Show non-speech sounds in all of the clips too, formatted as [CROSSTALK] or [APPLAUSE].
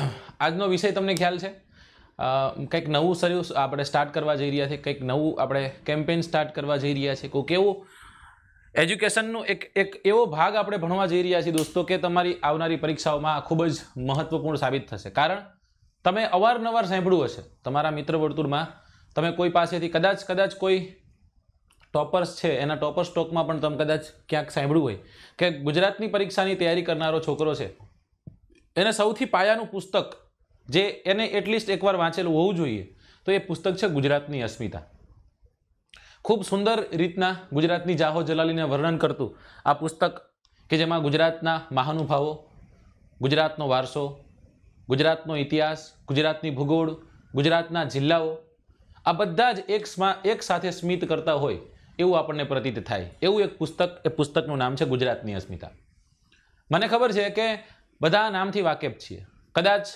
આજનો વિષય તમને ખ્યાલ છે કંઈક નવું સર્વિસ આપણે સ્ટાર્ટ કરવા જઈ રહ્યા છે કંઈક નવું આપણે કેમ્પેન સ્ટાર્ટ કરવા જઈ રહ્યા છીએ કોઈ કેવું એજ્યુકેશનનો એક એક એવો ભાગ આપણે ભણવા જઈ રહ્યા છીએ દોસ્તો કે તમારી આવનારી પરીક્ષાઓમાં ખૂબ જ મહત્વપૂર્ણ સાબિત થશે કારણ તમે અવારનવાર સાંભળ્યું હશે તમારા મિત્ર વર્તુળમાં તમે કોઈ પાસેથી કદાચ કદાચ કોઈ ટોપર્સ છે એના ટોપર સ્ટોકમાં પણ તમે કદાચ ક્યાંક સાંભળ્યું હોય કે ગુજરાતની પરીક્ષાની તૈયારી કરનારો છોકરો છે એને સૌથી પાયાનું પુસ્તક જે એને એટલીસ્ટ એકવાર વાંચેલું હોવું જોઈએ તો એ પુસ્તક છે ગુજરાતની અસ્મિતા ખૂબ સુંદર રીતના ગુજરાતની જાહો જલાલીને વર્ણન કરતું આ પુસ્તક કે જેમાં ગુજરાતના મહાનુભાવો ગુજરાતનો વારસો ગુજરાતનો ઇતિહાસ ગુજરાતની ભૂગોળ ગુજરાતના જિલ્લાઓ આ બધા જ એક એક સાથે સ્મિત કરતા હોય એવું આપણને પ્રતીત થાય એવું એક પુસ્તક એ પુસ્તકનું નામ છે ગુજરાતની અસ્મિતા મને ખબર છે કે બધા નામથી વાકેફ છીએ કદાચ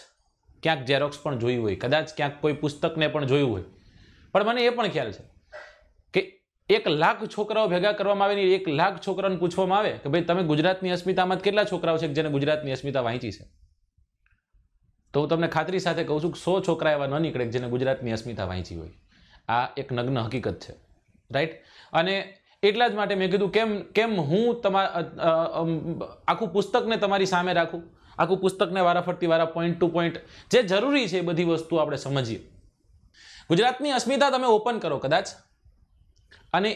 ક્યાંક ઝેરોક્ષ પણ જોયું હોય કદાચ ક્યાંક કોઈ પુસ્તકને પણ જોયું હોય પણ મને એ પણ ખ્યાલ છે કે એક લાખ છોકરાઓ ભેગા કરવામાં આવે ને એક લાખ છોકરાને પૂછવામાં આવે કે ભાઈ તમે ગુજરાતની અસ્મિતામાં કેટલા છોકરાઓ છે જેને ગુજરાતની અસ્મિતા વાંચી છે તો હું તમને ખાતરી સાથે કહું છું કે સો છોકરા એવા ન નીકળે જેને ગુજરાતની અસ્મિતા વાંચી હોય આ એક નગ્ન હકીકત છે રાઈટ અને એટલા જ માટે મેં કીધું કેમ કેમ હું તમારા આખું પુસ્તકને તમારી સામે રાખું આખું પુસ્તકને વારાફરતી વારા પોઈન્ટ ટુ પોઈન્ટ જે જરૂરી છે એ બધી વસ્તુ આપણે સમજીએ ગુજરાતની અસ્મિતા તમે ઓપન કરો કદાચ અને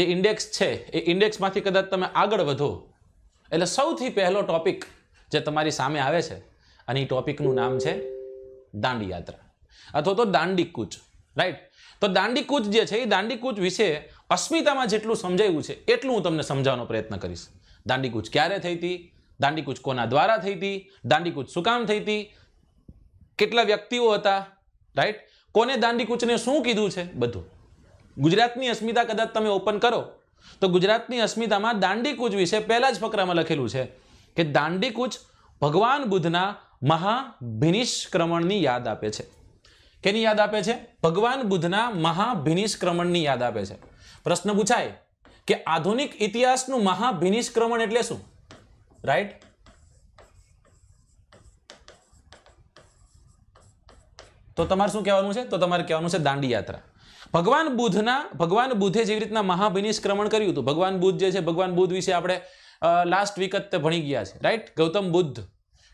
જે ઇન્ડેક્સ છે એ ઇન્ડેક્સમાંથી કદાચ તમે આગળ વધો એટલે સૌથી પહેલો ટોપિક જે તમારી સામે આવે છે અને એ ટોપિકનું નામ છે દાંડી યાત્રા અથવા તો દાંડી કૂચ રાઈટ તો દાંડીકૂચ જે છે એ દાંડીકૂચ વિશે અસ્મિતામાં જેટલું સમજાયું છે એટલું હું તમને સમજાવવાનો પ્રયત્ન કરીશ દાંડીકૂચ ક્યારે થઈ હતી દાંડીકૂચ કોના દ્વારા થઈ હતી દાંડીકૂચ શું કામ થઈ હતી કેટલા વ્યક્તિઓ હતા રાઈટ કોને દાંડીકૂચને શું કીધું છે બધું ગુજરાતની અસ્મિતા કદાચ તમે ઓપન કરો તો ગુજરાતની અસ્મિતામાં દાંડીકૂચ વિશે પહેલા જ ફકરામાં લખેલું છે કે દાંડીકૂચ ભગવાન બુદ્ધના મહાભિનિષ્ક્રમણની યાદ આપે છે કેની યાદ આપે છે ભગવાન બુદ્ધના મહાભિનિષ્ક્રમણની યાદ આપે છે પ્રશ્ન પૂછાય કે આધુનિક ઇતિહાસનું મહાભિનિષ્ક્રમણ એટલે શું રાઈટ તો તમારે શું કહેવાનું છે તો તમારે કહેવાનું છે દાંડી યાત્રા ભગવાન બુદ્ધના ભગવાન બુદ્ધે જેવી રીતના મહાભિનિષ્ક્રમણ કર્યું હતું ભગવાન બુદ્ધ જે છે ભગવાન બુદ્ધ વિશે આપણે લાસ્ટ વીક જ ભણી ગયા છે રાઈટ ગૌતમ બુદ્ધ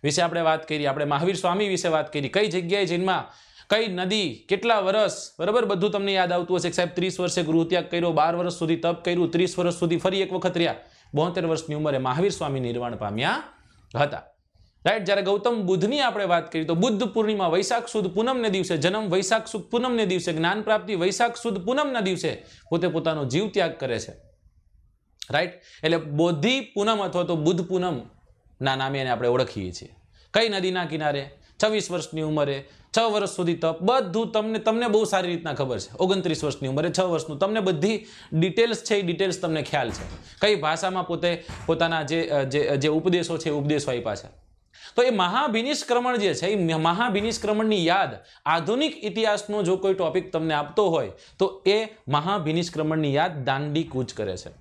વિશે આપણે વાત કરી આપણે મહાવીર સ્વામી વિશે વાત કરી કઈ જગ્યાએ જેમાં કઈ નદી કેટલા વર્ષ બરાબર બધું તમને યાદ આવતું હશે સાહેબ ત્રીસ વર્ષે ગૃહત્યાગ કર્યો બાર વર્ષ સુધી તપ કર્યું ત્રીસ વર્ષ સુધી ફરી એક વખત રહ્યા બોતેર વર્ષની ઉંમરે મહાવીર સ્વામી નિર્વાણ પામ્યા હતા રાઈટ જ્યારે ગૌતમ બુદ્ધની આપણે વાત કરી તો બુદ્ધ પૂર્ણિમા વૈશાખ સુદ પૂનમને દિવસે જન્મ વૈશાખ સુદ પૂનમને દિવસે જ્ઞાન પ્રાપ્તિ વૈશાખ સુદ પૂનમના દિવસે પોતે પોતાનો જીવ ત્યાગ કરે છે રાઈટ એટલે બોધિ પૂનમ અથવા તો બુદ્ધ પૂનમના નામે એને આપણે ઓળખીએ છીએ કઈ નદીના કિનારે છવ્વીસ વર્ષની ઉંમરે છ વર્ષ સુધી તપ બધું તમને તમને બહુ સારી રીતના ખબર છે ઓગણત્રીસ વર્ષની ઉંમરે છ વર્ષનું તમને બધી ડિટેલ્સ છે એ ડિટેલ્સ તમને ખ્યાલ છે કઈ ભાષામાં પોતે પોતાના જે જે ઉપદેશો છે ઉપદેશો આપ્યા છે તો એ મહાભિનિષ્ક્રમણ જે છે એ મહાભિનિષ્ક્રમણની યાદ આધુનિક ઇતિહાસનો જો કોઈ ટોપિક તમને આપતો હોય તો એ મહાભિનિષ્ક્રમણની યાદ દાંડી કૂચ કરે છે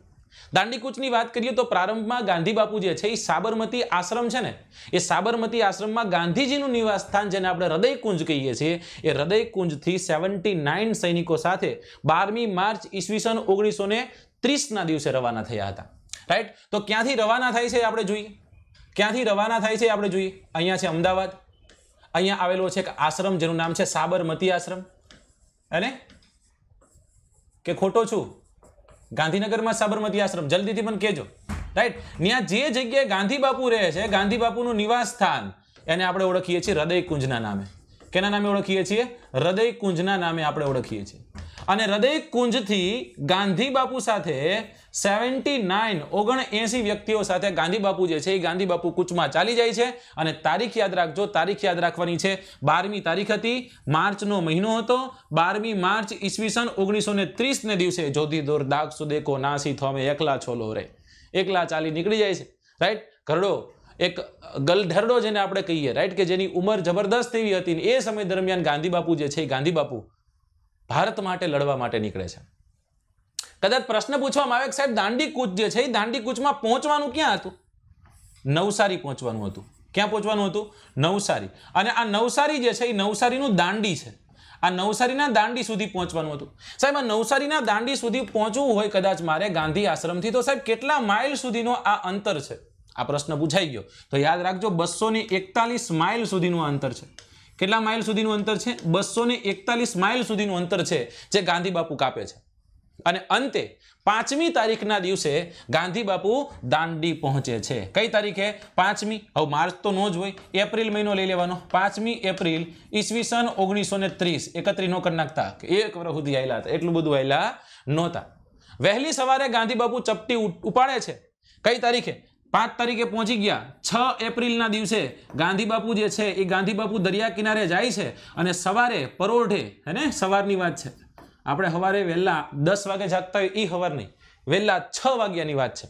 દાંડીકૂચની વાત કરીએ તો પ્રારંભમાં ગાંધી બાપુ જે છે એ સાબરમતી આશ્રમ છે ને એ સાબરમતી આશ્રમમાં ગાંધીજીનું નિવાસ સ્થાન જેને આપણે હૃદયકુંજ કહીએ છીએ એ હૃદયકુંજથી સેવન્ટી નાઇન સૈનિકો સાથે બારમી માર્ચ ઈસવીસન ઓગણીસો ને ત્રીસના દિવસે રવાના થયા હતા રાઈટ તો ક્યાંથી રવાના થાય છે આપણે જોઈએ ક્યાંથી રવાના થાય છે આપણે જોઈએ અહીંયા છે અમદાવાદ અહીંયા આવેલો છે એક આશ્રમ જેનું નામ છે સાબરમતી આશ્રમ અને કે ખોટો છું ગાંધીનગરમાં સાબરમતી આશ્રમ જલ્દીથી પણ કહેજો રાઈટ ત્યાં જે જગ્યાએ ગાંધી બાપુ રહે છે ગાંધી બાપુનું નિવાસ સ્થાન એને આપણે ઓળખીએ છીએ હૃદયકુંજના નામે કેના નામે ઓળખીએ છીએ હૃદયકુંજના નામે આપણે ઓળખીએ છીએ અને હૃદય કુંજથી ગાંધી બાપુ સાથે સેવન્ટી નાઇન ઓગણ એસી વ્યક્તિઓ સાથે ગાંધી બાપુ જે છે એ ગાંધી બાપુ કૂચમાં ચાલી જાય છે અને તારીખ યાદ રાખજો તારીખ યાદ રાખવાની છે બારમી તારીખ હતી માર્ચનો મહિનો હતો બારમી માર્ચ ઈસવીસન ઓગણીસો ને ત્રીસને દિવસે જ્યોતિ દોર દાગ સુદેકો નાસી થોમે એકલા છોલો રે એકલા ચાલી નીકળી જાય છે રાઈટ ઘરડો એક ગલઢરડો જેને આપણે કહીએ રાઈટ કે જેની ઉંમર જબરદસ્ત એવી હતી એ સમય દરમિયાન ગાંધી બાપુ જે છે એ ગાંધી બાપુ ભારત માટે લડવા માટે નીકળે છે કદાચ પ્રશ્ન પૂછવામાં આવે કે સાહેબ દાંડી કૂચ જે છે એ દાંડી કૂચમાં પહોંચવાનું ક્યાં હતું નવસારી પહોંચવાનું હતું ક્યાં પહોંચવાનું હતું નવસારી અને આ નવસારી જે છે એ નવસારીનું દાંડી છે આ નવસારીના દાંડી સુધી પહોંચવાનું હતું સાહેબ આ નવસારીના દાંડી સુધી પહોંચવું હોય કદાચ મારે ગાંધી આશ્રમથી તો સાહેબ કેટલા માઇલ સુધીનો આ અંતર છે આ પ્રશ્ન પૂછાઈ ગયો તો યાદ રાખજો બસો ને એકતાલીસ માઇલ સુધીનું અંતર છે કેટલા માઇલ સુધીનું અંતર છે બસો ને એકતાલીસ માઇલ સુધીનું અંતર છે જે ગાંધી બાપુ કાપે છે અને અંતે પાંચમી તારીખના દિવસે ગાંધી બાપુ દાંડી પહોંચે છે કઈ તારીખે પાંચમી હવે માર્ચ તો નો જ હોય એપ્રિલ મહિનો લઈ લેવાનો પાંચમી એપ્રિલ ઈસવીસન ઓગણીસો ને ત્રીસ એકત્રી નો કરી નાખતા એક વર્ષ સુધી આવેલા હતા એટલું બધું આવેલા નહોતા વહેલી સવારે ગાંધી બાપુ ચપટી ઉપાડે છે કઈ તારીખે પાંચ તારીખે પહોંચી ગયા છ એપ્રિલના દિવસે ગાંધી બાપુ જે છે એ ગાંધી બાપુ દરિયા કિનારે જાય છે અને સવારે પરોઢે હે ને સવારની વાત છે આપણે સવારે વહેલા દસ વાગે જાગતા હોય એ ખબર નહીં વહેલા છ વાગ્યાની વાત છે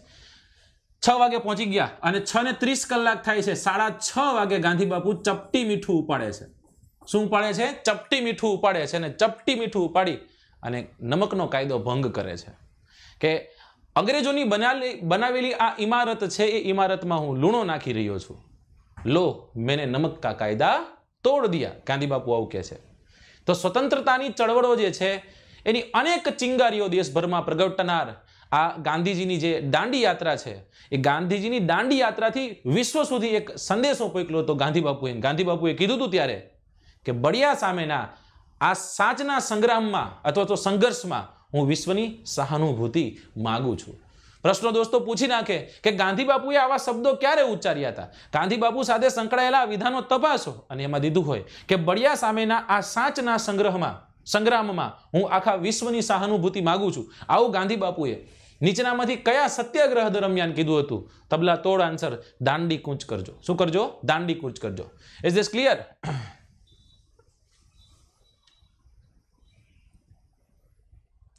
છ વાગે પહોંચી ગયા અને છ ને ત્રીસ કલાક થાય છે સાડા છ વાગે ગાંધી બાપુ ચપટી મીઠું ઉપાડે છે શું ઉપાડે છે ચપટી મીઠું ઉપાડે છે અને ચપટી મીઠું ઉપાડી અને નમકનો કાયદો ભંગ કરે છે કે અંગ્રેજોની બનાવેલી આ ઇમારત છે એ ઇમારતમાં હું લૂણો નાખી રહ્યો છું લો મેને નમક કા કાયદા તોડ દિયા ગાંધી બાપુ આવું કહે છે તો સ્વતંત્રતાની ચળવળો જે છે એની અનેક ચિંગારીઓ દેશભરમાં પ્રગટનાર આ ગાંધીજીની જે દાંડી યાત્રા છે એ ગાંધીજીની દાંડી યાત્રાથી વિશ્વ સુધી એક સંદેશો પોઈકલો હતો ગાંધીબાપુએ ગાંધીબાપુએ કીધું હતું ત્યારે કે બળિયા સામેના આ સાચના સંગ્રામમાં અથવા તો સંઘર્ષમાં હું વિશ્વની સહાનુભૂતિ માગું છું પ્રશ્નો દોસ્તો પૂછી નાખે કે ગાંધીબાપુએ આવા શબ્દો ક્યારે ઉચ્ચાર્યા હતા ગાંધીબાપુ સાથે સંકળાયેલા વિધાનો તપાસો અને એમાં દીધું હોય કે બળિયા સામેના આ સાચના સંગ્રહમાં સંગ્રામમાં હું આખા વિશ્વની સહાનુભૂતિ માગું છું આવું ગાંધી બાપુએ નીચનામાંથી કયા સત્યાગ્રહ દરમિયાન કીધું હતું તબલા તોડ આન્સર દાંડી કૂચ કરજો શું કરજો દાંડી કૂચ કરજો ઇઝ ધીસ ક્લિયર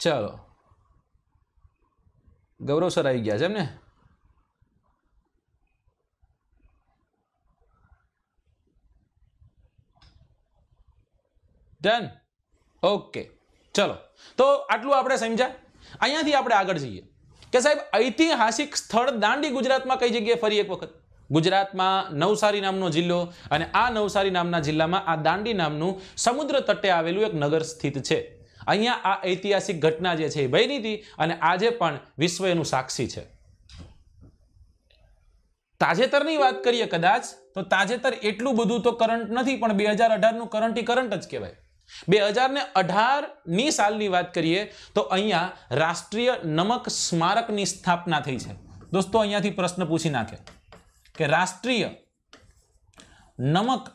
ચાલો ગૌરવ સર આવી ગયા છે એમને ડન ઓકે ચલો તો આટલું આપણે સમજ્યા અહીંયાથી આપણે આગળ જઈએ કે સાહેબ ઐતિહાસિક સ્થળ દાંડી ગુજરાતમાં કઈ જગ્યાએ ફરી એક વખત ગુજરાતમાં નવસારી નામનો જિલ્લો અને આ નવસારી નામના જિલ્લામાં આ દાંડી નામનું સમુદ્ર તટે આવેલું એક નગર સ્થિત છે અહીંયા આ ઐતિહાસિક ઘટના જે છે એ બની હતી અને આજે પણ વિશ્વ એનું સાક્ષી છે તાજેતરની વાત કરીએ કદાચ તો તાજેતર એટલું બધું તો કરંટ નથી પણ બે હજાર અઢારનું કરંટ એ કરંટ જ કહેવાય બે હજાર ને અઢારની સાલની વાત કરીએ તો અહીંયા રાષ્ટ્રીય નમક સ્મારકની સ્થાપના થઈ છે દોસ્તો અહીંયાથી પ્રશ્ન પૂછી નાખે કે રાષ્ટ્રીય નમક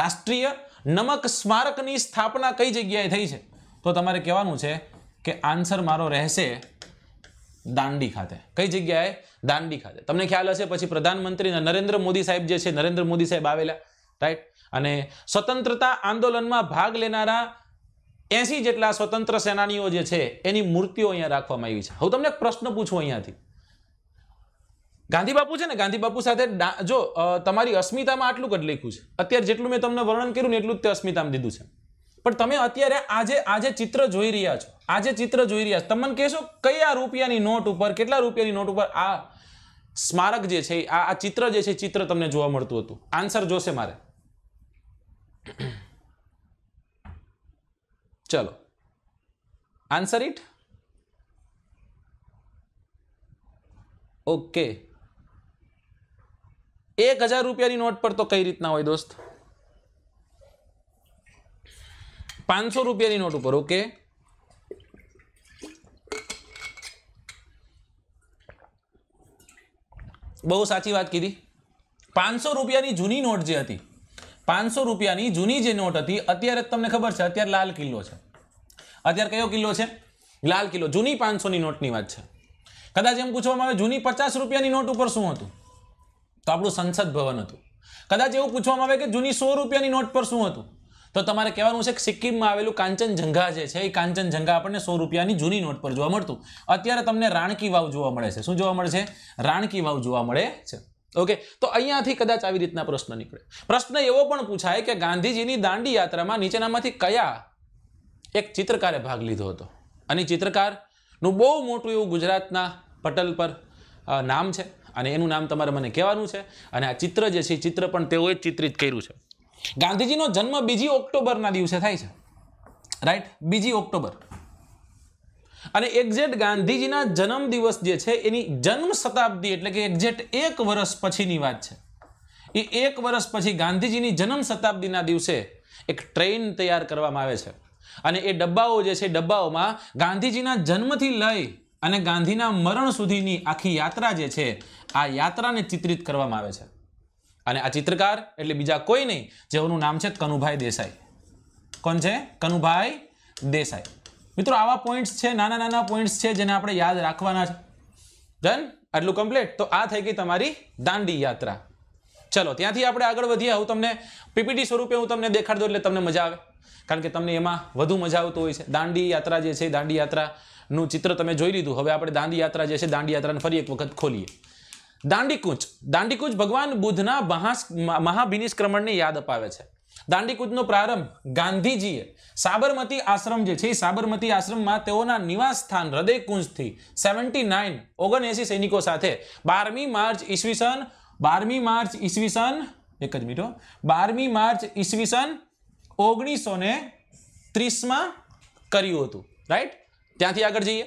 રાષ્ટ્રીય નમક સ્મારકની સ્થાપના કઈ જગ્યાએ થઈ છે તો તમારે કહેવાનું છે કે આન્સર મારો રહેશે દાંડી ખાતે કઈ જગ્યાએ દાંડી ખાતે તમને ખ્યાલ હશે પછી પ્રધાનમંત્રી નરેન્દ્ર મોદી સાહેબ જે છે નરેન્દ્ર મોદી સાહેબ આવેલા રાઈટ અને સ્વતંત્રતા આંદોલનમાં ભાગ લેનારા એસી જેટલા સ્વતંત્ર સેનાનીઓ જે છે એની મૂર્તિઓ અહીંયા રાખવામાં આવી છે હું તમને એક પ્રશ્ન પૂછું અહીંયાથી ગાંધી બાપુ છે ને ગાંધીબાપુ બાપુ સાથે જો તમારી અસ્મિતામાં આટલું કદ લખ્યું છે અત્યારે જેટલું મેં તમને વર્ણન કર્યું ને એટલું જ તે અસ્મિતામાં દીધું છે પણ તમે અત્યારે આજે આજે ચિત્ર જોઈ રહ્યા છો આજે ચિત્ર જોઈ રહ્યા છો તમને કહેશો કયા રૂપિયાની નોટ ઉપર કેટલા રૂપિયાની નોટ ઉપર આ સ્મારક જે છે આ ચિત્ર જે છે ચિત્ર તમને જોવા મળતું હતું આન્સર જોશે મારે ચલો આન્સર ઇટ ઓકે એક હજાર રૂપિયાની નોટ પર તો કઈ રીતના હોય દોસ્ત પાંચસો રૂપિયાની નોટ ઉપર ઓકે બહુ સાચી વાત કીધી પાંચસો રૂપિયાની જૂની નોટ જે હતી પાંચસો રૂપિયાની જૂની જે નોટ હતી અત્યારે તમને ખબર છે અત્યારે લાલ કિલ્લો છે અત્યારે કયો કિલ્લો છે લાલ કિલ્લો જૂની પાંચસોની નોટની વાત છે કદાચ એમ પૂછવામાં આવે જૂની પચાસ રૂપિયાની નોટ ઉપર શું હતું તો આપણું સંસદ ભવન હતું કદાચ એવું પૂછવામાં આવે કે જૂની સો રૂપિયાની નોટ પર શું હતું તો તમારે કહેવાનું છે કે સિક્કિમમાં આવેલું કાંચનજંઘા જે છે એ કાંચનજંઘા આપણને સો રૂપિયાની જૂની નોટ પર જોવા મળતું અત્યારે તમને રાણકી વાવ જોવા મળે છે શું જોવા મળે છે રાણકી વાવ જોવા મળે છે ઓકે તો અહીંયાથી કદાચ આવી રીતના પ્રશ્ન નીકળે પ્રશ્ન એવો પણ પૂછાય કે ગાંધીજીની દાંડી યાત્રામાં નીચેનામાંથી કયા એક ચિત્રકારે ભાગ લીધો હતો અને ચિત્રકારનું બહુ મોટું એવું ગુજરાતના પટલ પર નામ છે અને એનું નામ તમારે મને કહેવાનું છે અને આ ચિત્ર જે છે ચિત્ર પણ તેઓએ ચિત્રિત કર્યું છે ગાંધીજીનો જન્મ બીજી ઓક્ટોબરના દિવસે થાય છે રાઈટ બીજી ઓક્ટોબર અને એક્ઝેક્ટ ગાંધીજીના જન્મ દિવસ જે છે એની જન્મ શતાબ્દી એટલે કે એક્ઝેક્ટ એક વર્ષ પછીની વાત છે એ એક વર્ષ પછી ગાંધીજીની જન્મ શતાબ્દીના દિવસે એક ટ્રેન તૈયાર કરવામાં આવે છે અને એ ડબ્બાઓ જે છે ડબ્બાઓમાં ગાંધીજીના જન્મથી લઈ અને ગાંધીના મરણ સુધીની આખી યાત્રા જે છે આ યાત્રાને ચિત્રિત કરવામાં આવે છે અને આ ચિત્રકાર એટલે બીજા કોઈ નહીં જેઓનું નામ છે કનુભાઈ દેસાઈ કોણ છે કનુભાઈ દેસાઈ મિત્રો આવા પોઈન્ટ્સ છે નાના નાના પોઈન્ટ છે જેને આપણે યાદ રાખવાના છે ડન આટલું કમ્પ્લીટ તો આ થઈ ગઈ તમારી દાંડી યાત્રા ચલો ત્યાંથી આપણે આગળ વધીએ હું તમને પીપીટી સ્વરૂપે હું તમને દેખાડ દઉં એટલે તમને મજા આવે કારણ કે તમને એમાં વધુ મજા આવતું હોય છે દાંડી યાત્રા જે છે દાંડી યાત્રાનું ચિત્ર તમે જોઈ લીધું હવે આપણે દાંડી યાત્રા જે છે દાંડી યાત્રાને ફરી એક વખત ખોલીએ દાંડીકૂચ દાંડીકુંચ ભગવાન બુદ્ધના મહાભિનિષ્ક્રમણને યાદ અપાવે છે દાંડીકૂદનો પ્રારંભ ગાંધીજીએ સાબરમતી આશ્રમ જે છે એ સાબરમતી આશ્રમમાં તેઓના નિવાસ સ્થાન હૃદયકુંજથી સેવન્ટી નાઇન ઓગણએસી સૈનિકો સાથે બારમી માર્ચ ઈસવીસન બારમી માર્ચ ઈસવીસન એક જ મીઠો બારમી માર્ચ ઈસવીસન ઓગણીસો ને ત્રીસમાં કર્યું હતું રાઈટ ત્યાંથી આગળ જઈએ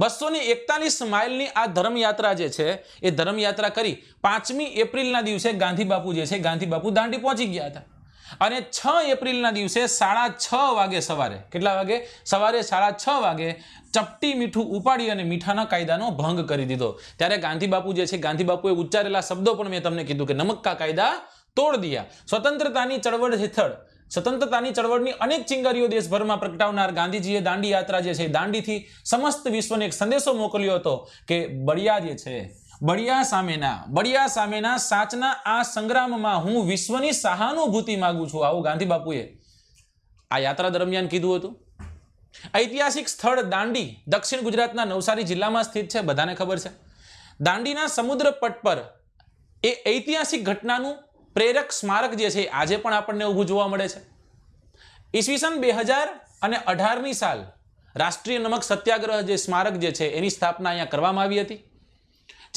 બસો ને એકતાલીસ માઇલની આ ધર્મયાત્રા જે છે એ ધર્મયાત્રા કરી પાંચમી એપ્રિલના દિવસે ગાંધી બાપુ જે છે ગાંધી બાપુ દાંડી પહોંચી ગયા હતા અને છ એપ્રિલના દિવસે સાડા છ વાગે સવારે કેટલા વાગે સવારે સાડા છ વાગે ચપટી મીઠું ઉપાડી અને મીઠાના કાયદાનો ભંગ કરી દીધો ત્યારે ગાંધી બાપુ જે છે ગાંધી બાપુએ ઉચ્ચારેલા શબ્દો પણ મેં તમને કીધું કે નમક્કા કાયદા તોડ દિયા સ્વતંત્રતાની ચળવળ હેઠળ સ્વતંત્રતાની ચળવળની અનેક ચિંગારીઓ દેશભરમાં પ્રગટાવનાર ગાંધીજીએ દાંડી યાત્રા જે છે દાંડીથી સમસ્ત વિશ્વને એક સંદેશો મોકલ્યો હતો કે બળિયા જે છે બળિયા સામેના બળિયા સામેના સાચના આ સંગ્રામમાં હું વિશ્વની સહાનુભૂતિ માગું છું આવું ગાંધી બાપુએ આ યાત્રા દરમિયાન કીધું હતું ઐતિહાસિક સ્થળ દાંડી દક્ષિણ ગુજરાતના નવસારી જિલ્લામાં સ્થિત છે બધાને ખબર છે દાંડીના સમુદ્ર પટ પર એ ઐતિહાસિક ઘટનાનું પ્રેરક સ્મારક જે છે આજે પણ આપણને ઊભું જોવા મળે છે ઈસવીસન બે હજાર અને અઢારની સાલ રાષ્ટ્રીય નમક સત્યાગ્રહ જે સ્મારક જે છે એની સ્થાપના અહીંયા કરવામાં આવી હતી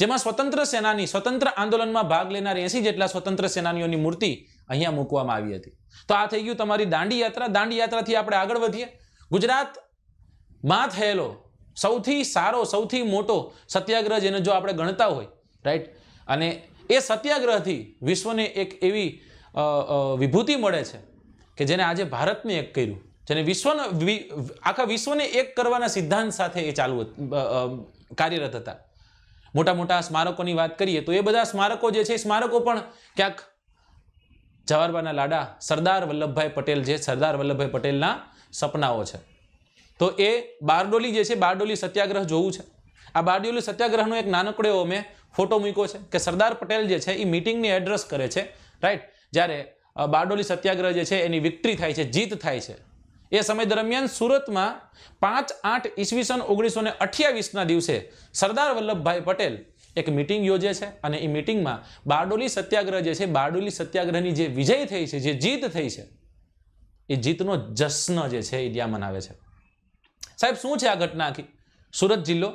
જેમાં સ્વતંત્ર સેનાની સ્વતંત્ર આંદોલનમાં ભાગ લેનાર એસી જેટલા સ્વતંત્ર સેનાનીઓની મૂર્તિ અહીંયા મૂકવામાં આવી હતી તો આ થઈ ગયું તમારી દાંડી યાત્રા દાંડી યાત્રાથી આપણે આગળ વધીએ ગુજરાતમાં થયેલો સૌથી સારો સૌથી મોટો સત્યાગ્રહ જેને જો આપણે ગણતા હોય રાઈટ અને એ સત્યાગ્રહથી વિશ્વને એક એવી વિભૂતિ મળે છે કે જેને આજે ભારતને એક કર્યું જેને વિશ્વનો આખા વિશ્વને એક કરવાના સિદ્ધાંત સાથે એ ચાલુ કાર્યરત હતા મોટા મોટા સ્મારકોની વાત કરીએ તો એ બધા સ્મારકો જે છે સ્મારકો પણ ક્યાંક જવાહરબાના લાડા સરદાર વલ્લભભાઈ પટેલ જે સરદાર વલ્લભભાઈ પટેલના સપનાઓ છે તો એ બારડોલી જે છે બારડોલી સત્યાગ્રહ જોવું છે આ બારડોલી સત્યાગ્રહનો એક નાનકડો અમે ફોટો મૂક્યો છે કે સરદાર પટેલ જે છે એ મિટિંગની એડ્રેસ કરે છે રાઈટ જ્યારે બારડોલી સત્યાગ્રહ જે છે એની વિક્ટરી થાય છે જીત થાય છે એ સમય દરમિયાન સુરતમાં પાંચ આઠ ઈસવીસન ઓગણીસો ને અઠ્યાવીસના દિવસે સરદાર વલ્લભભાઈ પટેલ એક મિટિંગ યોજે છે અને એ મિટિંગમાં બારડોલી સત્યાગ્રહ જે છે બારડોલી સત્યાગ્રહની જે વિજય થઈ છે જે જીત થઈ છે એ જીતનો જશ્ન જે છે એ ત્યાં મનાવે છે સાહેબ શું છે આ ઘટના આખી સુરત જિલ્લો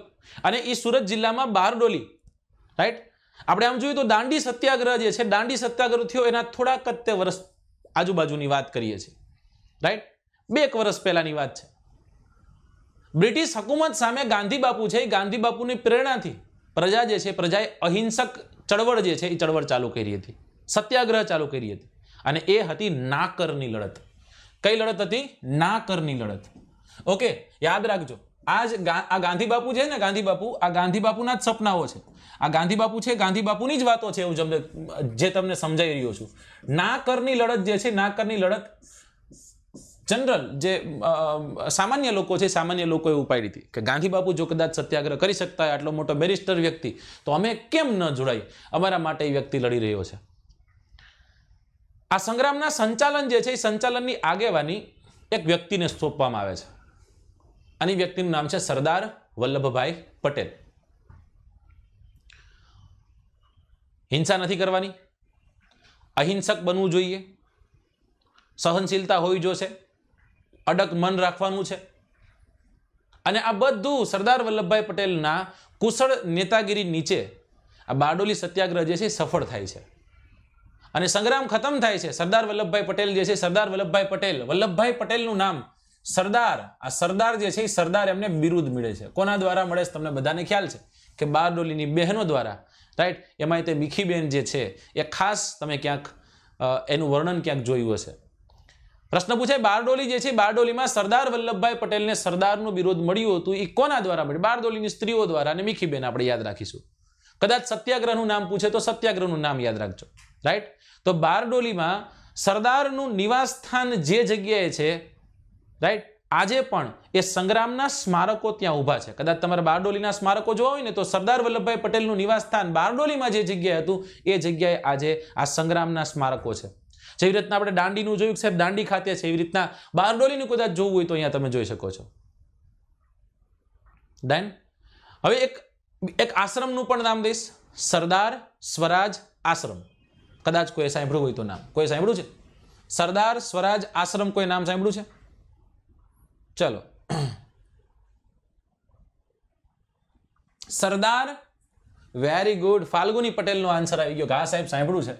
અને એ સુરત જિલ્લામાં બારડોલી રાઈટ આપણે આમ જોઈએ તો દાંડી સત્યાગ્રહ જે છે દાંડી સત્યાગ્રહ થયો એના થોડાક જ તે વર્ષ આજુબાજુની વાત કરીએ છીએ રાઈટ બે એક વર્ષ પહેલાની વાત છે બ્રિટિશ હકુમત સામે ગાંધી બાપુ છે એ ગાંધી બાપુની પ્રેરણાથી પ્રજા જે છે પ્રજાએ અહિંસક ચળવળ જે છે એ ચળવળ ચાલુ કરી હતી સત્યાગ્રહ ચાલુ કરી હતી અને એ હતી નાકરની લડત કઈ લડત હતી નાકરની લડત ઓકે યાદ રાખજો આ જ આ ગાંધી બાપુ છે ને ગાંધી બાપુ આ ગાંધી બાપુના જ સપનાઓ છે આ ગાંધી બાપુ છે ગાંધી બાપુની જ વાતો છે હું તમને જે તમને સમજાઈ રહ્યો છું ના કરની લડત જે છે ના કરની લડત જનરલ જે સામાન્ય લોકો છે સામાન્ય લોકોએ ઉપાડી હતી કે ગાંધી બાપુ જો કદાચ સત્યાગ્રહ કરી શકતા આટલો મોટો બેરિસ્ટર વ્યક્તિ તો અમે કેમ ન જોડાઈ અમારા માટે એ વ્યક્તિ લડી રહ્યો છે આ સંગ્રામના સંચાલન જે છે એ સંચાલનની આગેવાની એક વ્યક્તિને સોંપવામાં આવે છે આની વ્યક્તિનું નામ છે સરદાર વલ્લભભાઈ પટેલ હિંસા નથી કરવાની અહિંસક બનવું જોઈએ સહનશીલતા હોવી જોશે અડક મન રાખવાનું છે અને આ બધું સરદાર વલ્લભભાઈ પટેલના કુશળ નેતાગીરી નીચે આ બારડોલી સત્યાગ્રહ જે છે સફળ થાય છે અને સંગ્રામ ખતમ થાય છે સરદાર વલ્લભભાઈ પટેલ જે છે સરદાર વલ્લભભાઈ પટેલ વલ્લભભાઈ પટેલનું નામ સરદાર આ સરદાર જે છે એ સરદાર એમને બિરુદ મળે છે કોના દ્વારા મળે છે તમને બધાને ખ્યાલ છે કે બારડોલીની બહેનો દ્વારા રાઈટ એમાં તે મીખીબેન જે છે એ ખાસ તમે ક્યાંક એનું વર્ણન ક્યાંક જોયું હશે પ્રશ્ન પૂછાય બારડોલી જે છે બારડોલીમાં સરદાર વલ્લભભાઈ પટેલને સરદારનું બિરોધ મળ્યું હતું એ કોના દ્વારા મળ્યું બારડોલીની સ્ત્રીઓ દ્વારા અને મીખીબેન આપણે યાદ રાખીશું કદાચ સત્યાગ્રહનું નામ પૂછે તો સત્યાગ્રહનું નામ યાદ રાખજો રાઈટ તો બારડોલીમાં સરદારનું નિવાસ સ્થાન જે જગ્યાએ છે રાઈટ આજે પણ એ સંગ્રામના સ્મારકો ત્યાં ઊભા છે કદાચ તમારે બારડોલીના સ્મારકો જોવા હોય ને તો સરદાર વલ્લભભાઈ પટેલનું નિવાસસ્થાન બારડોલીમાં જે જગ્યાએ હતું એ જગ્યાએ આજે આ સંગ્રામના સ્મારકો છે જેવી રીતના આપણે દાંડીનું જોયું સાહેબ દાંડી ખાતે છે એવી રીતના બારડોલીનું કદાચ જોવું હોય તો અહીંયા તમે જોઈ શકો છો ડન હવે એક એક આશ્રમનું પણ નામ દઈશ સરદાર સ્વરાજ આશ્રમ કદાચ કોઈ સાંભળ્યું હોય તો નામ કોઈ સાંભળ્યું છે સરદાર સ્વરાજ આશ્રમ કોઈ નામ સાંભળ્યું છે ચલો સરદાર વેરી ગુડ ફાલ્ગુની પટેલનો આન્સર આવી ગયો ઘા સાહેબ સાંભળ્યું છે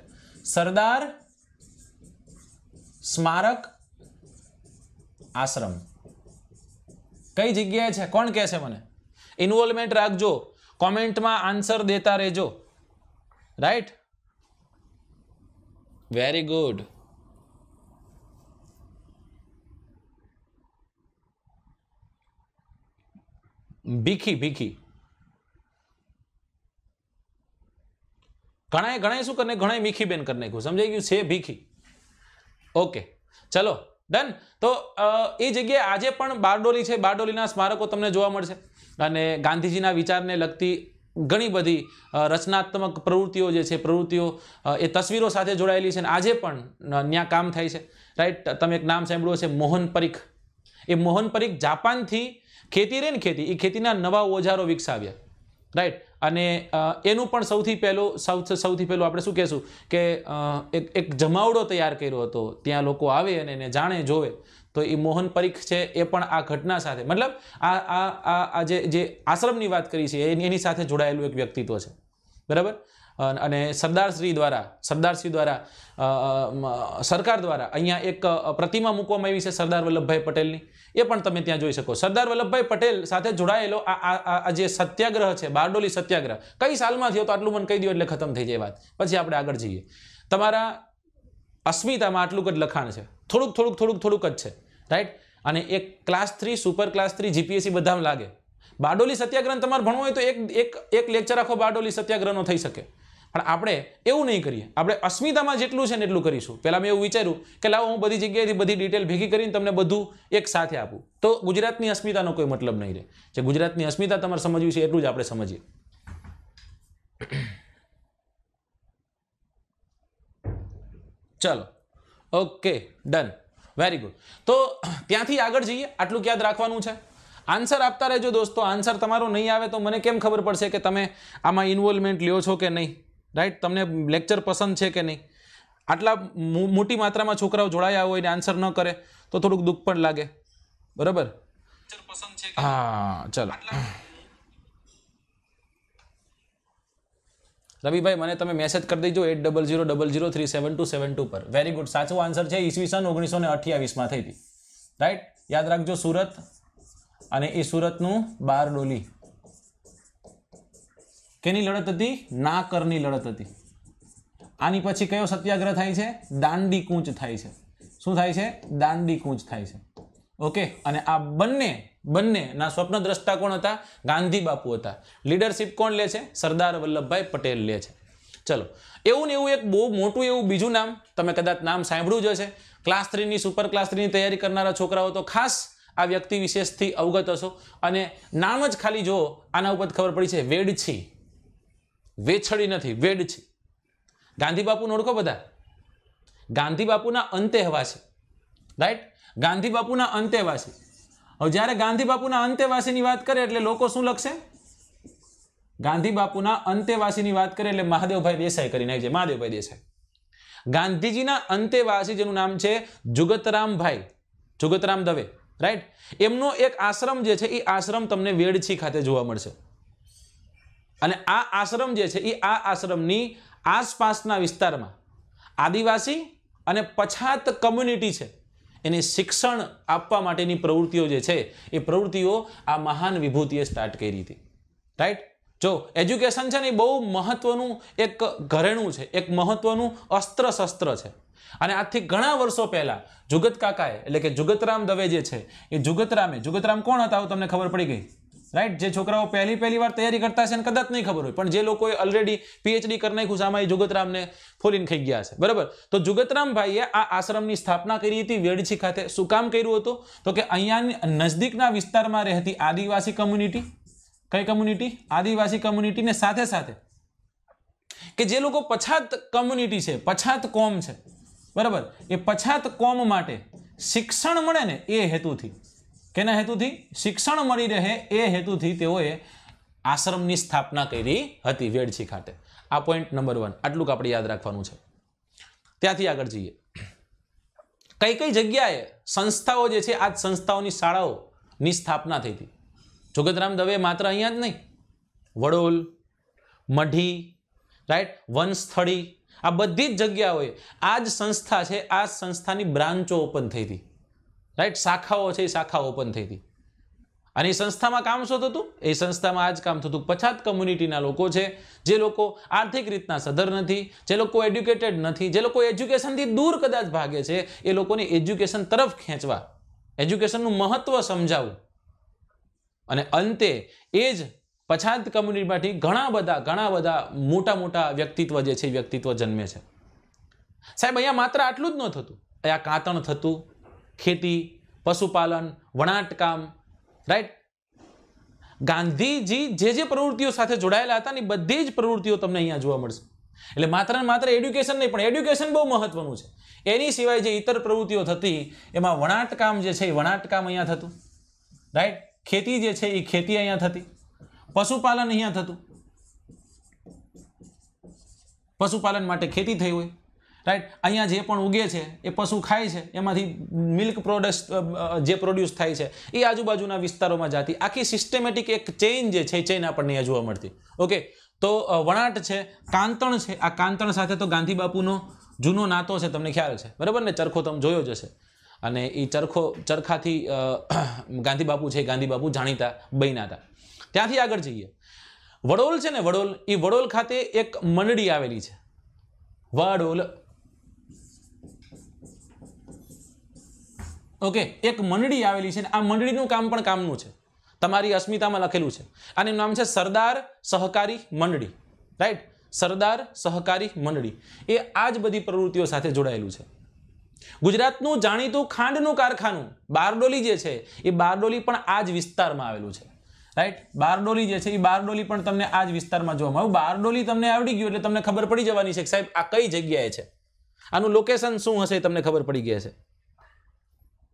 સરદાર સ્મારક આશ્રમ કઈ જગ્યાએ છે કોણ કહે છે મને ઇન્વોલ્વમેન્ટ રાખજો કોમેન્ટમાં આન્સર દેતા રહેજો રાઈટ વેરી ગુડ ભીખી ભીખી ઘણાએ ઘણાએ શું કરે ઘણાએ મીખી બેન કરી નાખ્યું સમજાઈ ગયું છે ભીખી ઓકે ચલો ડન તો એ જગ્યાએ આજે પણ બારડોલી છે બારડોલીના સ્મારકો તમને જોવા મળશે અને ગાંધીજીના વિચારને લગતી ઘણી બધી રચનાત્મક પ્રવૃત્તિઓ જે છે પ્રવૃત્તિઓ એ તસવીરો સાથે જોડાયેલી છે અને આજે પણ ત્યાં કામ થાય છે રાઈટ તમે એક નામ સાંભળ્યું છે મોહન પરીખ એ મોહન પરીખ જાપાનથી ખેતી રહી ને ખેતી એ ખેતીના નવા ઓજારો વિકસાવ્યા રાઈટ અને એનું પણ સૌથી પહેલું સૌથી પહેલું આપણે શું કહેશું કે એક એક જમાવડો તૈયાર કર્યો હતો ત્યાં લોકો આવે અને એને જાણે જોવે તો એ મોહન પરીખ છે એ પણ આ ઘટના સાથે મતલબ આ આ આ જે જે આશ્રમની વાત કરી છે એની એની સાથે જોડાયેલું એક વ્યક્તિત્વ છે બરાબર અને સરદારશ્રી દ્વારા સરદારશ્રી દ્વારા સરકાર દ્વારા અહીંયા એક પ્રતિમા મૂકવામાં આવી છે સરદાર વલ્લભભાઈ પટેલની એ પણ તમે ત્યાં જોઈ શકો સરદાર વલ્લભભાઈ પટેલ સાથે જોડાયેલો આ જે સત્યાગ્રહ છે બારડોલી સત્યાગ્રહ કઈ સાલમાં થયો તો આટલું મને કહી દો એટલે ખતમ થઈ જાય વાત પછી આપણે આગળ જઈએ તમારા અસ્મિતામાં આટલું જ લખાણ છે થોડુંક થોડુંક થોડુંક થોડુંક જ છે રાઈટ અને એક class three super class three GPSC બધામાં લાગે બારડોલી સત્યાગ્રહ તમારે ભણવું હોય તો એક એક એક લેક્ચર આખો બારડોલી સત્યાગ્રહનો થઈ શકે પણ આપણે એવું નહીં કરીએ આપણે અસ્મિતામાં જેટલું છે ને એટલું કરીશું પહેલાં મેં એવું વિચાર્યું કે લાવો હું બધી જગ્યાએથી બધી ડિટેલ ભેગી કરીને તમને બધું એક સાથે આપું તો ગુજરાતની અસ્મિતાનો કોઈ મતલબ નહીં રહે જે ગુજરાતની અસ્મિતા તમારે સમજવી છે એટલું જ આપણે સમજીએ ચાલો ઓકે ડન વેરી ગુડ તો ત્યાંથી આગળ જઈએ આટલું યાદ રાખવાનું છે આન્સર આપતા રહેજો દોસ્તો આન્સર તમારો નહીં આવે તો મને કેમ ખબર પડશે કે તમે આમાં ઇન્વોલ્વમેન્ટ લ્યો છો કે નહીં રાઈટ તમને લેક્ચર પસંદ છે કે નહીં આટલા મોટી માત્રામાં છોકરાઓ જોડાયા હોય ને આન્સર ન કરે તો થોડુંક દુઃખ પણ લાગે બરાબર હા ચલો રવિભાઈ મને તમે મેસેજ કરી દેજો at double zero double zero three seven two seven two પર વેરી ગુડ સાચો આન્સર છે ઈસવીસન ઓગણીસો ને અઠ્યાવીસમાં થઈ હતી રાઈટ યાદ રાખજો સુરત અને એ સુરતનું બારડોલી કેની લડત હતી ના કરની લડત હતી આની પછી કયો સત્યાગ્રહ થાય છે દાંડી કૂંચ થાય છે શું થાય છે દાંડી કૂંચ થાય છે ઓકે અને આ બંને બંનેના સ્વપ્ન દ્રષ્ટા કોણ હતા ગાંધી બાપુ હતા લીડરશિપ કોણ લે છે સરદાર વલ્લભભાઈ પટેલ લે છે ચલો એવું ને એવું એક બહુ મોટું એવું બીજું નામ તમે કદાચ નામ સાંભળ્યું જ હશે ક્લાસ થ્રીની સુપર ક્લાસ થ્રીની તૈયારી કરનારા છોકરાઓ તો ખાસ આ વ્યક્તિ વિશેષથી અવગત હશો અને નામ જ ખાલી જો આના ઉપર ખબર પડી છે વેડછી વેછડી નથી વેડ છે ગાંધી બાપુને ઓળખો બધા ગાંધી બાપુના અંતેહવાસી રાઈટ ગાંધી બાપુના અંતેવાસી હવે જ્યારે ગાંધી બાપુના અંતેવાસીની વાત કરે એટલે લોકો શું લખશે ગાંધી બાપુના અંતેવાસીની વાત કરે એટલે મહાદેવભાઈ દેસાઈ કરીને આવી જાય મહાદેવભાઈ દેસાઈ ગાંધીજીના અંતેવાસી જેનું નામ છે જુગતરામભાઈ જુગતરામ દવે રાઈટ એમનો એક આશ્રમ જે છે એ આશ્રમ તમને વેડછી ખાતે જોવા મળશે અને આ આશ્રમ જે છે એ આ આશ્રમની આસપાસના વિસ્તારમાં આદિવાસી અને પછાત કમ્યુનિટી છે એને શિક્ષણ આપવા માટેની પ્રવૃત્તિઓ જે છે એ પ્રવૃત્તિઓ આ મહાન વિભૂતિએ સ્ટાર્ટ કરી હતી રાઈટ જો એજ્યુકેશન છે ને એ બહુ મહત્વનું એક ઘરેણું છે એક મહત્વનું અસ્ત્ર શસ્ત્ર છે અને આજથી ઘણા વર્ષો પહેલાં જુગત કાકાએ એટલે કે જુગતરામ દવે જે છે એ જુગતરામે જુગતરામ કોણ હતા તમને ખબર પડી ગઈ રાઈટ જે છોકરાઓ પહેલી પહેલી વાર તૈયારી કરતા છે અને કદાચ નહીં ખબર હોય પણ જે લોકોએ ઓલરેડી પીએચડી કરી નાખ્યું સામાયિક જુગતરામને ફોલીને ખાઈ ગયા હશે બરાબર તો જુગતરામભાઈએ આ આશ્રમની સ્થાપના કરી હતી વેડછી ખાતે શું કામ કર્યું હતું તો કે અહીંયા નજદીકના વિસ્તારમાં રહેતી આદિવાસી કમ્યુનિટી કઈ કમ્યુનિટી આદિવાસી કમ્યુનિટીને સાથે સાથે કે જે લોકો પછાત કમ્યુનિટી છે પછાત કોમ છે બરાબર એ પછાત કોમ માટે શિક્ષણ મળે ને એ હેતુથી કેના હેતુથી શિક્ષણ મળી રહે એ હેતુથી તેઓએ આશ્રમની સ્થાપના કરી હતી વેડછી ખાતે આ પોઈન્ટ નંબર વન આટલું આપણે યાદ રાખવાનું છે ત્યાંથી આગળ જઈએ કઈ કઈ જગ્યાએ સંસ્થાઓ જે છે આ સંસ્થાઓની શાળાઓની સ્થાપના થઈ હતી જોગતરામ દવે માત્ર અહીંયા જ નહીં વડોલ મઢી રાઈટ વનસ્થળી આ બધી જ જગ્યાઓએ આ જ સંસ્થા છે આ સંસ્થાની બ્રાન્ચો ઓપન થઈ હતી રાઈટ શાખાઓ છે એ શાખાઓ ઓપન થઈ હતી અને એ સંસ્થામાં કામ શું થતું એ સંસ્થામાં આ જ કામ થતું પછાત કમ્યુનિટીના લોકો છે જે લોકો આર્થિક રીતના સધર નથી જે લોકો એજ્યુકેટેડ નથી જે લોકો એજ્યુકેશનથી દૂર કદાચ ભાગે છે એ લોકોને એજ્યુકેશન તરફ ખેંચવા એજ્યુકેશનનું મહત્ત્વ સમજાવવું અને અંતે એ જ પછાત કમ્યુનિટીમાંથી ઘણા બધા ઘણા બધા મોટા મોટા વ્યક્તિત્વ જે છે વ્યક્તિત્વ જન્મે છે સાહેબ અહીંયા માત્ર આટલું જ ન થતું અહીંયા કાતણ થતું ખેતી પશુપાલન વણાટકામ રાઈટ ગાંધીજી જે જે પ્રવૃત્તિઓ સાથે જોડાયેલા હતા ને બધી જ પ્રવૃત્તિઓ તમને અહીંયા જોવા મળશે એટલે માત્ર ને માત્ર એડ્યુકેશન નહીં પણ એડ્યુકેશન બહુ મહત્વનું છે એની સિવાય જે ઇતર પ્રવૃત્તિઓ થતી એમાં વણાટકામ જે છે એ વણાટકામ અહીંયા થતું રાઈટ ખેતી જે છે એ ખેતી અહીંયા થતી પશુપાલન અહીંયા થતું પશુપાલન માટે ખેતી થઈ હોય રાઈટ અહીંયા જે પણ ઉગે છે એ પશુ ખાય છે એમાંથી મિલ્ક પ્રોડક્ટ જે પ્રોડ્યુસ થાય છે એ આજુબાજુના વિસ્તારોમાં જતી આખી સિસ્ટેમેટિક એક ચેઇન જે છે એ ચેઇન આપણને જોવા મળતી ઓકે તો વણાટ છે કાંતણ છે આ કાંતણ સાથે તો ગાંધી બાપુનો જૂનો નાતો છે તમને ખ્યાલ છે બરાબર ને ચરખો તમે જોયો જ હશે અને એ ચરખો ચરખાથી ગાંધી બાપુ છે ગાંધી બાપુ જાણીતા બન્યા હતા ત્યાંથી આગળ જઈએ વડોલ છે ને વડોલ એ વડોલ ખાતે એક મંડળી આવેલી છે વડોલ ઓકે એક મંડળી આવેલી છે ને આ મંડળીનું કામ પણ કામનું છે તમારી અસ્મિતામાં લખેલું છે આનું નામ છે સરદાર સહકારી મંડળી રાઈટ સરદાર સહકારી મંડળી એ આ જ બધી પ્રવૃત્તિઓ સાથે જોડાયેલું છે ગુજરાતનું જાણીતું ખાંડનું કારખાનું બારડોલી જે છે એ બારડોલી પણ આ જ વિસ્તારમાં આવેલું છે રાઈટ બારડોલી જે છે એ બારડોલી પણ તમને આ જ વિસ્તારમાં જોવા આવ્યું બારડોલી તમને આવડી ગયું એટલે તમને ખબર પડી જવાની છે કે સાહેબ આ કઈ જગ્યાએ છે આનું લોકેશન શું હશે તમને ખબર પડી ગયા છે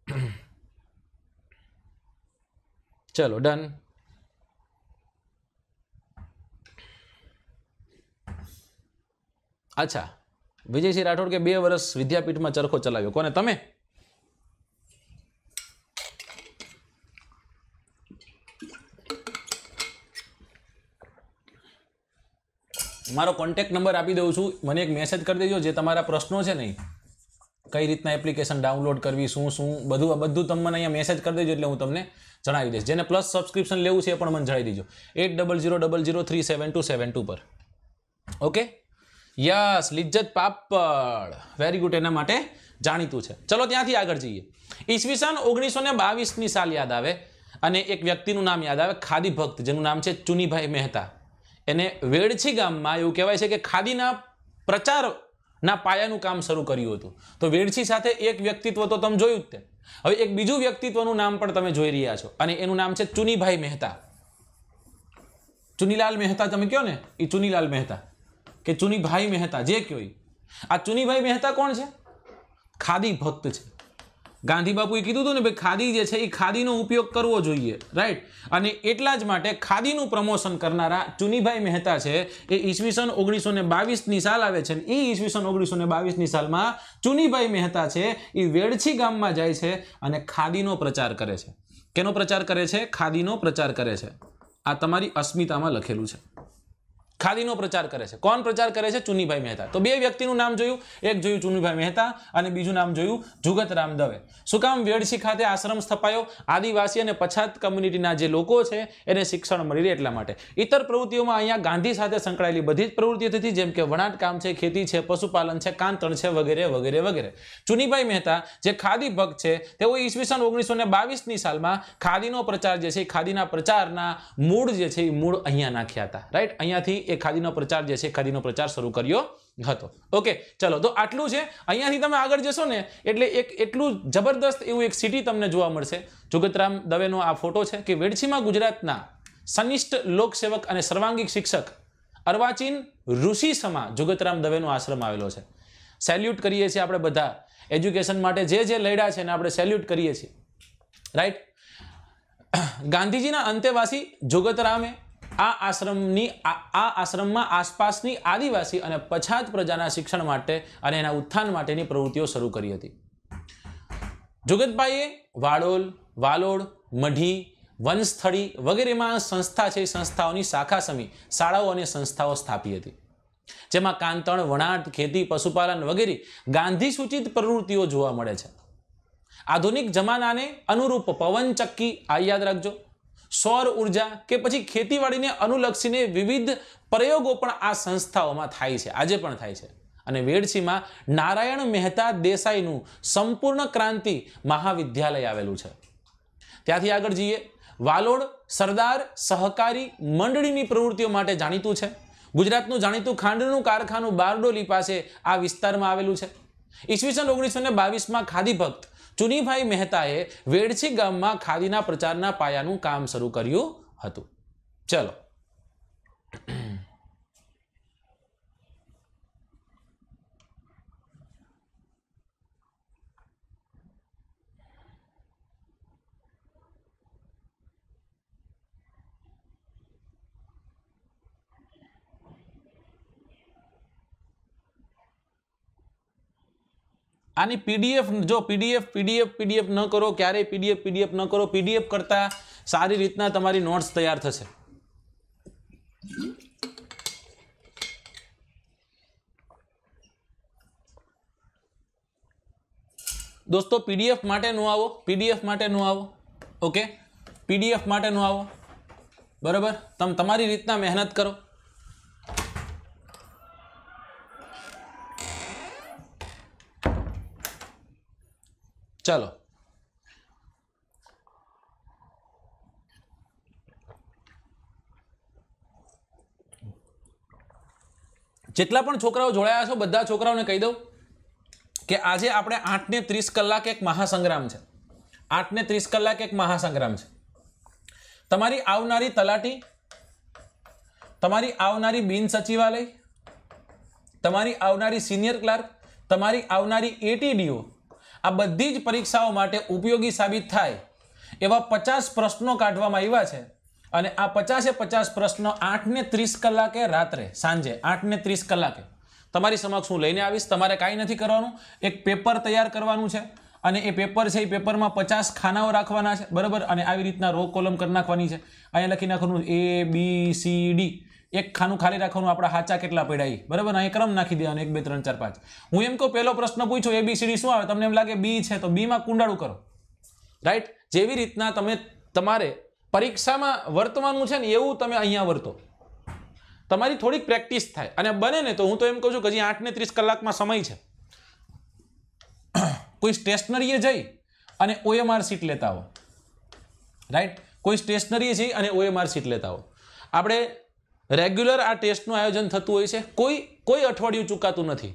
[COUGHS] ચલો ડન અચ્છા વિજયસિંહ રાઠોડ કે બે વર્ષ વિદ્યાપીઠમાં ચરખો ચલાવ્યો કોને તમે મારો કોન્ટેક્ટ નંબર આપી દઉં છું મને એક મેસેજ કરી દેજો જે તમારા પ્રશ્નો છે નહીં કઈ રીતના એપ્લિકેશન ડાઉનલોડ કરવી શું શું બધું બધું તમને અહીંયા મેસેજ કરી દેજો એટલે હું તમને જણાવી દઈશ જેને પ્લસ સબસ્ક્રિપ્શન લેવું છે એ પણ મને જણાવી દેજો at double zero double zero three seven two seven two પર okay yes Lijjat papad very good એના માટે જાણીતું છે ચલો ત્યાંથી આગળ જઈએ ઈસવીસન ઓગણીસો ને બાવીસની સાલ યાદ આવે અને એક વ્યક્તિનું નામ યાદ આવે ખાદી ભક્ત જેનું નામ છે ચુનીભાઈ મહેતા એને વેડછી ગામમાં એવું કહેવાય છે કે ખાદીના પ્રચાર ના પાયાનું કામ શરૂ કર્યું હતું તો વેડછી સાથે એક વ્યક્તિત્વ તો તમે જોયું જ તે હવે એક બીજું વ્યક્તિત્વનું નામ પણ તમે જોઈ રહ્યા છો અને એનું નામ છે ચુનીભાઈ મહેતા ચુનીલાલ મહેતા તમે કહો ને એ ચુનીલાલ મહેતા કે ચુનીભાઈ મહેતા જે કહો આ ચુનીભાઈ મહેતા કોણ છે ખાદી ભક્ત છે ગાંધી બાપુએ કીધું હતું ને ભાઈ ખાદી જે છે એ ખાદીનો ઉપયોગ કરવો જોઈએ રાઈટ અને એટલા જ માટે ખાદીનું પ્રમોશન કરનારા ચુનીભાઈ મહેતા છે એ ઈસવીસન ઓગણીસો ને બાવીસની સાલ આવે છે એ ઈસવીસન ઓગણીસો ને બાવીસની સાલમાં ચુનીભાઈ મહેતા છે એ વેડછી ગામમાં જાય છે અને ખાદીનો પ્રચાર કરે છે કેનો પ્રચાર કરે છે ખાદીનો પ્રચાર કરે છે આ તમારી અસ્મિતામાં લખેલું છે ખાદીનો પ્રચાર કરે છે કોણ પ્રચાર કરે છે ચુનીભાઈ મહેતા તો બે વ્યક્તિનું નામ જોયું એક જોયું ચુનીભાઈ મહેતા અને બીજું નામ જોયું જુગતરામ દવે શું કામ વેડસી ખાતે આશ્રમ સ્થપાયો આદિવાસી અને પછાત કમ્યુનિટીના જે લોકો છે એને શિક્ષણ મળી રહે એટલા માટે ઇતર પ્રવૃત્તિઓમાં અહીંયા ગાંધી સાથે સંકળાયેલી બધી જ પ્રવૃત્તિઓ થતી જેમ કે વણાટકામ છે ખેતી છે પશુપાલન છે કાંતણ છે વગેરે વગેરે વગેરે ચુનીભાઈ મહેતા જે ખાદી ભક્ત છે તેઓ ઈસવીસન ઓગણીસો ને બાવીસની સાલમાં ખાદીનો પ્રચાર જે છે ખાદીના પ્રચારના મૂળ જે છે એ મૂળ અહીંયા નાખ્યા હતા રાઈટ અહીંયાથી એ ખાદીનો પ્રચાર જે છે ખાદીનો પ્રચાર શરૂ કર્યો હતો ઓકે ચલો તો આટલું છે અહીંયાથી તમે આગળ જશો ને એટલે એક એટલું જબરદસ્ત એવું એક સિટી તમને જોવા મળશે જુગતરામ દવેનો આ ફોટો છે કે વેડછીમાં ગુજરાતના સનિષ્ઠ લોકસેવક અને સર્વાંગિક શિક્ષક અર્વાચીન ઋષિ સમા જુગતરામ દવેનો આશ્રમ આવેલો છે સેલ્યુટ કરીએ છીએ આપણે બધા એજ્યુકેશન માટે જે જે લડ્યા છે એને આપણે સેલ્યુટ કરીએ છીએ રાઈટ ગાંધીજીના અંતેવાસી જોગતરામે આ આશ્રમની આ આશ્રમમાં આસપાસની આદિવાસી અને પછાત પ્રજાના શિક્ષણ માટે અને એના ઉત્થાન માટેની પ્રવૃત્તિઓ શરૂ કરી હતી જુગતભાઈએ વાડોલ વાલોડ મઢી વનસ્થળી વગેરેમાં સંસ્થા છે સંસ્થાઓની શાખા સમી શાળાઓ અને સંસ્થાઓ સ્થાપી હતી જેમાં કાંતણ વણાટ ખેતી પશુપાલન વગેરે ગાંધી સૂચિત પ્રવૃત્તિઓ જોવા મળે છે આધુનિક જમાનાને અનુરૂપ પવનચક્કી આ યાદ રાખજો સૌર ઉર્જા કે પછી ખેતીવાડીને અનુલક્ષીને વિવિધ પ્રયોગો પણ આ સંસ્થાઓમાં થાય છે આજે પણ થાય છે અને વેડસીમાં નારાયણ મહેતા દેસાઈનું સંપૂર્ણ ક્રાંતિ મહાવિદ્યાલય આવેલું છે ત્યાંથી આગળ જઈએ વાલોડ સરદાર સહકારી મંડળીની પ્રવૃત્તિઓ માટે જાણીતું છે ગુજરાતનું જાણીતું ખાંડનું કારખાનું બારડોલી પાસે આ વિસ્તારમાં આવેલું છે ઈસવીસન ઓગણીસો ને બાવીસમાં ખાદી ભક્ત ચુનીભાઈ મહેતાએ વેડછી ગામમાં ખાદીના પ્રચારના પાયાનું કામ શરૂ કર્યું હતું ચલો આની પીડીએફ જો પીડીએફ પીડીએફ પીડીએફ ન કરો ક્યારેય પીડીએફ પીડીએફ ન કરો પીડીએફ કરતાં સારી રીતના તમારી નોટ્સ તૈયાર થશે દોસ્તો પીડીએફ માટે નો આવો પીડીએફ માટે નો આવો ઓકે પીડીએફ માટે નો આવો બરાબર તમ તમારી રીતના મહેનત કરો ચાલો જેટલા પણ છોકરાઓ જોડાયા છો બધા છોકરાઓને કહી દઉં કે આજે આપણે આઠને ત્રીસ કલાક એક મહાસંગ્રામ છે આઠને ત્રીસ કલાક એક મહાસંગ્રામ છે તમારી આવનારી તલાટી તમારી આવનારી બિન સચિવાલય તમારી આવનારી સિનિયર ક્લાર્ક તમારી આવનારી એટીડીઓ આ બધી જ પરીક્ષાઓ માટે ઉપયોગી સાબિત થાય એવા પચાસ પ્રશ્નો કાઢવામાં આવ્યા છે અને આ પચાસે પચાસ પ્રશ્નો આઠને ત્રીસ કલાકે રાત્રે સાંજે આઠને ત્રીસ કલાકે તમારી સમક્ષ હું લઈને આવીશ તમારે કાંઈ નથી કરવાનું એક પેપર તૈયાર કરવાનું છે અને એ પેપર છે એ પેપરમાં પચાસ ખાનાઓ રાખવાના છે બરાબર અને આવી રીતના રો કોલમ કરી નાખવાની છે અહીંયા લખી નાખવાનું એ બી સી ડી એક ખાનું ખાલી રાખવાનું આપણા હાચા કેટલા પડાય બરાબર અહીં ક્રમ નાખી દેવાનો એક બે ત્રણ ચાર પાંચ હું એમ કહું પહેલો પ્રશ્ન પૂછું એ પૂછો એબીસીડી શું આવે તમને એમ લાગે બી છે તો બીમાં કુંડાળું કરો રાઈટ જેવી રીતના તમે તમારે પરીક્ષામાં વર્તવાનું છે ને એવું તમે અહીંયા વર્તો તમારી થોડીક પ્રેક્ટિસ થાય અને બને ને તો હું તો એમ કહું છું કે હજી આઠને ત્રીસ કલાકમાં સમય છે [COUGHS] કોઈ સ્ટેશનરીએ જઈ અને ઓએમઆર સીટ લેતા આવો રાઈટ કોઈ સ્ટેશનરીએ જઈ અને ઓએમઆર સીટ લેતા આવો આપણે રેગ્યુલર આ ટેસ્ટનું આયોજન થતું હોય છે કોઈ કોઈ અઠવાડિયું ચૂકાતું નથી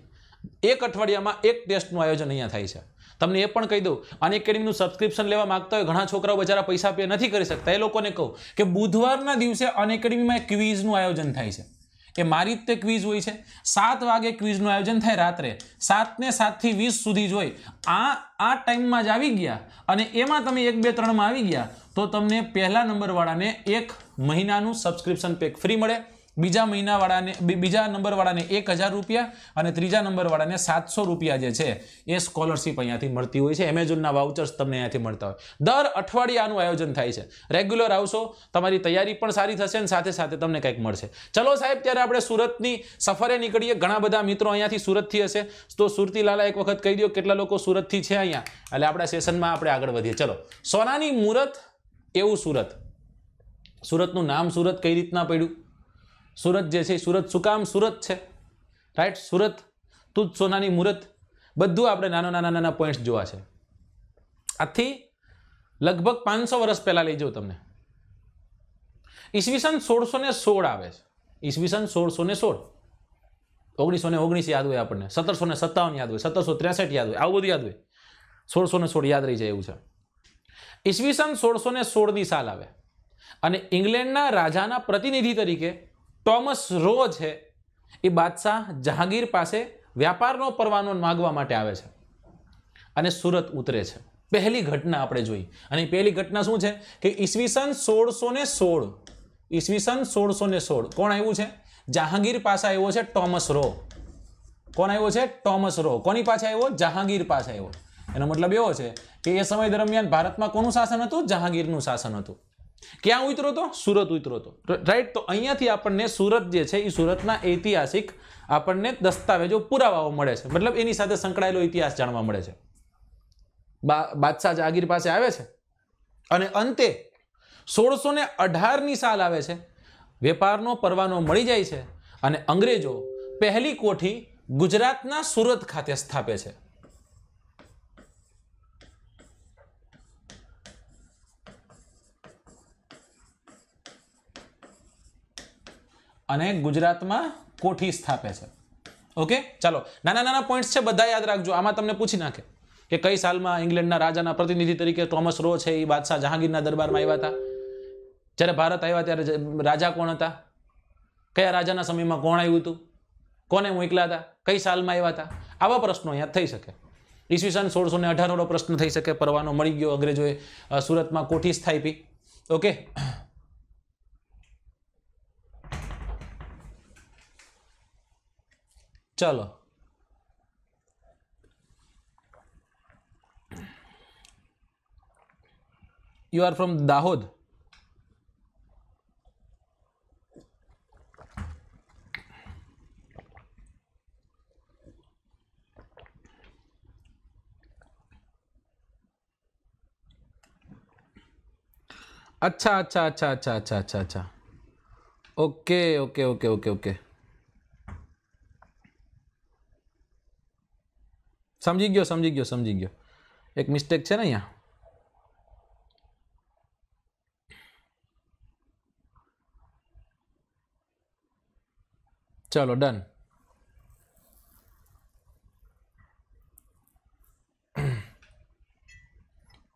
એક અઠવાડિયામાં એક ટેસ્ટનું આયોજન અહીંયા થાય છે તમને એ પણ કહી દઉં આની એકેડમીનું સબસ્ક્રિપ્શન લેવા માંગતા હોય ઘણા છોકરાઓ બજારા પૈસા પે નથી કરી શકતા એ લોકોને કહું કે બુધવારના દિવસે અન એકેડમીમાં ક્વિઝનું આયોજન થાય છે એ મારી જ તે ક્વિઝ હોય છે સાત વાગે ક્વિઝનું આયોજન થાય રાત્રે સાતને સાતથી વીસ સુધી જોઈ આ આ ટાઈમમાં જ આવી ગયા અને એમાં તમે એક બે ત્રણમાં આવી ગયા તો તમને પહેલા નંબરવાળાને એક મહિનાનું સબસ્ક્રિપ્શન પેક ફ્રી મળે બીજા મહિનાવાળાને બીજા નંબરવાળાને એક હજાર રૂપિયા અને ત્રીજા નંબરવાળાને સાતસો રૂપિયા જે છે એ સ્કોલરશિપ અહીંયાથી મળતી હોય છે એમેઝોનના વાઉચર્સ તમને અહીંયાથી મળતા હોય દર અઠવાડિયે આનું આયોજન થાય છે રેગ્યુલર આવશો તમારી તૈયારી પણ સારી થશે અને સાથે સાથે તમને કંઈક મળશે ચલો સાહેબ ત્યારે આપણે સુરતની સફરે નીકળીએ ઘણા બધા મિત્રો અહીંયાથી સુરતથી હશે તો સુરતીલાલા એક વખત કહી દો કેટલા લોકો સુરતથી છે અહીંયા એટલે આપણા સેશનમાં આપણે આગળ વધીએ ચલો સોનાની મુહૂર્ત એવું સુરત સુરતનું નામ સુરત કઈ રીતના પડ્યું સુરત જે છે સુરત શું કામ સુરત છે રાઈટ સુરત તુજ સોનાની મુહૂર્ત બધું આપણે નાના નાના નાના પોઈન્ટ્સ જોવા છે આથી લગભગ પાંચસો વર્ષ પહેલાં લઈ જાઉં તમને ઈસવીસન સોળસો ને સોળ આવે છે ઈસવીસન સોળસો ને સોળ ઓગણીસો ને ઓગણીસ યાદ હોય આપણને સત્તરસો ને સત્તાવન યાદ હોય સત્તરસો ત્રેસઠ યાદ હોય આવું બધું યાદ હોય સોળસો ને સોળ યાદ રહી જાય એવું છે ઈસવીસન સોળસો ને સોળની સાલ આવે અને ઇંગ્લેન્ડના રાજાના પ્રતિનિધિ તરીકે ટોમસ રો છે એ બાદશાહ જહાંગીર પાસે વ્યાપારનો પરવાનો માગવા માટે આવે છે અને સુરત ઉતરે છે પહેલી ઘટના આપણે જોઈ અને પહેલી ઘટના શું છે કે ઈસવીસન સોળસો ને સોળ ઈસવીસન સોળસો ને સોળ કોણ આવ્યું છે જહાંગીર પાસે આવ્યો છે ટોમસ રો કોણ આવ્યો છે ટોમસ રો કોની પાસે આવ્યો જહાંગીર પાસે આવ્યો એનો મતલબ એવો છે કે એ સમય દરમિયાન ભારતમાં કોનું શાસન હતું જહાંગીરનું શાસન હતું ક્યાં ઉતરો તો સુરત ઉતરો તો રાઈટ તો અહીંયાથી આપણને સુરત જે છે એ સુરતના ઐતિહાસિક આપણને દસ્તાવેજો પુરાવાઓ મળે છે મતલબ એની સાથે સંકળાયેલો ઇતિહાસ જાણવા મળે છે બાદશાહ જાગીર પાસે આવે છે અને અંતે સોળસો ને અઢારની સાલ આવે છે વેપારનો પરવાનો મળી જાય છે અને અંગ્રેજો પહેલી કોઠી ગુજરાતના સુરત ખાતે સ્થાપે છે અને ગુજરાતમાં કોઠી સ્થાપે છે ઓકે ચાલો નાના નાના પોઈન્ટ્સ છે બધા યાદ રાખજો આમાં તમને પૂછી નાખે કે કઈ સાલમાં ઇંગ્લેન્ડના રાજાના પ્રતિનિધિ તરીકે ટોમસ રો છે એ બાદશાહ જહાંગીરના દરબારમાં આવ્યા હતા જ્યારે ભારત આવ્યા ત્યારે રાજા કોણ હતા કયા રાજાના સમયમાં કોણ આવ્યું હતું કોને મોકલ્યા હતા કઈ સાલમાં આવ્યા હતા આવા પ્રશ્નો અહીંયા થઈ શકે ઈસવીસન સોળસો ને અઢારનો પ્રશ્ન થઈ શકે પરવાનો મળી ગયો અંગ્રેજોએ સુરતમાં કોઠી સ્થાપી ઓકે चलो यू आर फ्रॉम दाहोद अच्छा अच्छा अच्छा अच्छा अच्छा अच्छा अच्छा okay okay okay okay okay સમજી ગયો સમજી ગયો સમજી ગયો એક મિસ્ટેક છે ને અહીંયા ચલો ડન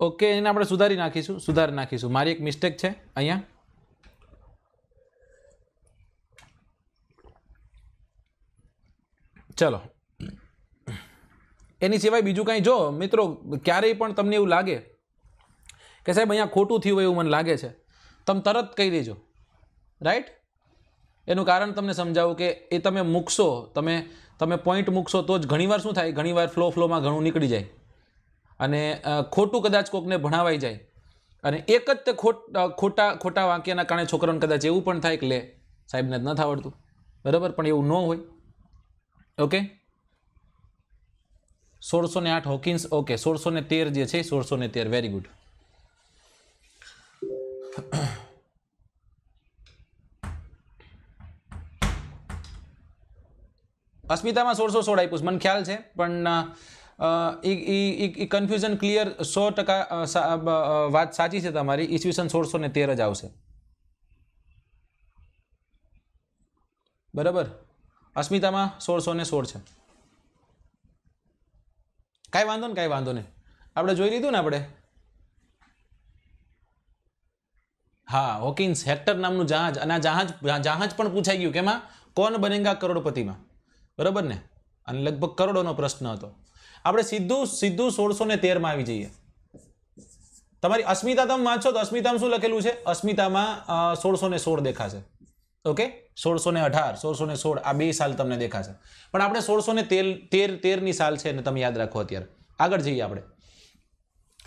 ઓકે એને આપણે સુધારી નાખીશું સુધારી નાખીશું મારી એક મિસ્ટેક છે અહીંયા ચલો એની સિવાય બીજું કાંઈ જો મિત્રો ક્યારેય પણ તમને એવું લાગે કે સાહેબ અહીંયા ખોટું થયું એવું મને લાગે છે તમે તરત કહી દેજો રાઈટ એનું કારણ તમને સમજાવું કે એ તમે મૂકશો તમે તમે પોઈન્ટ મૂકશો તો જ ઘણીવાર શું થાય ઘણીવાર ફ્લો ફ્લોમાં ઘણું નીકળી જાય અને ખોટું કદાચ કોકને ભણાવાઈ જાય અને એક જ તે ખોટ ખોટા ખોટા વાક્યના કારણે છોકરાઓને કદાચ એવું પણ થાય કે લે સાહેબને જ નથી આવડતું બરાબર પણ એવું ન હોય ઓકે સોળસો ને આઠ હોકિન્સ ઓકે સોળસો ને તેર જે છે સોળસો ને તેર વેરી ગુડ અસ્મિતામાં સોળસો સોળ આપ્યું મને ખ્યાલ છે પણ એ કન્ફ્યુઝન ક્લિયર સો ટકા વાત સાચી છે તમારી ઈસવીસન સોળસો ને તેર જ આવશે બરાબર અસ્મિતામાં સોળસો ને સોળ છે કાંઈ વાંધો ને કાંઈ વાંધો નહીં આપણે જોઈ લીધું ને આપણે હા હોકિન્સ હેક્ટર નામનું જહાજ અને આ જહાજ જહાજ પણ પૂછાઈ ગયું કે એમાં કોણ બનેગા કરોડપતિમાં બરાબર ને અને લગભગ કરોડોનો પ્રશ્ન હતો આપણે સીધું સીધું સોળસો ને તેરમાં આવી જઈએ તમારી અસ્મિતા તમે વાંચો તો અસ્મિતામાં શું લખેલું છે અસ્મિતામાં સોળસો ને સોળ દેખાશે ઓકે સોળસો ને અઢાર સોળસો ને સોળ આ બે સાલ તમને દેખાશે પણ આપણે સોળસો ને તેર તેર તેરની સાલ છે એને તમે યાદ રાખો અત્યારે આગળ જઈએ આપણે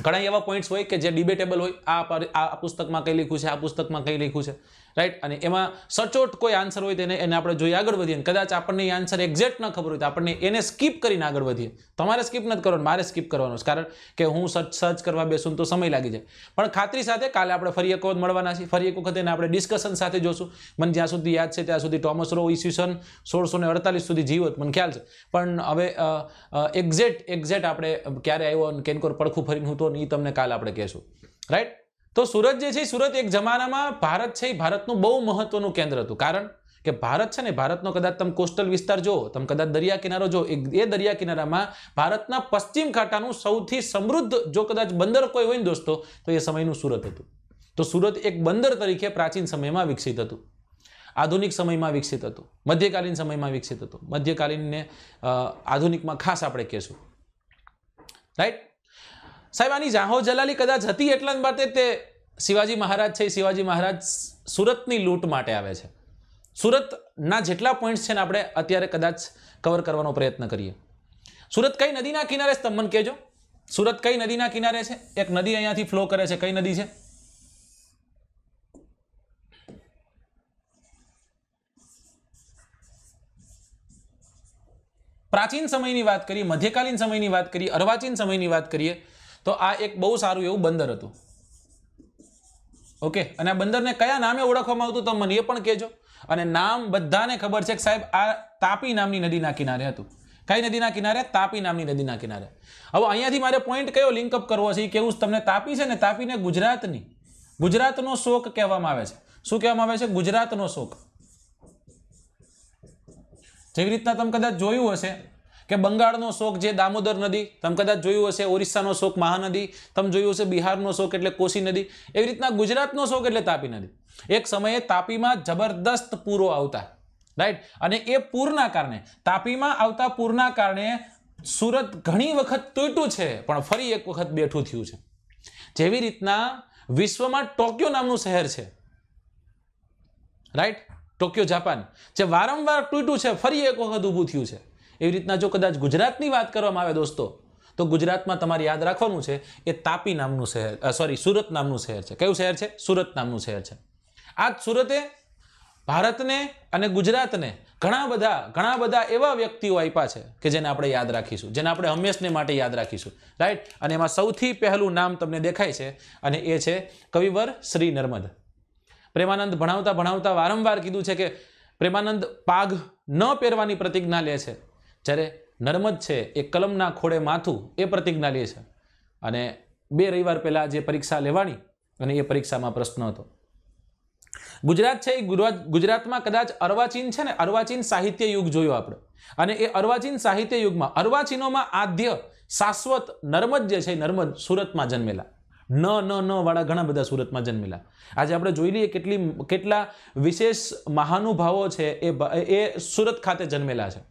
ઘણા એવા પોઈન્ટ્સ હોય કે જે ડિબેટેબલ હોય આ આ પુસ્તકમાં કંઈ લખ્યું છે આ પુસ્તકમાં કંઈ લખ્યું છે રાઈટ અને એમાં સચોટ કોઈ આન્સર હોય તેને એને આપણે જોઈએ આગળ વધીએ કદાચ આપણને એ આન્સર એક્ઝેક્ટ ન ખબર હોય તો આપણને એને સ્કીપ કરીને આગળ વધીએ તમારે સ્કીપ નથી કરવાનું મારે સ્કીપ કરવાનું છે કારણ કે હું સર્ચ સર્ચ કરવા બેસું તો સમય લાગી જાય પણ ખાતરી સાથે કાલે આપણે ફરી એક વખત મળવાના છીએ ફરી એક વખત એને આપણે ડિસ્કશન સાથે જોશું મને જ્યાં સુધી યાદ છે ત્યાં સુધી ટોમસ રો ઈસવીસન સોળસો ને અડતાલીસ સુધી જીવત મને ખ્યાલ છે પણ હવે એક્ઝેક્ટ એક્ઝેક્ટ આપણે ક્યારે આવ્યો અને કેનકોર પડખું ફરીને હું તો એ તમને કાલે આપણે કહેશું રાઈટ તો સુરત જે છે સુરત એક જમાનામાં ભારત છે એ ભારતનું બહુ મહત્વનું કેન્દ્ર હતું કારણ કે ભારત છે ને ભારતનો કદાચ તમે કોસ્ટલ વિસ્તાર જો તમે કદાચ દરિયા કિનારો જો એ દરિયા કિનારામાં ભારતના પશ્ચિમ ખાતાનું સૌથી સમૃદ્ધ જો કદાચ બંદર કોઈ હોય ને દોસ્તો તો એ સમયનું સુરત હતું તો સુરત એક બંદર તરીકે પ્રાચીન સમયમાં વિકસિત હતું આધુનિક સમયમાં વિકસિત હતું મધ્યકાલીન સમયમાં વિકસિત હતું મધ્યકાલીનને આધુનિકમાં ખાસ આપણે કહેશું રાઈટ સાહેબ આની જાહો જલાલી કદાચ હતી એટલા જ માટે તે શિવાજી મહારાજ છે શિવાજી મહારાજ સુરતની લૂંટ માટે આવે છે સુરતના જેટલા પોઈન્ટ્સ છે ને આપણે અત્યારે કદાચ કવર કરવાનો પ્રયત્ન કરીએ સુરત કઈ નદીના કિનારે છે તમને કહેજો સુરત કઈ નદીના કિનારે છે એક નદી અહીંયાથી ફ્લો કરે છે કઈ નદી છે પ્રાચીન સમયની વાત કરીએ મધ્યકાલીન સમયની વાત કરીએ અર્વાચીન સમયની વાત કરીએ તો આ એક બહુ સારું એવું બંદર હતું ઓકે અને આ બંદરને કયા નામે ઓળખવામાં આવતું તમે મને એ પણ કહેજો અને નામ બધાને ખબર છે કે સાહેબ આ તાપી નામની નદીના કિનારે હતું કઈ નદીના કિનારે તાપી નામની નદીના કિનારે હવે અહીંયાથી મારે પોઈન્ટ કયો લિંકઅપ કરવો છે કેવું તમને તાપી છે ને તાપીને ગુજરાતની ગુજરાતનો શોક કહેવામાં આવે છે શું કહેવામાં આવે છે ગુજરાતનો શોક જેવી રીતના તમે કદાચ જોયું હશે કે બંગાળનો શોક જે દામોદર નદી તમે કદાચ જોયું હશે ઓરિસ્સાનો શોક મહાનદી તમે જોયું હશે બિહારનો શોક એટલે કોસી નદી એવી રીતના ગુજરાતનો શોક એટલે તાપી નદી એક સમયે તાપીમાં જબરદસ્ત પૂરો આવતા રાઈટ અને એ પૂરના કારણે તાપીમાં આવતા પૂરના કારણે સુરત ઘણી વખત તૂટ્યું છે પણ ફરી એક વખત બેઠું થયું છે જેવી રીતના વિશ્વમાં ટોક્યો નામનું શહેર છે રાઈટ ટોક્યો જાપાન જે વારંવાર તૂટ્યું છે ફરી એક વખત ઊભું થયું છે એવી રીતના જો કદાચ ગુજરાતની વાત કરવામાં આવે દોસ્તો તો ગુજરાતમાં તમારે યાદ રાખવાનું છે એ તાપી નામનું શહેર સોરી સુરત નામનું શહેર છે કયું શહેર છે સુરત નામનું શહેર છે આ સુરતે ભારતને અને ગુજરાતને ઘણા બધા ઘણા બધા એવા વ્યક્તિઓ આપ્યા છે કે જેને આપણે યાદ રાખીશું જેને આપણે હંમેશને માટે યાદ રાખીશું રાઈટ અને એમાં સૌથી પહેલું નામ તમને દેખાય છે અને એ છે કવિવર શ્રી નર્મદ પ્રેમાનંદ ભણાવતા ભણાવતા વારંવાર કીધું છે કે પ્રેમાનંદ પાઘ ન પહેરવાની પ્રતિજ્ઞા લે છે જ્યારે નર્મદ છે એ કલમના ખોળે માથું એ પ્રતિજ્ઞા લે છે અને બે રવિવાર પહેલાં જે પરીક્ષા લેવાની અને એ પરીક્ષામાં પ્રશ્ન હતો ગુજરાત છે એ ગુજરાતમાં કદાચ અર્વાચીન છે ને અર્વાચીન સાહિત્ય યુગ જોયો આપણે અને એ અર્વાચીન સાહિત્ય યુગમાં અર્વાચીનોમાં આદ્ય શાશ્વત નર્મદ જે છે નર્મદ સુરતમાં જન્મેલા ન ન ન વાળા ઘણા બધા સુરતમાં જન્મેલા આજે આપણે જોઈ લઈએ કેટલી કેટલા વિશેષ મહાનુભાવો છે એ એ સુરત ખાતે જન્મેલા છે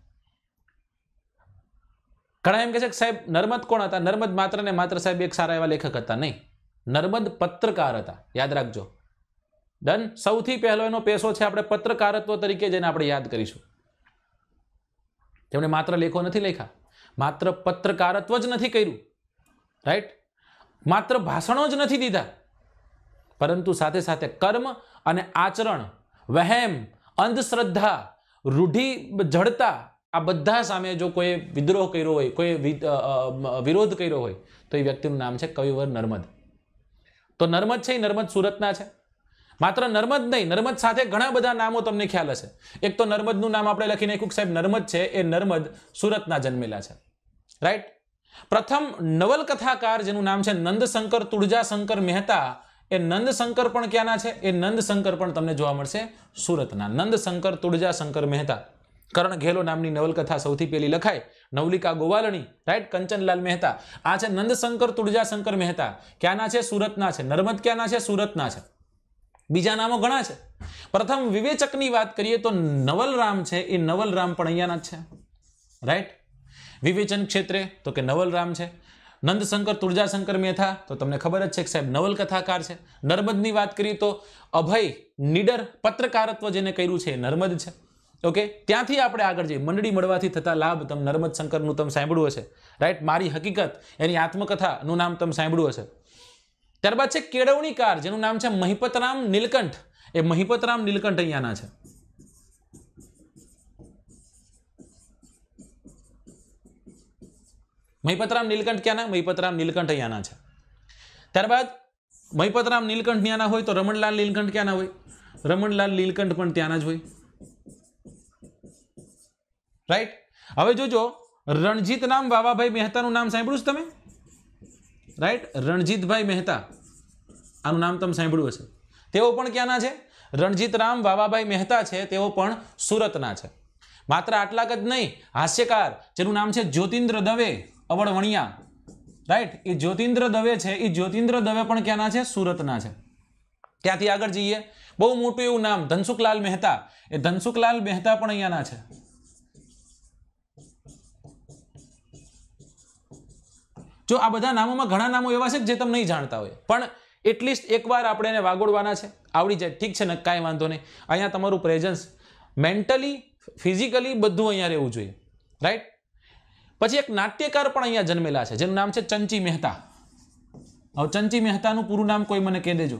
ઘણા એમ કે છે કે સાહેબ નર્મદ કોણ હતા નર્મદ માત્ર ને માત્ર સાહેબ એક સારા એવા લેખક હતા નહીં નર્મદ પત્રકાર હતા યાદ રાખજો ડન સૌથી પહેલો એનો પેશો છે આપણે પત્રકારત્વ તરીકે જેને આપણે યાદ કરીશું તેમણે માત્ર લેખો નથી લખ્યા માત્ર પત્રકારત્વ જ નથી કર્યું રાઈટ માત્ર ભાષણો જ નથી દીધા પરંતુ સાથે સાથે કર્મ અને આચરણ વહેમ અંધશ્રદ્ધા રૂઢિ જડતા આ બધા સામે જો કોઈ વિદ્રોહ કર્યો હોય કોઈ વિરોધ કર્યો હોય તો એ વ્યક્તિનું નામ છે કવિવર નર્મદ તો નર્મદ છે એ નર્મદ સુરતના છે માત્ર નર્મદ નહીં નર્મદ સાથે ઘણા બધા નામો તમને ખ્યાલ હશે એક તો નર્મદનું નામ આપણે લખી નાખ્યું સાહેબ નર્મદ છે એ નર્મદ સુરતના જન્મેલા છે રાઈટ પ્રથમ નવલકથાકાર જેનું નામ છે નંદશંકર તુળજાશંકર મહેતા એ નંદશંકર પણ ક્યાંના છે એ નંદશંકર પણ તમને જોવા મળશે સુરતના નંદશંકર તુળજાશંકર મહેતા કરણ ઘેલો નામની નવલકથા સૌથી પહેલી લખાય નવલિકા ગોવાલણી રાઈટ કંચનલાલ મહેતા આ છે નંદશંકર તુળજાશંકર મહેતા ક્યાંના છે સુરતના છે નર્મદ ક્યાંના છે સુરતના છે બીજા નામો ઘણા છે પ્રથમ વિવેચકની વાત કરીએ તો નવલરામ છે એ નવલરામ પણ અહીંયાના જ છે રાઈટ વિવેચન ક્ષેત્રે તો કે નવલરામ છે નંદશંકર તુળજાશંકર મહેતા તો તમને ખબર જ છે કે સાહેબ નવલકથાકાર છે નર્મદની વાત કરીએ તો અભય નીડર પત્રકારત્વ જેને કર્યું છે નર્મદ છે ઓકે ત્યાંથી આપણે આગળ જઈએ મંડળી મળવાથી થતા લાભ તમે નર્મદ શંકરનું તમે સાંભળ્યું હશે રાઈટ મારી હકીકત એની આત્મકથાનું નામ તમે સાંભળ્યું હશે ત્યારબાદ છે કેળવણીકાર જેનું નામ છે મહિપતરામ નીલકંઠ એ મહિપતરામ નીલકંઠ અહીંયાના છે મહિપતરામ નીલકંઠ ક્યાંના મહિપતરામ નીલકંઠ અહીંયાના છે ત્યારબાદ મહિપતરામ નીલકંઠ ત્યાંના હોય તો રમણલાલ નીલકંઠ ક્યાંના હોય રમણલાલ નીલકંઠ પણ ત્યાંના જ હોય રાઈટ હવે જોજો રણજીત નામ વાવાભાઈ મહેતાનું નામ સાંભળ્યું છે તમે રાઈટ રણજીતભાઈ મહેતા આનું નામ તમે સાંભળ્યું હશે તેઓ પણ ક્યાંના છે રણજીત રામ વાવાભાઈ મહેતા છે તેઓ પણ સુરતના છે માત્ર આટલાક જ નહીં હાસ્યકાર જેનું નામ છે જ્યોતિન્દ્ર દવે અવળવણિયા રાઈટ એ જ્યોતિન્દ્ર દવે છે એ જ્યોતિન્દ્ર દવે પણ ક્યાંના છે સુરતના છે ત્યાંથી આગળ જઈએ બહુ મોટું એવું નામ ધનસુખલાલ મહેતા એ ધનસુખલાલ મહેતા પણ અહીંયાના છે જો આ બધા નામોમાં ઘણા નામો એવા છે જે તમે નહીં જાણતા હોય પણ એટલીસ્ટ એકવાર આપણે એને વાગોડવાના છે આવડી જાય ઠીક છે ને કાંઈ વાંધો નહીં અહીંયા તમારું પ્રેઝન્સ મેન્ટલી ફિઝિકલી બધું અહીંયા રહેવું જોઈએ રાઈટ પછી એક નાટ્યકાર પણ અહીંયા જન્મેલા છે જેનું નામ છે ચંચી મહેતા હવે ચંચી મહેતાનું પૂરું નામ કોઈ મને કહી દેજો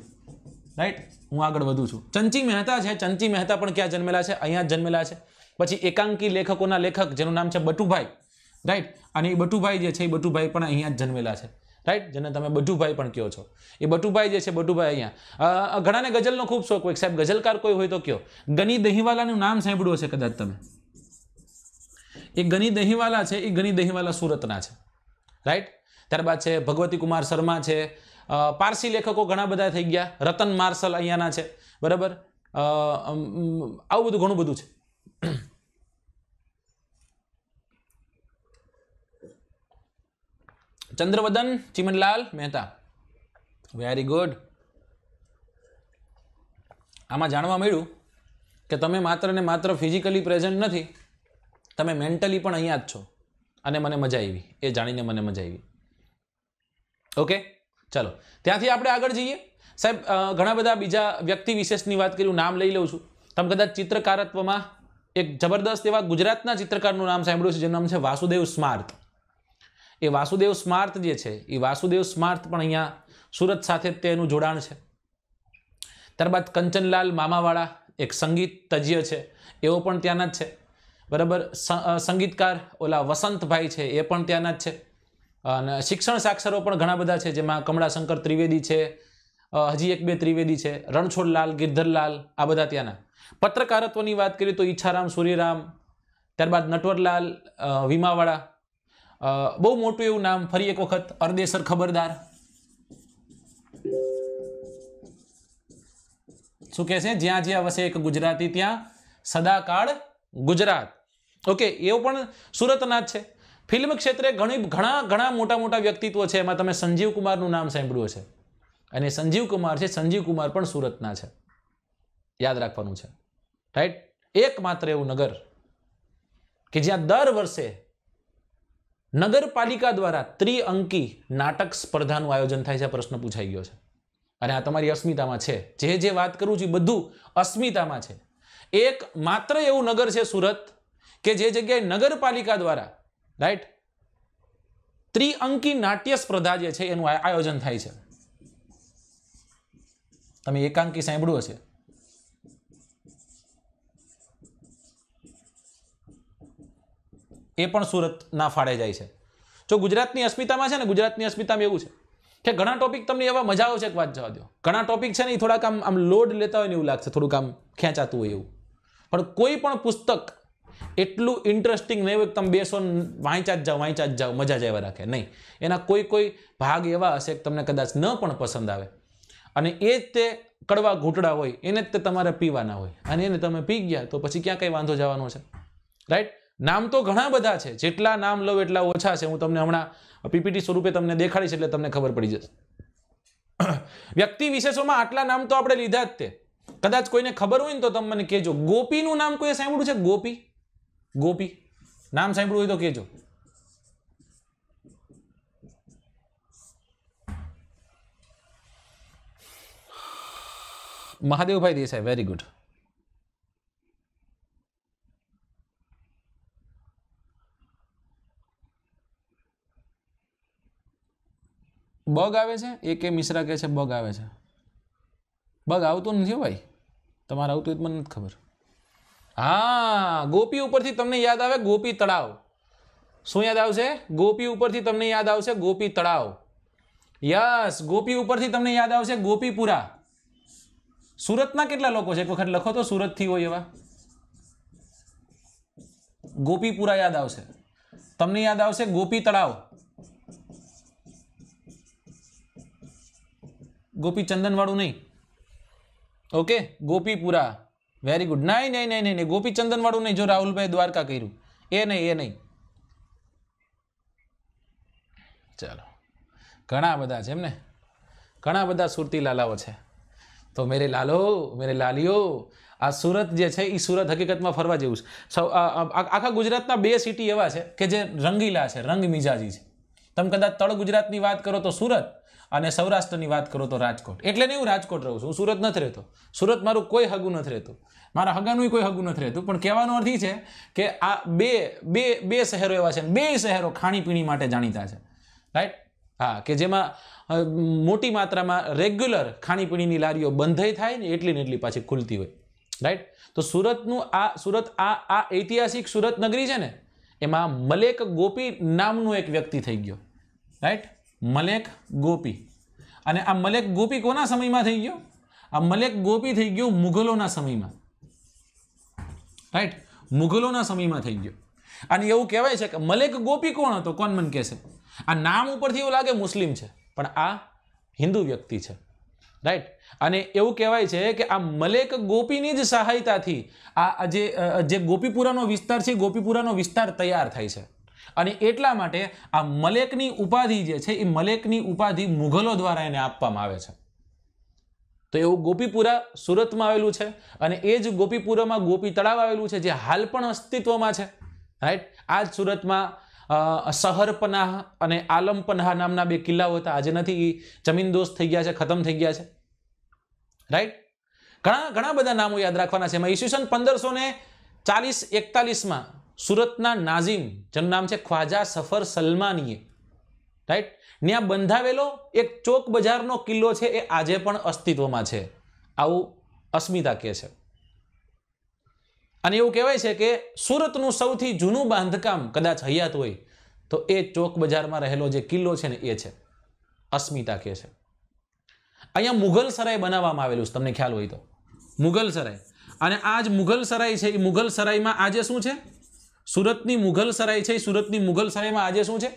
રાઈટ હું આગળ વધુ છું ચંચી મહેતા છે ચંચી મહેતા પણ ક્યાં જન્મેલા છે અહીંયા જન્મેલા છે પછી એકાંકી લેખકોના લેખક જેનું નામ છે બટુભાઈ રાઈટ અને એ બટુભાઈ જે છે એ બટુભાઈ પણ અહીંયા જ જન્મેલા છે રાઈટ જેને તમે બટુભાઈ પણ કહો છો એ બટુભાઈ જે છે બટુભાઈ અહીંયા ઘણાને ગઝલનો ખૂબ શોખ હોય સાહેબ ગઝલકાર કોઈ હોય તો કયો ગની દહીંવાલાનું નામ સાંભળ્યું હશે કદાચ તમે એ ગની દહીંવાલા છે એ ગની દહીંવાલા સુરતના છે રાઈટ ત્યારબાદ છે ભગવતી કુમાર શર્મા છે પારસી લેખકો ઘણા બધા થઈ ગયા રતન માર્શલ અહીંયાના છે બરાબર આવું બધું ઘણું બધું છે ચંદ્રવદન ચિમનલાલ મહેતા વેરી ગુડ આમાં જાણવા મળ્યું કે તમે માત્ર ને માત્ર ફિઝિકલી પ્રેઝન્ટ નથી તમે મેન્ટલી પણ અહીંયા જ છો અને મને મજા આવી એ જાણીને મને મજા આવી ઓકે ચાલો ત્યાંથી આપણે આગળ જઈએ સાહેબ ઘણા બધા બીજા વ્યક્તિ વિશેષની વાત કરી હું નામ લઈ લઉં છું તમે કદાચ ચિત્રકારત્વમાં એક જબરદસ્ત એવા ગુજરાતના ચિત્રકારનું નામ સાંભળ્યું છે જેનું નામ છે વાસુદેવ સ્માર્ત એ વાસુદેવ સ્માર્થ જે છે એ વાસુદેવ સ્માર્ત પણ અહીંયા સુરત સાથે તેનું જોડાણ છે ત્યારબાદ કંચનલાલ મામાવાળા એક સંગીત તજ્ઞ છે એવો પણ ત્યાંના જ છે બરાબર સંગીતકાર ઓલા વસંતભાઈ છે એ પણ ત્યાંના જ છે અને શિક્ષણ સાક્ષરો પણ ઘણા બધા છે જેમાં કમળાશંકર ત્રિવેદી છે હજી એક બે ત્રિવેદી છે રણછોડલાલ ગિરધરલાલ આ બધા ત્યાંના પત્રકારત્વની વાત કરીએ તો ઈચ્છારામ સૂર્યરામ ત્યારબાદ નટવરલાલ વીમાવાળા બહુ મોટું એવું નામ ફરી એક વખત અરદેસર ખબરદાર શું કહે છે જ્યાં જ્યાં વસે એક ગુજરાતી ત્યાં સદાકાળ ગુજરાત ઓકે એવો પણ સુરતના જ છે ફિલ્મ ક્ષેત્રે ઘણી ઘણા ઘણા મોટા મોટા વ્યક્તિત્વ છે એમાં તમે સંજીવ કુમારનું નામ સાંભળ્યું છે અને સંજીવ કુમાર છે સંજીવ કુમાર પણ સુરતના છે યાદ રાખવાનું છે રાઈટ એકમાત્ર એવું નગર કે જ્યાં દર વર્ષે નગરપાલિકા દ્વારા ત્રિઅંકી નાટક સ્પર્ધાનું આયોજન થાય છે આ પ્રશ્ન પૂછાઈ ગયો છે અને આ તમારી અસ્મિતામાં છે જે જે વાત કરું છું બધું અસ્મિતામાં છે એક માત્ર એવું નગર છે સુરત કે જે જગ્યાએ નગરપાલિકા દ્વારા રાઈટ ત્રિઅંકી નાટ્ય સ્પર્ધા જે છે એનું આયોજન થાય છે તમે એકાંકી સાંભળ્યું હશે એ પણ સુરતના ફાળે જાય છે જો ગુજરાતની અસ્મિતામાં છે ને ગુજરાતની અસ્મિતામાં એવું છે કે ઘણા ટોપિક તમને એવા મજા આવશે એક વાત જવા દો ઘણા ટોપિક છે ને એ થોડાક આમ આમ લોડ લેતા હોય ને એવું લાગશે થોડુંક આમ ખેંચાતું હોય એવું પણ કોઈ પણ પુસ્તક એટલું ઇન્ટરેસ્ટિંગ નહીં હોય તમે બેસો વાંચા જ જાઓ વાંચા જ જાઓ મજા જ એવા રાખે નહીં એના કોઈ કોઈ ભાગ એવા હશે કે તમને કદાચ ન પણ પસંદ આવે અને એ જ તે કડવા ઘૂંટડા હોય એને જ તે તમારે પીવાના હોય અને એને તમે પી ગયા તો પછી ક્યાં કંઈ વાંધો જવાનો છે રાઈટ નામ તો ઘણા બધા છે જેટલા નામ લઉં એટલા ઓછા છે હું તમને હમણાં પીપીટી સ્વરૂપે તમને દેખાડીશ એટલે તમને ખબર પડી જશે [COUGHS] વ્યક્તિ વિશેષોમાં આટલા નામ તો આપણે લીધા જ તે કદાચ કોઈને ખબર હોય ને તો તમે મને કહેજો ગોપીનું નામ કોઈએ સાંભળ્યું છે ગોપી ગોપી નામ સાંભળ્યું હોય તો કહેજો મહાદેવભાઈ દેસાઈ વેરી ગુડ બગ આવે છે એ કે મિશ્ર કહે છે બગ આવે છે બગ આવતું નથી ભાઈ તમારે આવતું એ મને નથી ખબર હા ગોપી ઉપરથી તમને યાદ આવે ગોપી તળાવ શું યાદ આવશે ગોપી ઉપરથી તમને યાદ આવશે ગોપી તળાવ યસ ગોપી ઉપરથી તમને યાદ આવશે ગોપીપુરા સુરતના કેટલા લોકો છે એક વખત લખો તો સુરતથી હોય એવા ગોપીપુરા યાદ આવશે તમને યાદ આવશે ગોપી તળાવ ગોપીચંદનવાળું નહીં ઓકે ગોપીપુરા વેરી ગુડ નહીં નહીં નહીં નહીં ગોપીચંદનવાળું નહીં જો રાહુલભાઈ દ્વારકા કર્યું એ નહીં એ નહીં ચાલો ઘણા બધા છે એમને ઘણા બધા સુરતી લાલાઓ છે તો મેરે લાલો મેરે લાલીઓ આ સુરત જે છે એ સુરત હકીકતમાં ફરવા જેવું છે સૌ આખા ગુજરાતના બે સિટી એવા છે કે જે રંગીલા છે રંગ મિજાજી છે તમે કદાચ તળ ગુજરાતની વાત કરો તો સુરત અને સૌરાષ્ટ્રની વાત કરો તો રાજકોટ એટલે નહીં હું રાજકોટ રહું છું હું સુરત નથી રહેતો સુરત મારું કોઈ હગું નથી રહેતું મારા હગાનું કોઈ હગું નથી રહેતું પણ કહેવાનો અર્થ છે કે આ બે બે બે શહેરો એવા છે બે શહેરો ખાણીપીણી માટે જાણીતા છે રાઈટ હા કે જેમાં મોટી માત્રામાં રેગ્યુલર ખાણીપીણીની લારીઓ બંધાઈ થાય ને એટલી ને એટલી પાછી ખુલતી હોય રાઈટ તો સુરતનું આ સુરત આ આ ઐતિહાસિક સુરત નગરી છે ને એમાં મલેક ગોપી નામનો એક વ્યક્તિ થઈ ગયો રાઈટ મલેક ગોપી અને આ મલેક ગોપી કોના સમયમાં થઈ ગયો આ મલેક ગોપી થઈ ગયો મુઘલોના સમયમાં રાઈટ મુઘલોના સમયમાં થઈ ગયો અને એવું કહેવાય છે કે મલેક ગોપી કોણ હતો કોણ મન કહેશે આ નામ ઉપરથી એવું લાગે મુસ્લિમ છે પણ આ હિન્દુ વ્યક્તિ છે રાઈટ અને એવું કહેવાય છે કે આ મલેક ગોપીની જ સહાયતાથી આ જે ગોપીપુરાનો વિસ્તાર છે ગોપીપુરાનો વિસ્તાર તૈયાર થાય છે અને એટલા માટે આ મલેકની ઉપાધિ જે છે એ મલેકની ઉપાધિ મુઘલો દ્વારા એને આપવામાં આવે છે તો એવું ગોપીપુરા સુરતમાં આવેલું છે અને એ જ ગોપીપુરામાં ગોપી તળાવ આવેલું છે જે હાલ પણ અસ્તિત્વમાં છે રાઈટ આ સુરતમાં સહરપનાહ અને આલમપનાહ નામના બે કિલ્લાઓ હતા આજે નથી જમીનદોસ્ત થઈ ગયા છે ખતમ થઈ ગયા છે રાઈટ ઘણા ઘણા બધા નામો યાદ રાખવાના છે એમાં ઈસવીસન પંદરસો ને ચાલીસ એકતાલીસમાં સુરતના નાઝિમ જેનું નામ છે ખ્વાજા સફર સલમાનીએ રાઈટ ત્યાં બંધાવેલો એક ચોક બજારનો કિલ્લો છે એ આજે પણ અસ્તિત્વમાં છે આવું અસ્મિતા કહે છે અને એવું કહેવાય છે કે સુરતનું સૌથી જૂનું બાંધકામ કદાચ હયાત હોય તો એ ચોક બજારમાં રહેલો જે કિલ્લો છે ને એ છે અસ્મિતા કહે છે અહીંયા મુઘલ સરાય બનાવવામાં આવેલું છે તમને ખ્યાલ હોય તો મુઘલ સરાય અને આ જ મુઘલ સરાય છે એ મુઘલ સરાયમાં આજે શું છે સુરતની મુઘલ સરાય છે સુરતની મુઘલ સરાયમાં આજે શું છે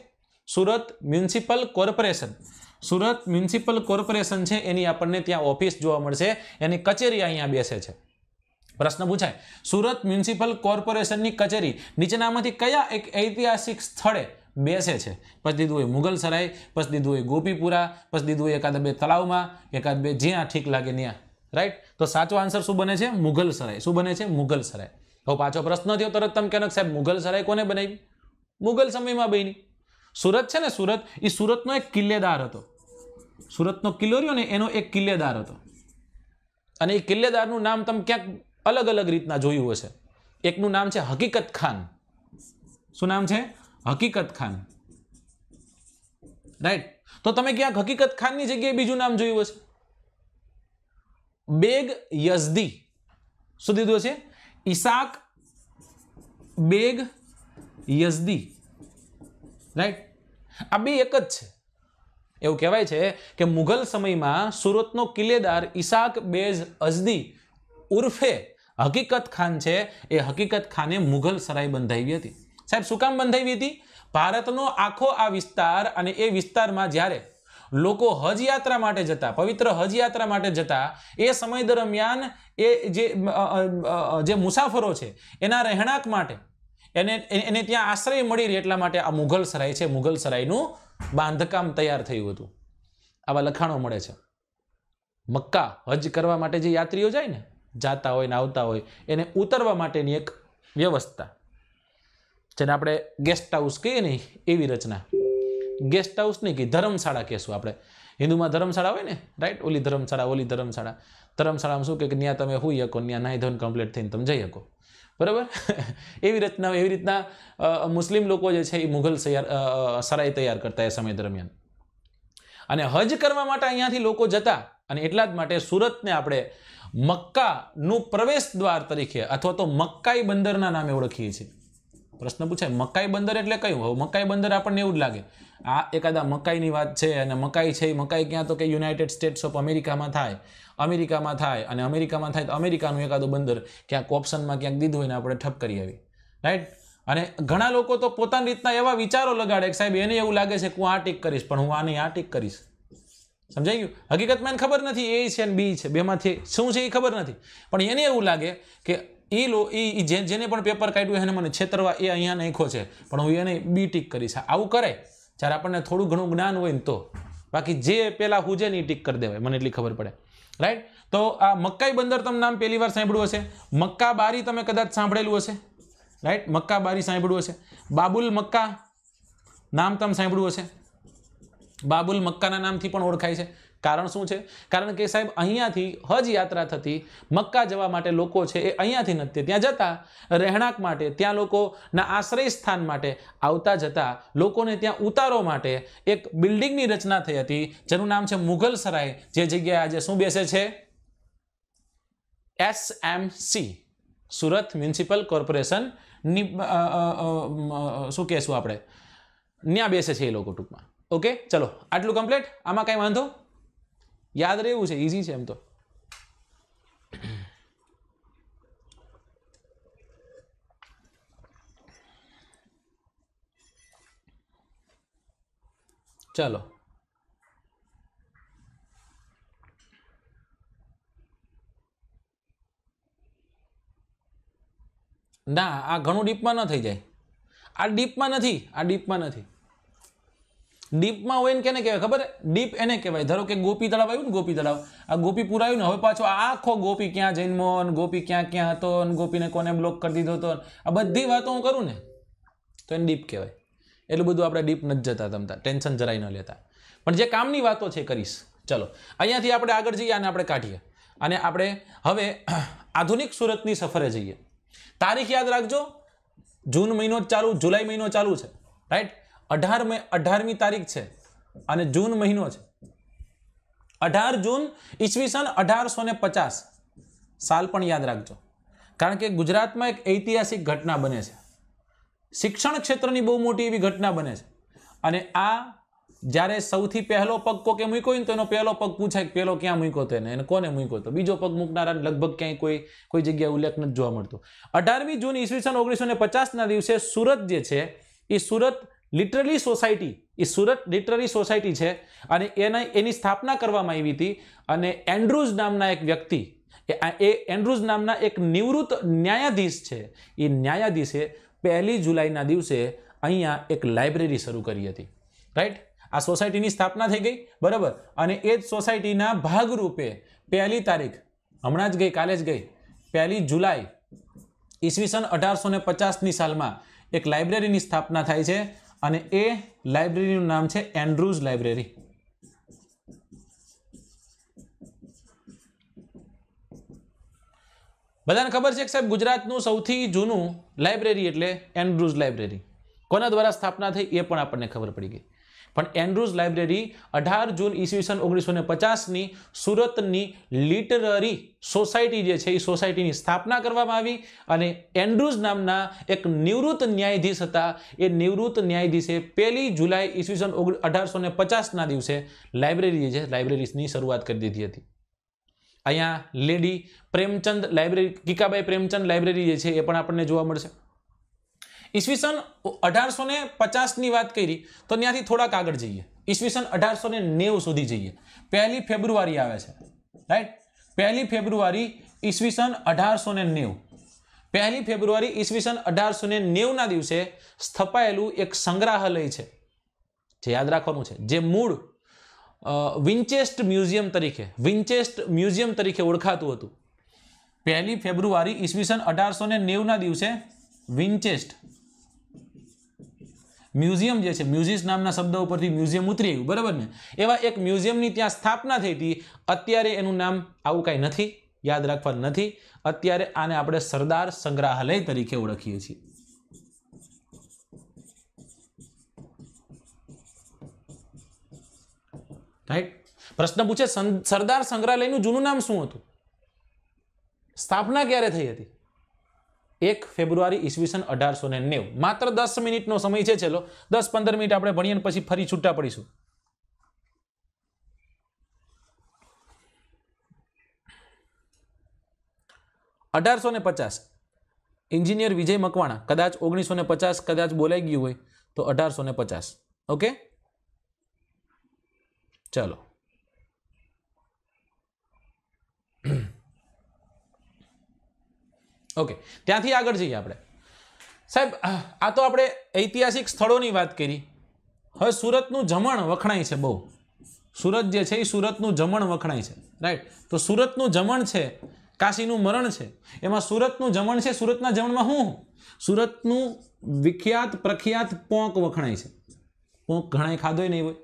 Surat municipal corporation Surat municipal corporation છે એની આપણને ત્યાં ઓફિસ જોવા મળશે એની કચેરી અહીંયા બેસે છે પ્રશ્ન પૂછાય સુરત મ્યુનિસિપલ કોર્પોરેશનની કચેરી નીચેનામાંથી કયા એક ઐતિહાસિક સ્થળે બેસે છે પછી દીધું હોય મુગલસરાય પછી દીધું હોય ગોપીપુરા પછી દીધું હોય એકાદ બે તળાવમાં એકાદ બે જ્યાં ઠીક લાગે ત્યાં રાઈટ તો સાચો આન્સર શું બને છે મુઘલ મુગલસરાય શું બને છે મુગલસરાય હવે પાછો પ્રશ્ન થયો તરત તમે કહેવાય સાહેબ મુઘલ સરાય કોને બનાવી મુઘલ સમયમાં બની સુરત છે ને સુરત એ સુરતનો એક કિલ્લેદાર હતો સુરતનો કિલ્લો રહ્યો ને એનો એક કિલ્લેદાર હતો અને એ કિલ્લેદારનું નામ તમે ક્યાંક અલગ અલગ રીતના જોયું હશે એકનું નામ છે હકીકત ખાન શું નામ છે હકીકત ખાન રાઈટ તો તમે ક્યાંક હકીકત ખાનની જગ્યાએ બીજું નામ જોયું હશે બેગ યઝદી શું દીધું છે ઇસાક બેગ યઝદી રાઈટ આ બે એક જ છે એવું કહેવાય છે કે મુઘલ સમયમાં સુરતનો કિલ્લેદાર ઇસાક બેઝ અઝદી ઉર્ફે હકીકત ખાન છે એ હકીકત ખાને મુઘલ સરાઈ બંધાવી હતી સાહેબ શું કામ બંધાવી હતી ભારતનો આખો આ વિસ્તાર અને એ વિસ્તારમાં જ્યારે લોકો હજ યાત્રા માટે જતા પવિત્ર હજ યાત્રા માટે જતા એ સમય દરમિયાન એ જે જે મુસાફરો છે એના રહેણાંક માટે એને એને ત્યાં આશ્રય મળી રહે એટલા માટે આ મુઘલ સરાય છે મુઘલ સરાયનું બાંધકામ તૈયાર થયું હતું આવા લખાણો મળે છે મક્કા હજ કરવા માટે જે યાત્રીઓ જાય ને જાતા હોય ને આવતા હોય એને ઉતરવા માટેની એક વ્યવસ્થા જેને આપણે ગેસ્ટ હાઉસ કહીએ ને એવી રચના ગેસ્ટ હાઉસ નહીં કે ધર્મશાળા કહેશું આપણે હિન્દુમાં ધર્મશાળા હોય ને રાઈટ ઓલી ધર્મશાળા ઓલી ધર્મશાળા ધર્મશાળામાં શું કે ત્યાં તમે હોઈ શકો ત્યાં નાહી ધોન કમ્પ્લીટ થઈને તમે જઈ શકો બરાબર [LAUGHS] એવી રીતના એવી રીતના મુસ્લિમ લોકો જે છે એ મુઘલ સરાય તૈયાર કરતા એ સમય દરમિયાન અને હજ કરવા માટે અહીંયાથી લોકો જતા અને એટલા જ માટે સુરતને આપણે મક્કાનું પ્રવેશ દ્વાર તરીકે અથવા તો મક્કાઈ બંદરના નામે ઓળખીએ છીએ પ્રશ્ન પૂછાય મકાઈ બંદર એટલે કયું હોવ મકાઈ બંદર આપણને એવું જ લાગે આ એકાદા મકાઈની વાત છે અને મકાઈ છે એ મકાઈ ક્યાં તો કે યુનાઇટેડ સ્ટેટ્સ ઓફ અમેરિકામાં થાય અમેરિકામાં થાય અને અમેરિકામાં થાય તો અમેરિકાનું એકાદું બંદર ક્યાંક ઓપ્શનમાં ક્યાંક દીધું હોય ને આપણે ઠપ કરી આવી રાઈટ અને ઘણા લોકો તો પોતાની રીતના એવા વિચારો લગાડે કે સાહેબ એને એવું લાગે છે કે હું આ ટીક કરીશ પણ હું આની આ ટીક કરીશ સમજાઈ ગયું હકીકતમાં એને ખબર નથી એ છે અને બી છે બેમાંથી શું છે એ ખબર નથી પણ એને એવું લાગે કે એ લો એ જેને પણ પેપર કાઢ્યું એને મને છેતરવા એ અહીંયા નાખ્યો છે પણ હું એને બી ટીક કરીશ આવું કરે જ્યારે આપણને થોડું ઘણું જ્ઞાન હોય ને તો બાકી જે પેલા હું ને એ ટીક કરી દેવાય મને એટલી ખબર પડે રાઈટ તો આ મક્કાઈ બંદર તમે નામ પહેલી વાર સાંભળ્યું હશે મક્કા બારી તમે કદાચ સાંભળેલું હશે રાઈટ મક્કા બારી સાંભળ્યું હશે બાબુલ મક્કા નામ તમે સાંભળ્યું હશે બાબુલ મક્કાના નામથી પણ ઓળખાય છે કારણ શું છે કારણ કે સાહેબ અહીંયાથી હજ યાત્રા થતી મક્કા જવા માટે લોકો છે એ અહીંયાથી નથી ત્યાં જતા રહેણાંક માટે ત્યાં લોકોના આશ્રય સ્થાન માટે આવતા જતા લોકોને ત્યાં ઉતારો માટે એક બિલ્ડિંગની રચના થઈ હતી જેનું નામ છે મુઘલ સરાય જે જગ્યાએ આજે શું બેસે છે એસએમસી સુરત મ્યુનિસિપલ કોર્પોરેશન ની શું કહેશું આપણે ત્યાં બેસે છે એ લોકો ટૂંકમાં ઓકે ચલો આટલું કમ્પ્લીટ આમાં કાંઈ વાંધો યાદ રહેવું છે ઇઝી છે એમ તો ચાલો ના આ ઘણું ડીપમાં ન થઈ જાય આ ડીપમાં નથી આ ડીપમાં નથી ડીપમાં હોય ને કેને કહેવાય ખબર ડીપ એને કહેવાય ધારો કે ગોપી તળાવ આવ્યું ને ગોપી તળાવ આ ગોપી પુરાયું ને હવે પાછો આખો ગોપી ક્યાં જન્મો ને ગોપી ક્યાં ક્યાં હતો ને ગોપીને કોને બ્લોક કરી દીધો હતો આ બધી વાતો હું કરું ને તો એને ડીપ કહેવાય એટલું બધું આપણે ડીપ નથી જતા તમતા ટેન્શન જરાય ન લેતા પણ જે કામની વાતો છે કરીશ ચલો અહીંયાથી આપણે આગળ જઈએ અને આપણે કાઢીએ અને આપણે હવે [CLEARS THROAT] આધુનિક સુરતની સફરે જઈએ તારીખ યાદ રાખજો જૂન મહિનો ચાલુ જુલાઈ મહિનો ચાલુ છે રાઈટ અઢાર મે અઢારમી તારીખ છે અને જૂન મહિનો છે અઢાર જૂન ઈસવીસન અઢારસો ને પચાસ સાલ પણ યાદ રાખજો કારણ કે ગુજરાતમાં એક ઐતિહાસિક ઘટના બને છે શિક્ષણ ક્ષેત્રની બહુ મોટી એવી ઘટના બને છે અને આ જ્યારે સૌથી પહેલો પગ કોકે મૂક્યો ને તો એનો પહેલો પગ પૂછાય કે પહેલો ક્યાં મૂક્યો તેને એને કોને મૂક્યો તો બીજો પગ મૂકનારા લગભગ ક્યાંય કોઈ કોઈ જગ્યાએ ઉલ્લેખ નથી જોવા મળતો અઢારમી જૂન ઈસવીસન ઓગણીસો ને પચાસના દિવસે સુરત જે છે એ સુરત લિટરલી સોસાયટી એ સુરત લિટરરી સોસાયટી છે અને એને એની સ્થાપના કરવામાં આવી હતી અને એન્ડ્રુઝ નામના એક વ્યક્તિ એ એન્ડ્રુઝ નામના એક નિવૃત્ત ન્યાયાધીશ છે એ ન્યાયાધીશે પહેલી જુલાઈના દિવસે અહીંયા એક લાઇબ્રેરી શરૂ કરી હતી રાઈટ આ સોસાયટીની સ્થાપના થઈ ગઈ બરાબર અને એ જ સોસાયટીના ભાગરૂપે પહેલી તારીખ હમણાં જ ગઈ કાલે જ ગઈ પહેલી જુલાઈ ઈસવીસન અઢારસો ને પચાસની સાલમાં એક લાઇબ્રેરીની સ્થાપના થાય છે અને એ લાઇબ્રેરીનું નામ છે એન્ડ્રુઝ લાઇબ્રેરી બધાને ખબર છે કે સાહેબ ગુજરાતનું સૌથી જૂનું લાઇબ્રેરી એટલે એન્ડ્રુઝ લાઇબ્રેરી કોના દ્વારા સ્થાપના થઈ એ પણ આપણને ખબર પડી ગઈ પણ એન્ડ્રુઝ લાઇબ્રેરી અઢાર જૂન ઈસવીસન ઓગણીસો ને પચાસની સુરતની લિટરરી સોસાયટી જે છે એ સોસાયટીની સ્થાપના કરવામાં આવી અને એન્ડ્રુઝ નામના એક નિવૃત્ત ન્યાયાધીશ હતા એ નિવૃત્ત ન્યાયાધીશે પહેલી જુલાઈ ઈસવીસન અઢારસો ને પચાસના દિવસે લાઇબ્રેરી જે છે લાઇબ્રેરીની શરૂઆત કરી દીધી હતી અહીંયા lady Premchand library Kikabai Premchand library જે છે એ પણ આપણને જોવા મળશે ઈસવીસન અઢારસો ને પચાસની વાત કરી તો ત્યાંથી થોડાક આગળ જઈએ ઈસવીસન અઢારસો ને નેવું સુધી જઈએ પહેલી ફેબ્રુઆરી આવે છે રાઈટ પહેલી ફેબ્રુઆરી ઈસવીસન અઢારસો ને નેવું પહેલી ફેબ્રુઆરી ઈસવીસન અઢારસો ને નેવુંના દિવસે સ્થપાયેલું એક સંગ્રહાલય છે જે યાદ રાખવાનું છે જે મૂળ વિન્ચેસ્ટ મ્યુઝિયમ તરીકે વિન્ચેસ્ટ મ્યુઝિયમ તરીકે ઓળખાતું હતું પહેલી ફેબ્રુઆરી ઈસવીસન અઢારસો ને નેવુંના દિવસે વિન્ચેસ્ટ મ્યુઝિયમ જે છે મ્યુઝિસ નામના શબ્દ ઉપરથી મ્યુઝિયમ ઉતરી ગયું બરાબર ને એવા એક મ્યુઝિયમની ત્યાં સ્થાપના થઈ હતી અત્યારે એનું નામ આવું કાંઈ નથી યાદ રાખવાનું નથી અત્યારે આને આપણે સરદાર સંગ્રહાલય તરીકે ઓળખીએ છીએ રાઈટ પ્રશ્ન પૂછે સરદાર સંગ્રહાલયનું જૂનું નામ શું હતું સ્થાપના ક્યારે થઈ હતી એક ફેબ્રુઆરી ઈસવીસન અઢારસો ને નેવું માત્ર દસ મિનિટનો સમય છે છેલ્લો દસ પંદર મિનિટ આપણે ભણીએ પછી ફરી છૂટા પડીશું અઢારસો ને પચાસ એન્જિનિયર વિજય મકવાણા કદાચ ઓગણીસો ને પચાસ કદાચ બોલાઈ ગયું હોય તો અઢારસો ને પચાસ ઓકે ચલો ઓકે ત્યાંથી આગળ જઈએ આપણે સાહેબ આ તો આપણે ઐતિહાસિક સ્થળોની વાત કરી હવે સુરતનું જમણ વખણાય છે બહુ સુરત જે છે એ સુરતનું જમણ વખણાય છે રાઈટ તો સુરતનું જમણ છે કાશીનું મરણ છે એમાં સુરતનું જમણ છે સુરતના જમણમાં હું સુરતનું વિખ્યાત પ્રખ્યાત પોંક વખણાય છે પોંક ઘણાય ખાધોય નહીં હોય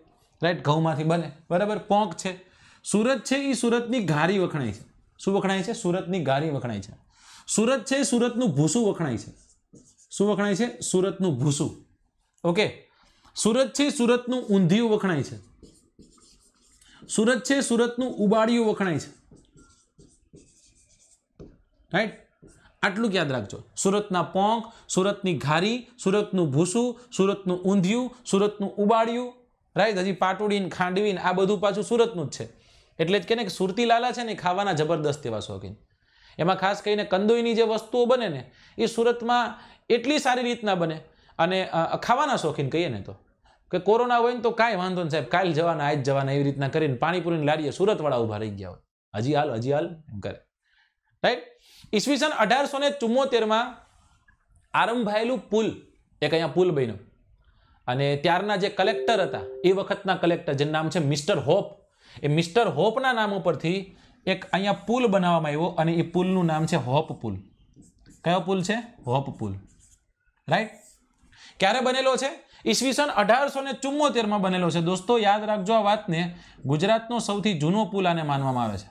રાઈટ ઘઉંમાંથી બને બરાબર પોંક છે સુરત છે એ સુરતની ઘારી વખણાય છે શું વખણાય છે સુરતની ઘારી વખણાય છે સુરત છે સુરતનું ભૂસું વખણાય છે શું વખણાય છે સુરતનું ભૂસું ઓકે સુરત છે સુરતનું ઊંધિયું વખણાય છે સુરત છે સુરતનું ઉબાડિયું વખણાય છે રાઈટ આટલું યાદ રાખજો સુરતના પોંક સુરતની ઘારી સુરતનું ભૂસું સુરતનું ઊંધિયું સુરતનું ઉબાડિયું રાઈટ હજી પાટુડીન ખાંડવીને આ બધું પાછું સુરતનું જ છે એટલે જ કે સુરતી લાલા છે ને ખાવાના જબરદસ્ત એવા શોખીન એમાં ખાસ કરીને કંદોઈની જે વસ્તુઓ બને ને એ સુરતમાં એટલી સારી રીતના બને અને ખાવાના શોખીન કહીએ ને તો કે કોરોના હોય ને તો કાંઈ વાંધો ને સાહેબ કાલ જવાના આજ જવાના એવી રીતના કરીને પાણીપુરીને લાડીએ સુરતવાળા ઊભા રહી ગયા હોય હજી હાલ હજી હાલ એમ કરે રાઈટ ઈસવીસન અઢારસો ને ચુમ્મોતેરમાં આરંભાયેલું પુલ એક અહીંયા પુલ બન્યો અને ત્યારના જે કલેક્ટર હતા એ વખતના કલેક્ટર જેનું નામ છે મિસ્ટર હોપ એ મિસ્ટર હોપના નામ ઉપરથી એક અહીંયા પુલ બનાવવામાં આવ્યો અને એ પુલનું નામ છે હોપ પુલ કયો પુલ છે હોપ પુલ રાઈટ ક્યારે બનેલો છે ઈસવીસન અઢારસો ને ચુમ્મોતેરમાં બનેલો છે દોસ્તો યાદ રાખજો આ વાતને ગુજરાતનો સૌથી જૂનો પુલ આને માનવામાં આવે છે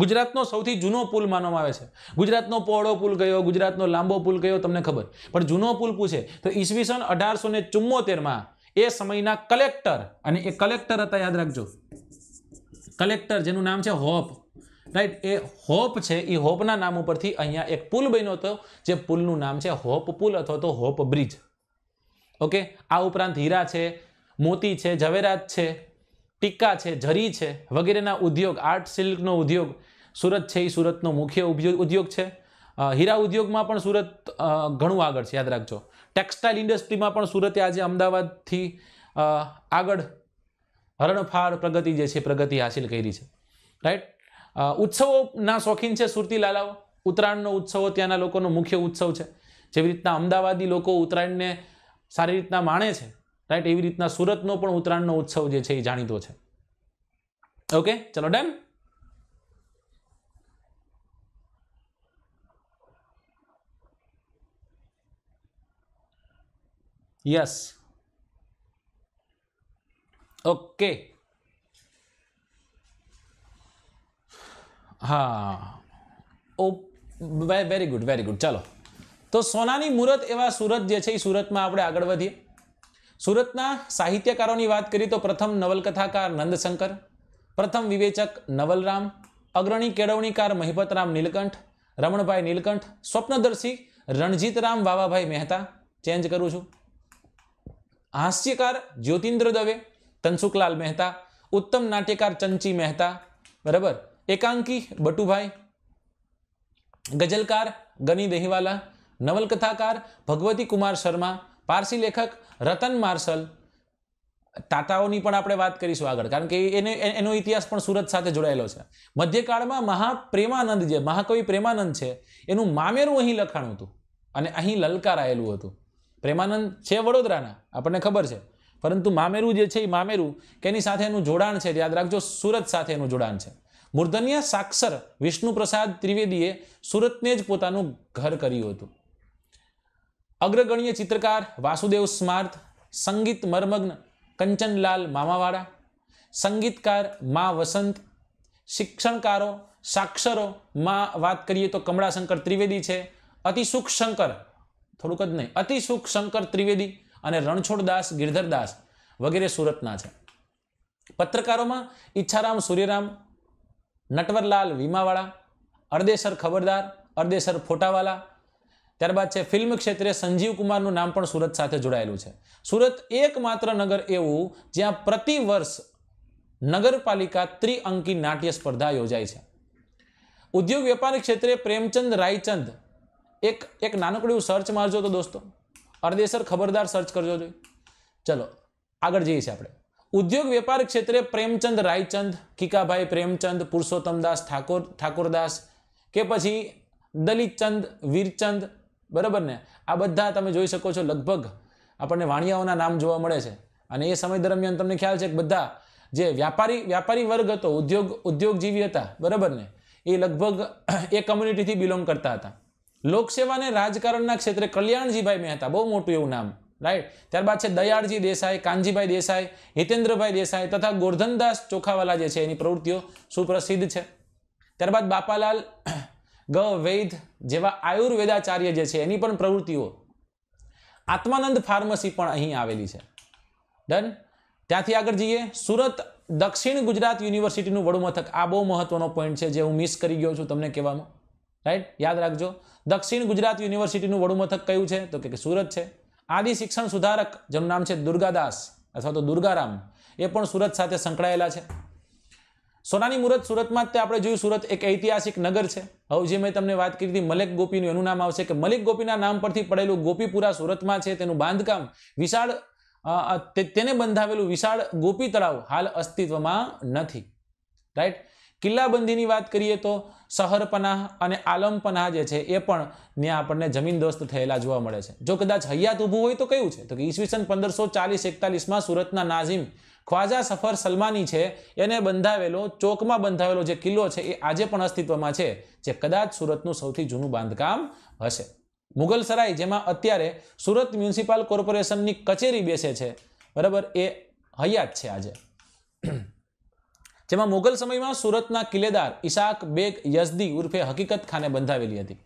ગુજરાતનો સૌથી જૂનો પુલ માનવામાં આવે છે ગુજરાતનો પહોળો પુલ કયો ગુજરાતનો લાંબો પુલ કયો તમને ખબર પણ જૂનો પુલ પૂછે તો ઈસવીસન અઢારસો ને ચુમ્મોતેરમાં એ સમયના કલેક્ટર અને એ કલેક્ટર હતા યાદ રાખજો કલેક્ટર જેનું નામ છે હોપ રાઈટ એ હોપ છે એ હોપના નામ ઉપરથી અહીંયા એક પુલ બન્યો હતો જે પુલનું નામ છે હોપ પુલ અથવા તો હોપ બ્રિજ ઓકે આ ઉપરાંત હીરા છે મોતી છે ઝવેરાત છે ટીક્કા છે ઝરી છે વગેરેના ઉદ્યોગ આર્ટ સિલ્કનો ઉદ્યોગ સુરત છે એ સુરતનો મુખ્ય ઉદ્યોગ છે હીરા ઉદ્યોગમાં પણ સુરત ઘણું આગળ છે યાદ રાખજો ટેક્સટાઇલ ઇન્ડસ્ટ્રીમાં પણ સુરતે આજે અમદાવાદથી આગળ હરણફાળ પ્રગતિ જે છે પ્રગતિ હાસિલ કરી છે રાઈટ ઉત્સવોના શોખીન છે સુરતીલાલાઓ ઉત્તરાયણનો ઉત્સવો ત્યાંના લોકોનો મુખ્ય ઉત્સવ છે જેવી રીતના અમદાવાદી લોકો ઉત્તરાયણને સારી રીતના માણે છે રાઈટ એવી રીતના સુરતનો પણ ઉત્તરાયણનો ઉત્સવ જે છે એ જાણીતો છે ઓકે ચલો ડન યસ ઓકે હા ઓ વેરી ગુડ વેરી ગુડ ચાલો તો સોનાની મુહૂર્ત એવા સુરત જે છે એ સુરતમાં આપણે આગળ વધીએ સુરતના સાહિત્યકારોની વાત કરીએ તો પ્રથમ નવલકથાકાર નંદશંકર પ્રથમ વિવેચક નવલરામ અગ્રણી કેળવણીકાર મહિપતરામ નીલકંઠ રમણભાઈ નીલકંઠ સ્વપ્નદર્શી રણજીતરામ વાવાભાઈ મહેતા ચેન્જ કરું છું હાસ્યકાર જ્યોતિન્દ્ર દવે ધનસુખલાલ મહેતા ઉત્તમ નાટ્યકાર ચંચી મહેતા બરાબર એકાંકી બટુભાઈ ગઝલકાર ગની દહીવાલા નવલકથાકાર ભગવતી કુમાર શર્મા પારસી લેખક રતન માર્શલ તાતાઓની પણ આપણે વાત કરીશું આગળ કારણ કે એને એનો ઇતિહાસ પણ સુરત સાથે જોડાયેલો છે મધ્યકાળમાં મહાપ્રેમાનંદ જે મહાકવિ પ્રેમાનંદ છે એનું મામેરું અહીં લખાણું હતું અને અહીં લલકારાયેલું હતું પ્રેમાનંદ છે વડોદરાના આપણને ખબર છે પરંતુ મામેરું જે છે એ મામેરું કેની સાથે એનું જોડાણ છે યાદ રાખજો સુરત સાથે એનું જોડાણ છે મૂર્ધન્ય સાક્ષર વિષ્ણુ પ્રસાદ ત્રિવેદીએ સુરતને જ પોતાનું ઘર કર્યું હતું અગ્રગણ્ય ચિત્રકાર વાસુદેવ સ્માર્થ સંગીત મર્મગ્ન કંચનલાલ મામાવાળા સંગીતકાર મા વસંત શિક્ષણકારો સાક્ષરો માં વાત કરીએ તો કમળાશંકર ત્રિવેદી છે અતિસુખ શંકર થોડુંક જ નહીં અતિસુખ શંકર ત્રિવેદી અને રણછોડદાસ ગિરધરદાસ વગેરે સુરતના છે પત્રકારોમાં ઈચ્છારામ સૂર્યરામ નટવરલાલ વીમાવાળા અરદેસર ખબરદાર અરદેસર ફોટાવાલા ત્યારબાદ છે ફિલ્મ ક્ષેત્રે સંજીવ કુમારનું નામ પણ સુરત સાથે જોડાયેલું છે સુરત એકમાત્ર નગર એવું જ્યાં પ્રતિ વર્ષ નગરપાલિકા ત્રિઅંકી નાટ્ય સ્પર્ધા યોજાય છે ઉદ્યોગ વેપાર ક્ષેત્રે પ્રેમચંદ રાયચંદ એક એક નાનકડું સર્ચ મારજો તો દોસ્તો અરદેસર ખબરદાર સર્ચ કરજો જોઈએ ચલો આગળ જઈએ છીએ આપણે ઉદ્યોગ વેપાર ક્ષેત્રે પ્રેમચંદ રાયચંદ કિકાભાઈ પ્રેમચંદ પુરુષોત્તમદાસ ઠાકોર ઠાકોરદાસ કે પછી દલિતચંદ વીરચંદ બરાબર ને આ બધા તમે જોઈ શકો છો લગભગ આપણને વાણિયાઓના નામ જોવા મળે છે અને એ સમય દરમિયાન તમને ખ્યાલ છે કે બધા જે વ્યાપારી વ્યાપારી વર્ગ હતો ઉદ્યોગ ઉદ્યોગજીવી હતા બરાબર ને એ લગભગ એ કમ્યુનિટીથી બિલોંગ કરતા હતા લોકસેવાને રાજકારણના ક્ષેત્રે કલ્યાણજીભાઈ મહેતા બહુ મોટું એવું નામ રાઈટ ત્યારબાદ છે દયાળજી દેસાઈ કાનજીભાઈ દેસાઈ હિતેન્દ્રભાઈ દેસાઈ તથા ગોરધનદાસ ચોખાવાલા જે છે એની પ્રવૃત્તિઓ સુપ્રસિદ્ધ છે ત્યારબાદ બાપાલાલ ગ વૈદ જેવા આયુર્વેદાચાર્ય જે છે એની પણ પ્રવૃત્તિઓ આત્માનંદ ફાર્મસી પણ અહીં આવેલી છે ડન ત્યાંથી આગળ જઈએ સુરત દક્ષિણ ગુજરાત યુનિવર્સિટીનું વડુમથક આ બહુ મહત્વનો પોઈન્ટ છે જે હું મિસ કરી ગયો છું તમને કહેવામાં રાઈટ યાદ રાખજો દક્ષિણ ગુજરાત યુનિવર્સિટીનું વડું મથક કયું છે તો કે સુરત છે આદિ શિક્ષણ સુધારક જેનું નામ છે દુર્ગાદાસ અથવા તો દુર્ગારામ એ પણ સુરત સાથે સંકળાયેલા છે સોનાની મુરત સુરતમાં તે આપણે જોયું સુરત એક ઐતિહાસિક નગર છે હવે જે મેં તમને વાત કરી હતી મલિક ગોપીનું એનું નામ આવશે કે મલિક ગોપીના નામ પરથી પડેલું ગોપીપુરા સુરતમાં છે તેનું બાંધકામ વિશાળ તેને બંધાવેલું વિશાળ ગોપી તળાવ હાલ અસ્તિત્વમાં નથી રાઈટ કિલ્લાબંધીની વાત કરીએ તો સહરપનાહ અને આલમપનાહ જે છે એ પણ ત્યાં આપણને જમીન દોસ્ત થયેલા જોવા મળે છે જો કદાચ હૈયાત ઊભું હોય તો કયું છે તો કે ઈસવીસન પંદરસો ચાલીસ એકતાલીસમાં સુરતના નાઝીમ ખ્વાજા સફર સલમાની છે એને બંધાવેલો ચોકમાં બંધાવેલો જે કિલ્લો છે એ આજે પણ અસ્તિત્વમાં છે જે કદાચ સુરતનું સૌથી જૂનું બાંધકામ હશે મુગલસરાય જેમાં અત્યારે સુરત મ્યુનિસિપાલ કોર્પોરેશનની કચેરી બેસે છે બરાબર એ હયાત છે આજે જેમાં મુગલ સમયમાં સુરતના કિલ્લેદાર ઇશાક બેગ યઝદી ઉર્ફે હકીકત ખાને બંધાવેલી હતી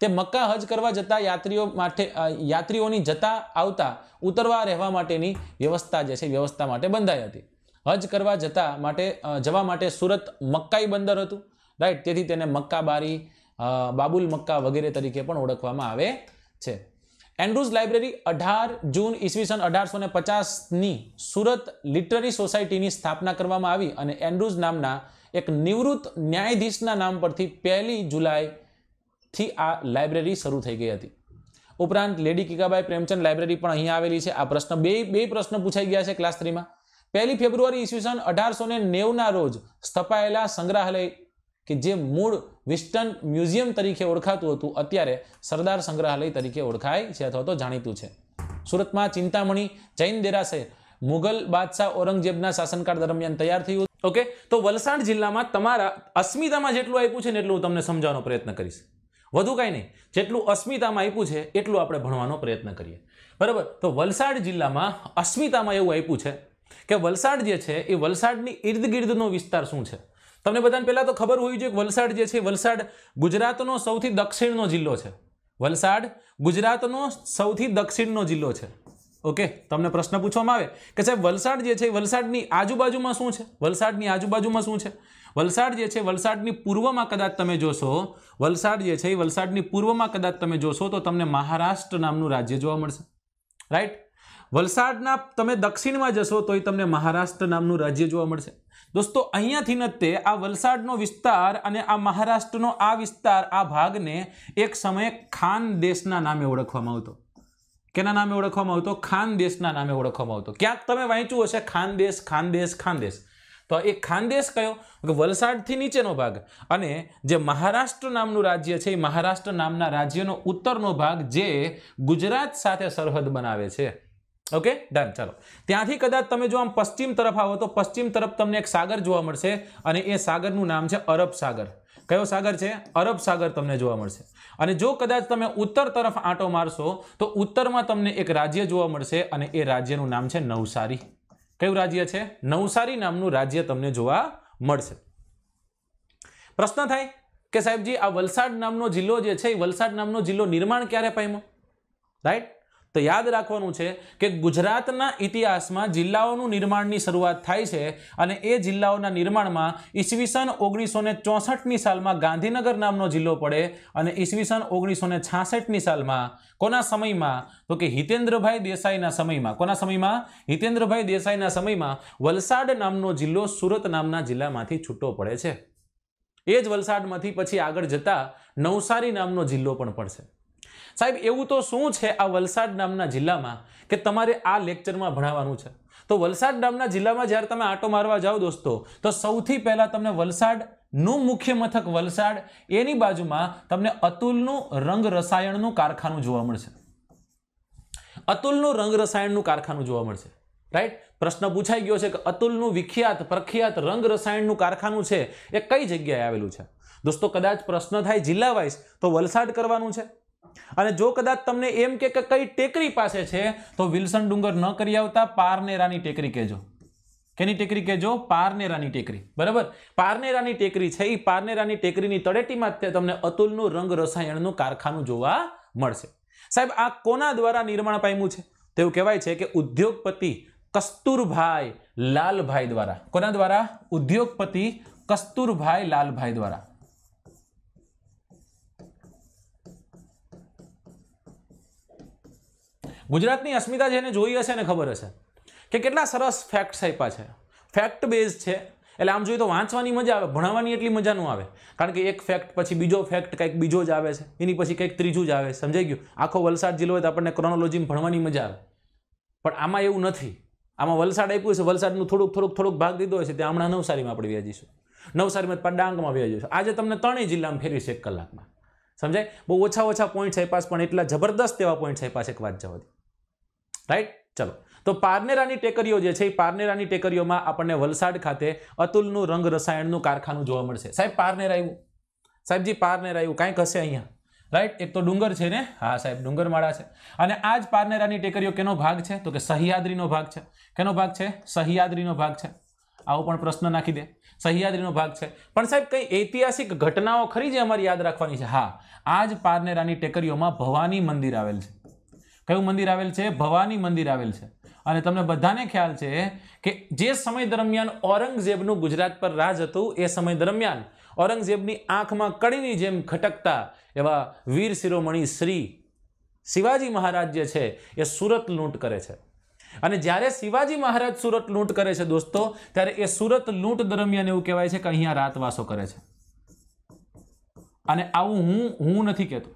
તે મક્કા હજ કરવા જતા યાત્રીઓ માટે યાત્રીઓની જતા આવતા ઉતરવા રહેવા માટેની વ્યવસ્થા જે છે વ્યવસ્થા માટે બંધાઈ હતી હજ કરવા જતા માટે જવા માટે સુરત મક્કાઈ બંદર હતું રાઈટ તેથી તેને મક્કાબારી બાબુલ મક્કા વગેરે તરીકે પણ ઓળખવામાં આવે છે એન્ડ્રુઝ લાઇબ્રેરી અઢાર જૂન ઈસવીસન અઢારસો ને પચાસની સુરત લિટરરી સોસાયટીની સ્થાપના કરવામાં આવી અને એન્ડ્રુઝ નામના એક નિવૃત્ત ન્યાયાધીશના નામ પરથી પહેલી જુલાઈથી આ લાઇબ્રેરી શરૂ થઈ ગઈ હતી ઉપરાંત લેડી કિકાબાઈ પ્રેમચંદ લાઇબ્રેરી પણ અહીં આવેલી છે આ પ્રશ્ન બે બે પ્રશ્ન પૂછાઈ ગયા છે ક્લાસ થ્રીમાં પહેલી ફેબ્રુઆરી ઈસવીસન અઢારસો ને નેવના રોજ સ્થપાયેલા સંગ્રહાલય કે જે મૂળ વિસ્ટન મ્યુઝિયમ તરીકે ઓળખાતું હતું અત્યારે સરદાર સંગ્રહાલય તરીકે ઓળખાય છે અથવા તો જાણીતું છે સુરતમાં ચિંતામણી જૈન દેરાસર મુગલ બાદશાહ ઔરંગઝેબના શાસનકાળ દરમિયાન તૈયાર થયું ઓકે તો વલસાડ જિલ્લામાં તમારા અસ્મિતામાં જેટલું આપ્યું છે ને એટલું હું તમને સમજાવવાનો પ્રયત્ન કરીશ વધુ કાંઈ નહીં જેટલું અસ્મિતામાં આપ્યું છે એટલું આપણે ભણવાનો પ્રયત્ન કરીએ બરાબર તો વલસાડ જિલ્લામાં અસ્મિતામાં એવું આપ્યું છે કે વલસાડ જે છે એ વલસાડની ઇર્દગિર્દનો વિસ્તાર શું છે તમને બધાને પહેલાં તો ખબર હોવી જોઈએ કે વલસાડ જે છે વલસાડ ગુજરાતનો સૌથી દક્ષિણનો જિલ્લો છે વલસાડ ગુજરાતનો સૌથી દક્ષિણનો જિલ્લો છે ઓકે તમને પ્રશ્ન પૂછવામાં આવે કે સાહેબ વલસાડ જે છે વલસાડની આજુબાજુમાં શું છે વલસાડની આજુબાજુમાં શું છે વલસાડ જે છે વલસાડની પૂર્વમાં કદાચ તમે જોશો વલસાડ જે છે વલસાડની પૂર્વમાં કદાચ તમે જોશો તો તમને મહારાષ્ટ્ર નામનું રાજ્ય જોવા મળશે રાઈટ વલસાડના તમે દક્ષિણમાં જશો તોય તમને મહારાષ્ટ્ર નામનું રાજ્ય જોવા મળશે દોસ્તો અહીંયાથી નતે આ વલસાડનો વિસ્તાર અને આ મહારાષ્ટ્રનો આ વિસ્તાર આ ભાગને એક સમયે ખાન દેશના નામે ઓળખવામાં આવતો કેના નામે ઓળખવામાં આવતો ખાન દેશના નામે ઓળખવામાં આવતો ક્યાંક તમે વાંચ્યું હશે ખાનદેશ ખાનદેશ ખાનદેશ તો એ ખાનદેશ કયો કે વલસાડથી નીચેનો ભાગ અને જે મહારાષ્ટ્ર નામનું રાજ્ય છે એ મહારાષ્ટ્ર નામના રાજ્યનો ઉત્તરનો ભાગ જે ગુજરાત સાથે સરહદ બનાવે છે ઓકે ડન ચાલો ત્યાંથી કદાચ તમે જો આમ પશ્ચિમ તરફ આવો તો પશ્ચિમ તરફ તમને એક સાગર જોવા મળશે અને એ સાગરનું નામ છે અરબ સાગર કયો સાગર છે અરબ સાગર તમને જોવા મળશે અને જો કદાચ તમે ઉત્તર તરફ આંટો મારશો તો ઉત્તરમાં તમને એક રાજ્ય જોવા મળશે અને એ રાજ્યનું નામ છે નવસારી કયું રાજ્ય છે નવસારી નામનું રાજ્ય તમને જોવા મળશે પ્રશ્ન થાય કે સાહેબજી આ વલસાડ નામનો જિલ્લો જે છે એ વલસાડ નામનો જિલ્લો નિર્માણ ક્યારે પામ્યો રાઈટ તો યાદ રાખવાનું છે કે ગુજરાતના ઇતિહાસમાં જિલ્લાઓનું નિર્માણની શરૂઆત થાય છે અને એ જિલ્લાઓના નિર્માણમાં ઈસવીસન ઓગણીસો ને ચોસઠની સાલમાં ગાંધીનગર નામનો જિલ્લો પડે અને ઈસવીસન ઓગણીસો ને છાસઠની સાલમાં કોના સમયમાં તો કે હિતેન્દ્રભાઈ દેસાઈના સમયમાં કોના સમયમાં હિતેન્દ્રભાઈ દેસાઈના સમયમાં વલસાડ નામનો જિલ્લો સુરત નામના જિલ્લામાંથી છૂટો પડે છે એ જ વલસાડમાંથી પછી આગળ જતા નવસારી નામનો જિલ્લો પણ પડશે સાહેબ એવું તો શું છે આ વલસાડ નામના જિલ્લામાં કે તમારે આ લેક્ચરમાં ભણાવવાનું છે તો વલસાડ નામના જિલ્લામાં જ્યારે તમે આંટો મારવા જાઓ દોસ્તો તો સૌથી પહેલાં તમને વલસાડનું મુખ્ય મથક વલસાડ એની બાજુમાં તમને અતુલનું રંગ રસાયણનું કારખાનું જોવા મળશે અતુલનું રંગ રસાયણનું કારખાનું જોવા મળશે રાઈટ પ્રશ્ન પૂછાઈ ગયો છે કે અતુલનું વિખ્યાત પ્રખ્યાત રંગ રસાયણનું કારખાનું છે એ કઈ જગ્યાએ આવેલું છે દોસ્તો કદાચ પ્રશ્ન થાય જિલ્લા વાઇઝ તો વલસાડ કરવાનું છે અને જો કદાચ તમને એમ કે કઈ ટેકરી પાસે છે તો વિલ્સન ડુંગર ન કરી આવતા પારનેરાની ટેકરી કહેજો કેની ટેકરી કહેજો પારનેરાની ટેકરી બરાબર પારનેરાની ટેકરી છે એ પારનેરાની ટેકરીની તળેટીમાં જ તમને અતુલનું રંગ રસાયણનું કારખાનું જોવા મળશે સાહેબ આ કોના દ્વારા નિર્માણ પામ્યું છે તેવું કહેવાય છે કે ઉદ્યોગપતિ કસ્તુરભાઈ લાલભાઈ દ્વારા કોના દ્વારા ઉદ્યોગપતિ કસ્તુરભાઈ લાલભાઈ દ્વારા ગુજરાતની અસ્મિતા જેને જોઈ હશે ને ખબર હશે કે કેટલા સરસ ફેક્ટ્સ આપ્યા છે ફેક્ટ બેઝ છે એટલે આમ જોઈએ તો વાંચવાની મજા આવે ભણાવવાની એટલી મજા ન આવે કારણ કે એક ફેક્ટ પછી બીજો ફેક્ટ કંઈક બીજો જ આવે છે એની પછી કંઈક ત્રીજું જ આવે સમજાઈ ગયું આખો વલસાડ જિલ્લો હોય તો આપણને ક્રોનોલોજીમાં ભણવાની મજા આવે પણ આમાં એવું નથી આમાં વલસાડ આપ્યું છે વલસાડનું થોડુંક થોડુંક થોડુંક ભાગ દીધો છે ત્યાં હમણાં નવસારીમાં આપણે વ્યાજીશું નવસારીમાં પણ ડાંગમાં વ્યાજ્યું છે આજે તમને ત્રણેય જિલ્લામાં ફેરવીશ એક કલાકમાં સમજાય બહુ ઓછા ઓછા પોઈન્ટ્સ આપ્યા પણ એટલા જબરદસ્ત એવા પોઈન્ટ્સ આપ્યા છે એક વાત જવાથી રાઈટ ચલો તો પારનેરાની ટેકરીઓ જે છે એ પારનેરાની ટેકરીઓમાં આપણને વલસાડ ખાતે અતુલનું રંગ રસાયણનું કારખાનું જોવા મળશે સાહેબ પારનેર આવ્યું સાહેબજી પારનેર આવ્યું કાંઈક હશે અહીંયા રાઈટ એક તો ડુંગર છે ને હા સાહેબ ડુંગરમાળા છે અને આ જ પારનેરાની ટેકરીઓ કેનો ભાગ છે તો કે સહ્યાદ્રીનો ભાગ છે કેનો ભાગ છે સહ્યાદ્રીનો ભાગ છે આવો પણ પ્રશ્ન નાખી દે સહ્યાદ્રીનો ભાગ છે પણ સાહેબ કંઈ ઐતિહાસિક ઘટનાઓ ખરી જે અમારે યાદ રાખવાની છે હા આ જ પારનેરાની ટેકરીઓમાં ભવાની મંદિર આવેલ છે કયું મંદિર આવેલ છે ભવાની મંદિર આવેલ છે અને તમને બધાને ખ્યાલ છે કે જે સમય દરમિયાન ઔરંગઝેબનું ગુજરાત પર રાજ હતું એ સમય દરમિયાન ઔરંગઝેબની આંખમાં કડીની જેમ ખટકતા એવા વીર શિરોમણી શ્રી શિવાજી મહારાજ જે છે એ સુરત લૂંટ કરે છે અને જ્યારે શિવાજી મહારાજ સુરત લૂંટ કરે છે દોસ્તો ત્યારે એ સુરત લૂંટ દરમિયાન એવું કહેવાય છે કે અહીંયા રાતવાસો કરે છે અને આવું હું હું નથી કહેતો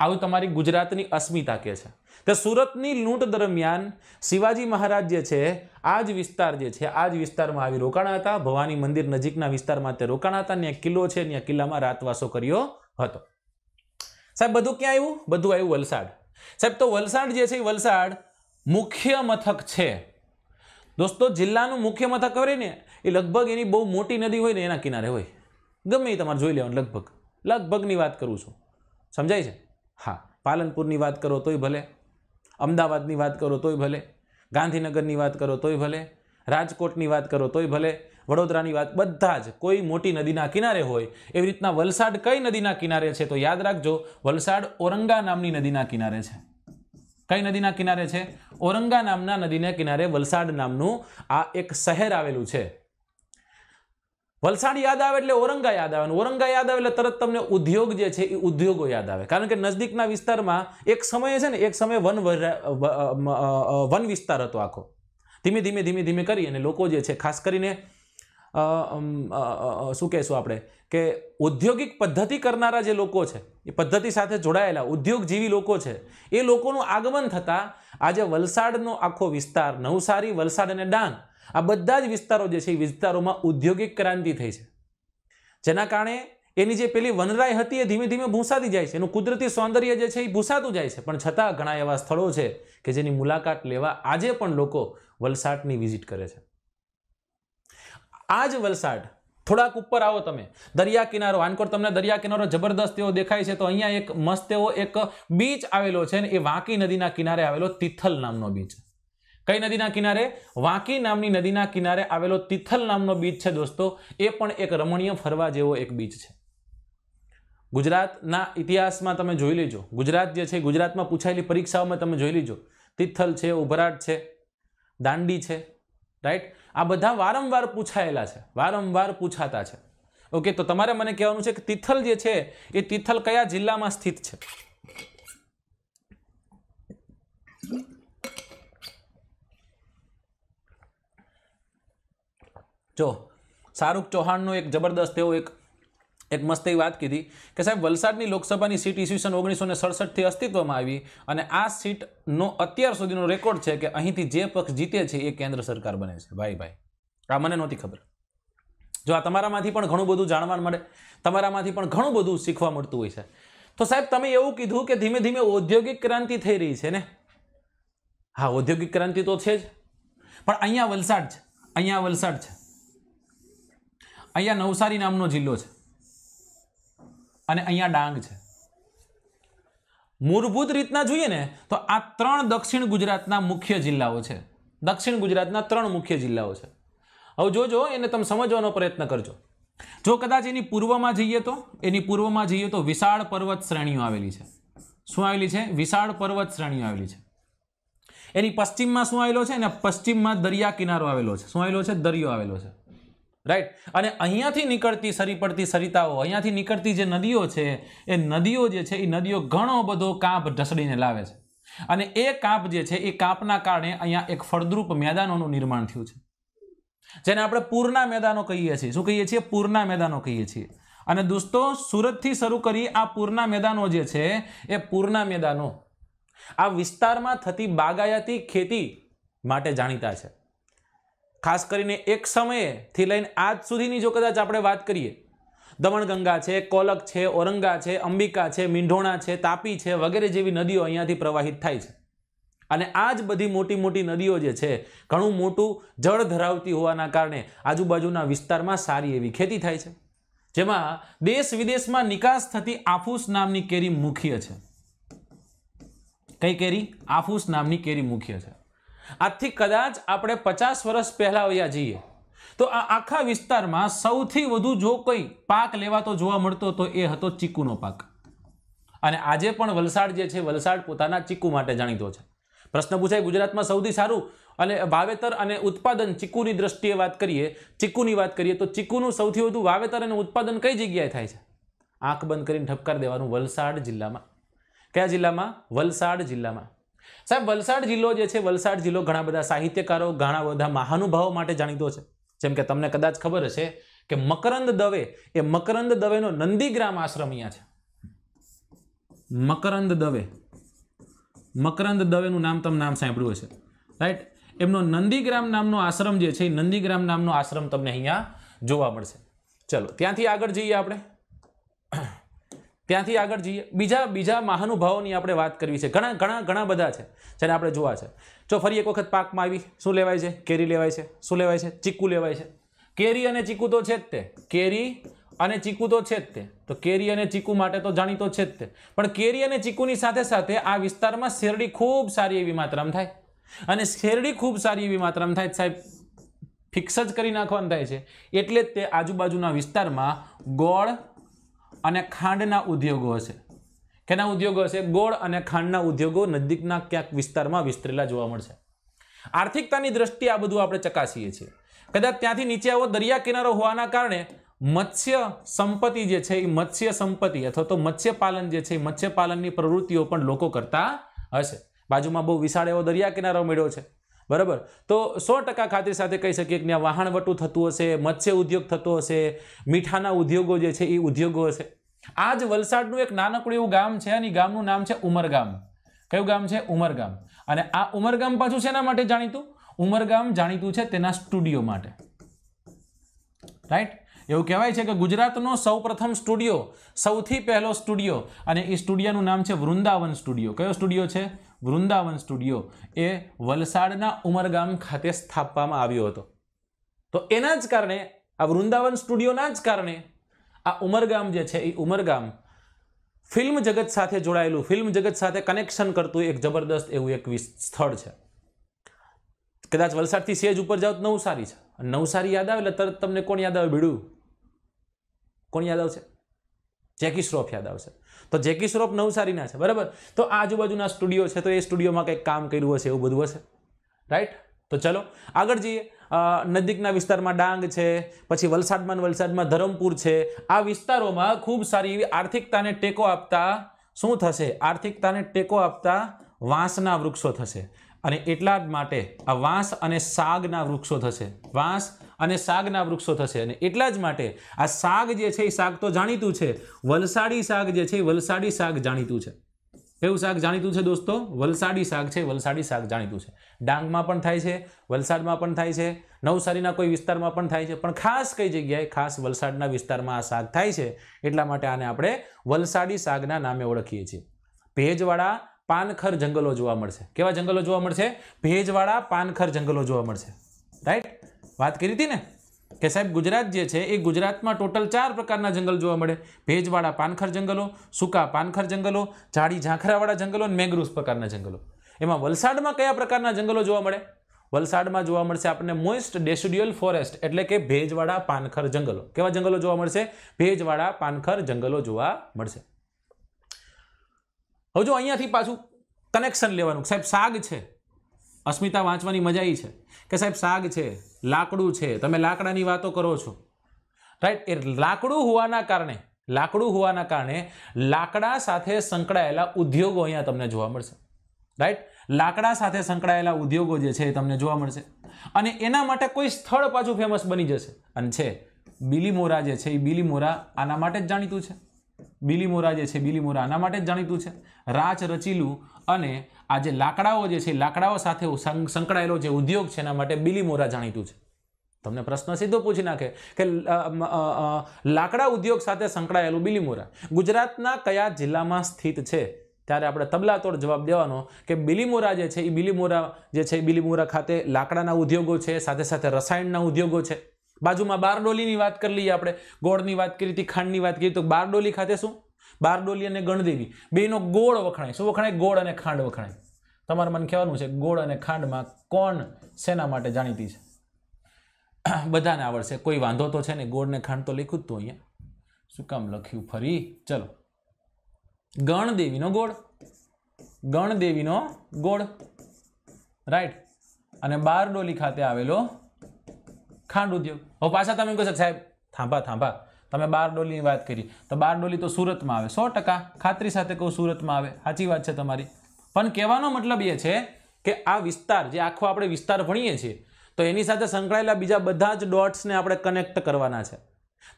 આવું તમારી ગુજરાતની અસ્મિતા કહે છે કે સુરતની લૂંટ દરમિયાન શિવાજી મહારાજ જે છે આ જ વિસ્તાર જે છે આ જ વિસ્તારમાં આવી રોકાણા હતા ભવાની મંદિર નજીકના વિસ્તારમાં તે રોકાણા હતા ત્યાં કિલ્લો છે ત્યાં કિલ્લામાં રાતવાસો કર્યો હતો સાહેબ બધું ક્યાં આવ્યું બધું આવ્યું વલસાડ સાહેબ તો વલસાડ જે છે એ વલસાડ મુખ્ય મથક છે દોસ્તો જિલ્લાનું મુખ્ય મથક હોય ને એ લગભગ એની બહુ મોટી નદી હોય ને એના કિનારે હોય ગમે એ તમારે જોઈ લેવાનું લગભગ લગભગની વાત કરું છું સમજાય છે હા પાલનપુરની વાત કરો તોય ભલે અમદાવાદની વાત કરો તોય ભલે ગાંધીનગરની વાત કરો તોય ભલે રાજકોટની વાત કરો તોય ભલે વડોદરાની વાત બધા જ કોઈ મોટી નદીના કિનારે હોય એવી રીતના વલસાડ કઈ નદીના કિનારે છે તો યાદ રાખજો વલસાડ ઓરંગા નામની નદીના કિનારે છે કઈ નદીના કિનારે છે ઓરંગા નામના નદીના કિનારે વલસાડ નામનું આ એક શહેર આવેલું છે વલસાડ યાદ આવે એટલે ઓરંગા યાદ આવે અને ઓરંગા યાદ આવે એટલે તરત તમને ઉદ્યોગ જે છે એ ઉદ્યોગો યાદ આવે કારણ કે નજદીકના વિસ્તારમાં એક સમયે છે ને એક સમયે વન વન વિસ્તાર હતો આખો ધીમે ધીમે ધીમે ધીમે કરી અને લોકો જે છે ખાસ કરીને શું કહેશું આપણે કે ઔદ્યોગિક પદ્ધતિ કરનારા જે લોકો છે એ પદ્ધતિ સાથે જોડાયેલા ઉદ્યોગજીવી લોકો છે એ લોકોનું આગમન થતાં આજે વલસાડનો આખો વિસ્તાર નવસારી વલસાડ અને ડાંગ આ બધા જ વિસ્તારો જે છે એ વિસ્તારોમાં ઔદ્યોગિક ક્રાંતિ થઈ છે જેના કારણે એની જે પેલી વનરાય હતી એ ધીમે ધીમે ભૂંસાતી જાય છે એનું કુદરતી સૌંદર્ય જે છે એ ભૂંસાતું જાય છે પણ છતાં ઘણા એવા સ્થળો છે કે જેની મુલાકાત લેવા આજે પણ લોકો વલસાડની વિઝિટ કરે છે આ જ વલસાડ થોડાક ઉપર આવો તમે દરિયા કિનારો આનકોર તમને દરિયા કિનારો જબરદસ્ત એવો દેખાય છે તો અહીંયા એક મસ્ત એવો એક બીચ આવેલો છે ને એ વાંકી નદીના કિનારે આવેલો તિથલ નામનો બીચ કઈ નદીના કિનારે વાંકી નામની નદીના કિનારે આવેલો તિથલ નામનો બીચ છે દોસ્તો એ પણ એક રમણીય ફરવા જેવો એક બીચ છે ગુજરાતના ઇતિહાસમાં તમે જોઈ લેજો ગુજરાત જે છે ગુજરાતમાં પૂછાયેલી પરીક્ષાઓમાં તમે જોઈ લેજો તિથલ છે ઉભરાટ છે દાંડી છે રાઈટ આ બધા વારંવાર પૂછાયેલા છે વારંવાર પૂછાતા છે ઓકે તો તમારે મને કહેવાનું છે કે તિથલ જે છે એ તિથલ કયા જિલ્લામાં સ્થિત છે જો શાહરૂખ ચૌહાણનો એક જબરદસ્ત એવો એક એક મસ્ત એવી વાત કીધી કે સાહેબ વલસાડની લોકસભાની સીટ ઈસવીસન ઓગણીસો ને સડસઠથી અસ્તિત્વમાં આવી અને આ સીટનો અત્યાર સુધીનો રેકોર્ડ છે કે અહીંથી જે પક્ષ જીતે છે એ કેન્દ્ર સરકાર બને છે ભાઈ ભાઈ આ મને નહોતી ખબર જો આ તમારામાંથી પણ ઘણું બધું જાણવા મળે તમારામાંથી પણ ઘણું બધું શીખવા મળતું હોય છે તો સાહેબ તમે એવું કીધું કે ધીમે ધીમે ઔદ્યોગિક ક્રાંતિ થઈ રહી છે ને હા ઔદ્યોગિક ક્રાંતિ તો છે જ પણ અહીંયા વલસાડ છે અહીંયા વલસાડ છે અહીંયા નવસારી નામનો જિલ્લો છે અને અહીંયા ડાંગ છે મૂળભૂત રીતના જોઈએ ને તો આ ત્રણ દક્ષિણ ગુજરાતના મુખ્ય જિલ્લાઓ છે દક્ષિણ ગુજરાતના ત્રણ મુખ્ય જિલ્લાઓ છે હવે જોજો એને તમે સમજવાનો પ્રયત્ન કરજો જો કદાચ એની પૂર્વમાં જઈએ તો એની પૂર્વમાં જઈએ તો વિશાળ પર્વત શ્રેણીઓ આવેલી છે શું આવેલી છે વિશાળ પર્વત શ્રેણીઓ આવેલી છે એની પશ્ચિમમાં શું આવેલો છે અને પશ્ચિમમાં દરિયા કિનારો આવેલો છે શું આવેલો છે દરિયો આવેલો છે રાઈટ અને અહીંયાથી નીકળતી સરી પડતી સરિતાઓ અહીંયાથી નીકળતી જે નદીઓ છે એ નદીઓ જે છે એ નદીઓ ઘણો બધો કાંપ ઢસડીને લાવે છે અને એ કાંપ જે છે એ કાંપના કારણે અહીંયા એક ફળદ્રુપ મેદાનોનું નિર્માણ થયું છે જેને આપણે પૂરના મેદાનો કહીએ છીએ શું કહીએ છીએ પૂરના મેદાનો કહીએ છીએ અને દોસ્તો સુરતથી શરૂ કરી આ પૂરના મેદાનો જે છે એ પૂરના મેદાનો આ વિસ્તારમાં થતી બાગાયતી ખેતી માટે જાણીતા છે ખાસ કરીને એક સમયેથી લઈને આજ સુધીની જો કદાચ આપણે વાત કરીએ દમણગંગા છે કોલક છે ઓરંગા છે અંબિકા છે મીંઢોણા છે તાપી છે વગેરે જેવી નદીઓ અહીંયાથી પ્રવાહિત થાય છે અને આ જ બધી મોટી મોટી નદીઓ જે છે ઘણું મોટું જળ ધરાવતી હોવાના કારણે આજુબાજુના વિસ્તારમાં સારી એવી ખેતી થાય છે જેમાં દેશ વિદેશમાં નિકાસ થતી આફૂસ નામની કેરી મુખ્ય છે કઈ કેરી આફૂસ નામની કેરી મુખ્ય છે આજથી કદાચ આપણે પચાસ વર્ષ પહેલાં આવ્યા જઈએ તો આ આખા વિસ્તારમાં સૌથી વધુ જો કોઈ પાક લેવાતો જોવા મળતો તો એ હતો ચીકુનો પાક અને આજે પણ વલસાડ જે છે વલસાડ પોતાના ચીકુ માટે જાણીતો છે પ્રશ્ન પૂછાય ગુજરાતમાં સૌથી સારું અને વાવેતર અને ઉત્પાદન ચીકુની દ્રષ્ટિએ વાત કરીએ ચીકુની વાત કરીએ તો ચીકુનું સૌથી વધુ વાવેતર અને ઉત્પાદન કઈ જગ્યાએ થાય છે આંખ બંધ કરીને ઠપકાર દેવાનું વલસાડ જિલ્લામાં કયા જિલ્લામાં વલસાડ જિલ્લામાં સાહેબ વલસાડ જિલ્લો જે છે વલસાડ જિલ્લો ઘણા બધા સાહિત્યકારો ઘણા બધા મહાનુભાવો માટે જાણીતો છે જેમ કે તમને કદાચ ખબર હશે કે મકરંદ દવે એ મકરંદ દવેનો નંદીગ્રામ આશ્રમ અહીંયા છે મકરંદ દવે મકરંદ દવેનું નામ તમને નામ સાંભળ્યું હશે રાઈટ એમનો નંદીગ્રામ નામનો આશ્રમ જે છે એ નંદીગ્રામ નામનો આશ્રમ તમને અહીંયા જોવા મળશે ચલો ત્યાંથી આગળ જઈએ આપણે ત્યાંથી આગળ જઈએ બીજા બીજા મહાનુભાવોની આપણે વાત કરવી છે ઘણા ઘણા ઘણા બધા છે જેને આપણે જોવા છે જો ફરી એક વખત પાકમાં આવી શું લેવાય છે કેરી લેવાય છે શું લેવાય છે ચીકુ લેવાય છે કેરી અને ચીકુ તો છે જ તે કેરી અને ચીકુ તો છે જ તે તો કેરી અને ચીકુ માટે તો જાણીતો છે જ તે પણ કેરી અને ચીકુની સાથે સાથે આ વિસ્તારમાં શેરડી ખૂબ સારી એવી માત્રામાં થાય અને શેરડી ખૂબ સારી એવી માત્રામાં થાય સાહેબ ફિક્સ જ કરી નાખવાનું થાય છે એટલે જ તે આજુબાજુના વિસ્તારમાં ગોળ અને ખાંડના ઉદ્યોગો હશે કેના ઉદ્યોગો હશે ગોળ અને ખાંડના ઉદ્યોગો નજીકના ક્યાંક વિસ્તારમાં વિસ્તરેલા જોવા મળશે આર્થિકતાની દ્રષ્ટિએ આ બધું આપણે ચકાસીએ છીએ કદાચ ત્યાંથી નીચે આવો દરિયા કિનારો હોવાના કારણે મત્સ્ય સંપત્તિ જે છે એ મત્સ્ય સંપત્તિ અથવા તો મત્સ્યપાલન જે છે એ મત્સ્યપાલનની પ્રવૃત્તિઓ પણ લોકો કરતા હશે બાજુમાં બહુ વિશાળ એવો દરિયા કિનારો મળ્યો છે બરાબર તો સો ટકા ખાતરી સાથે કહી શકીએ કે ત્યાં વાહણવટું થતું હશે મત્સ્ય ઉદ્યોગ થતો હશે મીઠાના ઉદ્યોગો જે છે એ ઉદ્યોગો હશે આ જ વલસાડનું એક નાનકડું એવું ગામ છે અને ગામનું નામ છે ઉમરગામ કયું ગામ છે ઉમરગામ અને આ ઉમરગામ પાછું શેના માટે જાણીતું ઉમરગામ જાણીતું છે તેના સ્ટુડિયો માટે રાઈટ એવું કહેવાય છે કે ગુજરાતનો સૌપ્રથમ સ્ટુડિયો સૌથી પહેલો સ્ટુડિયો અને એ સ્ટુડિયોનું નામ છે વૃંદાવન સ્ટુડિયો કયો સ્ટુડિયો છે વૃંદાવન સ્ટુડિયો એ વલસાડના ઉમરગામ ખાતે સ્થાપવામાં આવ્યો હતો તો એના જ કારણે આ વૃંદાવન સ્ટુડિયોના જ કારણે આ ઉમરગામ જે છે એ ઉમરગામ ફિલ્મ જગત સાથે જોડાયેલું ફિલ્મ જગત સાથે કનેક્શન કરતું એક જબરદસ્ત એવું એક સ્થળ છે કદાચ વલસાડથી સેજ ઉપર જાઓ તો નવસારી છે નવસારી યાદ આવે એટલે તરત તમને કોણ યાદ આવે ભીડું કોણ યાદ આવશે જેકી શ્રોફ યાદ આવશે તો જેકી શ્રોફ નવસારીના છે બરાબર તો આજુબાજુના સ્ટુડિયો છે તો એ સ્ટુડિયોમાં કંઈક કામ કર્યું હશે એવું બધું હશે રાઈટ તો ચલો આગળ જઈએ નજીકના વિસ્તારમાં ડાંગ છે પછી વલસાડમાં વલસાડમાં ધરમપુર છે આ વિસ્તારોમાં ખૂબ સારી એવી આર્થિકતાને ટેકો આપતા શું થશે આર્થિકતાને ટેકો આપતા વાંસના વૃક્ષો થશે અને એટલા જ માટે આ વાંસ અને સાગના વૃક્ષો થશે વાંસ અને શાગના વૃક્ષો થશે અને એટલા જ માટે આ શાક જે છે એ શાક તો જાણીતું છે વલસાડી શાક જે છે એ વલસાડી શાક જાણીતું છે કયું શાક જાણીતું છે દોસ્તો વલસાડી શાક છે વલસાડી શાક જાણીતું છે ડાંગમાં પણ થાય છે વલસાડમાં પણ થાય છે નવસારીના કોઈ વિસ્તારમાં પણ થાય છે પણ ખાસ કઈ જગ્યાએ ખાસ વલસાડના વિસ્તારમાં આ શાક થાય છે એટલા માટે આને આપણે વલસાડી શાકના નામે ઓળખીએ છીએ ભેજવાળા પાનખર જંગલો જોવા મળશે કેવા જંગલો જોવા મળશે ભેજવાળા પાનખર જંગલો જોવા મળશે રાઈટ વાત કરી હતી ને કે સાહેબ ગુજરાત જે છે એ ગુજરાતમાં ટોટલ ચાર પ્રકારના જંગલ જોવા મળે ભેજવાળા પાનખર જંગલો સૂકા પાનખર જંગલો ઝાડી ઝાંખરાવાળા જંગલો અને મેગ્રુસ પ્રકારના જંગલો એમાં વલસાડમાં કયા પ્રકારના જંગલો જોવા મળે વલસાડમાં જોવા મળશે આપણને મોઇસ્ટ ડેસિડ્યુઅલ ફોરેસ્ટ એટલે કે ભેજવાળા પાનખર જંગલો કેવા જંગલો જોવા મળશે ભેજવાળા પાનખર જંગલો જોવા મળશે હવે જો અહીંયાથી પાછું કનેક્શન લેવાનું સાહેબ સાગ છે અસ્મિતા વાંચવાની મજા એ છે કે સાહેબ સાગ છે લાકડું છે તમે લાકડાની વાતો કરો છો રાઈટ એ લાકડું હોવાના કારણે લાકડું હોવાના કારણે લાકડા સાથે સંકળાયેલા ઉદ્યોગો અહીંયા તમને જોવા મળશે રાઈટ લાકડા સાથે સંકળાયેલા ઉદ્યોગો જે છે એ તમને જોવા મળશે અને એના માટે કોઈ સ્થળ પાછું ફેમસ બની જશે અને છે બિલીમોરા જે છે એ બિલીમોરા આના માટે જ જાણીતું છે બિલીમોરા જે છે બિલીમોરા આના માટે જ જાણીતું છે રાચ રચીલું અને આ જે લાકડાઓ જે છે લાકડાઓ સાથે સંકળાયેલો જે ઉદ્યોગ છે એના માટે બિલીમોરા જાણીતું છે તમને પ્રશ્ન સીધો પૂછી નાખે કે લાકડા ઉદ્યોગ સાથે સંકળાયેલું બિલીમોરા ગુજરાતના કયા જિલ્લામાં સ્થિત છે ત્યારે આપણે તબલાતોડ જવાબ દેવાનો કે બિલીમોરા જે છે એ બિલીમોરા જે છે એ બિલીમોરા ખાતે લાકડાના ઉદ્યોગો છે સાથે સાથે રસાયણના ઉદ્યોગો છે બાજુમાં બારડોલીની વાત કરી લઈએ આપણે ગોળની વાત કરી હતી ખાંડની વાત કરી તો બારડોલી ખાતે શું બારડોલી અને ગણદેવી બેનો ગોળ વખણાય શું વખણાય ગોળ અને ખાંડ વખણાય તમારે મને કહેવાનું છે ગોળ અને ખાંડમાં કોણ શેના માટે જાણીતી છે [CLEARS THROAT] બધાને આવડશે કોઈ વાંધો તો છે ને ગોળ ને ખાંડ તો લખ્યું જ તો અહીંયા શું કામ લખ્યું ફરી ચલો ગણદેવીનો ગોળ ગણદેવીનો ગોળ રાઈટ અને બારડોલી ખાતે આવેલો ખાંડ ઉદ્યોગ હવે પાછા તમે કહો છો સાહેબ થાંભા થાંભા તમે બારડોલીની વાત કરી તો બારડોલી તો સુરતમાં આવે સો ટકા ખાતરી સાથે કહું સુરતમાં આવે સાચી વાત છે તમારી પણ કહેવાનો મતલબ એ છે કે આ વિસ્તાર જે આખો આપણે વિસ્તાર ભણીએ છીએ તો એની સાથે સંકળાયેલા બીજા બધા જ ડોટ્સને આપણે કનેક્ટ કરવાના છે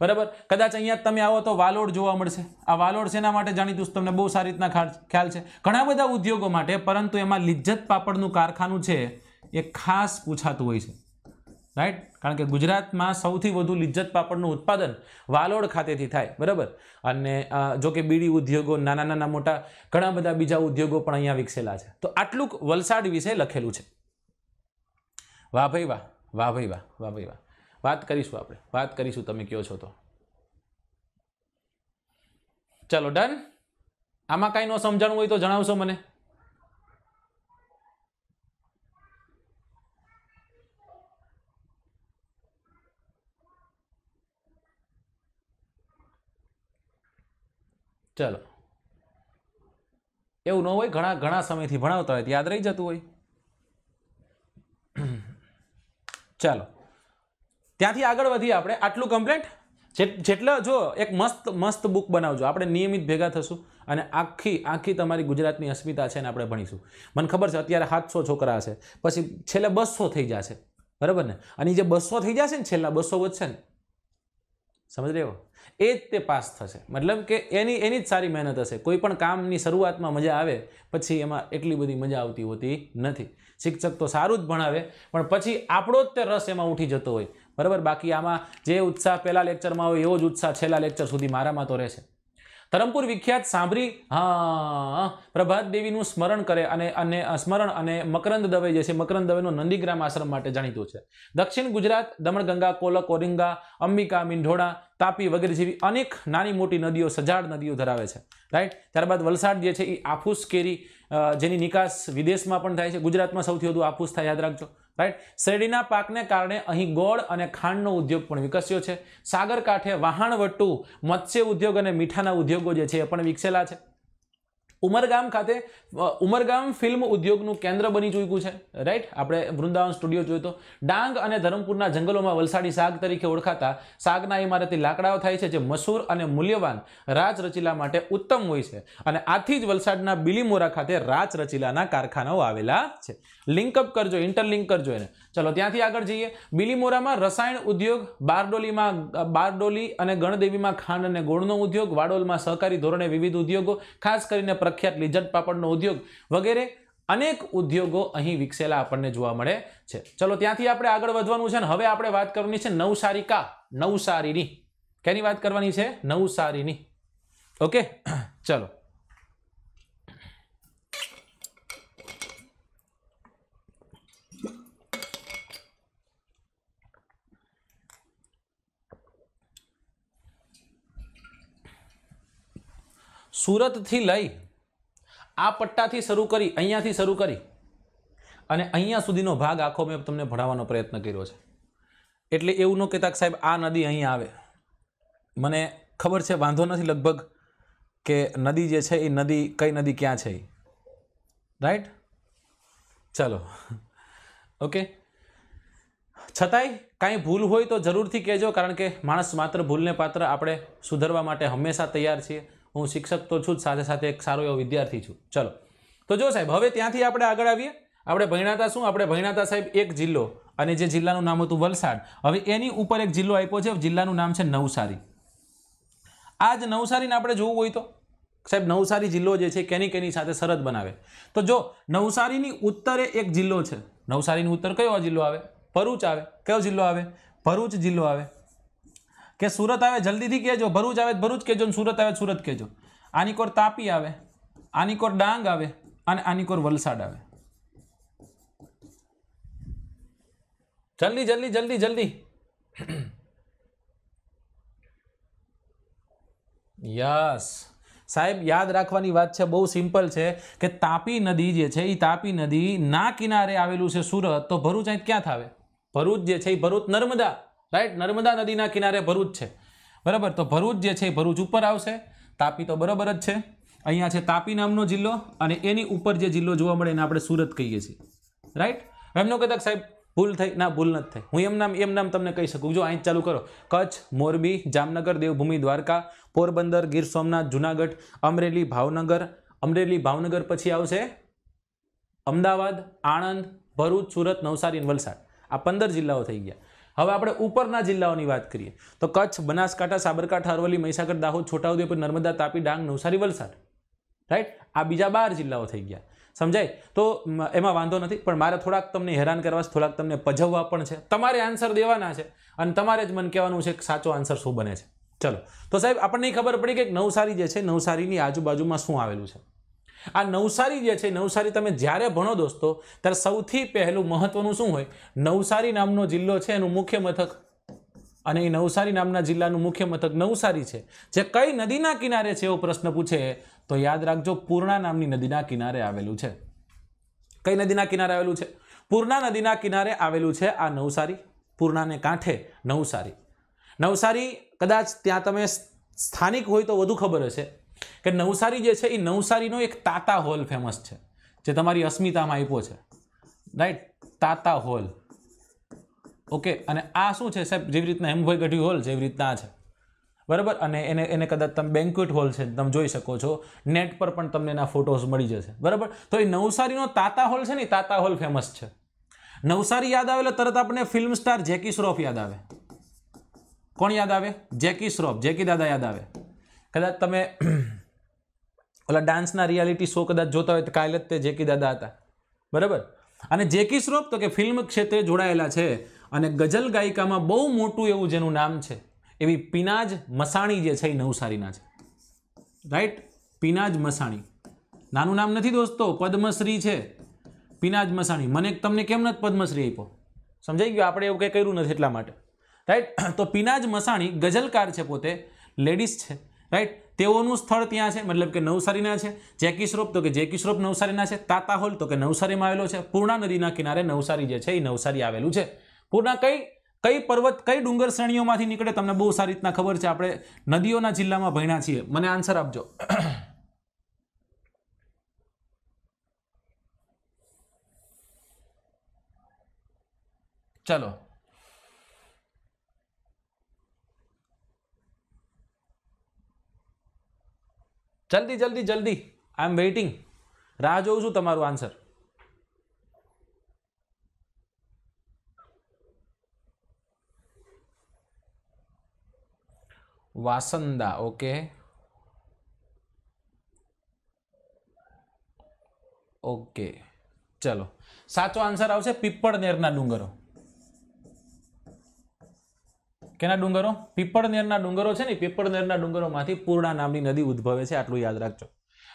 બરાબર કદાચ અહીંયા તમે આવો તો વાલોડ જોવા મળશે આ વાલોડ શેના માટે જાણીતું તમને બહુ સારી રીતના ખ્યાલ છે ઘણા બધા ઉદ્યોગો માટે પરંતુ એમાં લિજ્જત પાપડનું કારખાનું છે એ ખાસ પૂછાતું હોય છે રાઈટ કારણ કે ગુજરાતમાં સૌથી વધુ લિજ્જત પાપડનું ઉત્પાદન વાલોડ ખાતેથી થાય બરાબર અને જો કે બીડી ઉદ્યોગો નાના નાના મોટા ઘણા બધા બીજા ઉદ્યોગો પણ અહીંયા વિકસેલા છે તો આટલું વલસાડ વિશે લખેલું છે વાહ ભાઈ વાહ વાહ ભાઈ વાહ વાહ ભાઈ વાહ વાત કરીશું આપણે વાત કરીશું તમે કયો છો તો ચલો ડન આમાં કાંઈ ન સમજાણું હોય તો જણાવશો મને ચાલો એવું ન હોય ઘણા ઘણા સમયથી ભણાવતા હોય યાદ રહી જતું હોય [CLEARS THROAT] ચાલો ત્યાંથી આગળ વધીએ આપણે આટલું કમ્પ્લેટ જેટલા જો એક મસ્ત મસ્ત બુક બનાવજો આપણે નિયમિત ભેગા થશું અને આખી આખી તમારી ગુજરાતની અસ્મિતા છે ને આપણે ભણીશું મને ખબર છે અત્યારે સાતસો છોકરા હશે પછી છેલ્લે બસો થઈ જશે બરાબર ને અને જે બસો થઈ જશે ને છેલ્લા બસો વધશે ને સમજ રહ્યો એ જ તે પાસ થશે મતલબ કે એની એની જ સારી મહેનત હશે કોઈ પણ કામની શરૂઆતમાં મજા આવે પછી એમાં એટલી બધી મજા આવતી હોતી નથી શિક્ષક તો સારું જ ભણાવે પણ પછી આપણો જ તે રસ એમાં ઉઠી જતો હોય બરાબર બાકી આમાં જે ઉત્સાહ પહેલાં લેક્ચરમાં હોય એવો જ ઉત્સાહ છેલ્લા લેક્ચર સુધી મારામાં તો રહેશે ધરમપુર વિખ્યાત સાંભળી હા પ્રભાત દેવીનું સ્મરણ કરે અને અને સ્મરણ અને મકરંદ દવે જે છે મકરંદ દવેનો નંદીગ્રામ આશ્રમ માટે જાણીતું છે દક્ષિણ ગુજરાત દમણગંગા કોલક ઓરિંગા અંબિકા મિંઢોળા તાપી વગેરે જેવી અનેક નાની મોટી નદીઓ સજાડ નદીઓ ધરાવે છે રાઈટ ત્યારબાદ વલસાડ જે છે એ આફૂસ કેરી જેની નિકાસ વિદેશમાં પણ થાય છે ગુજરાતમાં સૌથી વધુ આફૂસ થાય યાદ રાખજો રાઈટ શેરડીના પાકને કારણે અહીં ગોળ અને ખાંડનો ઉદ્યોગ પણ વિકસ્યો છે સાગરકાંઠે વહાણવટુ મત્સ્ય ઉદ્યોગ અને મીઠાના ઉદ્યોગો જે છે એ પણ વિકસેલા છે ઉમરગામ ખાતે ઉમરગામ ફિલ્મ ઉદ્યોગનું કેન્દ્ર બની ચૂક્યું છે રાઈટ આપણે વૃંદાવન સ્ટુડિયો જોયું તો ડાંગ અને ધરમપુરના જંગલોમાં વલસાડી સાગ તરીકે ઓળખાતા સાગના ઇમારતી લાકડાઓ થાય છે જે મસૂર અને મૂલ્યવાન રાજ રચીલા માટે ઉત્તમ હોય છે અને આથી જ વલસાડના બિલીમોરા ખાતે રાજ રચીલાના કારખાનાઓ આવેલા છે લિંકઅપ કરજો ઇન્ટરલિંક કરજો એને ચલો ત્યાંથી આગળ જઈએ બિલીમોરામાં રસાયણ ઉદ્યોગ બારડોલીમાં બારડોલી અને ગણદેવીમાં ખાંડ અને ગોળનો ઉદ્યોગ વાડોલમાં સહકારી ધોરણે વિવિધ ઉદ્યોગો ખાસ કરીને પ્રખ્યાત લીજટ પાપડનો ઉદ્યોગ વગેરે અનેક ઉદ્યોગો અહીં વિકસેલા આપણને જોવા મળે છે ચલો ત્યાંથી આપણે આગળ વધવાનું છે ને હવે આપણે વાત કરવાની છે નવસારિકા નવસારીની કેની વાત કરવાની છે નવસારીની ઓકે ચલો સુરતથી લઈ આ પટ્ટાથી શરૂ કરી અહીંયાથી શરૂ કરી અને અહીંયા સુધીનો ભાગ આખો મેં તમને ભણાવવાનો પ્રયત્ન કર્યો છે એટલે એવું ન કહેતા સાહેબ આ નદી અહીં આવે મને ખબર છે વાંધો નથી લગભગ કે નદી જે છે એ નદી કઈ નદી ક્યાં છે રાઈટ ચાલો ઓકે છતાંય કાંઈ ભૂલ હોય તો જરૂરથી કહેજો કારણ કે માણસ માત્ર ભૂલને પાત્ર આપણે સુધારવા માટે હંમેશા તૈયાર છીએ હું શિક્ષક તો છું જ સાથે સાથે એક સારો એવો વિદ્યાર્થી છું ચલો તો જો સાહેબ હવે ત્યાંથી આપણે આગળ આવીએ આપણે ભણ્યાતા શું આપણે ભણ્યાતા સાહેબ એક જિલ્લો અને જે જિલ્લાનું નામ હતું વલસાડ હવે એની ઉપર એક જિલ્લો આપ્યો છે જિલ્લાનું નામ છે નવસારી આ જ નવસારીને આપણે જોવું હોય તો સાહેબ નવસારી જિલ્લો જે છે કેની કેની સાથે સરહદ બનાવે તો જો નવસારીની ઉત્તરે એક જિલ્લો છે નવસારીની ઉત્તર કયો જિલ્લો આવે ભરૂચ આવે કયો જિલ્લો આવે ભરૂચ જિલ્લો આવે કે સુરત આવે જલ્દીથી કહેજો ભરૂચ આવે ભરૂચ કહેજો ને સુરત આવે સુરત કહેજો આની કોર તાપી આવે આની કોર ડાંગ આવે અને આની કોર વલસાડ આવે જલ્દી જલ્દી જલ્દી જલ્દી યસ સાહેબ યાદ રાખવાની વાત છે બહુ સિમ્પલ છે કે તાપી નદી જે છે એ તાપી નદી ના કિનારે આવેલું છે સુરત તો ભરૂચ અહીં ક્યાં થાવે ભરૂચ જે છે એ ભરૂચ નર્મદા રાઈટ નર્મદા નદીના કિનારે ભરૂચ છે બરાબર તો ભરૂચ જે છે એ ભરૂચ ઉપર આવશે તાપી તો બરાબર જ છે અહીંયા છે તાપી નામનો જિલ્લો અને એની ઉપર જે જિલ્લો જોવા મળે એને આપણે સુરત કહીએ છીએ રાઈટ એમનો કદાચ સાહેબ ભૂલ થઈ ના ભૂલ નથી થઈ હું એમ નામ એમ નામ તમને કહી શકું જો અહીં ચાલુ કરો કચ્છ મોરબી જામનગર દેવભૂમિ દ્વારકા પોરબંદર ગીર સોમનાથ જુનાગઢ અમરેલી ભાવનગર અમરેલી ભાવનગર પછી આવશે અમદાવાદ આણંદ ભરૂચ સુરત નવસારી વલસાડ આ પંદર જિલ્લાઓ થઈ ગયા હવે આપણે ઉપરના જિલ્લાઓની વાત કરીએ તો કચ્છ બનાસકાંઠા સાબરકાંઠા અરવલ્લી મહીસાગર દાહોદ છોટાઉદેપુર નર્મદા તાપી ડાંગ નવસારી વલસાડ રાઈટ આ બીજા બાર જિલ્લાઓ થઈ ગયા સમજાય તો એમાં વાંધો નથી પણ મારે થોડાક તમને હેરાન કરવા થોડાક તમને પજવવા પણ છે તમારે આન્સર દેવાના છે અને તમારે જ મન કહેવાનું છે કે સાચો આન્સર શું બને છે ચલો તો સાહેબ આપણને ખબર પડી કે નવસારી જે છે નવસારીની આજુબાજુમાં શું આવેલું છે આ નવસારી જે છે નવસારી તમે જ્યારે ભણો દોસ્તો ત્યારે સૌથી પહેલું મહત્વનું શું હોય નવસારી નામનો જિલ્લો છે એનું મુખ્ય મથક અને એ નવસારી નામના જિલ્લાનું મુખ્ય મથક નવસારી છે જે કઈ નદીના કિનારે છે એવો પ્રશ્ન પૂછે તો યાદ રાખજો પૂર્ણા નામની નદીના કિનારે આવેલું છે કઈ નદીના કિનારે આવેલું છે પૂર્ણા નદીના કિનારે આવેલું છે આ નવસારી પૂર્ણાને કાંઠે નવસારી નવસારી કદાચ ત્યાં તમે સ્થાનિક હોય તો વધુ ખબર હશે કે નવસારી જે છે એ નવસારીનો એક તાતા હોલ ફેમસ છે જે તમારી અસ્મિતામાં આપ્યો છે રાઈટ તાતા હોલ ઓકે અને આ શું છે સાહેબ જેવી રીતના હેમભાઈ ગઢવી હોલ જેવી રીતના છે બરાબર અને એને એને કદાચ તમે બેન્ક્વેટ હોલ છે તમે જોઈ શકો છો નેટ પર પણ તમને એના ફોટોઝ મળી જશે બરાબર તો એ નવસારીનો તાતા હોલ છે ને તાતા હોલ ફેમસ છે નવસારી યાદ આવે એટલે તરત આપણને ફિલ્મ સ્ટાર જેકી શ્રોફ યાદ આવે કોણ યાદ આવે જેકી શ્રોફ જેકી દાદા યાદ આવે કદાચ તમે ઓલા ડાન્સના રિયાલિટી શો કદાચ જોતા હોય તો કાયલ તે જેકી દાદા હતા બરાબર અને જેકી શ્રોફ તો કે ફિલ્મ ક્ષેત્રે જોડાયેલા છે અને ગઝલ ગાયિકામાં બહુ મોટું એવું જેનું નામ છે એવી પીનાજ મસાણી જે છે એ નવસારીના છે રાઈટ પીનાજ મસાણી નાનું નામ નથી દોસ્તો પદ્મશ્રી છે પીનાજ મસાણી મને તમને કેમ નથી પદ્મશ્રી આપ્યો સમજાઈ ગયો આપણે એવું કંઈ કર્યું નથી એટલા માટે રાઈટ તો પીનાજ મસાણી ગઝલકાર છે પોતે લેડીઝ છે રાઈટ તેઓનું સ્થળ ત્યાં છે મતલબ કે નવસારીના છે જેકી શ્રોપ તો કે જેકી શ્રોપ નવસારીના છે તાતાહોલ તો કે નવસારીમાં આવેલો છે પૂર્ણા નદીના કિનારે નવસારી જે છે એ નવસારી આવેલું છે પૂર્ણા કઈ કઈ પર્વત કઈ ડુંગર શ્રેણીઓમાંથી નીકળે તમને બહુ સારી રીતના ખબર છે આપણે નદીઓના જિલ્લામાં ભણ્યા છીએ મને આન્સર આપજો [COUGHS] ચલો જલ્દી જલ્દી જલ્દી આઈ એમ વેઇટિંગ રાહ જોઉં છું તમારું આન્સર વાસંદા ઓકે ઓકે ચલો સાચો આન્સર આવશે પીપળનેરના ડુંગરો કેના ડુંગરો પીપળનેરના ડુંગરો છે ને પીપળનેરના ડુંગરોમાંથી પૂર્ણા નામની નદી ઉદ્ભવે છે આટલું યાદ રાખજો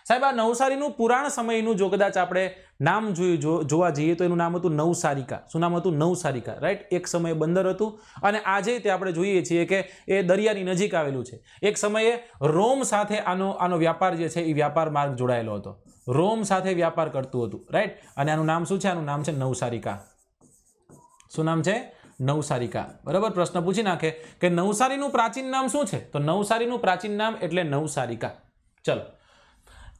સાહેબ આ નવસારીનું પુરાણ સમયનું જો કદાચ આપણે નામ જોયું જોવા જઈએ તો એનું નામ હતું નવસારિકા શું નામ હતું નવસારિકા રાઈટ એક સમયે બંદર હતું અને આજે તે આપણે જોઈએ છીએ કે એ દરિયાની નજીક આવેલું છે એક સમયે રોમ સાથે આનો આનો વ્યાપાર જે છે એ વ્યાપાર માર્ગ જોડાયેલો હતો રોમ સાથે વ્યાપાર કરતું હતું રાઈટ અને આનું નામ શું છે આનું નામ છે નવસારિકા શું નામ છે નવસારિકા બરાબર પ્રશ્ન પૂછી નાખે કે નવસારીનું પ્રાચીન નામ શું છે તો નવસારીનું પ્રાચીન નામ એટલે નવસારિકા ચલો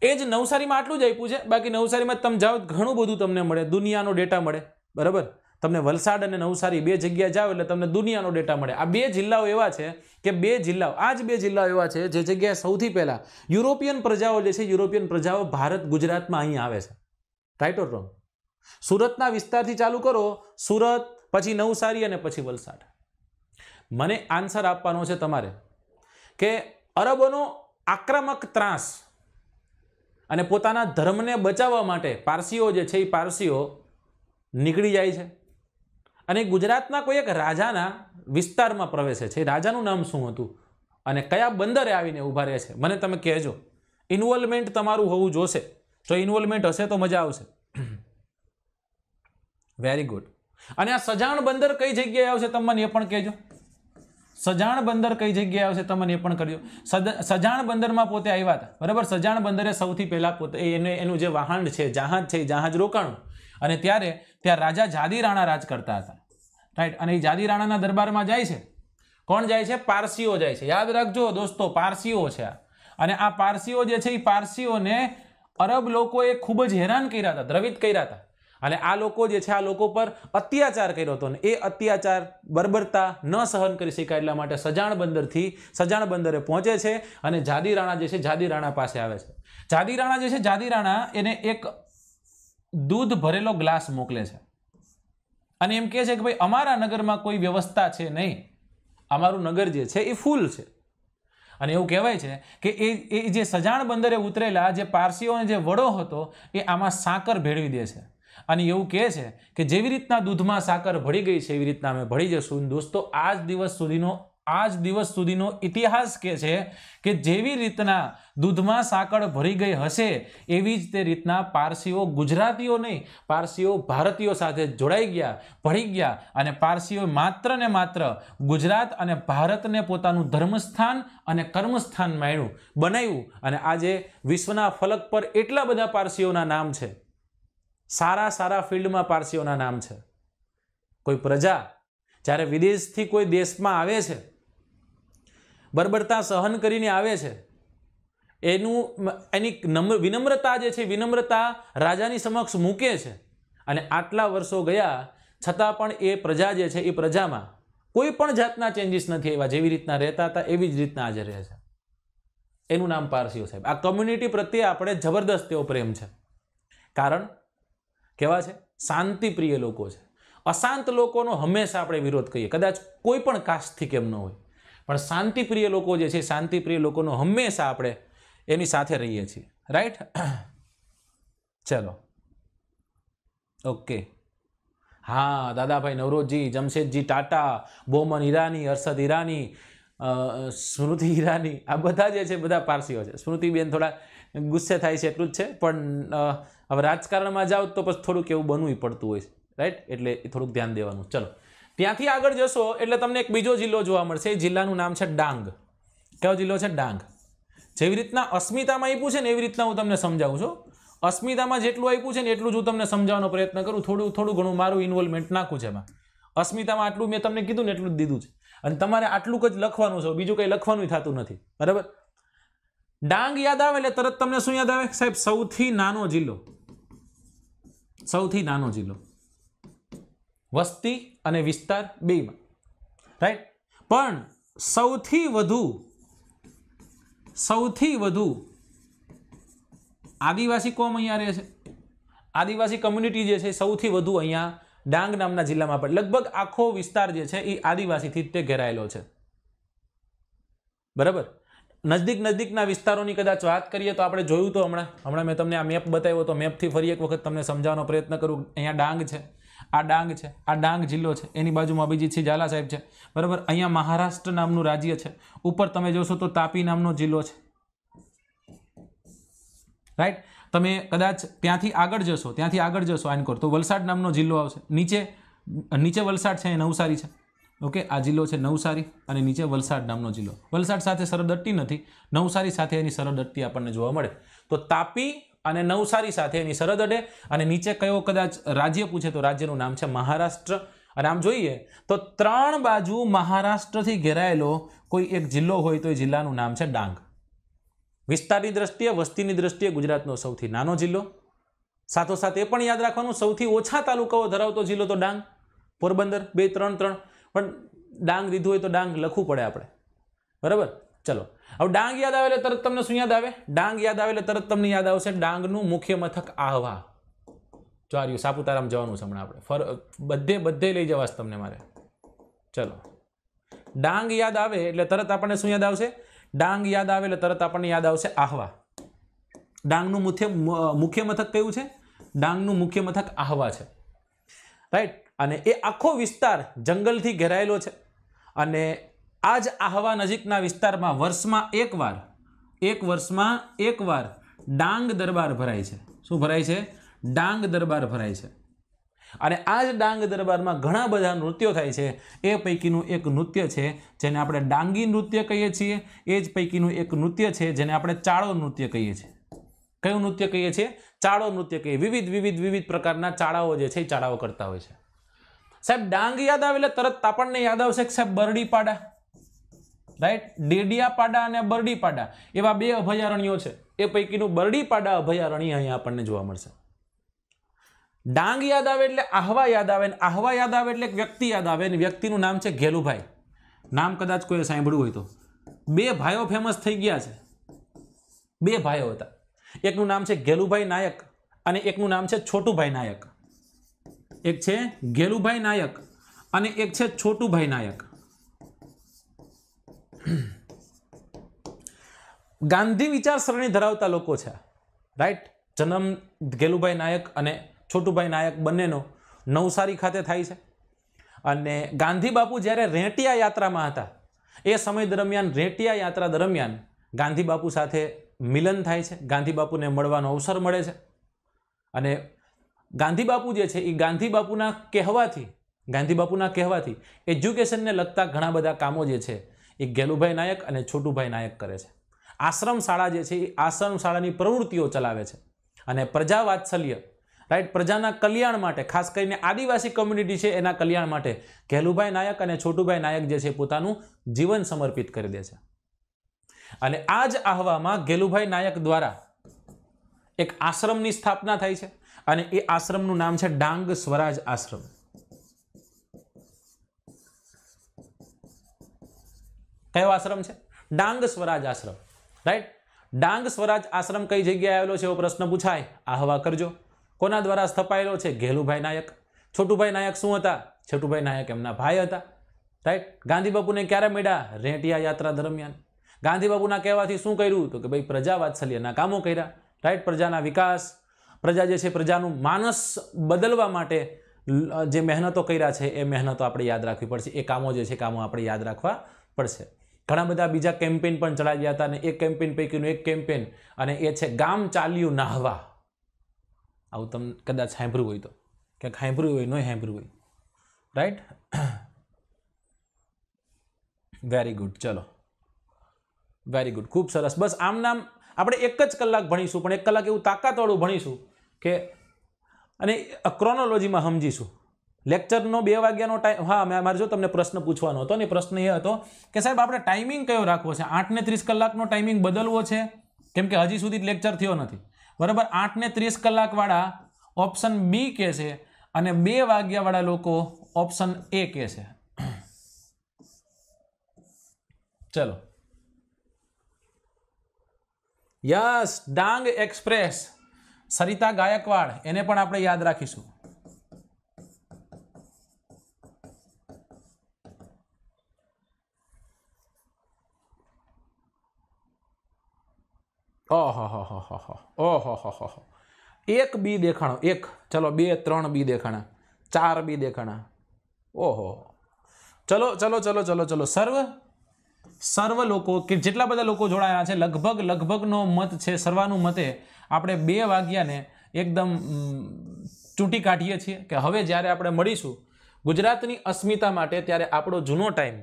એ જ નવસારીમાં આટલું જ આપ્યું છે બાકી નવસારીમાં તમે જાઓ ઘણું બધું તમને મળે દુનિયાનો ડેટા મળે બરાબર તમને વલસાડ અને નવસારી બે જગ્યા જાઓ એટલે તમને દુનિયાનો ડેટા મળે આ બે જિલ્લાઓ એવા છે કે બે જિલ્લાઓ આ જ બે જિલ્લાઓ એવા છે જે જગ્યાએ સૌથી પહેલાં યુરોપિયન પ્રજાઓ જે છે યુરોપિયન પ્રજાઓ ભારત ગુજરાતમાં અહીં આવે છે રાઈટ ઓર રોંગ સુરતના વિસ્તારથી ચાલુ કરો સુરત પછી નવસારી અને પછી વલસાડ મને આન્સર આપવાનો છે તમારે કે અરબોનો આક્રમક ત્રાસ અને પોતાના ધર્મને બચાવવા માટે પારસીઓ જે છે એ પારસીઓ નીકળી જાય છે અને ગુજરાતના કોઈ એક રાજાના વિસ્તારમાં પ્રવેશે છે રાજાનું નામ શું હતું અને કયા બંદરે આવીને ઊભા રહે છે મને તમે કહેજો ઇન્વોલ્વમેન્ટ તમારું હોવું જોશે જો ઇન્વોલ્વમેન્ટ હશે તો મજા આવશે વેરી [CLEARS THROAT] ગુડ અને આ સજાણ બંદર કઈ જગ્યાએ આવશે તમને એ પણ કહેજો સજાણ બંદર કઈ જગ્યાએ આવશે તમને એ પણ કરજો સજાણ બંદરમાં પોતે આવ્યા હતા બરાબર સજાણ બંદરે સૌથી પહેલાં પોતે એને એનું જે વાહન છે જહાજ છે જહાજ રોકાણું અને ત્યારે ત્યાં રાજા જાદી રાણા રાજ કરતા હતા રાઈટ અને એ જાદી રાણાના દરબારમાં જાય છે કોણ જાય છે પારસીઓ જાય છે યાદ રાખજો દોસ્તો પારસીઓ છે આ અને આ પારસીઓ જે છે એ પારસીઓને અરબ લોકોએ ખૂબ જ હેરાન કર્યા હતા દ્રવિત કર્યા હતા અને આ લોકો જે છે આ લોકો પર અત્યાચાર કર્યો હતો ને એ અત્યાચાર બર્બરતા ન સહન કરી શકાય એટલા માટે સજાણ બંદરથી સજાણ બંદરે પહોંચે છે અને જાદી જે છે જાદી પાસે આવે છે જાદી જે છે જાદીરાણા એને એક દૂધ ભરેલો ગ્લાસ મોકલે છે અને એમ કહે છે કે ભાઈ અમારા નગરમાં કોઈ વ્યવસ્થા છે નહીં અમારું નગર જે છે એ ફૂલ છે અને એવું કહેવાય છે કે એ એ જે સજાણ બંદરે ઉતરેલા જે પારસીઓને જે વડો હતો એ આમાં સાકર ભેળવી દે છે અને એવું કહે છે કે જેવી રીતના દૂધમાં સાકર ભળી ગઈ છે એવી રીતના અમે ભળી જશું દોસ્તો આ જ દિવસ સુધીનો આજ દિવસ સુધીનો ઇતિહાસ કે છે કે જેવી રીતના દૂધમાં સાકળ ભરી ગઈ હશે એવી જ તે રીતના પારસીઓ ગુજરાતીઓ નહીં પારસીઓ ભારતીયો સાથે જોડાઈ ગયા ભળી ગયા અને પારસીઓ માત્ર ને માત્ર ગુજરાત અને ભારતને પોતાનું ધર્મસ્થાન અને કર્મસ્થાન માણ્યું બનાવ્યું અને આજે વિશ્વના ફલક પર એટલા બધા પારસીઓના નામ છે સારા સારા ફિલ્ડમાં પારસીઓના નામ છે કોઈ પ્રજા જ્યારે વિદેશથી કોઈ દેશમાં આવે છે બરબરતા સહન કરીને આવે છે એનું એની નમ્ર વિનમ્રતા જે છે વિનમ્રતા રાજાની સમક્ષ મૂકે છે અને આટલા વર્ષો ગયા છતાં પણ એ પ્રજા જે છે એ પ્રજામાં કોઈ પણ જાતના ચેન્જીસ નથી આવ્યા જેવી રીતના રહેતા હતા એવી જ રીતના આજે રહે છે એનું નામ પારસીઓ સાહેબ આ કમ્યુનિટી પ્રત્યે આપણે જબરદસ્ત તેઓ પ્રેમ છે કારણ કેવા છે શાંતિપ્રિય લોકો છે અશાંત લોકોનો હંમેશા આપણે વિરોધ કરીએ કદાચ કોઈ પણ કાસ્ટથી કેમ ન હોય પણ શાંતિપ્રિય લોકો જે છે શાંતિપ્રિય લોકોનો હંમેશા આપણે એની સાથે રહીએ છીએ રાઈટ [CLEARS THROAT] ચલો ઓકે હા દાદાભાઈ નવરોજી જમશેદજી ટાટા બોમન ઈરાની અરશદ ઈરાની સ્મૃતિ ઈરાની આ બધા જે છે બધા પારસીઓ છે સ્મૃતિબેન થોડા ગુસ્સે થાય છે એટલું જ છે પણ હવે રાજકારણમાં જાઓ તો પછી થોડુંક એવું બનવું પડતું હોય છે રાઈટ એટલે એ થોડુંક ધ્યાન દેવાનું ચલો ત્યાંથી આગળ જશો એટલે તમને એક બીજો જિલ્લો જોવા મળશે એ જિલ્લાનું નામ છે ડાંગ કયો જિલ્લો છે ડાંગ જેવી રીતના અસ્મિતામાં આપ્યું છે ને એવી રીતના હું તમને સમજાવું છું અસ્મિતામાં જેટલું આપ્યું છે ને એટલું જ હું તમને સમજાવવાનો પ્રયત્ન કરું થોડું થોડું ઘણું મારું ઇન્વોલ્વમેન્ટ નાખું છે એમાં અસ્મિતામાં આટલું મેં તમને કીધું ને એટલું જ દીધું છે અને તમારે આટલું જ લખવાનું છે બીજું કંઈ લખવાનું થતું નથી બરાબર ડાંગ યાદ આવે એટલે તરત તમને શું યાદ આવે સાહેબ સૌથી નાનો જિલ્લો સૌથી નાનો જિલ્લો વસ્તી અને વિસ્તાર બેમાં રાઈટ પણ સૌથી વધુ સૌથી વધુ આદિવાસી કોમ અહીંયા રહે છે આદિવાસી કમ્યુનિટી જે છે સૌથી વધુ અહીંયા ડાંગ નામના જિલ્લામાં પણ લગભગ આખો વિસ્તાર જે છે એ આદિવાસીથી જ તે ઘેરાયેલો છે બરાબર નજદીક નજદીકના વિસ્તારોની કદાચ વાત કરીએ તો આપણે જોયું તો હમણાં હમણાં મેં તમને આ મેપ બતાવ્યો તો મેપથી ફરી એક વખત તમને સમજાવવાનો પ્રયત્ન કરું અહીંયા ડાંગ છે આ ડાંગ છે આ ડાંગ જિલ્લો છે એની બાજુમાં બીજી છે ઝાલા સાહેબ છે બરાબર અહીંયા મહારાષ્ટ્ર નામનું રાજ્ય છે ઉપર તમે જોશો તો તાપી નામનો જિલ્લો છે રાઈટ તમે કદાચ ત્યાંથી આગળ જશો ત્યાંથી આગળ જશો આનકોર તો વલસાડ નામનો જિલ્લો આવશે નીચે નીચે વલસાડ છે એ નવસારી છે ઓકે આ જિલ્લો છે નવસારી અને નીચે વલસાડ નામનો જિલ્લો વલસાડ સાથે અટતી નથી નવસારી સાથે એની સરહદટ્ટી આપણને જોવા મળે તો તાપી અને નવસારી સાથે એની સરહદ અડે અને નીચે કયો કદાચ રાજ્ય પૂછે તો રાજ્યનું નામ છે મહારાષ્ટ્ર અને આમ જોઈએ તો ત્રણ બાજુ મહારાષ્ટ્રથી ઘેરાયેલો કોઈ એક જિલ્લો હોય તો એ જિલ્લાનું નામ છે ડાંગ વિસ્તારની દ્રષ્ટિએ વસ્તીની દ્રષ્ટિએ ગુજરાતનો સૌથી નાનો જિલ્લો સાથોસાથ એ પણ યાદ રાખવાનું સૌથી ઓછા તાલુકાઓ ધરાવતો જિલ્લો તો ડાંગ પોરબંદર બે ત્રણ ત્રણ પણ ડાંગ દીધું હોય તો ડાંગ લખવું પડે આપણે બરાબર ચલો હવે ડાંગ યાદ આવે એટલે તરત તમને શું યાદ આવે ડાંગ યાદ આવે એટલે તરત તમને યાદ આવશે ડાંગનું મુખ્ય મથક આહવા જો આ રહ્યું સાપુતારામ જવાનું છે હમણાં આપણે ફર બધે બધે લઈ જવાશે તમને મારે ચલો ડાંગ યાદ આવે એટલે તરત આપણને શું યાદ આવશે ડાંગ યાદ આવે એટલે તરત આપણને યાદ આવશે આહવા ડાંગનું મુખ્ય મુખ્ય મથક કયું છે ડાંગનું મુખ્ય મથક આહવા છે રાઈટ અને એ આખો વિસ્તાર જંગલથી ઘેરાયેલો છે અને આ જ આહવા નજીકના વિસ્તારમાં વર્ષમાં એકવાર એક વર્ષમાં એકવાર ડાંગ દરબાર ભરાય છે શું ભરાય છે ડાંગ દરબાર ભરાય છે અને આ જ ડાંગ દરબારમાં ઘણા બધા નૃત્યો થાય છે એ પૈકીનું એક નૃત્ય છે જેને આપણે ડાંગી નૃત્ય કહીએ છીએ એ જ પૈકીનું એક નૃત્ય છે જેને આપણે ચાળો નૃત્ય કહીએ છીએ કયું નૃત્ય કહીએ છીએ ચાળો નૃત્ય કહીએ વિવિધ વિવિધ વિવિધ પ્રકારના ચાળાઓ જે છે એ ચાળાઓ કરતા હોય છે સાહેબ ડાંગ યાદ આવે એટલે તરત આપણને યાદ આવશે કે સાહેબ બરડીપાડા રાઈટ ડેડિયાપાડા અને બરડીપાડા એવા બે અભયારણ્યો છે એ પૈકીનું બરડીપાડા અભયારણ્ય અહીંયા આપણને જોવા મળશે ડાંગ યાદ આવે એટલે આહવા યાદ આવે ને આહવા યાદ આવે એટલે વ્યક્તિ યાદ આવે અને વ્યક્તિનું નામ છે ઘેલુભાઈ નામ કદાચ કોઈએ સાંભળ્યું હોય તો બે ભાઈઓ ફેમસ થઈ ગયા છે બે ભાઈઓ હતા એકનું નામ છે ઘેલુભાઈ નાયક અને એકનું નામ છે છોટુભાઈ નાયક એક છે ઘેલુભાઈ નાયક અને એક છે છોટુભાઈ નાયક ગાંધી વિચારસરણી ધરાવતા લોકો છે રાઈટ જન્મ ઘેલુભાઈ નાયક અને છોટુભાઈ નાયક બંનેનો નવસારી ખાતે થાય છે અને ગાંધી બાપુ જ્યારે રેટિયા યાત્રામાં હતા એ સમય દરમિયાન રેટિયા યાત્રા દરમિયાન ગાંધી બાપુ સાથે મિલન થાય છે ગાંધી બાપુને મળવાનો અવસર મળે છે અને ગાંધી બાપુ જે છે એ ગાંધી બાપુના કહેવાથી ગાંધી બાપુના કહેવાથી એજ્યુકેશનને લગતા ઘણા બધા કામો જે છે એ ગેલુભાઈ નાયક અને છોટુભાઈ નાયક કરે છે આશ્રમ શાળા જે છે એ આશ્રમ શાળાની પ્રવૃત્તિઓ ચલાવે છે અને પ્રજા વાત્સલ્ય રાઈટ પ્રજાના કલ્યાણ માટે ખાસ કરીને આદિવાસી કમ્યુનિટી છે એના કલ્યાણ માટે ઘેલુભાઈ નાયક અને છોટુભાઈ નાયક જે છે પોતાનું જીવન સમર્પિત કરી દે છે અને આ જ આહવામાં ઘેલુભાઈ નાયક દ્વારા એક આશ્રમની સ્થાપના થાય છે અને એ આશ્રમનું નામ છે ડાંગ સ્વરાજ આશ્રમ કયો આશ્રમ છે ડાંગ સ્વરાજ આશ્રમ રાઈટ ડાંગ સ્વરાજ આશ્રમ કઈ જગ્યાએ આવેલો છે એવો પ્રશ્ન પૂછાય આહવા કરજો કોના દ્વારા સ્થપાયેલો છે ઘેલુભાઈ નાયક છોટુભાઈ નાયક શું હતા છોટુભાઈ નાયક એમના ભાઈ હતા રાઈટ ગાંધીબાપુને ક્યારે મળ્યા રેટિયા યાત્રા દરમિયાન ગાંધીબાપુના કહેવાથી શું કર્યું તો કે ભાઈ પ્રજા વાત્સલ્યના કામો કર્યા રાઈટ પ્રજાના વિકાસ પ્રજા જે છે પ્રજાનું માનસ બદલવા માટે જે મહેનતો કર્યા છે એ મહેનતો આપણે યાદ રાખવી પડશે એ કામો જે છે કામો આપણે યાદ રાખવા પડશે ઘણા બધા બીજા કેમ્પેન પણ ચલાવ્યા હતા અને એ કેમ્પેન પૈકીનું એક કેમ્પેન અને એ છે ગામ ચાલ્યું નાહવા આવું તમને કદાચ સાંભળ્યું હોય તો ક્યાંક સાંભળ્યું હોય નહીં સાંભળ્યું હોય રાઈટ વેરી ગુડ ચલો વેરી ગુડ ખૂબ સરસ બસ આમ નામ આપણે એક જ કલાક ભણીશું પણ એક કલાક એવું તાકાતવાળું ભણીશું કે અને ક્રોનોલોજીમાં સમજીશું લેક્ચરનો બે વાગ્યાનો ટાઈમ હા મેં મારે જો તમને પ્રશ્ન પૂછવાનો હતો ને પ્રશ્ન એ હતો કે સાહેબ આપણે ટાઈમિંગ કયો રાખવો છે આઠને ત્રીસ કલાકનો ટાઈમિંગ બદલવો છે કેમ કે હજી સુધી લેક્ચર થયો નથી બરાબર આઠને ત્રીસ કલાકવાળા ઓપ્શન બી કે છે અને બે વાગ્યાવાળા લોકો ઓપ્શન એ કે છે ચલો યસ ડાંગ એક્સપ્રેસ સરિતા ગાયકવાડ એને પણ આપણે યાદ રાખીશું ઓહો એક બી દેખાણો એક ચલો બે ત્રણ બી દેખાણા ચાર બી દેખાણા ઓહો ચલો ચલો ચલો ચલો ચલો સર્વ સર્વ લોકો કે જેટલા બધા લોકો જોડાયા છે લગભગ લગભગનો મત છે સર્વાનું મતે આપણે બે વાગ્યાને એકદમ ચૂંટી કાઢીએ છીએ કે હવે જ્યારે આપણે મળીશું ગુજરાતની અસ્મિતા માટે ત્યારે આપણો જૂનો ટાઈમ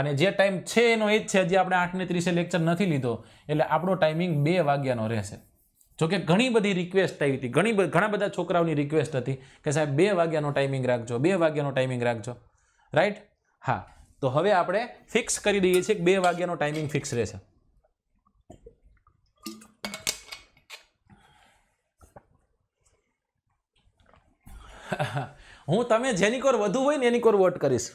અને જે ટાઈમ છે એનો એ જ છે જે આપણે આઠને ત્રીસે લેક્ચર નથી લીધો એટલે આપણો ટાઈમિંગ બે વાગ્યાનો રહેશે જો કે ઘણી બધી રિક્વેસ્ટ આવી હતી ઘણી ઘણા બધા છોકરાઓની રિક્વેસ્ટ હતી કે સાહેબ બે વાગ્યાનો ટાઈમિંગ રાખજો બે વાગ્યાનો ટાઈમિંગ રાખજો રાઈટ હા તો હવે આપણે ફિક્સ કરી દઈએ છીએ કે બે વાગ્યાનો ટાઈમિંગ ફિક્સ રહેશે હું તમે જેની કોર વધુ હોય ને એની કોર વોટ કરીશ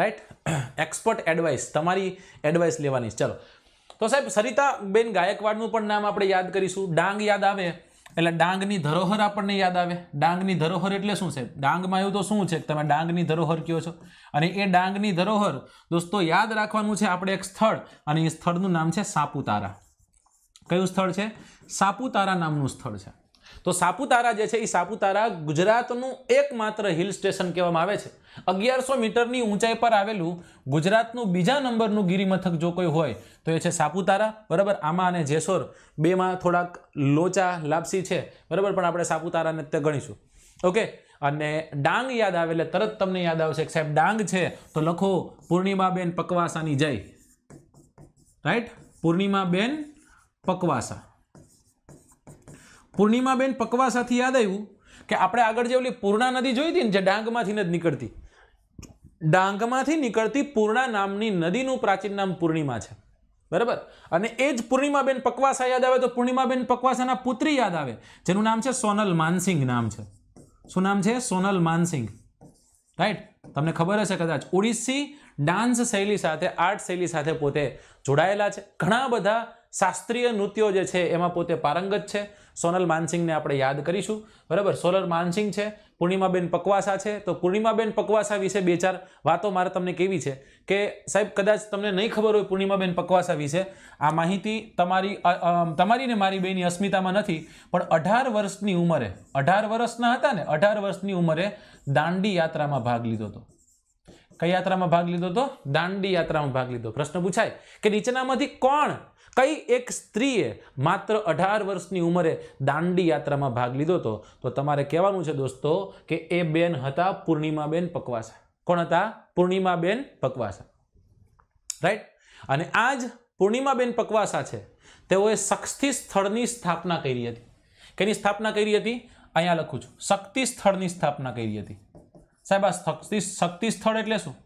રાઈટ એક્સપર્ટ એડવાઇસ તમારી એડવાઇસ લેવાની ચલો તો સાહેબ સરિતા બેન ગાયકવાડનું પણ નામ આપણે યાદ કરીશું ડાંગ યાદ આવે એટલે ડાંગની ધરોહર આપણને યાદ આવે ડાંગની ધરોહર એટલે શું છે ડાંગમાં એવું તો શું છે તમે ડાંગની ધરોહર કહો છો અને એ ડાંગની ધરોહર દોસ્તો યાદ રાખવાનું છે આપણે એક સ્થળ અને એ સ્થળનું નામ છે સાપુતારા કયું સ્થળ છે સાપુતારા નામનું સ્થળ છે તો સાપુતારા જે છે એ સાપુતારા ગુજરાતનું એકમાત્ર હિલ સ્ટેશન કહેવામાં આવે છે અગિયારસો મીટરની ઊંચાઈ પર આવેલું ગુજરાતનું બીજા નંબરનું ગિરિમથક જો કોઈ હોય તો એ છે સાપુતારા બરાબર આમાં અને જેસોર બેમાં થોડાક લોચા લાપસી છે બરાબર પણ આપણે સાપુતારાને તે ગણીશું ઓકે અને ડાંગ યાદ આવે એટલે તરત તમને યાદ આવશે કે સાહેબ ડાંગ છે તો લખો પૂર્ણિમાબેન પકવાસાની જય રાઈટ પૂર્ણિમાબેન પકવાસા પૂર્ણિમાબેન પકવાસાથી યાદ આવ્યું કે આપણે આગળ જે ઓલી પૂર્ણા નદી જોઈ હતી ને જે ડાંગમાંથી નથી નીકળતી ડાંગમાંથી નીકળતી પૂર્ણા નામની નદીનું પ્રાચીન નામ પૂર્ણિમા છે બરાબર અને એ જ પૂર્ણિમાબેન પકવાસા યાદ આવે તો પૂર્ણિમાબેન પકવાસાના પુત્રી યાદ આવે જેનું નામ છે સોનલ માનસિંહ નામ છે શું નામ છે સોનલ માનસિંહ રાઈટ તમને ખબર હશે કદાચ ઓડિસી ડાન્સ શૈલી સાથે આર્ટ શૈલી સાથે પોતે જોડાયેલા છે ઘણા બધા શાસ્ત્રીય નૃત્યો જે છે એમાં પોતે પારંગત છે સોનલ માનસિંહને આપણે યાદ કરીશું બરાબર સોનલ માનસિંહ છે પૂર્ણિમાબેન પકવાસા છે તો પૂર્ણિમાબેન પકવાસા વિશે બે ચાર વાતો મારે તમને કેવી છે કે સાહેબ કદાચ તમને નહીં ખબર હોય પૂર્ણિમાબેન પકવાસા વિશે આ માહિતી તમારી તમારી ને મારી બેની અસ્મિતામાં નથી પણ અઢાર વર્ષની ઉંમરે અઢાર વર્ષના હતા ને અઢાર વર્ષની ઉંમરે દાંડી યાત્રામાં ભાગ લીધો હતો કઈ યાત્રામાં ભાગ લીધો હતો દાંડી યાત્રામાં ભાગ લીધો પ્રશ્ન પૂછાય કે નીચેનામાંથી કોણ કઈ એક સ્ત્રીએ માત્ર અઢાર વર્ષની ઉંમરે દાંડી યાત્રામાં ભાગ લીધો હતો તો તમારે કહેવાનું છે દોસ્તો કે એ બેન હતા પૂર્ણિમાબેન પકવાસા કોણ હતા પૂર્ણિમાબેન પકવાસા રાઈટ અને આ જ પૂર્ણિમાબેન પકવાસા છે તેઓએ શક્તિ સ્થળની સ્થાપના કરી હતી કેની સ્થાપના કરી હતી અહીંયા લખું છું શક્તિ સ્થળની સ્થાપના કરી હતી સાહેબ આ શક્તિ શક્તિ સ્થળ એટલે શું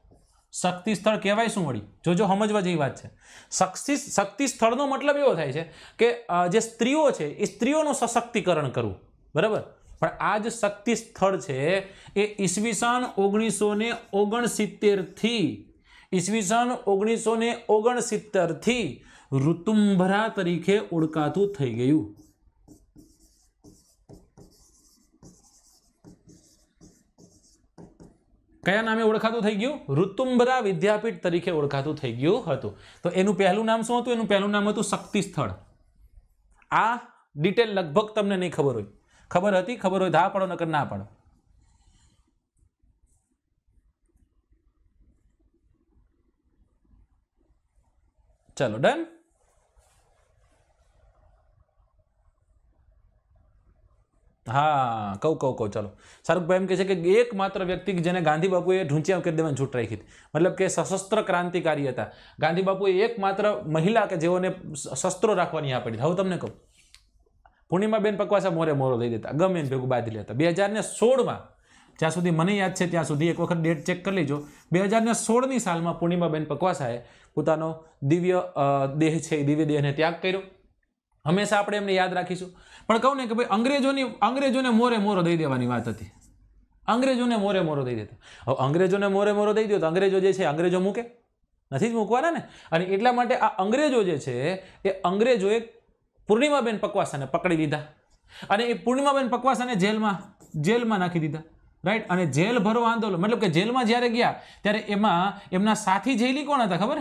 શક્તિ સ્થળ કહેવાય શું વળી જોજો સમજવા જેવી વાત છે શક્તિ શક્તિ સ્થળનો મતલબ એવો થાય છે કે જે સ્ત્રીઓ છે એ સ્ત્રીઓનું સશક્તિકરણ કરવું બરાબર પણ આ જ શક્તિ સ્થળ છે એ ઈસવીસન ઓગણીસો ને ઓગણસિત્તેરથી ઈસવીસન ઓગણીસો ને ઓગણસિત્તેરથી ઋતુંભરા તરીકે ઓળખાતું થઈ ગયું કયા નામે ઓળખાતું થઈ ગયું ઋતુંબરા વિદ્યાપીઠ તરીકે ઓળખાતું થઈ ગયું હતું તો એનું પહેલું નામ શું હતું એનું પહેલું નામ હતું શક્તિ સ્થળ આ ડિટેલ લગભગ તમને નહીં ખબર હોય ખબર હતી ખબર હોય ધા પડો નકર ના પડો ચલો ડન હા કહું કહું કહું ચાલો શાહરૂખભાઈ એમ કહે છે કે એકમાત્ર વ્યક્તિ જેને ગાંધી બાપુએ ઢૂંચિયા કરી દેવાની છૂટ રાખી મતલબ કે સશસ્ત્ર ક્રાંતિકારી હતા ગાંધી બાપુએ એકમાત્ર મહિલા કે જેઓને શસ્ત્રો રાખવાની આ પડી હવે તમને કહું પૂર્ણિમાબેન પકવાસા મોરે મોરો લઈ દેતા ગમે ભેગું બાંધી લેતા બે હજારને સોળમાં જ્યાં સુધી મને યાદ છે ત્યાં સુધી એક વખત ડેટ ચેક કરી લેજો બે હજારને સોળની સાલમાં પૂર્ણિમાબેન પકવાસાએ પોતાનો દિવ્ય દેહ છે એ દિવ્ય દેહને ત્યાગ કર્યો હંમેશા આપણે એમને યાદ રાખીશું પણ કહું ને કે ભાઈ અંગ્રેજોની અંગ્રેજોને મોરે મોરો દઈ દેવાની વાત હતી અંગ્રેજોને મોરે મોરો દઈ દેતા હવે અંગ્રેજોને મોરે મોરો દઈ દો તો અંગ્રેજો જે છે અંગ્રેજો મૂકે નથી જ મૂકવાના ને અને એટલા માટે આ અંગ્રેજો જે છે એ અંગ્રેજોએ પૂર્ણિમાબેન પકવાસાને પકડી દીધા અને એ પૂર્ણિમાબેન પકવાસાને જેલમાં જેલમાં નાખી દીધા રાઈટ અને જેલ ભરવા આંદોલન મતલબ કે જેલમાં જ્યારે ગયા ત્યારે એમાં એમના સાથી જેલી કોણ હતા ખબર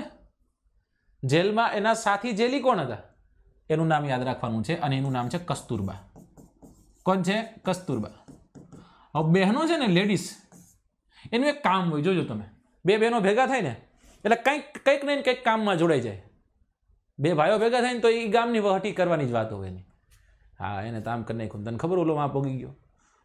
જેલમાં એના સાથી જેલી કોણ હતા એનું નામ યાદ રાખવાનું છે અને એનું નામ છે કસ્તુરબા કોણ છે કસ્તુરબા હવે બહેનો છે ને લેડીઝ એનું એક કામ હોય જોજો તમે બે બહેનો ભેગા થાય ને એટલે કંઈક કંઈક ને કંઈક કામમાં જોડાઈ જાય બે ભાઈઓ ભેગા થાય ને તો એ ગામની વહટી કરવાની જ વાત હોય એની હા એને તામ કરી નાખ્યું તને ખબર ઓલો માં પોગી ગયો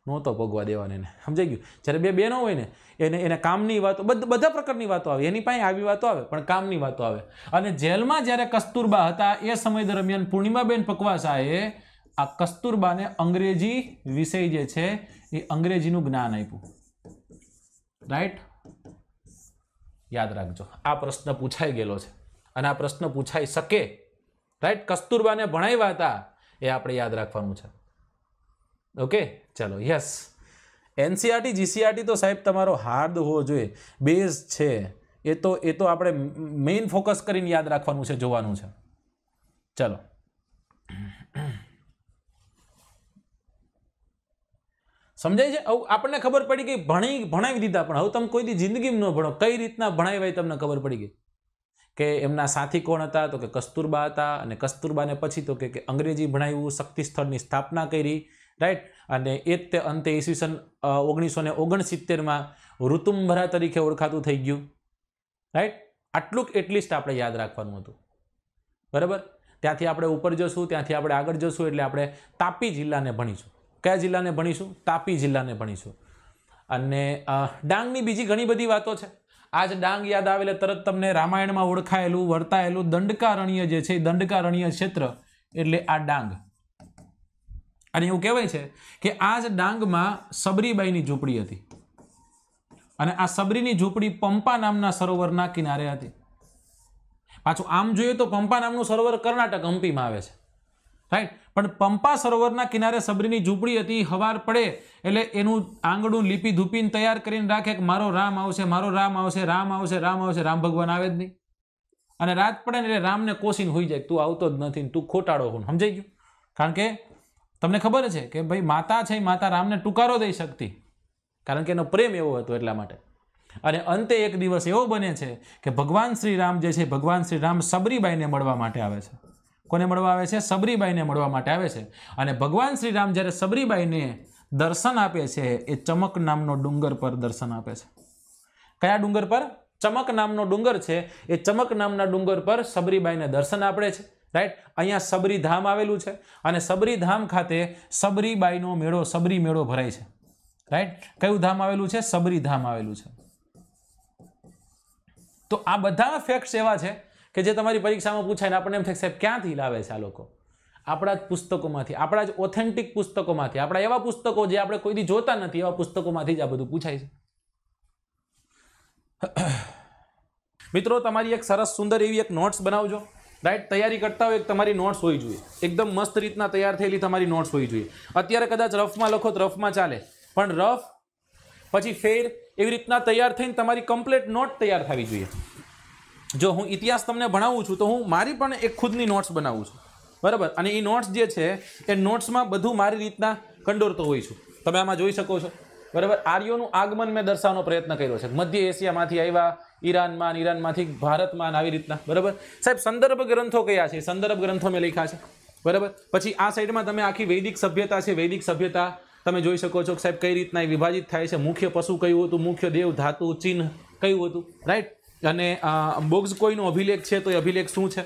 નહોતો ભોગવા દેવાનો એને સમજાઈ ગયું જ્યારે બે બેનો હોય ને એને એને કામની વાતો બધા પ્રકારની વાતો આવે એની પાસે આવી વાતો આવે પણ કામની વાતો આવે અને જેલમાં જ્યારે કસ્તુરબા હતા એ સમય દરમિયાન પૂર્ણિમાબેન પકવાસાએ આ કસ્તુરબાને અંગ્રેજી વિષય જે છે એ અંગ્રેજીનું જ્ઞાન આપ્યું રાઈટ યાદ રાખજો આ પ્રશ્ન પૂછાઈ ગયેલો છે અને આ પ્રશ્ન પૂછાઈ શકે રાઈટ કસ્તુરબાને ભણાવ્યા હતા એ આપણે યાદ રાખવાનું છે ઓકે ચલો યસ એનસીઆરટી જીસીઆરટી તો સાહેબ તમારો હાર્દ હોવો જોઈએ બેઝ છે એ તો એ તો આપણે મેઇન ફોકસ કરીને યાદ રાખવાનું છે જોવાનું છે ચલો સમજાય છે હવે આપણને ખબર પડી ગઈ ભણી ભણાવી દીધા પણ હવે તમે કોઈ દી જિંદગીમાં ન ભણો કઈ રીતના ભણાવી હોય તમને ખબર પડી ગઈ કે એમના સાથી કોણ હતા તો કે કસ્તુરબા હતા અને કસ્તુરબાને પછી તો કે અંગ્રેજી ભણાવ્યું શક્તિ સ્થળની સ્થાપના કરી રાઈટ અને એ જ તે અંતે ઈસવીસન ઓગણીસો ને ઓગણસિત્તેરમાં ઋતુંભરા તરીકે ઓળખાતું થઈ ગયું રાઈટ આટલું એટલીસ્ટ આપણે યાદ રાખવાનું હતું બરાબર ત્યાંથી આપણે ઉપર જશું ત્યાંથી આપણે આગળ જશું એટલે આપણે તાપી જિલ્લાને ભણીશું કયા જિલ્લાને ભણીશું તાપી જિલ્લાને ભણીશું અને ડાંગની બીજી ઘણી બધી વાતો છે આજ ડાંગ યાદ આવે એટલે તરત તમને રામાયણમાં ઓળખાયેલું વર્તાયેલું દંડકારણીય જે છે દંડકારણીય ક્ષેત્ર એટલે આ ડાંગ અને એવું કહેવાય છે કે આ જ ડાંગમાં સબરીબાઈની ઝૂંપડી હતી અને આ સબરીની ઝૂંપડી પંપા નામના સરોવરના કિનારે હતી પાછું આમ જોઈએ તો પંપા નામનું સરોવર કર્ણાટક હમ્પીમાં આવે છે રાઈટ પણ પંપા સરોવરના કિનારે સબરીની ઝૂંપડી હતી હવાર પડે એટલે એનું આંગણું લીપી ધૂપીને તૈયાર કરીને રાખે કે મારો રામ આવશે મારો રામ આવશે રામ આવશે રામ આવશે રામ ભગવાન આવે જ નહીં અને રાત પડે ને એટલે રામને કોશીને હોઈ જાય તું આવતો જ નથી તું ખોટાડો હું સમજાઈ ગયું કારણ કે તમને ખબર છે કે ભાઈ માતા છે માતા રામને ટુકારો દઈ શકતી કારણ કે એનો પ્રેમ એવો હતો એટલા માટે અને અંતે એક દિવસ એવો બને છે કે ભગવાન શ્રી રામ જે છે ભગવાન શ્રી રામ સબરીબાઈને મળવા માટે આવે છે કોને મળવા આવે છે સબરીબાઈને મળવા માટે આવે છે અને ભગવાન શ્રી રામ જ્યારે સબરીબાઈને દર્શન આપે છે એ ચમક નામનો ડુંગર પર દર્શન આપે છે કયા ડુંગર પર ચમક નામનો ડુંગર છે એ ચમક નામના ડુંગર પર સબરીબાઈને દર્શન આપે છે રાઈટ અહીંયા સબરી ધામ આવેલું છે અને સબરી ધામ ખાતે સબરીબાઈનો મેળો સબરી મેળો ભરાય છે રાઈટ કયું ધામ આવેલું છે સબરી ધામ આવેલું છે તો આ બધા ફેક્ટ્સ એવા છે કે જે તમારી પરીક્ષામાં પૂછાય ને આપણને એમ થાય સાહેબ ક્યાંથી લાવે છે આ લોકો આપણા જ પુસ્તકોમાંથી આપણા જ ઓથેન્ટિક પુસ્તકોમાંથી આપણા એવા પુસ્તકો જે આપણે કોઈથી જોતા નથી એવા પુસ્તકોમાંથી જ આ બધું પૂછાય છે [CLEARS THROAT] મિત્રો તમારી એક સરસ સુંદર એવી એક નોટ્સ બનાવજો રાઈટ તૈયારી કરતા હોય તમારી નોટ્સ હોવી જોઈએ એકદમ મસ્ત રીતના તૈયાર થયેલી તમારી નોટ્સ હોવી જોઈએ અત્યારે કદાચ રફમાં લખો તો રફમાં ચાલે પણ રફ પછી ફેર એવી રીતના તૈયાર થઈને તમારી કમ્પ્લેટ નોટ તૈયાર થવી જોઈએ જો હું ઇતિહાસ તમને ભણાવું છું તો હું મારી પણ એક ખુદની નોટ્સ બનાવું છું બરાબર અને એ નોટ્સ જે છે એ નોટ્સમાં બધું મારી રીતના કંડોરતો હોઈ છું તમે આમાં જોઈ શકો છો બરાબર આર્યોનું આગમન મેં દર્શાવવાનો પ્રયત્ન કર્યો છે મધ્ય એશિયામાંથી આવ્યા ઈરાનમાં ઈરાનમાંથી ભારતમાં આવી રીતના બરાબર સાહેબ સંદર્ભ ગ્રંથો કયા છે સંદર્ભ ગ્રંથો મેં લખ્યા છે બરાબર પછી આ સાઈડમાં તમે આખી વૈદિક સભ્યતા છે વૈદિક સભ્યતા તમે જોઈ શકો છો કે સાહેબ કઈ રીતના એ વિભાજિત થાય છે મુખ્ય પશુ કયું હતું મુખ્ય દેવ ધાતુ ચિહ્ન કયું હતું રાઈટ અને બોક્સ કોઈનો અભિલેખ છે તો એ અભિલેખ શું છે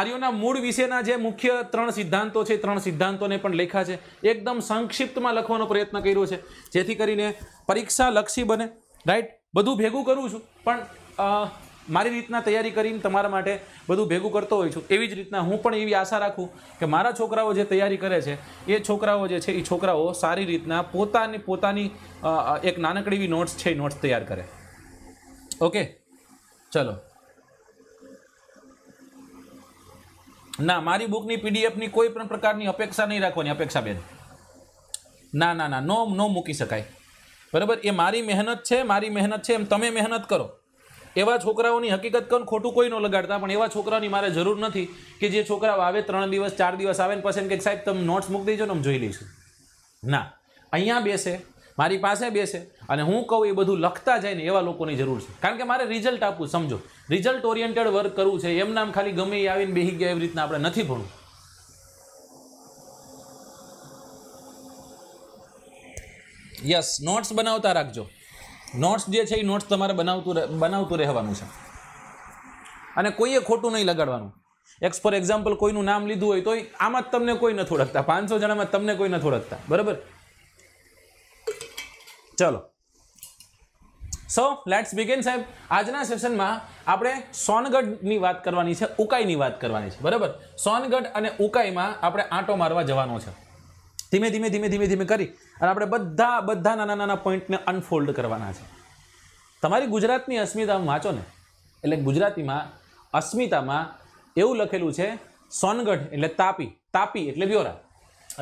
આર્યોના મૂળ વિશેના જે મુખ્ય ત્રણ સિદ્ધાંતો છે ત્રણ સિદ્ધાંતોને પણ લેખા છે એકદમ સંક્ષિપ્તમાં લખવાનો પ્રયત્ન કર્યો છે જેથી કરીને પરીક્ષા લક્ષી બને રાઈટ બધું ભેગું કરું છું પણ મારી રીતના તૈયારી કરીને તમારા માટે બધું ભેગું કરતો હોઉં છું એવી જ રીતના હું પણ એવી આશા રાખું કે મારા છોકરાઓ જે તૈયારી કરે છે એ છોકરાઓ જે છે એ છોકરાઓ સારી રીતના પોતાની પોતાની એક નાનકડી એવી નોટ્સ છે એ નોટ્સ તૈયાર કરે ઓકે ચલો ના મારી બુકની પીડીએફની કોઈ પણ પ્રકારની અપેક્ષા નહીં રાખવાની અપેક્ષા બેન ના ના ના નો નો મૂકી શકાય બરાબર એ મારી મહેનત છે મારી મહેનત છે એમ તમે મહેનત કરો એવા છોકરાઓની હકીકત કહું ખોટું કોઈ ન લગાડતા પણ એવા છોકરાઓની મારે જરૂર નથી કે જે છોકરા આવે ત્રણ દિવસ ચાર દિવસ આવે ને પછી કે સાહેબ તમે નોટ્સ મૂકી દેજો ને અમે જોઈ લઈશું ના અહીંયા બેસે મારી પાસે બેસે અને હું કહું એ બધું લખતા જાય ને એવા લોકોની જરૂર છે કારણ કે મારે રિઝલ્ટ આપવું સમજો રિઝલ્ટ ઓરિએન્ટેડ વર્ક કરવું છે એમ નામ ખાલી ગમે એ આવીને બેહી ગયા એવી રીતના આપણે નથી ભણવું યસ નોટ્સ બનાવતા રાખજો નોટ્સ જે છે એ નોટ્સ તમારે બનાવતું બનાવતું રહેવાનું છે અને કોઈએ ખોટું નહીં લગાડવાનું એક્સ ફોર એક્ઝામ્પલ કોઈનું નામ લીધું હોય તો આમાં જ તમને કોઈ નથી ઓળખતા પાંચસો જણામાં તમને કોઈ નથી ઓળખતા બરાબર ચલો સો લેટ્સ બિગેન સાહેબ આજના સેશનમાં આપણે સોનગઢની વાત કરવાની છે ઉકાઈની વાત કરવાની છે બરાબર સોનગઢ અને ઉકાઈમાં આપણે આંટો મારવા જવાનો છે ધીમે ધીમે ધીમે ધીમે ધીમે કરી અને આપણે બધા બધા નાના નાના પોઈન્ટને અનફોલ્ડ કરવાના છે તમારી ગુજરાતની અસ્મિતા વાંચો ને એટલે ગુજરાતીમાં અસ્મિતામાં એવું લખેલું છે સોનગઢ એટલે તાપી તાપી એટલે વ્યોરા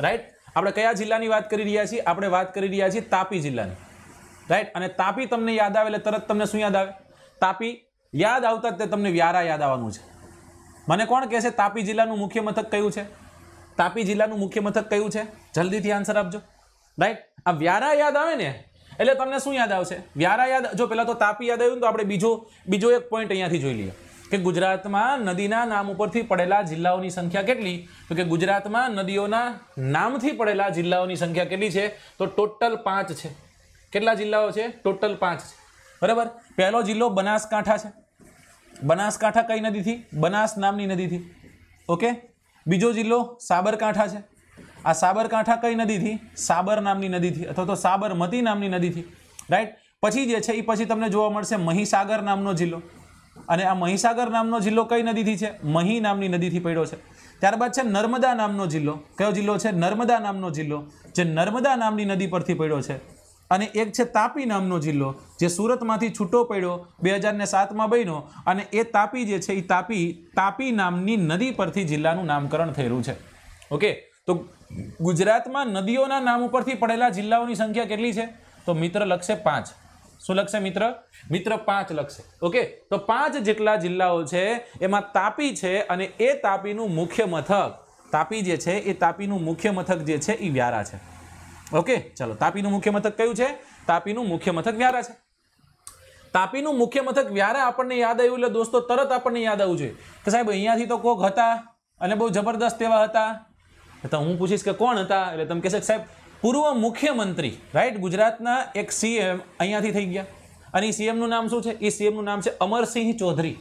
રાઈટ આપણે કયા જિલ્લાની વાત કરી રહ્યા છીએ આપણે વાત કરી રહ્યા છીએ તાપી જિલ્લાની રાઈટ અને તાપી તમને યાદ આવે એટલે તરત તમને શું યાદ આવે તાપી યાદ આવતા જ તે તમને વ્યારા યાદ આવવાનું છે મને કોણ કહેશે તાપી જિલ્લાનું મુખ્ય મથક કયું છે તાપી જિલ્લાનું મુખ્ય મથક કયું છે જલ્દીથી આન્સર આપજો રાઈટ આ વ્યારા યાદ આવે ને એટલે તમને શું યાદ આવશે વ્યારા યાદ જો પહેલાં તો તાપી યાદ આવ્યું તો આપણે બીજો બીજો એક પોઈન્ટ અહીંયાથી જોઈ લઈએ કે ગુજરાતમાં નદીના નામ ઉપરથી પડેલા જિલ્લાઓની સંખ્યા કેટલી તો કે ગુજરાતમાં નદીઓના નામથી પડેલા જિલ્લાઓની સંખ્યા કેટલી છે તો ટોટલ પાંચ છે કેટલા જિલ્લાઓ છે ટોટલ પાંચ છે બરાબર પહેલો જિલ્લો બનાસકાંઠા છે બનાસકાંઠા કઈ નદીથી બનાસ નામની નદીથી ઓકે બીજો જિલ્લો સાબરકાંઠા છે આ સાબરકાંઠા કઈ નદીથી સાબર નામની નદીથી અથવા તો સાબરમતી નામની નદીથી રાઈટ પછી જે છે એ પછી તમને જોવા મળશે મહીસાગર નામનો જિલ્લો અને આ મહીસાગર નામનો જિલ્લો કઈ નદીથી છે મહી નામની નદીથી પડ્યો છે ત્યારબાદ છે નર્મદા નામનો જિલ્લો કયો જિલ્લો છે નર્મદા નામનો જિલ્લો જે નર્મદા નામની નદી પરથી પડ્યો છે અને એક છે તાપી નામનો જિલ્લો જે સુરતમાંથી છૂટો પડ્યો બે હજારને સાતમાં બન્યો અને એ તાપી જે છે એ તાપી તાપી નામની નદી પરથી જિલ્લાનું નામકરણ થયેલું છે ઓકે તો ગુજરાતમાં નદીઓના નામ ઉપરથી પડેલા જિલ્લાઓની સંખ્યા કેટલી છે તો મિત્ર લખશે પાંચ શું લખશે મિત્ર મિત્ર પાંચ લખશે ઓકે તો પાંચ જેટલા જિલ્લાઓ છે એમાં તાપી છે અને એ તાપીનું મુખ્ય મથક તાપી જે છે એ તાપીનું મુખ્ય મથક જે છે એ વ્યારા છે ઓકે ચાલો તાપીનું મુખ્ય મથક કયું છે તાપીનું મુખ્ય મથક વ્યારા છે તાપીનું મુખ્ય મથક વ્યારા આપણને યાદ આવ્યું એટલે દોસ્તો તરત આપણને યાદ આવવું જોઈએ કે સાહેબ અહીંયાથી તો કોક હતા અને બહુ જબરદસ્ત એવા હતા તો હું પૂછીશ કે કોણ હતા એટલે તમે કહેશે સાહેબ પૂર્વ મુખ્યમંત્રી રાઈટ ગુજરાતના એક સીએમ અહીંયાથી થઈ ગયા અને એ સીએમનું નામ શું છે એ સીએમનું નામ છે અમરસિંહ ચૌધરી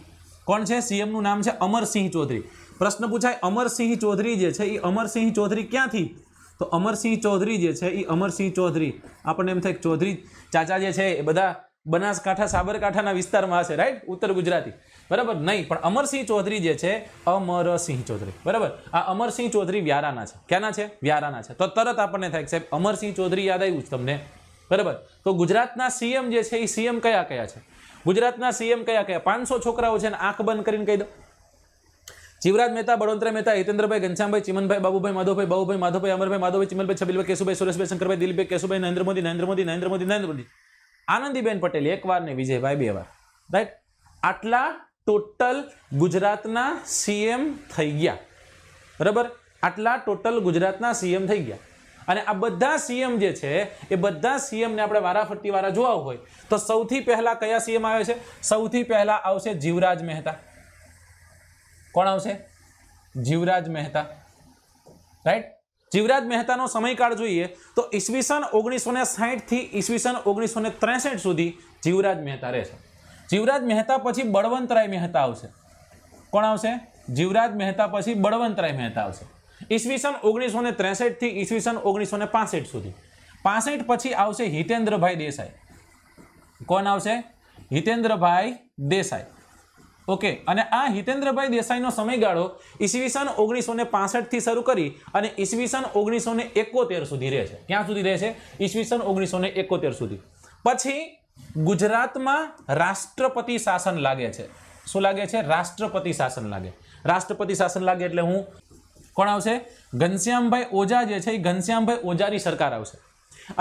કોણ છે સીએમનું નામ છે અમરસિંહ ચૌધરી પ્રશ્ન પૂછાય અમરસિંહ ચૌધરી જે છે એ અમરસિંહ ચૌધરી ક્યાંથી તો અમરસિંહ ચૌધરી જે છે એ અમરસિંહ ચૌધરી આપણને એમ થાય ચૌધરી ચાચા જે છે એ બધા બનાસકાંઠા સાબરકાંઠાના વિસ્તારમાં હશે રાઈટ ઉત્તર ગુજરાતી બરાબર નહીં પણ અમરસિંહ ચૌધરી જે છે અમરસિંહ ચૌધરી બરાબર આ અમરસિંહ ચૌધરી વ્યારાના છે ક્યાંના છે વ્યારાના છે તો તરત આપણને થાય સાહેબ અમરસિંહ ચૌધરી યાદ આવ્યું છે તમને બરાબર તો ગુજરાતના સીએમ જે છે એ સીએમ કયા કયા છે ગુજરાતના સીએમ કયા કયા પાંચસો છોકરાઓ છે ને આંખ બંધ કરીને કહી દો જીવરાજ મહેતા બળવંતરાય મહેતા હિતેન્દ્રભાઈ ઘનશ્યામભાઈ ચિમનભાઈ બાબુભાઈ માધવભાઈ બાબુભાઈ માધવભાઈ અમરભાઈ માધવભાઈ ચિમનભાઈ છબીલભાઈ કેશુભાઈ સુરેશભાઈ શંકરભાઈ દિલીપભાઈ કેશુભાઈ નરેન્દ્ર મોદી નરેન્દ્ર મોદી નરેન્દ્ર મોદી નરેન્દ્ર મોદી આનંદીબેન પટેલ એક વાર ને વિજયભાઈ બે વાર રાઈટ આટલા ટોટલ ગુજરાતના સીએમ થઈ ગયા બરાબર આટલા ટોટલ ગુજરાતના સીએમ થઈ ગયા અને આ બધા સીએમ જે છે એ બધા સીએમને આપણે વારાફરતી વારા જોવા હોય તો સૌથી પહેલાં કયા સીએમ આવે છે સૌથી પહેલાં આવશે જીવરાજ મહેતા કોણ આવશે જીવરાજ મહેતા રાઈટ જીવરાજ મહેતાનો સમયકાળ જોઈએ તો ઈસવીસન ઓગણીસો ને સાહીઠથી ઈસવીસન ઓગણીસો ને ત્રેસઠ સુધી જીવરાજ મહેતા રહેશે જીવરાજ મહેતા પછી બળવંતરાય મહેતા આવશે કોણ આવશે જીવરાજ મહેતા પછી બળવંતરાય મહેતા આવશે ઈસવીસન ઓગણીસો ને ત્રેસઠથી ઈસવીસન ઓગણીસો ને પાસઠ સુધી પાસઠ પછી આવશે હિતેન્દ્રભાઈ દેસાઈ કોણ આવશે હિતેન્દ્રભાઈ દેસાઈ ઓકે અને આ હિતેન્દ્રભાઈ દેસાઈનો સમયગાળો ઈસવીસન ઓગણીસો ને પાસઠથી શરૂ કરી અને ઈસવીસન ઓગણીસો ને એકોતેર સુધી રહે છે ક્યાં સુધી રહે છે ઈસવીસન ઓગણીસો ને એકોતેર સુધી પછી ગુજરાતમાં રાષ્ટ્રપતિ શાસન લાગે છે શું લાગે છે રાષ્ટ્રપતિ શાસન લાગે રાષ્ટ્રપતિ શાસન લાગે એટલે હું કોણ આવશે ઘનશ્યામભાઈ ઓઝા જે છે એ ઘનશ્યામભાઈ ઓઝાની સરકાર આવશે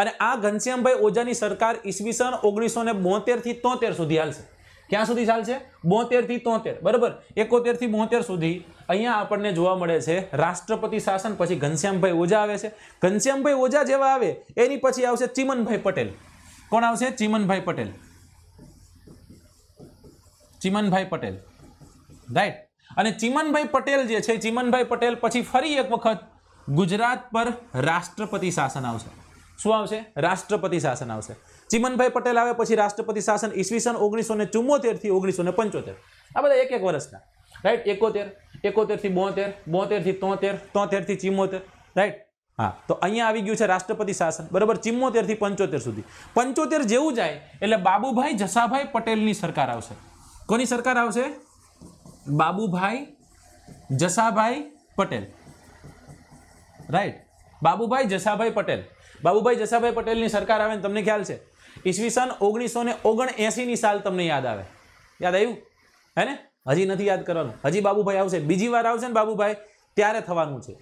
અને આ ઘનશ્યામભાઈ ઓઝાની સરકાર ઈસવીસન ઓગણીસો ને બોતેરથી તોતેર સુધી હાલશે ક્યાં સુધી ચાલશે બોતેરથી તોતેર બરાબર એકોતેરથી બોતેર સુધી અહીંયા આપણને જોવા મળે છે રાષ્ટ્રપતિ શાસન પછી ઘનશ્યામભાઈ ઓજા આવે છે ઘનશ્યામભાઈ ઓજા જેવા આવે એની પછી આવશે ચીમનભાઈ પટેલ કોણ આવશે ચીમનભાઈ પટેલ ચિમનભાઈ પટેલ રાઈટ અને ચીમનભાઈ પટેલ જે છે ચીમનભાઈ પટેલ પછી ફરી એક વખત ગુજરાત પર રાષ્ટ્રપતિ શાસન આવશે શું આવશે રાષ્ટ્રપતિ શાસન આવશે ચિમનભાઈ પટેલ આવે પછી રાષ્ટ્રપતિ શાસન ઈસવીસન ઓગણીસો ને ચુમ્મોતેરથી ઓગણીસો ને પંચોતેર આ બધા એક એક વર્ષના રાઈટ એકોતેર એકોતેરથી બોતેર બોતેરથી તોતેર તોતેરથી ચિમ્મોતેર રાઈટ હા તો અહીંયા આવી ગયું છે રાષ્ટ્રપતિ શાસન બરાબર ચિમ્મોતેરથી પંચોતેર સુધી પંચોતેર જેવું જાય એટલે બાબુભાઈ જસાભાઈ પટેલની સરકાર આવશે કોની સરકાર આવશે બાબુભાઈ જસાભાઈ પટેલ રાઈટ બાબુભાઈ જસાભાઈ પટેલ બાબુભાઈ જસાભાઈ પટેલની સરકાર આવે ને તમને ખ્યાલ છે ઈસવીસન ઓગણીસો ને ઓગણ એંસીની સાલ તમને યાદ આવે યાદ આવ્યું હે ને હજી નથી યાદ કરવાનું હજી બાબુભાઈ આવશે બીજી વાર આવશે ને બાબુભાઈ ત્યારે થવાનું છે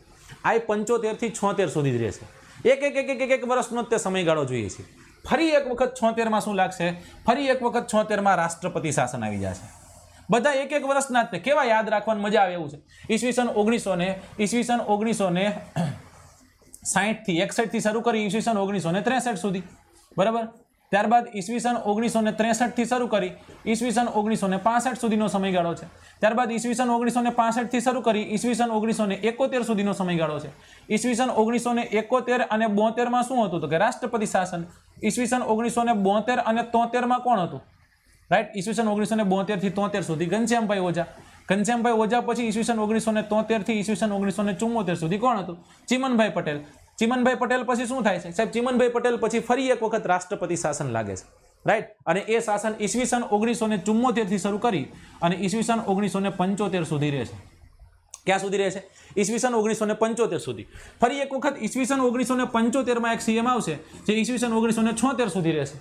આ પંચોતેરથી છોતેર સુધી જ રહેશે એક એક એક એક એક વર્ષનો જ તે સમયગાળો જોઈએ છે ફરી એક વખત છોતેરમાં શું લાગશે ફરી એક વખત છોતેરમાં રાષ્ટ્રપતિ શાસન આવી જશે બધા એક એક વર્ષના જ કેવા યાદ રાખવાની મજા આવે એવું છે ઈસવીસન ઓગણીસો ને ઈસવીસન ઓગણીસો ને સાહીઠથી એકસઠથી શરૂ કરી ઈસવીસન ઓગણીસો ને ત્રેસઠ સુધી બરાબર ત્યારબાદ ઈસવીસન ઓગણીસો ને ત્રેસઠથી શરૂ કરી ઈસવીસન ઓગણીસો ને પાસઠ સુધીનો સમયગાળો છે ત્યારબાદ ઈસવીસન ઓગણીસો ને પાસઠથી શરૂ કરી ઈસવીસન ઓગણીસો ને એકોતેર સુધીનો સમયગાળો છે ઈસવીસન ઓગણીસો ને એકોતેર અને બોતેરમાં શું હતું તો કે રાષ્ટ્રપતિ શાસન ઈસવીસન ઓગણીસો ને બોતેર અને તોતેરમાં કોણ હતું રાઈટ ઈસવીસન ઓગણીસો ને બોતેરથી તોતેર સુધી ઘનશ્યામભાઈ ઓઝા ઘનશ્યામભાઈ ઓઝા પછી ઈસવીસન ઓગણીસો ને તોતેરથી ઈસવીસન ઓગણીસો ને ચુમ્મોતેર સુધી કોણ હતું ચિમનભાઈ પટેલ ચિમનભાઈ પટેલ પછી શું થાય છે સાહેબ ચિમનભાઈ પટેલ પછી ફરી એક વખત રાષ્ટ્રપતિ શાસન લાગે છે રાઈટ અને એ શાસન ઈસવીસન ઓગણીસો ને ચુમ્મોતેરથી શરૂ કરી અને ઈસવીસન ઓગણીસો ને પંચોતેર સુધી રહેશે ક્યાં સુધી રહેશે ઈસવીસન ઓગણીસો ને પંચોતેર સુધી ફરી એક વખત ઈસવીસન ઓગણીસો ને પંચોતેરમાં એક સીએમ આવશે જે ઈસવીસન ઓગણીસો ને છોતેર સુધી રહેશે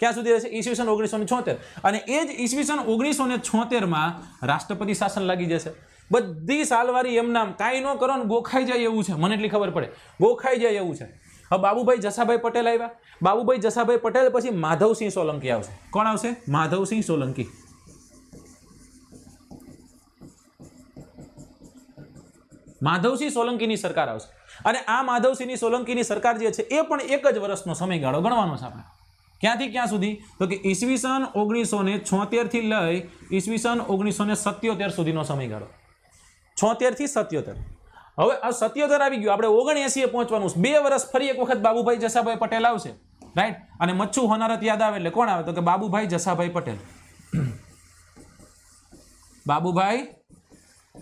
ક્યાં સુધી રહેશે ઈસવીસન ઓગણીસો ને છોતેર અને એ જ ઈસવીસન ઓગણીસો ને છોતેરમાં રાષ્ટ્રપતિ શાસન લાગી જશે બધી સાલવારી એમ નામ કાંઈ ન કરો ને ગોખાઈ જાય એવું છે મને એટલી ખબર પડે ગોખાઈ જાય એવું છે હવે બાબુભાઈ જસાભાઈ પટેલ આવ્યા બાબુભાઈ જસાભાઈ પટેલ પછી માધવસિંહ સોલંકી આવશે કોણ આવશે માધવસિંહ સોલંકી માધવસિંહ સોલંકીની સરકાર આવશે અને આ માધવસિંહની સોલંકીની સરકાર જે છે એ પણ એક જ વર્ષનો સમયગાળો ગણવાનો છે આપણે ક્યાંથી ક્યાં સુધી તો કે ઈસવીસન ઓગણીસો ને છોતેરથી લઈ ઈસવીસન ઓગણીસો ને સત્યોતેર સુધીનો સમયગાળો છોતેરથી સત્યોતેર હવે આ સત્યોતેર આવી ગયું આપણે ઓગણએસીએ પહોંચવાનું બે વર્ષ ફરી એક વખત બાબુભાઈ જસાભાઈ પટેલ આવશે રાઈટ અને મચ્છુ હોનારત યાદ આવે એટલે કોણ આવે તો કે બાબુભાઈ જસાભાઈ પટેલ બાબુભાઈ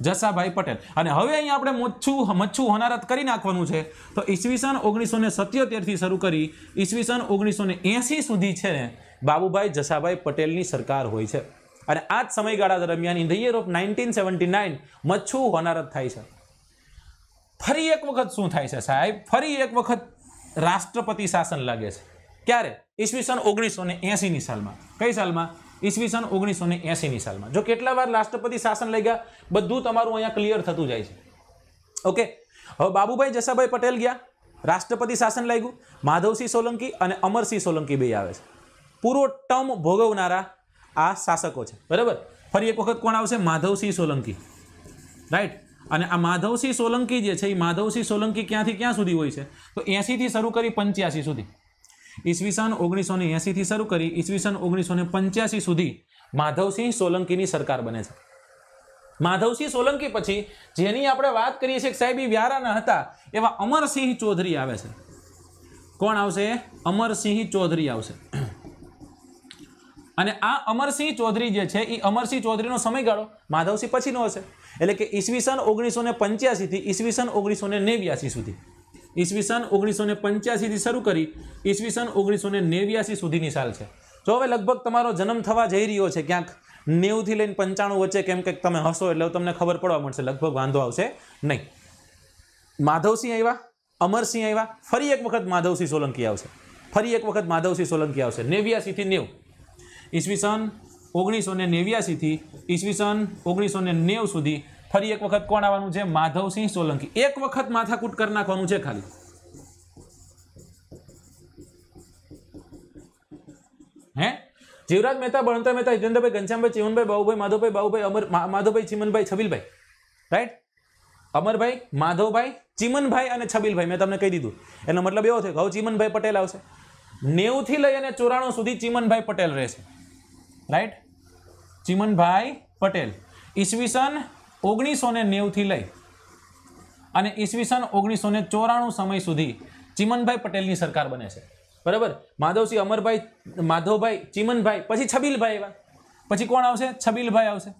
જસાભાઈ પટેલ અને હવે અહીંયા આપણે મચ્છુ મચ્છુ હોનારત કરી નાખવાનું છે તો ઈસવીસન ઓગણીસો ને સત્યોતેરથી શરૂ કરી ઈસવીસન ઓગણીસો ને એંસી સુધી છે ને બાબુભાઈ જસાભાઈ પટેલની સરકાર હોય છે અને આ જ સમયગાળા દરમિયાન in the year of nineteen seventy nine Machchhu હોનારત થાય છે ફરી એક વખત શું થાય છે સાહેબ ફરી એક વખત રાષ્ટ્રપતિ શાસન લાગે છે ક્યારે ઈસવીસન ઓગણીસો ને એંસીની સાલમાં કઈ સાલમાં ઈસવીસન ઓગણીસો ને એંસીની સાલમાં જો કેટલા વાર રાષ્ટ્રપતિ શાસન લઈ ગયા બધું તમારું અહીંયા ક્લિયર થતું જાય છે ઓકે હવે બાબુભાઈ જસાભાઈ પટેલ ગયા રાષ્ટ્રપતિ શાસન લાગ્યું માધવસિંહ સોલંકી અને અમરસિંહ સોલંકી બે આવે છે પૂરો ટર્મ ભોગવનારા આ શાસકો છે બરાબર ફરી એક વખત કોણ આવશે માધવસિંહ સોલંકી રાઈટ અને આ માધવસિંહ સોલંકી જે છે એ માધવસિંહ સોલંકી ક્યાંથી ક્યાં સુધી હોય છે તો એંસીથી શરૂ કરી પંચ્યાસી સુધી ઈસવીસન ઓગણીસો ને એંસીથી શરૂ કરી ઈસવીસન ઓગણીસો ને પંચ્યાસી સુધી માધવસિંહ સોલંકીની સરકાર બને છે માધવસિંહ સોલંકી પછી જેની આપણે વાત કરીએ છીએ સાહેબ વ્યારાના હતા એવા અમરસિંહ ચૌધરી આવે છે કોણ આવશે અમરસિંહ ચૌધરી આવશે અને આ અમરસિંહ ચૌધરી જે છે એ અમરસિંહ ચૌધરીનો સમયગાળો માધવસિંહ પછીનો હશે એટલે કે ઈસવીસન ઓગણીસો ને પંચ્યાસીથી ઈસવીસન ઓગણીસો ને નેવ્યાસી સુધી ઈસવીસન ઓગણીસો ને પંચ્યાસીથી શરૂ કરી ઈસવીસન ઓગણીસો ને નેવ્યાસી સુધીની સાલ છે જો હવે લગભગ તમારો જન્મ થવા જઈ રહ્યો છે ક્યાંક નેવુંથી લઈને પંચાણું વચ્ચે કેમ કંઈક તમે હશો એટલે તમને ખબર પડવા મળશે લગભગ વાંધો આવશે નહીં માધવસિંહ આવ્યા અમરસિંહ આવ્યા ફરી એક વખત માધવસિંહ સોલંકી આવશે ફરી એક વખત માધવસિંહ સોલંકી આવશે નેવ્યાસીથી નેવું ઈસવીસન ઓગણીસો ને નેવ્યાસીથી ઈસવીસન ઓગણીસો ને નેવ સુધી ફરી એક વખત કોણ આવવાનું છે માધવસિંહ સોલંકી એક વખત માથાકૂટ કરી નાખવાનું છે ખાલી હે જીવરાજ મહેતા બળવંતર મહેતા હિતેન્દ્રભાઈ ઘનશ્યામભાઈ ચીમનભાઈ બાહુભાઈ માધવભાઈ બાહુભાઈ અમર માધવભાઈ ચિમનભાઈ છબીલભાઈ રાઈટ અમરભાઈ માધવભાઈ ચિમનભાઈ અને છબીલભાઈ મેં તમને કહી દીધું એનો મતલબ એવો છે કે ચિમનભાઈ પટેલ આવશે નેવથી લઈ અને ચોરાણું સુધી ચિમનભાઈ પટેલ રહેશે રાઈટ ચિમનભાઈ પટેલ ઈસવીસન ઓગણીસો ને નેવથી લઈ અને ઈસવીસન ઓગણીસો ને ચોરાણું સમય સુધી ચિમનભાઈ પટેલની સરકાર બને છે બરાબર માધવસિંહ અમરભાઈ માધવભાઈ ચિમનભાઈ પછી છબીલભાઈ આવ્યા પછી કોણ આવશે છબીલભાઈ આવશે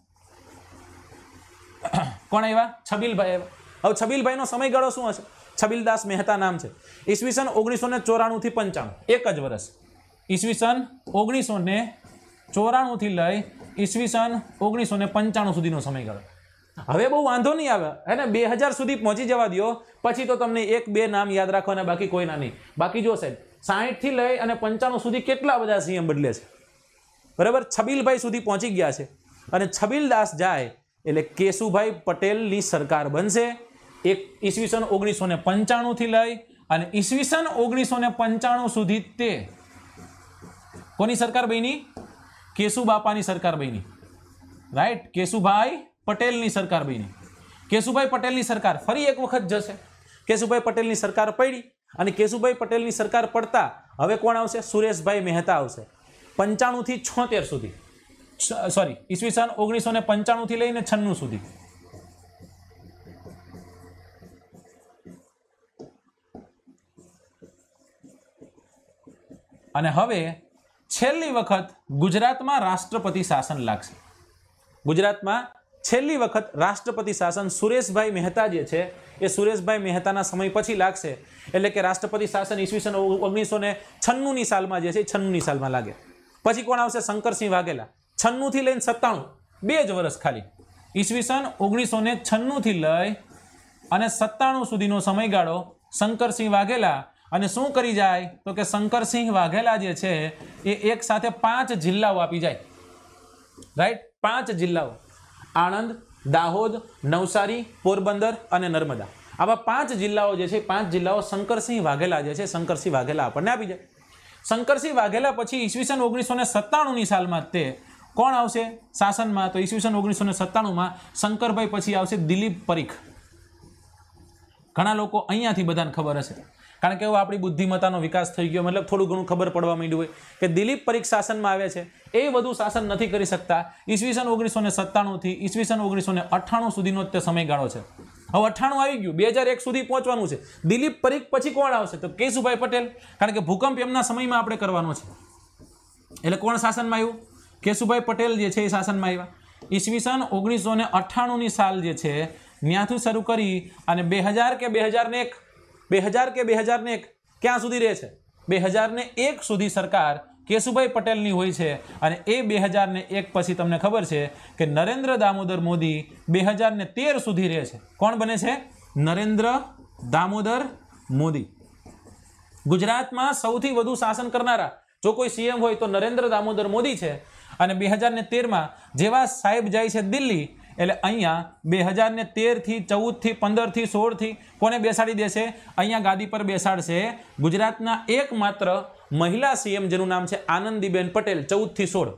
[COUGHS] કોણ આવ્યા છબીલભાઈ આવ્યા હવે છબીલભાઈનો સમયગાળો શું હશે છબીલદાસ મહેતા નામ છે ઈસવીસન ઓગણીસો ને ચોરાણુંથી પંચાણું એક જ વર્ષ ઈસવીસન ઓગણીસો ને ચોરાણુંથી લઈ ઈસવીસન ઓગણીસો ને પંચાણું સુધીનો સમયગાળો હવે બહુ વાંધો નહીં આવે હે ને બે હજાર સુધી પહોંચી જવા દો પછી તો તમને એક બે નામ યાદ રાખવાના બાકી કોઈના નહીં બાકી જો સાહેબ સાહીઠથી લઈ અને પંચાણું સુધી કેટલા બધા સીએમ બદલે છે બરાબર છબીલભાઈ સુધી પહોંચી ગયા છે અને છબીલદાસ જાય એટલે કેશુભાઈ પટેલની સરકાર બનશે એક ઈસવીસન ઓગણીસો ને પંચાણુંથી લઈ અને ઈસવીસન ઓગણીસો ને પંચાણું સુધી તે કોની સરકાર બની કેશુબાપાની સરકાર બની રાઈટ કેશુભાઈ પટેલની સરકાર બની કેશુભાઈ પટેલની સરકાર ફરી એક વખત જશે કેશુભાઈ પટેલની સરકાર પડી અને કેશુભાઈ પટેલની સરકાર પડતા હવે કોણ આવશે સુરેશભાઈ મહેતા આવશે પંચાણુંથી છોતેર સુધી સોરી ઈસવીસન ઓગણીસો ને પંચાણુંથી લઈને છન્નું સુધી અને હવે છેલ્લી વખત ગુજરાતમાં રાષ્ટ્રપતિ શાસન લાગશે ગુજરાતમાં છેલ્લી વખત રાષ્ટ્રપતિ શાસન સુરેશભાઈ મહેતા જે છે એ સુરેશભાઈ મહેતાના સમય પછી લાગશે એટલે કે રાષ્ટ્રપતિ શાસન ઈસવીસન ઓગણીસો ને છન્નુંની સાલમાં જે છે છન્નુંની સાલમાં લાગે પછી કોણ આવશે શંકરસિંહ વાઘેલા છન્નુંથી લઈને સત્તાણું બે જ વર્ષ ખાલી ઈસવીસન ઓગણીસો ને છન્નુંથી લઈ અને સત્તાણું સુધીનો સમયગાળો શંકરસિંહ વાઘેલા અને શું કરી જાય તો કે શંકરસિંહ વાઘેલા જે છે એ એક સાથે પાંચ જિલ્લાઓ આપી જાય રાઈટ પાંચ જિલ્લાઓ આણંદ દાહોદ નવસારી પોરબંદર અને નર્મદા આવા પાંચ જિલ્લાઓ જે છે પાંચ જિલ્લાઓ શંકરસિંહ વાઘેલા જે છે શંકરસિંહ વાઘેલા આપણને આપી જાય શંકરસિંહ વાઘેલા પછી ઈસવીસન ઓગણીસો ને સત્તાણુંની સાલમાં તે કોણ આવશે શાસનમાં તો ઈસવીસન ઓગણીસો ને સત્તાણુંમાં શંકરભાઈ પછી આવશે દિલીપ પરીખ ઘણા લોકો અહીંયાથી બધાને ખબર હશે કારણ કે એવું આપણી બુદ્ધિમત્તાનો વિકાસ થઈ ગયો મતલબ થોડું ઘણું ખબર પડવા માંડ્યું હોય કે દિલીપ પરીખ શાસનમાં આવે છે એ વધુ શાસન નથી કરી શકતા ઈસવીસન ઓગણીસો ને સત્તાણુંથી ઈસવીસન ઓગણીસો ને અઠ્ઠાણું સુધીનો તે સમયગાળો છે હવે અઠ્ઠાણું આવી ગયું બે હજાર એક સુધી પહોંચવાનું છે દિલીપ પરીખ પછી કોણ આવશે તો કેશુભાઈ પટેલ કારણ કે ભૂકંપ એમના સમયમાં આપણે કરવાનો છે એટલે કોણ શાસનમાં આવ્યું કેશુભાઈ પટેલ જે છે એ શાસનમાં આવ્યા ઈસવીસન ઓગણીસો ને અઠ્ઠાણુંની સાલ જે છે ત્યાંથી શરૂ કરી અને બે હજાર કે બે હજાર ને એક બે હજાર કે બે હજારને એક ક્યાં સુધી રહે છે બે હજારને એક સુધી સરકાર કેશુભાઈ પટેલની હોય છે અને એ બે હજારને એક પછી તમને ખબર છે કે નરેન્દ્ર દામોદર મોદી બે હજારને તેર સુધી રહે છે કોણ બને છે નરેન્દ્ર દામોદર મોદી ગુજરાતમાં સૌથી વધુ શાસન કરનારા જો કોઈ સીએમ હોય તો નરેન્દ્ર દામોદર મોદી છે અને બે હજારને તેરમાં જેવા સાહેબ જાય છે દિલ્હી એટલે અહીંયા બે હજારને તેરથી ચૌદથી પંદરથી સોળથી કોને બેસાડી દેશે અહીંયા ગાદી પર બેસાડશે ગુજરાતના એકમાત્ર મહિલા સીએમ જેનું નામ છે આનંદીબેન પટેલ ચૌદથી સોળ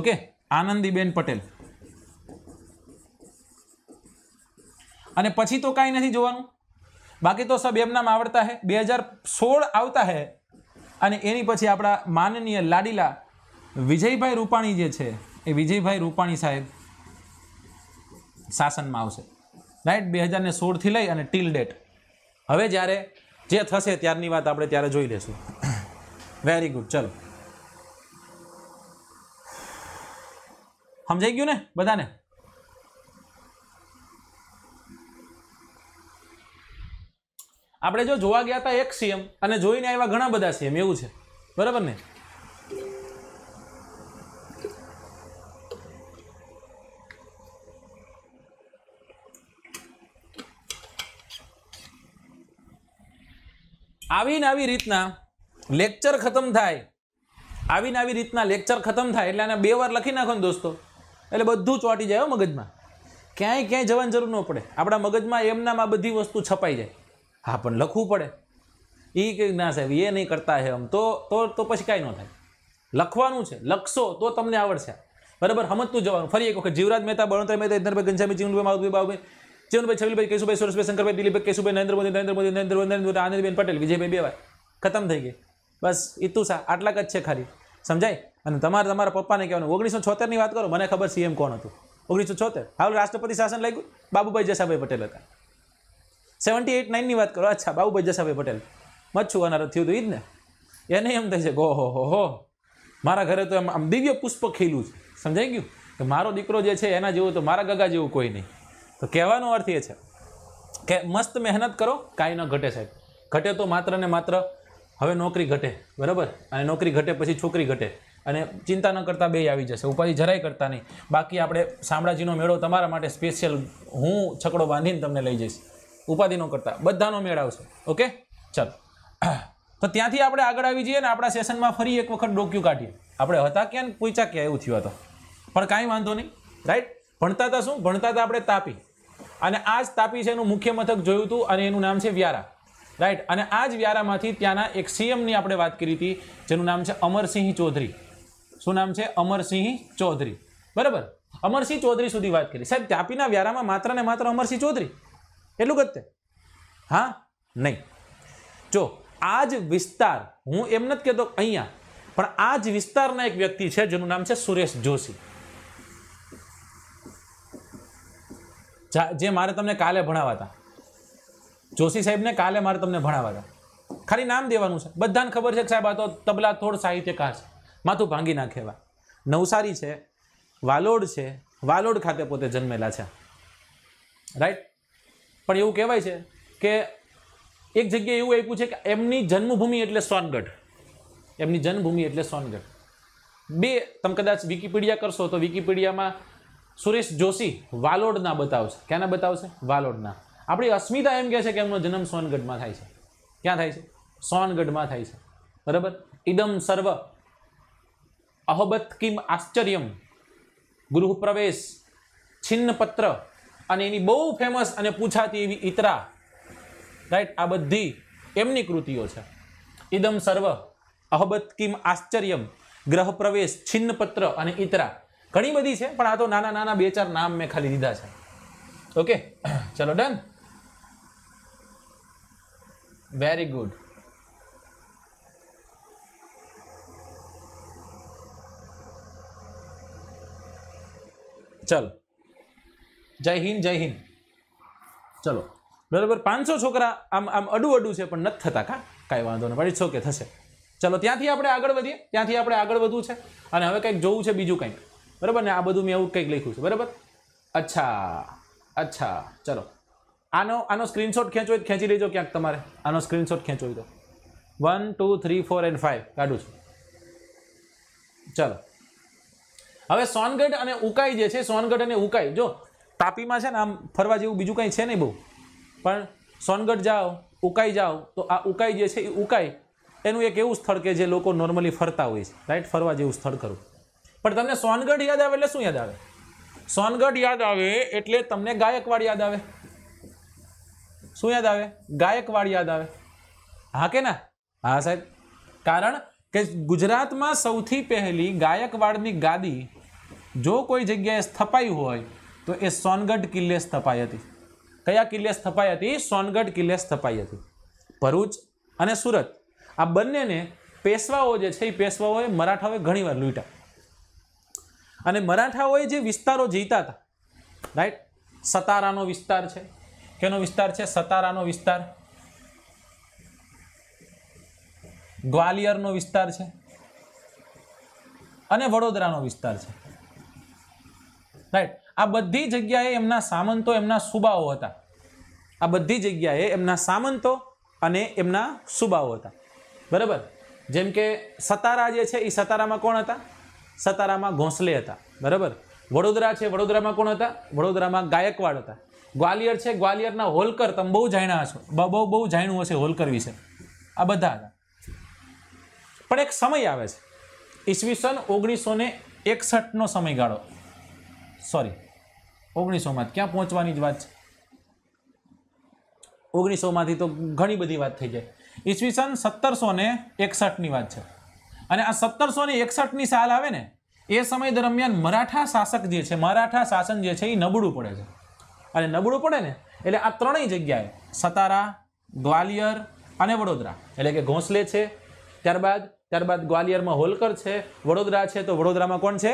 ઓકે આનંદીબેન પટેલ અને પછી તો કાંઈ નથી જોવાનું બાકી તો સબ એમનામ આવડતા હે બે હજાર સોળ આવતા હે અને એની પછી આપણા માનનીય લાડીલા વિજયભાઈ રૂપાણી જે છે એ વિજયભાઈ રૂપાણી સાહેબ શાસનમાં આવશે રાઈટ બે હજારને સોળથી લઈ અને ટીલ ડેટ હવે જ્યારે જે થશે ત્યારની વાત આપણે ત્યારે જોઈ લેશું વેરી ગુડ ચલો સમજાઈ ગયું ને બધાને આપણે જો જોવા ગયા હતા એક સીએમ અને જોઈને આવ્યા ઘણા બધા સીએમ એવું છે બરાબર ને આવીને આવી રીતના લેક્ચર ખતમ થાય આવીને આવી રીતના લેક્ચર ખતમ થાય એટલે આને બે વાર લખી નાખો ને દોસ્તો એટલે બધું ચોંટી જાય મગજમાં ક્યાંય ક્યાંય જવાની જરૂર ન પડે આપણા મગજમાં એમનામાં બધી વસ્તુ છપાઈ જાય હા પણ લખવું પડે એ કે ના સાહેબ એ નહીં કરતા હે આમ તો તો તો પછી કાંઈ ન થાય લખવાનું છે લખશો તો તમને આવડશે બરાબર સમજતું જવાનું ફરી એક વખત જીવરાજ મહેતા બળવંતરાય મહેતા ઇન્દ્રભાઈ ઘનશ્યામી ચિંગભાઈ માધુભાઈ બાબુભાઈ જીવનભાઈ છવિલભાઈ કેશુભાઈ સુરેશભાઈ શંકરભાઈ દિલીપભાઈ કેશુભાઈ નરેન્દ્ર મોદી નરેન્દ્ર મોદી નરેન્દ્ર મોદી નરેન્દ્ર મોદી આનંદબેન પટેલ વિજયભાઈ બેવાય ખતમ થઈ ગઈ બસ ઇતુ સા આટલા જ છે ખાલી સમજાય અને તમારે તમારા પપ્પાને કહેવાનું ઓગણીસો છોતેરની વાત કરો મને ખબર સીએમ કોણ હતું ઓગણીસો છોતેર હાલ રાષ્ટ્રપતિ શાસન લાગ્યું બાબુભાઈ જસાભાઈ પટેલ હતા સેવન્ટી એટ નાઇનની વાત કરો અચ્છા બાબુભાઈ જસાભાઈ પટેલ મચ્છું અનારત થયું હતું એ જ ને એને એમ થાય છે ગો હો હો હો મારા ઘરે તો એમ આમ દિવ્ય પુષ્પ ખીલું છે સમજાઈ ગયું કે મારો દીકરો જે છે એના જેવો તો મારા ગગા જેવું કોઈ નહીં તો કહેવાનો અર્થ એ છે કે મસ્ત મહેનત કરો કાંઈ ન ઘટે સાહેબ ઘટે તો માત્ર ને માત્ર હવે નોકરી ઘટે બરાબર અને નોકરી ઘટે પછી છોકરી ઘટે અને ચિંતા ન કરતાં બે આવી જશે ઉપાધિ જરાય કરતા નહીં બાકી આપણે શામળાજીનો મેળો તમારા માટે સ્પેશિયલ હું છકડો બાંધીને તમને લઈ જઈશ ઉપાધિનો કરતાં બધાનો મેળ આવશે ઓકે ચાલો તો ત્યાંથી આપણે આગળ આવી જઈએ ને આપણા સેશનમાં ફરી એક વખત ડોક્યુ કાઢીએ આપણે હતા ક્યાં ને પૂછ્યા ક્યાં એવું થયું હતું પણ કાંઈ વાંધો નહીં રાઈટ ભણતા હતા શું ભણતા હતા આપણે તાપી અને આ જ તાપી છે એનું મુખ્ય મથક જોયું હતું અને એનું નામ છે વ્યારા રાઈટ અને આ જ વ્યારામાંથી ત્યાંના એક સીએમની આપણે વાત કરી હતી જેનું નામ છે અમરસિંહ ચૌધરી શું નામ છે અમરસિંહ ચૌધરી બરાબર અમરસિંહ ચૌધરી સુધી વાત કરી સાહેબ તાપીના વ્યારામાં માત્ર ને માત્ર અમરસિંહ ચૌધરી એટલું જ હા નહીં જો આ જ વિસ્તાર હું એમ નથી કહેતો અહીંયા પણ આ જ વિસ્તારના એક વ્યક્તિ છે જેનું નામ છે સુરેશ જોશી જે મારે તમને કાલે ભણાવવા હતા જોશી સાહેબને કાલે મારે તમને ભણાવવા હતા ખાલી નામ દેવાનું છે બધાને ખબર છે સાહેબ આ તો તબલા થોડ સાહિત્યકાર છે માથું ભાંગી નાખેવા નવસારી છે વાલોડ છે વાલોડ ખાતે પોતે જન્મેલા છે રાઈટ પણ એવું કહેવાય છે કે એક જગ્યાએ એવું આપ્યું છે કે એમની જન્મભૂમિ એટલે સોનગઢ એમની જન્મભૂમિ એટલે સોનગઢ બે તમે કદાચ વિકીપીડિયા કરશો તો વિકીપીડિયામાં સુરેશ જોશી વાલોડના બતાવશે ક્યાંના બતાવશે વાલોડના આપણી અસ્મિતા એમ કહે છે કે એમનો જન્મ સોનગઢમાં થાય છે ક્યાં થાય છે સોનગઢમાં થાય છે બરાબર ઇદમ સર્વ અહબત કિમ આશ્ચર્યમ ગૃહપ્રવેશ છિન્નપત્ર અને એની બહુ ફેમસ અને પૂછાતી એવી ઇતરા રાઈટ આ બધી એમની કૃતિઓ છે ઇદમ સર્વ અહબત કિમ આશ્ચર્યમ ગ્રહપ્રવેશ છિન્નપત્ર અને ઇતરા ઘણી બધી છે પણ આ તો નાના નાના બે ચાર નામ મેં ખાલી દીધા છે ઓકે [CLEARS THROAT] ચલો ડન વેરી ગુડ ચાલો જય હિન્દ જય હિન્દ ચલો બરાબર પાંચસો છોકરા આમ આમ અડું અડું છે પણ નથી થતા કા કાંઈ વાંધો નહીં પણ ઇટ્સ ઓકે થશે ચલો ત્યાંથી આપણે આગળ વધીએ ત્યાંથી આપણે આગળ વધવું છે અને હવે કંઈક જોવું છે બીજું કંઈક બરાબર ને આ બધું મેં એવું કંઈક લખ્યું છે બરાબર અચ્છા અચ્છા ચલો આનો આનો સ્ક્રીનશોટ ખેંચો હોય ખેંચી લેજો ક્યાંક તમારે આનો સ્ક્રીનશોટ ખેંચો હોય તો one two three four and five કાઢું છું ચલો હવે સોનગઢ અને ઉકાઈ જે છે સોનગઢ અને ઉકાઈ જો તાપીમાં છે ને આમ ફરવા જેવું બીજું કંઈ છે નહીં બહુ પણ સોનગઢ જાઓ ઉકાઈ જાઓ તો આ ઉકાઈ જે છે એ ઉકાઈ એનું એક એવું સ્થળ કે જે લોકો નોર્મલી ફરતા હોય છે રાઈટ ફરવા જેવું સ્થળ ખરું પણ તમને સોનગઢ યાદ આવે એટલે શું યાદ આવે સોનગઢ યાદ આવે એટલે તમને ગાયકવાડ યાદ આવે શું યાદ આવે ગાયકવાડ યાદ આવે હા કે ના હા સાહેબ કારણ કે ગુજરાતમાં સૌથી પહેલી ગાયકવાડની ગાદી જો કોઈ જગ્યાએ સ્થપાઈ હોય તો એ સોનગઢ કિલ્લે સ્થપાઈ હતી કયા કિલ્લે સ્થપાઈ હતી સોનગઢ કિલ્લે સ્થપાઈ હતી ભરૂચ અને સુરત આ બંનેને પેશવાઓ જે છે એ પેશવાઓએ મરાઠાઓએ ઘણીવાર લૂંટ્યા અને મરાઠાઓએ જે વિસ્તારો જીતા હતા રાઈટ સતારાનો વિસ્તાર છે કેનો વિસ્તાર છે સતારાનો વિસ્તાર ગ્વાલિયરનો વિસ્તાર છે અને વડોદરાનો વિસ્તાર છે રાઈટ આ બધી જગ્યાએ એમના સામંતો એમના સુબાઓ હતા આ બધી જગ્યાએ એમના સામંતો અને એમના સુબાઓ હતા બરાબર જેમ કે સતારા જે છે એ સતારામાં કોણ હતા સતારામાં ભોંસલે હતા બરાબર વડોદરા છે વડોદરામાં કોણ હતા વડોદરામાં ગાયકવાડ હતા ગ્વાલિયર છે ગ્વાલિયરના હોલકર તમે બહુ જાણ્યા છો બહુ બહુ જાણ્યું હશે હોલકર વિશે આ બધા હતા પણ એક સમય આવે છે ઈસવીસન ઓગણીસો ને એકસઠનો સમયગાળો સોરી ઓગણીસોમાં ક્યાં પહોંચવાની જ વાત છે ઓગણીસોમાંથી તો ઘણી બધી વાત થઈ જાય ઈસવીસન સત્તરસો ને એકસઠની વાત છે અને આ સત્તરસો ને એકસઠની સાલ આવે ને એ સમય દરમિયાન મરાઠા શાસક જે છે મરાઠા શાસન જે છે એ નબળું પડે છે અને નબળું પડે ને એટલે આ ત્રણેય જગ્યાએ સતારા ગ્વાલિયર અને વડોદરા એટલે કે ઘોંસલે છે ત્યારબાદ ત્યારબાદ ગ્વાલિયરમાં હોલકર છે વડોદરા છે તો વડોદરામાં કોણ છે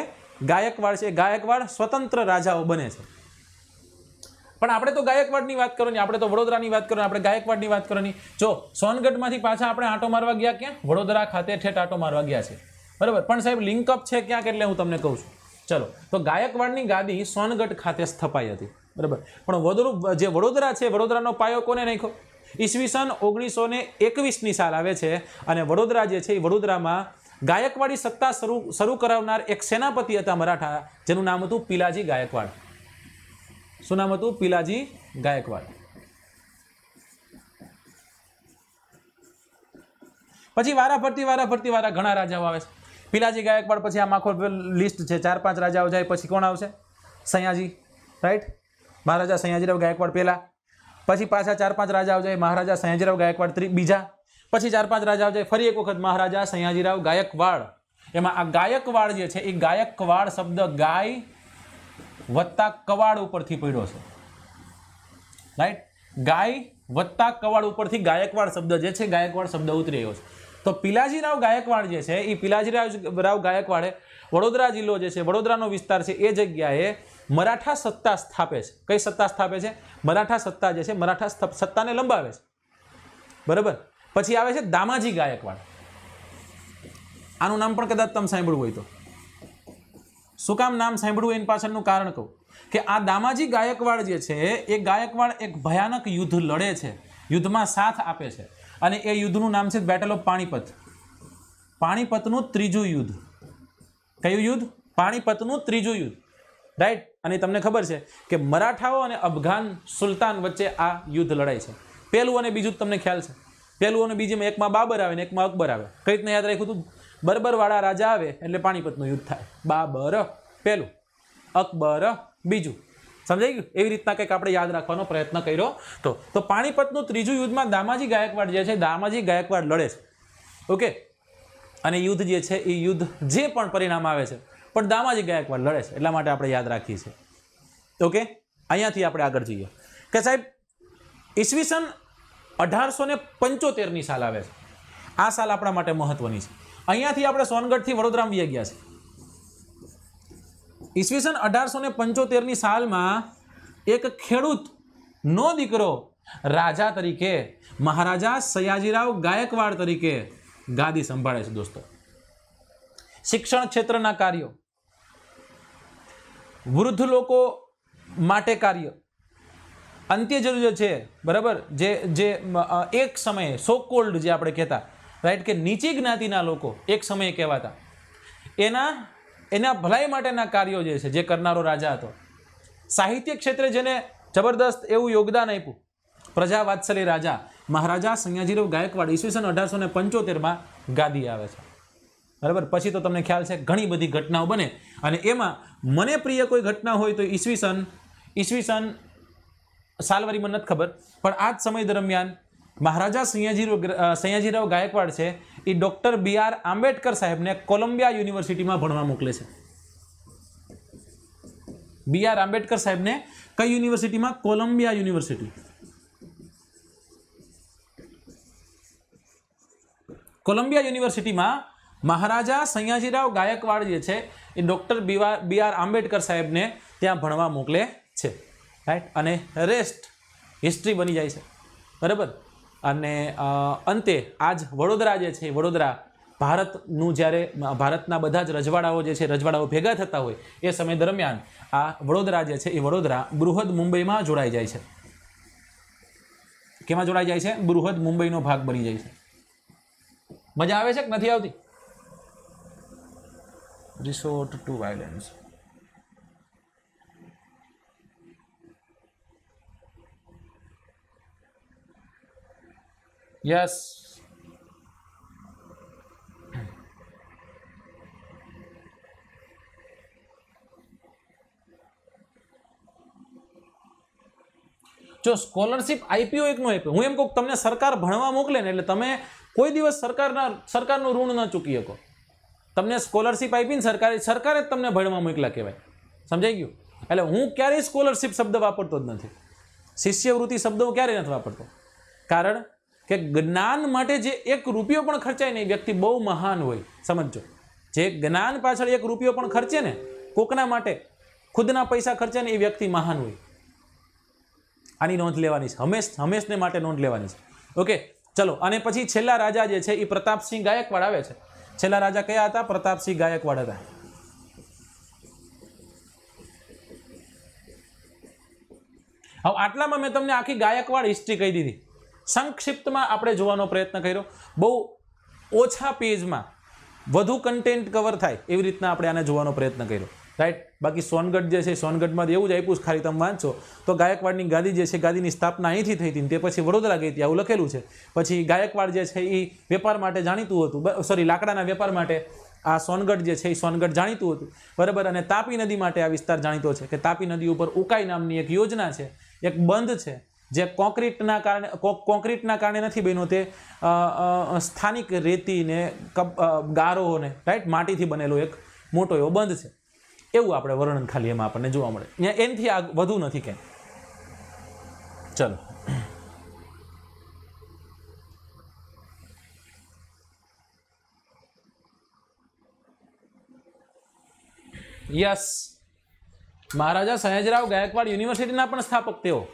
ગાયકવાડ છે ગાયકવાડ સ્વતંત્ર રાજાઓ બને છે પણ આપણે તો ગાયકવાડની વાત કરો ને આપણે તો વડોદરાની વાત કરવાની આપણે ગાયકવાડની વાત કરવાની જો સોનગઢમાંથી પાછા આપણે આંટો મારવા ગયા ક્યાં વડોદરા ખાતે ઠેઠ આંટો મારવા ગયા છે બરાબર પણ સાહેબ લિંકઅપ છે ક્યાંક એટલે હું તમને કહું છું ચલો તો ગાયકવાડની ગાદી સોનગઢ ખાતે સ્થપાઈ હતી બરાબર પણ વડોદરા જે વડોદરા છે વડોદરાનો પાયો કોને નાખ્યો ઈસવીસન ઓગણીસો ને એકવીસની સાલ આવે છે અને વડોદરા જે છે એ વડોદરામાં ગાયકવાડી સત્તા શરૂ શરૂ કરાવનાર એક સેનાપતિ હતા મરાઠા જેનું નામ હતું પિલાજી ગાયકવાડ શું નામ હતું પીલાજી ગાયકવાડ પછી વારા ફરતી વારા ફરતી વારા ઘણા રાજાઓ આવે છે પીલાજી ગાયકવાડ પછી આમ આખો લિસ્ટ છે ચાર પાંચ રાજાઓ જાય પછી કોણ આવશે સયાજી રાઈટ મહારાજા સયાજીરાવ ગાયકવાડ પહેલા પછી પાછા ચાર પાંચ રાજાઓ જાય મહારાજા સયાજીરાવ ગાયકવાડ ત્રી બીજા પછી ચાર પાંચ રાજાઓ જાય ફરી એક વખત મહારાજા સયાજીરાવ ગાયકવાડ એમાં આ ગાયકવાડ જે છે એ ગાયકવાડ શબ્દ ગાય વત્તા કવાડ ઉપરથી પડ્યો છે રાઈટ ગાય વત્તા કવાડ ઉપરથી ગાયકવાડ શબ્દ જે છે ગાયકવાડ શબ્દ ઉતરી રહ્યો છે તો પિલાજીરાવ ગાયકવાડ જે છે એ પિલાજીરાવ રાવ ગાયકવાડે વડોદરા જિલ્લો જે છે વડોદરાનો વિસ્તાર છે એ જગ્યાએ મરાઠા સત્તા સ્થાપે છે કઈ સત્તા સ્થાપે છે મરાઠા સત્તા જે છે મરાઠા સત્તાને લંબાવે છે બરાબર પછી આવે છે દામાજી ગાયકવાડ આનું નામ પણ કદાચ તમે સાંભળ્યું હોય તો શું કામ નામ સાંભળ્યું એની પાછળનું કારણ કહું કે આ દામાજી ગાયકવાડ જે છે એ ગાયકવાડ એક ભયાનક યુદ્ધ લડે છે યુદ્ધમાં સાથ આપે છે અને એ યુદ્ધનું નામ છે બેટલ ઓફ પાણીપત પાણીપતનું ત્રીજું યુદ્ધ કયું યુદ્ધ પાણીપતનું ત્રીજું યુદ્ધ રાઈટ અને તમને ખબર છે કે મરાઠાઓ અને અફઘાન સુલતાન વચ્ચે આ યુદ્ધ લડાય છે પહેલું અને બીજું તમને ખ્યાલ છે પહેલું અને બીજીમાં એકમાં બાબર આવે ને એકમાં અકબર આવે કઈ રીતના યાદ રાખ્યું હતું બર્બરવાળા રાજા આવે એટલે પાણીપતનું યુદ્ધ થાય બાબર પહેલું અકબર બીજું સમજાઈ ગયું એવી રીતના કંઈક આપણે યાદ રાખવાનો પ્રયત્ન કર્યો તો તો પાણીપતનું ત્રીજું યુદ્ધમાં દામાજી ગાયકવાડ જે છે દામાજી ગાયકવાડ લડે છે ઓકે અને યુદ્ધ જે છે એ યુદ્ધ જે પણ પરિણામ આવે છે પણ દામાજી ગાયકવાડ લડે છે એટલા માટે આપણે યાદ રાખીએ છીએ ઓકે અહીંયાથી આપણે આગળ જઈએ કે સાહેબ ઈસવીસન અઢારસો ને પંચોતેરની સાલ આવે છે આ સાલ આપણા માટે મહત્વની છે અહીંયાથી આપણે સોનગઢથી વડોદરા વ્યા ગયા છે ઈસવીસન અઢારસો ને પંચોતેરની સાલમાં એક ખેડૂતનો દીકરો રાજા તરીકે મહારાજા સયાજીરાવ ગાયકવાડ તરીકે ગાદી સંભાળે છે દોસ્તો શિક્ષણ ક્ષેત્રના કાર્યો વૃદ્ધ લોકો માટે કાર્ય અંત્ય જરૂરિયાત છે બરાબર જે જે એક સમયે સો કોલ્ડ જે આપણે કહેતા રાઈટ કે નીચી જ્ઞાતિના લોકો એક સમયે કહેવાતા એના એના ભલાઈ માટેના કાર્યો જે છે જે કરનારો રાજા હતો સાહિત્ય ક્ષેત્રે જેને જબરદસ્ત એવું યોગદાન આપ્યું પ્રજાવાત્સલી રાજા મહારાજા સયાજીરાવ ગાયકવાડ ઈસવીસન અઢારસો ને પંચોતેરમાં ગાદી આવે છે બરાબર પછી તો તમને ખ્યાલ છે ઘણી બધી ઘટનાઓ બને અને એમાં મને પ્રિય કોઈ ઘટના હોય તો ઈસવીસન ઈસવીસન સાલવારીમાં નથી ખબર પણ આ જ સમય દરમિયાન મહારાજા સૈયાજી સૈયાજીરાવ ગાયકવાડ છે એ ડૉક્ટર બી આર આંબેડકર સાહેબને કોલંબિયા યુનિવર્સિટીમાં ભણવા મોકલે છે બી આર આંબેડકર સાહેબને કઈ યુનિવર્સિટીમાં કોલંબિયા યુનિવર્સિટી કોલંબિયા યુનિવર્સિટીમાં મહારાજા સૈયાજીરાવ ગાયકવાડ જે છે એ ડૉક્ટર બી આર આંબેડકર સાહેબને ત્યાં ભણવા મોકલે છે રાઈટ અને રેસ્ટ હિસ્ટ્રી બની જાય છે બરાબર અને અંતે આજ વડોદરા જે છે વડોદરા ભારતનું જ્યારે ભારતના બધા જ રજવાડાઓ જે છે રજવાડાઓ ભેગા થતા હોય એ સમય દરમિયાન આ વડોદરા જે છે એ વડોદરા બૃહદ મુંબઈમાં જોડાઈ જાય છે કેમાં જોડાઈ જાય છે બૃહદ મુંબઈનો ભાગ બની જાય છે મજા આવે છે કે નથી આવતી રિસોર્ટ ટુ વાયલન્સ Yes. જો સ્કોલરશિપ આઈપીઓ એક નો આપ્યો હું એમ કહું તમને સરકાર ભણવા મોકલે ને એટલે તમે કોઈ દિવસ સરકારના સરકારનું ઋણ ન ચૂકી શકો તમને સ્કોલરશિપ આપીને સરકારે સરકારે જ તમને ભણવા મોકલા કહેવાય સમજાઈ ગયું એટલે હું ક્યારેય સ્કોલરશિપ શબ્દ વાપરતો જ નથી શિષ્યવૃત્તિ શબ્દ હું ક્યારેય નથી વાપરતો કારણ કે જ્ઞાન માટે જે એક રૂપિયો પણ ખર્ચાય ને એ વ્યક્તિ બહુ મહાન હોય સમજો જે જ્ઞાન પાછળ એક રૂપિયો પણ ખર્ચે ને કોકના માટે ખુદના પૈસા ખર્ચે ને એ વ્યક્તિ મહાન હોય આની નોંધ લેવાની છે હંમેશ હંમેશને માટે નોંધ લેવાની છે ઓકે ચલો અને પછી છેલ્લા રાજા જે છે એ પ્રતાપસિંહ ગાયકવાડ આવે છે છેલ્લા રાજા કયા હતા પ્રતાપસિંહ ગાયકવાડ હતા હવે આટલામાં મેં તમને આખી ગાયકવાડ હિસ્ટ્રી કહી દીધી સંક્ષિપ્તમાં આપણે જોવાનો પ્રયત્ન કર્યો બહુ ઓછા પેજમાં વધુ કન્ટેન્ટ કવર થાય એવી રીતના આપણે આને જોવાનો પ્રયત્ન કર્યો રાઈટ બાકી સોનગઢ જે છે સોનગઢમાં એવું જ આપ્યું ખાલી તમે વાંચો તો ગાયકવાડની ગાદી જે છે ગાદીની સ્થાપના અહીંથી થઈ હતી તે પછી વડોદરા ગઈ હતી આવું લખેલું છે પછી ગાયકવાડ જે છે એ વેપાર માટે જાણીતું હતું સોરી લાકડાના વેપાર માટે આ સોનગઢ જે છે એ સોનગઢ જાણીતું હતું બરાબર અને તાપી નદી માટે આ વિસ્તાર જાણીતો છે કે તાપી નદી ઉપર ઉકાઈ નામની એક યોજના છે એક બંધ છે જે કોન્ક્રીટના કારણે કોન્ક્રીટના કારણે નથી બન્યું તે સ્થાનિક રેતીને કપ ગારોને રાઈટ માટીથી બનેલો એક મોટો એવો બંધ છે એવું આપણે વર્ણન ખાલી એમાં આપણને જોવા મળે એનથી આ વધુ નથી કે ચલો યસ મહારાજા સયાજીરાવ ગાયકવાડ યુનિવર્સિટીના પણ સ્થાપક તેઓ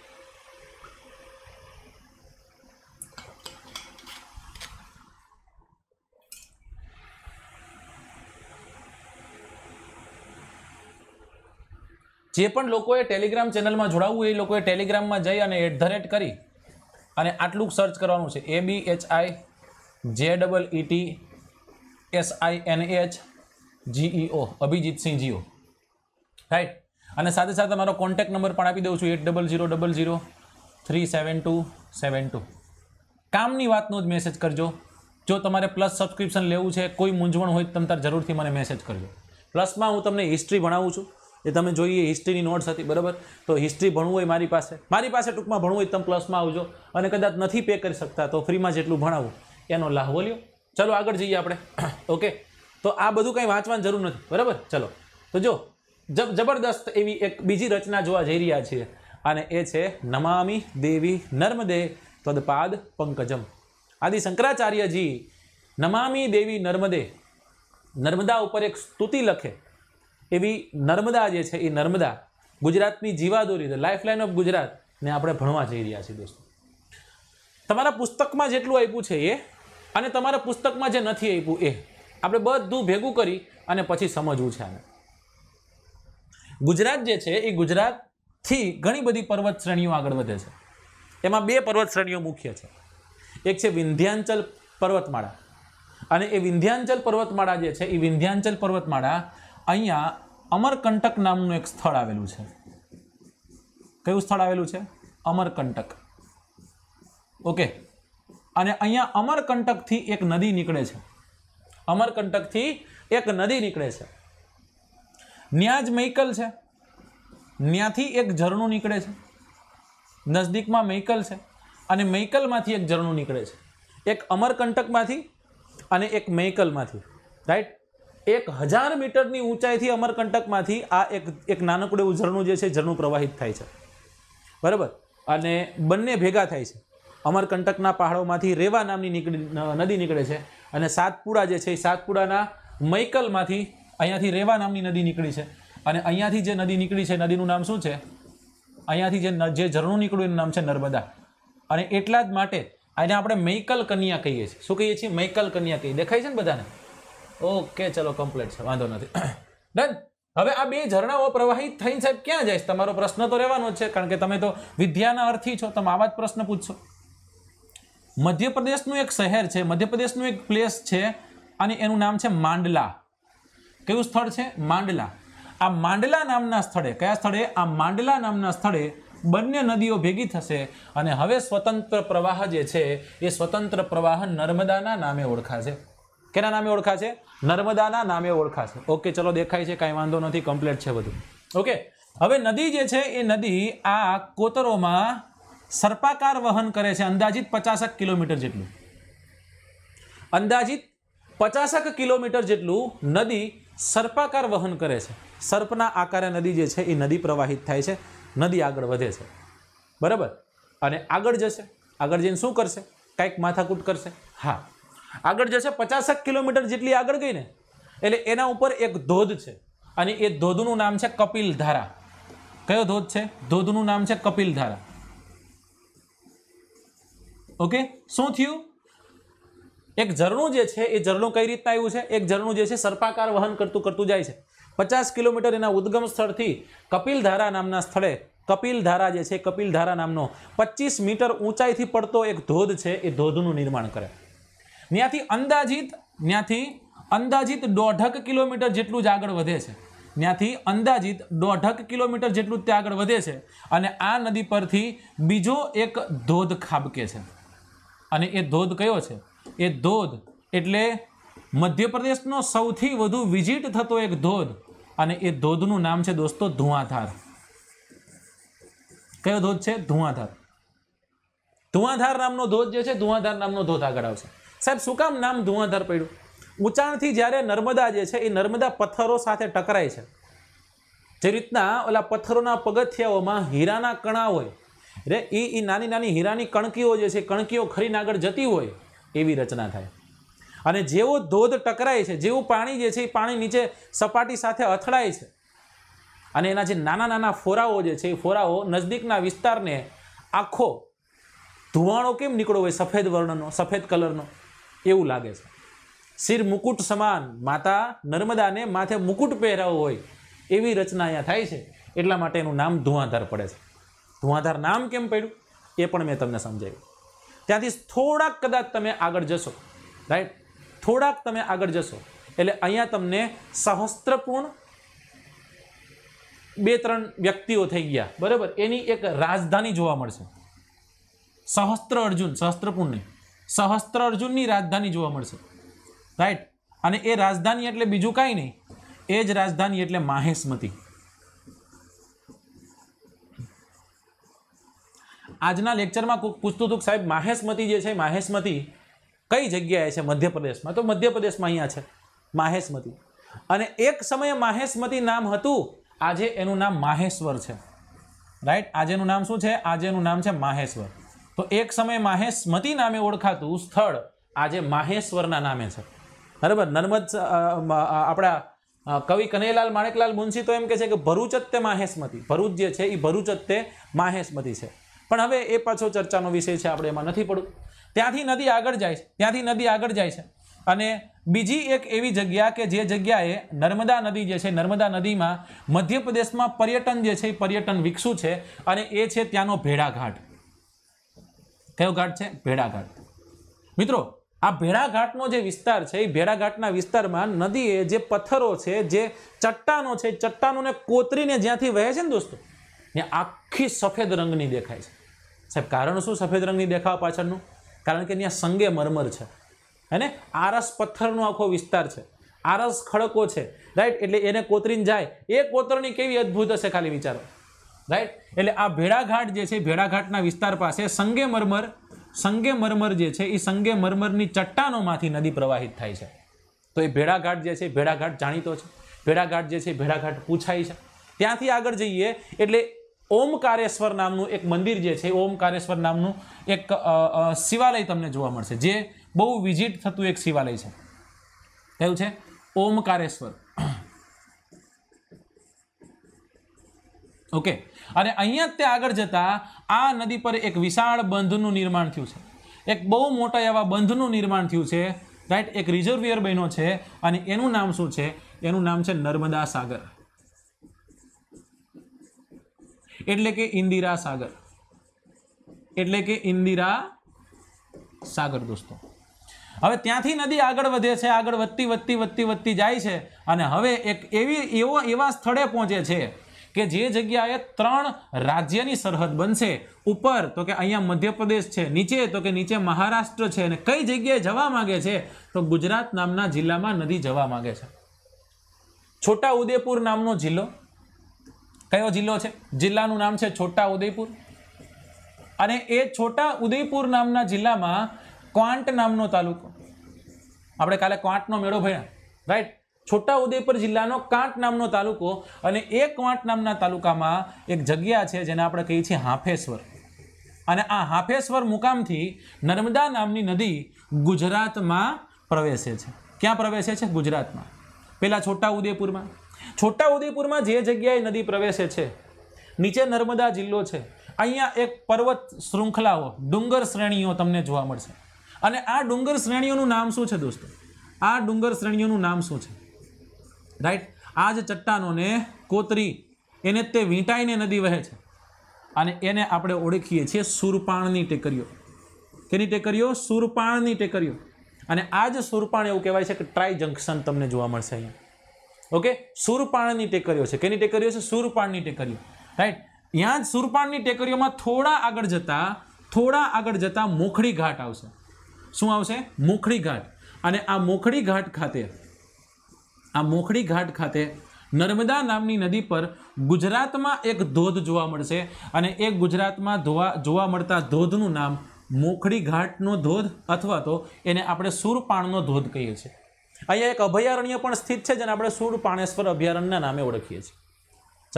જે પણ લોકોએ ટેલિગ્રામ ચેનલમાં જોડાવવું એ લોકોએ ટેલિગ્રામમાં જઈ અને એટ ધ રેટ કરી અને આટલું સર્ચ કરવાનું છે એ બી H I J double E T I N H H Abhijitsinh જીઓ રાઈટ અને સાથે સાથે મારો કોન્ટેક નંબર પણ આપી દઉં છું at double zero double zero three seven two seven two કામની વાતનો જ મેસેજ કરજો જો તમારે પ્લસ સબસ્ક્રિપ્શન લેવું છે કોઈ મૂંઝવણ હોય તો તમે તાર જરૂરથી મને મેસેજ કરજો પ્લસમાં હું તમને હિસ્ટ્રી ભણાવું છું એ તમે જોઈએ હિસ્ટ્રીની નોટ્સ હતી બરાબર તો હિસ્ટ્રી ભણવું હોય મારી પાસે મારી પાસે ટૂંકમાં ભણવું હોય તમે પ્લસમાં આવજો અને કદાચ નથી પે કરી શકતા તો ફ્રીમાં જેટલું ભણાવું એનો લાહવો લ્યો ચલો આગળ જઈએ આપણે ઓકે [COUGHS] તો આ બધું કંઈ વાંચવાની જરૂર નથી બરાબર ચલો તો જો જબરદસ્ત એવી એક બીજી રચના જોવા જઈ રહ્યા છીએ અને એ છે નમામી દેવી નર્મદે તદપાદ પંકજમ આદિ શંકરાચાર્યજી નમામી દેવી નર્મદે નર્મદા ઉપર એક સ્તુતિ લખે એવી નર્મદા જે છે એ નર્મદા ગુજરાતની જીવાદોરી લાઈફ લાઇફલાઇન ઓફ ગુજરાત ને આપણે ભણવા જઈ રહ્યા છીએ દોસ્તો તમારા પુસ્તકમાં જેટલું આપ્યું છે એ અને તમારા પુસ્તકમાં જે નથી આપ્યું એ આપણે બધું ભેગું કરી અને પછી સમજવું છે આને ગુજરાત જે છે એ ગુજરાતથી ઘણી બધી પર્વત શ્રેણીઓ આગળ વધે છે એમાં બે પર્વત શ્રેણીઓ મુખ્ય છે એક છે વિંધ્યાંચલ પર્વતમાળા અને એ વિંધ્યાંચલ પર્વતમાળા જે છે એ વિંધ્યાંચલ પર્વતમાળા અહીંયા અમરકંટક નામનું એક સ્થળ આવેલું છે કયું સ્થળ આવેલું છે અમરકંટક ઓકે અને અહીંયા અમરકંટકથી એક નદી નીકળે છે અમરકંટકથી એક નદી નીકળે છે ન્યાજ મૈકલ છે ન્યાથી એક ઝરણું નીકળે છે નજદીકમાં મૈકલ છે અને મૈકલમાંથી એક ઝરણું નીકળે છે એક અમરકંટકમાંથી અને એક મૈકલમાંથી રાઈટ એક હજાર મીટરની ઊંચાઈથી અમરકંટકમાંથી આ એક એક નાનકડું એવું ઝરણું જે છે ઝરણું પ્રવાહિત થાય છે બરાબર અને બંને ભેગા થાય છે અમરકંટકના પહાડોમાંથી રેવા નામની નીકળી નદી નીકળે છે અને સાતપુડા જે છે એ સાતપુડાના મૈકલમાંથી અહીંયાથી રેવા નામની નદી નીકળી છે અને અહીંયાથી જે નદી નીકળી છે નદીનું નામ શું છે અહીંયાથી જે જે ઝરણું નીકળ્યું એનું નામ છે નર્મદા અને એટલા જ માટે આને આપણે મૈકલ કન્યા કહીએ છીએ શું કહીએ છીએ મૈકલ કન્યા કહીએ દેખાય છે ને બધાને ઓકે ચલો કમ્પ્લીટ છે વાંધો નથી ડન હવે આ બે ઝરણાઓ પ્રવાહિત થઈને સાહેબ ક્યાં જાય તમારો પ્રશ્ન તો રહેવાનો છે કારણ કે તમે તો વિદ્યાના અર્થી છો તમે આવા જ પ્રશ્ન પૂછશો મધ્યપ્રદેશનું એક શહેર છે મધ્યપ્રદેશનું એક પ્લેસ છે અને એનું નામ છે માંડલા કયું સ્થળ છે માંડલા આ માંડલા નામના સ્થળે કયા સ્થળે આ માંડલા નામના સ્થળે બંને નદીઓ ભેગી થશે અને હવે સ્વતંત્ર પ્રવાહ જે છે એ સ્વતંત્ર પ્રવાહ નર્મદાના નામે ઓળખાશે કેના નામે ઓળખાશે નર્મદાના નામે ઓળખાશે ઓકે ચલો દેખાય છે કાંઈ વાંધો નથી કમ્પ્લીટ છે બધું ઓકે હવે નદી જે છે એ નદી આ કોતરોમાં સર્પાકાર વહન કરે છે અંદાજિત પચાસક કિલોમીટર જેટલું અંદાજિત પચાસક કિલોમીટર જેટલું નદી સર્પાકાર વહન કરે છે સર્પના આકારે નદી જે છે એ નદી પ્રવાહિત થાય છે નદી આગળ વધે છે બરાબર અને આગળ જશે આગળ જઈને શું કરશે કાંઈક માથાકૂટ કરશે હા આગળ જશે પચાસક કિલોમીટર જેટલી આગળ ગઈ ને એટલે એના ઉપર એક ધોધ છે અને એ ધોધનું નામ છે કપિલધારા કયો ધોધ છે ધોધનું નામ છે કપિલધારા ઓકે શું થયું એક ઝરણું જે છે એ ઝરણું કઈ રીતના આવ્યું છે એક ઝરણું જે છે સર્પાકાર વહન કરતું કરતું જાય છે પચાસ કિલોમીટર એના ઉદ્ગમ સ્થળથી કપિલધારા નામના સ્થળે કપિલધારા જે છે કપિલ ધારા નામનો પચીસ મીટર ઊંચાઈથી પડતો એક ધોધ છે એ ધોધનું નિર્માણ કરે ત્યાંથી અંદાજિત ત્યાંથી અંદાજિત દોઢક કિલોમીટર જેટલું જ આગળ વધે છે ત્યાંથી અંદાજિત દોઢક કિલોમીટર જેટલું ત્યાં આગળ વધે છે અને આ નદી પરથી બીજો એક ધોધ ખાબકે છે અને એ ધોધ કયો છે એ ધોધ એટલે મધ્યપ્રદેશનો સૌથી વધુ વિઝિટ થતો એક ધોધ અને એ ધોધનું નામ છે દોસ્તો ધુઆધાર કયો ધોધ છે ધુઆધાર ધુઆધાર નામનો ધોધ જે છે ધુઆધાર નામનો ધોધ આગળ આવશે સાહેબ શું કામ નામ ધુઆધાર પડ્યું ઉંચાણથી જ્યારે નર્મદા જે છે એ નર્મદા પથ્થરો સાથે ટકરાય છે જે રીતના ઓલા પથ્થરોના પગથિયાઓમાં હીરાના કણા હોય રે એ એ નાની નાની હીરાની કણકીઓ જે છે કણકીઓ ખરીને આગળ જતી હોય એવી રચના થાય અને જેવો ધોધ ટકરાય છે જેવું પાણી જે છે એ પાણી નીચે સપાટી સાથે અથડાય છે અને એના જે નાના નાના ફોરાઓ જે છે એ ફોરાઓ નજદીકના વિસ્તારને આખો ધુવાણો કેમ નીકળો હોય સફેદ વર્ણનો સફેદ કલરનો એવું લાગે છે શિર મુકુટ સમાન માતા નર્મદાને માથે મુકુટ પહેરાવો હોય એવી રચના અહીંયા થાય છે એટલા માટે એનું નામ ધુઆધાર પડે છે ધુઆધાર નામ કેમ પડ્યું એ પણ મેં તમને સમજાવ્યું ત્યાંથી થોડાક કદાચ તમે આગળ જશો રાઈટ થોડાક તમે આગળ જશો એટલે અહીંયા તમને સહસ્ત્રપૂર્ણ બે ત્રણ વ્યક્તિઓ થઈ ગયા બરાબર એની એક રાજધાની જોવા મળશે સહસ્ત્ર અર્જુન સહસ્ત્રપૂર્ણની સહસ્ત્ર અર્જુનની રાજધાની જોવા મળશે રાઈટ અને એ રાજધાની એટલે બીજું કાંઈ નહીં એ જ રાજધાની એટલે માહેશમતી આજના લેક્ચરમાં પૂછતું સાહેબ માહેશમતી જે છે માહેશમતી કઈ જગ્યાએ છે મધ્યપ્રદેશમાં તો મધ્યપ્રદેશમાં અહીંયા છે માહેશમતી અને એક સમયે માહેશમતી નામ હતું આજે એનું નામ માહેશ્વર છે રાઈટ આજેનું નામ શું છે આજેનું નામ છે માહેશ્વર તો એક સમયે માહેશમતી નામે ઓળખાતું સ્થળ આજે માહેશ્વરના નામે છે બરાબર નર્મદ આપણા કવિ કનૈલાલ માણેકલાલ મુનશી તો એમ કહે છે કે ભરૂચ તે માહેશમતી ભરૂચ જે છે એ ભરૂચ તે માહેશમતી છે પણ હવે એ પાછો ચર્ચાનો વિષય છે આપણે એમાં નથી પડવું ત્યાંથી નદી આગળ જાય છે ત્યાંથી નદી આગળ જાય છે અને બીજી એક એવી જગ્યા કે જે જગ્યાએ નર્મદા નદી જે છે નર્મદા નદીમાં મધ્યપ્રદેશમાં પર્યટન જે છે એ પર્યટન વિકસું છે અને એ છે ત્યાંનો ભેડાઘાટ કયો ઘાટ છે ભેડાઘાટ મિત્રો આ ભેડાઘાટનો જે વિસ્તાર છે એ ભેડાઘાટના વિસ્તારમાં નદીએ જે પથ્થરો છે જે ચટ્ટાનો છે ચટ્ટાનોને કોતરીને જ્યાંથી વહે છે ને દોસ્તો ને આખી સફેદ રંગની દેખાય છે સાહેબ કારણ શું સફેદ રંગની દેખાવા પાછળનું કારણ કે ત્યાં સંગે મરમર છે અને આરસ પથ્થરનો આખો વિસ્તાર છે આરસ ખડકો છે રાઈટ એટલે એને કોતરીને જાય એ કોતરણી કેવી અદ્ભુત હશે ખાલી વિચારો રાઈટ એટલે આ ભેડાઘાટ જે છે ભેડાઘાટના વિસ્તાર પાસે સંગેમરમર સંગેમરમર જે છે એ સંગેમરમરની ચટ્ટાનોમાંથી નદી પ્રવાહિત થાય છે તો એ ભેડાઘાટ જે છે ભેડાઘાટ જાણીતો છે ભેડાઘાટ જે છે ભેડાઘાટ પૂછાય છે ત્યાંથી આગળ જઈએ એટલે ઓમકારેશ્વર નામનું એક મંદિર જે છે ઓમકારેશ્વર નામનું એક શિવાલય તમને જોવા મળશે જે બહુ વિઝિટ થતું એક શિવાલય છે કયું છે ઓમકારેશ્વર ઓકે અને અહીંયા તે આગળ જતાં આ નદી પર એક વિશાળ બંધનું નિર્માણ થયું છે એક બહુ મોટા એવા બંધનું નિર્માણ થયું છે રાઈટ એક રિઝર્વિયર બન્યો છે અને એનું નામ શું છે એનું નામ છે નર્મદા સાગર એટલે કે ઇન્દિરા સાગર એટલે કે ઇન્દિરા સાગર દોસ્તો હવે ત્યાંથી નદી આગળ વધે છે આગળ વધતી વધતી વધતી વધતી જાય છે અને હવે એક એવી એવો એવા સ્થળે પહોંચે છે કે જે જગ્યાએ ત્રણ રાજ્યની સરહદ બનશે ઉપર તો કે અહીંયા મધ્યપ્રદેશ છે નીચે તો કે નીચે મહારાષ્ટ્ર છે અને કઈ જગ્યાએ જવા માગે છે તો ગુજરાત નામના જિલ્લામાં નદી જવા માગે છે છોટા ઉદયપુર નામનો જિલ્લો કયો જિલ્લો છે જિલ્લાનું નામ છે છોટા ઉદયપુર અને એ છોટા ઉદયપુર નામના જિલ્લામાં ક્વાંટ નામનો તાલુકો આપણે કાલે ક્વાંટનો મેળો ભણ્યા રાઈટ છોટાઉદેપુર જિલ્લાનો કાંટ નામનો તાલુકો અને એ કાંટ નામના તાલુકામાં એક જગ્યા છે જેને આપણે કહીએ છીએ હાફેશ્વર અને આ હાફેશ્વર મુકામથી નર્મદા નામની નદી ગુજરાતમાં પ્રવેશે છે ક્યાં પ્રવેશે છે ગુજરાતમાં પહેલાં છોટાઉદેપુરમાં છોટાઉદેપુરમાં જે જગ્યાએ નદી પ્રવેશે છે નીચે નર્મદા જિલ્લો છે અહીંયા એક પર્વત શૃંખલાઓ ડુંગર શ્રેણીઓ તમને જોવા મળશે અને આ ડુંગર શ્રેણીઓનું નામ શું છે દોસ્તો આ ડુંગર શ્રેણીઓનું નામ શું છે રાઈટ આ જ ચટ્ટાનોને કોતરી એને તે વીંટાઈને નદી વહે છે અને એને આપણે ઓળખીએ છીએ સુરપાણની ટેકરીઓ કેની ટેકરીઓ સુરપાણની ટેકરીઓ અને આ જ સુરપાણ એવું કહેવાય છે કે ટ્રાય જંકશન તમને જોવા મળશે અહીંયા ઓકે સુરપાણની ટેકરીઓ છે કેની ટેકરીઓ છે સુરપાણની ટેકરીઓ રાઈટ ત્યાં જ સુરપાણની ટેકરીઓમાં થોડા આગળ જતાં થોડા આગળ જતાં મોખડી ઘાટ આવશે શું આવશે મોખડી ઘાટ અને આ મોખડી ઘાટ ખાતે આ મોખડી ઘાટ ખાતે નર્મદા નામની નદી પર ગુજરાતમાં એક ધોધ જોવા મળશે અને એ ગુજરાતમાં ધોવા જોવા મળતા ધોધનું નામ મોખડી ઘાટનો ધોધ અથવા તો એને આપણે સૂરપાણનો ધોધ કહીએ છીએ અહીંયા એક અભયારણ્ય પણ સ્થિત છે જેને આપણે સુરપાણેશ્વર અભયારણ્યના નામે ઓળખીએ છીએ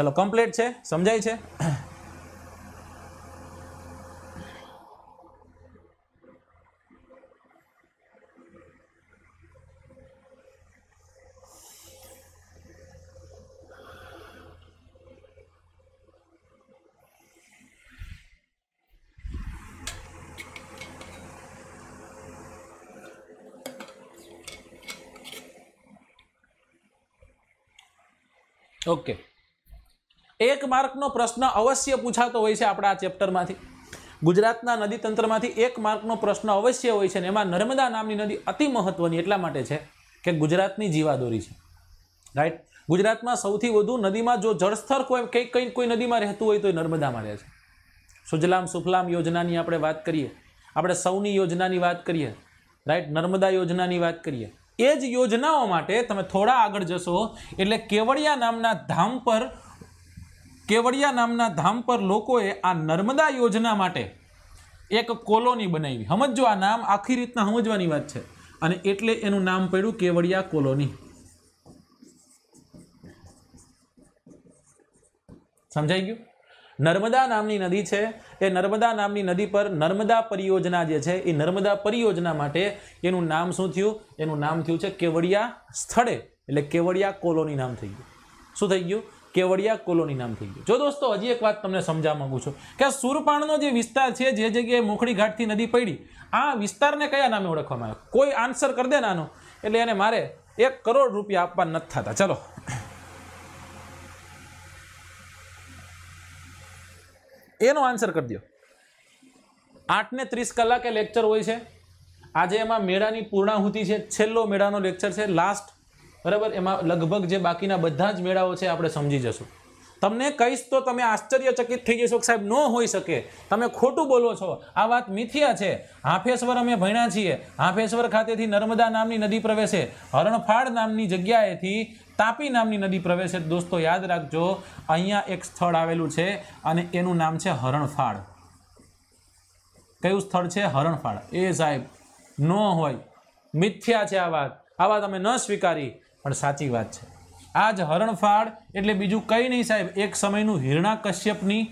ચલો કમ્પ્લીટ છે સમજાય છે ઓકે એક માર્કનો પ્રશ્ન અવશ્ય પૂછાતો હોય છે આપણા આ ચેપ્ટરમાંથી ગુજરાતના નદી તંત્રમાંથી એક માર્કનો પ્રશ્ન અવશ્ય હોય છે ને એમાં નર્મદા નામની નદી અતિ મહત્વની એટલા માટે છે કે ગુજરાતની જીવાદોરી છે રાઈટ ગુજરાતમાં સૌથી વધુ નદીમાં જો જળસ્થર કોઈ કંઈક કંઈક કોઈ નદીમાં રહેતું હોય તો એ નર્મદામાં રહે છે સુજલામ સુફલામ યોજનાની આપણે વાત કરીએ આપણે સૌની યોજનાની વાત કરીએ રાઈટ નર્મદા યોજનાની વાત કરીએ એ જ યોજનાઓ માટે તમે થોડા આગળ જશો એટલે કેવડિયા નામના ધામ પર કેવડિયા નામના ધામ પર લોકોએ આ નર્મદા યોજના માટે એક કોલોની બનાવી સમજો આ નામ આખી રીતના સમજવાની વાત છે અને એટલે એનું નામ પડ્યું કેવડિયા કોલોની સમજાઈ ગયું નર્મદા નામની નદી છે એ નર્મદા નામની નદી પર નર્મદા પરિયોજના જે છે એ નર્મદા પરિયોજના માટે એનું નામ શું થયું એનું નામ થયું છે કેવડિયા સ્થળે એટલે કેવડિયા કોલોની નામ થઈ ગયું શું થઈ ગયું કેવડિયા કોલોની નામ થઈ ગયું જો દોસ્તો હજી એક વાત તમને સમજાવવા માગું છું કે સુરપાણનો જે વિસ્તાર છે જે જગ્યાએ મોખડી ઘાટથી નદી પડી આ વિસ્તારને કયા નામે ઓળખવામાં આવ્યો કોઈ આન્સર કરી દે નાનો એટલે એને મારે એક કરોડ રૂપિયા આપવા નથી થતા ચલો એનો આન્સર કરી દો આઠને ત્રીસ કલાકે લેક્ચર હોય છે આજે એમાં મેળાની પૂર્ણાહુતિ છે છેલ્લો મેળાનો લેક્ચર છે લાસ્ટ બરાબર એમાં લગભગ જે બાકીના બધા જ મેળાઓ છે આપણે સમજી જશું તમને કહીશ તો તમે આશ્ચર્યચકિત થઈ જશો સાહેબ ન હોઈ શકે તમે ખોટું બોલો છો આ વાત મિથિયા છે હાફેશ્વર અમે ભણ્યા છીએ હાફેશ્વર ખાતેથી નર્મદા નામની નદી પ્રવેશે હરણફાળ નામની જગ્યાએથી તાપી નામની નદી પ્રવેશે દોસ્તો યાદ રાખજો અહીંયા એક સ્થળ આવેલું છે અને એનું નામ છે હરણફાળ કયું સ્થળ છે હરણફાળ એ સાહેબ ન હોય મિથ્યા છે આ વાત આ વાત અમે ન સ્વીકારી પણ સાચી વાત છે આ જ હરણફાળ એટલે બીજું કંઈ નહીં સાહેબ એક સમયનું હિરણા કશ્યપની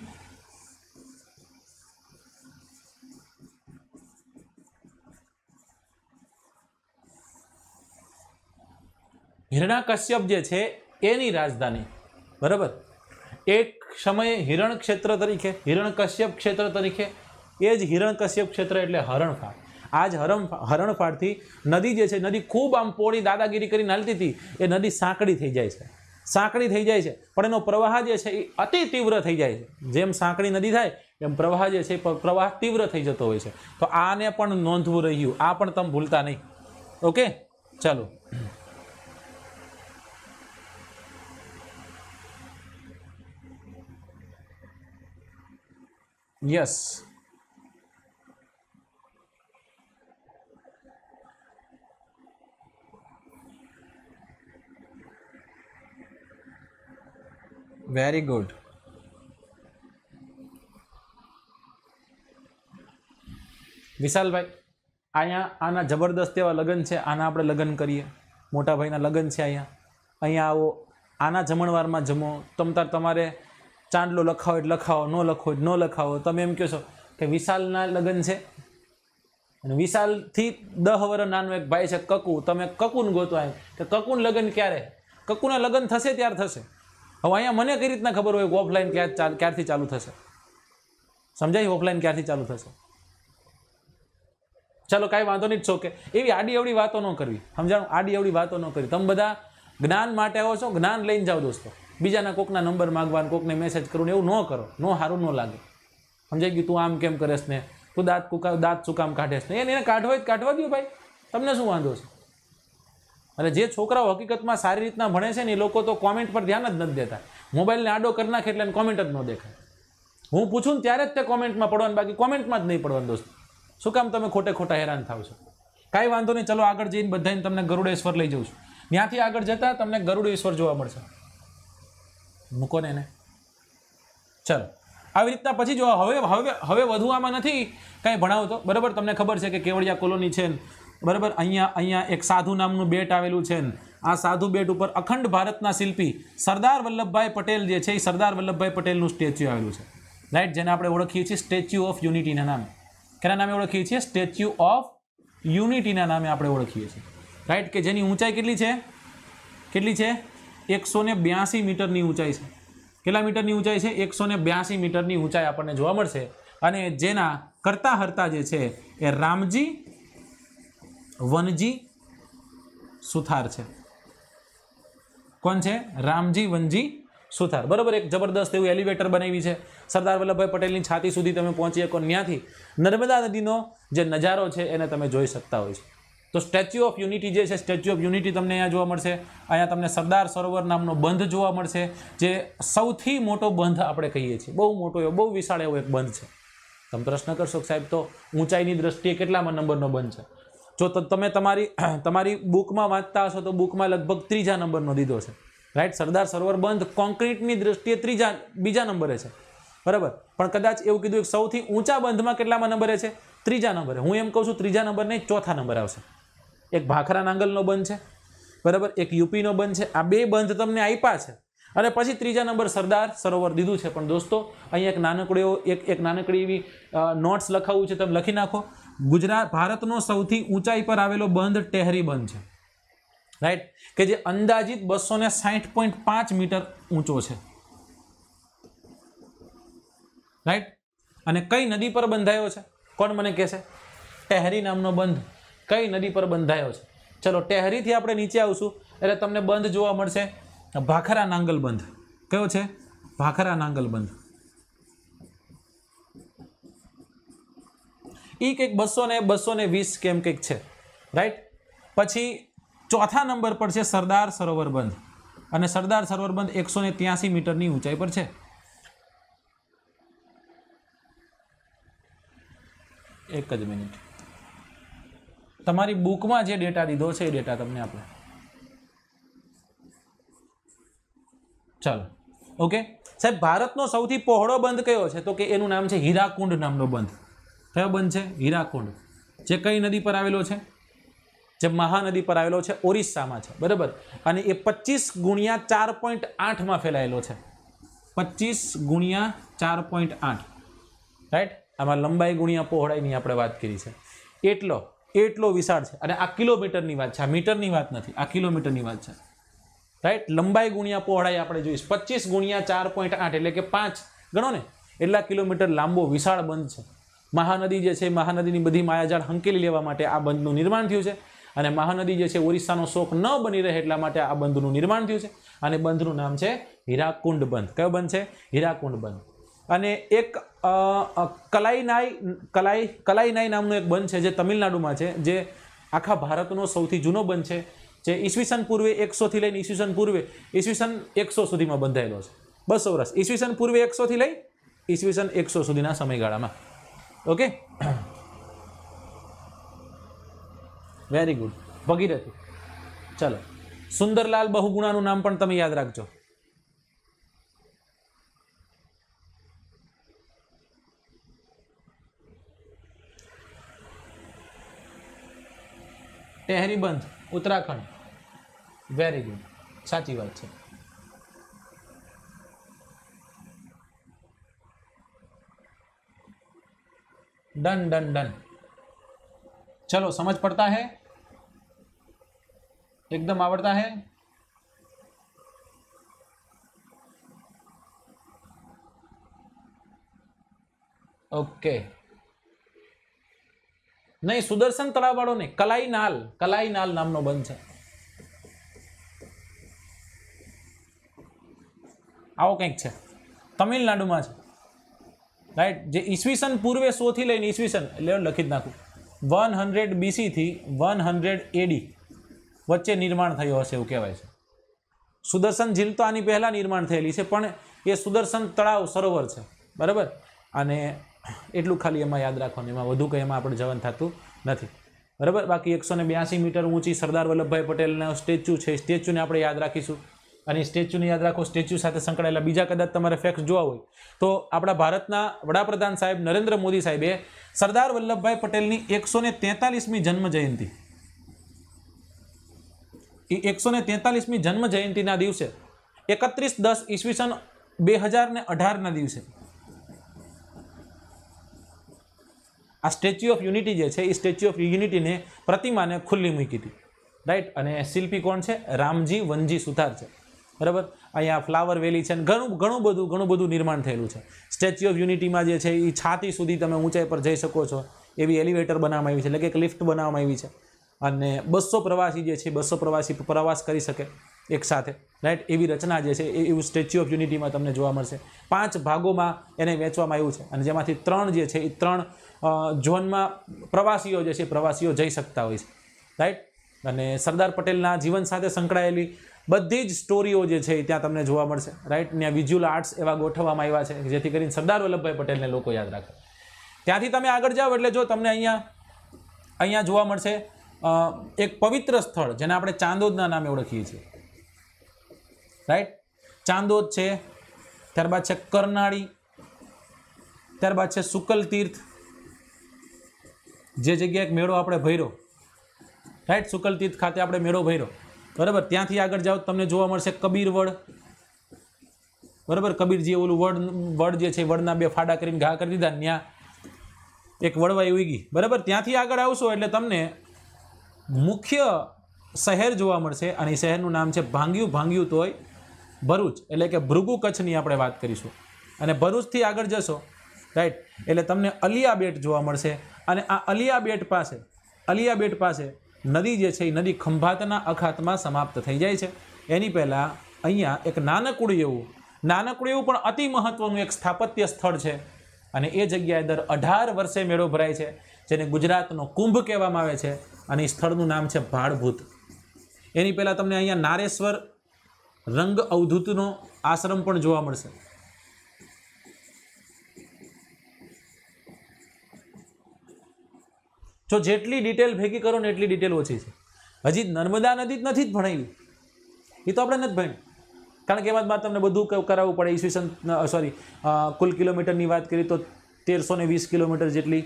હિરણાકશ્યપ જે છે એની રાજધાની બરાબર એક સમયે હિરણ ક્ષેત્ર તરીકે હિરણકશ્યપ ક્ષેત્ર તરીકે એ જ હિરણકશ્યપ ક્ષેત્ર એટલે હરણફાળ આ જ હરણ હરણફાળથી નદી જે છે નદી ખૂબ આમ પોળી દાદાગીરી કરી નાલતી હતી એ નદી સાંકડી થઈ જાય છે સાંકડી થઈ જાય છે પણ એનો પ્રવાહ જે છે એ અતિ તીવ્ર થઈ જાય છે જેમ સાંકડી નદી થાય એમ પ્રવાહ જે છે પ્રવાહ તીવ્ર થઈ જતો હોય છે તો આને પણ નોંધવું રહ્યું આ પણ તમે ભૂલતા નહીં ઓકે ચાલો Yes. Very good. વિશાલભાઈ અહીંયા આના જબરદસ્ત એવા લગ્ન છે આના આપણે લગ્ન કરીએ મોટા લગ્ન છે અહીંયા અહીંયા આવો આના જમણવારમાં જમો તમતાર તમારે ચાંદલો લખાવો એટલે લખાવો ન લખો ન લખાવો તમે એમ કહો છો કે વિશાલના લગ્ન છે અને વિશાલથી દહ વર્ષ નાનો એક ભાઈ છે કકુ તમે કકુન ગોતવાય કે કકુન લગ્ન ક્યારે કકુના લગ્ન થશે ત્યારે થશે હવે અહીંયા મને કઈ રીતના ખબર હોય કે ઓફલાઈન ક્યાં ક્યારથી ચાલુ થશે સમજાય ઓફલાઈન ક્યારથી ચાલુ થશે ચાલો કાંઈ વાંધો નહીં જ છો કે એવી આડી અવડી વાતો ન કરવી સમજાણું આડી અવડી વાતો ન કરવી તમે બધા જ્ઞાન માટે આવો છો જ્ઞાન લઈને જાઓ દોસ્તો બીજાના કોકના નંબર માગવા કોકને મેસેજ કરો એવું ન કરો નો સારું ન લાગે સમજાઈ ગયું તું આમ કેમ કરેશ ને તું દાંત કુકા દાંત સુકામ કામ કાઢેશ ને એને કાઢવા જ કાઢવા દો ભાઈ તમને શું વાંધો છે અને જે છોકરાઓ હકીકતમાં સારી રીતના ભણે છે ને એ લોકો તો કોમેન્ટ પર ધ્યાન જ નથી દેતા મોબાઈલને આડો કરી નાખે એટલે કોમેન્ટ જ ન દેખાય હું પૂછું ને ત્યારે જ તે કોમેન્ટમાં પડવાનું બાકી કોમેન્ટમાં જ નહીં પડવાનું દોસ્ત શું કામ તમે ખોટે ખોટા હેરાન થાવ છો કાંઈ વાંધો નહીં ચલો આગળ જઈને બધાને તમને ગરુડેશ્વર લઈ જઉં છું ત્યાંથી આગળ જતા તમને ગરુડેશ્વર જોવા મળશે મૂકોને ને એને ચલો આવી રીતના પછી જો હવે હવે હવે વધુ આમાં નથી કાંઈ ભણાવતો બરાબર તમને ખબર છે કે કેવડિયા કોલોની છે બરાબર અહીંયા અહીંયા એક સાધુ નામનું બેટ આવેલું છે આ સાધુ બેટ ઉપર અખંડ ભારતના શિલ્પી સરદાર વલ્લભભાઈ પટેલ જે છે એ સરદાર વલ્લભભાઈ પટેલનું સ્ટેચ્યુ આવેલું છે રાઈટ જેને આપણે ઓળખીએ છીએ સ્ટેચ્યુ ઓફ યુનિટીના નામે કેના નામે ઓળખીએ છીએ સ્ટેચ્યુ ઓફ યુનિટીના નામે આપણે ઓળખીએ છીએ રાઈટ કે જેની ઊંચાઈ કેટલી છે કેટલી છે એકસો ને બ્યાસી મીટરની ઊંચાઈ છે કેટલા મીટરની ઊંચાઈ છે એકસો ને બ્યાસી મીટરની ઊંચાઈ આપણને જોવા મળશે અને જેના કરતા હરતા જે છે એ રામજી વનજી સુથાર છે કોણ છે રામજી વનજી સુથાર બરાબર એક જબરદસ્ત એવું એલિવેટર બનાવી છે સરદાર વલ્લભભાઈ પટેલની છાતી સુધી તમે પહોંચી શકો ત્યાંથી નર્મદા નદીનો જે નજારો છે એને તમે જોઈ શકતા હોય છે તો સ્ટેચ્યુ ઓફ યુનિટી જે છે સ્ટેચ્યુ ઓફ યુનિટી તમને અહીંયા જોવા મળશે અહીંયા તમને સરદાર સરોવર નામનો બંધ જોવા મળશે જે સૌથી મોટો બંધ આપણે કહીએ છીએ બહુ મોટો એવો બહુ વિશાળ એવો એક બંધ છે તમે પ્રશ્ન કરશો સાહેબ તો ઊંચાઈની દ્રષ્ટિએ કેટલામાં નંબરનો બંધ છે જો તમે તમારી [CLEARS THROAT] તમારી બુકમાં વાંચતા હશો તો બુકમાં લગભગ ત્રીજા નંબરનો દીધો છે રાઈટ સરદાર સરોવર બંધ કોન્ક્રીટની દ્રષ્ટિએ ત્રીજા બીજા નંબરે છે બરાબર પણ કદાચ એવું કીધું કે સૌથી ઊંચા બંધમાં કેટલામાં નંબરે છે ત્રીજા નંબરે હું એમ કહું છું ત્રીજા નંબર નહીં ચોથા નંબર આવશે એક ભાખરા નાંગલનો બંધ છે બરાબર એક યુપીનો બંધ છે આ બે બંધ તમને આપ્યા છે અને પછી ત્રીજા નંબર સરદાર સરોવર દીધું છે પણ દોસ્તો અહીંયા એક નાનકડો એક એક નાનકડી એવી નોટ્સ લખાવું છે તમે લખી નાખો ગુજરાત ભારતનો સૌથી ઊંચાઈ પર આવેલો બંધ ટેહરી બંધ છે રાઈટ કે જે અંદાજિત બસો ને સાહીઠ પોઈન્ટ પાંચ મીટર ઊંચો છે રાઈટ અને કઈ નદી પર બંધાયો છે કોણ મને કહેશે ટેહરી નામનો બંધ કઈ નદી પર બંધાયો છે ચલો ટેહરીથી આપણે નીચે આવશું એટલે તમને બંધ જોવા મળશે ભાખરા નાંગલ બંધ કયો છે ભાખરા નાંગલ બંધ એ કંઈક બસો ને બસો ને વીસ કેમ કંઈક છે રાઈટ પછી ચોથા નંબર પર છે સરદાર સરોવર બંધ અને સરદાર સરોવર બંધ એકસો ને ત્યાસી મીટરની ઊંચાઈ પર છે એક જ મિનિટ તમારી બુકમાં જે ડેટા દીધો છે એ ડેટા તમને આપણે ચાલો ઓકે સાહેબ ભારતનો સૌથી પહોળો બંધ કયો છે તો કે એનું નામ છે હીરાકુંડ નામનો બંધ કયો બંધ છે હીરાકુંડ જે કઈ નદી પર આવેલો છે જે મહાનદી પર આવેલો છે ઓરિસ્સામાં છે બરાબર અને એ પચીસ ગુણ્યા ચાર પોઈન્ટ આઠમાં ફેલાયેલો છે પચીસ ગુણ્યા ચાર પોઈન્ટ આઠ રાઈટ આમાં લંબાઈ ગુણ્યા પહોળાઈની આપણે વાત કરી છે એટલો એટલો વિશાળ છે અને આ કિલોમીટરની વાત છે આ મીટરની વાત નથી આ કિલોમીટરની વાત છે રાઈટ લંબાઈ ગુણ્યા પહોળાઈ આપણે જોઈશ પચીસ ગુણ્યા ચાર પોઈન્ટ આઠ એટલે કે પાંચ ગણો ને એટલા કિલોમીટર લાંબો વિશાળ બંધ છે મહાનદી જે છે મહાનદીની બધી માયાજાળ હંકેલી લેવા માટે આ બંધનું નિર્માણ થયું છે અને મહાનદી જે છે ઓરિસ્સાનો શોક ન બની રહે એટલા માટે આ બંધનું નિર્માણ થયું છે અને બંધનું નામ છે હીરાકુંડ બંધ કયો બંધ છે હીરાકુંડ બંધ અને એક કલાઈનાઈ કલાઈ કલાઈનાઈ નામનો એક બંધ છે જે તમિલનાડુમાં છે જે આખા ભારતનો સૌથી જૂનો બંધ છે જે ઈસવીસન પૂર્વે એકસોથી લઈને ઈસવીસન પૂર્વે ઈસવીસન એકસો સુધીમાં બંધાયેલો છે બસો વર્ષ ઈસવીસન પૂર્વે એકસોથી લઈ ઈસવીસન એકસો સુધીના સમયગાળામાં ઓકે વેરી ગુડ ભગીરથી ચાલો સુંદરલાલ બહુગુણાનું નામ પણ તમે યાદ રાખજો ટેહરીબંધ उत्तराखंड वेरी गुड साची बात है डन डन डन चलो समझ पड़ता है एकदम आवड़ता है ओके okay. નહીં સુદર્શન તળાવવાળો નહીં કલાઈનાલ કલાઈનાલ નામનો બંધ છે આવો કંઈક છે તમિલનાડુમાં છે રાઈટ જે ઈસવીસન પૂર્વે સોથી લઈને ઈસવીસન એટલે લખી જ નાખું વન હંડ્રેડ બીસીથી વન હંડ્રેડ એડી વચ્ચે નિર્માણ થયો હશે એવું કહેવાય છે સુદર્શન ઝીલ તો આની પહેલાં નિર્માણ થયેલી છે પણ એ સુદર્શન તળાવ સરોવર છે બરાબર અને એટલું ખાલી એમાં યાદ રાખવાનું એમાં વધુ કંઈ એમાં આપણે જવાનું થતું નથી બરાબર બાકી એકસો ને બ્યાસી મીટર ઊંચી સરદાર વલ્લભભાઈ પટેલનો સ્ટેચ્યુ છે સ્ટેચ્યુને આપણે યાદ રાખીશું અને સ્ટેચ્યુને યાદ રાખો સ્ટેચ્યુ સાથે સંકળાયેલા બીજા કદાચ તમારે ફેક્ટ જોવા હોય તો આપણા ભારતના વડાપ્રધાન સાહેબ નરેન્દ્ર મોદી સાહેબે સરદાર વલ્લભભાઈ પટેલની એકસો ને તેતાલીસમી જન્મ જયંતિ એ એકસો ને તેતાલીસમી જન્મ જયંતિના દિવસે એકત્રીસ દસ ઈસવીસન બે હજાર ને અઢારના દિવસે આ સ્ટેચ્યુ ઓફ યુનિટી જે છે એ સ્ટેચ્યુ ઓફ યુનિટીને પ્રતિમાને ખુલ્લી મૂકી હતી રાઈટ અને શિલ્પી કોણ છે રામજી વનજી સુથાર છે બરાબર અહીંયા ફ્લાવર વેલી છે ઘણું ઘણું બધું ઘણું બધું નિર્માણ થયેલું છે સ્ટેચ્યુ ઓફ યુનિટીમાં જે છે એ છાતી સુધી તમે ઊંચાઈ પર જઈ શકો છો એવી એલિવેટર બનાવવામાં આવી છે એટલે કે એક લિફ્ટ બનાવવામાં આવી છે અને બસો પ્રવાસી જે છે બસો પ્રવાસી પ્રવાસ કરી શકે એક સાથે રાઈટ એવી રચના જે છે એવું સ્ટેચ્યુ ઓફ યુનિટીમાં તમને જોવા મળશે પાંચ ભાગોમાં એને વેચવામાં આવ્યું છે અને જેમાંથી ત્રણ જે છે એ ત્રણ ઝોનમાં પ્રવાસીઓ જે છે પ્રવાસીઓ જઈ શકતા હોય છે રાઈટ અને સરદાર પટેલના જીવન સાથે સંકળાયેલી બધી જ સ્ટોરીઓ જે છે ત્યાં તમને જોવા મળશે રાઈટ ત્યાં વિઝ્યુઅલ આર્ટ્સ એવા ગોઠવવામાં આવ્યા છે જેથી કરીને સરદાર વલ્લભભાઈ પટેલને લોકો યાદ રાખે ત્યાંથી તમે આગળ જાઓ એટલે જો તમને અહીંયા અહીંયા જોવા મળશે એક પવિત્ર સ્થળ જેને આપણે ચાંદોદના નામે ઓળખીએ છીએ રાઈટ ચાંદોદ છે ત્યારબાદ છે કરનાળી ત્યારબાદ છે શુકલ તીર્થ જે જગ્યાએ એક મેળો આપણે ભર્યો રાઈટ તીર્થ ખાતે આપણે મેળો ભર્યો બરાબર ત્યાંથી આગળ જાઓ તમને જોવા મળશે કબીર વડ બરાબર કબીરજીએ ઓલું વડ વડ જે છે વડના બે ફાડા કરીને ઘા કરી દીધા ત્યાં એક વડવાઈ ઉગી બરાબર ત્યાંથી આગળ આવશો એટલે તમને મુખ્ય શહેર જોવા મળશે અને એ શહેરનું નામ છે ભાંગ્યું ભાંગ્યું તોય ભરૂચ એટલે કે ભૃગુ કચ્છની આપણે વાત કરીશું અને ભરૂચથી આગળ જશો રાઈટ એટલે તમને અલિયા બેટ જોવા મળશે અને આ અલિયા બેટ પાસે અલિયા બેટ પાસે નદી જે છે એ નદી ખંભાતના અખાતમાં સમાપ્ત થઈ જાય છે એની પહેલાં અહીંયા એક નાનકડું એવું નાનકડું એવું પણ અતિ મહત્ત્વનું એક સ્થાપત્ય સ્થળ છે અને એ જગ્યાએ દર અઢાર વર્ષે મેળો ભરાય છે જેને ગુજરાતનો કુંભ કહેવામાં આવે છે અને એ સ્થળનું નામ છે ભાડભૂત એની પહેલાં તમને અહીંયા નારેશ્વર રંગ અવધૂતનો આશ્રમ પણ જોવા મળશે જો જેટલી ડિટેલ ભેગી કરો ને એટલી ડિટેલ ઓછી છે હજી નર્મદા નદી જ નથી જ ભણાવી એ તો આપણે નથી ભણી કારણ કે એ એમાં તમને બધું કરાવવું પડે ઈસવીસન સોરી કુલ કિલોમીટરની વાત કરીએ તો તેરસો ને વીસ કિલોમીટર જેટલી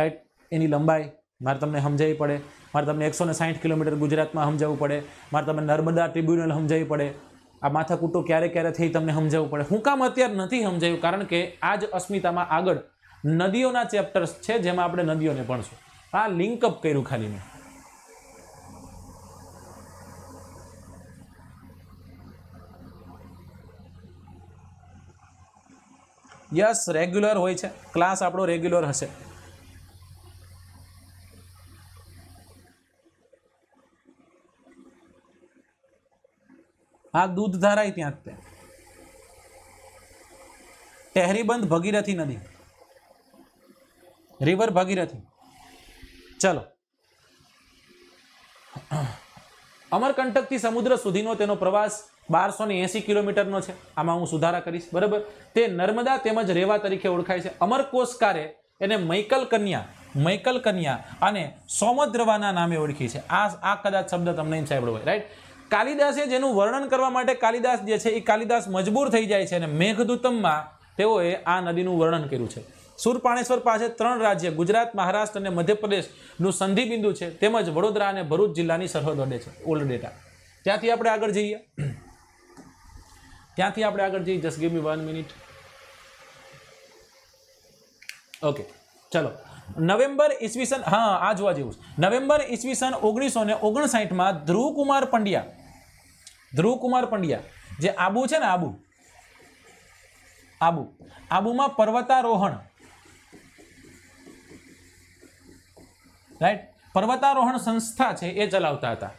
રાઈટ એની લંબાઈ મારે તમને સમજાવી પડે મારે તમને એકસો ને સાઠ કિલોમીટર ગુજરાતમાં સમજાવવું પડે મારે તમને નર્મદા ટ્રિબ્યુનલ સમજાવી પડે આ માથાકૂટો ક્યારે ક્યારે થઈ તમને સમજાવવું પડે હું કામ અત્યારે નથી સમજાયું કારણ કે આ જ અસ્મિતામાં આગળ નદીઓના ચેપ્ટર્સ છે જેમાં આપણે નદીઓને ભણશું આ લિંકઅપ કર્યું ખાલી મેં યસ રેગ્યુલર હોય છે ક્લાસ આપણો રેગ્યુલર હશે આ દૂધ ધારાય ત્યાં તે ટેહરીબંધ ભગીરથી નદી રિવર ભગીરથી ચલો અમરકંટકથી સમુદ્ર સુધીનો તેનો પ્રવાસ બારસો ને એસી કિલોમીટરનો છે આમાં હું સુધારા કરીશ બરાબર તે નર્મદા તેમજ રેવા તરીકે ઓળખાય છે અમરકોશકારે એને મૈકલ કન્યા મૈકલ કન્યા અને સોમદ્રવાના નામે ઓળખી છે આ આ કદાચ શબ્દ તમને સાંભળ્યો હોય રાઈટ કાલિદાસે જેનું વર્ણન કરવા માટે કાલિદાસ જે છે એ કાલિદાસ મજબૂર થઈ જાય છે અને મેઘદૂતમમાં તેઓએ આ નદીનું વર્ણન કર્યું છે સુરપાણેશ્વર પાસે ત્રણ રાજ્ય ગુજરાત મહારાષ્ટ્ર અને મધ્યપ્રદેશનું સંધિબિંદુ છે તેમજ વડોદરા અને ભરૂચ જિલ્લાની સરહદ વડે છે ઓલ્ડ ડેટા ત્યાંથી આપણે આગળ જઈએ ત્યાંથી આપણે આગળ જઈએ just give me one minute okay ચલો નવેમ્બર ઈસવીસન હા આ જોવા જેવું નવેમ્બર ઈસવીસન ઓગણીસો ને ઓગણસાઠમાં ધ્રુવકુમાર પંડ્યા ધ્રુવકુમાર પંડ્યા જે આબુ છે ને આબુ આબુ આબુમાં પર્વતારોહણ રાઈટ પર્વતારોહણ સંસ્થા છે એ ચલાવતા હતા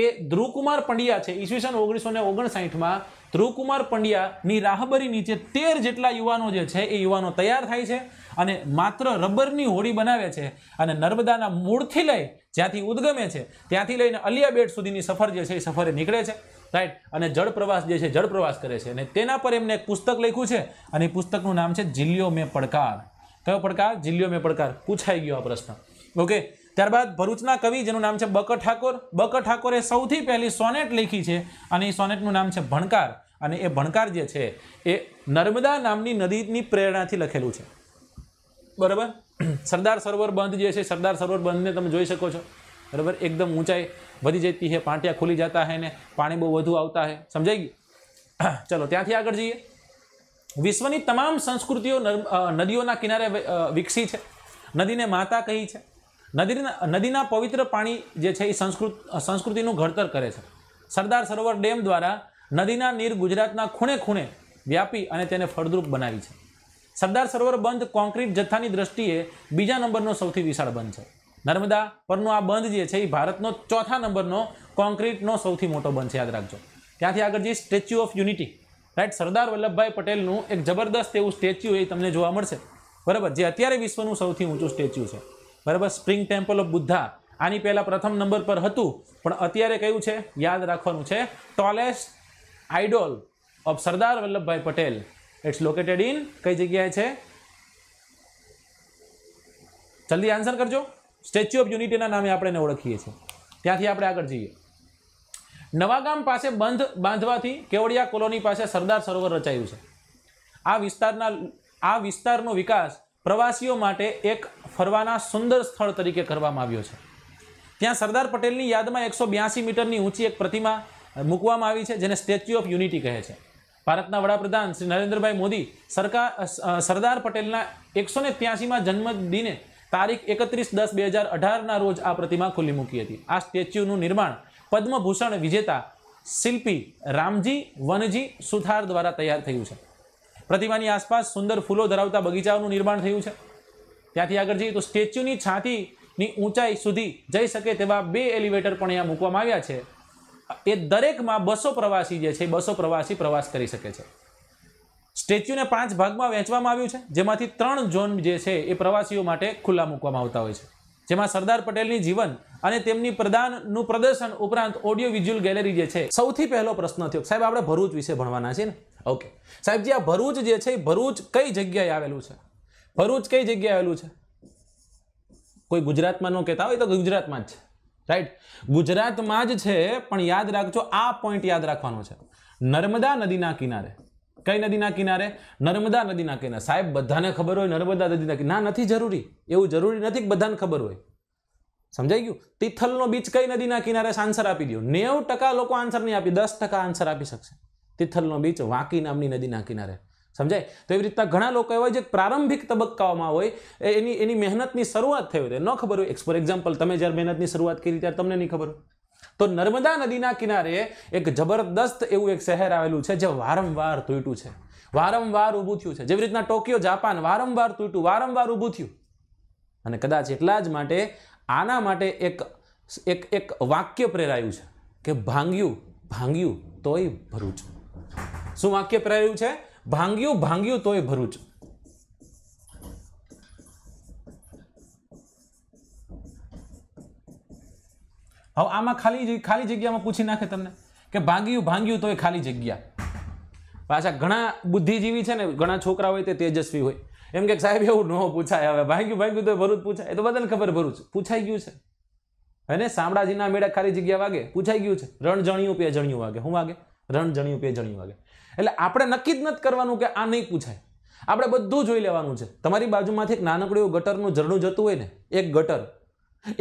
એ ધ્રુવકુમાર પંડ્યા છે ઈસવીસન ઓગણીસો ને ઓગણસાઠમાં ધ્રુવકુમાર પંડ્યાની રાહબરી નીચે તેર જેટલા યુવાનો જે છે એ યુવાનો તૈયાર થાય છે અને માત્ર રબરની હોડી બનાવે છે અને નર્મદાના મૂળથી લઈ જ્યાંથી ઉદગમે છે ત્યાંથી લઈને અલિયા બેટ સુધીની સફર જે છે એ સફરે નીકળે છે રાઈટ અને જળ પ્રવાસ જે છે જળ પ્રવાસ કરે છે અને તેના પર એમને એક પુસ્તક લખ્યું છે અને એ પુસ્તકનું નામ છે જિલ્લ્યો મેં પડકાર કયો પડકાર જિલ્લ્યો મેં પડકાર પૂછાઈ ગયો આ પ્રશ્ન ઓકે ત્યારબાદ ભરૂચના કવિ જેનું નામ છે બક ઠાકોર બક ઠાકોરે સૌથી પહેલી સોનેટ લેખી છે અને એ સોનેટનું નામ છે ભણકાર અને એ ભણકાર જે છે એ નર્મદા નામની નદીની પ્રેરણાથી લખેલું છે બરાબર [CLEARS THROAT] સરદાર સરોવર બંધ જે છે સરદાર સરોવર બંધને તમે જોઈ શકો છો બરાબર એકદમ ઊંચાઈ વધી જતી હે પાંટિયા ખુલી જતા હે ને પાણી બહુ વધુ આવતા હે સમજાઈ ગયું [CLEARS THROAT] ચલો ત્યાંથી આગળ જઈએ વિશ્વની તમામ સંસ્કૃતિઓ નદીઓના કિનારે વિકસી છે નદીને માતા કહી છે નદીના નદીના પવિત્ર પાણી જે છે એ સંસ્કૃત સંસ્કૃતિનું ઘડતર કરે છે સરદાર સરોવર ડેમ દ્વારા નદીના નીર ગુજરાતના ખૂણે ખૂણે વ્યાપી અને તેને ફળદ્રુપ બનાવી છે સરદાર સરોવર બંધ કોન્ક્રીટ જથ્થાની દ્રષ્ટિએ બીજા નંબરનો સૌથી વિશાળ બંધ છે નર્મદા પરનો આ બંધ જે છે એ ભારતનો ચોથા નંબરનો કોન્ક્રીટનો સૌથી મોટો બંધ છે યાદ રાખજો ત્યાંથી આગળ જે Statue of Unity right Sardar Vallabhbhai પટેલનું એક જબરદસ્ત એવું સ્ટેચ્યુ એ તમને જોવા મળશે બરાબર જે અત્યારે વિશ્વનું સૌથી ઊંચું સ્ટેચ્યુ છે બરાબર સ્પ્રિંગ ટેમ્પલ ઓફ બુદ્ધા આની પહેલાં પ્રથમ નંબર પર હતું પણ અત્યારે કયું છે યાદ રાખવાનું છે tallest idol of Sardar Vallabhbhai Patel it's located in કઈ જગ્યાએ છે જલ્દી આન્સર કરજો સ્ટેચ્યુ ઓફ યુનિટીના નામે આપણે એને ઓળખીએ છીએ ત્યાંથી આપણે આગળ જઈએ નવાગામ પાસે બંધ બાંધવાથી કેવડિયા કોલોની પાસે સરદાર સરોવર રચાયું છે આ વિસ્તારના આ વિસ્તારનો વિકાસ પ્રવાસીઓ માટે એક ફરવાના સુંદર સ્થળ તરીકે કરવામાં આવ્યો છે ત્યાં સરદાર પટેલની યાદમાં એકસો બ્યાસી મીટરની ઊંચી એક પ્રતિમા મૂકવામાં આવી છે જેને સ્ટેચ્યુ ઓફ યુનિટી કહે છે ભારતના વડાપ્રધાન શ્રી નરેન્દ્રભાઈ મોદી સરકાર સરદાર પટેલના એકસો ને ત્યાસીમાં જન્મદિને તારીખ એકત્રીસ દસ બે હજાર અઢારના રોજ આ પ્રતિમા ખુલ્લી મૂકી હતી આ સ્ટેચ્યુનું નિર્માણ પદ્મભૂષણ વિજેતા શિલ્પી રામજી વનજી સુથાર દ્વારા તૈયાર થયું છે પ્રતિમાની આસપાસ સુંદર ફૂલો ધરાવતા બગીચાઓનું નિર્માણ થયું છે ત્યાંથી આગળ જઈએ તો સ્ટેચ્યુની છાતીની ઊંચાઈ સુધી જઈ શકે તેવા બે એલિવેટર પણ અહીંયા મૂકવામાં આવ્યા છે એ દરેકમાં બસો પ્રવાસી જે છે બસો પ્રવાસી પ્રવાસ કરી શકે છે સ્ટેચ્યુને પાંચ ભાગમાં વહેંચવામાં આવ્યું છે જેમાંથી ત્રણ ઝોન જે છે એ પ્રવાસીઓ માટે ખુલ્લા મૂકવામાં આવતા હોય છે જેમાં સરદાર પટેલની જીવન અને તેમની પ્રદાનનું પ્રદર્શન ઉપરાંત ઓડિયો વિઝ્યુઅલ ગેલેરી જે છે સૌથી પહેલો પ્રશ્ન થયો સાહેબ આપણે ભરૂચ વિશે ભણવાના છીએ ને ઓકે સાહેબજી આ ભરૂચ જે છે ભરૂચ કઈ જગ્યાએ આવેલું છે ભરૂચ કઈ જગ્યાએ આવેલું છે કોઈ ગુજરાતમાં ન કહેતા હોય તો ગુજરાતમાં જ છે રાઈટ ગુજરાતમાં જ છે પણ યાદ રાખજો આ પોઈન્ટ યાદ રાખવાનો છે નર્મદા નદીના કિનારે કઈ નદીના કિનારે નર્મદા નદીના કિનારે સાહેબ બધાને ખબર હોય નર્મદા નદીના કિનારે ના નથી જરૂરી એવું જરૂરી નથી કે બધાને ખબર હોય સમજાઈ ગયું તિથલનો બીચ કઈ નદીના કિનારે આન્સર આપી દો નેવું ટકા લોકો આન્સર નહીં આપી દસ ટકા આન્સર આપી શકશે તિથલનો બીચ વાંકી નામની નદીના કિનારે સમજાય તો એવી રીતના ઘણા લોકો એવા જે પ્રારંભિક તબક્કાઓમાં હોય એની એની મહેનતની શરૂઆત થઈ હોય ન ખબર હોય ફોર એક્ઝામ્પલ તમે જ્યારે મહેનતની શરૂઆત કરી ત્યારે તમને નહીં ખબર તો નર્મદા નદીના કિનારે એક જબરદસ્ત એવું એક શહેર આવેલું છે જે વારંવાર તૂટ્યું છે વારંવાર ઊભું થયું છે જેવી રીતના ટોક્યો જાપાન વારંવાર તૂટ્યું વારંવાર ઊભું થયું અને કદાચ એટલા જ માટે આના માટે એક એક એક વાક્ય પ્રેરાયું છે કે ભાંગ્યું ભાંગ્યું તોય ભરૂચ શું વાક્ય પ્રેરાયું છે ભાંગ્યું ભાંગ્યું તોય ભરૂચ હવે આમાં ખાલી ખાલી જગ્યામાં પૂછી નાખે તમને કે ભાંગ્યું ભાંગ્યું તોય ખાલી જગ્યા પાછા ઘણા બુદ્ધિજીવી છે ને ઘણા છોકરા હોય તે તેજસ્વી હોય એમ કે સાહેબ એવું ન પૂછાય હવે ભાંગ્યું ભાંગ્યું તોય ભરૂચ પૂછાય એ તો બધાને ખબર ભરૂચ પૂછાઈ ગયું છે અને શામળાજીના મેળા ખાલી જગ્યા વાગે પૂછાઈ ગયું છે રણ જણ્યું રણજણિયું જણ્યું વાગે હું વાગે રણ જણ્યું પે જણ્યું વાગે એટલે આપણે નક્કી જ નથી કરવાનું કે આ નહીં પૂછાય આપણે બધું જોઈ લેવાનું છે તમારી બાજુમાંથી એક નાનકડું એવું ગટરનું ઝરણું જતું હોય ને એક ગટર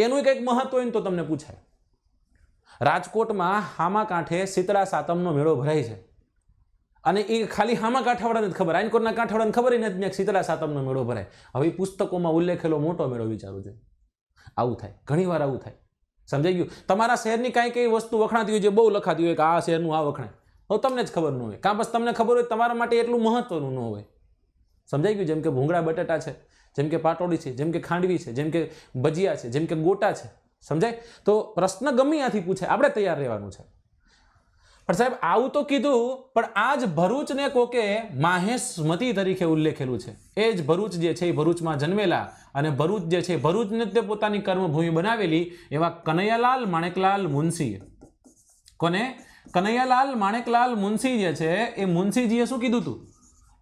એનું કંઈક મહત્વ હોય ને તો તમને પૂછાય રાજકોટમાં હામા કાંઠે શીતળા સાતમનો મેળો ભરાય છે અને એ ખાલી હામા કાંઠાવાળાને જ ખબર રાજકોટના કાંઠાવાળાને ખબર નથી મેં શીતળા સાતમનો મેળો ભરાય હવે પુસ્તકોમાં ઉલ્લેખેલો મોટો મેળો વિચારું છું આવું થાય ઘણીવાર આવું થાય સમજાઈ ગયું તમારા શહેરની કાંઈ કઈ વસ્તુ વખણાતી હોય જે બહુ લખાતી હોય કે આ શહેરનું આ વખણાય હવે તમને જ ખબર ન હોય કાં પછી તમને ખબર હોય તમારા માટે એટલું મહત્ત્વનું ન હોય સમજાઈ ગયું જેમ કે ભૂંગળા બટાટા છે જેમ કે પાટોડી છે જેમ કે ખાંડવી છે જેમ કે ભજીયા છે જેમ કે ગોટા છે સમજાય તો પ્રશ્ન ગમે ત્યાંથી પૂછે આપણે તૈયાર રહેવાનું છે પણ સાહેબ આવું તો કીધું પણ આ જ ભરૂચને કોકે માહેશમતી તરીકે ઉલ્લેખેલું છે એ જ ભરૂચ જે છે એ ભરૂચમાં જન્મેલા અને ભરૂચ જે છે ભરૂચને તે પોતાની કર્મભૂમિ બનાવેલી એવા કનૈયાલાલ માણેકલાલ મુનશી કોને કનૈયાલાલ માણેકલાલ મુનશી જે છે એ મુનશીજીએ શું કીધું હતું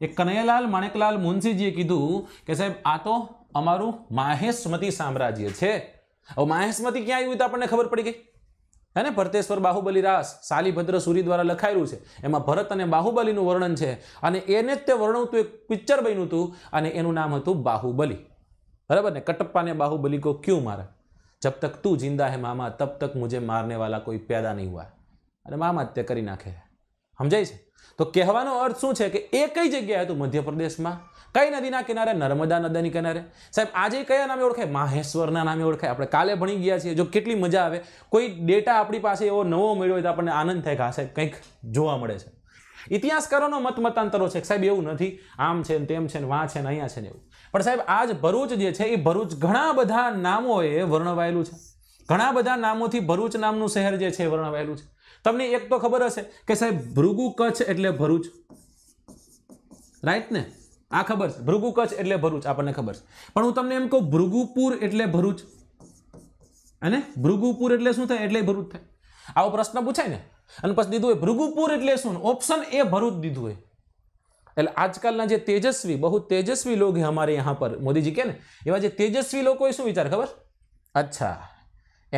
એ કનૈયાલાલ માણેકલાલ મુનશીજીએ કીધું કે સાહેબ આ તો અમારું માહેશમતી સામ્રાજ્ય છે હવે માહેશમતી ક્યાં આવ્યું તો આપણને ખબર પડી ગઈ અને ભરતેશ્વર બાહુબલી રાસ સાલીભદ્ર સુરી દ્વારા લખાયેલું છે એમાં ભરત અને બાહુબલીનું વર્ણન છે અને એને જ તે વર્ણવતું એક પિક્ચર બન્યું હતું અને એનું નામ હતું બાહુબલી બરાબર ને કટપ્પાને બાહુબલી કો ક્યુ મારે જબ તક તું જિંદા હે મામા તબ તક મુજે મારને વાલા કોઈ પેદા નહીં હોય અને મામા હત્યા કરી નાખે સમજાય છે તો કહેવાનો અર્થ શું છે કે એ કઈ જગ્યાએ હતું મધ્યપ્રદેશમાં કઈ નદીના કિનારે નર્મદા નદીની કિનારે સાહેબ આજે કયા નામે ઓળખાય માહેશ્વરના નામે ઓળખાય આપણે કાલે ભણી ગયા છીએ જો કેટલી મજા આવે કોઈ ડેટા આપણી પાસે એવો નવો મળ્યો હોય તો આપણને આનંદ થાય કે આ સાહેબ કંઈક જોવા મળે છે ઇતિહાસકારોનો મત મતાંતરો છે સાહેબ એવું નથી આમ છે ને તેમ છે ને વાં છે ને અહીંયા છે ને એવું પણ સાહેબ આજ ભરૂચ જે છે એ ભરૂચ ઘણા બધા નામોએ વર્ણવાયેલું છે ઘણા બધા નામોથી ભરૂચ નામનું શહેર જે છે વર્ણવાયેલું છે તમને એક તો ખબર હશે કે સાહેબ ભૃગુ કચ્છ એટલે ભરૂચ રાઈટ ને આ ખબર છે ભૃગુ કચ્છ એટલે ભરૂચ આપણને ખબર છે પણ હું તમને એમ કહું ભૃગુપુર એટલે ભરૂચ અને ભૃગુપુર એટલે શું થાય એટલે ભરૂચ થાય આવો પ્રશ્ન પૂછાય ને અને પછી દીધું હોય ભૃગુપુર એટલે શું ઓપ્શન એ ભરૂચ દીધું હોય એટલે આજકાલના જે તેજસ્વી બહુ તેજસ્વી લોગ હે અમારે યહાં પર મોદીજી કે ને એવા જે તેજસ્વી લોકોએ શું વિચાર ખબર અચ્છા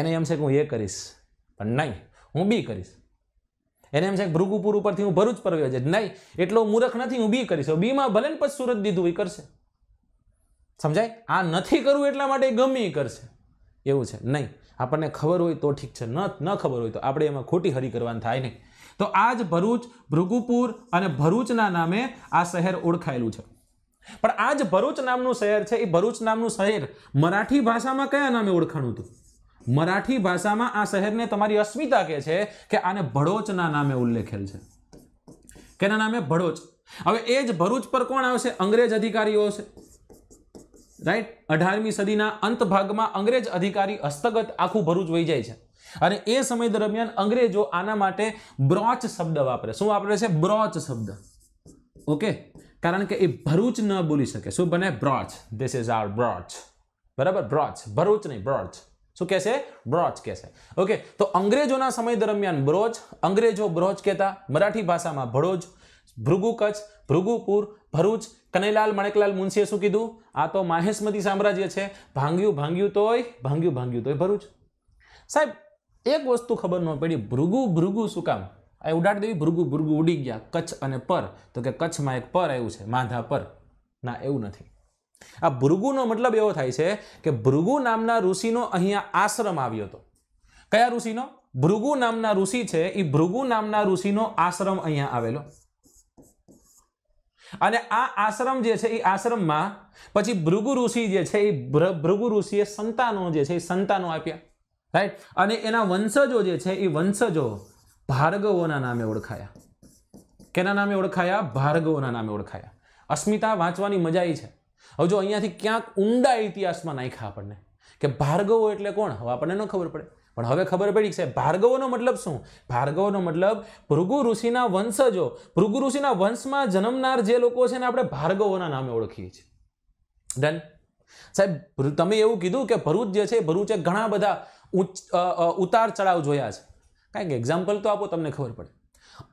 એને એમ છે કે હું એ કરીશ પણ નહીં હું બી કરીશ એને એમ છે ભૃગુપુર ઉપરથી હું ભરૂચ પર વયો છે નહીં એટલો મૂર્ખ નથી હું બી કરીશ બીમાં ભલે ને પછી સુરત દીધું એ કરશે સમજાય આ નથી કરવું એટલા માટે ગમે એ કરશે એવું છે નહીં આપણને ખબર હોય તો ઠીક છે ન ન ખબર હોય તો આપણે એમાં ખોટી હરી કરવાનું થાય નહીં તો આ જ ભરૂચ ભૃગુપુર અને ભરૂચના નામે આ શહેર ઓળખાયેલું છે પણ આ જ ભરૂચ નામનું શહેર છે એ ભરૂચ નામનું શહેર મરાઠી ભાષામાં કયા નામે ઓળખાણું હતું મરાઠી ભાષામાં આ શહેરને તમારી અસ્મિતા કહે છે કે આને ભડોચના નામે ઉલ્લેખેલ છે કેના નામે ભડોચ હવે એ જ ભરૂચ પર કોણ આવશે અંગ્રેજ અધિકારીઓ છે રાઈટ અઢારમી સદીના અંત ભાગમાં અંગ્રેજ અધિકારી હસ્તગત આખું ભરૂચ વહી જાય છે અને એ સમય દરમિયાન અંગ્રેજો આના માટે બ્રોચ શબ્દ વાપરે શું વાપરે છે બ્રોચ શબ્દ ઓકે કારણ કે એ ભરૂચ ન બોલી શકે શું બને Broach this is our Broach બરાબર બ્રોચ ભરૂચ નહીં બ્રોચ શું કહેશે બ્રોચ કહેશે ઓકે તો અંગ્રેજોના સમય દરમિયાન બ્રોચ અંગ્રેજો બ્રોચ કહેતા મરાઠી ભાષામાં ભડોજ ભૃગુ કચ્છ ભૃગુપુર ભરૂચ કનૈલાલ મણેકલાલ મુનશીએ શું કીધું આ તો માહેશમતી સામ્રાજ્ય છે ભાંગ્યું ભાંગ્યું તોય ભાંગ્યું ભાંગ્યું તોય ભરૂચ સાહેબ એક વસ્તુ ખબર ન પડી ભૃગુ ભૃગુ શું કામ આ ઉડાડી દેવી ભૃગુ ભૃગુ ઉડી ગયા કચ્છ અને પર તો કે કચ્છમાં એક પર આવ્યું છે માધા પર ના એવું નથી આ ભૃગુનો મતલબ એવો થાય છે કે ભૃગુ નામના ઋષિનો અહીંયા આશ્રમ આવ્યો હતો કયા ઋષિનો ભૃગુ નામના ઋષિ છે એ ભૃગુ નામના ઋષિનો આશ્રમ અહીંયા આવેલો અને આ આશ્રમ જે છે એ આશ્રમમાં પછી ભૃગુ ઋષિ જે છે એ ભૃગુ ઋષિએ સંતાનો જે છે એ સંતાનો આપ્યા રાઈટ અને એના વંશજો જે છે એ વંશજો ભાર્ગવોના નામે ઓળખાયા કેના નામે ઓળખાયા ભાર્ગવોના નામે ઓળખાયા અસ્મિતા વાંચવાની મજા એ છે હવે જો અહીંયાથી ક્યાંક ઊંડા ઇતિહાસમાં નાખ્યા આપણને કે ભાર્ગવો એટલે કોણ હવે આપણને ન ખબર પડે પણ હવે ખબર પડી કે ભાર્ગવોનો મતલબ શું ભાર્ગવોનો મતલબ ભૃગુ ઋષિના વંશજો ભૃગુ ઋષિના વંશમાં જન્મનાર જે લોકો છે ને આપણે ભાર્ગવોના નામે ઓળખીએ છીએ ડન સાહેબ તમે એવું કીધું કે ભરૂચ જે છે ભરૂચે ઘણા બધા ઉતાર ચડાવ જોયા છે કારણ કે એક્ઝામ્પલ તો આપો તમને ખબર પડે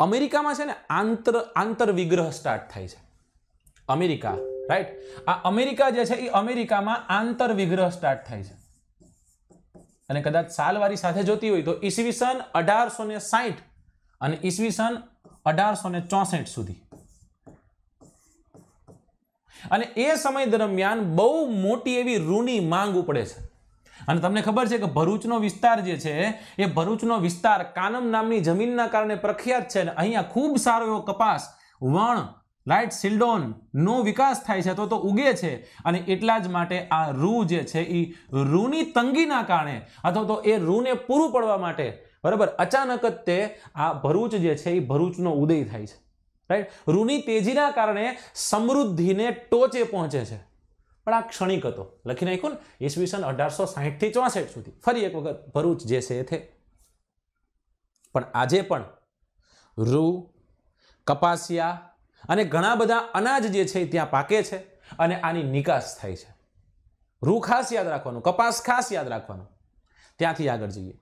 અમેરિકામાં છે ને આંતર આંતર વિગ્રહ સ્ટાર્ટ થાય છે અમેરિકા રાઈટ આ અમેરિકા જે છે એ અમેરિકામાં આંતર વિગ્રહ સ્ટાર્ટ થાય છે અને કદાચ સાલવારી સાથે જોતી હોય તો ઈસવીસન અઢારસો ને સાહીઠ અને ઈસવીસન અઢારસો ને ચોસઠ સુધી અને એ સમય દરમિયાન બહુ મોટી એવી ઋની માંગ ઉપડે છે અને તમને ખબર છે કે ભરૂચનો વિસ્તાર જે છે એ ભરૂચનો વિસ્તાર કાનમ નામની જમીનના કારણે પ્રખ્યાત છે અને અહીંયા ખૂબ સારો એવો કપાસ વણ રાઈટ સિલ્ડોન નો વિકાસ થાય છે તો તો ઉગે છે અને એટલા જ માટે આ રૂ જે છે એ રૂની તંગીના કારણે અથવા તો એ રૂને પૂરું પડવા માટે બરાબર અચાનક જ તે આ ભરૂચ જે છે એ ભરૂચનો ઉદય થાય છે રાઈટ રૂની તેજીના કારણે સમૃદ્ધિને ટોચે પહોંચે છે પણ આ ક્ષણિક હતો લખી નાખ્યું ને ઈસવીસન અઢારસો સાહીઠથી ચોસઠ સુધી ફરી એક વખત ભરૂચ જે છે એ પણ આજે પણ રૂ કપાસિયા અને ઘણા બધા અનાજ જે છે ત્યાં પાકે છે અને આની નિકાસ થાય છે રૂ ખાસ યાદ રાખવાનું કપાસ ખાસ યાદ રાખવાનું ત્યાંથી આગળ જઈએ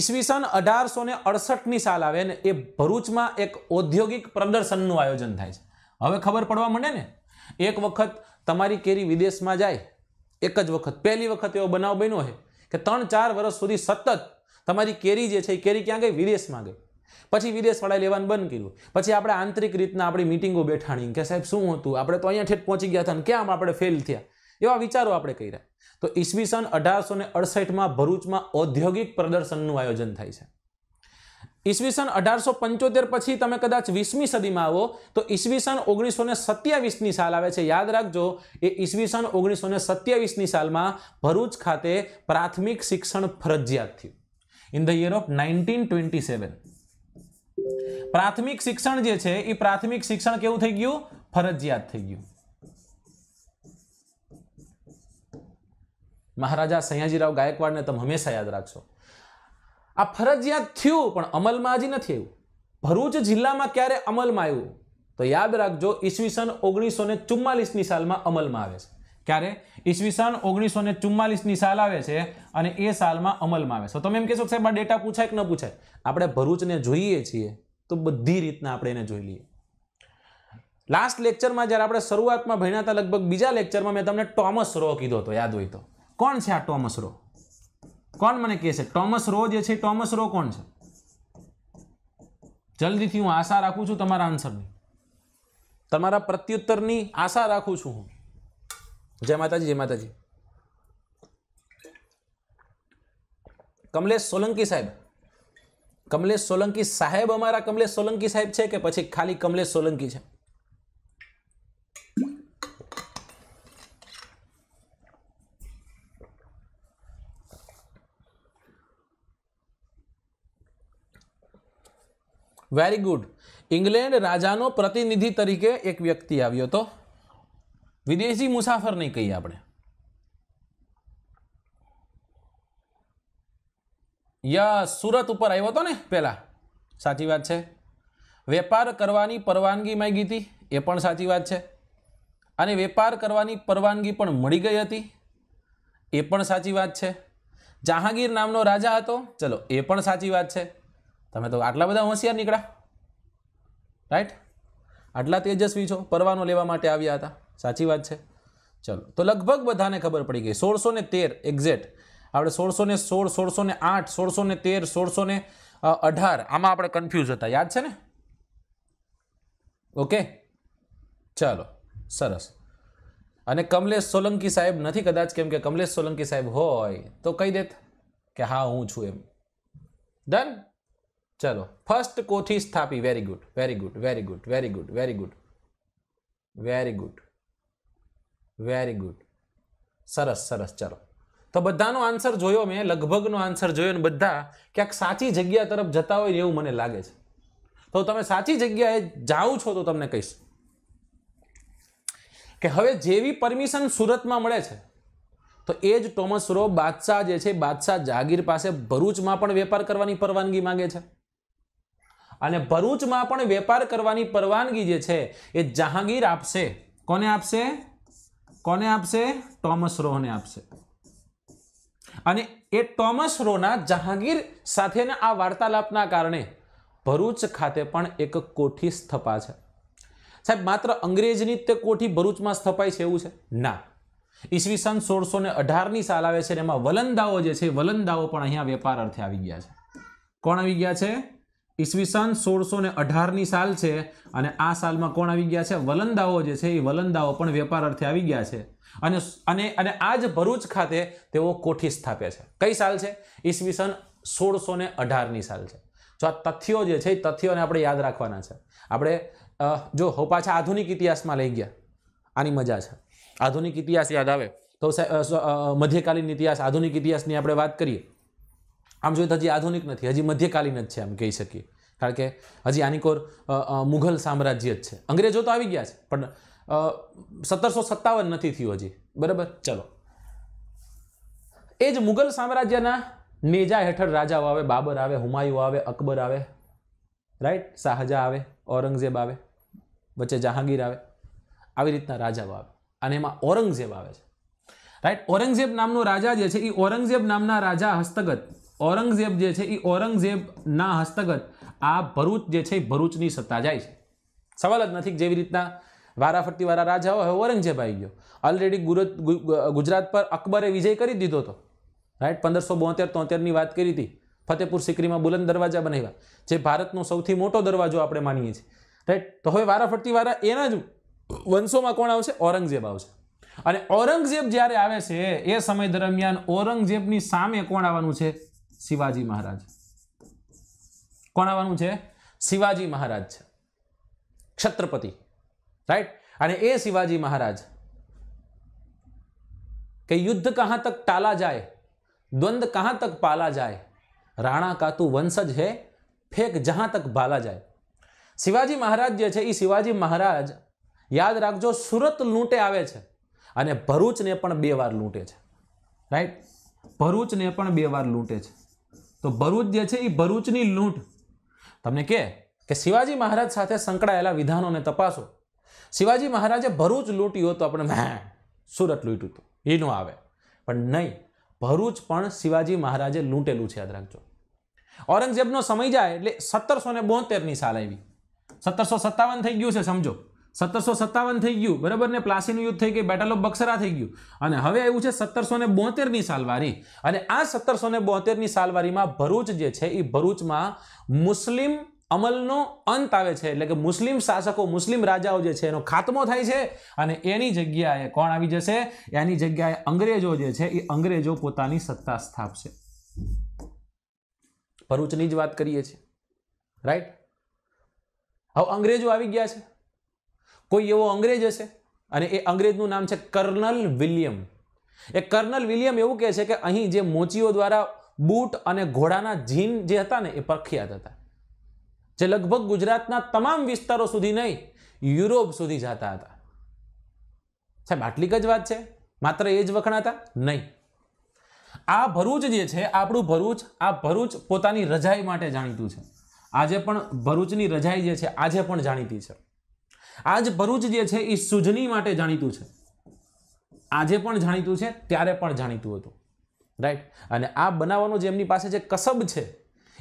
ઈસવીસન અઢારસો ને અડસઠની સાલ આવે ને એ ભરૂચમાં એક ઔદ્યોગિક પ્રદર્શનનું આયોજન થાય છે હવે ખબર પડવા માંડે ને એક વખત તમારી કેરી વિદેશમાં જાય એક જ વખત પહેલી વખત એવો બનાવ બન્યો છે કે ત્રણ ચાર વર્ષ સુધી સતત તમારી કેરી જે છે એ કેરી ક્યાં ગઈ વિદેશમાં ગઈ પછી વિદેશવાળાએ લેવાનું બંધ કર્યું પછી આપણે આંતરિક રીતના આપણી મિટિંગો બેઠાણી કે સાહેબ શું હતું આપણે તો અહીંયા ઠેઠ પહોંચી ગયા હતા અને કેમ આપણે ફેલ થયા એવા વિચારો આપણે કર્યા તો ઈસવીસન અઢારસો ને અડસઠમાં ભરૂચમાં ઔદ્યોગિક પ્રદર્શનનું આયોજન થાય છે ઈસવીસન અઢારસો પંચોતેર પછી તમે કદાચ વીસમી સદીમાં આવો તો ઈસવીસન ઓગણીસો ને સત્યાવીસની સાલ આવે છે યાદ રાખજો એ ઈસવીસન ઓગણીસો ને સત્યાવીસની સાલમાં ભરૂચ ખાતે પ્રાથમિક શિક્ષણ ફરજિયાત થયું in the year of nineteen twenty seven પ્રાથમિક શિક્ષણ જે છે એ પ્રાથમિક શિક્ષણ કેવું થઈ ગયું ફરજિયાત થઈ ગયું મહારાજા સયાજીરાવ ગાયકવાડને તમે હંમેશા યાદ રાખશો આ ફરજિયાત થયું પણ અમલમાં હજી નથી આવ્યું ભરૂચ જિલ્લામાં ક્યારે અમલમાં આવ્યું તો યાદ રાખજો ઈસવીસન ઓગણીસો ને ચુમ્માલીસની સાલમાં અમલમાં આવે છે ક્યારે ઈસવીસન ઓગણીસો ને ચુમ્માલીસની સાલ આવે છે અને એ સાલમાં અમલમાં આવે છે તમે એમ કહેશો સાહેબ આ ડેટા પૂછાય કે ન પૂછાય આપણે ભરૂચને જોઈએ છીએ તો બધી રીતના આપણે એને જોઈ લઈએ લાસ્ટ લેક્ચરમાં જ્યારે આપણે શરૂઆતમાં ભણ્યા હતા લગભગ બીજા લેક્ચરમાં મેં તમને ટોમસ રો કીધો હતો યાદ હોય તો કોણ છે આ ટોમસ રો કોણ મને કહે છે ટોમસ રો જે છે ટોમસ રો કોણ છે જલ્દીથી હું આશા રાખું છું તમારા આન્સરની તમારા પ્રત્યુત્તરની આશા રાખું છું હું જય માતાજી જય માતાજી કમલેશ સોલંકી સાહેબ કમલેશ સોલંકી સાહેબ અમારા કમલેશ સોલંકી સાહેબ છે કે પછી ખાલી કમલેશ સોલંકી છે વેરી ગુડ ઇંગ્લેન્ડ રાજાનો પ્રતિનિધિ તરીકે એક વ્યક્તિ આવ્યો હતો વિદેશી મુસાફર નહીં કહીએ આપણે યા સુરત ઉપર આવ્યો હતો ને પહેલાં સાચી વાત છે વેપાર કરવાની પરવાનગી માગી હતી એ પણ સાચી વાત છે અને વેપાર કરવાની પરવાનગી પણ મળી ગઈ હતી એ પણ સાચી વાત છે જહાંગીર નામનો રાજા હતો ચલો એ પણ સાચી વાત છે તમે તો આટલા બધા હોશિયાર નીકળ્યા રાઈટ આટલા તેજસ્વી છો પરવાનો લેવા માટે આવ્યા હતા સાચી વાત છે ચલો તો લગભગ બધાને ખબર પડી ગઈ સોળસો ને તેર એક્ઝેક્ટ આપણે સોળસો ને સોળ સોળસો ને આઠ સોળસો ને તેર સોળસો ને અઢાર આમાં આપણે કન્ફ્યુઝ હતા યાદ છે ને ઓકે ચાલો સરસ અને કમલેશ સોલંકી સાહેબ નથી કદાચ કેમ કે કમલેશ સોલંકી સાહેબ હોય તો કહી દેત કે હા હું છું એમ ડન ચલો ફર્સ્ટ કોથી સ્થાપી very good very good very good very good very good very good very good સરસ સરસ ચલો તો બધાનો આન્સર જોયો મેં લગભગનો આન્સર જોયો ને બધા ક્યાંક સાચી જગ્યા તરફ જતા હોય એવું મને લાગે છે તો તમે સાચી જગ્યાએ જાઉં છો તો તમને કહીશ કે હવે જેવી પરમિશન સુરતમાં મળે છે તો એ જ ટોમસ રો બાદશાહ જે છે બાદશાહ જાગીર પાસે ભરૂચમાં પણ વેપાર કરવાની પરવાનગી માંગે છે અને ભરૂચમાં પણ વેપાર કરવાની પરવાનગી જે છે એ જહાંગીર આપશે કોને આપશે કોને આપશે ટોમસ રોહને આપશે અને એ ટોમસ રોના જહાંગીર સાથેના આ વાર્તાલાપના કારણે ભરૂચ ખાતે પણ એક કોઠી સ્થપા છે સાહેબ માત્ર અંગ્રેજની તે કોઠી ભરૂચમાં સ્થપાય છે એવું છે ના ઈસવીસન સોળસો ને અઢારની સાલ આવે છે એમાં વલંદાઓ જે છે વલંદાઓ પણ અહીંયા વેપાર અર્થે આવી ગયા છે કોણ આવી ગયા છે ઈસવીસન સોળસો ને અઢારની સાલ છે અને આ સાલમાં કોણ આવી ગયા છે વલંદાઓ જે છે એ વલંદાઓ પણ વેપાર અર્થે આવી ગયા છે અને અને અને આ જ ભરૂચ ખાતે તેઓ કોઠી સ્થાપ્યા છે કઈ સાલ છે ઈસવીસન સોળસો ને અઢારની સાલ છે તો આ તથ્યો જે છે એ તથ્યોને આપણે યાદ રાખવાના છે આપણે જો હો પાછા આધુનિક ઇતિહાસમાં લઈ ગયા આની મજા છે આધુનિક ઇતિહાસ યાદ આવે તો મધ્યકાલીન ઇતિહાસ આધુનિક ઇતિહાસની આપણે વાત કરીએ આમ જોઈએ તો હજી આધુનિક નથી હજી મધ્યકાલીન જ છે એમ કહી શકીએ કારણ કે હજી આની કોર મુઘલ સામ્રાજ્ય જ છે અંગ્રેજો તો આવી ગયા છે પણ સત્તરસો સત્તાવન નથી થયું હજી બરાબર ચલો એ જ મુઘલ સામ્રાજ્યના નેજા હેઠળ રાજાઓ આવે બાબર આવે હુમાયુ આવે અકબર આવે રાઈટ શાહજહાં આવે ઔરંગઝેબ આવે વચ્ચે જહાંગીર આવે આવી રીતના રાજાઓ આવે અને એમાં ઔરંગઝેબ આવે છે રાઈટ ઔરંગઝેબ નામનો રાજા જે છે એ ઔરંગઝેબ નામના રાજા હસ્તગત ઔરંગઝેબ જે છે એ ઔરંગઝેબના હસ્તગત આ ભરૂચ જે છે એ ભરૂચની સત્તા જાય છે સવાલ જ નથી જેવી રીતના વારાફરતી વાળા રાજાઓ હવે ઔરંગઝેબ આવી ગયો ઓલરેડી ગુરત ગુજરાત પર અકબરે વિજય કરી દીધો હતો રાઈટ પંદરસો બોતેર તોતેરની વાત કરી હતી ફતેપુર સિકરીમાં બુલંદ દરવાજા બનાવ્યા જે ભારતનો સૌથી મોટો દરવાજો આપણે માનીએ છીએ રાઈટ તો હવે વારાફરતી વારા એના જ વંશોમાં કોણ આવશે ઔરંગઝેબ આવશે અને ઔરંગઝેબ જ્યારે આવે છે એ સમય દરમિયાન ઔરંગઝેબની સામે કોણ આવવાનું છે શિવાજી મહારાજ કોણ આવવાનું છે શિવાજી મહારાજ છે ક્ષત્રપતિ રાઈટ અને એ શિવાજી મહારાજ કે યુદ્ધ કહાં તક ટાલા જાય દ્વંદ કહાં તક પાલા જાય રાણા કાતું વંશજ હે ફેંક જહાં તક ભાલા જાય શિવાજી મહારાજ જે છે એ શિવાજી મહારાજ યાદ રાખજો સુરત લૂંટે આવે છે અને ભરૂચને પણ બે વાર લૂંટે છે રાઈટ ભરૂચને પણ બે વાર લૂંટે છે તો ભરૂચ જે છે એ ભરૂચની લૂંટ તમને કહે કે શિવાજી મહારાજ સાથે સંકળાયેલા વિધાનોને તપાસો શિવાજી મહારાજે ભરૂચ લૂંટ્યું તો આપણે હા સુરત લૂંટ્યું હતું એ ન આવે પણ નહીં ભરૂચ પણ શિવાજી મહારાજે લૂંટેલું છે યાદ રાખજો ઔરંગઝેબનો સમય જાય એટલે સત્તરસો ને બોતેરની સાલ આવી સત્તરસો સત્તાવન થઈ ગયું છે સમજો સત્તરસો સત્તાવન થઈ ગયું બરાબર ને પ્લાસીનું યુદ્ધ થઈ ગયું બેટલ ઓફ બક્સરા થઈ ગયું અને હવે આવ્યું છે સત્તરસો ને બોતેરની સાલવારી અને આ સત્તરસો ને બોતેરની સાલવારીમાં ભરૂચ જે છે એ ભરૂચમાં મુસ્લિમ અમલનો અંત આવે છે એટલે કે મુસ્લિમ શાસકો મુસ્લિમ રાજાઓ જે છે એનો ખાતમો થાય છે અને એની જગ્યાએ કોણ આવી જશે એની જગ્યાએ અંગ્રેજો જે છે એ અંગ્રેજો પોતાની સત્તા સ્થાપશે ભરૂચની જ વાત કરીએ છીએ રાઈટ હવે અંગ્રેજો આવી ગયા છે કોઈ એવો અંગ્રેજ હશે અને એ અંગ્રેજનું નામ છે કર્નલ વિલિયમ એ કર્નલ વિલિયમ એવું કહે છે કે અહીં જે મોચીઓ દ્વારા બૂટ અને ઘોડાના જીન જે હતા ને એ પ્રખ્યાત હતા જે લગભગ ગુજરાતના તમામ વિસ્તારો સુધી નહીં યુરોપ સુધી જતા હતા સાહેબ આટલી જ વાત છે માત્ર એ જ વખણાતા નહીં આ ભરૂચ જે છે આપણું ભરૂચ આ ભરૂચ પોતાની રજાઈ માટે જાણીતું છે આજે પણ ભરૂચની રજાઈ જે છે આજે પણ જાણીતી છે આજ ભરૂચ જે છે એ સુજની માટે જાણીતું છે આજે પણ જાણીતું છે ત્યારે પણ જાણીતું હતું રાઈટ અને આ બનાવવાનો જે એમની પાસે જે કસબ છે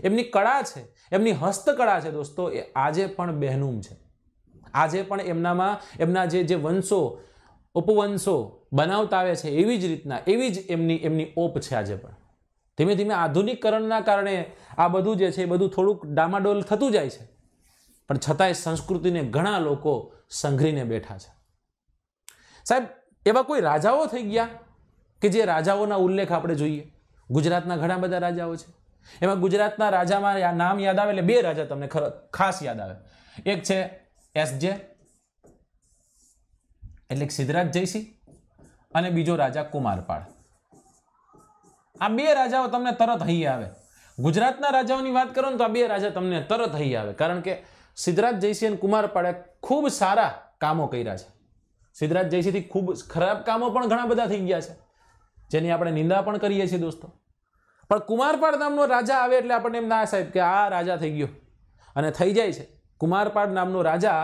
એમની કળા છે એમની હસ્તકળા છે દોસ્તો એ આજે પણ બહેનૂમ છે આજે પણ એમનામાં એમના જે જે વંશો ઉપવંશો બનાવતા આવે છે એવી જ રીતના એવી જ એમની એમની ઓપ છે આજે પણ ધીમે ધીમે આધુનિકરણના કારણે આ બધું જે છે એ બધું થોડુંક ડામાડોલ થતું જાય છે પણ છતાંય સંસ્કૃતિને ઘણા લોકો સંઘરીને બેઠા છે સાહેબ એવા કોઈ રાજાઓ થઈ ગયા કે જે રાજાઓના ઉલ્લેખ આપણે જોઈએ ગુજરાતના ઘણા બધા રાજાઓ છે એમાં ગુજરાતના રાજામાં નામ યાદ આવે એટલે બે રાજા તમને ખાસ યાદ આવે એક છે એસજે એટલે સિદ્ધરાજ જયસિંહ અને બીજો રાજા કુમારપાળ આ બે રાજાઓ તમને તરત હૈયે આવે ગુજરાતના રાજાઓની વાત કરો ને તો આ બે રાજા તમને તરત હૈયે આવે કારણ કે સિદ્ધરાજ જયસિંહ અને કુમાર પાડ્યા ખૂબ સારા કામો કર્યા છે સિદ્ધરાજ જયસિંહથી ખૂબ ખરાબ કામો પણ ઘણા બધા થઈ ગયા છે જેની આપણે નિંદા પણ કરીએ છીએ દોસ્તો પણ કુમારપાડ નામનો રાજા આવે એટલે આપણને એમ ના સાહેબ કે આ રાજા થઈ ગયો અને થઈ જાય છે કુમારપાડ નામનો રાજા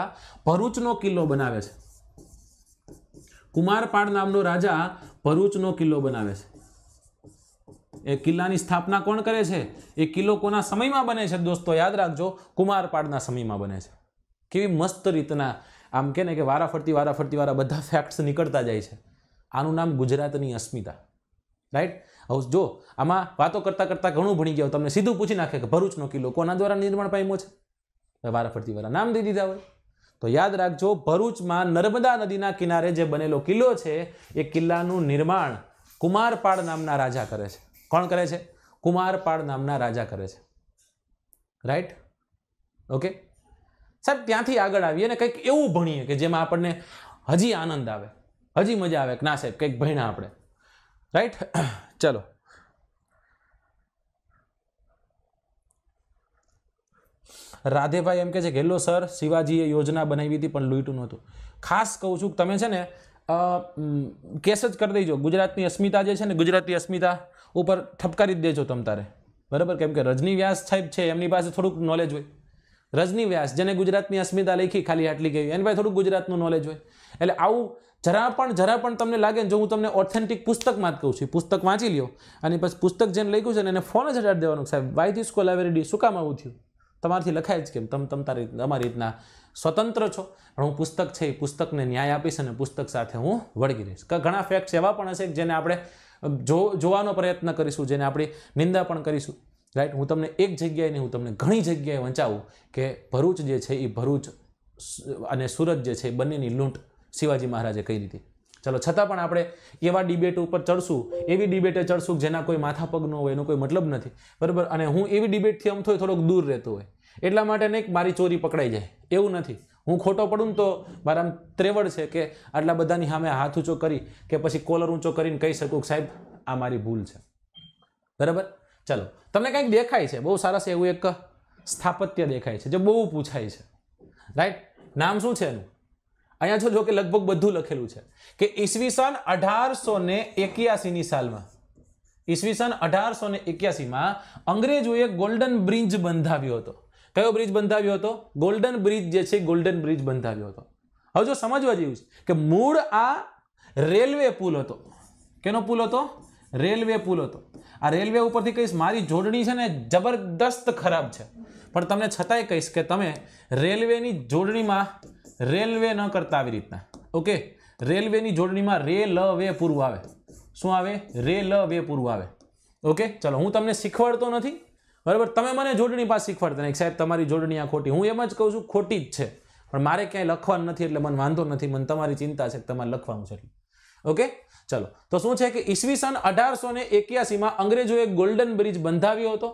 ભરૂચનો કિલ્લો બનાવે છે કુમારપાડ નામનો રાજા ભરૂચનો કિલ્લો બનાવે છે એ કિલ્લાની સ્થાપના કોણ કરે છે એ કિલ્લો કોના સમયમાં બને છે દોસ્તો યાદ રાખજો કુમારપાળના સમયમાં બને છે કેવી મસ્ત રીતના આમ કે ને કે વારા ફરતી વારા બધા ફેક્ટ્સ નીકળતા જાય છે આનું નામ ગુજરાતની અસ્મિતા રાઈટ હવે જો આમાં વાતો કરતાં કરતાં ઘણું ભણી ગયા તમને સીધું પૂછી નાખે કે ભરૂચનો કિલ્લો કોના દ્વારા નિર્માણ પામ્યો છે વારાફરતી વારા નામ દઈ દીધા હોય તો યાદ રાખજો ભરૂચમાં નર્મદા નદીના કિનારે જે બનેલો કિલ્લો છે એ કિલ્લાનું નિર્માણ કુમારપાળ નામના રાજા કરે છે કોણ કરે છે કુમારપાળ નામના રાજા કરે છે રાઈટ ઓકે સાહેબ ત્યાંથી આગળ આવીએ ને કંઈક એવું ભણીએ કે જેમાં આપણને હજી આનંદ આવે હજી મજા આવે કે ના સાહેબ કંઈક ભણ્યા આપણે રાઈટ [CLEARS THROAT] ચલો રાધેભાઈ એમ કે છે ગેલ્લો સર શિવાજીએ યોજના બનાવી હતી પણ લૂંટું નહોતું ખાસ કહું છું કે તમે છે ને કેસ જ કરી દેજો ગુજરાતની અસ્મિતા જે છે ને ગુજરાતની અસ્મિતા ઉપર ઠપકારી જ દેજો તમ તારે બરાબર કેમ કે રજની વ્યાસ સાહેબ છે એમની પાસે થોડુંક નોલેજ હોય રજની વ્યાસ જેને ગુજરાતની અસ્મિતા લખી ખાલી આટલી ગઈ એની પાસે થોડુંક ગુજરાતનું નોલેજ હોય એટલે આવું જરા પણ જરા પણ તમને લાગે જો હું તમને ઓથેન્ટિક પુસ્તકમાં જ કહું છું પુસ્તક વાંચી લ્યો અને પછી પુસ્તક જેને લખ્યું છે ને એને ફોન જ હટાડી દેવાનું સાહેબ વાય ધીસ કોલ એવરી શું કામ આવું થયું તમારાથી લખાય જ કેમ તમે તમ તારી તમારી રીતના સ્વતંત્ર છો પણ હું પુસ્તક છે એ પુસ્તકને ન્યાય આપીશ અને પુસ્તક સાથે હું વળગી રહીશ ઘણા ફેક્ટ્સ એવા પણ હશે જેને આપણે જો જોવાનો પ્રયત્ન કરીશું જેને આપણે નિંદા પણ કરીશું રાઈટ હું તમને એક જગ્યાએ નહીં હું તમને ઘણી જગ્યાએ વંચાવું કે ભરૂચ જે છે એ ભરૂચ અને સુરત જે છે બંનેની લૂંટ શિવાજી મહારાજે કહી દીધી ચલો છતાં પણ આપણે એવા ડિબેટ ઉપર ચડશું એવી ડિબેટે ચડશું જેના કોઈ માથા પગ ન હોય એનો કોઈ મતલબ નથી બરાબર અને હું એવી ડિબેટથી આમ થોડોક દૂર રહેતો હોય એટલા માટે નહીં મારી ચોરી પકડાઈ જાય એવું નથી હું ખોટો પડું તો મારા ત્રેવડ છે કે આટલા બધાની સામે હાથ ઊંચો કરી કે પછી કોલર ઊંચો કરીને કહી શકું કે સાહેબ આ મારી ભૂલ છે બરાબર ચલો તમને કંઈક દેખાય છે બહુ સરસ એવું એક સ્થાપત્ય દેખાય છે જે બહુ પૂછાય છે રાઈટ નામ શું છે એનું અહીંયા જો જો કે લગભગ બધું લખેલું છે કે ઈસવીસન અઢારસો ને એક્યાસીની સાલમાં ઈસવીસન અઢારસો ને એક્યાસીમાં અંગ્રેજોએ ગોલ્ડન બ્રિજ બંધાવ્યો હતો કયો બ્રિજ બંધાવ્યો હતો ગોલ્ડન બ્રિજ જે છે ગોલ્ડન બ્રિજ બંધાવ્યો હતો હવે જો સમજવા જેવું છે કે મૂળ આ રેલવે પુલ હતો કેનો પુલ હતો રેલવે પુલ હતો આ રેલવે ઉપરથી કહીશ મારી જોડણી છે ને જબરદસ્ત ખરાબ છે પણ તમને છતાંય કહીશ કે તમે રેલવેની જોડણીમાં રેલવે ન કરતા આવી રીતના ઓકે રેલવેની જોડણીમાં રે લ વે પૂરું આવે શું આવે રે લ વે પૂરું આવે ઓકે ચલો હું તમને શીખવાડતો નથી બરાબર તમે મને જોડણી પાસે શીખવાડતા નહીં સાહેબ તમારી જોડણી આ ખોટી હું એમ જ કહું છું ખોટી જ છે પણ મારે ક્યાંય લખવાનું નથી એટલે મને વાંધો નથી મને તમારી ચિંતા છે તમારે લખવાનું છે ઓકે ચલો તો શું છે કે ઈસવીસન અઢારસો ને એક્યાસીમાં અંગ્રેજોએ ગોલ્ડન બ્રિજ બંધાવ્યો હતો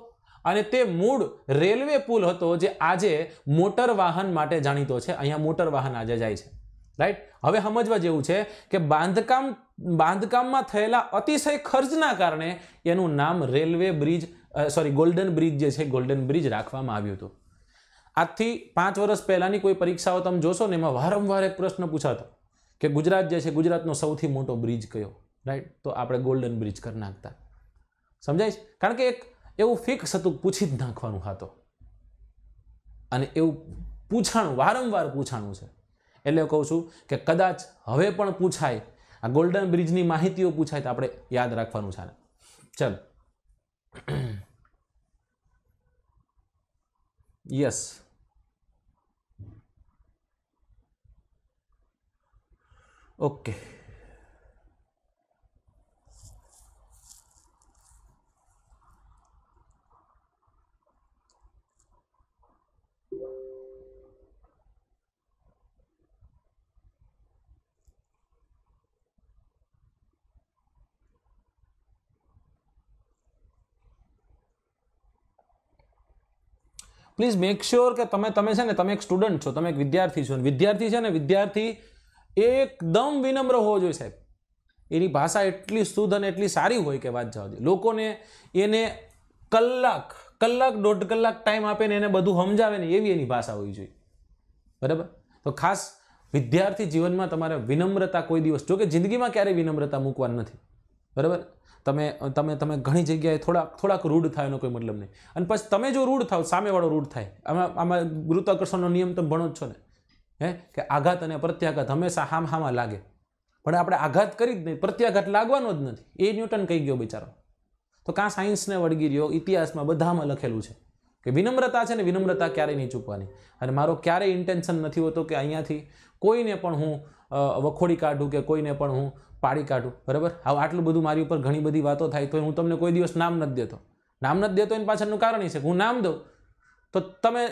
અને તે મૂળ રેલવે પુલ હતો જે આજે મોટર વાહન માટે જાણીતો છે અહીંયા મોટર વાહન આજે જાય છે રાઈટ હવે સમજવા જેવું છે કે બાંધકામ બાંધકામમાં થયેલા અતિશય ખર્ચના કારણે એનું નામ railway bridge sorry Golden Bridge જે છે ગોલ્ડન બ્રિજ રાખવામાં આવ્યું હતું આજથી પાંચ વર્ષ પહેલાંની કોઈ પરીક્ષાઓ તમે જોશો ને એમાં વારંવાર એક પ્રશ્ન પૂછાતો કે ગુજરાત જે છે ગુજરાતનો સૌથી મોટો બ્રિજ કયો રાઈટ તો આપણે ગોલ્ડન બ્રિજ કરી નાખતા સમજાય છે કારણ કે એક એવું ફિક્સ હતું પૂછી જ નાખવાનું હતો અને એવું પૂછાણું વારંવાર પૂછાણું છે એટલે કહું છું કે કદાચ હવે પણ પૂછાય આ ગોલ્ડન બ્રિજની માહિતીઓ પૂછાય તો આપણે યાદ રાખવાનું છે ચાલો Yes. Okay. Please make sure કે તમે તમે છે ને તમે એક સ્ટુડન્ટ છો તમે એક વિદ્યાર્થી છો વિદ્યાર્થી છે ને વિદ્યાર્થી એકદમ વિનમ્ર હોવો જોઈએ સાહેબ એની ભાષા એટલી શુદ્ધ અને એટલી સારી હોય કે વાત જવા લોકોને એને કલાક કલાક દોઢ કલાક ટાઈમ આપે ને એને બધું સમજાવે ને એવી એની ભાષા હોવી જોઈએ બરાબર તો ખાસ વિદ્યાર્થી જીવનમાં તમારે વિનમ્રતા કોઈ દિવસ જોકે જિંદગીમાં ક્યારેય વિનમ્રતા મૂકવાની નથી બરાબર તમે તમે તમે ઘણી જગ્યાએ થોડાક થોડાક રૂઢ થાય એનો કોઈ મતલબ નહીં અને પછી તમે જો રૂઢ થાવ સામેવાળો રૂઢ થાય આમાં આમાં ગુરુત્વાકર્ષણનો નિયમ તમે ભણો જ છો ને હે કે આઘાત અને પ્રત્યાઘાત હંમેશા હામ હામાં લાગે પણ આપણે આઘાત કરી જ નહીં પ્રત્યાઘાત લાગવાનો જ નથી એ ન્યૂટન કહી ગયો બિચારો તો કાં સાયન્સને વળગી રહ્યો ઇતિહાસમાં બધામાં લખેલું છે કે વિનમ્રતા છે ને વિનમ્રતા ક્યારેય નહીં ચૂકવાની અને મારો ક્યારેય ઇન્ટેન્શન નથી હોતો કે અહીંયાથી કોઈને પણ હું વખોડી કાઢું કે કોઈને પણ હું પાડી કાઢું બરાબર હવે આટલું બધું મારી ઉપર ઘણી બધી વાતો થાય તો હું તમને કોઈ દિવસ નામ નથી દેતો નામ નથી દેતો એની પાછળનું કારણ એ છે હું નામ દઉં તો તમે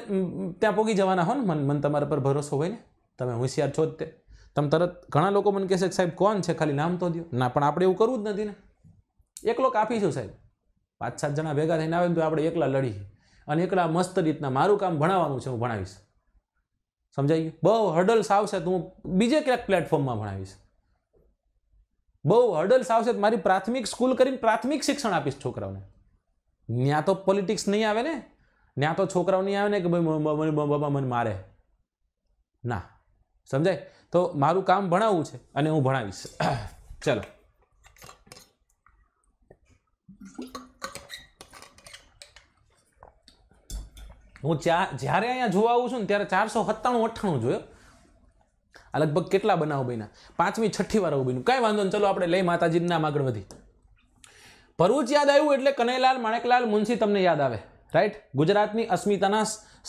ત્યાં પોગી જવાના હો ને મન મન તમારા પર ભરોસો હોય ને તમે હોશિયાર છો જ તે તમે તરત ઘણા લોકો મને કહેશે કે સાહેબ કોણ છે ખાલી નામ તો દો ના પણ આપણે એવું કરવું જ નથી ને એકલો કાપીશું સાહેબ પાંચ સાત જણા ભેગા થઈને આવે ને તો આપણે એકલા લડીએ અને એકલા મસ્ત રીતના મારું કામ ભણાવવાનું છે હું ભણાવીશ સમજાઈ ગયું બહુ હર્ડલ્સ આવશે તો હું બીજે ક્યાંક પ્લેટફોર્મમાં ભણાવીશ બહુ હર્ડલ્સ આવશે મારી પ્રાથમિક સ્કૂલ કરીને પ્રાથમિક શિક્ષણ આપીશ છોકરાઓને ત્યાં તો પોલિટિક્સ નહીં આવે ને ત્યાં તો છોકરાઓ નહીં આવે ને કે ભાઈ બાબા મને મારે ના સમજાય તો મારું કામ ભણાવવું છે અને હું ભણાવીશ [CLEARS THROAT] ચલો હું જ્યારે અહીંયા જોવા આવું છું ને ત્યારે ચારસો સત્તાણું અઠ્ઠાણું જોયો આ લગભગ કેટલા બનાવો બન્યા પાંચમી છઠ્ઠી વાર આવું બન્યું કાંઈ વાંધો નહીં ચલો આપણે લઈ માતાજીના આગળ વધી ભરૂચ યાદ આવ્યું એટલે કનૈલાલ માણેકલાલ મુનશી તમને યાદ આવે રાઈટ ગુજરાતની અસ્મિતાના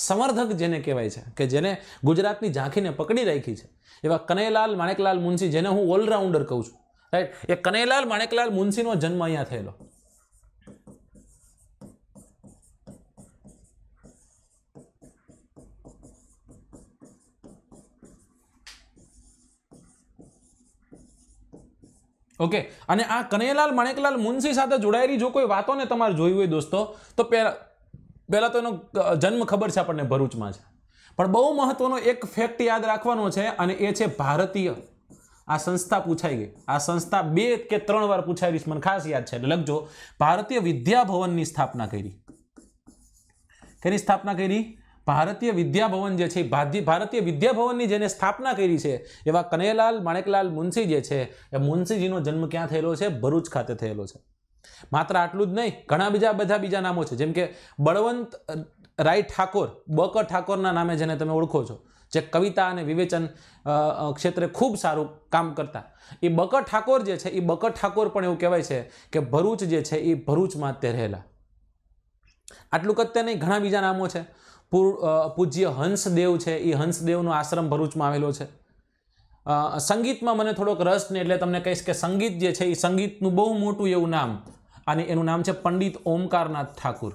સંવર્ધક જેને કહેવાય છે કે જેને ગુજરાતની ઝાંખીને પકડી રાખી છે એવા કનૈલાલ માણેકલાલ મુનશી જેને હું ઓલરાઉન્ડર કહું છું રાઈટ એ કનૈલાલ માણેકલાલ મુનશીનો જન્મ અહીંયા થયેલો ઓકે અને આ કનૈયાલાલ માણેકલાલ મુનશી સાથે જોડાયેલી જો કોઈ વાતોને તમારે જોઈ હોય દોસ્તો તો પહેલાં પહેલાં તો એનો જન્મ ખબર છે આપણને ભરૂચમાં છે પણ બહુ મહત્વનો એક ફેક્ટ યાદ રાખવાનો છે અને એ છે ભારતીય આ સંસ્થા પૂછાઈ ગઈ આ સંસ્થા બે કે ત્રણ વાર પૂછાયેલી મને ખાસ યાદ છે એટલે લખજો ભારતીય વિદ્યાભવનની સ્થાપના કરી કેની સ્થાપના કરી ભારતીય વિદ્યાભવન જે છે ભારતીય વિદ્યાભવનની જેને સ્થાપના કરી છે એવા કનૈલાલ માણેકલાલ મુનશી જે છે એ મુનશીજીનો જન્મ ક્યાં થયેલો છે ભરૂચ ખાતે થયેલો છે માત્ર આટલું જ નહીં ઘણા બીજા બધા બીજા નામો છે જેમ કે બળવંત રાય ઠાકોર બક ઠાકોરના નામે જેને તમે ઓળખો છો જે કવિતા અને વિવેચન ક્ષેત્રે ખૂબ સારું કામ કરતા એ બક ઠાકોર જે છે એ બક ઠાકોર પણ એવું કહેવાય છે કે ભરૂચ જે છે એ ભરૂચમાં તે રહેલા આટલું કત્ય નહીં ઘણા બીજા નામો છે પૂજ્ય હંસદેવ છે એ હંસદેવનો આશ્રમ ભરૂચમાં આવેલો છે સંગીતમાં મને થોડોક રસ ને એટલે તમને કહીશ કે સંગીત જે છે એ સંગીતનું બહુ મોટું એવું નામ અને એનું નામ છે પંડિત ઓમકારનાથ ઠાકુર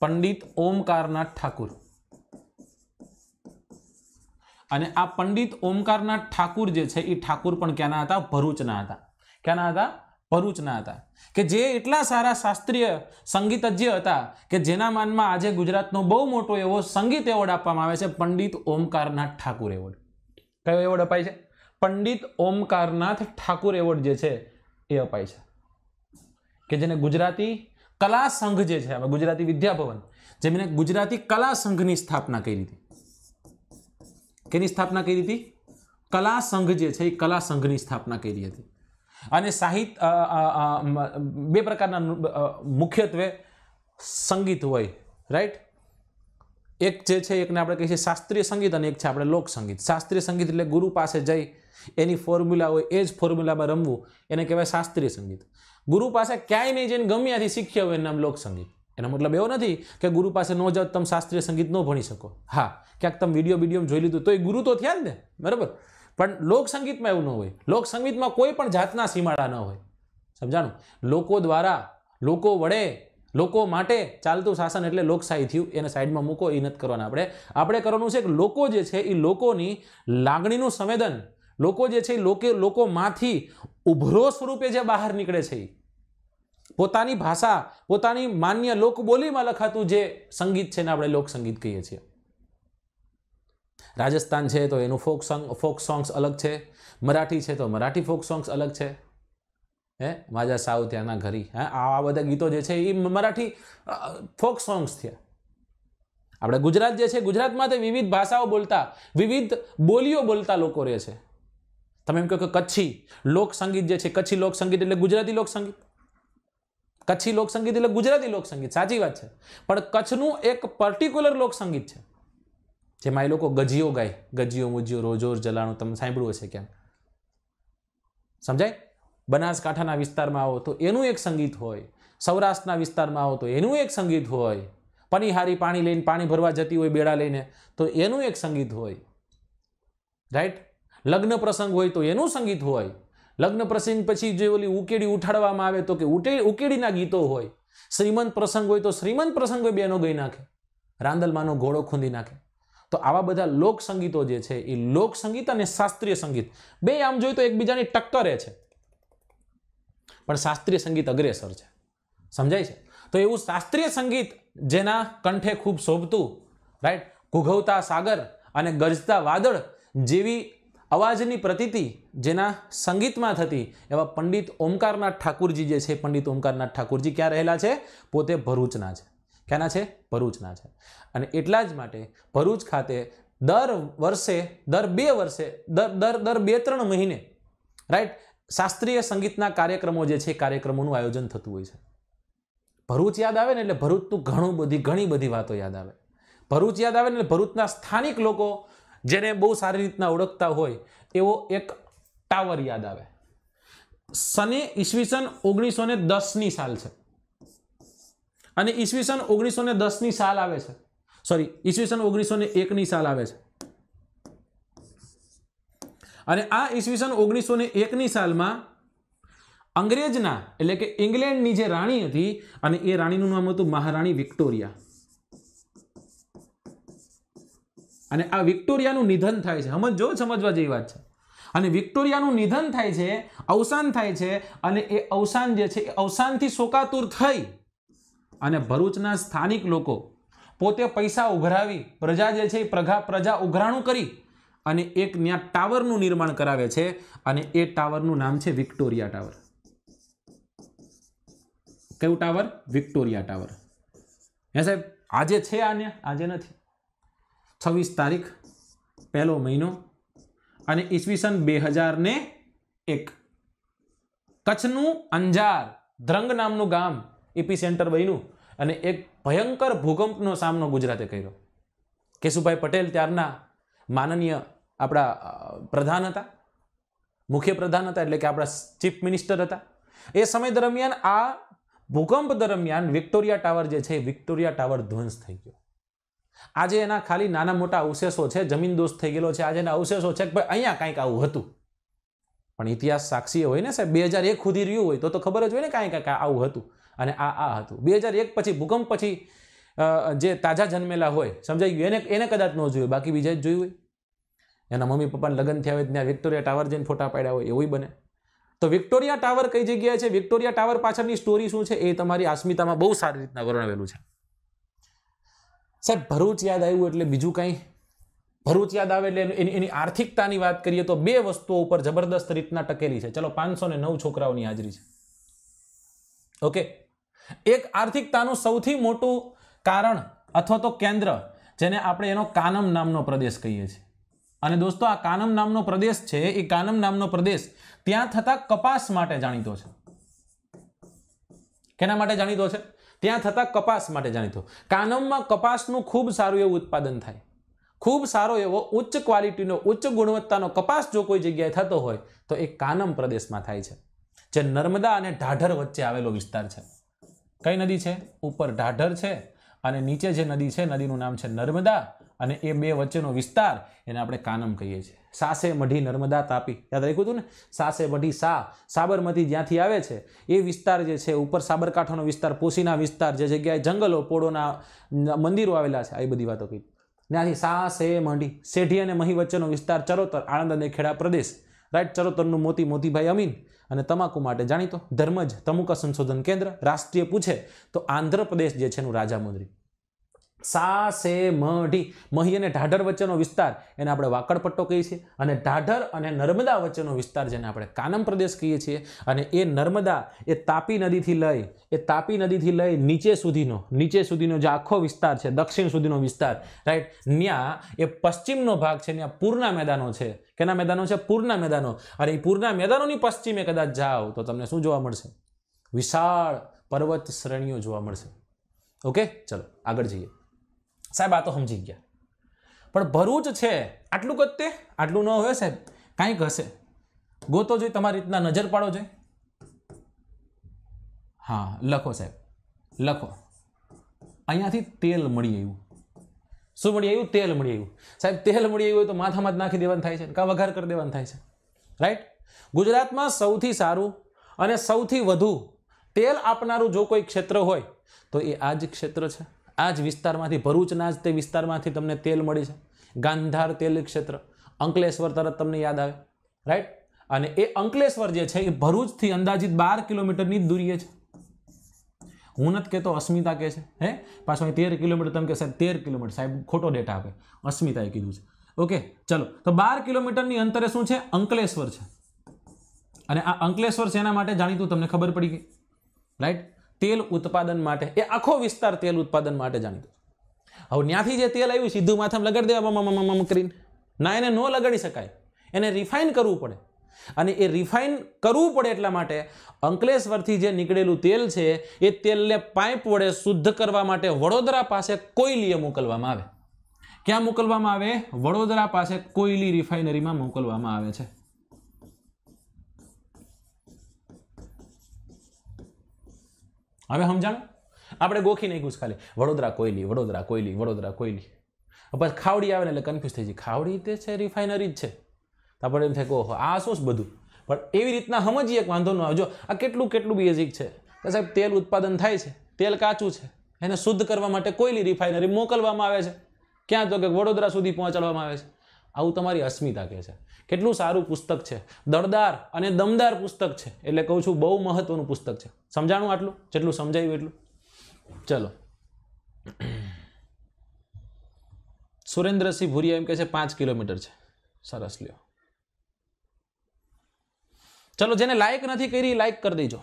પંડિત ઓમકારનાથ ઠાકુર અને આ પંડિત ઓમકારનાથ ઠાકુર જે છે એ ઠાકુર પણ ક્યાંના હતા ભરૂચના હતા ક્યાંના હતા ભરૂચના હતા કે જે એટલા સારા શાસ્ત્રીય સંગીતજ્ઞ હતા કે જેના માનમાં આજે ગુજરાતનો બહુ મોટો એવો સંગીત એવોર્ડ આપવામાં આવે છે પંડિત ઓમકારનાથ ઠાકુર એવોર્ડ કયો એવોર્ડ અપાય છે પંડિત ઓમકારનાથ ઠાકુર એવોર્ડ જે છે એ અપાય છે કે જેને ગુજરાતી કલા સંઘ જે છે ગુજરાતી વિદ્યાભવન જેમને ગુજરાતી કલા સંઘની સ્થાપના કરી હતી કેની સ્થાપના કરી હતી કલા સંઘ જે છે એ કલા સંઘની સ્થાપના કરી હતી અને સાહિત્ય બે પ્રકારના મુખ્યત્વે સંગીત હોય રાઈટ એક જે છે એકને આપણે કહીએ છીએ શાસ્ત્રીય સંગીત અને એક છે આપણે લોક સંગીત શાસ્ત્રીય સંગીત એટલે ગુરુ પાસે જઈ એની ફોર્મ્યુલા હોય એ જ ફોર્મ્યુલામાં રમવું એને કહેવાય શાસ્ત્રીય સંગીત ગુરુ પાસે ક્યાંય નહીં જઈને ગમ્યાથી ત્યાંથી શીખ્યા હોય એનું નામ લોક સંગીત એનો મતલબ એવો નથી કે ગુરુ પાસે ન જાઓ તમે શાસ્ત્રીય સંગીત ન ભણી શકો હા ક્યાંક તમે વિડીયો વિડીયો જોઈ લીધું તો એ ગુરુ તો થયા ને બરાબર પણ લોકસંગીતમાં એવું ન હોય લોકસંગીતમાં કોઈ પણ જાતના સીમાડા ન હોય સમજાણું લોકો દ્વારા લોકો વડે લોકો માટે ચાલતું શાસન એટલે લોકશાહી થયું એને સાઈડમાં મૂકો એ નથી કરવાના આપણે આપણે કરવાનું છે કે લોકો જે છે એ લોકોની લાગણીનું સંવેદન લોકો જે છે એ લોકો લોકોમાંથી ઉભરો સ્વરૂપે જે બહાર નીકળે છે એ પોતાની ભાષા પોતાની માન્ય લોકબોલીમાં લખાતું જે સંગીત છે એને આપણે લોકસંગીત કહીએ છીએ રાજસ્થાન છે તો એનું ફોક સોંગ ફોક સોંગ્સ અલગ છે મરાઠી છે તો મરાઠી ફોક સોંગ્સ અલગ છે હે માજા સાઉ ત્યાંના ઘરી હા આ બધા ગીતો જે છે એ મરાઠી ફોક સોંગ્સ થયા આપણે ગુજરાત જે છે ગુજરાતમાં તે વિવિધ ભાષાઓ બોલતા વિવિધ બોલીઓ બોલતા લોકો રહે છે તમે એમ કહો કે કચ્છી લોકસંગીત જે છે કચ્છી લોકસંગીત એટલે ગુજરાતી લોકસંગીત કચ્છી લોકસંગીત એટલે ગુજરાતી લોકસંગીત સાચી વાત છે પણ કચ્છનું એક પર્ટિક્યુલર લોકસંગીત છે જેમાં એ લોકો ગજીઓ ગાય ગજીઓ મુજીઓ રોજોર જલાણું તમે સાંભળ્યું હશે કેમ સમજાય બનાસકાંઠાના વિસ્તારમાં આવો તો એનું એક સંગીત હોય સૌરાષ્ટ્રના વિસ્તારમાં આવો તો એનું એક સંગીત હોય પનિહારી પાણી લઈને પાણી ભરવા જતી હોય બેડા લઈને તો એનું એક સંગીત હોય રાઈટ લગ્ન પ્રસંગ હોય તો એનું સંગીત હોય લગ્ન પ્રસંગ પછી જે ઓલી ઉકેડી ઉઠાડવામાં આવે તો કે ઉટે ઉકેડીના ગીતો હોય શ્રીમંત પ્રસંગ હોય તો શ્રીમંત પ્રસંગ હોય બેનો ગઈ નાખે રાંદલમાંનો ઘોડો ખૂંદી નાખે તો આવા બધા લોક સંગીતો જે છે એ લોક સંગીત અને શાસ્ત્રીય સંગીત બે આમ જોઈ તો એકબીજાની ટક્કરે છે પણ શાસ્ત્રીય સંગીત અગ્રેસર છે સમજાય છે તો એવું શાસ્ત્રીય સંગીત જેના કંઠે ખૂબ શોભતું રાઈટ ઘૂઘવતા સાગર અને ગરજતા વાદળ જેવી અવાજની પ્રતીતિ જેના સંગીતમાં થતી એવા પંડિત ઓમકારનાથ ઠાકુરજી જે છે પંડિત ઓમકારનાથ ઠાકુરજી ક્યાં રહેલા છે પોતે ભરૂચના છે ક્યાંના છે ભરૂચના છે અને એટલા જ માટે ભરૂચ ખાતે દર વર્ષે દર બે વર્ષે દર દર દર બે ત્રણ મહિને રાઈટ શાસ્ત્રીય સંગીતના કાર્યક્રમો જે છે કાર્યક્રમોનું આયોજન થતું હોય છે ભરૂચ યાદ આવે ને એટલે ભરૂચનું ઘણું બધી ઘણી બધી વાતો યાદ આવે ભરૂચ યાદ આવે ને એટલે ભરૂચના સ્થાનિક લોકો જેને બહુ સારી રીતના ઓળખતા હોય એવો એક ટાવર યાદ આવે સને ઈસવીસન ઓગણીસો ને દસની સાલ છે અને ઈસવીસન ઓગણીસો ને દસની સાલ આવે છે સોરી ઈસવીસન ઓગણીસો ને એકની સાલ આવે છે અને આ ઈસવીસન ઓગણીસો ને એકની સાલમાં અંગ્રેજના એટલે કે ઇંગ્લેન્ડની જે રાણી હતી અને એ રાણીનું નામ હતું મહારાણી વિક્ટોરિયા અને આ વિક્ટોરિયાનું નિધન થાય છે સમજો સમજવા જેવી વાત છે અને વિક્ટોરિયાનું નિધન થાય છે અવસાન થાય છે અને એ અવસાન જે છે એ અવસાનથી શોકાતુર થઈ અને ભરૂચના સ્થાનિક લોકો પોતે પૈસા ઉઘરાવી પ્રજા જે છે એ પ્રજા પ્રજા ઉઘરાણું કરી અને એક ત્યાં ટાવરનું નિર્માણ કરાવે છે અને એ ટાવરનું નામ છે વિક્ટોરિયા ટાવર કયું ટાવર વિક્ટોરિયા ટાવર હે સાહેબ આજે છે આને આજે નથી છવ્વીસ તારીખ પહેલો મહિનો અને ઈસવીસન બે હજાર ને એક કચ્છનું અંજાર ધ્રંગ નામનું ગામ એપી સેન્ટર બન્યું અને એક ભયંકર ભૂકંપનો સામનો ગુજરાતે કર્યો કેશુભાઈ પટેલ ત્યારના માનનીય આપણા પ્રધાન હતા મુખ્ય પ્રધાન હતા એટલે કે આપણા ચીફ મિનિસ્ટર હતા એ સમય દરમિયાન આ ભૂકંપ દરમિયાન વિક્ટોરિયા ટાવર જે છે એ વિક્ટોરિયા ટાવર ધ્વંસ થઈ ગયો આજે એના ખાલી નાના મોટા અવશેષો છે જમીન દોષ થઈ ગયેલો છે આજે એના અવશેષો છે કે ભાઈ અહીંયા કાંઈક આવું હતું પણ ઇતિહાસ સાક્ષી હોય ને સાહેબ બે હજાર એક સુધી રહ્યું હોય તો તો ખબર જ હોય ને કાંઈ કાંઈક આવું હતું અને આ આ હતું બે હજાર એક પછી ભૂકંપ પછી જે તાજા જન્મેલા હોય સમજાય એને એને કદાચ ન જોયું બાકી બીજા જ જોયું હોય એના મમ્મી પપ્પાને લગ્ન થયા હોય ત્યાં વિક્ટોરિયા ટાવર જઈને ફોટા પાડ્યા હોય એવું બને તો વિક્ટોરિયા ટાવર કઈ જગ્યાએ છે વિક્ટોરિયા ટાવર પાછળની સ્ટોરી શું છે એ તમારી આસ્મિતામાં બહુ સારી રીતના વર્ણવેલું છે સાહેબ ભરૂચ યાદ આવ્યું એટલે બીજું કંઈ ભરૂચ યાદ આવે એટલે એની એની આર્થિકતાની વાત કરીએ તો બે વસ્તુઓ ઉપર જબરદસ્ત રીતના ટકેલી છે ચલો પાંચસો ને નવ છોકરાઓની હાજરી છે ઓકે એક આર્થિકતાનું સૌથી મોટું કારણ અથવા તો કેન્દ્ર જેને આપણે એનો કાનમ નામનો પ્રદેશ કહીએ છીએ અને દોસ્તો આ કાનમ નામનો પ્રદેશ છે એ કાનમ નામનો પ્રદેશ ત્યાં થતા કપાસ માટે જાણીતો છે કેના માટે જાણીતો છે ત્યાં થતા કપાસ માટે જાણીતો કાનમમાં કપાસનું ખૂબ સારું એવું ઉત્પાદન થાય ખૂબ સારો એવો ઉચ્ચ ક્વોલિટીનો ઉચ્ચ ગુણવત્તાનો કપાસ જો કોઈ જગ્યાએ થતો હોય તો એ કાનમ પ્રદેશમાં થાય છે જે નર્મદા અને ઢાઢર વચ્ચે આવેલો વિસ્તાર છે કઈ નદી છે ઉપર ઢાઢર છે અને નીચે જે નદી છે નદીનું નામ છે નર્મદા અને એ બે વચ્ચેનો વિસ્તાર એને આપણે કાનમ કહીએ છીએ સાસે મઢી નર્મદા તાપી યાદ રાખ્યું હતું ને સાસે મઢી સા સાબરમતી જ્યાંથી આવે છે એ વિસ્તાર જે છે ઉપર સાબરકાંઠાનો વિસ્તાર પોશીના વિસ્તાર જે જગ્યાએ જંગલો પોળોના મંદિરો આવેલા છે આ બધી વાતો કહી ત્યાંથી સા સે મઢી શેઢી અને મહી વચ્ચેનો વિસ્તાર ચરોતર આણંદ અને ખેડા પ્રદેશ રાઈટ ચરોતરનું મોતી મોતીભાઈ અમીન અને તમાકુ માટે જાણીતો ધર્મ જ તમુકા સંશોધન કેન્દ્ર રાષ્ટ્રીય પૂછે તો આંધ્રપ્રદેશ જે છે એનું રાજામુંદ્રી સા સે મઢી મહી અને ઢાઢર વચ્ચેનો વિસ્તાર એને આપણે વાકડપટ્ટો કહીએ છીએ અને ઢાઢર અને નર્મદા વચ્ચેનો વિસ્તાર જેને આપણે કાનમ પ્રદેશ કહીએ છીએ અને એ નર્મદા એ તાપી નદીથી લઈ એ તાપી નદીથી લઈ નીચે સુધીનો નીચે સુધીનો જે આખો વિસ્તાર છે દક્ષિણ સુધીનો વિસ્તાર રાઈટ ત્યાં એ પશ્ચિમનો ભાગ છે ત્યાં પૂરના મેદાનો છે કેના મેદાનો છે પૂરના મેદાનો અને એ પૂરના મેદાનોની પશ્ચિમે કદાચ જાઓ તો તમને શું જોવા મળશે વિશાળ પર્વત શ્રેણીઓ જોવા મળશે ઓકે ચલો આગળ જઈએ સાહેબ આ તો સમજી ગયા પણ ભરૂચ છે આટલું જ તે આટલું ન હોય સાહેબ કાંઈક હશે ગોતો જોઈ તમારી રીતના નજર પાડો જોઈએ હા લખો સાહેબ લખો અહીંયાથી તેલ મળી આવ્યું શું મળી આવ્યું તેલ મળી આવ્યું સાહેબ તેલ મળી આવ્યું હોય તો માથામાં જ નાખી દેવાનું થાય છે કાં વઘાર કરી દેવાનું થાય છે રાઈટ ગુજરાતમાં સૌથી સારું અને સૌથી વધુ તેલ આપનારું જો કોઈ ક્ષેત્ર હોય તો એ આ જ ક્ષેત્ર છે આ જ વિસ્તારમાંથી ભરૂચના જ તે વિસ્તારમાંથી તમને તેલ મળી છે ગાંધાર તેલ ક્ષેત્ર અંકલેશ્વર તરત તમને યાદ આવે રાઈટ અને એ અંકલેશ્વર જે છે એ ભરૂચથી અંદાજિત બાર કિલોમીટરની દૂરીએ છે હું નથી કહેતો અસ્મિતા કહે છે હે પાછો અહીં તેર કિલોમીટર તમે કે સાહેબ તેર કિલોમીટર સાહેબ ખોટો ડેટા આપે અસ્મિતાએ કીધું છે ઓકે ચલો તો બાર કિલોમીટરની અંતરે શું છે અંકલેશ્વર છે અને આ અંકલેશ્વર છે એના માટે જાણીતું તમને ખબર પડી ગઈ રાઈટ તેલ ઉત્પાદન માટે એ આખો વિસ્તાર તેલ ઉત્પાદન માટે જાણીતું હવે ત્યાંથી જે તેલ આવ્યું સીધું માથામાં લગાડી દેવા કરીને ના એને ન લગાડી શકાય એને રિફાઇન કરવું પડે અને એ રિફાઇન કરવું પડે એટલા માટે અંકલેશ્વરથી જે નીકળેલું તેલ છે એ તેલને પાઇપ વડે શુદ્ધ કરવા માટે વડોદરા પાસે કોયલીએ મોકલવામાં આવે ક્યાં મોકલવામાં આવે વડોદરા પાસે કોયલી રિફાઇનરીમાં મોકલવામાં આવે છે હવે સમજાણો આપણે ગોખી નહીં ઘૂસ ખાલી વડોદરા કોયલી વડોદરા કોયલી વડોદરા કોયલી પછી ખાવડી આવે ને એટલે કન્ફ્યુઝ થઈ જાય ખાવડી તે છે રિફાઇનરી જ છે આપણે એમ થાય કે ઓહો આ શું બધું પણ એવી રીતના સમજીએ એક વાંધો ન આવે જો આ કેટલું કેટલું બેઝિક છે કે સાહેબ તેલ ઉત્પાદન થાય છે તેલ કાચું છે એને શુદ્ધ કરવા માટે કોઈલી રિફાઇનરી મોકલવામાં આવે છે ક્યાં તો કે વડોદરા સુધી પહોંચાડવામાં આવે છે આવું તમારી અસ્મિતા કહે છે કેટલું સારું પુસ્તક છે દળદાર અને દમદાર પુસ્તક છે એટલે કહું છું બહુ મહત્વનું પુસ્તક છે સમજાણું આટલું જેટલું સમજાયું એટલું ચલો સુરેન્દ્રસિંહ ભુરિયા એમ કહે છે પાંચ કિલોમીટર છે સરસ લ્યો ચલો જેને લાઇક નથી કરી લાઇક કરી દેજો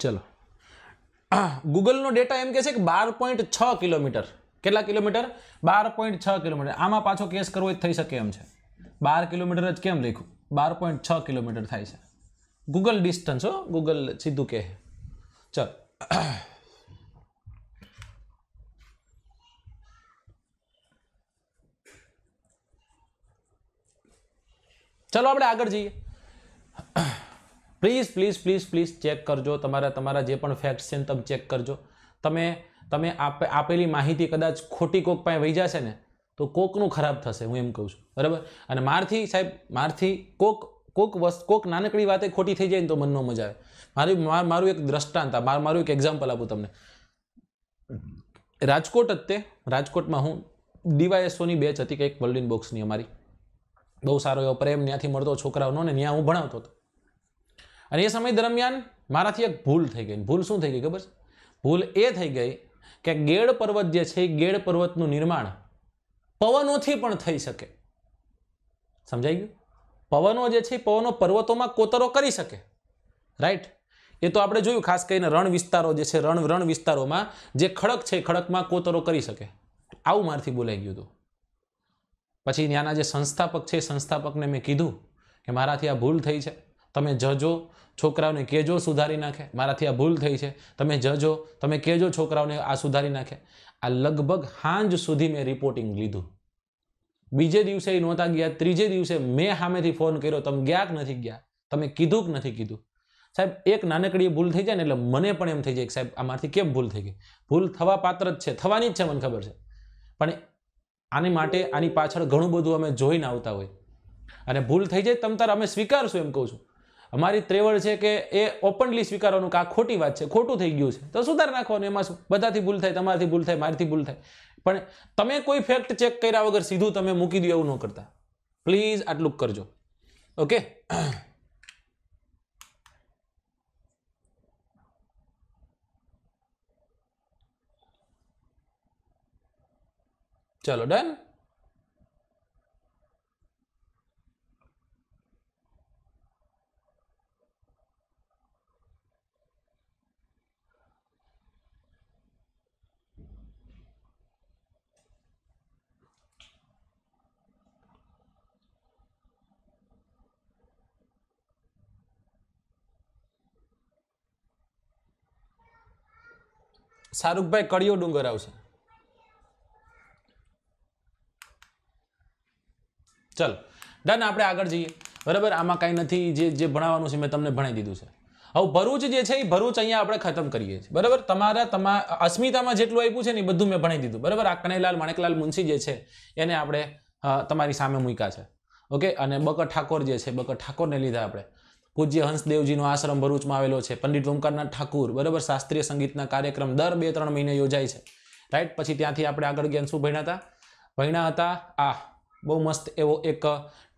चलो ગૂગલનો ડેટા એમ કે છે કે બાર પોઈન્ટ છ કિલોમીટર કેટલા કિલોમીટર બાર પોઈન્ટ છ કિલોમીટર આમાં પાછો કેસ કરવો જ થઈ શકે એમ છે બાર કિલોમીટર જ કેમ લખ્યું બાર પોઈન્ટ છ કિલોમીટર થાય છે ગૂગલ ડિસ્ટન્સ હો ગૂગલ સીધું કહે ચલ ચલો આપણે આગળ જઈએ please please please please check કરજો તમારા તમારા જે પણ ફેક્ટ્સ છે ને તમે ચેક કરજો તમે તમે આપેલી માહિતી કદાચ ખોટી કોક પાસે વહી જશે ને તો કોકનું ખરાબ થશે હું એમ કહું છું બરાબર અને મારથી સાહેબ મારથી કોક કોક વસ્તુ કોક નાનકડી વાતે ખોટી થઈ જાય ને તો મનનો મજા આવે મારું મારું એક દ્રષ્ટાંત મારું મારું એક એક્ઝામ્પલ આપું તમને રાજકોટ અત્તે રાજકોટમાં હું ડીવાયએસઓની બેચ હતી કંઈક વર્લ્ડિન બોક્સની અમારી બહુ સારો એવો પ્રેમ ત્યાંથી મળતો છોકરાઓનો ને ત્યાં હું ભણાવતો હતો અને એ સમય દરમિયાન મારાથી એક ભૂલ થઈ ગઈ ભૂલ શું થઈ ગઈ ખબર છે ભૂલ એ થઈ ગઈ કે ગેડ પર્વત જે છે એ ગેડ પર્વતનું નિર્માણ પવનોથી પણ થઈ શકે સમજાઈ ગયું પવનો જે છે પવનો પર્વતોમાં કોતરો કરી શકે રાઈટ એ તો આપણે જોયું ખાસ કરીને રણ વિસ્તારો જે છે રણ રણ વિસ્તારોમાં જે ખડક છે ખડકમાં કોતરો કરી શકે આવું મારથી બોલાઈ ગયું હતું પછી ત્યાંના જે સંસ્થાપક છે સંસ્થાપકને મેં કીધું કે મારાથી આ ભૂલ થઈ છે તમે જજો છોકરાઓને કહેજો સુધારી નાખે મારાથી આ ભૂલ થઈ છે તમે જજો તમે કહેજો છોકરાઓને આ સુધારી નાખે આ લગભગ હાંજ સુધી મેં રિપોર્ટિંગ લીધું બીજે દિવસે એ નહોતા ગયા ત્રીજે દિવસે મેં સામેથી ફોન કર્યો તમે ગયા કે નથી ગયા તમે કીધું કે નથી કીધું સાહેબ એક નાનકડી ભૂલ થઈ જાય ને એટલે મને પણ એમ થઈ જાય કે સાહેબ આમાંથી કેમ ભૂલ થઈ ગઈ ભૂલ થવા પાત્ર જ છે થવાની જ છે મને ખબર છે પણ આની માટે આની પાછળ ઘણું બધું અમે જોઈને આવતા હોય અને ભૂલ થઈ જાય તમ તાર અમે સ્વીકારશું એમ કહું છું અમારી ત્રેવડ છે કે એ ઓપનલી સ્વીકારવાનું કે આ ખોટી વાત છે ખોટું થઈ ગયું છે તો સુધાર નાખવાનું એમાં શું બધાથી ભૂલ થાય તમારાથી ભૂલ થાય મારીથી ભૂલ થાય પણ તમે કોઈ ફેક્ટ ચેક કર્યા વગર સીધું તમે મૂકી દો એવું ન કરતા પ્લીઝ આટલું કરજો ઓકે ચલો ડન શાહરૂખભાઈ કડિયો ડુંગર આવશે ચલો ડન આપણે આગળ જઈએ બરાબર આમાં કાંઈ નથી જે જે ભણાવવાનું છે મેં તમને ભણાવી દીધું છે હવે ભરૂચ જે છે એ ભરૂચ અહીંયા આપણે ખતમ કરીએ છીએ બરાબર તમારા તમારા અસ્મિતામાં જેટલું આપ્યું છે ને એ બધું મેં ભણાવી દીધું બરાબર આ કનૈલાલ માણેકલાલ મુનશી જે છે એને આપણે તમારી સામે મૂક્યા છે ઓકે અને બકર ઠાકોર જે છે બકર ઠાકોરને લીધા આપણે પૂજ્ય હંસદેવજીનો આશ્રમ ભરૂચમાં આવેલો છે પંડિત ઓમકારનાથ ઠાકુર બરાબર શાસ્ત્રીય સંગીતના કાર્યક્રમ દર બે ત્રણ મહિને યોજાય છે રાઈટ પછી ત્યાંથી આપણે આગળ ગયા શું ભણ્યા હતા ભણ્યા હતા આ બહુ મસ્ત એવો એક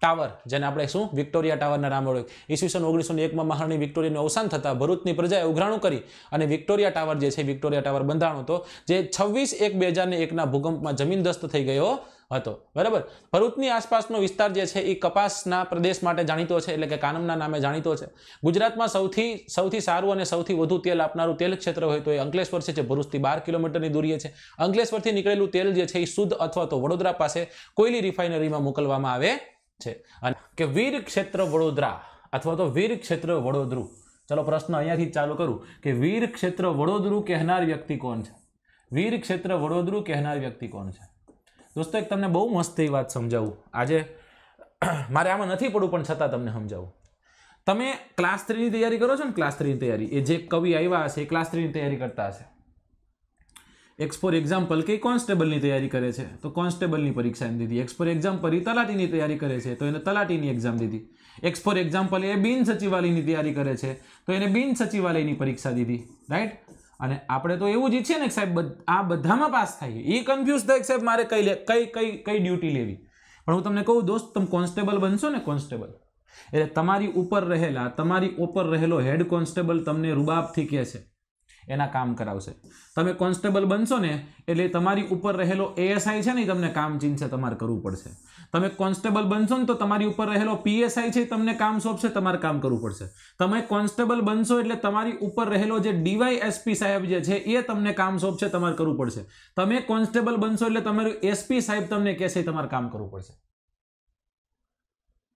ટાવર જેને આપણે શું વિક્ટોરિયા ટાવરના નામ ઓળખ્યું ઈસવીસન ઓગણીસો ને એકમાં મહારાણી વિક્ટોરિયાનું અવસાન થતાં ભરૂચની પ્રજાએ ઉઘરાણું કરી અને વિક્ટોરિયા ટાવર જે છે વિક્ટોરિયા ટાવર બંધાણો હતો જે છવ્વીસ એક બે હજાર એકના ભૂકંપમાં જમીનદસ્ત થઈ ગયો હતો બરાબર ભરૂચની આસપાસનો વિસ્તાર જે છે એ કપાસના પ્રદેશ માટે જાણીતો છે એટલે કે કાનમના નામે જાણીતો છે ગુજરાતમાં સૌથી સૌથી સારું અને સૌથી વધુ તેલ આપનારું તેલ ક્ષેત્ર હોય તો એ અંકલેશ્વર છે જે ભરૂચથી બાર કિલોમીટરની દૂરીએ છે અંકલેશ્વરથી નીકળેલું તેલ જે છે એ શુદ્ધ અથવા તો વડોદરા પાસે કોયલી રિફાઇનરીમાં મોકલવામાં આવે છે અને કે વીર ક્ષેત્ર વડોદરા અથવા તો વીર ક્ષેત્ર વડોદરું ચલો પ્રશ્ન અહીંયાથી ચાલુ કરું કે વીર ક્ષેત્ર વડોદરું કહેનાર વ્યક્તિ કોણ છે વીર ક્ષેત્ર વડોદરું કહેનાર વ્યક્તિ કોણ છે દોસ્તો એક તમને બહુ મસ્ત એ વાત સમજાવું આજે [CLEARS THROAT] મારે આમાં નથી પડવું પણ છતાં તમને સમજાવું તમે ક્લાસ થ્રીની તૈયારી કરો છો ને ક્લાસ થ્રીની તૈયારી એ જે કવિ આવ્યા હશે એ ક્લાસ થ્રીની તૈયારી કરતા હશે એક્સ ફોર એક્ઝામ્પલ કે કોન્સ્ટેબલની તૈયારી કરે છે તો કોન્સ્ટેબલની પરીક્ષા એમ દીધી એક્સ ફોર એક્ઝામ્પલ એ તલાટીની તૈયારી કરે છે તો એને તલાટીની એક્ઝામ દીધી એક્સ ફોર એક્ઝામ્પલ એ બિન સચિવાલયની તૈયારી કરે છે તો એને બિન સચિવાલયની પરીક્ષા દીધી રાઈટ અને આપણે તો એવું જ ઈચ્છીએ ને કે સાહેબ આ બધામાં પાસ થાય એ કન્ફ્યુઝ થાય કે સાહેબ મારે કઈ લે કઈ કઈ કઈ ડ્યુટી લેવી પણ હું તમને કહું દોસ્ત તમે કોન્સ્ટેબલ બનશો ને કોન્સ્ટેબલ એટલે તમારી ઉપર રહેલા તમારી ઉપર રહેલો હેડ કોન્સ્ટેબલ તમને રૂબાબથી કહે છે એના કામ કરાવશે તમે કોન્સ્ટેબલ બનશો ને એટલે તમારી ઉપર રહેલો એએસઆઈ છે ને તમને કામ ચીન છે તમારે કરવું પડશે તમે કોન્સ્ટેબલ બનશો ને તો તમારી ઉપર રહેલો પીએસઆઈ છે તમને કામ સોંપશે તમારે કામ કરવું પડશે તમે કોન્સ્ટેબલ બનશો એટલે તમારી ઉપર રહેલો જે ડીવાય એસપી સાહેબ જે છે એ તમને કામ સોંપશે તમારે કરવું પડશે તમે કોન્સ્ટેબલ બનશો એટલે તમારું એસપી સાહેબ તમને કહેશે તમારે કામ કરવું પડશે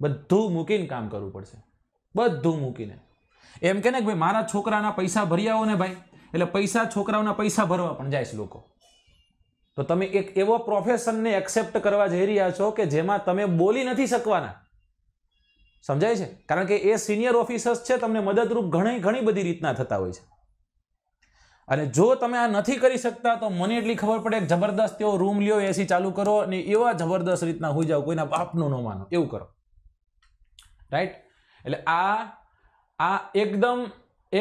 બધું મૂકીને કામ કરવું પડશે બધું મૂકીને એમ કે ને કે ભાઈ મારા છોકરાના પૈસા ભર્યા હો ને ભાઈ એટલે પૈસા છોકરાઓના પૈસા ભરવા પણ જાય છે લોકો તો તમે એક એવો પ્રોફેશનને એક્સેપ્ટ કરવા જઈ રહ્યા છો કે જેમાં તમે બોલી નથી શકવાના સમજાય છે કારણ કે એ સિનિયર ઓફિસર્સ છે તમને મદદરૂપ ઘણી ઘણી બધી રીતના થતા હોય છે અને જો તમે આ નથી કરી શકતા તો મને એટલી ખબર પડે કે જબરદસ્ત તેઓ રૂમ લ્યો એસી ચાલુ કરો અને એવા જબરદસ્ત રીતના હોઈ જાઓ કોઈના બાપનું ન માનો એવું કરો રાઈટ એટલે આ આ એકદમ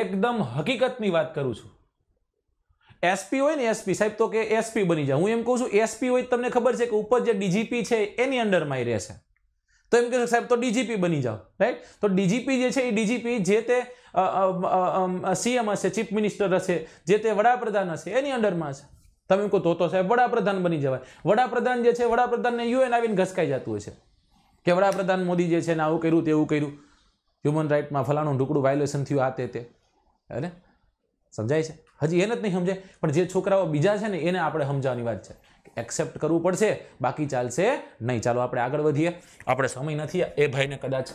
એકદમ હકીકતની વાત કરું છું એસપી હોય ને એસપી સાહેબ તો કે એસપી બની જાય હું એમ કહું છું એસપી હોય તમને ખબર છે કે ઉપર જે ડીજીપી છે એની અંડરમાં રહેશે તો એમ કહેશો સાહેબ તો ડીજીપી બની જાઓ રાઈટ તો ડીજીપી જે છે એ ડીજીપી જે તે સીએમ હશે ચીફ મિનિસ્ટર હશે જે તે વડાપ્રધાન હશે એની અંડરમાં હશે તમે કહો તો તો સાહેબ વડાપ્રધાન બની જવાય વડાપ્રધાન જે છે વડાપ્રધાનને યુએન આવીને ઘસકાઈ જતું હોય છે કે વડાપ્રધાન મોદી જે છે ને આવું કર્યું તેવું કર્યું હ્યુમન રાઇટમાં ફલાણું ઢુકડું વાયોલેશન થયું આ તે અરે સમજાય છે હજી એને જ નહીં સમજે પણ જે છોકરાઓ બીજા છે ને એને આપણે સમજાવવાની વાત છે એક્સેપ્ટ કરવું પડશે બાકી ચાલશે નહીં ચાલો આપણે આગળ વધીએ આપણે સમય નથી એ ભાઈને કદાચ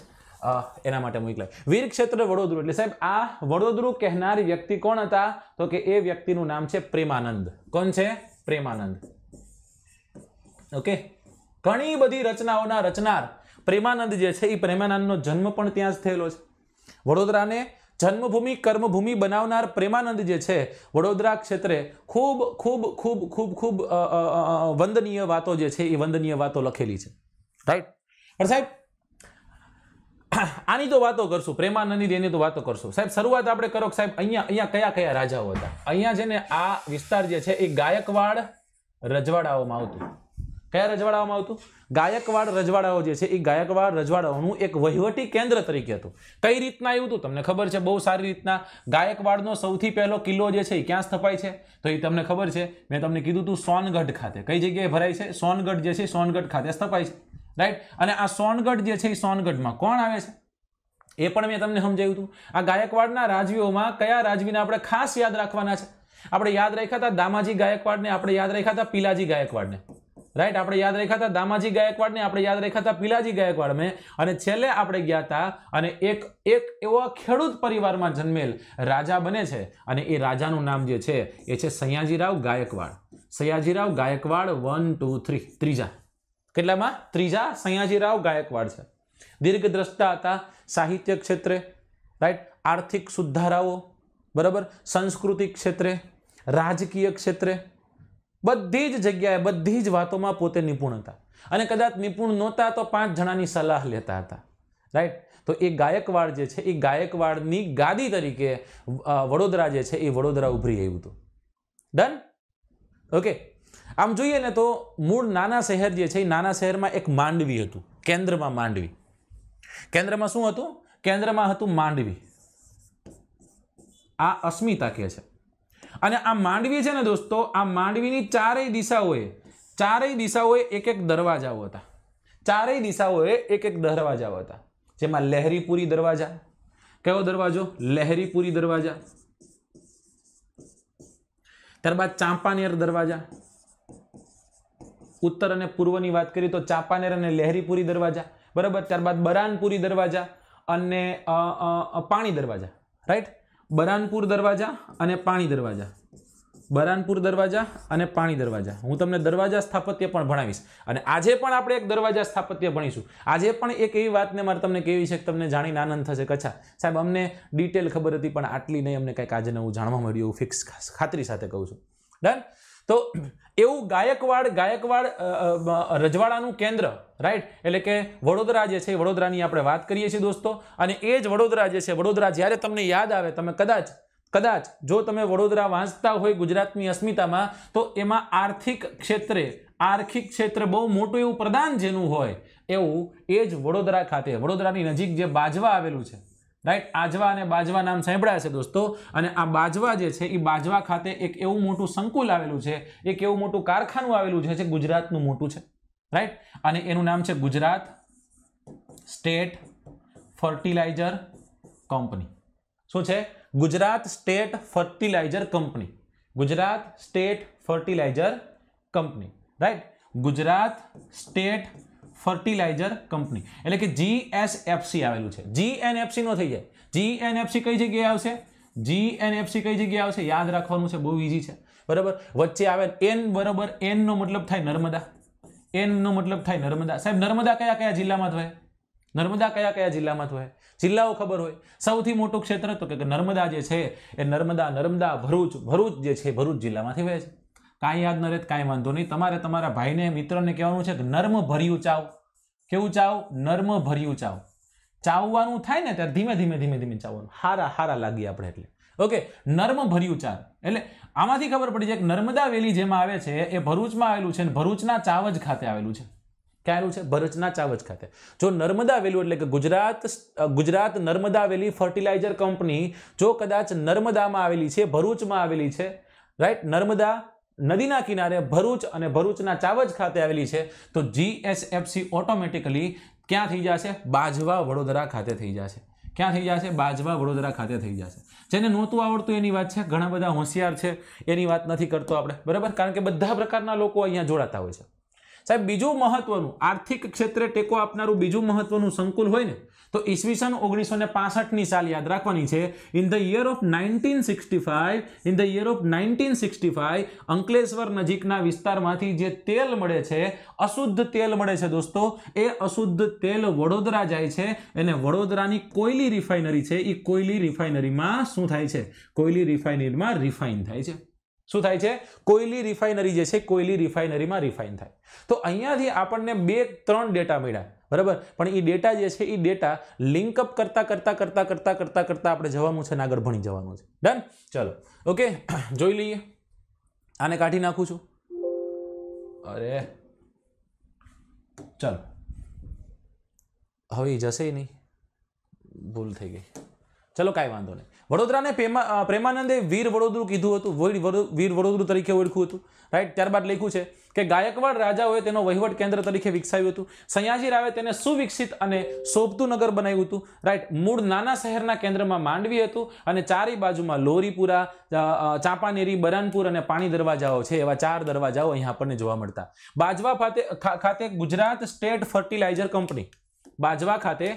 એના માટે મોકલાય વીર ક્ષેત્ર વડોદરુ એટલે સાહેબ આ વડોદરું કહેનાર વ્યક્તિ કોણ હતા તો કે એ વ્યક્તિનું નામ છે પ્રેમાનંદ કોણ છે પ્રેમાનંદ ઓકે ઘણી બધી રચનાઓના રચનાર પ્રેમાનંદ જે છે એ પ્રેમાનંદનો જન્મ પણ ત્યાં જ થયેલો છે વડોદરાને જન્મભૂમિ કર્મભૂમિ બનાવનાર પ્રેમાનંદ જે છે વડોદરા ક્ષેત્રે ખૂબ ખૂબ ખૂબ ખૂબ ખૂબ વંદનીય વાતો જે છે એ વંદનીય વાતો લખેલી છે રાઈટ પણ સાહેબ આની તો વાતો કરશું પ્રેમાનંદની એની તો વાતો કરશું સાહેબ શરૂઆત આપણે કરો સાહેબ અહીંયા અહીંયા કયા કયા રાજાઓ હતા અહીંયા છે ને આ વિસ્તાર જે છે એ ગાયકવાડ રજવાડાઓમાં આવતું કયા રજવાડાઓમાં આવતું ગાયકવાડ રજવાડાઓ જે છે એ ગાયકવાડ રજવાડાઓનું એક વહીવટી કેન્દ્ર તરીકે હતું કઈ રીતના આવ્યું હતું તમને ખબર છે બહુ સારી રીતના ગાયકવાડનો સૌથી પહેલો કિલ્લો જે છે એ ક્યાં સ્થપાય છે તો એ તમને ખબર છે મેં તમને કીધું હતું સોનગઢ ખાતે કઈ જગ્યાએ ભરાય છે સોનગઢ જે છે સોનગઢ ખાતે સ્થપાય છે રાઈટ અને આ સોનગઢ જે છે એ સોનગઢમાં કોણ આવે છે એ પણ મેં તમને સમજાવ્યું હતું આ ગાયકવાડના રાજવીઓમાં કયા રાજવીને આપણે ખાસ યાદ રાખવાના છે આપણે યાદ રાખ્યા હતા દામાજી ગાયકવાડને આપણે યાદ રાખ્યા હતા પીલાજી ગાયકવાડને રાઈટ આપણે યાદ રાખ્યા હતા દામાજી ગાયકવાડને આપણે યાદ રાખ્યા હતા પીલાજી ગાયકવાડ મેં અને છેલ્લે આપણે ગયા હતા અને એક એક એવા ખેડૂત પરિવારમાં જન્મેલ રાજા બને છે અને એ રાજાનું નામ જે છે એ છે Sayajirao Gaekwad Sayajirao Gaekwad one two three ત્રીજા કેટલામાં ત્રીજા સયાજીરાવ ગાયકવાડ છે દીર્ઘદ્રષ્ટા હતા સાહિત્ય ક્ષેત્રે રાઈટ આર્થિક સુધારાઓ બરાબર સંસ્કૃતિ ક્ષેત્રે રાજકીય ક્ષેત્રે બધી જ જગ્યાએ બધી જ વાતોમાં પોતે નિપુણ હતા અને કદાચ નિપુણ નહોતા તો પાંચ જણાની સલાહ લેતા હતા રાઈટ તો એ ગાયકવાડ જે છે એ ગાયકવાડની ગાદી તરીકે વડોદરા જે છે એ વડોદરા ઉભરી આવ્યું હતું ડન ઓકે આમ જોઈએ ને તો મૂળ નાના શહેર જે છે એ નાના શહેરમાં એક માંડવી હતું કેન્દ્રમાં માંડવી કેન્દ્રમાં શું હતું કેન્દ્રમાં હતું માંડવી આ અસ્મિતા કે છે અને આ માંડવી છે ને દોસ્તો આ માંડવીની ચારેય દિશાઓએ ચારેય દિશાઓએ એક એક દરવાજાઓ હતા ચારેય દિશાઓએ એક એક દરવાજાઓ હતા જેમાં લહેરીપુરી દરવાજા કયો દરવાજો લહેરીપુરી દરવાજા ત્યારબાદ ચાંપાનેર દરવાજા ઉત્તર અને પૂર્વની વાત કરીએ તો ચાંપાનેર અને લહેરીપુરી દરવાજા બરાબર ત્યારબાદ બરાનપુરી દરવાજા અને પાણી દરવાજા રાઈટ બરાનપુર દરવાજા અને પાણી દરવાજા બરાનપુર દરવાજા અને પાણી દરવાજા હું તમને દરવાજા સ્થાપત્ય પણ ભણાવીશ અને આજે પણ આપણે એક દરવાજા સ્થાપત્ય ભણીશું આજે પણ એક એવી વાતને મારે તમને કેવી છે કે તમને જાણીને આનંદ થશે કચ્છા સાહેબ અમને ડિટેલ ખબર હતી પણ આટલી નહીં અમને કંઈક આજે નવું જાણવા મળ્યું એવું ફિક્સ ખાતરી સાથે કહું છું ડન તો એવું ગાયકવાડ ગાયકવાડ રજવાડાનું કેન્દ્ર રાઈટ એટલે કે વડોદરા જે છે વડોદરાની આપણે વાત કરીએ છીએ દોસ્તો અને એ જ વડોદરા જે છે વડોદરા જ્યારે તમને યાદ આવે તમે કદાચ કદાચ જો તમે વડોદરા વાંચતા હોય ગુજરાતની અસ્મિતામાં તો એમાં આર્થિક ક્ષેત્રે આર્થિક ક્ષેત્ર બહુ મોટું એવું પ્રદાન જેનું હોય એવું એ જ વડોદરા ખાતે વડોદરાની નજીક જે બાજવા આવેલું છે રાઈટ આજવા અને બાજવા નામ સાંભળ્યા છે દોસ્તો અને આ બાજવા જે છે એ બાજવા ખાતે એક એવું મોટું સંકુલ આવેલું છે એક એવું મોટું કારખાનું આવેલું છે જે ગુજરાતનું મોટું છે રાઈટ અને એનું નામ છે ગુજરાત સ્ટેટ ફર્ટિલાઇઝર કંપની શું છે Gujarat state fertiliser company Gujarat state fertiliser company right Gujarat state fertiliser company એટલે કે જીએસએફસી આવેલું છે જીએનએફસી નો થઈ જાય જીએનએફસી કઈ જગ્યાએ આવશે જીએનએફસી કઈ જગ્યાએ આવશે યાદ રાખવાનું છે બહુ ઈઝી છે બરાબર વચ્ચે આવે એન બરાબર એનનો મતલબ થાય નર્મદા એનનો મતલબ થાય નર્મદા સાહેબ નર્મદા કયા કયા જિલ્લામાં થાય નર્મદા કયા કયા જિલ્લામાં હોય જિલ્લાઓ ખબર હોય સૌથી મોટું ક્ષેત્ર તો કે નર્મદા જે છે એ નર્મદા નર્મદા ભરૂચ ભરૂચ જે છે ભરૂચ જિલ્લામાંથી વહે છે કાંઈ યાદ ન રહે કાંઈ વાંધો નહીં તમારે તમારા ભાઈને મિત્રને કહેવાનું છે કે નર્મ ભર્યું ચાવ કેવું ચાવ નર્મ ભર્યું ચાવ ચાવવાનું થાય ને ત્યારે ધીમે ધીમે ધીમે ધીમે ચાવવાનું હારા હારા લાગીએ આપણે એટલે ઓકે નર્મ ભર્યું ચાર એટલે આમાંથી ખબર પડી જાય કે નર્મદા વેલી જેમાં આવે છે એ ભરૂચમાં આવેલું છે અને ભરૂચના ચાવજ ખાતે આવેલું છે ક્યાં છે ભરૂચના ચાવજ ખાતે જો નર્મદા વેલું એટલે કે Gujarat Gujarat Narmada valley fertiliser company જો કદાચ નર્મદામાં આવેલી છે ભરૂચમાં આવેલી છે રાઈટ નર્મદા નદીના કિનારે ભરૂચ અને ભરૂચના ચાવજ ખાતે આવેલી છે તો જીએસએફસી ઓટોમેટિકલી ક્યાં થઈ જશે બાજવા વડોદરા ખાતે થઈ જશે ક્યાં થઈ જશે બાજવા વડોદરા ખાતે થઈ જશે જેને નહોતું આવડતું એની વાત છે ઘણા બધા હોશિયાર છે એની વાત નથી કરતો આપણે બરાબર કારણ કે બધા પ્રકારના લોકો અહીંયા જોડાતા હોય છે સાહેબ બીજું મહત્વનું આર્થિક ક્ષેત્રે ટેકો આપનારું બીજું મહત્વનું સંકુલ હોય ને તો ઈસવીસન ઓગણીસો ને પાસઠની સાલ યાદ રાખવાની છે in the year of nineteen sixty five in the year of nineteen sixty five Ankleshwar નજીકના વિસ્તારમાંથી જે તેલ મળે છે અશુદ્ધ તેલ મળે છે દોસ્તો એ અશુદ્ધ તેલ વડોદરા જાય છે અને વડોદરાની કોયલી રિફાઇનરી છે એ કોયલી રિફાઇનરીમાં શું થાય છે કોયલી રિફાઇનરીમાં રિફાઇન થાય છે શું થાય છે કોયલી રિફાઇનરી જે છે કોયલી રિફાઇનરીમાં રિફાઇન થાય તો અહીંયાથી આપણને બે ત્રણ ડેટા મળ્યા બરાબર પણ એ ડેટા જે છે એ ડેટા લિંકઅપ કરતા કરતા કરતા કરતા કરતા કરતા આપણે જવાનું છે ને આગળ ભણી જવાનું છે ડન ચલો ઓકે [CLEARS THROAT] જોઈ લઈએ આને કાઢી નાખું છું અરે ચાલો હવે એ જશે નહીં ભૂલ થઈ ગઈ ચલો કાંઈ વાંધો નહીં વડોદરાને પ્રેમાનંદે વીર વડોદરું કીધું હતું વીર વડોદરું તરીકે ઓળખ્યું હતું રાઈટ ત્યારબાદ લખ્યું છે કે ગાયકવાડ રાજાઓએ તેનો વહીવટ કેન્દ્ર તરીકે વિકસાવ્યું હતું સયાજી રાવે તેને સુવિકસિત અને શોભતું નગર બનાવ્યું હતું રાઈટ મૂળ નાના શહેરના કેન્દ્રમાં માંડવી હતું અને ચારેય બાજુમાં લોરીપુરા ચાંપાનેરી બરાનપુર અને પાણી દરવાજાઓ છે એવા ચાર દરવાજાઓ અહીંયા આપણને જોવા મળતા બાજવા ખાતે ખાતે Gujarat state fertiliser company Bajwa ખાતે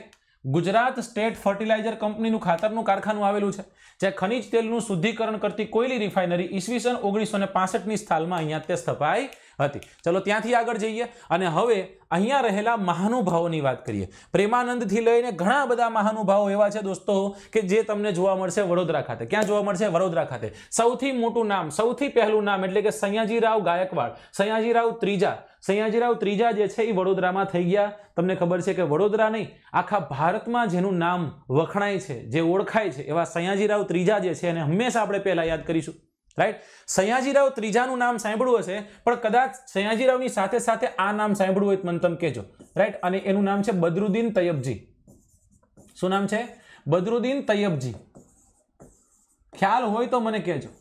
ગુજરાત સ્ટેટ ફર્ટિલાઇઝર કંપનીનું ખાતરનું કારખાનું આવેલું છે જે ખનિજ તેલનું શુદ્ધિકરણ કરતી કોયલી રિફાઇનરી ઈસવીસન ઓગણીસો ને પાસઠની સ્થાલમાં અહીંયા તે સ્થપાઈ હતી ચલો ત્યાંથી આગળ જઈએ અને હવે અહીંયા રહેલા મહાનુભાવોની વાત કરીએ પ્રેમાનંદથી લઈને ઘણા બધા મહાનુભાવો એવા છે દોસ્તો કે જે તમને જોવા મળશે વડોદરા ખાતે ક્યાં જોવા મળશે વડોદરા ખાતે સૌથી મોટું નામ સૌથી પહેલું નામ એટલે કે સયાજીરાવ ગાયકવાડ સયાજીરાવ ત્રીજા સયાજીરાવ ત્રીજા જે છે એ વડોદરામાં થઈ ગયા તમને ખબર છે કે વડોદરા નહીં આખા ભારતમાં જેનું નામ વખણાય છે જે ઓળખાય છે એવા સયાજીરાવ ત્રીજા જે છે એને હંમેશા આપણે પહેલાં યાદ કરીશું રાઈટ સયાજીરાવ ત્રીજાનું નામ સાંભળ્યું હશે પણ કદાચ સયાજીરાવની સાથે સાથે આ નામ સાંભળ્યું હોય મને તમે કહેજો રાઈટ અને એનું નામ છે બદરુદ્દીન તૈયબજી શું નામ છે બદરુદ્દીન તૈયબજી ખ્યાલ હોય તો મને કહેજો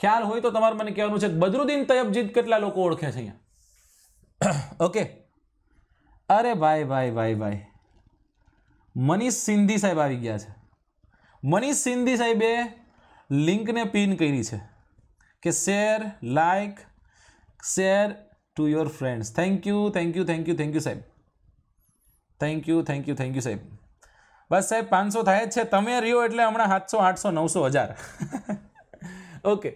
ખ્યાલ હોય તો તમારે મને કહેવાનું છે બદરુદ્દીન તૈયબજી કેટલા લોકો ઓળખે છે અહીંયા ઓકે અરે ભાઈ ભાઈ ભાઈ ભાઈ મનીષ સિંધી સાહેબ આવી ગયા છે મનીષ સિંધી સાહેબે લિંકને પિન કરી છે કે share like share to your friends thank you thank you thank you thank you સાહેબ thank you thank you thank you સાહેબ બસ સાહેબ પાંચસો થાય જ છે તમે રહ્યો એટલે હમણાં સાતસો આઠસો નવસો હજાર [LAUGHS] ઓકે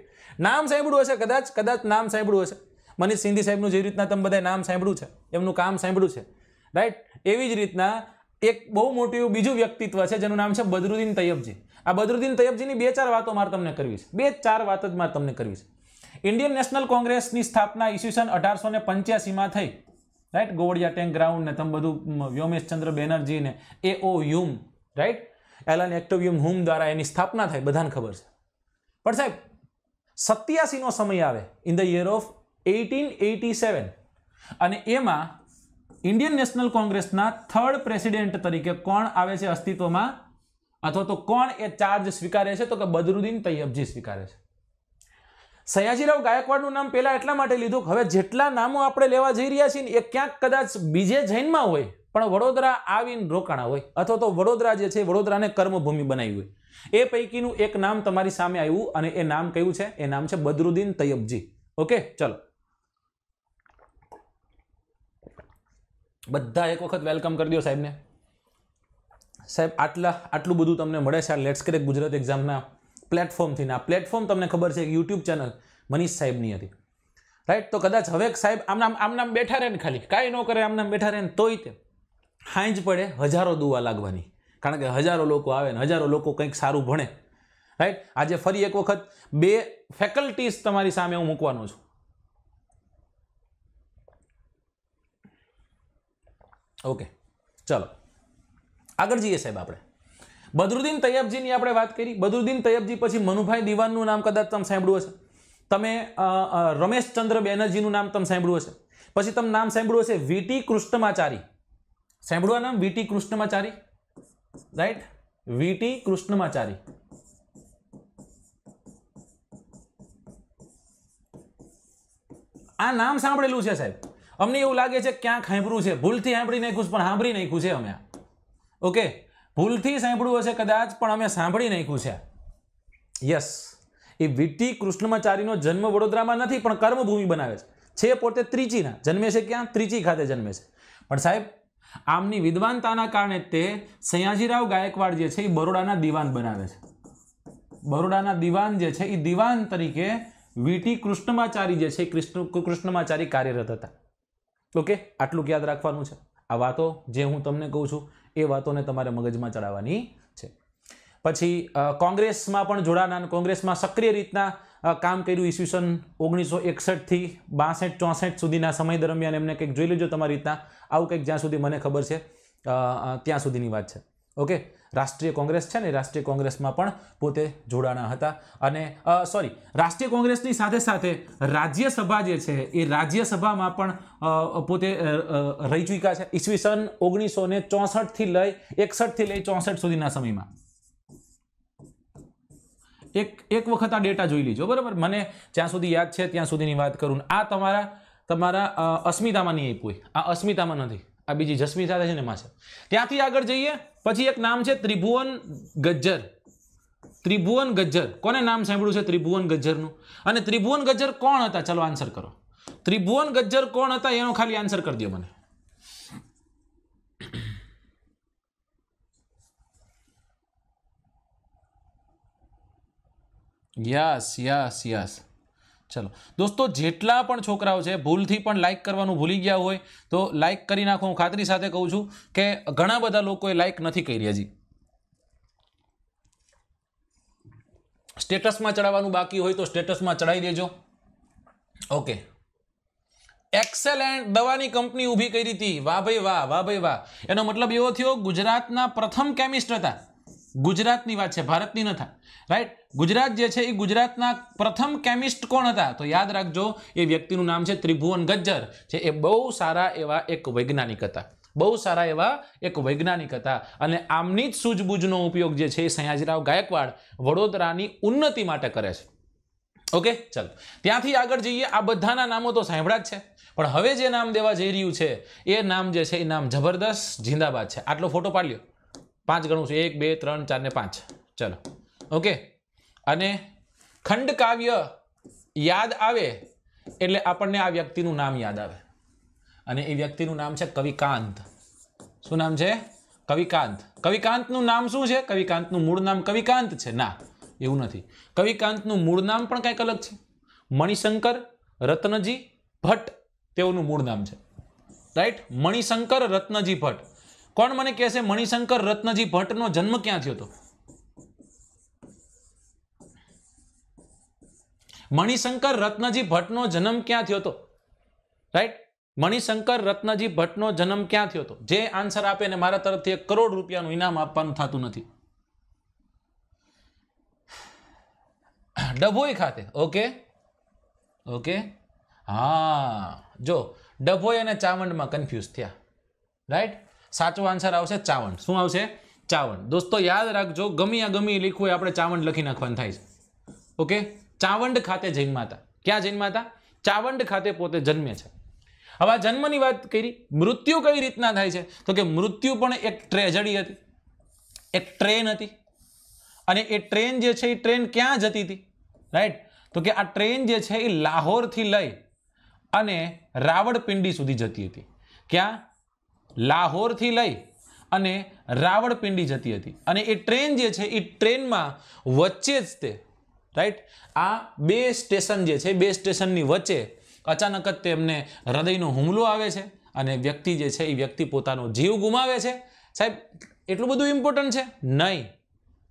નામ સાંભળ્યું હશે કદાચ કદાચ નામ સાંભળ્યું હશે મનીષ સિંધી સાહેબનું જેવી રીતના તમે બધા નામ સાંભળ્યું છે એમનું કામ સાંભળ્યું છે રાઈટ એવી જ રીતના એક બહુ મોટું બીજું વ્યક્તિત્વ છે જેનું નામ છે બદરુદ્દીન તૈયબજી આ બદરુદ્દીન તૈયબજીની બે ચાર વાતો મારે તમને કરવી છે બે ચાર વાત જ મારે તમને કરવી છે ઇન્ડિયન નેશનલ કોંગ્રેસની સ્થાપના ઈસવીસન અઢારસો ને પંચ્યાસીમાં થઈ રાઈટ ગોવડિયા ટેન્ક ગ્રાઉન્ડ ને તમે બધું વ્યોમેશચંદ્ર બેનર્જી ને A O Hume right Allan Octavian Hume દ્વારા એની સ્થાપના થાય બધાને ખબર છે પણ સાહેબ સત્યાસીનો સમય આવે in the year of eighteen eighty seven અને એમાં ઇન્ડિયન નેશનલ કોંગ્રેસના થર્ડ પ્રેસિડેન્ટ તરીકે કોણ આવે છે અસ્તિત્વમાં અથવા તો કોણ એ ચાર્જ સ્વીકારે છે તો કે બદરુદ્દીન તૈયબજી સ્વીકારે છે સયાજીરાવ ગાયકવાડનું નામ પહેલાં એટલા માટે લીધું હવે જેટલા નામો આપણે લેવા જઈ રહ્યા છીએ એ ક્યાંક કદાચ બીજે જૈનમાં હોય પણ વડોદરા આવીને રોકાણા હોય અથવા તો વડોદરા જે છે વડોદરાને કર્મભૂમિ બનાવી હોય એ પૈકીનું એક નામ તમારી સામે આવ્યું અને એ નામ કયું છે એ નામ છે બદરુદ્દીન તૈયબજી ઓકે ચલો બધા એક વખત વેલકમ કરી દો સાહેબને સાહેબ આટલા આટલું બધું તમને મળે છે આ લેટ્સ ક્રેક ગુજરાત એક્ઝામના પ્લેટફોર્મથી આ પ્લેટફોર્મ તમને ખબર છે યુટ્યુબ ચેનલ મનીષ સાહેબની હતી રાઈટ તો કદાચ હવે સાહેબ આમના આમનામ બેઠા રહે ને ખાલી કાંઈ ન કરે આમનામ બેઠા રહે ને તોય તે હાંજ પડે હજારો દુવા લાગવાની કારણ કે હજારો લોકો આવે ને હજારો લોકો કંઈક સારું ભણે રાઈટ આજે ફરી એક વખત બે ફેકલ્ટીઝ તમારી સામે હું મૂકવાનો છું ઓકે ચલો આગળ જઈએ સાહેબ આપણે બદરુદ્દીન તૈયબજીની આપણે વાત કરી બદરુદ્દીન તૈયબજી પછી મનુભાઈ દીવાનનું નામ કદાચ તમે સાંભળ્યું હશે તમે રમેશચંદ્ર બેનર્જીનું નામ તમે સાંભળ્યું હશે પછી તમે નામ સાંભળ્યું હશે વીટી કૃષ્ણમાચારી સાંભળવા નામ વીટી કૃષ્ણમાચારી રાઈટ વીટી કૃષ્ણમાચારી આ નામ સાંભળેલું છે સાહેબ અમને એવું લાગે છે ક્યાંક સાંભળ્યું છે ભૂલથી સાંભળી નાખ્યું પણ સાંભળી નાખ્યું છે અમે ઓકે ભૂલથી સાંભળ્યું હશે કદાચ પણ અમે સાંભળી નાખ્યું છે યસ એ વીટી કૃષ્ણમાચારીનો જન્મ વડોદરામાં નથી પણ કર્મભૂમિ બનાવે છે છે પોતે ત્રીચીના જન્મે છે ક્યાં ત્રીચી ખાતે જન્મે છે પણ સાહેબ આમની વિદ્વાનતાના કારણે તે સયાજીરાવ ગાયકવાડ જે છે એ બરોડાના દિવાન બનાવે છે બરોડાના દિવાન જે છે એ દિવાન તરીકે વીટી કૃષ્ણમાચારી જે છે કૃષ્ણ કૃષ્ણમાચારી કાર્યરત હતા ઓકે આટલું યાદ રાખવાનું છે આ વાતો જે હું તમને કહું છું એ વાતોને તમારે મગજમાં ચડાવવાની છે પછી કોંગ્રેસમાં પણ જોડાના કોંગ્રેસમાં સક્રિય રીતના કામ કર્યું ઈસવીસન ઓગણીસો એકસઠથી બાસઠ ચોસઠ સુધીના સમય દરમિયાન એમને કંઈક જોઈ લેજો તમારી રીતના આવું કંઈક જ્યાં સુધી મને ખબર છે ત્યાં સુધીની વાત છે ઓકે રાષ્ટ્રીય કોંગ્રેસ છે ને રાષ્ટ્રીય કોંગ્રેસમાં પણ પોતે જોડાણા હતા અને સોરી રાષ્ટ્રીય કોંગ્રેસની સાથે સાથે રાજ્યસભા જે છે એ રાજ્યસભામાં પણ પોતે રહી ચૂક્યા છે ઈસવીસન ઓગણીસો ને ચોસઠથી લઈ એકસઠથી લઈ ચોસઠ સુધીના સમયમાં એક એક વખત આ ડેટા જોઈ લીજો બરાબર મને જ્યાં સુધી યાદ છે ત્યાં સુધીની વાત કરું આ તમારા તમારા અસ્મિતામાં નહીં આપ્યું આ અસ્મિતામાં નથી આ બીજી જસ્મી સાથે છે ને એમાં ત્યાંથી આગળ જઈએ પછી એક નામ છે ત્રિભુવન ગજ્જર ત્રિભુવન ગજ્જર કોને નામ સાંભળ્યું છે ત્રિભુવન ગજ્જરનું અને ત્રિભુવન ગજ્જર કોણ હતા ચાલો આન્સર કરો ત્રિભુવન ગજ્જર કોણ હતા એનો ખાલી આન્સર કરી દો મને યસ યસ યસ ચલો દોસ્તો જેટલા પણ છોકરાઓ છે ભૂલથી પણ લાઇક કરવાનું ભૂલી ગયા હોય તો લાઇક કરી નાખો હું ખાતરી સાથે કહું છું કે ઘણા બધા લોકોએ લાઇક નથી કરી હજી સ્ટેટસમાં ચડાવવાનું બાકી હોય તો સ્ટેટસમાં ચડાવી દેજો ઓકે એક્સેલેન્ટ દવાની કંપની ઊભી કરી હતી વાહ ભાઈ વાહ વાહ ભાઈ વાહ એનો મતલબ એવો થયો ગુજરાતના પ્રથમ કેમિસ્ટ હતા ગુજરાતની વાત છે ભારતની ન થાય રાઈટ ગુજરાત જે છે એ ગુજરાતના પ્રથમ કેમિસ્ટ કોણ હતા તો યાદ રાખજો એ વ્યક્તિનું નામ છે ત્રિભુવન ગજ્જર છે એ બહુ સારા એવા એક વૈજ્ઞાનિક હતા બહુ સારા એવા એક વૈજ્ઞાનિક હતા અને આમની જ સૂઝબૂઝનો ઉપયોગ જે છે એ સયાજીરાવ ગાયકવાડ વડોદરાની ઉન્નતિ માટે કરે છે ઓકે ચાલો ત્યાંથી આગળ જઈએ આ બધાના નામો તો સાંભળ્યા જ છે પણ હવે જે નામ દેવા જઈ રહ્યું છે એ નામ જે છે એ નામ જબરદસ્ત જિંદાબાદ છે આટલો ફોટો પાડ્યો પાંચ ગણું છું એક બે ત્રણ ચાર ને પાંચ ચલો ઓકે અને ખંડ કાવ્ય યાદ આવે એટલે આપણને આ વ્યક્તિનું નામ યાદ આવે અને એ વ્યક્તિનું નામ છે કવિકાંત શું નામ છે કવિકાંત કવિકાંતનું નામ શું છે કવિકાંતનું મૂળ નામ કવિકાંત છે ના એવું નથી કવિકાંતનું મૂળ નામ પણ કંઈક અલગ છે મણિશંકર રત્નજી ભટ્ટ તેઓનું મૂળ નામ છે રાઈટ મણિશંકર રત્નજી ભટ્ટ કોણ મને કહેશે મણિશંકર રત્નજી ભટ્ટનો જન્મ ક્યાં થયો હતો મણિશંકર રત્નજી ભટ્ટનો જન્મ ક્યાં થયો હતો રાઈટ મણિશંકર રત્નજી ભટ્ટનો જન્મ ક્યાં થયો હતો જે આન્સર આપે ને મારા તરફથી એક કરોડ રૂપિયાનું ઇનામ આપવાનું થતું નથી ડભોઈ ખાતે ઓકે ઓકે હા જો ડભોઈ અને ચામંડમાં કન્ફ્યુઝ થયા રાઈટ સાચો આન્સર આવશે ચાવંડ શું આવશે ચાવંડ દોસ્તો યાદ રાખજો ગમી આ ગમી લીખવું આપણે ચાવંડ લખી નાખવાનું થાય છે ઓકે ચાવંડ ખાતે જન્મ્યા ક્યાં જન્મ્યા ચાવંડ ખાતે પોતે જન્મે છે હવે આ જન્મની વાત કરી મૃત્યુ કઈ રીતના થાય છે તો કે મૃત્યુ પણ એક ટ્રેજડી હતી એક ટ્રેન હતી અને એ ટ્રેન જે છે એ ટ્રેન ક્યાં જતી હતી રાઈટ તો કે આ ટ્રેન જે છે એ લાહોરથી લઈ અને રાવળપિંડી સુધી જતી હતી ક્યાં લાહોરથી લઈ અને રાવળપિંડી જતી હતી અને એ ટ્રેન જે છે એ ટ્રેનમાં વચ્ચે જ તે રાઈટ આ બે સ્ટેશન જે છે બે સ્ટેશનની વચ્ચે અચાનક જ તેમને હૃદયનો હુમલો આવે છે અને વ્યક્તિ જે છે એ વ્યક્તિ પોતાનો જીવ ગુમાવે છે સાહેબ એટલું બધું ઇમ્પોર્ટન્ટ છે નહીં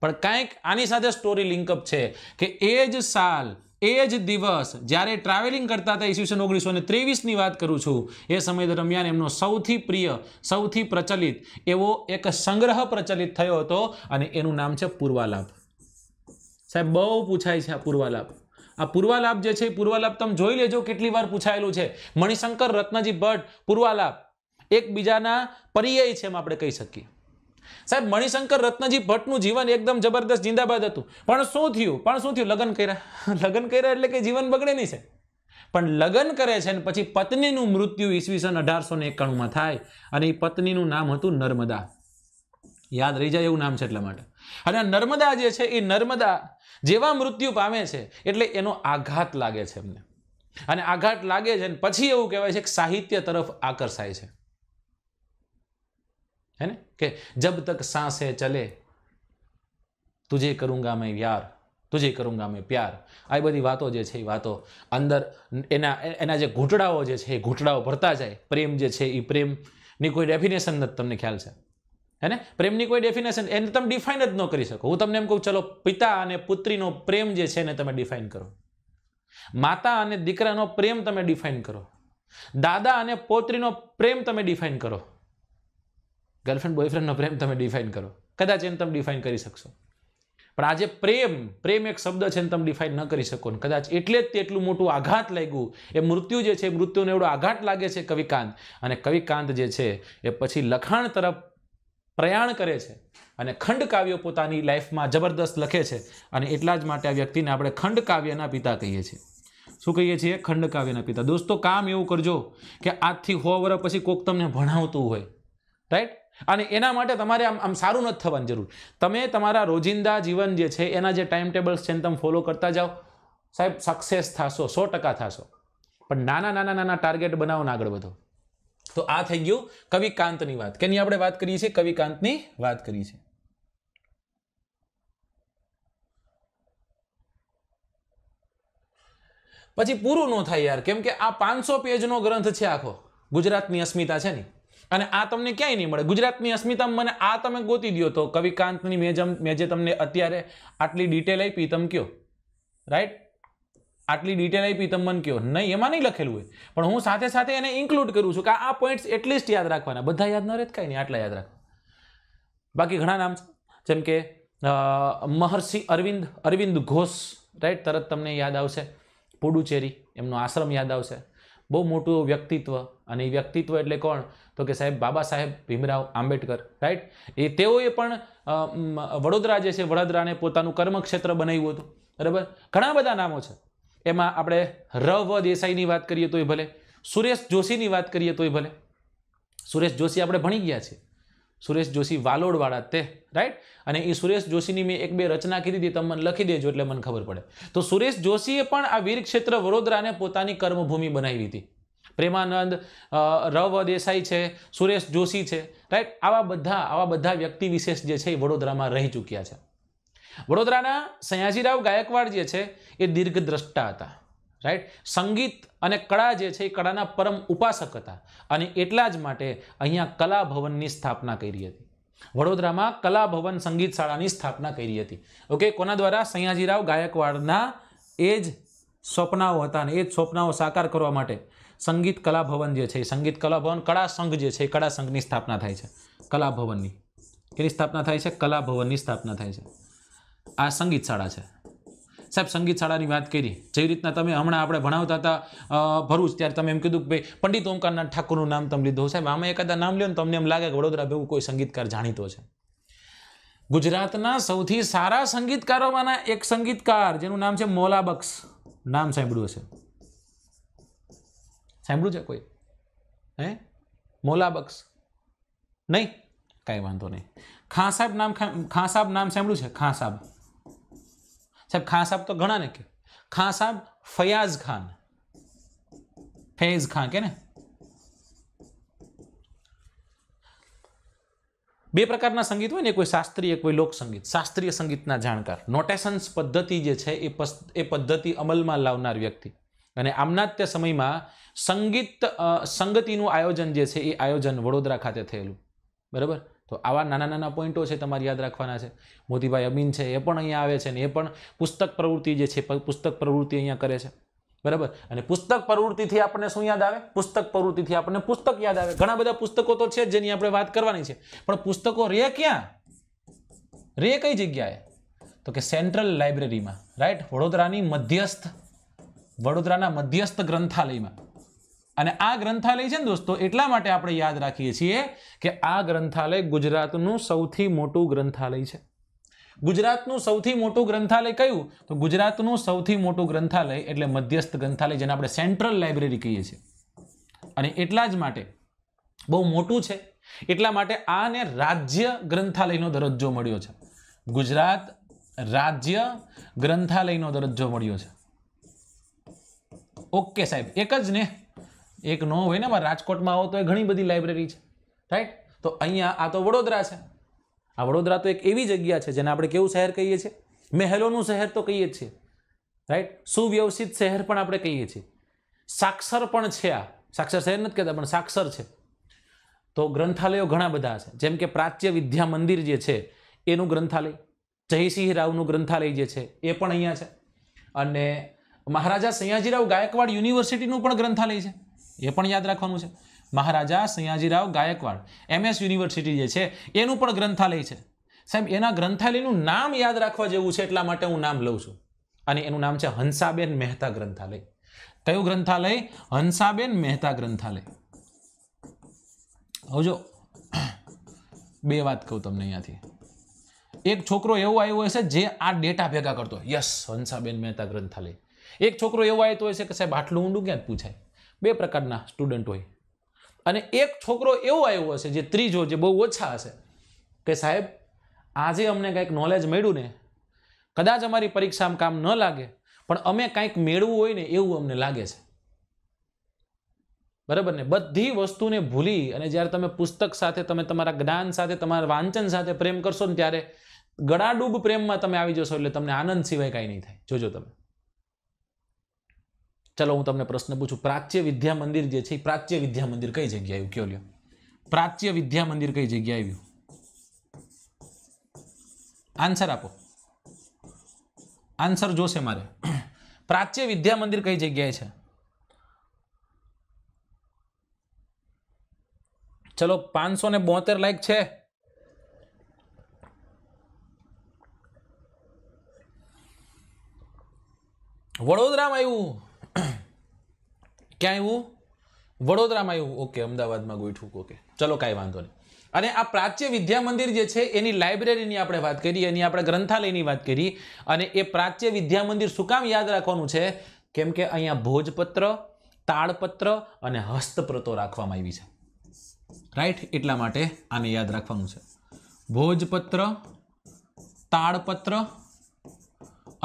પણ કાંઈક આની સાથે સ્ટોરી લિંકઅપ છે કે એ જ સાલ એ જ દિવસ જ્યારે ટ્રાવેલિંગ કરતા હતા ઈસવીસન ઓગણીસો ને ત્રેવીસની વાત કરું છું એ સમય દરમિયાન એમનો સૌથી પ્રિય સૌથી પ્રચલિત એવો એક સંગ્રહ પ્રચલિત થયો હતો અને એનું નામ છે પૂર્વાલાભ સાહેબ બહુ પૂછાય છે આ પૂર્વાલાભ આ પૂર્વાલાભ જે છે એ પૂર્વાલાભ તમે જોઈ લેજો કેટલી વાર પૂછાયેલું છે મણિશંકર રત્નજી ભટ્ટ પૂર્વાલાભ એકબીજાના પર્યાય છે એમ આપણે કહી શકીએ સાહેબ મણિશંકર રત્નજી ભટ્ટનું જીવન એકદમ જબરદસ્ત જિંદાબાદ હતું પણ શું થયું પણ શું થયું લગ્ન કર્યા [LAUGHS] લગ્ન કર્યા એટલે કે જીવન બગડે નહીં છે પણ લગ્ન કરે છે ને પછી પત્નીનું મૃત્યુ ઈસવીસન અઢારસો ને એકાણુંમાં થાય અને એ પત્નીનું નામ હતું નર્મદા યાદ રહી જાય એવું નામ છે એટલા માટે અને નર્મદા જે છે એ નર્મદા જેવા મૃત્યુ પામે છે એટલે એનો આઘાત લાગે છે એમને અને આઘાત લાગે છે ને પછી એવું કહેવાય છે કે સાહિત્ય તરફ આકર્ષાય છે है ना कि जब तक सांसें चले તુજે કરુંગા મેં વ્યાર તુજે કરુંગા મેં પ્યાર આ બધી વાતો જે છે એ વાતો અંદર એના એના જે ઘૂંટડાઓ જે છે એ ઘૂંટડાઓ ભરતા જાય પ્રેમ જે છે એ પ્રેમની કોઈ ડેફિનેશન નથી તમને ખ્યાલ છે હે ને પ્રેમની કોઈ ડેફિનેશન એને તમે ડિફાઇન જ ન કરી શકો હું તમને એમ કહું ચલો પિતા અને પુત્રીનો પ્રેમ જે છે એને તમે ડિફાઇન કરો માતા અને દીકરાનો પ્રેમ તમે ડિફાઇન કરો દાદા અને પોત્રીનો પ્રેમ તમે ડિફાઇન કરો ગર્લફ્રેન્ડ બોયફ્રેન્ડનો પ્રેમ તમે ડિફાઇન કરો કદાચ એને તમે ડિફાઇન કરી શકશો પણ આજે પ્રેમ પ્રેમ એક શબ્દ છે એને તમે ડિફાઇન ન કરી શકો ને કદાચ એટલે જ તેટલું મોટું આઘાત લાગ્યું એ મૃત્યુ જે છે મૃત્યુને એવડો આઘાત લાગે છે કવિકાંત અને કવિકાંત જે છે એ પછી લખાણ તરફ પ્રયાણ કરે છે અને ખંડ કાવ્યો પોતાની લાઈફમાં જબરદસ્ત લખે છે અને એટલા જ માટે આ વ્યક્તિને આપણે ખંડ કાવ્યના પિતા કહીએ છીએ શું કહીએ છીએ ખંડ કાવ્યના પિતા દોસ્તો કામ એવું કરજો કે આજથી હો વર્ષ પછી કોક તમને ભણાવતું હોય રાઈટ અને એના માટે તમારે આમ આમ સારું નથી થવાની જરૂર તમે તમારા રોજિંદા જીવન જે છે એના જે ટાઈમ ટેબલ્સ છે તમે ફોલો કરતા જાઓ સાહેબ સક્સેસ થશો સો ટકા થશો પણ નાના નાના નાના ટાર્ગેટ બનાવો ને આગળ વધો તો આ થઈ ગયું કવિકાંતની વાત કેની આપણે વાત કરીએ છીએ કવિકાંતની વાત કરી છે પછી પૂરું ન થાય યાર કેમ કે આ પાંચસો પેજનો ગ્રંથ છે આખો ગુજરાતની અસ્મિતા છે ને અને આ તમને ક્યાંય નહીં મળે ગુજરાતની અસ્મિતામાં મને આ તમે ગોતી દો તો કવિકાંતની મેજમ મેં જે તમને અત્યારે આટલી ડિટેલ આપી તમે કયો રાઈટ આટલી ડિટેલ આપી તમે મને કહો નહીં એમાં નહીં લખેલું હોય પણ હું સાથે સાથે એને ઇન્ક્લુડ કરું છું કે આ પોઈન્ટ્સ એટલીસ્ટ યાદ રાખવાના બધા યાદ ન રહે કાંઈ નહીં આટલા યાદ રાખવા બાકી ઘણા નામ છે જેમ કે મહર્ષિ અરવિંદ અરવિંદ ઘોષ રાઈટ તરત તમને યાદ આવશે પુડુચેરી એમનો આશ્રમ યાદ આવશે બહુ મોટું વ્યક્તિત્વ અને એ વ્યક્તિત્વ એટલે કોણ તો કે સાહેબ બાબા સાહેબ ભીમરાવ આંબેડકર રાઈટ એ તેઓએ પણ વડોદરા જે છે વડોદરાને પોતાનું કર્મક્ષેત્ર બનાવ્યું હતું બરાબર ઘણા બધા નામો છે એમાં આપણે રવ દેસાઈની વાત કરીએ તોય ભલે સુરેશ જોશીની વાત કરીએ તોય ભલે સુરેશ જોશી આપણે ભણી ગયા છીએ સુરેશ જોશી વાલોડવાળા તે રાઈટ અને એ સુરેશ જોશીની મેં એક બે રચના કીધી હતી તમે મને લખી દેજો એટલે મને ખબર પડે તો સુરેશ જોશીએ પણ આ વીર ક્ષેત્ર વડોદરાને પોતાની કર્મભૂમિ બનાવી હતી પ્રેમાનંદ રવ દેસાઈ છે સુરેશ જોશી છે રાઈટ આવા બધા આવા બધા વ્યક્તિ વિશેષ જે છે એ વડોદરામાં રહી ચૂક્યા છે વડોદરાના સયાજીરાવ ગાયકવાડ જે છે એ દીર્ઘદ્રષ્ટા હતા રાઈટ સંગીત અને કળા જે છે એ કળાના પરમ ઉપાસક હતા અને એટલા જ માટે અહીંયા કલાભવનની સ્થાપના કરી હતી વડોદરામાં કલા ભવન સંગીત શાળાની સ્થાપના કરી હતી ઓકે કોના દ્વારા સયાજીરાવ ગાયકવાડના એ જ સ્વપ્નાઓ હતા અને એ જ સ્વપ્નાઓ સાકાર કરવા માટે સંગીત કલાભવન જે છે એ સંગીત કલાભવન કળા સંઘ જે છે એ કળા સંઘની સ્થાપના થાય છે કલાભવનની ભવનની કેની સ્થાપના થાય છે કલાભવનની સ્થાપના થાય છે આ સંગીત શાળા છે સાહેબ સંગીત શાળાની વાત કરી જેવી રીતના તમે હમણાં આપણે ભણાવતા હતા ભરૂચ ત્યારે તમે એમ કીધું કે ભાઈ પંડિત ઓમકારનાથ ઠાકુરનું નામ તમે લીધું સાહેબ આમાં એકાદા નામ લ્યો ને તમને એમ લાગે કે વડોદરા ભેગું કોઈ સંગીતકાર જાણીતો છે ગુજરાતના સૌથી સારા સંગીતકારોમાંના એક સંગીતકાર જેનું નામ છે મોલાબક્ષ નામ સાંભળ્યું છે સાંભળ્યું છે કોઈ હે મોલા બક્ષ નહીં કાંઈ વાંધો નહીં ખાં સાહેબ નામ ખાં સાહેબ નામ સાંભળ્યું છે ખાં સાહેબ સાહેબ ખાં સાહેબ તો ઘણા ને કે ખાંસાબ સાહેબ ફયાઝ ખાન ફૈઝ ખાન કે ને બે પ્રકારના સંગીત હોય ને કોઈ શાસ્ત્રીય કોઈ લોક સંગીત શાસ્ત્રીય સંગીતના જાણકાર નોટેશન્સ પદ્ધતિ જે છે એ એ પદ્ધતિ અમલમાં લાવનાર વ્યક્તિ અને આમના તે સમયમાં સંગીત સંગતિનું આયોજન જે છે એ આયોજન વડોદરા ખાતે થયેલું બરાબર તો આવા નાના નાના પોઈન્ટો છે તમારે યાદ રાખવાના છે મોદીભાઈ અમીન છે એ પણ અહીંયા આવે છે ને એ પણ પુસ્તક પ્રવૃત્તિ જે છે પુસ્તક પ્રવૃત્તિ અહીંયા કરે છે બરાબર અને પુસ્તક પ્રવૃત્તિથી આપણને શું યાદ આવે પુસ્તક પ્રવૃત્તિથી આપણને પુસ્તક યાદ આવે ઘણા બધા પુસ્તકો તો છે જેની આપણે વાત કરવાની છે પણ પુસ્તકો રે ક્યાં રે કઈ જગ્યાએ તો કે સેન્ટ્રલ લાઇબ્રેરીમાં રાઈટ વડોદરાની મધ્યસ્થ વડોદરાના મધ્યસ્થ ગ્રંથાલયમાં અને આ ગ્રંથાલય છે ને દોસ્તો એટલા માટે આપણે યાદ રાખીએ છીએ કે આ ગ્રંથાલય ગુજરાતનું સૌથી મોટું ગ્રંથાલય છે ગુજરાતનું સૌથી મોટું ગ્રંથાલય કયું તો ગુજરાતનું સૌથી મોટું ગ્રંથાલય એટલે મધ્યસ્થ ગ્રંથાલય જેને આપણે સેન્ટ્રલ લાઇબ્રેરી કહીએ છીએ અને એટલા જ માટે બહુ મોટું છે એટલા માટે આને રાજ્ય ગ્રંથાલયનો દરજ્જો મળ્યો છે ગુજરાત રાજ્ય ગ્રંથાલયનો દરજ્જો મળ્યો છે ઓકે સાહેબ એક જ ને એક ન હોય ને અમારે રાજકોટમાં આવો તો એ ઘણી બધી લાઇબ્રેરી છે રાઈટ તો અહીંયા આ તો વડોદરા છે આ વડોદરા તો એક એવી જગ્યા છે જેને આપણે કેવું શહેર કહીએ છીએ મહેલોનું શહેર તો કહીએ છીએ રાઈટ સુવ્યવસ્થિત શહેર પણ આપણે કહીએ છીએ સાક્ષર પણ છે આ સાક્ષર શહેર નથી કહેતા પણ સાક્ષર છે તો ગ્રંથાલયો ઘણા બધા છે જેમ કે પ્રાચ્ય વિદ્યા મંદિર જે છે એનું ગ્રંથાલય જયસિંહ રાવનું ગ્રંથાલય જે છે એ પણ અહીંયા છે અને મહારાજા સયાજીરાવ ગાયકવાડ યુનિવર્સિટીનું પણ ગ્રંથાલય છે એ પણ યાદ રાખવાનું છે મહારાજા સયાજીરાવ ગાયકવાડ એમએસ યુનિવર્સિટી જે છે એનું પણ ગ્રંથાલય છે સાહેબ એના ગ્રંથાલયનું નામ યાદ રાખવા જેવું છે એટલા માટે હું નામ લઉં છું અને એનું નામ છે હંસાબેન મહેતા ગ્રંથાલય કયું ગ્રંથાલય હંસાબેન મહેતા ગ્રંથાલય હવજો બે વાત કહું તમને અહીંયાથી એક છોકરો એવો આવ્યો હશે જે આ ડેટા ભેગા કરતો યસ હંસાબેન મહેતા ગ્રંથાલય એક છોકરો એવો આવ્યો હશે કે સાહેબ આટલું ઊંડું ક્યાં પૂછાય બે પ્રકારના સ્ટુડન્ટ હોય અને એક છોકરો એવો આવ્યો હશે જે ત્રીજો જે બહુ ઓછા હશે કે સાહેબ આજે અમને કંઈક નોલેજ મળ્યું ને કદાચ અમારી પરીક્ષામાં કામ ન લાગે પણ અમે કંઈક મેળવવું હોય ને એવું અમને લાગે છે બરાબર ને બધી વસ્તુને ભૂલી અને જ્યારે તમે પુસ્તક સાથે તમે તમારા જ્ઞાન સાથે તમારા વાંચન સાથે પ્રેમ કરશો ને ત્યારે ગળાડૂબ પ્રેમમાં તમે આવી જશો એટલે તમને આનંદ સિવાય કાંઈ નહીં થાય જોજો તમે ચાલો હું તમને પ્રશ્ન પૂછું પ્રાચ્ય વિદ્યા મંદિર જે છે પ્રાચ્ય વિદ્યા મંદિર કઈ જગ્યાએ આવ્યું કયો લ્યો પ્રાચ્ય વિદ્યા મંદિર કઈ જગ્યાએ આવ્યું આન્સર આપો આન્સર જોશે મારે [CLEARS THROAT] પ્રાચ્ય વિદ્યા મંદિર કઈ જગ્યાએ છે ચલો પાંચસો ને બોતેર લાઈક છે વડોદરામાં આવ્યું ક્યાં આવ્યું વડોદરામાં આવ્યું ઓકે અમદાવાદમાં ગોઠવું ઓકે ચલો કાંઈ વાંધો નહીં અને આ પ્રાચ્ય વિદ્યા મંદિર જે છે એની લાઇબ્રેરીની આપણે વાત કરી એની આપણે ગ્રંથાલયની વાત કરી અને એ પ્રાચ્ય વિદ્યા મંદિર શું કામ યાદ રાખવાનું છે કેમ કે અહીંયા ભોજપત્ર તાળપત્ર અને હસ્તપ્રતો રાખવામાં આવી છે રાઈટ એટલા માટે આને યાદ રાખવાનું છે ભોજપત્ર તાળપત્ર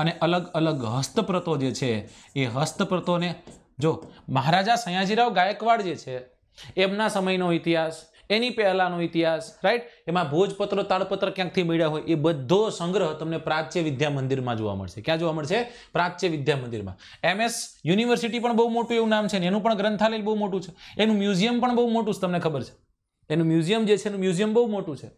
અને અલગ અલગ હસ્તપ્રતો જે છે એ હસ્તપ્રતોને જો મહારાજા સયાજીરાવ ગાયકવાડ જે છે એમના સમયનો ઇતિહાસ એની પહેલાંનો ઇતિહાસ રાઈટ એમાં ભોજપત્ર તાળપત્ર ક્યાંકથી મળ્યા હોય એ બધો સંગ્રહ તમને પ્રાચ્ય વિદ્યા મંદિરમાં જોવા મળશે ક્યાં જોવા મળશે પ્રાચ્ય વિદ્યા મંદિરમાં એમએસ યુનિવર્સિટી પણ બહુ મોટું એવું નામ છે ને એનું પણ ગ્રંથાલય બહુ મોટું છે એનું મ્યુઝિયમ પણ બહુ મોટું છે તમને ખબર છે એનું મ્યુઝિયમ જે છે એનું મ્યુઝિયમ બહુ મોટું છે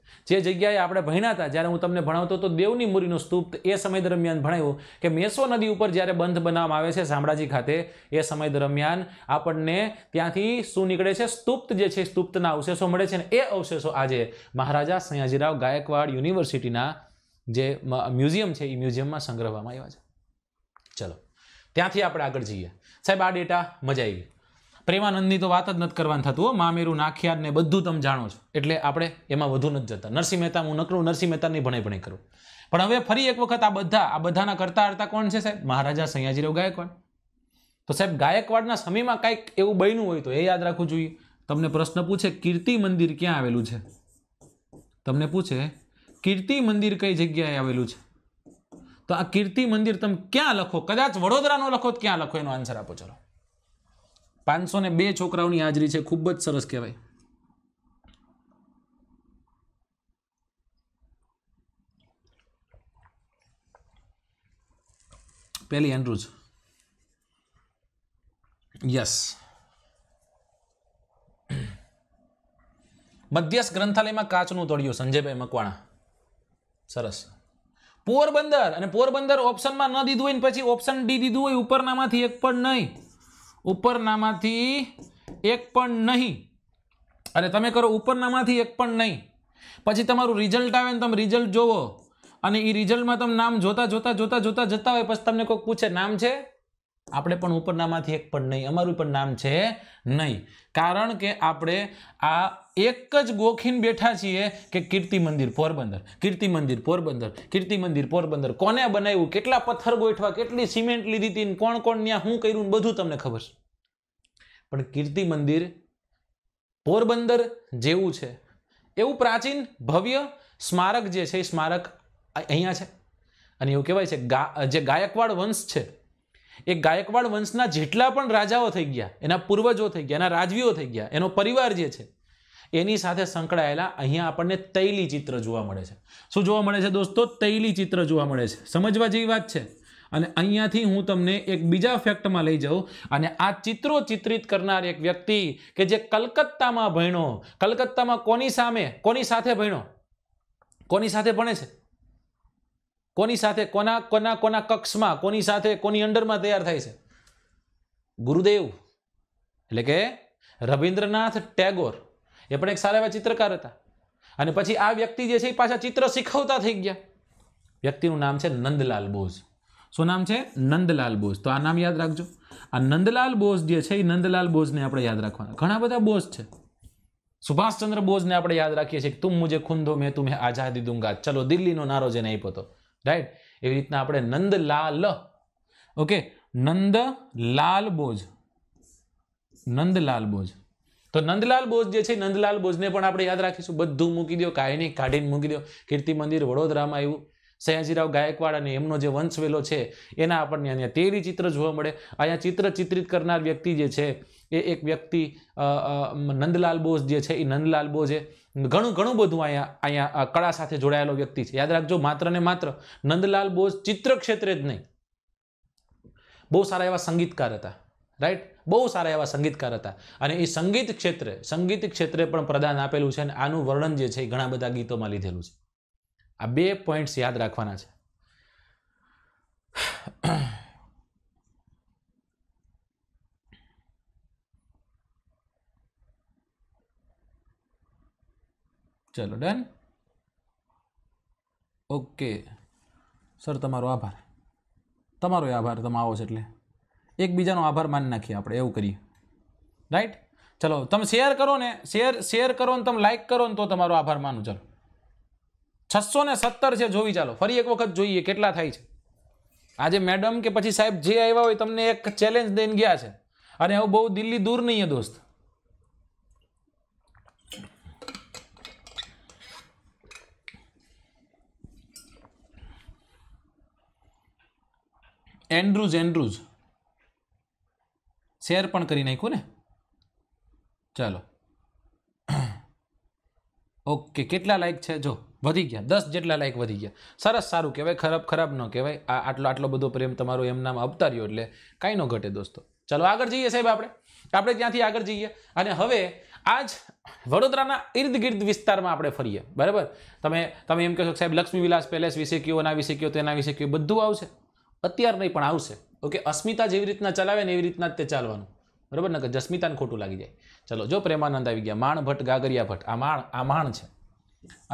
જે જગ્યાએ આપણે ભણ્યા હતા જ્યારે હું તમને ભણાવતો હતો દેવની મુરીનો સ્તૂપ એ સમય દરમિયાન ભણાવ્યું કે મેસો નદી ઉપર જ્યારે બંધ બનાવવામાં આવે છે શામળાજી ખાતે એ સમય દરમિયાન આપણને ત્યાંથી શું નીકળે છે સ્તૂપ્ત જે છે સ્તુપ્તના અવશેષો મળે છે અને એ અવશેષો આજે મહારાજા સયાજીરાવ ગાયકવાડ યુનિવર્સિટીના જે મ્યુઝિયમ છે એ મ્યુઝિયમમાં સંગ્રહવામાં આવ્યા છે ચલો ત્યાંથી આપણે આગળ જઈએ સાહેબ આ ડેટા મજા આવી ગઈ પ્રેમાનંદની તો વાત જ નથી કરવાની થતું હો મામેરું નાખ્યાર ને બધું તમે જાણો છો એટલે આપણે એમાં વધુ નથી જતા નરસિંહ મહેતા હું નકરું નરસિંહ મહેતાની ભણે ભણે કરું પણ હવે ફરી એક વખત આ બધા આ બધાના કરતા હરતા કોણ છે સાહેબ મહારાજા સયાજીરાવ ગાયકવાડ તો સાહેબ ગાયકવાડના સમયમાં કાંઈક એવું બન્યું હોય તો એ યાદ રાખવું જોઈએ તમને પ્રશ્ન પૂછે કીર્તિ મંદિર ક્યાં આવેલું છે તમને પૂછે કીર્તિ મંદિર કઈ જગ્યાએ આવેલું છે તો આ કીર્તિ મંદિર તમે ક્યાં લખો કદાચ વડોદરાનો લખો ક્યાં લખો એનો આન્સર આપો ચલો પાંચસો ને બે છોકરાઓની હાજરી છે ખૂબ જ સરસ કહેવાય પહેલી એન્ડ્રુજ યસ મધ્યસ્થ ગ્રંથાલયમાં કાચનું તળિયું સંજયભાઈ મકવાણા સરસ પોરબંદર અને પોરબંદર ઓપ્શનમાં ન દીધું હોય ને પછી ઓપ્શન ડી દીધું હોય ઉપરનામાંથી એક પણ નહીં ઉપરનામાંથી એક પણ નહીં અને તમે કરો ઉપરનામાંથી એક પણ નહીં પછી તમારું રિઝલ્ટ આવે ને તમે રિઝલ્ટ જોવો અને એ રિઝલ્ટમાં તમે નામ જોતા જોતા જોતા જોતા જતા હોય પછી તમને કોઈક પૂછે નામ છે આપણે પણ ઉપરનામાંથી એક પણ નહીં અમારું પણ નામ છે નહીં કારણ કે આપણે આ એક જ ગોખીને બેઠા છીએ કે કીર્તિ મંદિર પોરબંદર કીર્તિ મંદિર પોરબંદર કીર્તિ મંદિર પોરબંદર કોને બનાવ્યું કેટલા પથ્થર ગોઠવા કેટલી સિમેન્ટ લીધી હતી કોણ કોણ ત્યાં શું કર્યું બધું તમને ખબર છે પણ કીર્તિ મંદિર પોરબંદર જેવું છે એવું પ્રાચીન ભવ્ય સ્મારક જે છે એ સ્મારક અહીંયા છે અને એવું કહેવાય છે ગા જે ગાયકવાડ વંશ છે એ ગાયકવાડ વંશના જેટલા પણ રાજાઓ થઈ ગયા એના પૂર્વજો થઈ ગયા એના રાજવીઓ થઈ ગયા એનો પરિવાર જે છે એની સાથે સંકળાયેલા અહીંયા આપણને તૈલી ચિત્ર જોવા મળે છે શું જોવા મળે છે દોસ્તો તૈલી ચિત્ર જોવા મળે છે સમજવા જેવી વાત છે અને અહીંયાથી હું તમને એક બીજા ફેક્ટમાં લઈ જાઉં અને આ ચિત્રો ચિત્રિત કરનાર એક વ્યક્તિ કે જે કલકત્તામાં ભણ્યો કલકત્તામાં કોની સામે કોની સાથે ભણ્યો કોની સાથે ભણે છે કોની સાથે કોના કોના કોના કક્ષમાં કોની સાથે કોની અંડરમાં તૈયાર થાય છે ગુરુદેવ એટલે કે રવિન્દ્રનાથ ટેગોર એ પણ એક સારા એવા ચિત્રકાર હતા અને પછી આ વ્યક્તિ જે છે એ પાછા ચિત્ર શીખવતા થઈ ગયા વ્યક્તિનું નામ છે નંદલાલ બોઝ શું નામ છે નંદલાલ બોઝ તો આ નામ યાદ રાખજો આ નંદલાલ બોઝ જે છે એ નંદલાલ બોઝને આપણે યાદ રાખવાના ઘણા બધા બોઝ છે સુભાષચંદ્ર બોઝને આપણે યાદ રાખીએ છીએ તું મુજે ખૂન દો મેં તુમે આઝાદી દુંગા ચલો દિલ્હીનો નારો જેને આપ્યો હતો રાઈટ એવી રીતના આપણે નંદલાલ ઓકે નંદલાલ બોઝ નંદલાલ બોઝ તો નંદલાલ બોઝ જે છે નંદલાલ બોઝને પણ આપણે યાદ રાખીશું બધું મૂકી દો કાયની કાઢીને મૂકી દો કીર્તિ મંદિર વડોદરામાં આવ્યું સયાજીરાવ ગાયકવાડ અને એમનો જે વંશવેલો છે એના આપણને અહીંયા તેરી ચિત્ર જોવા મળે અહીંયા ચિત્ર ચિત્રિત કરનાર વ્યક્તિ જે છે એ એક વ્યક્તિ નંદલાલ બોઝ જે છે એ નંદલાલ બોઝે ઘણું ઘણું બધું અહીંયા અહીંયા કળા સાથે જોડાયેલો વ્યક્તિ છે યાદ રાખજો માત્ર ને માત્ર નંદલાલ બોઝ ચિત્ર ક્ષેત્રે જ નહીં બહુ સારા એવા સંગીતકાર હતા રાઈટ બહુ સારા એવા સંગીતકાર હતા અને એ સંગીત ક્ષેત્રે સંગીત ક્ષેત્રે પણ પ્રદાન આપેલું છે અને આનું વર્ણન જે છે એ ઘણા બધા ગીતોમાં લીધેલું છે આ બે પોઈન્ટ્સ યાદ રાખવાના છે ચલો ડન ઓકે સર તમારો આભાર તમારો આભાર તમે આવો છો એટલે એકબીજાનો આભાર માની નાખીએ આપણે એવું કરીએ રાઈટ ચલો તમે શેર કરો ને શેર શેર કરો ને તમે લાઈક કરો ને તો તમારો આભાર માનું ચલો છસો ને સત્તર છે જોવી ચાલો ફરી એક વખત જોઈએ કેટલા થાય છે આજે મેડમ કે પછી સાહેબ જે આવ્યા હોય તમને એક ચેલેન્જ દઈને ગયા છે અને હવે બહુ દિલ્હી દૂર નહીં દોસ્ત એન્ડ્રુઝ એન્ડ્રુઝ શેર પણ કરી નાખ્યું ને ચાલો ઓકે કેટલા લાઇક છે જો વધી ગયા દસ જેટલા લાઇક વધી ગયા સરસ સારું કહેવાય ખરાબ ખરાબ ન કહેવાય આ આટલો આટલો બધો પ્રેમ તમારો એમનામાં અવતાર્યો એટલે કાંઈ ન ઘટે દોસ્તો ચાલો આગળ જઈએ સાહેબ આપણે આપણે ત્યાંથી આગળ જઈએ અને હવે આજ વડોદરાના ઇર્દ ગિર્દ વિસ્તારમાં આપણે ફરીએ બરાબર તમે તમે એમ કહેશો સાહેબ લક્ષ્મી વિલાસ પેલેસ વિશે કયો એના વિશે કયો તેના વિશે કયો બધું આવશે અત્યાર નહીં પણ આવશે ઓકે અસ્મિતા જેવી રીતના ચલાવે ને એવી રીતના જ તે ચાલવાનું બરાબર ને કે જસ્મિતાને ખોટું લાગી જાય ચલો જો પ્રેમાનંદ આવી ગયા માણ ભટ્ટ ગાગરિયા ભટ્ટ આ માણ આ માણ છે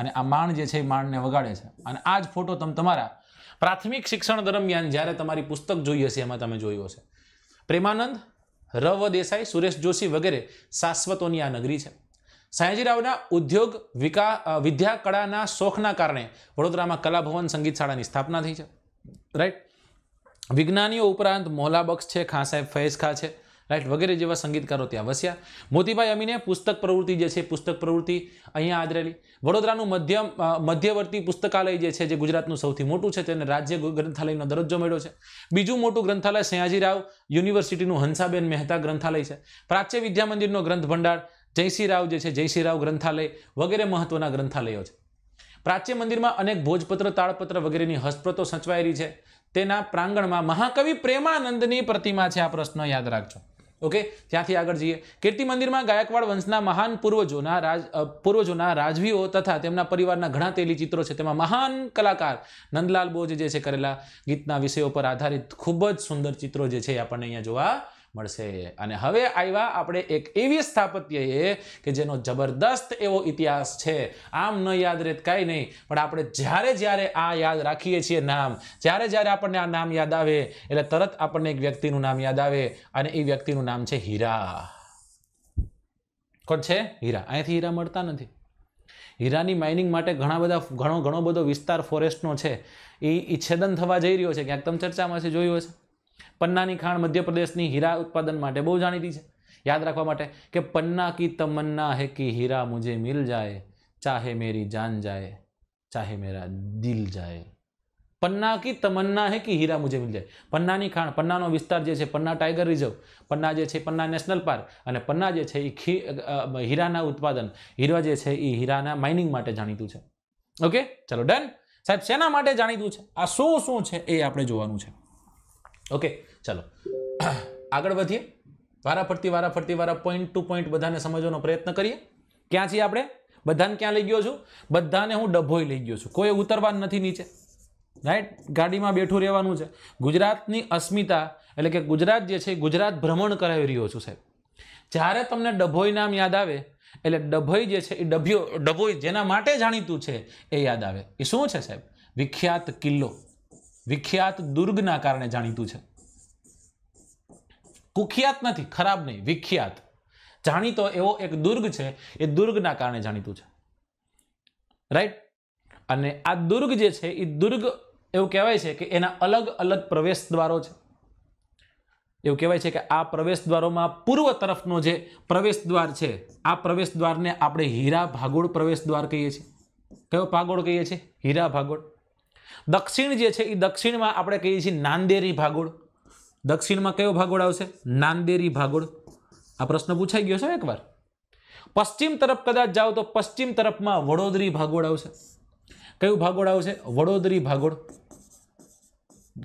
અને આ માણ જે છે એ માણને વગાડે છે અને આ જ ફોટો તમે તમારા પ્રાથમિક શિક્ષણ દરમિયાન જ્યારે તમારી પુસ્તક જોઈએ છે એમાં તમે જોયો છે પ્રેમાનંદ રવ દેસાઈ સુરેશ જોશી વગેરે શાશ્વતોની આ નગરી છે સયાજીરાવના ઉદ્યોગ વિકા વિદ્યા કળાના શોખના કારણે વડોદરામાં કલાભવન સંગીત શાળાની સ્થાપના થઈ છે રાઈટ વિજ્ઞાનીઓ ઉપરાંત મોહલા છે ખાં સાહેબ ફૈઝ ખા છે રાઈટ વગેરે જેવા સંગીતકારો ત્યાં વસ્યા મોતીભાઈ અમીને પુસ્તક પ્રવૃત્તિ જે છે પુસ્તક પ્રવૃત્તિ અહીંયા આદરેલી વડોદરાનું મધ્યમ મધ્યવર્તી પુસ્તકાલય જે છે જે ગુજરાતનું સૌથી મોટું છે તેને રાજ્ય ગ્રંથાલયનો દરજ્જો મળ્યો છે બીજું મોટું ગ્રંથાલય સયાજીરાવ યુનિવર્સિટીનું હંસાબેન મહેતા ગ્રંથાલય છે પ્રાચ્ય વિદ્યા મંદિરનો ગ્રંથ ભંડાર જયસિંહરાવ જે છે જયસિંહરાવ ગ્રંથાલય વગેરે મહત્વના ગ્રંથાલયો છે પ્રાચ્ય મંદિરમાં અનેક ભોજપત્ર તાળપત્ર વગેરેની હસ્તપ્રતો સચવાયેલી છે તેના પ્રાંગણમાં મહાકવિ પ્રેમાનંદની પ્રતિમા છે આ પ્રશ્ન યાદ રાખજો ઓકે ત્યાંથી આગળ જઈએ કીર્તિ મંદિરમાં ગાયકવાડ વંશના મહાન પૂર્વજોના રાજ પૂર્વજોના રાજવીઓ તથા તેમના પરિવારના ઘણા તેલી ચિત્રો છે તેમાં મહાન કલાકાર નંદલાલ બોઝ જે છે કરેલા ગીતના વિષયો પર આધારિત ખૂબ જ સુંદર ચિત્રો જે છે આપણને અહીંયા જોવા મળશે અને હવે આવ્યા આપણે એક એવી સ્થાપત્યએ કે જેનો જબરદસ્ત એવો ઇતિહાસ છે આમ ન યાદ રહેત કાંઈ નહીં પણ આપણે જ્યારે જ્યારે આ યાદ રાખીએ છીએ નામ જ્યારે જ્યારે આપણને આ નામ યાદ આવે એટલે તરત આપણને એક વ્યક્તિનું નામ યાદ આવે અને એ વ્યક્તિનું નામ છે હીરા કોણ છે હીરા અહીંયાથી હીરા મળતા નથી હીરાની માઇનિંગ માટે ઘણા બધા ઘણો ઘણો બધો વિસ્તાર ફોરેસ્ટનો છે એ છેદન થવા જઈ રહ્યો છે ક્યાંક તમે ચર્ચામાંથી જોયું હશે પન્નાની ખાણ મધ્યપ્રદેશની હીરા ઉત્પાદન માટે બહુ જાણીતી છે યાદ રાખવા માટે કે પન્ના કી તમન્ના હે કી હીરા મુજે મિલ જાય ચાહે મેરી જાન જાય ચાહે મેરા દિલ જાય પન્ના કી તમન્ના હે કે હીરા મુજે મિલ જાય પન્નાની ખાણ પન્નાનો વિસ્તાર જે છે પન્ના ટાઈગર રિઝર્વ પન્ના જે છે પન્ના નેશનલ પાર્ક અને પન્ના જે છે એ હીરાના ઉત્પાદન હીરા જે છે એ હીરાના માઇનિંગ માટે જાણીતું છે ઓકે ચલો ડન સાહેબ શેના માટે જાણીતું છે આ શું શું છે એ આપણે જોવાનું છે ઓકે ચાલો આગળ વધીએ વારાફરતી વારાફરતી વારા પોઈન્ટ ટુ પોઈન્ટ બધાને સમજવાનો પ્રયત્ન કરીએ ક્યાં છીએ આપણે બધાને ક્યાં લઈ ગયો છું બધાને હું ડભોઈ લઈ ગયો છું કોઈ ઉતરવા નથી નીચે રાઈટ ગાડીમાં બેઠું રહેવાનું છે ગુજરાતની અસ્મિતા એટલે કે ગુજરાત જે છે ગુજરાત ભ્રમણ કરાવી રહ્યો છું સાહેબ જ્યારે તમને ડભોઈ નામ યાદ આવે એટલે ડભોઈ જે છે એ ડભ્યો ડભોઈ જેના માટે જાણીતું છે એ યાદ આવે એ શું છે સાહેબ વિખ્યાત કિલ્લો વિખ્યાત દુર્ગના કારણે જાણીતું છે કુખ્યાત નથી ખરાબ નહીં વિખ્યાત જાણીતો એવો એક દુર્ગ છે એ દુર્ગના કારણે જાણીતું છે રાઈટ અને આ દુર્ગ જે છે એ દુર્ગ એવું કહેવાય છે કે એના અલગ અલગ પ્રવેશ દ્વારો છે એવું કહેવાય છે કે આ પ્રવેશ દ્વારોમાં પૂર્વ તરફનો જે પ્રવેશ દ્વાર છે આ પ્રવેશ દ્વારને આપણે હીરા ભાગોળ પ્રવેશ દ્વાર કહીએ છીએ કયો ભાગોળ કહીએ છીએ હીરા ભાગોળ દક્ષિણ જે છે એ દક્ષિણમાં આપણે કહીએ છીએ નાંદેરી ભાગોળ દક્ષિણમાં કયો ભાગોળ આવશે નાંદેરી ભાગોળ આ પ્રશ્ન પૂછાઈ ગયો છે એકવાર પશ્ચિમ તરફ કદાચ જાઓ તો પશ્ચિમ તરફમાં વડોદરી ભાગોળ આવશે કયું ભાગોળ આવશે વડોદરી ભાગોળ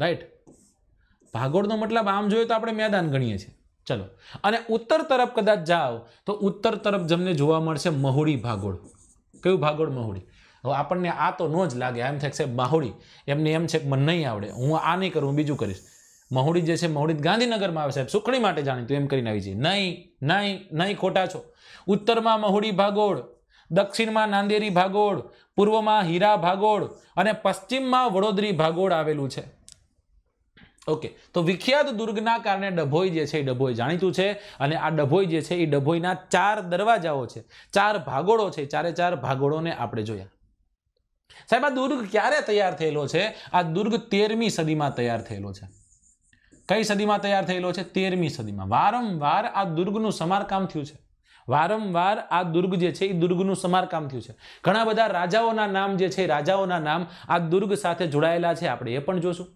રાઈટ ભાગોળનો મતલબ આમ જોઈએ તો આપણે મેદાન ગણીએ છીએ ચલો અને ઉત્તર તરફ કદાચ જાઓ તો ઉત્તર તરફ જમને જોવા મળશે મહુડી ભાગોળ કયું ભાગોળ મહુડી હવે આપણને આ તો ન જ લાગે એમ થાય છે માહુડી એમને એમ છે કે મને નહીં આવડે હું આ નહીં કરું બીજું કરીશ મહુડી જે છે મહુડી ગાંધીનગરમાં આવે સાહેબ સુખડી માટે જાણીતું એમ કરીને આવી છે નહીં નહીં નહીં ખોટા છો ઉત્તરમાં મહુડી ભાગોળ દક્ષિણમાં નાંદેરી ભાગોળ પૂર્વમાં હીરા ભાગોળ અને પશ્ચિમમાં વડોદરી ભાગોળ આવેલું છે ઓકે તો વિખ્યાત દુર્ગના કારણે ડભોઈ જે છે એ ડભોઈ જાણીતું છે અને આ ડભોઈ જે છે એ ડભોઈના ચાર દરવાજાઓ છે ચાર ભાગોળો છે ચારે ચાર ભાગોળોને આપણે જોયા સાહેબ આ દુર્ગ ક્યારે તૈયાર થયેલો છે આ દુર્ગ તેરમી સદીમાં તૈયાર થયેલો છે કઈ સદીમાં તૈયાર થયેલો છે તેરમી સદીમાં વારંવાર આ દુર્ગનું સમારકામ થયું છે વારંવાર આ દુર્ગ જે છે એ દુર્ગનું સમારકામ થયું છે ઘણા બધા રાજાઓના નામ જે છે રાજાઓના નામ આ દુર્ગ સાથે જોડાયેલા છે આપણે એ પણ જોશું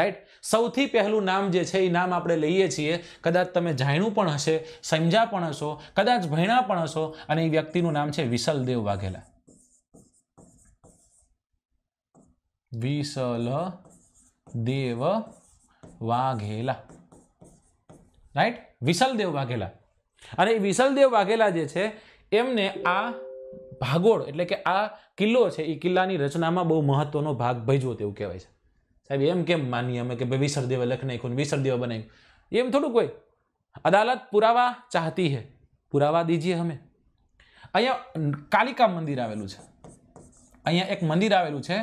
રાઈટ સૌથી પહેલું નામ જે છે એ નામ આપણે લઈએ છીએ કદાચ તમે જાણ્યું પણ હશે સમજ્યા પણ હશો કદાચ ભણ્યા પણ હશો અને એ વ્યક્તિનું નામ છે વિસલદેવ વાઘેલા વિસલ દેવ વાઘેલા રાઈટ વિશલદેવ વાઘેલા અને વિશલદેવ વાઘેલા જે છે એમને આ ભાગોળ એટલે કે આ કિલ્લો છે એ કિલ્લાની રચનામાં બહુ મહત્વનો ભાગ ભજવો તેવું કહેવાય છે સાહેબ એમ કેમ માનીએ અમે કે ભાઈ વિસરદેવ લખ નાખ્યું વિસરદેવ બનાવ્યું એમ થોડુંક કોઈ અદાલત પુરાવા ચાહતી હે પુરાવા દીજીએ અમે અહીંયા કાલિકા મંદિર આવેલું છે અહીંયા એક મંદિર આવેલું છે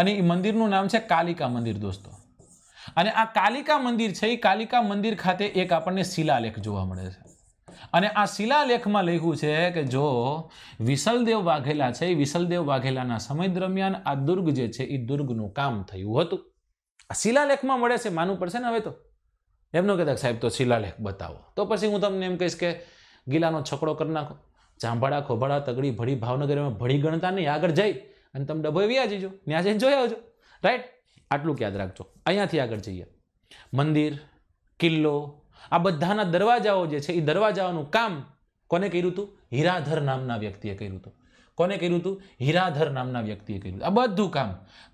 અને એ મંદિરનું નામ છે કાલિકા મંદિર દોસ્તો અને આ કાલિકા મંદિર છે એ કાલિકા મંદિર ખાતે એક આપણને શિલાલેખ જોવા મળે છે અને આ શિલાલેખમાં લખ્યું છે કે જો વિસલદેવ વાઘેલા છે એ વિસલદેવ વાઘેલાના સમય દરમિયાન આ દુર્ગ જે છે એ દુર્ગનું કામ થયું હતું આ શિલાલેખમાં મળે છે માનવું પડશે ને હવે તો એમનો કહેતા સાહેબ તો શિલાલેખ બતાવો તો પછી હું તમને એમ કહીશ કે ગીલાનો છકડો કરી નાખો જાંભાડા ખોભાડા તગડી ભળી ભાવનગરમાં ભળી ગણતા નહીં આગળ જઈ અને તમે ડભોઈ વ્યા જજો ત્યાં જઈને જોઈ આવજો રાઈટ આટલું યાદ રાખજો અહીંયાથી આગળ જઈએ મંદિર કિલ્લો આ બધાના દરવાજાઓ જે છે એ દરવાજાઓનું કામ કોને કર્યું હતું હીરાધર નામના વ્યક્તિએ કર્યું હતું કોને કર્યું હતું હીરાધર નામના વ્યક્તિએ કર્યું આ બધું કામ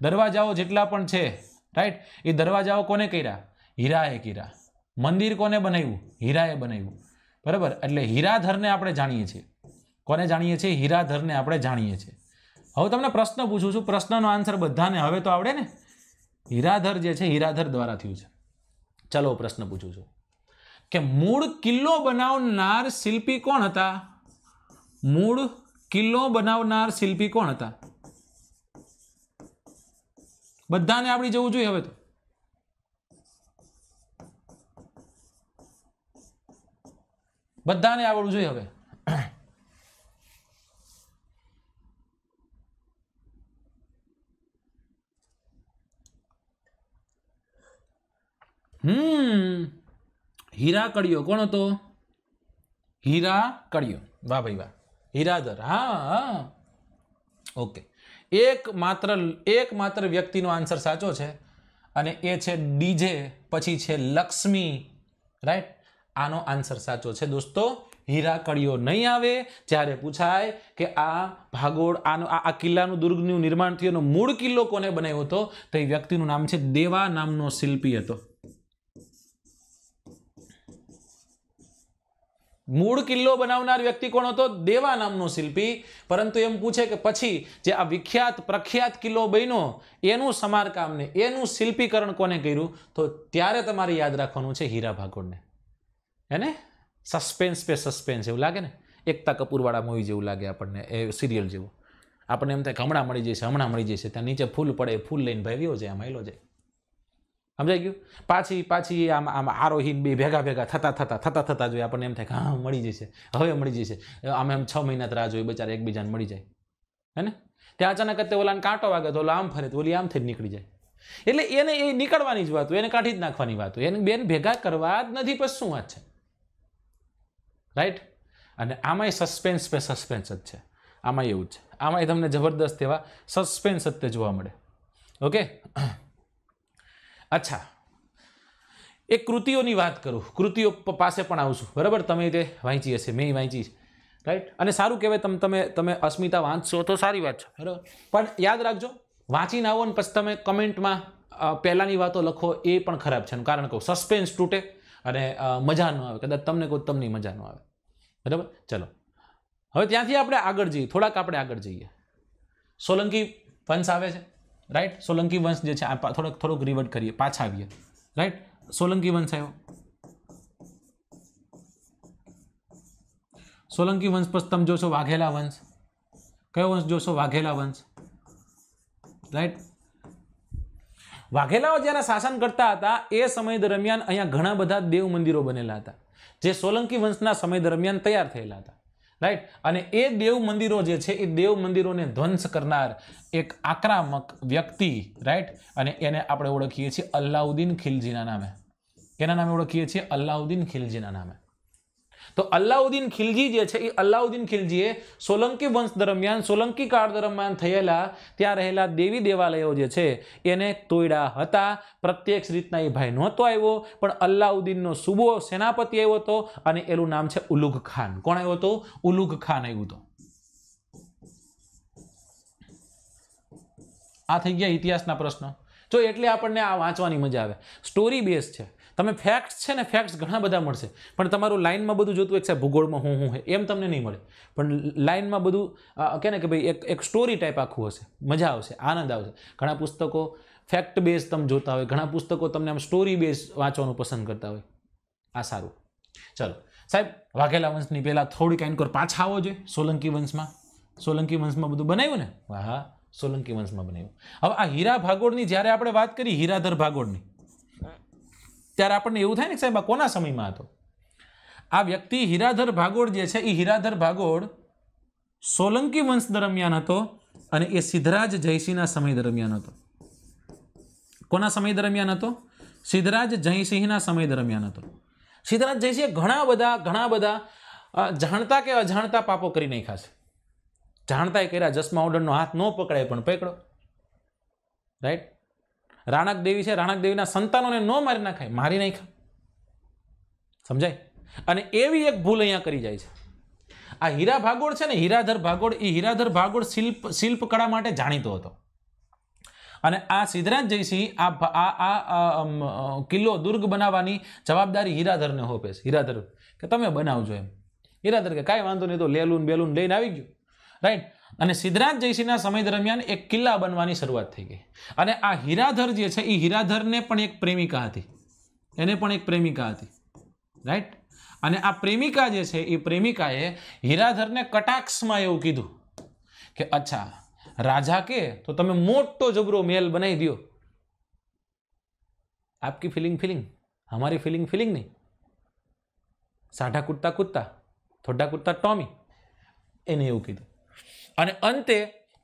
દરવાજાઓ જેટલા પણ છે રાઈટ એ દરવાજાઓ કોને કર્યા હીરાએ કર્યા મંદિર કોને બનાવ્યું હીરાએ બનાવ્યું બરાબર એટલે હીરાધરને આપણે જાણીએ છીએ કોને જાણીએ છીએ હીરાધરને આપણે જાણીએ છીએ હવે તમને પ્રશ્ન પૂછું છું પ્રશ્નનો આન્સર બધાને હવે તો આવડે ને હીરાધર જે છે હીરાધર દ્વારા થયું છે ચાલો પ્રશ્ન પૂછું છું કે મૂળ કિલ્લો બનાવનાર શિલ્પી કોણ હતા મૂળ કિલ્લો બનાવનાર શિલ્પી કોણ હતા બધાને આપણે જવું જોઈએ હવે તો બધાને આવડવું જોઈએ હવે હમ હીરા કડિયો કોણ હતો હીરા કડિયો વાહ ભાઈ વાહ હીરાધર હા ઓકે એક માત્ર એક માત્ર વ્યક્તિનો આન્સર સાચો છે અને એ છે ડીજે પછી છે લક્ષ્મી રાઈટ આનો આન્સર સાચો છે દોસ્તો હીરા કડીઓ નહીં આવે જ્યારે પૂછાય કે આ ભાગોળ આનો આ કિલ્લાનું દુર્ગનું નિર્માણ થયું મૂળ કિલ્લો કોને બનાવ્યો હતો તો એ વ્યક્તિનું નામ છે દેવા નામનો શિલ્પી હતો મૂળ કિલ્લો બનાવનાર વ્યક્તિ કોણ હતો દેવા નામનો શિલ્પી પરંતુ એમ પૂછે કે પછી જે આ વિખ્યાત પ્રખ્યાત કિલ્લો બન્યો એનું સમારકામને એનું શિલ્પીકરણ કોને કર્યું તો ત્યારે તમારે યાદ રાખવાનું છે હીરા ભાગોડને હેને સસ્પેન્સ પે સસ્પેન્સ એવું લાગે ને એકતા કપૂરવાળા મૂવી જેવું લાગે આપણને એ સિરિયલ જેવું આપણને એમ થાય કે હમણાં મળી જશે હમણાં મળી જશે ત્યાં નીચે ફૂલ પડે ફૂલ લઈને ભાવ્યો જાય આમ હેલો જાય સમજાઈ ગયું પાછી પાછી આમ આમ આરોહીન બે ભેગા ભેગા થતા થતા થતા થતા જોઈએ આપણને એમ થાય કે હા મળી જશે હવે મળી જશે આમ એમ છ મહિના ત્રાહ જોઈએ બચારા એકબીજાને મળી જાય હે ને ત્યાં અચાનક તે ઓલાને કાંટો વાગે તો ઓલા આમ ફરે તો ઓલી આમ થઈને નીકળી જાય એટલે એને એ નીકળવાની જ વાત હોય એને કાઢી જ નાખવાની વાત હોય એને બેન ભેગા કરવા જ નથી પછી શું વાત છે રાઈટ અને આમાંય સસ્પેન્સ પે સસ્પેન્સ જ છે આમાંય એવું જ છે આમાંય તમને જબરદસ્ત એવા સસ્પેન્સ અત્યારે જોવા મળે ઓકે અચ્છા એ કૃતિઓની વાત કરું કૃતિઓ પાસે પણ આવશું બરાબર તમે તે વાંચી હશે મેં વાંચી રાઈટ અને સારું કહેવાય તમે તમે તમે અસ્મિતા વાંચશો તો સારી વાત છે બરાબર પણ યાદ રાખજો વાંચીને આવો ને પછી તમે કમેન્ટમાં પહેલાંની વાતો લખો એ પણ ખરાબ છે કારણ કહું સસ્પેન્સ તૂટે અને મજા ન આવે કદાચ તમને કોઈ તમને મજા ન આવે બરાબર ચલો હવે ત્યાંથી આપણે આગળ જઈએ થોડાક આપણે આગળ જઈએ સોલંકી વંશ આવે છે રાઈટ સોલંકી વંશ જે છે આ થોડોક થોડુંક રિવર્ટ કરીએ પાછા આવીએ રાઈટ સોલંકી વંશ આવ્યો સોલંકી વંશ પછી તમે જોશો વાઘેલા વંશ કયો વંશ જોશો વાઘેલા વંશ રાઈટ વાઘેલાઓ જ્યારે શાસન કરતા હતા એ સમય દરમિયાન અહીંયા ઘણા બધા દેવ મંદિરો બનેલા હતા જે સોલંકી વંશના સમય દરમિયાન તૈયાર થયેલા હતા રાઈટ અને એ દેવ મંદિરો જે છે એ દેવ મંદિરોને ધ્વંસ કરનાર એક આક્રામક વ્યક્તિ રાઈટ અને એને આપણે ઓળખીએ છીએ અલ્લાઉદ્દીન ખિલજીના નામે એના નામે ઓળખીએ છીએ અલ્લાઉદ્દીન ખિલજીના નામે તો અલ્લાઉદ્દીન ખિલજી જે છે એ અલ્લાઉદ્દીન ખિલજીએ સોલંકી વંશ દરમિયાન સોલંકી કાળ દરમિયાન થયેલા ત્યાં રહેલા દેવી દેવાલયો જે છે એને તોડ્યા હતા પ્રત્યક્ષ રીતના એ ભાઈ નહોતો આવ્યો પણ અલ્લાઉદ્દીનનો સુબો સેનાપતિ આવ્યો હતો અને એનું નામ છે ઉલુઘ ખાન કોણ આવ્યો હતો ઉલુઘ ખાન આવ્યું હતું આ થઈ ગયા ઇતિહાસના પ્રશ્નો જો એટલે આપણને આ વાંચવાની મજા આવે સ્ટોરી બેઝ છે તમે ફેક્ટ્સ છે ને ફેક્ટ્સ ઘણા બધા મળશે પણ તમારું લાઇનમાં બધું જોતું એક સાહેબ ભૂગોળમાં હું હું એમ તમને નહીં મળે પણ લાઇનમાં બધું કહે ને કે ભાઈ એક એક સ્ટોરી ટાઈપ આખું હશે મજા આવશે આનંદ આવશે ઘણા પુસ્તકો ફેક્ટ બેઝ તમે જોતા હોય ઘણા પુસ્તકો તમને આમ સ્ટોરી બેઝ વાંચવાનું પસંદ કરતા હોય આ સારું ચાલો સાહેબ વાઘેલા વંશની પહેલાં થોડીક એન્કોર પાછા આવો જોઈએ સોલંકી વંશમાં સોલંકી વંશમાં બધું બનાવ્યું ને હા સોલંકી વંશમાં બનાવ્યું હવે આ હીરા ભાગોળની જ્યારે આપણે વાત કરી હીરાધર ભાગોળની ત્યારે આપણને એવું થાય ને સાહેબ આ કોના સમયમાં હતો આ વ્યક્તિ હીરાધર ભાગોળ જે છે એ હીરાધર ભાગોળ સોલંકી વંશ દરમિયાન હતો અને એ સિદ્ધરાજ જયસિંહના સમય દરમિયાન હતો કોના સમય દરમિયાન હતો સિદ્ધરાજ જયસિંહના સમય દરમિયાન હતો સિદ્ધરાજ જયસિંહે ઘણા બધા ઘણા બધા જાણતા કે અજાણતા પાપો કરી નાખ્યા છે જાણતા કર્યા જસમા ઓર્ડરનો હાથ ન પકડાય પણ પકડો રાઈટ રાણક દેવી છે રાણક દેવીના સંતાનોને ન મારી નાખાય મારી નાખ્યા સમજાય અને એવી એક ભૂલ અહીંયા કરી જાય છે આ હીરા ભાગોળ છે ને હીરાધર ભાગોળ એ હીરાધર ભાગોળ શિલ્પ શિલ્પકળા માટે જાણીતો હતો અને આ સિદ્ધરાજ જયસિંહ આ આ કિલ્લો દુર્ગ બનાવવાની જવાબદારી હીરાધરને હોપે છે હીરાધર કે તમે બનાવજો એમ હીરાધર કે કાંઈ વાંધો નહીં તો લેલું બેલું લઈને આવી ગયું રાઈટ અને સિદ્ધરાજ જયસિંહના સમય દરમિયાન એક કિલ્લા બનવાની શરૂઆત થઈ ગઈ અને આ હીરાધર જે છે એ હીરાધરને પણ એક પ્રેમિકા હતી એને પણ એક પ્રેમિકા હતી રાઈટ અને આ પ્રેમિકા જે છે એ પ્રેમિકાએ હીરાધરને કટાક્ષમાં એવું કીધું કે અચ્છા રાજા કે તો તમે મોટો જબરો મેલ બનાવી દો આપકી ફિલિંગ ફિલિંગ અમારી ફિલિંગ ફિલિંગ નહીં સાઢા કૂદતા કૂદતા થોડા કૂદતા ટોમી એને એવું કીધું અને અંતે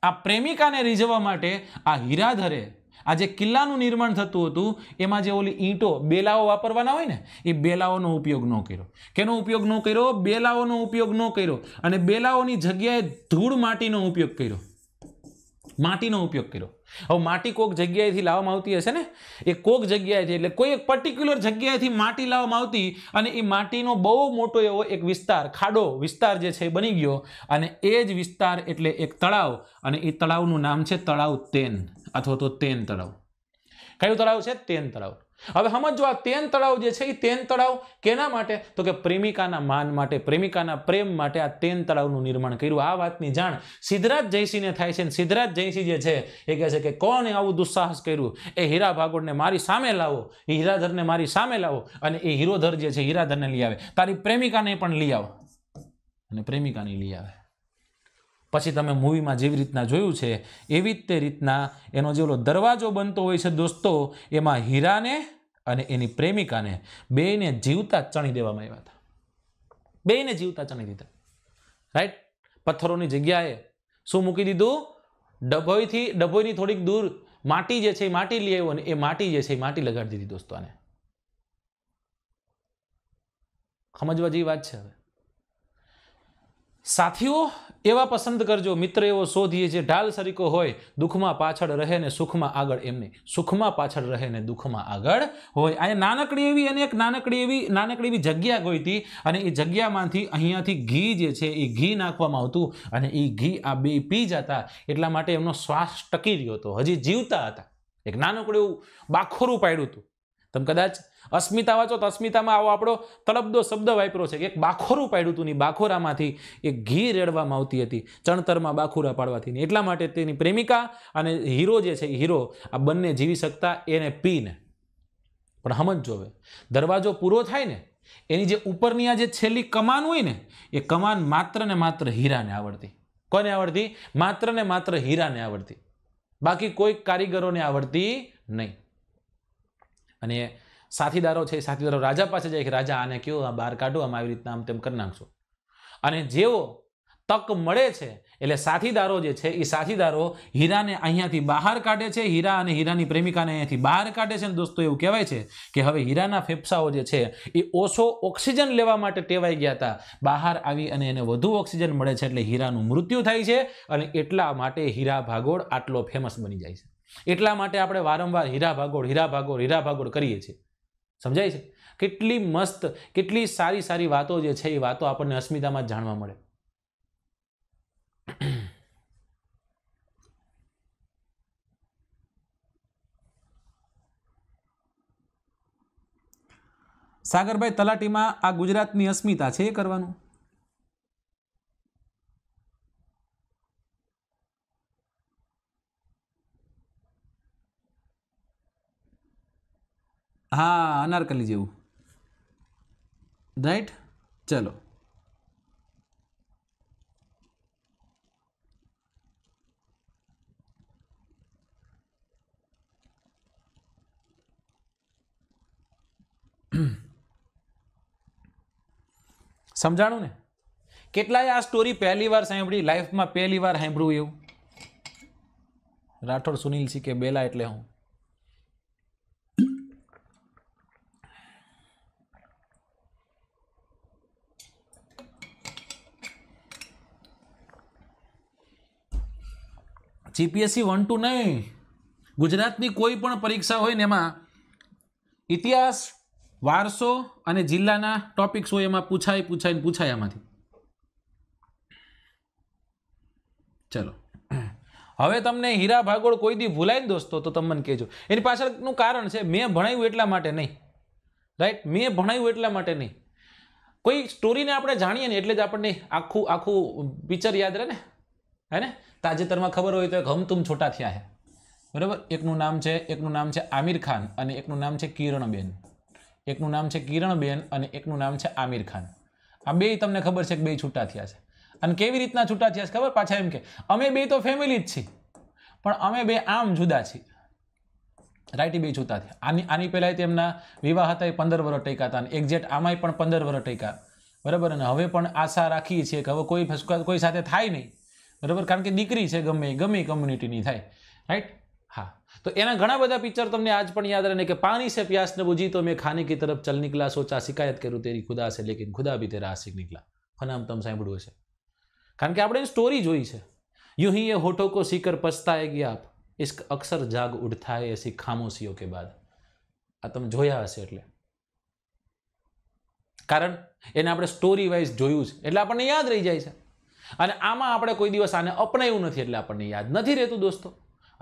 આ પ્રેમિકાને રીઝવવા માટે આ હીરાધરે આ જે કિલ્લાનું નિર્માણ થતું હતું એમાં જે ઓલી ઈંટો બેલાઓ વાપરવાના હોય ને એ બેલાઓનો ઉપયોગ ન કર્યો કેનો ઉપયોગ ન કર્યો બેલાઓનો ઉપયોગ ન કર્યો અને બેલાઓની જગ્યાએ ધૂળ માટીનો ઉપયોગ કર્યો માટીનો ઉપયોગ કર્યો હવે માટી કોક જગ્યાએથી લાવવામાં આવતી હશે ને એ કોક જગ્યાએથી એટલે કોઈ એક પર્ટિક્યુલર જગ્યાએથી માટી લાવવામાં આવતી અને એ માટીનો બહુ મોટો એવો એક વિસ્તાર ખાડો વિસ્તાર જે છે એ બની ગયો અને એ જ વિસ્તાર એટલે એક તળાવ અને એ તળાવનું નામ છે તળાવ તેન અથવા તો તેન તળાવ કયું તળાવ છે તેન તળાવ હવે સમજો આ તેન તળાવ જે છે એ તેન તળાવ કેના માટે તો કે પ્રેમિકાના માન માટે પ્રેમિકાના પ્રેમ માટે આ તેન તળાવનું નિર્માણ કર્યું આ વાતની જાણ સિદ્ધરાજ જયસિંહને થાય છે સિદ્ધરાજ જયસિંહ જે છે એ કહે છે કે કોણે આવું દુસ્સાહસ કર્યું એ હીરા ભાગોડને મારી સામે લાવો એ હીરાધરને મારી સામે લાવો અને એ હીરોધર જે છે હીરાધરને લઈ આવે તારી પ્રેમિકાને પણ લઈ આવો અને પ્રેમિકાને લઈ આવે પછી તમે મૂવીમાં જેવી રીતના જોયું છે એવી જ તે રીતના એનો જે દરવાજો બનતો હોય છે દોસ્તો એમાં હીરાને અને એની પ્રેમિકાને બેને જીવતા ચણી દેવામાં આવ્યા હતા બેને જીવતા ચણી દીધા રાઈટ પથ્થરોની જગ્યાએ શું મૂકી દીધું ડભોઈથી ડભોઈની થોડીક દૂર માટી જે છે એ માટી લઈ આવ્યો અને એ માટી જે છે એ માટી લગાડી દીધી દોસ્તો આને સમજવા જેવી વાત છે હવે સાથીઓ એવા પસંદ કરજો મિત્ર એવો શોધીએ જે ઢાલ સરીકો હોય દુઃખમાં પાછળ રહે ને સુખમાં આગળ એમને સુખમાં પાછળ રહે ને દુઃખમાં આગળ હોય આ નાનકડી એવી અને એક નાનકડી એવી નાનકડી એવી જગ્યા ગોઈતી અને એ જગ્યામાંથી અહીંયાથી ઘી જે છે એ ઘી નાખવામાં આવતું અને એ ઘી આ બે પી જતા એટલા માટે એમનો શ્વાસ ટકી રહ્યો હતો હજી જીવતા હતા એક નાનકડું એવું બાખોરું પાડ્યું હતું તમે કદાચ અસ્મિતા વાંચો તો અસ્મિતામાં આવો આપણો તલબદો શબ્દ વાપરો છે એક બાખોરું પાડ્યું હતું ને બાખોરામાંથી એ ઘી રેડવામાં આવતી હતી ચણતરમાં બાખુરા પાડવાથી ને એટલા માટે તેની પ્રેમિકા અને હીરો જે છે હીરો આ બંને જીવી શકતા એને પીને પણ સમજ જોવે દરવાજો પૂરો થાય ને એની જે ઉપરની આ જે છેલ્લી કમાન હોય ને એ કમાન માત્ર ને માત્ર હીરાને આવડતી કોને આવડતી માત્ર ને માત્ર હીરાને આવડતી બાકી કોઈ કારીગરોને આવડતી નહીં અને સાથીદારો છે સાથીદારો રાજા પાસે જાય કે રાજા આને કયો આ બહાર કાઢો આમ આવી રીતના આમ તેમ કરી નાખશો અને જેવો તક મળે છે એટલે સાથીદારો જે છે એ સાથીદારો હીરાને અહીંયાથી બહાર કાઢે છે હીરા અને હીરાની પ્રેમિકાને અહીંયાથી બહાર કાઢે છે અને દોસ્તો એવું કહેવાય છે કે હવે હીરાના ફેફસાઓ જે છે એ ઓછો ઓક્સિજન લેવા માટે ટેવાઈ ગયા હતા બહાર આવી અને એને વધુ ઓક્સિજન મળે છે એટલે હીરાનું મૃત્યુ થાય છે અને એટલા માટે હીરા ભાગોળ આટલો ફેમસ બની જાય છે એટલા માટે આપણે વારંવાર હીરા ભાગોળ હીરા ભાગોળ હીરા ભાગોળ કરીએ છીએ સમજાય છે કેટલી મસ્ત કેટલી સારી સારી વાતો જે છે એ વાતો આપણને અસ્મિતામાં જ જાણવા મળે સાગરભાઈ તલાટીમાં આ ગુજરાતની અસ્મિતા છે એ કરવાનું હા અનારકલી જેવું રાઈટ ચલો સમજાણું ને કેટલાય આ સ્ટોરી પહેલી વાર સાંભળી લાઈફમાં પહેલી વાર સાંભળ્યું એવું રાઠોડ સુનિલ સી કે બેલા એટલે હું જીપીએસસી વન ટુ નહીં ગુજરાતની કોઈ પણ પરીક્ષા હોય ને એમાં ઇતિહાસ વારસો અને જિલ્લાના ટોપિક્સ હોય એમાં પૂછાય પૂછાય ને પૂછાય આમાંથી ચલો હવે તમને હીરા ભાગોળ કોઈ દી ભૂલાય ને દોસ્તો તો તમને કહેજો એની પાછળનું કારણ છે મેં ભણાવ્યું એટલા માટે નહીં રાઈટ મેં ભણાવ્યું એટલા માટે નહીં કોઈ સ્ટોરીને આપણે જાણીએ ને એટલે જ આપણને આખું આખું પિક્ચર યાદ રહે ને હે ને તાજેતરમાં ખબર હોય તો એક હમ છોટા થયા હે બરાબર એકનું નામ છે એકનું નામ છે આમિર ખાન અને એકનું નામ છે કિરણબેન એકનું નામ છે કિરણબેન અને એકનું નામ છે આમિર ખાન આ બે તમને ખબર છે કે બે છૂટા થયા છે અને કેવી રીતના છૂટા થયા છે ખબર પાછા એમ કે અમે બે તો ફેમિલી જ છીએ પણ અમે બે આમ જુદા છીએ રાઈટી બે છૂટા થયા આની આની પહેલાં તેમના વિવાહ હતા એ પંદર વર્ષ ટકા હતા અને એક્ઝેક્ટ આમાંય પણ પંદર વર્ષ ટકા બરાબર અને હવે પણ આશા રાખીએ છીએ કે હવે કોઈ કોઈ સાથે થાય નહીં બરાબર કારણ કે દીકરી છે ગમે ગમે કમ્યુનિટીની થાય રાઈટ હા તો એના ઘણા બધા પિક્ચર તમને આજ પણ યાદ રહે કે પાણી છે પ્યાસ ને બુજી તો મેં ખાને કી તરફ ચલ નીકળા સોચા શિકાયત કરું તેરી ખુદા છે લેકિન ખુદા બી તેરા આશિક નીકળા ફનામ તમ સાંભળ્યું છે કારણ કે આપણે સ્ટોરી જોઈ છે यूं ही ये होठों को सीकर પછતાએગી આપ इस અક્ષર જાગ ઉઠતા है ऐसी ખામોશીઓ કે બાદ આ તમે જોયા હશે એટલે કારણ એને આપણે સ્ટોરી વાઇઝ જોયું છે એટલે આપણને યાદ રહી જાય છે અને આમાં આપણે કોઈ દિવસ આને અપનાવ્યું નથી એટલે આપણને યાદ નથી રહેતું દોસ્તો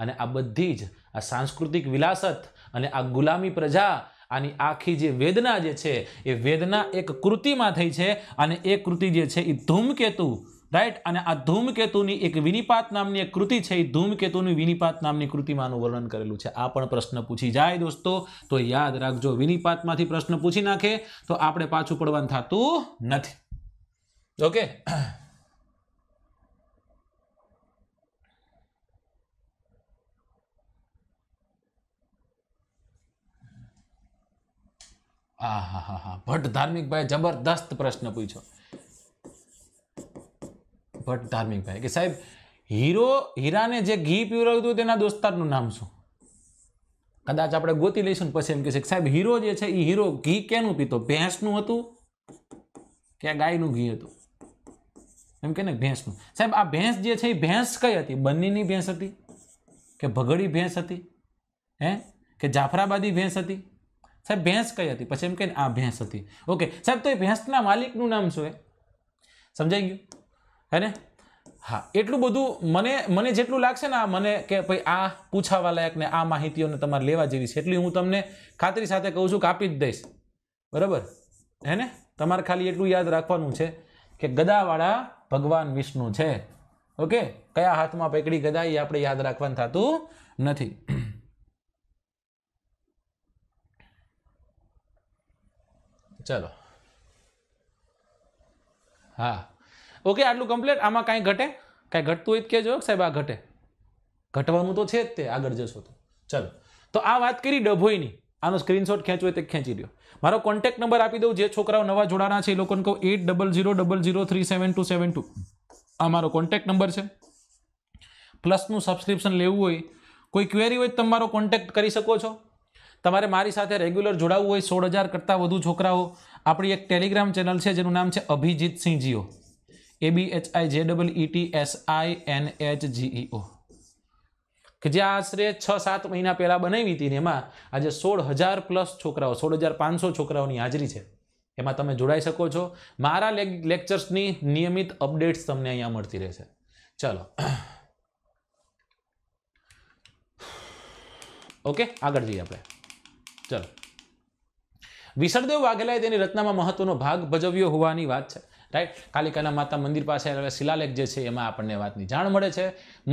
અને આ બધી જ આ સાંસ્કૃતિક વિલાસત અને આ ગુલામી પ્રજા આની આખી જે વેદના જે છે એ વેદના એક કૃતિમાં થઈ છે અને એ કૃતિ જે છે એ ધૂમકેતુ રાઈટ અને આ ધૂમકેતુની એક વિનિપાત નામની એક કૃતિ છે એ ધૂમકેતુની વિનિપાત નામની કૃતિમાંનું વર્ણન કરેલું છે આ પણ પ્રશ્ન પૂછી જાય દોસ્તો તો યાદ રાખજો વિનિપાતમાંથી પ્રશ્ન પૂછી નાખે તો આપણે પાછું પડવાનું થતું નથી ઓકે આ હા હા હા ભટ્ટ ધાર્મિકભાઈ જબરદસ્ત પ્રશ્ન પૂછ્યો ભટ્ટ ધાર્મિકભાઈ કે સાહેબ હીરો હીરાને જે ઘી પીવડાવ્યું હતું તેના દોસ્તારનું નામ શું કદાચ આપણે ગોતી લઈશું પછી એમ કે છે સાહેબ હીરો જે છે એ હીરો ઘી કેનું પીતો ભેંસનું હતું કે ગાયનું ઘી હતું એમ કે ને ભેંસનું સાહેબ આ ભેંસ જે છે એ ભેંસ કઈ હતી બંનેની ભેંસ હતી કે ભગડી ભેંસ હતી હે કે જાફરાબાદી ભેંસ હતી સાહેબ ભેંસ કઈ હતી પછી એમ કહે આ ભેંસ હતી ઓકે સાહેબ તો એ ભેંસના માલિકનું નામ શું એ સમજાઈ ગયું હે ને હા એટલું બધું મને મને જેટલું લાગશે ને આ મને કે ભાઈ આ પૂછાવા લાયક આ માહિતીઓને તમારે લેવા જેવી છે એટલી હું તમને ખાતરી સાથે કહું છું કાપી જ દઈશ બરાબર હે ને તમારે ખાલી એટલું યાદ રાખવાનું છે કે ગદાવાળા ભગવાન વિષ્ણુ છે ઓકે કયા હાથમાં પકડી ગદા એ આપણે યાદ રાખવાનું થતું નથી ચલો હા ઓકે આટલું કમ્પ્લીટ આમાં કાંઈ ઘટે કાંઈ ઘટતું હોય તો કહેજો સાહેબ આ ઘટે ઘટવાનું તો છે જ તે આગળ જશો તો ચલો તો આ વાત કરી ડભોઈની આનો સ્ક્રીનશોટ ખેંચો હોય તો ખેંચી લ્યો મારો કોન્ટેક્ટ નંબર આપી દઉં જે છોકરાઓ નવા જોડાના છે એ લોકોને કહું at double zero double zero three seven two seven two આ મારો કોન્ટેક્ટ નંબર છે પ્લસનું સબસ્ક્રિપ્શન લેવું હોય કોઈ ક્વેરી હોય તો મારો કોન્ટેક્ટ કરી શકો છો તમારે મારી સાથે રેગ્યુલર જોડાવવું હોય સોળ હજાર કરતાં વધુ છોકરાઓ આપણી એક ટેલિગ્રામ ચેનલ છે જેનું નામ છે અભિજીત સિંહજીઓ એ બી H I J double T e S I N H G E O e K જે આશરે છ સાત મહિના પહેલાં બનાવી હતી ને એમાં આજે સોળ હજાર પ્લસ છોકરાઓ સોળ હજાર પાંચસો છોકરાઓની હાજરી છે એમાં તમે જોડાઈ શકો છો મારા લેક્ચર્સની નિયમિત અપડેટ્સ તમને અહીંયા મળતી રહેશે ચાલો ઓકે આગળ જઈએ આપણે ચલો વિસર્દેવ વાઘેલાએ તેની રચનામાં મહત્વનો ભાગ ભજવ્યો હોવાની વાત છે રાઈટ કાલિકાના માતા મંદિર પાસે શિલાલેખ જે છે એમાં આપણને વાતની જાણ મળે છે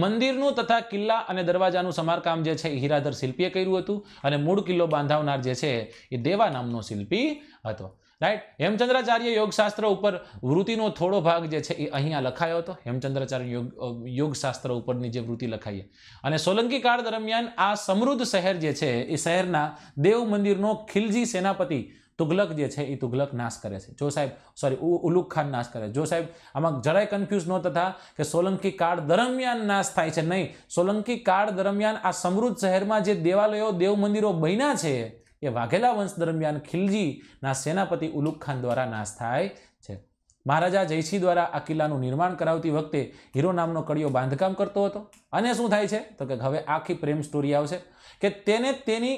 મંદિરનું તથા કિલ્લા અને દરવાજાનું સમારકામ જે છે એ હીરાધર શિલ્પીએ કર્યું હતું અને મૂળ કિલ્લો બાંધાવનાર જે છે એ દેવા નામનો શિલ્પી હતો રાઈટ હેમચંદ્રાચાર્ય યોગશાસ્ત્ર ઉપર વૃત્તિનો થોડો ભાગ જે છે એ અહીંયા લખાયો હતો હેમચંદ્રાચાર્ય યોગ યોગશાસ્ત્ર ઉપરની જે વૃત્તિ લખાઈ અને સોલંકી કાળ દરમિયાન આ સમૃદ્ધ શહેર જે છે એ શહેરના દેવ મંદિરનો ખિલજી સેનાપતિ તુગલક જે છે એ તુગલક નાશ કરે છે જો સાહેબ સોરી ઉલુક ખાન નાશ કરે જો સાહેબ આમાં જરાય કન્ફ્યુઝ ન થતા કે સોલંકી કાળ દરમિયાન નાશ થાય છે નહીં સોલંકી કાળ દરમિયાન આ સમૃદ્ધ શહેરમાં જે દેવાલયો દેવ મંદિરો બન્યા છે એ વાઘેલા વંશ દરમિયાન ખિલજીના સેનાપતિ ઉલુક ખાન દ્વારા નાશ થાય છે મહારાજા જયસિંહ દ્વારા આ કિલ્લાનું નિર્માણ કરાવતી વખતે હીરો નામનો કડિયો બાંધકામ કરતો હતો અને શું થાય છે તો કે હવે આખી પ્રેમ સ્ટોરી આવશે કે તેને તેની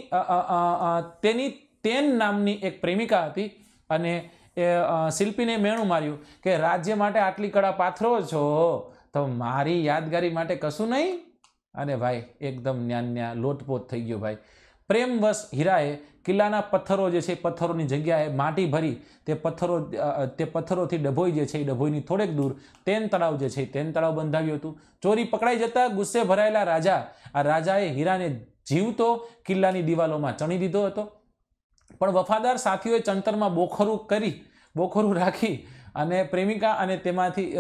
તેની તેન નામની એક પ્રેમિકા હતી અને એ શિલ્પીને મેણું માર્યું કે રાજ્ય માટે આટલી કળા પાથરો છો તો મારી યાદગારી માટે કશું નહીં અને ભાઈ એકદમ ન્યાન્યા લોટપોટ થઈ ગયો ભાઈ પ્રેમવશ હીરાએ કિલ્લાના પથ્થરો જે છે એ પથ્થરોની જગ્યાએ માટી ભરી તે પથ્થરો તે પથ્થરોથી ડભોઈ જે છે એ ડભોઈની થોડેક દૂર તેન તળાવ જે છે તેન તળાવ બંધાવ્યું હતું ચોરી પકડાઈ જતા ગુસ્સે ભરાયેલા રાજા આ રાજાએ હીરાને જીવતો કિલ્લાની દિવાલોમાં ચણી દીધો હતો પણ વફાદાર સાથીઓએ ચંતરમાં બોખરું કરી બોખરું રાખી અને પ્રેમિકા અને તેમાંથી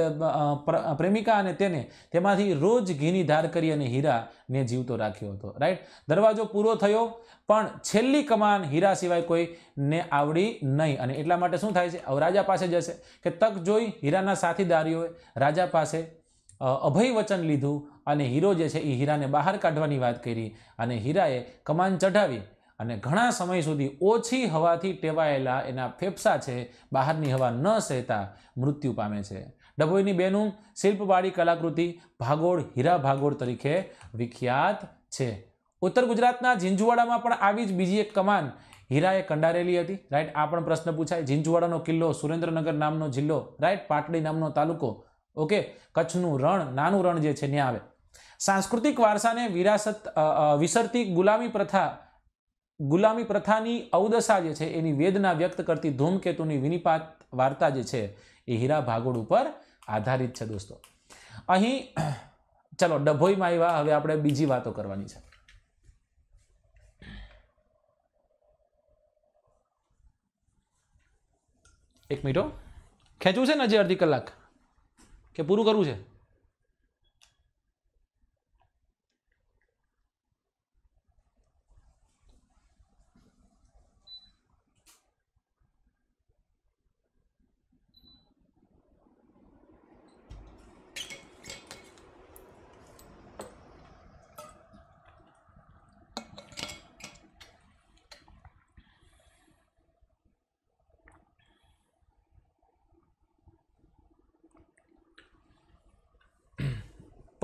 પ્રેમિકા અને તેને તેમાંથી રોજ ઘીની ધાર કરી અને હીરાને જીવતો રાખ્યો હતો રાઈટ દરવાજો પૂરો થયો પણ છેલ્લી કમાન હીરા સિવાય કોઈને આવડી નહીં અને એટલા માટે શું થાય છે રાજા પાસે જશે કે તક જોઈ હીરાના સાથીદારીઓએ રાજા પાસે અભય વચન લીધું અને હીરો જે છે એ હીરાને બહાર કાઢવાની વાત કરી અને હીરાએ કમાન ચઢાવી અને ઘણા સમય સુધી ઓછી હવાથી ટેવાયેલા એના ફેફસા છે બહારની હવા ન સહેતા મૃત્યુ પામે છે ડભોઈની બેનું શિલ્પવાળી કલાકૃતિ ભાગોળ હીરા ભાગોળ તરીકે વિખ્યાત છે ઉત્તર ગુજરાતના ઝીંઝુવાડામાં પણ આવી જ બીજી એક કમાન હીરાએ કંડારેલી હતી રાઈટ આ પણ પ્રશ્ન પૂછાય ઝીંઝુવાડાનો કિલ્લો સુરેન્દ્રનગર નામનો જિલ્લો રાઈટ પાટડી નામનો તાલુકો ઓકે કચ્છનું રણ નાનું રણ જે છે ત્યાં આવે સાંસ્કૃતિક વારસાને વિરાસત વિસરતી ગુલામી પ્રથા ગુલામી પ્રથાની અવદશા જે છે એની વેદના વ્યક્ત કરતી ધૂમકેતુની વિનિપાત વાર્તા જે છે એ હીરા ભાગોળ ઉપર આધારિત છે દોસ્તો અહીં ચલો ડભોઈમાં આવ્યા હવે આપણે બીજી વાતો કરવાની છે એક મિનિટો ખેંચવું છે ને હજી અડધી કલાક કે પૂરું કરવું છે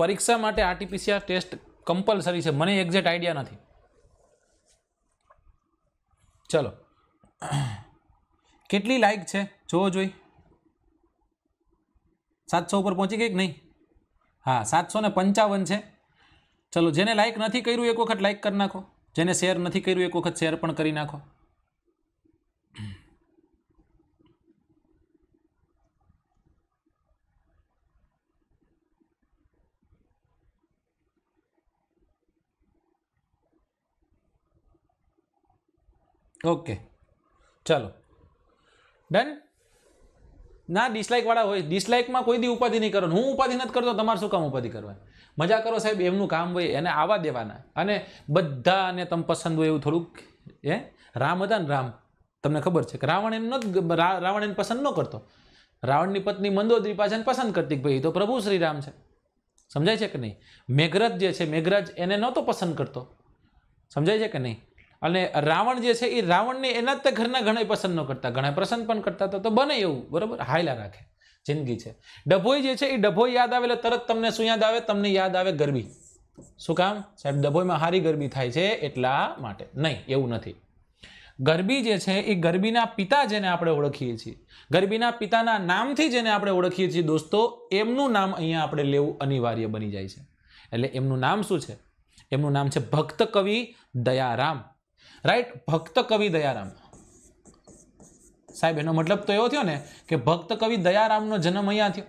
પરીક્ષા માટે આરટીપીસીઆર ટેસ્ટ કમ્પલસરી છે મને એક્ઝેક્ટ આઈડિયા નથી ચલો કેટલી લાઇક છે જોવો જોઈ સાતસો ઉપર પહોંચી ગઈ કે નહીં હા સાતસો ને પંચાવન છે ચલો જેને લાઇક નથી કર્યું એક વખત લાઇક કરી નાખો જેને શેર નથી કર્યું એક વખત શેર પણ કરી નાખો ઓકે ચાલો ડન ના ડિસલાઇકવાળા હોય ડિસલાઇકમાં કોઈ દી ઉપાધિ નહીં કરો હું ઉપાધિ નથી કરતો તમારે શું કામ ઉપાધિ કરવા મજા કરો સાહેબ એમનું કામ હોય એને આવા દેવાના અને બધાને તમે પસંદ હોય એવું થોડુંક એ રામ હતા ને રામ તમને ખબર છે કે રાવણ એમ નથી રાવણ એને પસંદ ન કરતો રાવણની પત્ની મંદોદરી પાસે પસંદ કરતી કે ભાઈ તો પ્રભુ શ્રી રામ છે સમજાય છે કે નહીં મેઘરજ જે છે મેઘરજ એને નહોતો પસંદ કરતો સમજાય છે કે નહીં અને રાવણ જે છે એ રાવણને એના જ તે ઘરના ઘણા પસંદ ન કરતા ઘણા પસંદ પણ કરતા તો બને એવું બરાબર હાયલા રાખે જિંદગી છે ડભોઈ જે છે એ ડભોઈ યાદ આવે એટલે તરત તમને શું યાદ આવે તમને યાદ આવે ગરબી શું કામ સાહેબ ડભોઈમાં હારી ગરબી થાય છે એટલા માટે નહીં એવું નથી ગરબી જે છે એ ગરબીના પિતા જેને આપણે ઓળખીએ છીએ ગરબીના પિતાના નામથી જેને આપણે ઓળખીએ છીએ દોસ્તો એમનું નામ અહીંયા આપણે લેવું અનિવાર્ય બની જાય છે એટલે એમનું નામ શું છે એમનું નામ છે ભક્ત કવિ દયારામ રાઈટ ભક્ત કવિ દયારામ સાહેબ એનો મતલબ તો એવો થયો ને કે ભક્ત કવિ દયારામનો જન્મ અહીંયા થયો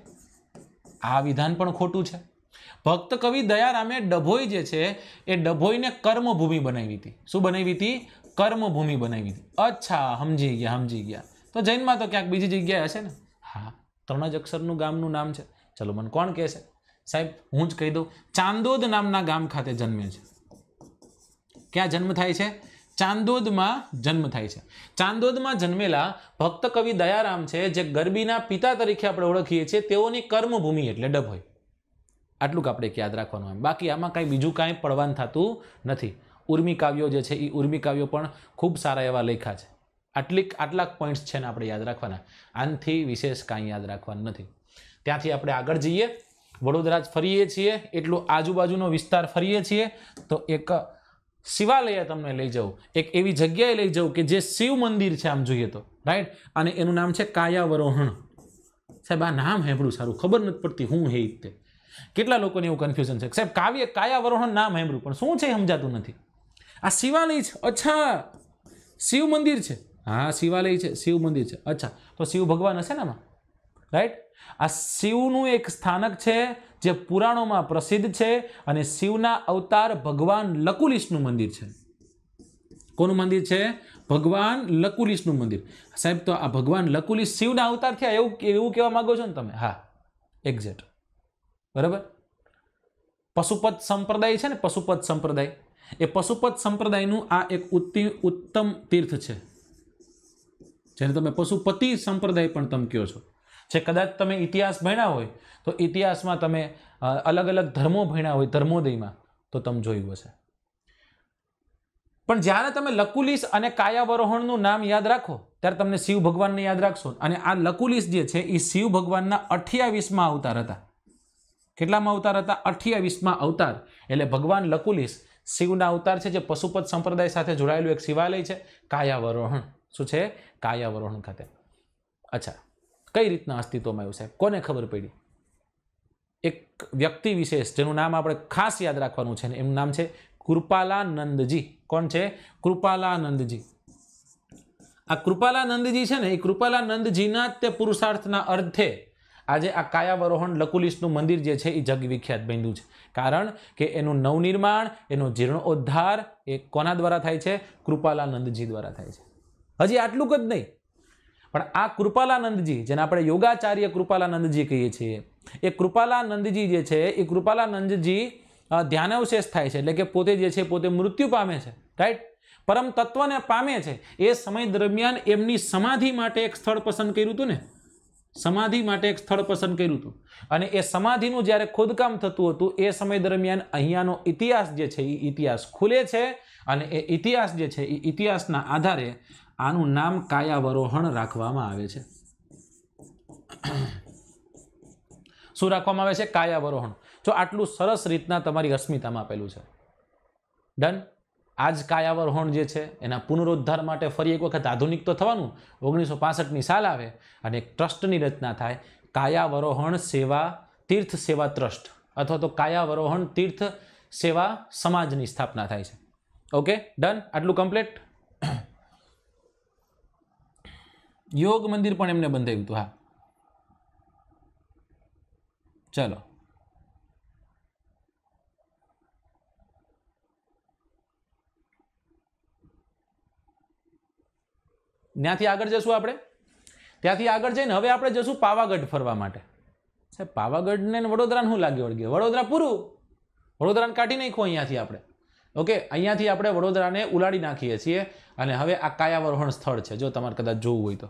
આ વિધાન પણ ખોટું છે ભક્ત કવિ દયારામે ડભોઈ જે છે એ ડભોઈને કર્મભૂમિ બનાવી હતી શું બનાવી હતી કર્મભૂમિ બનાવી હતી અચ્છા સમજી ગયા સમજી ગયા તો જૈનમાં તો ક્યાંક બીજી જગ્યાએ હશે ને હા ત્રણ જ અક્ષરનું ગામનું નામ છે ચલો મને કોણ કહેશે સાહેબ હું જ કહી દઉં ચાંદોદ નામના ગામ ખાતે જન્મે છે ક્યાં જન્મ થાય છે ચાંદોદમાં જન્મ થાય છે ચાંદોદમાં જન્મેલા ભક્ત કવિ દયારામ છે જે ગરબીના પિતા તરીકે આપણે ઓળખીએ છીએ તેઓની કર્મભૂમિ એટલે ડભોઈ આટલું આપણે એક યાદ રાખવાનું એમ બાકી આમાં કાંઈ બીજું કાંઈ પડવાન થતું નથી ઉર્મી કાવ્યો જે છે એ ઉર્મી કાવ્યો પણ ખૂબ સારા એવા લેખા છે આટલીક આટલાક પોઈન્ટ્સ છે ને આપણે યાદ રાખવાના આનથી વિશેષ કાંઈ યાદ રાખવાનું નથી ત્યાંથી આપણે આગળ જઈએ વડોદરા જ ફરીએ છીએ એટલું આજુબાજુનો વિસ્તાર ફરીએ છીએ તો એક શિવાલય તમને લઈ જાઉં એક એવી જગ્યાએ લઈ જાઉં કે જે શિવ મંદિર છે આમ જોઈએ તો રાઈટ અને એનું નામ છે કાયાવરોહણ સાહેબ આ નામ હેંભળું સારું ખબર નથી પડતી હું હે તે કેટલા લોકોને એવું કન્ફ્યુઝન છે સાહેબ કાવ્ય કાયાવરોહણ નામ હેંભળું પણ શું છે સમજાતું નથી આ શિવાલય છે અચ્છા શિવ મંદિર છે હા શિવાલય છે શિવ મંદિર છે અચ્છા તો શિવ ભગવાન હશે ને આમાં રાઈટ આ શિવનું એક સ્થાનક છે જે પુરાણોમાં પ્રસિદ્ધ છે અને શિવના અવતાર ભગવાન લકુલીશનું મંદિર છે કોનું મંદિર છે ભગવાન લકુલીશનું મંદિર સાહેબ તો આ ભગવાન લકુલીશ શિવના અવતાર થયા એવું એવું કહેવા માગો છો ને તમે હા એક્ઝેક્ટ બરાબર પશુપત સંપ્રદાય છે ને પશુપત સંપ્રદાય એ પશુપત સંપ્રદાયનું આ એક ઉત્તમ તીર્થ છે જેને તમે પશુપતિ સંપ્રદાય પણ તમે કહો છો જે કદાચ તમે ઇતિહાસ ભણ્યા હોય તો ઇતિહાસમાં તમે અલગ અલગ ધર્મો ભણ્યા હોય ધર્મોદયમાં તો તમે જોયું હશે પણ જ્યારે તમે લકુલિસ અને કાયાવરોહણનું નામ યાદ રાખો ત્યારે તમને શિવ ભગવાનને યાદ રાખશો અને આ લકુલિસ જે છે એ શિવ ભગવાનના અઠ્યાવીસમાં અવતાર હતા કેટલામાં અવતાર હતા અઠ્યાવીસમાં અવતાર એટલે ભગવાન લકુલિસ શિવના અવતાર છે જે પશુપત સંપ્રદાય સાથે જોડાયેલું એક શિવાલય છે કાયાવરોહણ શું છે કાયાવરોહણ ખાતે અચ્છા કઈ રીતના અસ્તિત્વમાં આવ્યું સાહેબ કોને ખબર પડી એક વ્યક્તિ વિશેષ જેનું નામ આપણે ખાસ યાદ રાખવાનું છે ને એમનું નામ છે કૃપાલાનંદજી કોણ છે કૃપાલાનંદજી આ કૃપાલાનંદજી છે ને એ કૃપાલાનંદજીના તે પુરુષાર્થના અર્થે આજે આ કાયાવરોહણ લકુલિશનું મંદિર જે છે એ જગવિખ્યાત બન્યું છે કારણ કે એનું નવનિર્માણ એનો જીર્ણોદ્ધાર એ કોના દ્વારા થાય છે કૃપાલાનંદજી દ્વારા થાય છે હજી આટલું જ નહીં પણ આ કૃપાલાનંદજી જેને આપણે યોગાચાર્ય કૃપાલાનંદજી કહીએ છીએ એ કૃપાલાનંદજી જે છે એ કૃપાલાનંદજી ધ્યાનવશેષ થાય છે એટલે કે પોતે જે છે પોતે મૃત્યુ પામે છે રાઈટ પરમ તત્વને પામે છે એ સમય દરમિયાન એમની સમાધિ માટે એક સ્થળ પસંદ કર્યું હતું ને સમાધિ માટે એક સ્થળ પસંદ કર્યું હતું અને એ સમાધિનું જ્યારે ખોદકામ થતું હતું એ સમય દરમિયાન અહીંયાનો ઇતિહાસ જે છે એ ઇતિહાસ ખુલે છે અને એ ઇતિહાસ જે છે એ ઇતિહાસના આધારે આનું નામ કાયાવરોહણ રાખવામાં આવે છે શું રાખવામાં આવે છે કાયાવરોહણ જો આટલું સરસ રીતના તમારી અસ્મિતામાં આપેલું છે ડન આજ કાયાવરોહણ જે છે એના પુનરુદ્ધાર માટે ફરી એક વખત આધુનિક તો થવાનું ઓગણીસો પાસઠની સાલ આવે અને એક ટ્રસ્ટની રચના થાય કાયાવરોહણ સેવા તીર્થ સેવા ટ્રસ્ટ અથવા તો કાયાવરોહણ તીર્થ સેવા સમાજની સ્થાપના થાય છે ઓકે ડન આટલું કમ્પ્લીટ યોગ મંદિર પણ એમને બંધાવ્યું હતું હા ચલો ત્યાંથી આગળ જશું આપણે ત્યાંથી આગળ જઈને હવે આપણે જશું પાવાગઢ ફરવા માટે સાહેબ પાવાગઢને વડોદરાને શું લાગ્યું વળગે વડોદરા પૂરું વડોદરાને કાઢી નાખો અહીંયાથી આપણે ઓકે અહીંયાથી આપણે વડોદરાને ઉલાડી નાખીએ છીએ અને હવે આ કાયાવરોહણ સ્થળ છે જો તમારે કદાચ જોવું હોય તો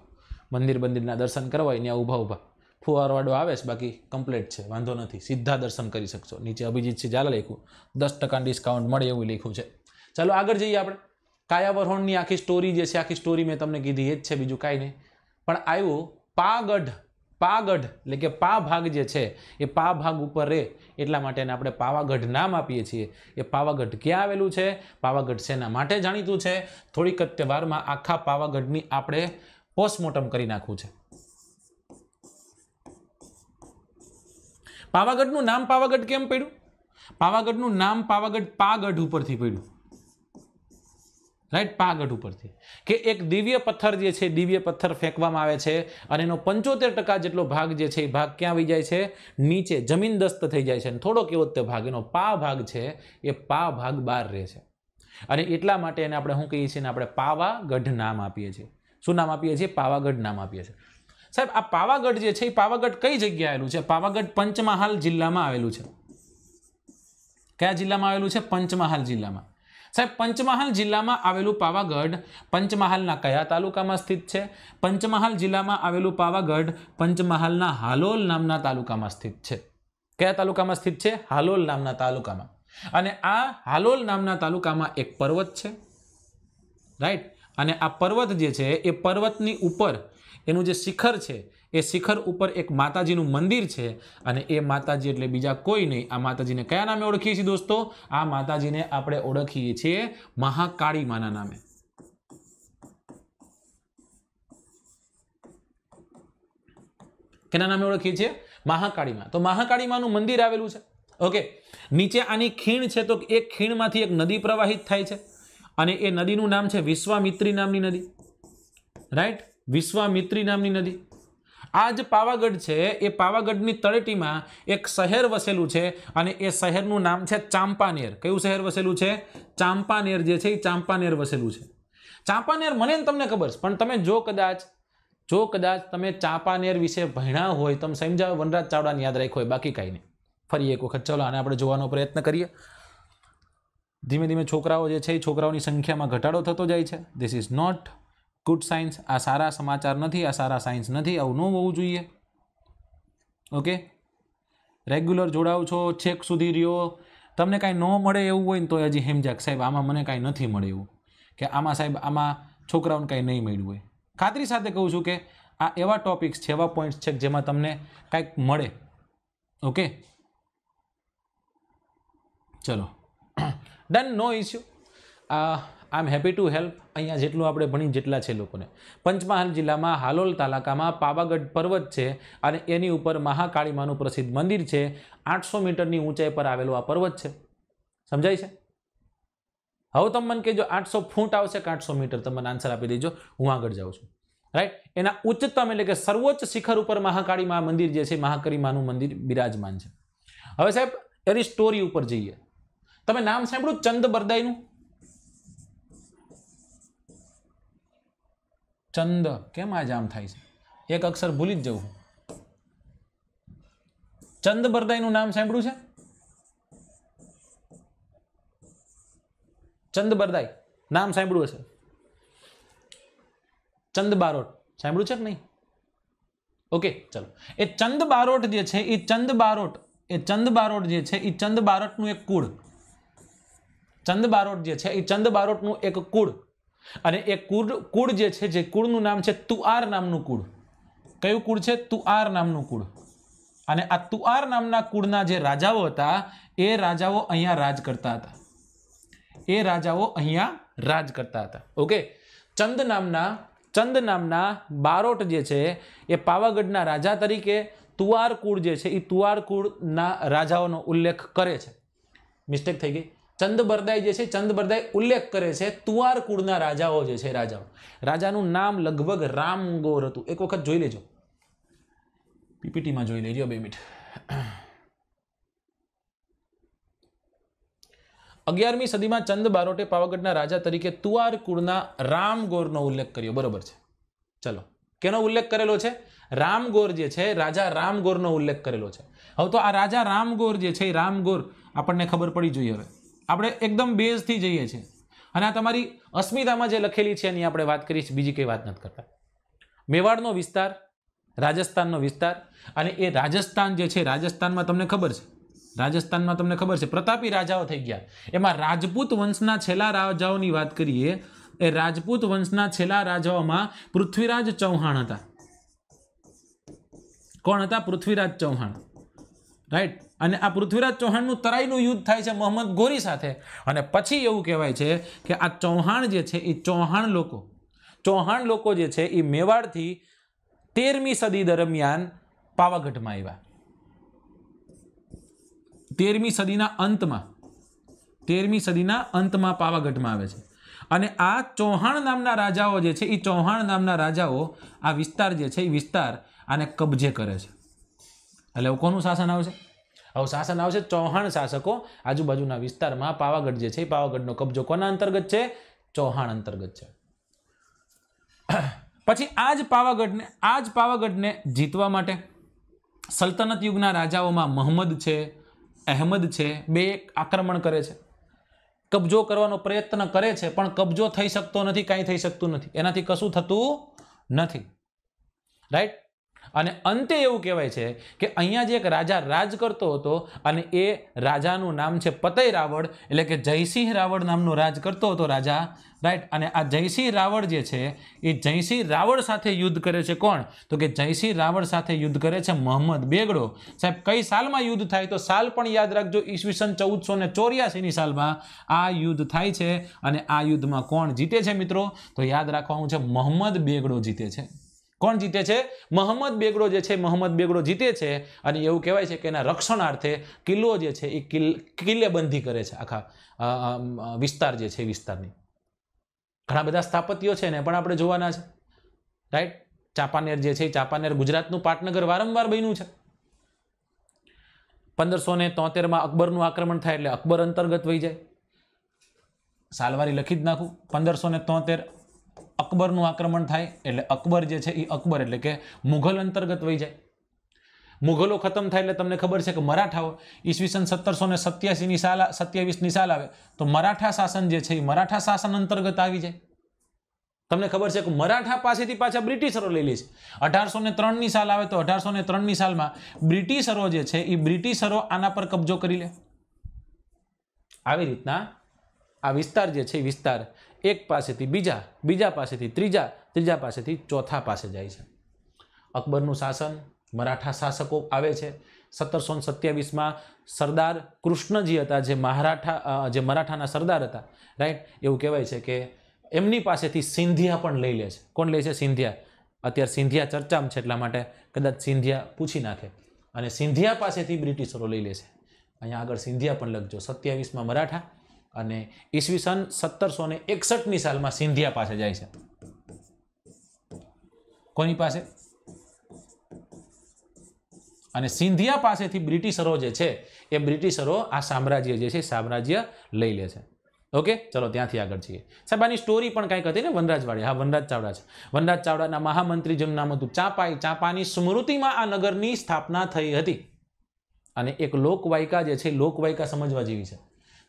મંદિર બંદિરના દર્શન કરવા હોય ત્યાં ઊભા ઊભા ફુવારવાડો આવે છે બાકી કમ્પ્લીટ છે વાંધો નથી સીધા દર્શન કરી શકશો નીચે અભિજીતસિંહ ઝાલા લખ્યું દસ ટકા ડિસ્કાઉન્ટ મળે એવું લખ્યું છે ચાલો આગળ જઈએ આપણે કાયાવરોહણની આખી સ્ટોરી જે છે આખી સ્ટોરી મેં તમને કીધી એ જ છે બીજું કાંઈ નહીં પણ આવ્યું પાગઢ પાગઢ એટલે કે પા ભાગ જે છે એ પા ભાગ ઉપર રહે એટલા માટે એને આપણે પાવાગઢ નામ આપીએ છીએ એ પાવાગઢ ક્યાં આવેલું છે પાવાગઢ શેના માટે જાણીતું છે થોડીક જ વારમાં આખા પાવાગઢની આપણે પોસ્ટમોર્ટમ કરી નાખવું છે પાવાગઢનું નામ પાવાગઢ કેમ પડ્યું પાવાગઢનું નામ પાવાગઢ પાગઢ ઉપરથી પડ્યું રાઈટ પાગઢ ઉપરથી કે એક દિવ્ય પથ્થર જે છે દિવ્ય પથ્થર ફેંકવામાં આવે છે અને એનો પંચોતેર ટકા જેટલો ભાગ જે છે એ ભાગ ક્યાં આવી જાય છે નીચે જમીન દસ્ત થઈ જાય છે અને થોડોક એવો તે ભાગ એનો પા ભાગ છે એ પા ભાગ બહાર રહે છે અને એટલા માટે એને આપણે શું કહીએ છીએ ને આપણે પાવાગઢ નામ આપીએ છીએ શું નામ આપીએ છીએ પાવાગઢ નામ આપીએ છીએ સાહેબ આ પાવાગઢ જે છે એ પાવાગઢ કઈ જગ્યાએ આવેલું છે પાવાગઢ પંચમહાલ જિલ્લામાં આવેલું છે કયા જિલ્લામાં આવેલું છે પંચમહાલ જિલ્લામાં સાહેબ પંચમહાલ જિલ્લામાં આવેલું પાવાગઢ પંચમહાલના કયા તાલુકામાં સ્થિત છે પંચમહાલ જિલ્લામાં આવેલું પાવાગઢ પંચમહાલના હાલોલ નામના તાલુકામાં સ્થિત છે કયા તાલુકામાં સ્થિત છે હાલોલ નામના તાલુકામાં અને આ હાલોલ નામના તાલુકામાં એક પર્વત છે રાઈટ અને આ પર્વત જે છે એ પર્વતની ઉપર એનું જે શિખર છે એ શિખર ઉપર એક માતાજીનું મંદિર છે અને એ માતાજી એટલે બીજા કોઈ નહીં આ માતાજીને કયા નામે ઓળખીએ છીએ દોસ્તો આ માતાજીને આપણે ઓળખીએ છીએ મહાકાળી માના નામે કેના નામે ઓળખીએ છીએ મહાકાળીમાં તો મહાકાળીમાનું મંદિર આવેલું છે ઓકે નીચે આની ખીણ છે તો એક ખીણમાંથી એક નદી પ્રવાહિત થાય છે અને એ નદીનું નામ છે વિશ્વામિત્રી નામની નદી રાઈટ વિશ્વામિત્રી નામની નદી આ જ પાવાગઢ છે એ પાવાગઢની તળેટીમાં એક શહેર વસેલું છે અને એ શહેરનું નામ છે ચાંપાનેર કયું શહેર વસેલું છે ચાંપાનેર જે છે એ ચાંપાનેર વસેલું છે ચાંપાનેર મને તમને ખબર છે પણ તમે જો કદાચ જો કદાચ તમે ચાંપાનેર વિશે ભણ્યા હોય તમે સમજાવ વનરાજ ચાવડાને યાદ રાખ્યો હોય બાકી કાંઈ નહીં ફરી એક વખત ચલો આને આપણે જોવાનો પ્રયત્ન કરીએ ધીમે ધીમે છોકરાઓ જે છે એ છોકરાઓની સંખ્યામાં ઘટાડો થતો જાય છે this is not good science આ સારા સમાચાર નથી આ સારા સાયન્સ નથી આવું ન હોવું જોઈએ ઓકે રેગ્યુલર જોડાવ છો છેક સુધી રહ્યો તમને કાંઈ ન મળે એવું હોય ને તો હજી હેમજાક સાહેબ આમાં મને કાંઈ નથી મળે એવું કે આમાં સાહેબ આમાં છોકરાઓને કાંઈ નહીં મળ્યું હોય ખાતરી સાથે કહું છું કે આ એવા ટોપિક્સ છે એવા પોઈન્ટ્સ છે જેમાં તમને કાંઈક મળે ઓકે ચલો done no issue I am happy to help અહીંયા જેટલું આપણે ભણી જેટલા છે લોકોને પંચમહાલ જિલ્લામાં હાલોલ તાલુકામાં પાવાગઢ પર્વત છે અને એની ઉપર મહાકાળીમાનું પ્રસિદ્ધ મંદિર છે આઠસો મીટરની ઊંચાઈ પર આવેલો આ પર્વત છે સમજાય છે હવે તમે મને કહેજો આઠસો ફૂટ આવશે કે આઠસો મીટર તમે આન્સર આપી દેજો હું આગળ જાઉં છું રાઈટ એના ઉચ્ચતમ એટલે કે સર્વોચ્ચ શિખર ઉપર મહાકાળી મંદિર જે છે મહાકાળી મંદિર બિરાજમાન છે હવે સાહેબ એની સ્ટોરી ઉપર જઈએ તમે નામ સાંભળ્યું ચંદ બરદાઈનું ચંદ કેમ આ જામ થાય છે એક અક્ષર ભૂલી જ જવું ચંદ બરદાઈનું નામ સાંભળ્યું છે ચંદ બરદાઈ નામ સાંભળ્યું હશે ચંદ બારોટ સાંભળ્યું છે કે નહીં ઓકે ચલો એ ચંદ બારોટ જે છે એ ચંદ બારોટ એ ચંદ બારોટ જે છે એ ચંદ બારોટનું એક કુળ ચંદ બારોટ જે છે એ ચંદ બારોટનું એક કુળ અને એ કુળ કુળ જે છે જે કુળનું નામ છે તુઆર નામનું કુળ કયું કુળ છે તુઆર નામનું કુળ અને આ તુઆર નામના કુળના જે રાજાઓ હતા એ રાજાઓ અહીંયા રાજ કરતા હતા એ રાજાઓ અહીંયા રાજ કરતા હતા ઓકે ચંદ નામના ચંદ નામના બારોટ જે છે એ પાવાગઢના રાજા તરીકે તુવાર કુળ જે છે એ તુવાર કુળના રાજાઓનો ઉલ્લેખ કરે છે મિસ્ટેક થઈ ગઈ ચંદ બરદાઈ જે છે ચંદબરદાઈ ઉલ્લેખ કરે છે તુવાર કુળના રાજાઓ જે છે રાજાઓ રાજાનું નામ લગભગ રામગોર હતું એક વખત જોઈ લેજો પીપીટીમાં જોઈ લેજો બે મિનિટ અગિયારમી સદીમાં ચંદ બારોટે પાવાગઢના રાજા તરીકે તુવાર કુળના રામગોરનો ઉલ્લેખ કર્યો બરોબર છે ચલો કેનો ઉલ્લેખ કરેલો છે રામગોર જે છે રાજા રામગોરનો ઉલ્લેખ કરેલો છે હવે તો આ રાજા રામગોર જે છે એ રામગોર આપણને ખબર પડી જોઈએ હવે આપણે એકદમ બેઝથી જઈએ છીએ અને આ તમારી અસ્મિતામાં જે લખેલી છે એની આપણે વાત કરીએ છીએ બીજી કંઈ વાત નથી કરતા મેવાડનો વિસ્તાર રાજસ્થાનનો વિસ્તાર અને એ રાજસ્થાન જે છે રાજસ્થાનમાં તમને ખબર છે રાજસ્થાનમાં તમને ખબર છે પ્રતાપી રાજાઓ થઈ ગયા એમાં રાજપૂત વંશના છેલ્લા રાજાઓની વાત કરીએ એ રાજપૂત વંશના છેલ્લા રાજાઓમાં પૃથ્વીરાજ ચૌહાણ હતા કોણ હતા પૃથ્વીરાજ ચૌહાણ રાઈટ અને આ પૃથ્વીરાજ ચૌહાણનું તરાઈનું યુદ્ધ થાય છે મોહમ્મદ ગોરી સાથે અને પછી એવું કહેવાય છે કે આ ચૌહાણ જે છે એ ચૌહાણ લોકો ચૌહાણ લોકો જે છે એ મેવાડથી તેરમી સદી દરમિયાન પાવાગઢમાં આવ્યા તેરમી સદીના અંતમાં તેરમી સદીના અંતમાં પાવાગઢમાં આવે છે અને આ ચૌહાણ નામના રાજાઓ જે છે એ ચૌહાણ નામના રાજાઓ આ વિસ્તાર જે છે એ વિસ્તાર આને કબજે કરે છે એટલે કોનું શાસન આવશે હવે શાસન આવશે ચૌહાણ શાસકો આજુબાજુના વિસ્તારમાં પાવાગઢ જે છે પાવાગઢનો કબજો કોના અંતર્ગત છે ચૌહાણ અંતર્ગત છે [CLEARS THROAT] પછી આ જ પાવાગઢને આ જ પાવાગઢને જીતવા માટે સલ્તનત યુગના રાજાઓમાં મહમ્મદ છે અહેમદ છે બે આક્રમણ કરે છે કબજો કરવાનો પ્રયત્ન કરે છે પણ કબજો થઈ શકતો નથી કાંઈ થઈ શકતું નથી એનાથી કશું થતું નથી રાઈટ અને અંતે એવું કહેવાય છે કે અહીંયા જે એક રાજા રાજ કરતો હતો અને એ રાજાનું નામ છે પતય રાવળ એટલે કે જયસિંહ રાવળ નામનો રાજ કરતો હતો રાજા રાઈટ અને આ જયસિંહ રાવળ જે છે એ જયસિંહ રાવળ સાથે યુદ્ધ કરે છે કોણ તો કે જયસિંહ રાવળ સાથે યુદ્ધ કરે છે મોહમ્મદ બેગડો સાહેબ કઈ સાલમાં યુદ્ધ થાય તો સાલ પણ યાદ રાખજો ઈસવીસન ચૌદસો ને ચોર્યાસીની સાલમાં આ યુદ્ધ થાય છે અને આ યુદ્ધમાં કોણ જીતે છે મિત્રો તો યાદ રાખવાનું છે મોહમ્મદ બેગડો જીતે છે કોણ જીતે છે મોહમ્મદ બેગડો જે છે મોહમ્મદ બેગડો જીતે છે અને એવું કહેવાય છે કે એના રક્ષણાર્થે કિલ્લો જે છે એ કિલ્લેબંધી કરે છે આખા વિસ્તાર જે છે વિસ્તારની ઘણા બધા સ્થાપત્યો છે ને પણ આપણે જોવાના છે રાઈટ ચાંપાનેર જે છે ચાંપાનેર ગુજરાતનું પાટનગર વારંવાર બન્યું છે પંદરસો ને તોતેરમાં અકબરનું આક્રમણ થાય એટલે અકબર અંતર્ગત વહી જાય સાલવારી લખી જ નાખું પંદરસો ને તોતેર અકબરનું આક્રમણ થાય એટલે અકબર જે છે એ અકબર એટલે કે મુઘલ અંતર્ગત વહી જાય મુઘલો ખતમ થાય એટલે તમને ખબર છે કે મરાઠાઓ ઈસવીસન સત્તરસો ને સત્યાસીની સાલ સત્યાવીસની સાલ આવે તો મરાઠા શાસન જે છે એ મરાઠા શાસન અંતર્ગત આવી જાય તમને ખબર છે કે મરાઠા પાસેથી પાછા બ્રિટિશરો લઈ લે છે અઢારસો ને ત્રણની સાલ આવે તો અઢારસો ને ત્રણની સાલમાં બ્રિટિશરો જે છે એ બ્રિટિશરો આના પર કબજો કરી લે આવી રીતના આ વિસ્તાર જે છે એ વિસ્તાર એક પાસેથી બીજા બીજા પાસેથી ત્રીજા ત્રીજા પાસેથી ચોથા પાસે જાય છે અકબરનું શાસન મરાઠા શાસકો આવે છે સત્તરસો સત્યાવીસમાં સરદાર કૃષ્ણજી હતા જે મહારાઠા જે મરાઠાના સરદાર હતા રાઈટ એવું કહેવાય છે કે એમની પાસેથી સિંધિયા પણ લઈ લે છે કોણ લે છે સિંધિયા અત્યારે સિંધિયા ચર્ચામાં છે એટલા માટે કદાચ સિંધિયા પૂછી નાખે અને સિંધિયા પાસેથી બ્રિટિશરો લઈ લે છે અહીંયા આગળ સિંધિયા પણ લખજો સત્યાવીસમાં મરાઠા અને ઈસવીસન સત્તરસો ને એકસઠની સાલમાં સિંધિયા પાસે જાય છે કોની પાસે અને સિંધિયા પાસેથી બ્રિટિશરો જે છે એ બ્રિટિશરો આ સામ્રાજ્ય જે છે સામ્રાજ્ય લઈ લે છે ઓકે ચલો ત્યાંથી આગળ છીએ સાહેબ આની સ્ટોરી પણ કંઈક હતી ને વનરાજવાડી હા વનરાજ ચાવડા છે વનરાજ ચાવડાના મહામંત્રી જેમ નામ હતું ચાંપાઈ ચાંપાની સ્મૃતિમાં આ નગરની સ્થાપના થઈ હતી અને એક લોકવાયકા જે છે લોકવાયકા સમજવા જેવી છે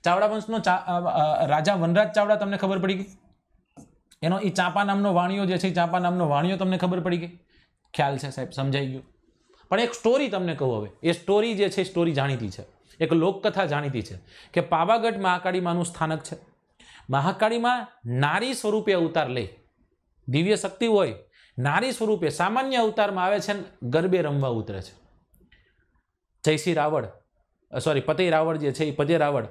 ચાવડા વંશનો રાજા વનરાજ ચાવડા તમને ખબર પડી ગઈ એનો એ ચાંપા નામનો વાણીઓ જે છે ચાંપા નામનો વાણીઓ તમને ખબર પડી ગઈ ખ્યાલ છે સાહેબ સમજાઈ ગયું પણ એક સ્ટોરી તમને કહું હવે એ સ્ટોરી જે છે સ્ટોરી જાણીતી છે એક લોકકથા જાણીતી છે કે પાવાગઢ મહાકાળીમાંનું સ્થાનક છે મહાકાળીમાં નારી સ્વરૂપે અવતાર લે દિવ્ય શક્તિ હોય નારી સ્વરૂપે સામાન્ય અવતારમાં આવે છે ને ગરબે રમવા ઉતરે છે જયસિંહ રાવળ સોરી પતિ રાવળ જે છે એ પજે રાવળ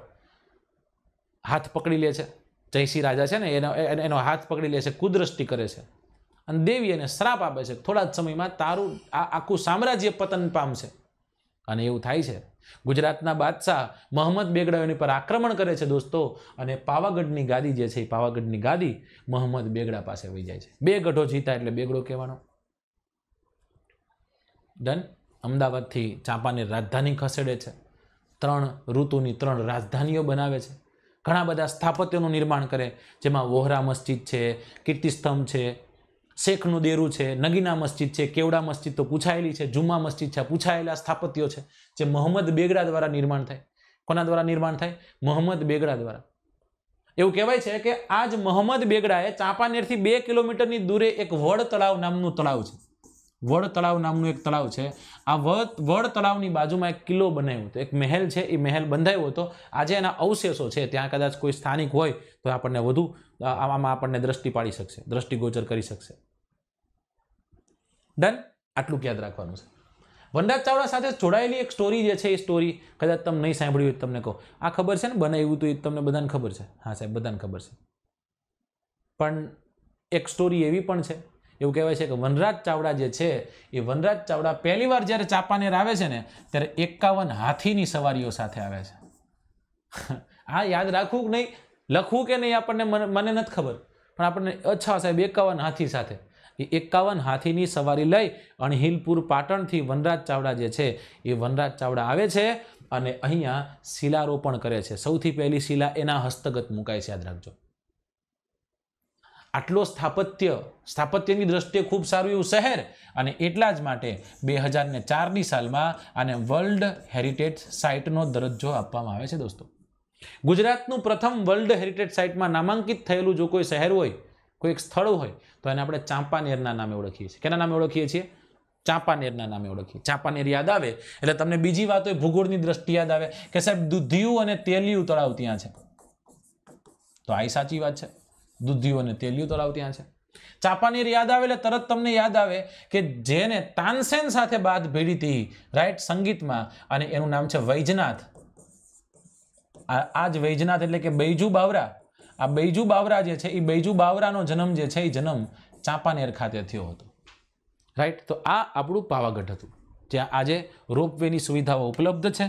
હાથ પકડી લે છે જયસિંહ રાજા છે ને એનો એનો હાથ પકડી લે છે કુદ્રષ્ટિ કરે છે અને દેવી એને શ્રાપ આપે છે થોડા જ સમયમાં તારું આ આખું સામ્રાજ્ય પતન પામશે અને એવું થાય છે ગુજરાતના બાદશાહ મહંમદ બેગડાઓની પર આક્રમણ કરે છે દોસ્તો અને પાવાગઢની ગાદી જે છે એ પાવાગઢની ગાદી મહંમદ બેગડા પાસે વહી જાય છે બે ગઢો જીતા એટલે બેગડો કહેવાનો ડન અમદાવાદથી ચાંપાને રાજધાની ખસેડે છે ત્રણ ઋતુની ત્રણ રાજધાનીઓ બનાવે છે ઘણા બધા સ્થાપત્યોનું નિર્માણ કરે જેમાં વોહરા મસ્જિદ છે કીર્તિસ્તંભ છે શેખનું દેરું છે નગીના મસ્જિદ છે કેવડા મસ્જિદ તો પૂછાયેલી છે જુમ્મા મસ્જિદ છે પૂછાયેલા સ્થાપત્યો છે જે મોહમ્મદ બેગડા દ્વારા નિર્માણ થાય કોના દ્વારા નિર્માણ થાય મોહમ્મદ બેગડા દ્વારા એવું કહેવાય છે કે આજ મોહમ્મદ બેગડાએ ચાંપાનેરથી બે કિલોમીટરની દૂરે એક વડ તળાવ નામનું તળાવ છે વડ તળાવ નામનું એક તળાવ છે આ વડ તળાવની બાજુમાં એક કિલ્લો બનાવ્યો હતો એક મહેલ છે એ મહેલ બંધાયો હતો આજે એના અવશેષો છે ત્યાં કદાચ કોઈ સ્થાનિક હોય તો આપણને વધુ આમાં આપણને દ્રષ્ટિ પાડી શકશે દ્રષ્ટિગોચર કરી શકશે ડન આટલું યાદ રાખવાનું છે વનરાજ ચાવડા સાથે જોડાયેલી એક સ્ટોરી જે છે એ સ્ટોરી કદાચ તમે નહીં સાંભળી હોય તમને કહો આ ખબર છે ને બનાવ્યું તો એ તમને બધાને ખબર છે હા સાહેબ બધાને ખબર છે પણ એક સ્ટોરી એવી પણ છે એવું કહેવાય છે કે વનરાજ ચાવડા જે છે એ વનરાજ ચાવડા પહેલીવાર જ્યારે ચાંપાનેર આવે છે ને ત્યારે એકાવન હાથીની સવારીઓ સાથે આવે છે આ યાદ રાખવું કે નહીં લખવું કે નહીં આપણને મને નથી ખબર પણ આપણને અચ્છા સાહેબ એકાવન હાથી સાથે એ એકાવન હાથીની સવારી લઈ અણહિલપુર પાટણથી વનરાજ ચાવડા જે છે એ વનરાજ ચાવડા આવે છે અને અહીંયા શિલારોપણ કરે છે સૌથી પહેલી શિલા એના હસ્તગત મુકાય છે યાદ રાખજો આટલો સ્થાપત્ય સ્થાપત્યની દ્રષ્ટિએ ખૂબ સારું એવું શહેર અને એટલા જ માટે બે હજાર ને ચારની સાલમાં આને વર્લ્ડ હેરિટેજ સાઇટનો દરજ્જો આપવામાં આવે છે દોસ્તો ગુજરાતનું પ્રથમ વર્લ્ડ હેરિટેજ સાઇટમાં નામાંકિત થયેલું જો કોઈ શહેર હોય કોઈ એક સ્થળ હોય તો એને આપણે ચાંપાનેરના નામે ઓળખીએ છીએ કેના નામે ઓળખીએ છીએ ચાંપાનેરના નામે ઓળખીએ ચાંપાનેર યાદ આવે એટલે તમને બીજી વાત હોય ભૂગોળની દ્રષ્ટિ યાદ આવે કે સાહેબ દુધિયું અને તેલિયું તળાવ ત્યાં છે તો આ સાચી વાત છે દૂધિયું અને તેલિયું તળાવ ત્યાં છે ચાપાનેર યાદ આવે એટલે તરત તમને યાદ આવે કે જેને તાનસેન સાથે બાદ ભેડી હતી રાઈટ સંગીતમાં અને એનું નામ છે વૈજનાથ આ જ વૈજનાથ એટલે કે બૈજુ બાવરા આ બૈજુ બાવરા જે છે એ બૈજુ બાવરાનો જન્મ જે છે એ જન્મ ચાંપાનેર ખાતે થયો હતો રાઈટ તો આ આપણું પાવાગઢ હતું જ્યાં આજે રોપવેની સુવિધાઓ ઉપલબ્ધ છે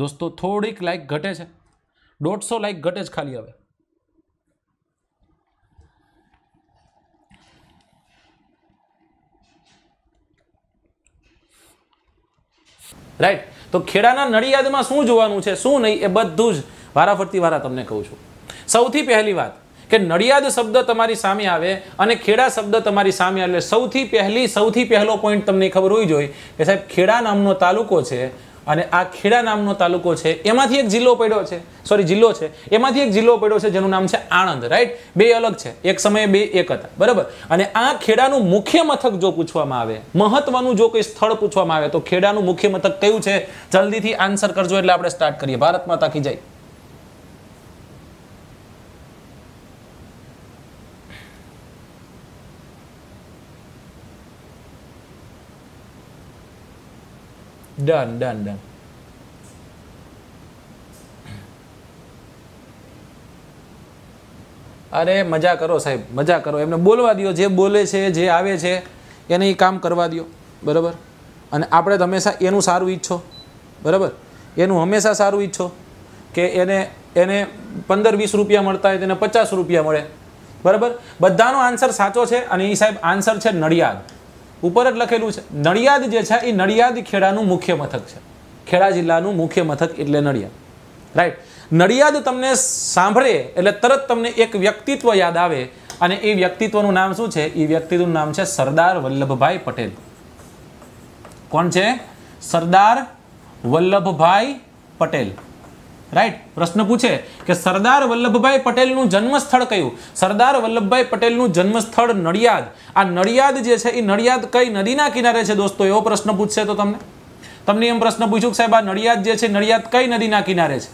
દોસ્તો થોડીક લાઇક ઘટે છે દોઢસો લાઇક ઘટે જ ખાલી હવે રાઈટ તો ખેડાના નડિયાદમાં શું જોવાનું છે શું નહીં એ બધું જ વારાફરતી વારા તમને કહું છું સૌથી પહેલી વાત કે નડિયાદ શબ્દ તમારી સામે આવે અને ખેડા શબ્દ તમારી સામે આવે સૌથી પહેલી સૌથી પહેલો પોઈન્ટ તમને ખબર હોવી જોઈએ કે સાહેબ ખેડા નામનો તાલુકો છે અને આ ખેડા નામનો તાલુકો છે એમાંથી એક જિલ્લો પડ્યો છે સોરી જિલ્લો છે એમાંથી એક જિલ્લો પડ્યો છે જેનું નામ છે આણંદ રાઈટ બે અલગ છે એક સમયે બે એક હતા બરાબર અને આ ખેડાનું મુખ્ય મથક જો પૂછવામાં આવે મહત્વનું જો કોઈ સ્થળ પૂછવામાં આવે તો ખેડાનું મુખ્ય મથક કયું છે જલ્દીથી આન્સર કરજો એટલે આપણે સ્ટાર્ટ કરીએ ભારતમાં માતા જાય Done, done, done. અરે મજા કરો સાહેબ મજા કરો એમને બોલવા દો જે બોલે છે જે આવે છે એને એ કામ કરવા દો બરાબર અને આપણે હંમેશા એનું સારું ઈચ્છો બરાબર એનું હંમેશા સારું ઈચ્છો કે એને એને પંદર વીસ રૂપિયા મળતા હોય તેને પચાસ રૂપિયા મળે બરાબર બધાનો આન્સર સાચો છે અને એ સાહેબ આન્સર છે નડિયાદ ઉપર જ લખેલું છે નડિયાદ જે છે એ નડિયાદ ખેડાનું મુખ્ય મથક છે ખેડા જિલ્લાનું મુખ્ય મથક એટલે નડિયાદ રાઈટ નડિયાદ તમને સાંભળે એટલે તરત તમને એક વ્યક્તિત્વ યાદ આવે અને એ વ્યક્તિત્વનું નામ શું છે એ વ્યક્તિત્વનું નામ છે સરદાર વલ્લભભાઈ પટેલ કોણ છે સરદાર વલ્લભભાઈ પટેલ રાઈટ પ્રશ્ન પૂછે કે સરદાર વલ્લભભાઈ પટેલનું જન્મસ્થળ કયું સરદાર વલ્લભભાઈ પટેલનું જન્મસ્થળ નડિયાદ આ નડિયાદ જે છે એ નડિયાદ કઈ નદીના કિનારે છે દોસ્તો એવો પ્રશ્ન પૂછશે તો તમને તમને એમ પ્રશ્ન પૂછ્યું કે સાહેબ આ નડિયાદ જે છે નડિયાદ કઈ નદીના કિનારે છે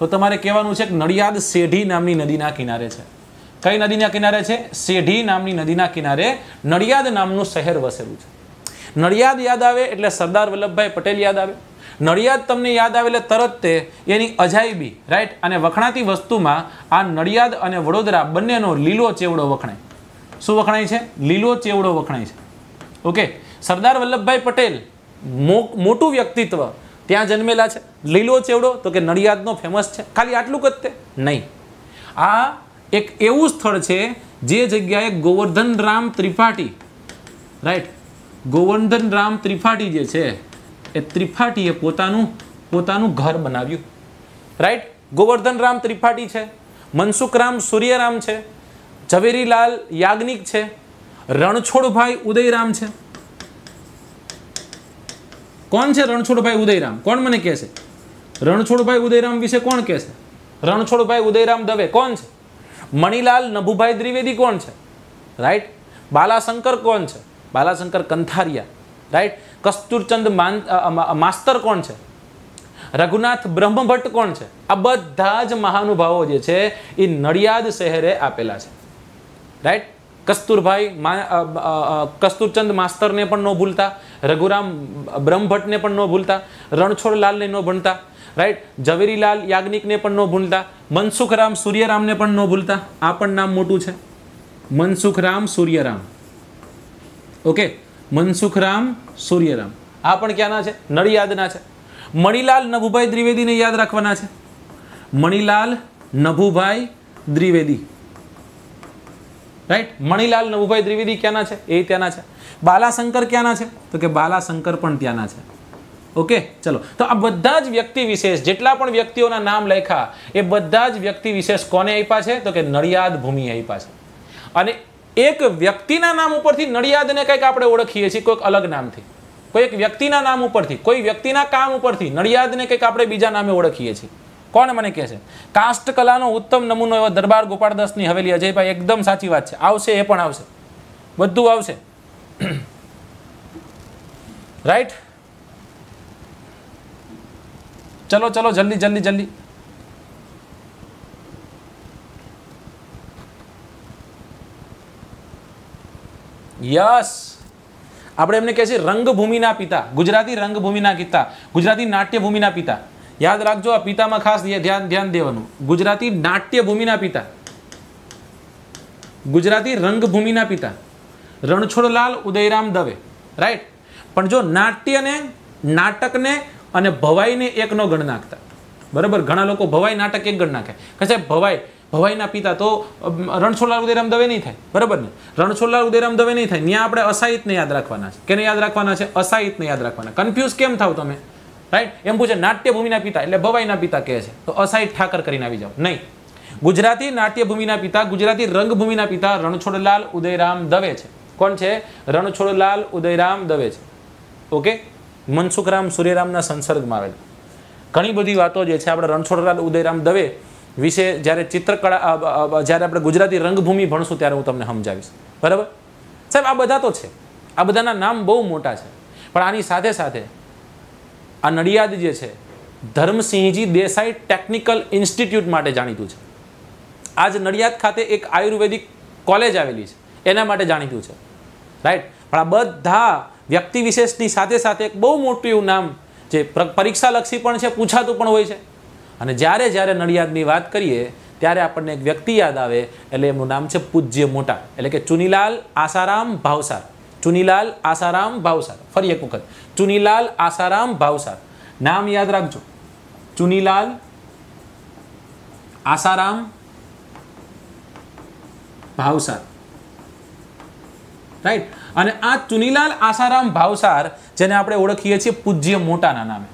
તો તમારે કહેવાનું છે કે નડિયાદ સેઢી નામની નદીના કિનારે છે કઈ નદીના કિનારે છે સેઢી નામની નદીના કિનારે નડિયાદ નામનું શહેર વસેલું છે નડિયાદ યાદ આવે એટલે સરદાર વલ્લભભાઈ પટેલ યાદ આવે નડિયાદ તમને યાદ આવે એટલે તરત તે એની અજાયબી રાઈટ અને વખણાતી વસ્તુમાં આ નડિયાદ અને વડોદરા બંનેનો લીલો ચેવડો વખણાય શું વખણાય છે લીલો ચેવડો વખણાય છે ઓકે સરદાર વલ્લભભાઈ પટેલ મોટું વ્યક્તિત્વ ત્યાં જન્મેલા છે લીલો ચેવડો તો કે નડિયાદનો ફેમસ છે ખાલી આટલું જ તે નહીં આ એક એવું સ્થળ છે જે જગ્યાએ ગોવર્ધન રામ ત્રિપાઠી રાઈટ ગોવર્ધન રામ ત્રિપાઠી જે છે એ ત્રિપાઠીએ પોતાનું પોતાનું ઘર બનાવ્યું રાઈટ ગોવર્ધનરામ ત્રિપાઠી છે મનસુખરામ સૂર્યરામ છે ઝવેરીલાલ યાજ્ઞિક છે રણછોડભાઈ ઉદયરામ છે કોણ છે રણછોડભાઈ ઉદયરામ કોણ મને કહે છે રણછોડભાઈ ઉદયરામ વિશે કોણ કહે છે રણછોડભાઈ ઉદયરામ દવે કોણ છે મણિલાલ નભુભાઈ દ્વિવેદી કોણ છે રાઈટ બાલાશંકર કોણ છે બાલાશંકર કંથારિયા રાઈટ કસ્તુરચંદ માસ્તર કોણ છે રઘુનાથ બ્રહ્મભટ્ટ કોણ છે આ બધા જ મહાનુભાવો જે છે એ નડિયાદ શહેરે આપેલા છે રાઈટ કસ્તુરભાઈ કસ્તુરચંદ માસ્તરને પણ ન ભૂલતા રઘુરામ બ્રહ્મભટ્ટને પણ ન ભૂલતા રણછોડલાલને ન ભણતા રાઈટ ઝવેરીલાલ યાજ્ઞિકને પણ ન ભૂલતા મનસુખરામ સૂર્યરામને પણ ન ભૂલતા આ પણ નામ મોટું છે મનસુખરામ સૂર્યરામ ઓકે મનસુખરામ સૂર્યરામ આ પણ ક્યાંના છે નડિયાદના છે મણિલાલ નભુભાઈ દ્વિવેદીને યાદ રાખવાના છે મણિલાલ નભુભાઈ દ્વિવેદી રાઈટ મણિલાલ નભુભાઈ દ્વિવેદી ક્યાંના છે એ ત્યાંના છે બાલાશંકર ક્યાંના છે તો કે બાલાશંકર પણ ત્યાંના છે ઓકે ચલો તો આ બધા જ વ્યક્તિ વિશેષ જેટલા પણ વ્યક્તિઓના નામ લખ્યા એ બધા જ વ્યક્તિ વિશેષ કોને આપ્યા છે તો કે નડિયાદ ભૂમિ આપ્યા છે અને એક વ્યક્તિના નામ ઉપરથી નડિયાદને કંઈક આપણે ઓળખીએ છીએ કોઈક અલગ નામથી કોઈ એક વ્યક્તિના નામ ઉપરથી કોઈ વ્યક્તિના કામ ઉપરથી નડિયાદને કંઈક આપણે બીજા નામે ઓળખીએ છીએ કોણ મને કહે છે કાષ્ટ કલાનો ઉત્તમ નમૂનો એવો દરબાર ગોપાળદાસની હવેલી અજયભાઈ એકદમ સાચી વાત છે આવશે એ પણ આવશે બધું આવશે રાઈટ ચલો ચલો જલ્દી જલ્દી જલ્દી યસ આપણે એમને કહે છે રંગભૂમિના પિતા ગુજરાતી રંગભૂમિના પિતા ગુજરાતી નાટ્યભૂમિના પિતા યાદ રાખજો આ પિતામાં ખાસ ધ્યાન ધ્યાન દેવાનું ગુજરાતી નાટ્યભૂમિના પિતા ગુજરાતી રંગભૂમિના પિતા રણછોડલાલ ઉદયરામ દવે રાઈટ પણ જો નાટ્યને નાટકને અને ભવાઈને એક નો ગણ નાખતા બરાબર ઘણા લોકો ભવાઈ નાટક એક ગણ નાખે કહે ભવાઈ ભવાઈના પિતા તો રણછોડલાલ ઉદયરામ દવે નહીં થાય બરાબર ને રણછોડલાલ ઉદયરામ દવે નહીં થાય ત્યાં આપણે અસાહિતને યાદ રાખવાના છે કેને યાદ રાખવાના છે અસાહિતને યાદ રાખવાના કન્ફ્યુઝ કેમ થાવ તમે રાઈટ એમ પૂછે નાટ્યભૂમિના પિતા એટલે ભવાઈના પિતા કહે છે તો અસાહિત ઠાકર કરીને આવી જાઓ નહીં ગુજરાતી નાટ્યભૂમિના પિતા ગુજરાતી રંગભૂમિના પિતા રણછોડલાલ ઉદયરામ દવે છે કોણ છે રણછોડલાલ ઉદયરામ દવે છે ઓકે મનસુખરામ સૂર્યરામના સંસર્ગમાં આવેલ ઘણી બધી વાતો જે છે આપણે રણછોડલાલ ઉદયરામ દવે વિશે જ્યારે ચિત્રકળા જ્યારે આપણે ગુજરાતી રંગભૂમિ ભણશું ત્યારે હું તમને સમજાવીશ બરાબર સાહેબ આ બધા તો છે આ બધાના નામ બહુ મોટા છે પણ આની સાથે સાથે આ નડિયાદ જે છે ધર્મસિંહજી દેસાઈ ટેકનિકલ ઇન્સ્ટિટ્યૂટ માટે જાણીતું છે આજ નડિયાદ ખાતે એક આયુર્વેદિક કોલેજ આવેલી છે એના માટે જાણીતું છે રાઈટ પણ આ બધા વ્યક્તિ વિશેષની સાથે સાથે એક બહુ મોટું એવું નામ જે પરીક્ષાલક્ષી પણ છે પૂછાતું પણ હોય છે અને જ્યારે જ્યારે નડિયાદની વાત કરીએ ત્યારે આપણને એક વ્યક્તિ યાદ આવે એટલે એમનું નામ છે પૂજ્ય મોટા એટલે કે ચુનીલાલ આસારામ ભાવસાર ચુનીલાલ આસારામ ભાવસાર ફરી એક વખત ચુનીલાલ આસારામ ભાવસાર નામ યાદ રાખજો ચુનીલાલ આસારામ ભાવસાર રાઈટ અને આ ચુનીલાલ આસારામ ભાવસાર જેને આપણે ઓળખીએ છીએ પૂજ્ય મોટાના નામે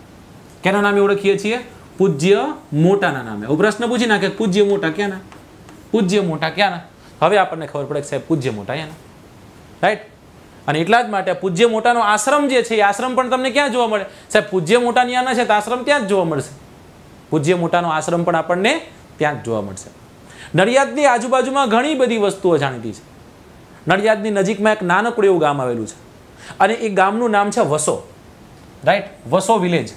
કેના નામે ઓળખીએ છીએ પૂજ્ય મોટાના નામે હું પ્રશ્ન પૂછી નાખે પૂજ્ય મોટા ક્યાંના પૂજ્ય મોટા ક્યાંના હવે આપણને ખબર પડે કે સાહેબ પૂજ્ય મોટા એના રાઈટ અને એટલા જ માટે પૂજ્ય મોટાનો આશ્રમ જે છે એ આશ્રમ પણ તમને ક્યાં જોવા મળે સાહેબ પૂજ્ય મોટાની આના છે તો આશ્રમ ત્યાં જ જોવા મળશે પૂજ્ય મોટાનો આશ્રમ પણ આપણને ત્યાં જ જોવા મળશે નડિયાદની આજુબાજુમાં ઘણી બધી વસ્તુઓ જાણીતી છે નડિયાદની નજીકમાં એક નાનકડું એવું ગામ આવેલું છે અને એ ગામનું નામ છે વસો રાઈટ વસો વિલેજ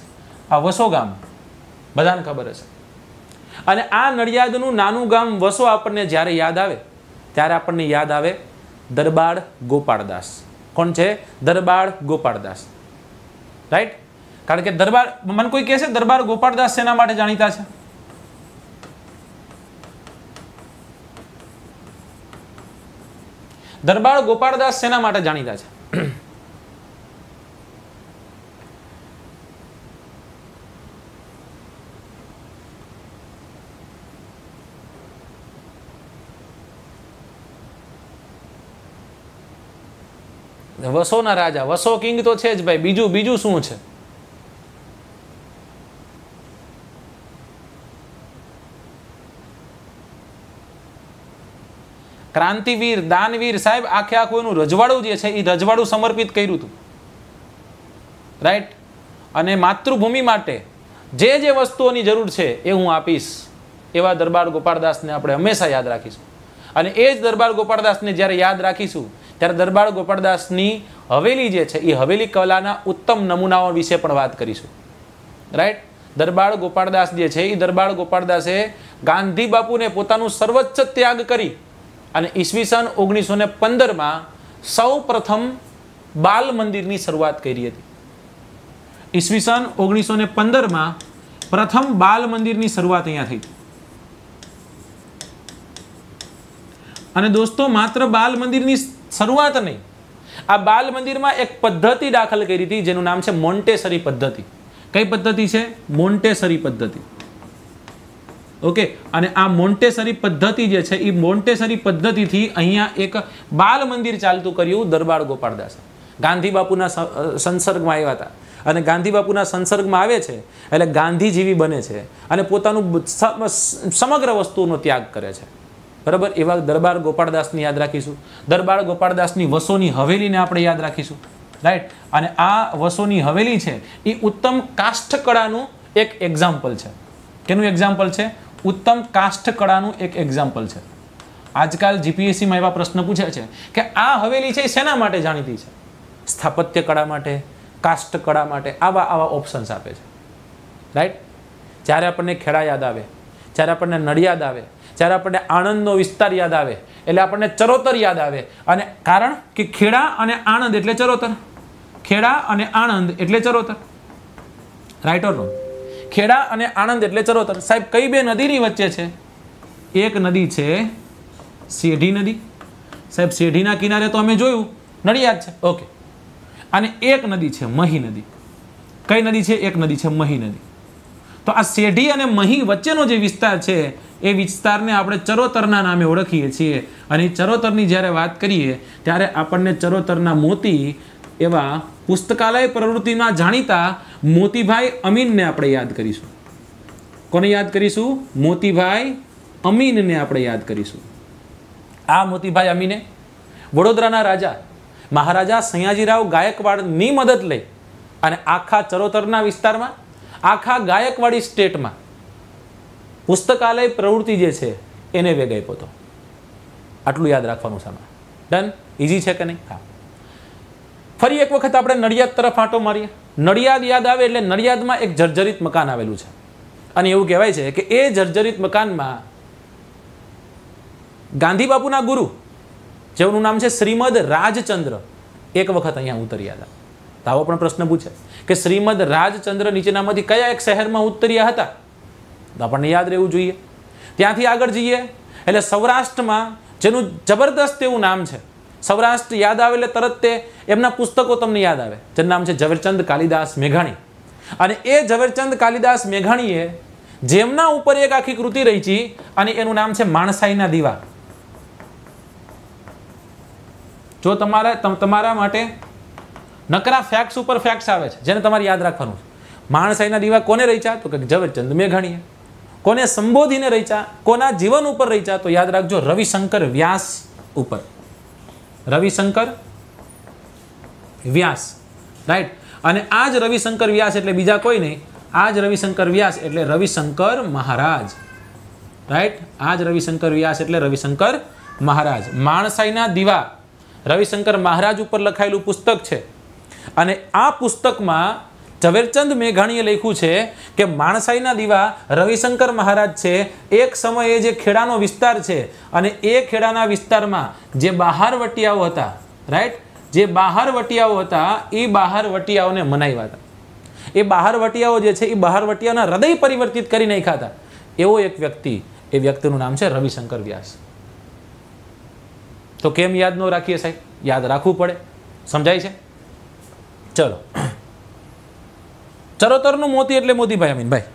આ વસો ગામ બધાને ખબર હશે અને આ નડિયાદનું નાનું ગામ વસો આપણને જ્યારે યાદ આવે ત્યારે આપણને યાદ આવે દરબાર ગોપાળદાસ કોણ છે દરબાર ગોપાળદાસ રાઈટ કારણ કે દરબાર મને કોઈ કહે છે દરબાર ગોપાળદાસ સેના માટે જાણીતા છે દરબાર ગોપાળદાસ સેના માટે જાણીતા છે વસોના રાજા વસો કિંગ તો છે જ ભાઈ બીજું બીજું શું છે ક્રાંતિવીર દાનવીર સાહેબ આખે આખું એનું રજવાડું જે છે એ રજવાડું સમર્પિત કર્યું હતું રાઈટ અને માતૃભૂમિ માટે જે જે વસ્તુઓની જરૂર છે એ હું આપીશ એવા દરબાર ગોપાળદાસને આપણે હંમેશા યાદ રાખીશું અને એ જ દરબાર ગોપાળદાસને જ્યારે યાદ રાખીશું ત્યારે દરબાર ગોપાળદાસની હવેલી જે છે એ હવેલી કલાના ઉત્તમ નમૂનાઓ વિશે પણ વાત કરીશું રાઈટ દરબાર ગોપાળદાસ જે છે એ દરબાર ગોપાળદાસે ગાંધી બાપુને પોતાનું સર્વોચ્ચ ત્યાગ કરી અને ઈસવીસન ઓગણીસો ને પંદરમાં સૌ પ્રથમ બાલ મંદિરની શરૂઆત કરી હતી ઈસવીસન ઓગણીસો ને પંદરમાં પ્રથમ બાલ મંદિરની શરૂઆત અહીંયા થઈ અને દોસ્તો માત્ર બાલ મંદિરની શરૂઆત નહીં આ બાલ મંદિરમાં એક પદ્ધતિ દાખલ કરી હતી જેનું નામ છે મોન્ટેસરી પદ્ધતિ કઈ પદ્ધતિ છે મોન્ટેસરી પદ્ધતિ ઓકે અને આ મોન્ટેસરી પદ્ધતિ જે છે એ મોન્ટેસરી પદ્ધતિથી અહીંયા એક બાલ મંદિર ચાલતું કર્યું દરબાર ગોપાળદાસ ગાંધી બાપુના સંસર્ગમાં આવ્યા હતા અને ગાંધી બાપુના સંસર્ગમાં આવે છે એટલે ગાંધીજીવી બને છે અને પોતાનું સમગ્ર વસ્તુનો ત્યાગ કરે છે બરાબર એવા દરબાર ગોપાળદાસને યાદ રાખીશું દરબાર ગોપાળદાસની વસોની હવેલીને આપણે યાદ રાખીશું રાઈટ અને આ વસોની હવેલી છે એ ઉત્તમ કાષ્ઠ કળાનું એક એક્ઝામ્પલ છે કેનું એક્ઝામ્પલ છે ઉત્તમ કાષ્ઠ કળાનું એક એક્ઝામ્પલ છે આજકાલ જીપીએસસીમાં એવા પ્રશ્ન પૂછે છે કે આ હવેલી છે એ શેના માટે જાણીતી છે સ્થાપત્ય કળા માટે કાષ્ટ કળા માટે આવા આવા ઓપ્શન્સ આપે છે રાઈટ જ્યારે આપણને ખેડા યાદ આવે જ્યારે આપણને નડિયાદ આવે જ્યારે આપણને આણંદનો વિસ્તાર યાદ આવે એટલે આપણને ચરોતર યાદ આવે અને કારણ કે ખેડા અને આણંદ એટલે ચરોતર ખેડા અને આણંદ એટલે Charotar right or wrong Kheda અને આણંદ એટલે ચરોતર સાહેબ કઈ બે નદીની વચ્ચે છે એક નદી છે શેઢી નદી સાહેબ શેઢીના કિનારે તો અમે જોયું નડિયાદ છે ઓકે અને એક નદી છે મહી નદી કઈ નદી છે એક નદી છે મહી નદી તો આ શેઢી અને મહી વચ્ચેનો જે વિસ્તાર છે એ વિસ્તારને આપણે ચરોતરના નામે ઓળખીએ છીએ અને ચરોતરની જ્યારે વાત કરીએ ત્યારે આપણને ચરોતરના મોતી એવા પુસ્તકાલય પ્રવૃત્તિના જાણીતા મોતીભાઈ અમીનને આપણે યાદ કરીશું કોને યાદ કરીશું મોતીભાઈ અમીનને આપણે યાદ કરીશું આ મોતીભાઈ અમીને વડોદરાના રાજા મહારાજા સયાજીરાવ ગાયકવાડની મદદ લઈ અને આખા ચરોતરના વિસ્તારમાં આખા ગાયકવાડી સ્ટેટમાં પુસ્તકાલય પ્રવૃત્તિ જે છે એને વેગ આપ્યો હતો આટલું યાદ રાખવાનું સામે ડન ઇઝી છે કે નહીં હા ફરી એક વખત આપણે નડિયાદ તરફ આંટો મારીએ નડિયાદ યાદ આવે એટલે નડિયાદમાં એક જર્જરિત મકાન આવેલું છે અને એવું કહેવાય છે કે એ જર્જરિત મકાનમાં ગાંધી બાપુના ગુરુ જેઓનું નામ છે શ્રીમદ રાજચંદ્ર એક વખત અહીંયા ઉતર્યા હતા તો આવો પણ પ્રશ્ન પૂછે કે શ્રીમદ રાજચંદ્ર નીચેનામાંથી કયા એક શહેરમાં ઉત્તર્યા હતા તો આપણને યાદ રહેવું જોઈએ ત્યાંથી આગળ જઈએ એટલે સૌરાષ્ટ્રમાં જેનું જબરદસ્ત એવું નામ છે સૌરાષ્ટ્ર યાદ આવે એટલે તરત તે એમના પુસ્તકો તમને યાદ આવે જેનું નામ છે ઝવેરચંદ કાલિદાસ મેઘાણી અને એ ઝવેરચંદ કાલિદાસ મેઘાણીએ જેમના ઉપર એક આખી કૃતિ રચી અને એનું નામ છે માણસાઈના દીવા જો તમારા તમારા માટે નકરા ફેક્સ ઉપર ફેક્સ આવે છે જેને તમારે યાદ રાખવાનું છે માણસાઈના દીવા કોને રહીચા તો કે ઝવેરચંદ મેઘાણીએ કોને સંબોધીને રહીચા કોના જીવન ઉપર રહીચા તો યાદ રાખજો રવિશંકર વ્યાસ ઉપર રવિશંકર વ્યાસ રાઈટ અને આ જ રવિશંકર વ્યાસ એટલે બીજા કોઈ નહીં આ જ રવિશંકર વ્યાસ એટલે રવિશંકર મહારાજ રાઈટ આ જ રવિશંકર વ્યાસ એટલે રવિશંકર મહારાજ માણસાઈના દીવા રવિશંકર મહારાજ ઉપર લખાયેલું પુસ્તક છે અને આ પુસ્તકમાં ઝવેરચંદ મેઘાણીએ લખ્યું છે કે માણસાઈના દીવા રવિશંકર મહારાજ છે એક સમયે જે ખેડાનો વિસ્તાર છે અને એ ખેડાના વિસ્તારમાં જે બહાર વટિયાઓ હતા રાઈટ જે બહાર વટિયાઓ હતા એ બહાર વટિયાઓને મનાવ્યા હતા એ બહાર વટિયાઓ જે છે એ બહાર વટિયાના હૃદય પરિવર્તિત કરી નાખ્યા હતા એવો એક વ્યક્તિ એ વ્યક્તિનું નામ છે રવિશંકર વ્યાસ તો કેમ યાદ ન રાખીએ સાહેબ યાદ રાખવું પડે સમજાય છે ચલો ચરોતરનું મોતી એટલે મોતીભાઈ અમીનભાઈ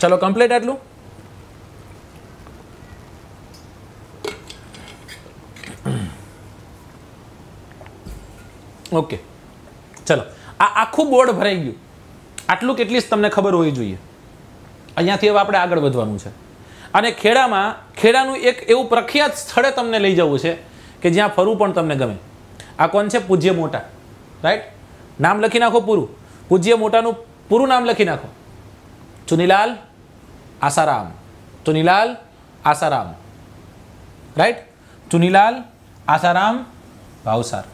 ચલો કમ્પ્લીટ આટલું ઓકે ચલો આ આખું બોર્ડ ભરાઈ ગયું આટલું કેટલી તમને ખબર હોવી જોઈએ અહીંયાથી હવે આપણે આગળ વધવાનું છે અને ખેડામાં ખેડાનું એક એવું પ્રખ્યાત સ્થળે તમને લઈ જવું છે કે જ્યાં ફરવું પણ તમને ગમે આ કોણ છે પૂજ્ય મોટા રાઈટ નામ લખી નાખો પૂરું પૂજ્ય મોટાનું પૂરું નામ લખી નાખો ચુનીલાલ આસારામ ચુનીલાલ આસારામ રાઈટ ચુનીલાલ આસારામ ભાવસાર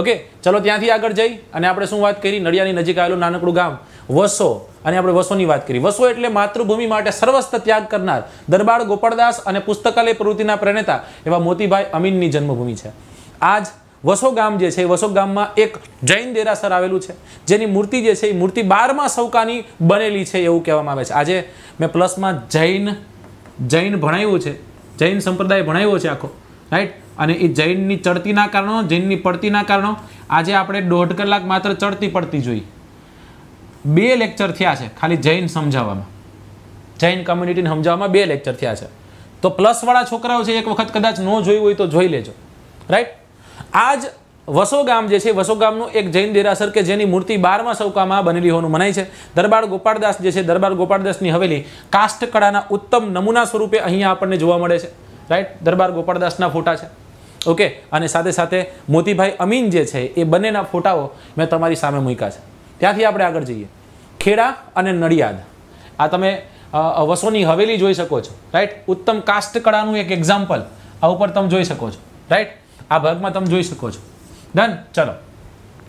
ઓકે ચલો ત્યાંથી આગળ જઈ અને આપણે શું વાત કરી નડિયાની નજીક આવેલું નાનકડું ગામ વસો અને આપણે વસોની વાત કરી વસો એટલે માતૃભૂમિ માટે સર્વસ્થ ત્યાગ કરનાર દરબાર ગોપાળદાસ અને પુસ્તકાલય પ્રવૃત્તિના પ્રણેતા એવા મોતીભાઈ અમીનની જન્મભૂમિ છે આજ વસો ગામ જે છે વસો ગામમાં એક જૈન દેરાસર આવેલું છે જેની મૂર્તિ જે છે એ મૂર્તિ બારમાં સૌકાની બનેલી છે એવું કહેવામાં આવે છે આજે મેં પ્લસમાં જૈન જૈન ભણાવ્યું છે જૈન સંપ્રદાય ભણાવ્યો છે આખો રાઈટ અને એ જૈનની ચડતીના કારણો જૈનની પડતીના કારણો આજે આપણે દોઢ કલાક માત્ર ચડતી પડતી જોઈ બે લેક્ચર થયા છે ખાલી જૈન સમજાવવામાં જૈન કમ્યુનિટીને સમજાવવામાં બે લેક્ચર થયા છે તો પ્લસવાળા છોકરાઓ છે એક વખત કદાચ ન જોયું હોય તો જોઈ લેજો રાઈટ આજ વસો ગામ જે છે વસોગામનું એક જૈન દેરાસર કે જેની મૂર્તિ બારમા સૌકામાં બનેલી હોવાનું મનાય છે દરબાર ગોપાળદાસ જે છે દરબાર ગોપાળદાસની હવેલી કાષ્ઠકળાના ઉત્તમ નમૂના સ્વરૂપે અહીંયા આપણને જોવા મળે છે રાઈટ દરબાર ગોપાળદાસના ફોટા છે ઓકે અને સાથે સાથે મોતીભાઈ અમીન જે છે એ બંનેના ફોટાઓ મેં તમારી સામે મૂક્યા છે ત્યાંથી આપણે આગળ જઈએ ખેડા અને નડિયાદ આ તમે વસોની હવેલી જોઈ શકો છો રાઈટ ઉત્તમ કાષ્ટકળાનું એક એક્ઝામ્પલ આ ઉપર તમે જોઈ શકો છો રાઈટ આ ભાગમાં તમે જોઈ શકો છો ડન ચલો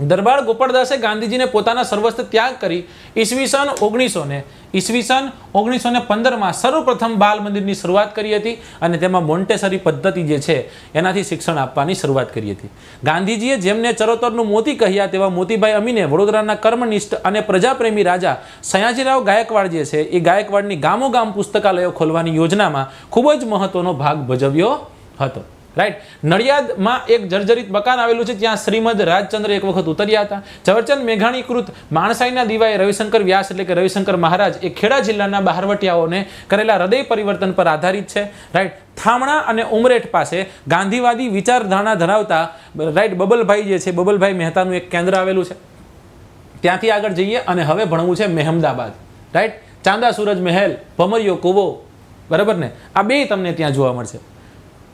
દરબાર ગોપાળદાસે ગાંધીજીને પોતાના સર્વસ્થ ત્યાગ કરી ઈસવીસન ઓગણીસો ને ઈસવીસન ઓગણીસો ને પંદરમાં સર્વપ્રથમ બાલ મંદિરની શરૂઆત કરી હતી અને તેમાં મોન્ટેસરી પદ્ધતિ જે છે એનાથી શિક્ષણ આપવાની શરૂઆત કરી હતી ગાંધીજીએ જેમને ચરોતરનું મોતી કહ્યા તેવા મોતીભાઈ અમીને વડોદરાના કર્મનિષ્ઠ અને પ્રજાપ્રેમી રાજા સયાજીરાવ ગાયકવાડ જે છે એ ગાયકવાડની ગામોગામ પુસ્તકાલયો ખોલવાની યોજનામાં ખૂબ જ મહત્વનો ભાગ ભજવ્યો હતો રાઈટ નડિયાદમાં એક જર્જરિત મકાન આવેલું છે ત્યાં શ્રીમદ રાજચંદ્ર એક વખત ઉતર્યા હતા ઝવરચંદ મેઘાણીકૃત માણસાઈના દિવાએ રવિશંકર વ્યાસ એટલે કે રવિશંકર મહારાજ એ ખેડા જિલ્લાના બહારવટિયાઓને કરેલા હૃદય પરિવર્તન પર આધારિત છે રાઈટ થામણા અને ઉમરેઠ પાસે ગાંધીવાદી વિચારધારણા ધરાવતા રાઈટ બબલભાઈ જે છે બબલભાઈ મહેતાનું એક કેન્દ્ર આવેલું છે ત્યાંથી આગળ જઈએ અને હવે ભણવું છે મહેમદાબાદ રાઈટ ચાંદા સૂરજ મહેલ ભમરિયો કુવો બરાબર ને આ બે તમને ત્યાં જોવા મળશે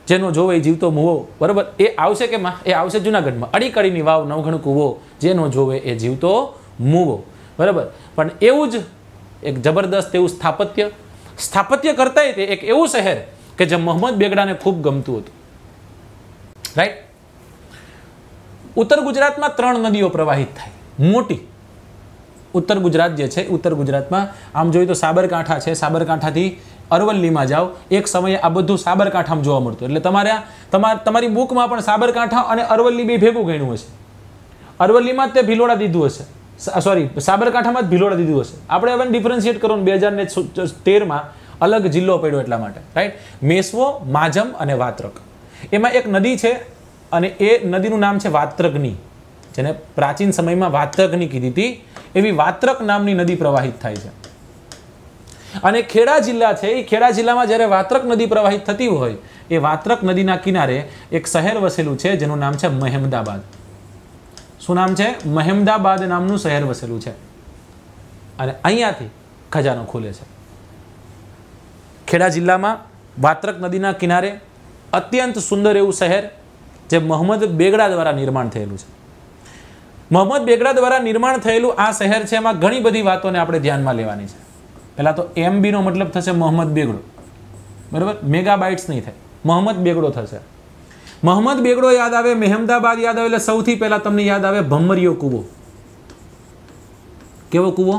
જેનો જોવે જીવતો મુવો બરોબર એ આવશે કે એ આવશે જુનાગઢમાં અડી કડીની વાવ નવઘણ કૂવો જેનો જોવે એ જીવતો મુવો બરાબર પણ એવું જ એક જબરદસ્ત એવું સ્થાપત્ય સ્થાપત્ય કરતાંય તે એક એવું શહેર કે જે મોહમ્મદ બેગડાને ખૂબ ગમતું હતું રાઈટ ઉત્તર ગુજરાતમાં ત્રણ નદીઓ પ્રવાહિત થાય મોટી ઉત્તર ગુજરાત જે છે ઉત્તર ગુજરાતમાં આમ જોઈએ તો સાબરકાંઠા છે સાબરકાંઠાથી અરવલ્લીમાં જાઓ એક સમયે આ બધું સાબરકાંઠામાં જોવા મળતું એટલે તમારા તમારા તમારી બુકમાં પણ સાબરકાંઠા અને અરવલ્લી બે ભેગું ગણ્યું હશે અરવલ્લીમાં જ તે ભિલોડા દીધું હશે સોરી સાબરકાંઠામાં જ ભિલોડા દીધું હશે આપણે હવે ડિફરન્શિએટ કરો બે હજાર ને તેરમાં અલગ જિલ્લો પડ્યો એટલા માટે રાઈટ મેસવો માજમ અને વાત્રક એમાં એક નદી છે અને એ નદીનું નામ છે વાત્રકની જેને પ્રાચીન સમયમાં વાત્રકની કીધી હતી એવી વાત્રક નામની નદી પ્રવાહિત થાય છે અને ખેડા જિલ્લા છે એ ખેડા જિલ્લામાં જ્યારે વાત્રક નદી પ્રવાહિત થતી હોય એ વાત્રક નદીના કિનારે એક શહેર વસેલું છે જેનું નામ છે મહેમદાબાદ શું નામ છે મહેમદાબાદ નામનું શહેર વસેલું છે અને અહીંયાથી ખજાનો ખુલે છે ખેડા જિલ્લામાં વાત્રક નદીના કિનારે અત્યંત સુંદર એવું શહેર જે મોહમ્મદ બેગડા દ્વારા નિર્માણ થયેલું છે મોહમ્મદ બેગડા દ્વારા નિર્માણ થયેલું આ શહેર છે એમાં ઘણી બધી વાતોને આપણે ધ્યાનમાં લેવાની છે પહેલાં તો એમ બીનો મતલબ થશે મોહમ્મદ બેગડો બરાબર મેગાબાઇટ્સ નહીં થાય મોહમ્મદ બેગડો થશે મોહમ્મદ બેગડો યાદ આવે મહેમદાબાદ યાદ આવે એટલે સૌથી પહેલાં તમને યાદ આવે ભમરિયો કૂવો કેવો કૂવો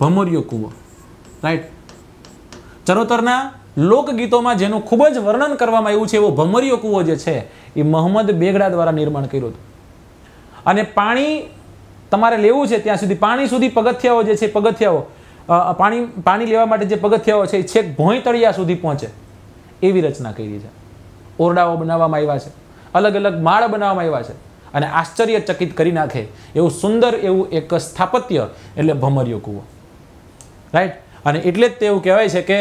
ભમરિયો કૂવો રાઈટ ચરોતરના લોકગીતોમાં જેનું ખૂબ જ વર્ણન કરવામાં આવ્યું છે એવો ભમરિયો કૂવો જે છે એ મોહમ્મદ બેગડા દ્વારા નિર્માણ કર્યું હતું અને પાણી તમારે લેવું છે ત્યાં સુધી પાણી સુધી પગથિયાઓ જે છે પગથિયાઓ પાણી પાણી લેવા માટે જે પગથિયાઓ છે એ છેક ભોંય તળિયા સુધી પહોંચે એવી રચના કરી છે ઓરડાઓ બનાવવામાં આવ્યા છે અલગ અલગ માળ બનાવવામાં આવ્યા છે અને આશ્ચર્યચકિત કરી નાખે એવું સુંદર એવું એક સ્થાપત્ય એટલે ભમરિયો કૂવો રાઈટ અને એટલે જ તેવું કહેવાય છે કે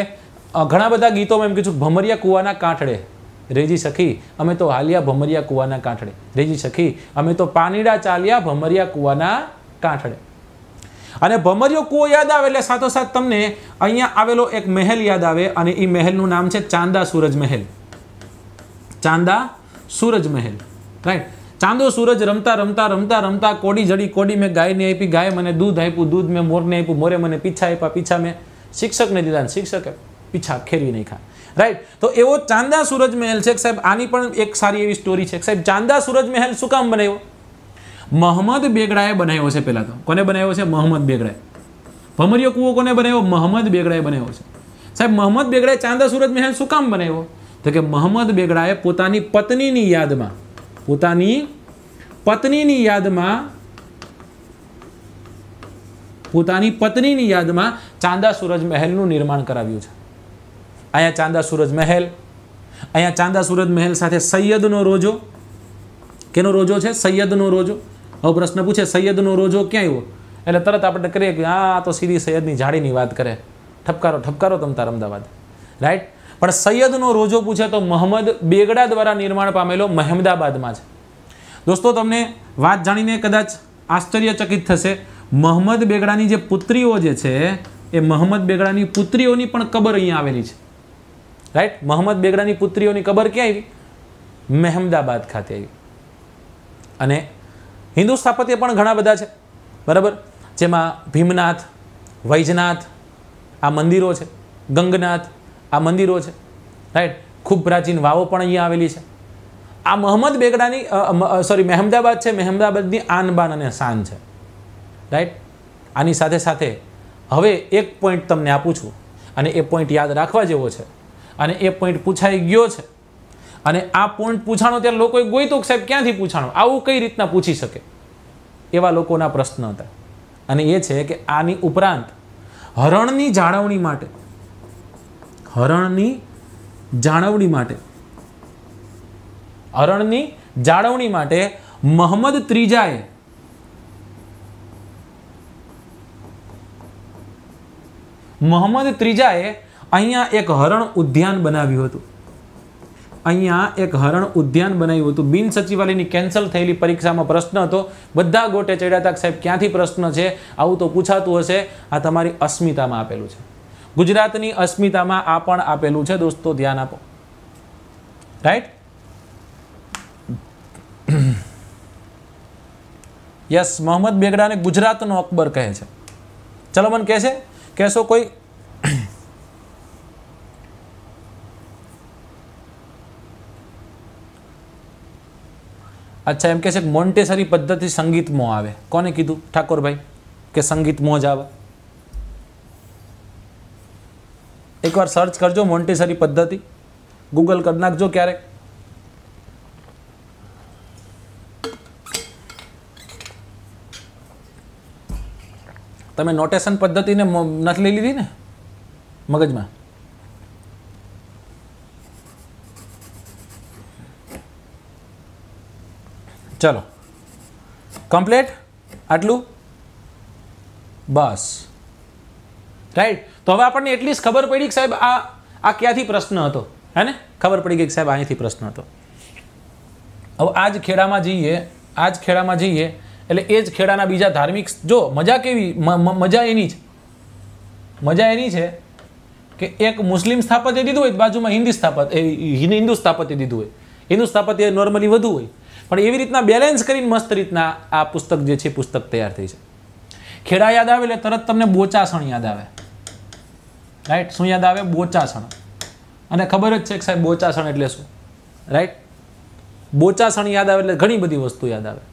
ઘણા બધા ગીતોમાં એમ કીધું ભમરિયા કૂવાના કાંઠડે રેજી સખી અમે તો હાલ્યા ભમરિયા કૂવાના કાંઠડે રેજી સખી અમે તો પાનીડા ચાલ્યા ભમરિયા કૂવાના કાંઠડે અને ભમરિયો કૂવો યાદ આવે એટલે સાથોસાથ તમને અહીંયા આવેલો એક મહેલ યાદ આવે અને એ મહેલનું નામ છે ચાંદા સૂરજ મહેલ ચાંદા સૂરજ મહેલ રાઈટ ચાંદો સૂરજ રમતા રમતા રમતા રમતા કોડી જડી કોડી મેં ગાયને આપી ગાય મને દૂધ આપ્યું દૂધ મેં મોરને આપ્યું મોરે મને પીછા આપ્યા પીછા મેં શિક્ષકને દીધા શિક્ષકે પીછા ખેરવી નહીં ખા રાઈટ તો એવો ચાંદા સૂરજ મહેલ છે સાહેબ આની પણ એક સારી એવી સ્ટોરી છે સાહેબ ચાંદા સૂરજ મહેલ શું કામ બનાવ્યો મહમદ બેગડાએ બનાવ્યો છે પહેલાં તો કોને બનાવ્યો છે મહમદ બેગડાએ ભમરિયો કૂવો કોને બનાવ્યો મહમદ બેગડાએ બનાવ્યો છે સાહેબ મહમદ બેગડાએ ચાંદા સુરત મહેલ શું કામ બનાવ્યો તો કે મહમદ બેગડાએ પોતાની પત્નીની યાદમાં પોતાની પત્નીની યાદમાં પોતાની પત્નીની યાદમાં ચાંદા સૂરજ મહેલનું નિર્માણ કરાવ્યું છે અહીંયા ચાંદા સૂરજ મહેલ અહીંયા ચાંદા સૂરજ મહેલ સાથે સૈયદનો રોજો કેનો રોજો છે સૈયદનો રોજો હવે પ્રશ્ન પૂછે સૈયદનો રોજો ક્યાં આવ્યો એટલે તરત આપણે કરીએ કે આ તો સીધી સૈયદની જાળીની વાત કરે ઠપકારો ઠપકારો તમ તાર અમદાવાદ રાઈટ પણ સૈયદનો રોજો પૂછે તો મહમ્મદ બેગડા દ્વારા નિર્માણ પામેલો મહેમદાબાદમાં છે દોસ્તો તમને વાત જાણીને કદાચ આશ્ચર્યચકિત થશે મહમ્મદ બેગડાની જે પુત્રીઓ જે છે એ મહમ્મદ બેગડાની પુત્રીઓની પણ કબર અહીંયા આવેલી છે રાઈટ મહમ્મદ બેગડાની પુત્રીઓની કબર ક્યાં આવી મહેમદાબાદ ખાતે આવી અને હિન્દુ સ્થાપત્ય પણ ઘણા બધા છે બરાબર જેમાં ભીમનાથ વૈજનાથ આ મંદિરો છે ગંગનાથ આ મંદિરો છે રાઈટ ખૂબ પ્રાચીન વાવો પણ અહીંયા આવેલી છે આ મહમ્મદ બેગડાની સોરી મહેમદાબાદ છે મહેમદાબાદની આનબાન અને શાન છે રાઈટ આની સાથે સાથે હવે એક પોઈન્ટ તમને આપું છું અને એ પોઈન્ટ યાદ રાખવા જેવો છે અને એ પોઈન્ટ પૂછાઈ ગયો છે અને આ પોઈન્ટ પૂછાણો ત્યારે લોકોએ તો સાહેબ ક્યાંથી પૂછાણો આવું કઈ રીતના પૂછી શકે એવા લોકોના પ્રશ્ન હતા અને એ છે કે આની ઉપરાંત હરણની જાળવણી માટે હરણની જાળવણી માટે હરણની જાળવણી માટે મોહમ્મદ ત્રીજાએ મોહમ્મદ ત્રીજાએ અહીંયા એક હરણ ઉદ્યાન બનાવ્યું હતું અહીંયા એક હરણ ઉદ્યાન બનાવ્યું હતું બિન સચિવાલયની કેન્સલ થયેલી પરીક્ષામાં પ્રશ્ન હતો બધા ગોટે ચડ્યા હતા સાહેબ ક્યાંથી પ્રશ્ન છે આવું તો પૂછાતું હશે આ તમારી અસ્મિતામાં આપેલું છે ગુજરાતની અસ્મિતામાં આ પણ આપેલું છે દોસ્તો ધ્યાન આપો રાઈટ યસ મોહમ્મદ બેગડાને ગુજરાતનો અકબર કહે છે ચલો મને કહેશે કહેશો કોઈ અચ્છા એમ કહે છે મોન્ટેસરી પદ્ધતિ સંગીતમાં આવે કોને કીધું ઠાકોરભાઈ કે સંગીતમાં જ આવે એકવાર સર્ચ કરજો મોન્ટેસરી પદ્ધતિ ગૂગલ કરી નાખજો ક્યારેક તમે નોટેશન પદ્ધતિને નથી લઈ લીધી ને મગજમાં ચલો કમ્પ્લેટ આટલું બસ રાઈટ તો હવે આપણને એટલી જ ખબર પડી કે સાહેબ આ આ ક્યાંથી પ્રશ્ન હતો હે ને ખબર પડી ગઈ કે સાહેબ અહીંથી પ્રશ્ન હતો હવે આ જ ખેડામાં જઈએ આ જ ખેડામાં જઈએ એટલે એ જ ખેડાના બીજા ધાર્મિક જો મજા કેવી મજા એની છે મજા એની છે કે એક મુસ્લિમ સ્થાપત્ય દીધું હોય બાજુમાં હિન્દી સ્થાપત્ય હિન્દુ સ્થાપત્ય દીધું હોય હિન્દુ સ્થાપત્ય નોર્મલી વધુ હોય પણ એવી રીતના બેલેન્સ કરીને મસ્ત રીતના આ પુસ્તક જે છે પુસ્તક તૈયાર થઈ છે ખેડા યાદ આવે એટલે તરત તમને બોચાસણ યાદ આવે રાઈટ શું યાદ આવે બોચાસણ અને ખબર જ છે કે સાહેબ બોચાસણ એટલે શું રાઈટ બોચાસણ યાદ આવે એટલે ઘણી બધી વસ્તુ યાદ આવે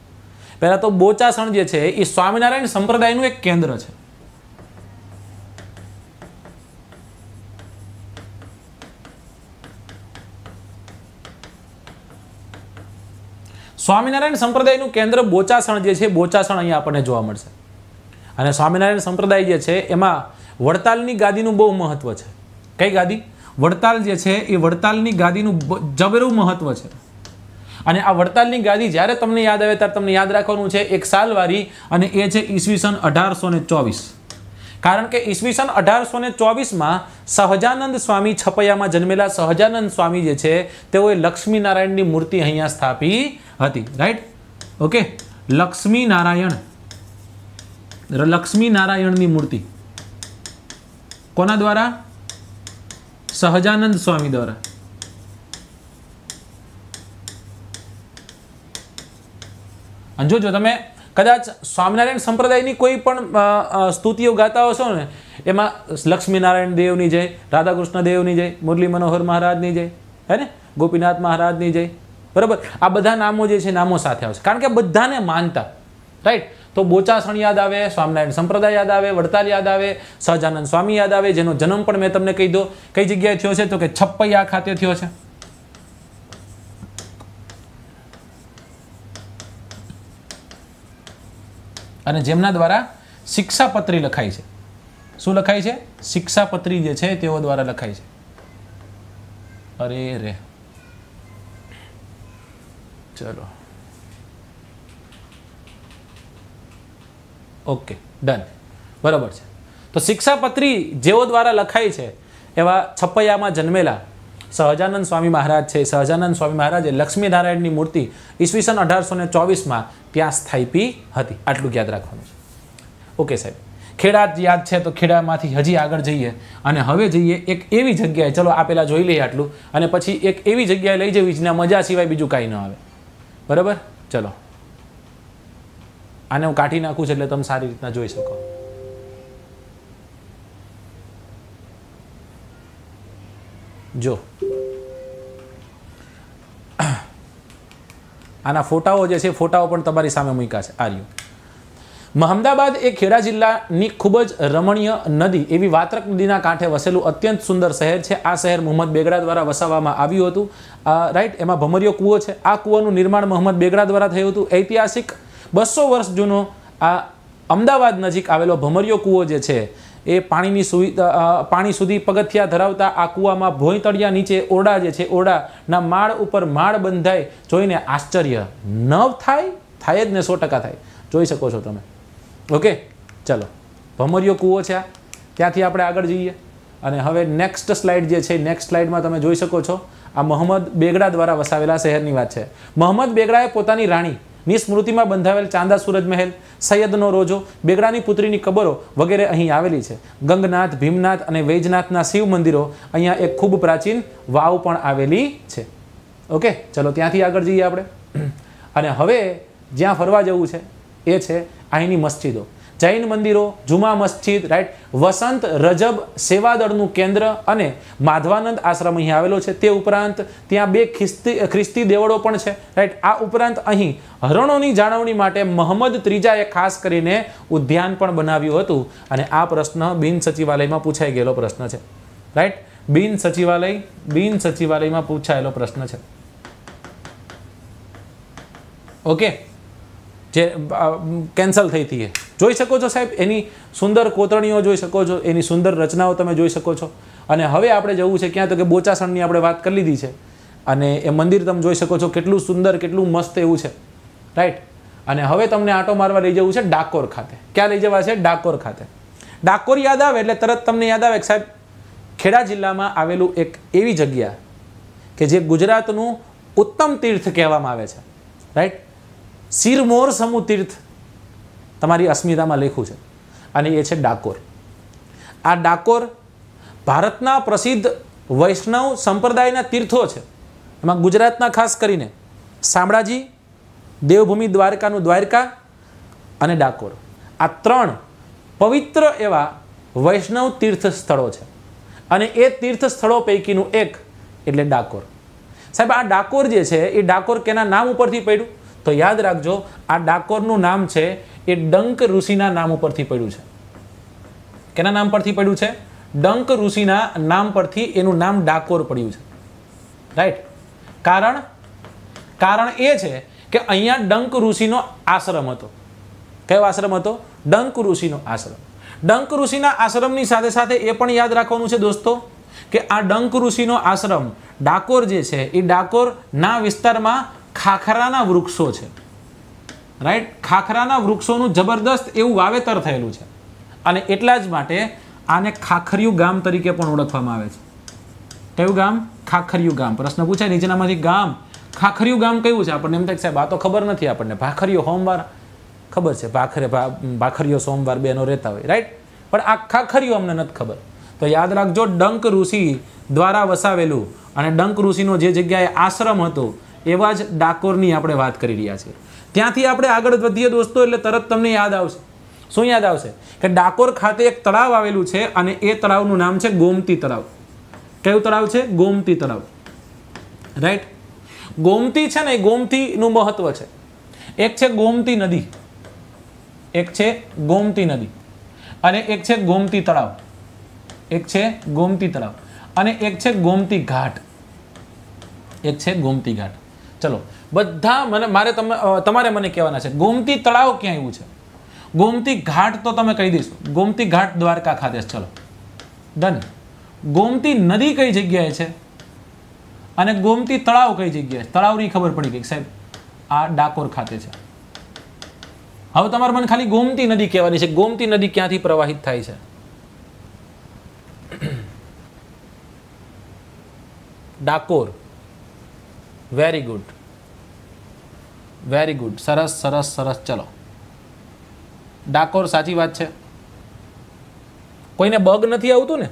પહેલાં તો બોચાસણ જે છે એ સ્વામિનારાયણ સંપ્રદાયનું એક કેન્દ્ર છે સ્વામિનારાયણ સંપ્રદાયનું કેન્દ્ર બોચાસણ જે છે બોચાસણ અહીંયા આપણને જોવા મળશે અને સ્વામિનારાયણ સંપ્રદાય જે છે એમાં વડતાલની ગાદીનું બહુ મહત્વ છે કઈ ગાદી વડતાલ જે છે એ વડતાલની ગાદીનું જબરું મહત્વ છે અને આ વડતાલની ગાદી જ્યારે તમને યાદ આવે ત્યારે તમને યાદ રાખવાનું છે એક સાલવારી અને એ છે ઈસવીસન અઢારસો ને ચોવીસ કારણ કે ઈસવીસન અઢારસો ને ચોવીસમાં સહજાનંદ સ્વામી છપૈયામાં જન્મેલા સહજાનંદ સ્વામી જે છે તેઓએ લક્ષ્મીનારાયણની મૂર્તિ અહીંયા સ્થાપી હતી રાઈટ ઓકે લક્ષ્મીનારાયણ લક્ષ્મીનારાયણની મૂર્તિ કોના દ્વારા સહજાનંદ સ્વામી દ્વારા અને જોજો તમે કદાચ સ્વામિનારાયણ સંપ્રદાયની કોઈ પણ સ્તુતિઓ ગાતા હશો ને એમાં લક્ષ્મીનારાયણ દેવની જય રાધાકૃષ્ણ દેવની જય મુરલી મનોહર મહારાજની જય હે ને ગોપીનાથ મહારાજની જય બરાબર આ બધા નામો જે છે નામો સાથે આવશે કારણ કે બધાને માનતા રાઈટ તો બોચાસણ યાદ આવે સ્વામિનારાયણ સંપ્રદાય યાદ આવે વડતાલ યાદ આવે સહજાનંદ સ્વામી યાદ આવે જેનો જન્મ પણ મેં તમને કહી દો કઈ જગ્યાએ થયો છે તો કે છપ્પૈયા ખાતે થયો છે અને જેમના દ્વારા શિક્ષાપત્રી લખાય છે શું લખાય છે શિક્ષાપત્રી જે છે તેઓ દ્વારા લખાય છે અરે રે ચલો ઓકે ડન બરાબર છે તો શિક્ષાપત્રી જેઓ દ્વારા લખાય છે એવા છપૈયામાં જન્મેલા સહજાનંદ સ્વામી મહારાજ છે સહજાનંદ સ્વામી મહારાજે લક્ષ્મી નારાયણની મૂર્તિ ઈસવીસન અઢારસો ને ચોવીસમાં ત્યાં સ્થાપી હતી આટલું યાદ રાખવાનું છે ઓકે સાહેબ ખેડા યાદ છે તો ખેડામાંથી હજી આગળ જઈએ અને હવે જઈએ એક એવી જગ્યાએ ચલો આ પહેલાં જોઈ લઈએ આટલું અને પછી એક એવી જગ્યાએ લઈ જવી જ્યાં મજા સિવાય બીજું કાંઈ ન આવે બરાબર ચલો આને હું કાઢી નાખું છું એટલે તમે સારી રીતના જોઈ શકો જો આના ફોટાઓ જે છે ફોટાઓ પણ તમારી સામે મૂક્યા છે આર્યું મહમદાબાદ એ ખેડા જિલ્લાની ખૂબ જ રમણીય નદી એવી વાત્રક નદીના કાંઠે વસેલું અત્યંત સુંદર શહેર છે આ શહેર મોહમ્મદ બેગડા દ્વારા વસાવવામાં આવ્યું હતું રાઈટ એમાં ભમરિયો કૂવો છે આ કૂવોનું નિર્માણ મોહમ્મદ બેગડા દ્વારા થયું હતું ઐતિહાસિક બસો વર્ષ જૂનો આ અમદાવાદ નજીક આવેલો ભમરિયો કૂવો જે છે એ પાણીની સુવિધા પાણી સુધી પગથિયા ધરાવતા આ કૂવામાં ભોંય તળિયા નીચે ઓરડા જે છે ઓરડાના માળ ઉપર માળ બંધાય જોઈને આશ્ચર્ય ન થાય થાય જ ને સો ટકા થાય જોઈ શકો છો તમે ઓકે ચલો ભમરિયો કૂવો છે આ ત્યાંથી આપણે આગળ જઈએ અને હવે નેક્સ્ટ સ્લાઇડ જે છે નેક્સ્ટ સ્લાઇડમાં તમે જોઈ શકો છો આ મોહમ્મદ બેગડા દ્વારા વસાવેલા શહેરની વાત છે મોહમ્મદ બેગડાએ પોતાની રાણી ની સ્મૃતિમાં બંધાવેલ ચાંદા સૂરજ મહેલ સૈયદનો રોજો બેગડાની પુત્રીની કબરો વગેરે અહીં આવેલી છે ગંગનાથ ભીમનાથ અને વૈજનાથના શિવ મંદિરો અહીંયા એક ખૂબ પ્રાચીન વાવ પણ આવેલી છે ઓકે ચલો ત્યાંથી આગળ જઈએ આપણે અને હવે જ્યાં ફરવા જવું છે એ છે અહીંની મસ્જિદો જૈન મંદિરો જુમા મસ્જિદ રાઈટ વસંત રજબ સેવાદળનું કેન્દ્ર અને માધવાનંદ આશ્રમ અહીં આવેલો છે તે ઉપરાંત ત્યાં બે ખ્રિસ્તી ખ્રિસ્તી દેવળો પણ છે રાઈટ આ ઉપરાંત અહીં હરણોની જાળવણી માટે મહમ્મદ ત્રીજાએ ખાસ કરીને ઉદ્યાન પણ બનાવ્યું હતું અને આ પ્રશ્ન બિન સચિવાલયમાં પૂછાઈ ગયેલો પ્રશ્ન છે રાઈટ બિન સચિવાલય બિન સચિવાલયમાં પૂછાયેલો પ્રશ્ન છે ઓકે જે કેન્સલ થઈ હતી જોઈ શકો છો સાહેબ એની સુંદર કોતરણીઓ જોઈ શકો છો એની સુંદર રચનાઓ તમે જોઈ શકો છો અને હવે આપણે જવું છે ક્યાં તો કે બોચાસણની આપણે વાત કરી લીધી છે અને એ મંદિર તમે જોઈ શકો છો કેટલું સુંદર કેટલું મસ્ત એવું છે રાઈટ અને હવે તમને આંટો મારવા લઈ જવું છે ડાકોર ખાતે ક્યાં લઈ જવા છે ડાકોર ખાતે ડાકોર યાદ આવે એટલે તરત તમને યાદ આવે કે સાહેબ ખેડા જિલ્લામાં આવેલું એક એવી જગ્યા કે જે ગુજરાતનું ઉત્તમ તીર્થ કહેવામાં આવે છે રાઈટ સિરમોર સમૂહ તીર્થ તમારી અસ્મિતામાં લેખું છે અને એ છે ડાકોર આ ડાકોર ભારતના પ્રસિદ્ધ વૈષ્ણવ સંપ્રદાયના તીર્થો છે એમાં ગુજરાતના ખાસ કરીને શામળાજી દેવભૂમિ દ્વારકાનું દ્વારકા અને ડાકોર આ ત્રણ પવિત્ર એવા વૈષ્ણવ તીર્થ સ્થળો છે અને એ તીર્થ સ્થળો પૈકીનું એક એટલે ડાકોર સાહેબ આ ડાકોર જે છે એ ડાકોર કેના નામ ઉપરથી પડ્યું તો યાદ રાખજો આ ડાકોરનું નામ છે એ ડંક ઋષિના નામ ઉપરથી પડ્યું છે કેના નામ પરથી પડ્યું છે ડંક ઋષિના નામ પરથી એનું નામ ડાકોર પડ્યું છે રાઈટ કારણ કારણ એ છે કે અહીંયા ડંક ઋષિનો આશ્રમ હતો કયો આશ્રમ હતો ડંક ઋષિનો આશ્રમ ડંક ઋષિના આશ્રમની સાથે સાથે એ પણ યાદ રાખવાનું છે દોસ્તો કે આ ડંક ઋષિનો આશ્રમ ડાકોર જે છે એ ડાકોરના વિસ્તારમાં ખાખરાના વૃક્ષો છે રાઈટ ખાખરાના વૃક્ષોનું જબરદસ્ત એવું વાવેતર થયેલું છે અને એટલા જ માટે આને ખાખરિયું ગામ તરીકે પણ ઓળખવામાં આવે છે કયું ગામ ખાખરિયું ગામ પ્રશ્ન પૂછાય નીચેનામાંથી ગામ ખાખરિયું ગામ કયું છે આપણને એમ થાય સાહેબ આ તો ખબર નથી આપણને ભાખરિયો સોમવાર ખબર છે ભાખરે ભાખરિયો સોમવાર બેનો રહેતા હોય રાઈટ પણ આ ખાખરિયું અમને નથી ખબર તો યાદ રાખજો ડંક ઋષિ દ્વારા વસાવેલું અને ડંક ઋષિનો જે જગ્યાએ આશ્રમ હતો એવા જ ડાકોરની આપણે વાત કરી રહ્યા છીએ ત્યાંથી આપણે આગળ વધીએ દોસ્તો એટલે તરત તમને યાદ આવશે શું યાદ આવશે કે ડાકોર ખાતે એક તળાવ આવેલું છે અને એ તળાવનું નામ છે ગોમતી તળાવ કયું તળાવ છે ગોમતી તળાવ રાઈટ ગોમતી છે ને એ ગોમતીનું મહત્વ છે એક છે ગોમતી નદી એક છે ગોમતી નદી અને એક છે ગોમતી તળાવ એક છે ગોમતી તળાવ અને એક છે ગોમતી ઘાટ એક છે ગોમતી ઘાટ ચલો બધા મને મારે તમે તમારે મને કહેવાના છે ગોમતી તળાવ ક્યાં આવ્યું છે ગોમતી ઘાટ તો તમે કહી દઈશું ગોમતી ઘાટ દ્વારકા ખાતે ચલો ડન ગોમતી નદી કઈ જગ્યાએ છે અને ગોમતી તળાવ કઈ જગ્યાએ તળાવની ખબર પડી ગઈ સાહેબ આ ડાકોર ખાતે છે હવે તમારે મને ખાલી ગોમતી નદી કહેવાની છે ગોમતી નદી ક્યાંથી પ્રવાહિત થાય છે Dakor very good very good સરસ સરસ સરસ ચલો ડાકોર સાચી વાત છે કોઈને બગ નથી આવતું ને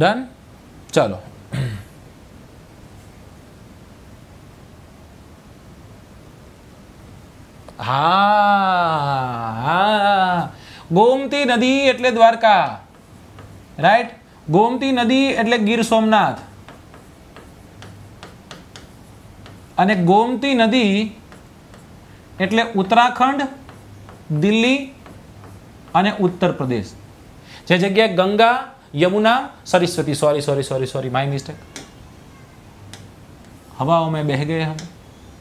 ડન ચલો હા હા ગોમતી નદી એટલે દ્વારકા રાઈટ ગોમતી નદી એટલે ગીર સોમનાથ અને ગોમતી નદી એટલે ઉત્તરાખંડ દિલ્હી અને ઉત્તર પ્રદેશ જે જગ્યાએ Ganga Yamuna Saraswati sorry sorry sorry sorry my mistake હવાઓ મેં બહે ગયે હમ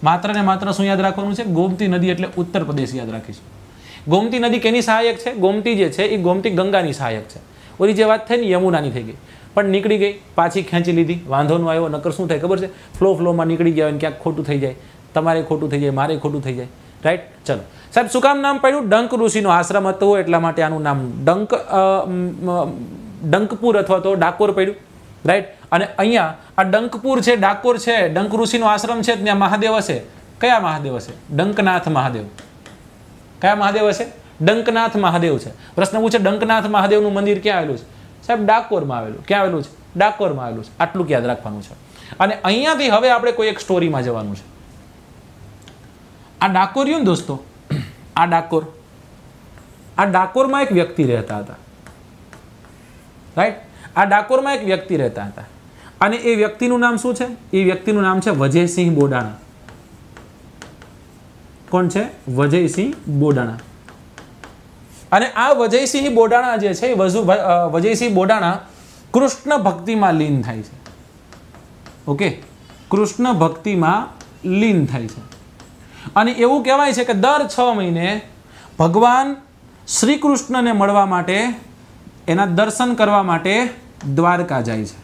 માત્ર ને માત્ર શું યાદ રાખવાનું છે ગોમતી નદી એટલે ઉત્તર પ્રદેશ યાદ રાખીશું ગોમતી નદી કેની સહાયક છે ગોમતી જે છે એ ગોમતી ગંગાની સહાયક છે ઓલી જે વાત થઈ ને યમુનાની થઈ ગઈ પણ નીકળી ગઈ પાછી ખેંચી લીધી વાંધોનો આવ્યો નકર શું થાય ખબર છે ફ્લો ફ્લોમાં નીકળી ગયા હોય ક્યાંક ખોટું થઈ જાય તમારે ખોટું થઈ જાય મારે ખોટું થઈ જાય રાઈટ ચલો સાહેબ શું કામ નામ પડ્યું ડંક ઋષિનો આશ્રમ હતો એટલા માટે આનું નામ ડંક ડંકપુર અથવા તો ડાકોર પડ્યું રાઈટ અને અહીંયા આ ડંકપુર છે ડાકોર છે ડંક ઋષિનો આશ્રમ છે ત્યાં મહાદેવ હશે કયા મહાદેવ હશે ડંકનાથ મહાદેવ કયા મહાદેવ હશે ડંકનાથ મહાદેવ છે પ્રશ્ન પૂછે ડંકનાથ મહાદેવનું મંદિર ક્યાં આવેલું છે સાહેબ ડાકોરમાં આવેલું ક્યાં આવેલું છે ડાકોરમાં આવેલું છે આટલું યાદ રાખવાનું છે અને અહીંયાથી હવે આપણે કોઈ એક સ્ટોરીમાં જવાનું છે આ ડાકોરિયું ને દોસ્તો આ ડાકોર આ ડાકોરમાં એક વ્યક્તિ રહેતા હતા રાઈટ આ ડાકોરમાં એક વ્યક્તિ રહેતા હતા અને એ વ્યક્તિનું નામ શું છે એ વ્યક્તિનું નામ છે વજયસિંહ બોડાણા કોણ છે વજયસિંહ બોડાણા અને આ વજયસિંહ બોડાણા જે છે વજુ વજયસિંહ બોડાણા કૃષ્ણ ભક્તિમાં લીન થાય છે ઓકે કૃષ્ણ ભક્તિમાં લીન થાય છે અને એવું કહેવાય છે કે દર છ મહિને ભગવાન શ્રી કૃષ્ણને મળવા માટે એના દર્શન કરવા માટે દ્વારકા જાય છે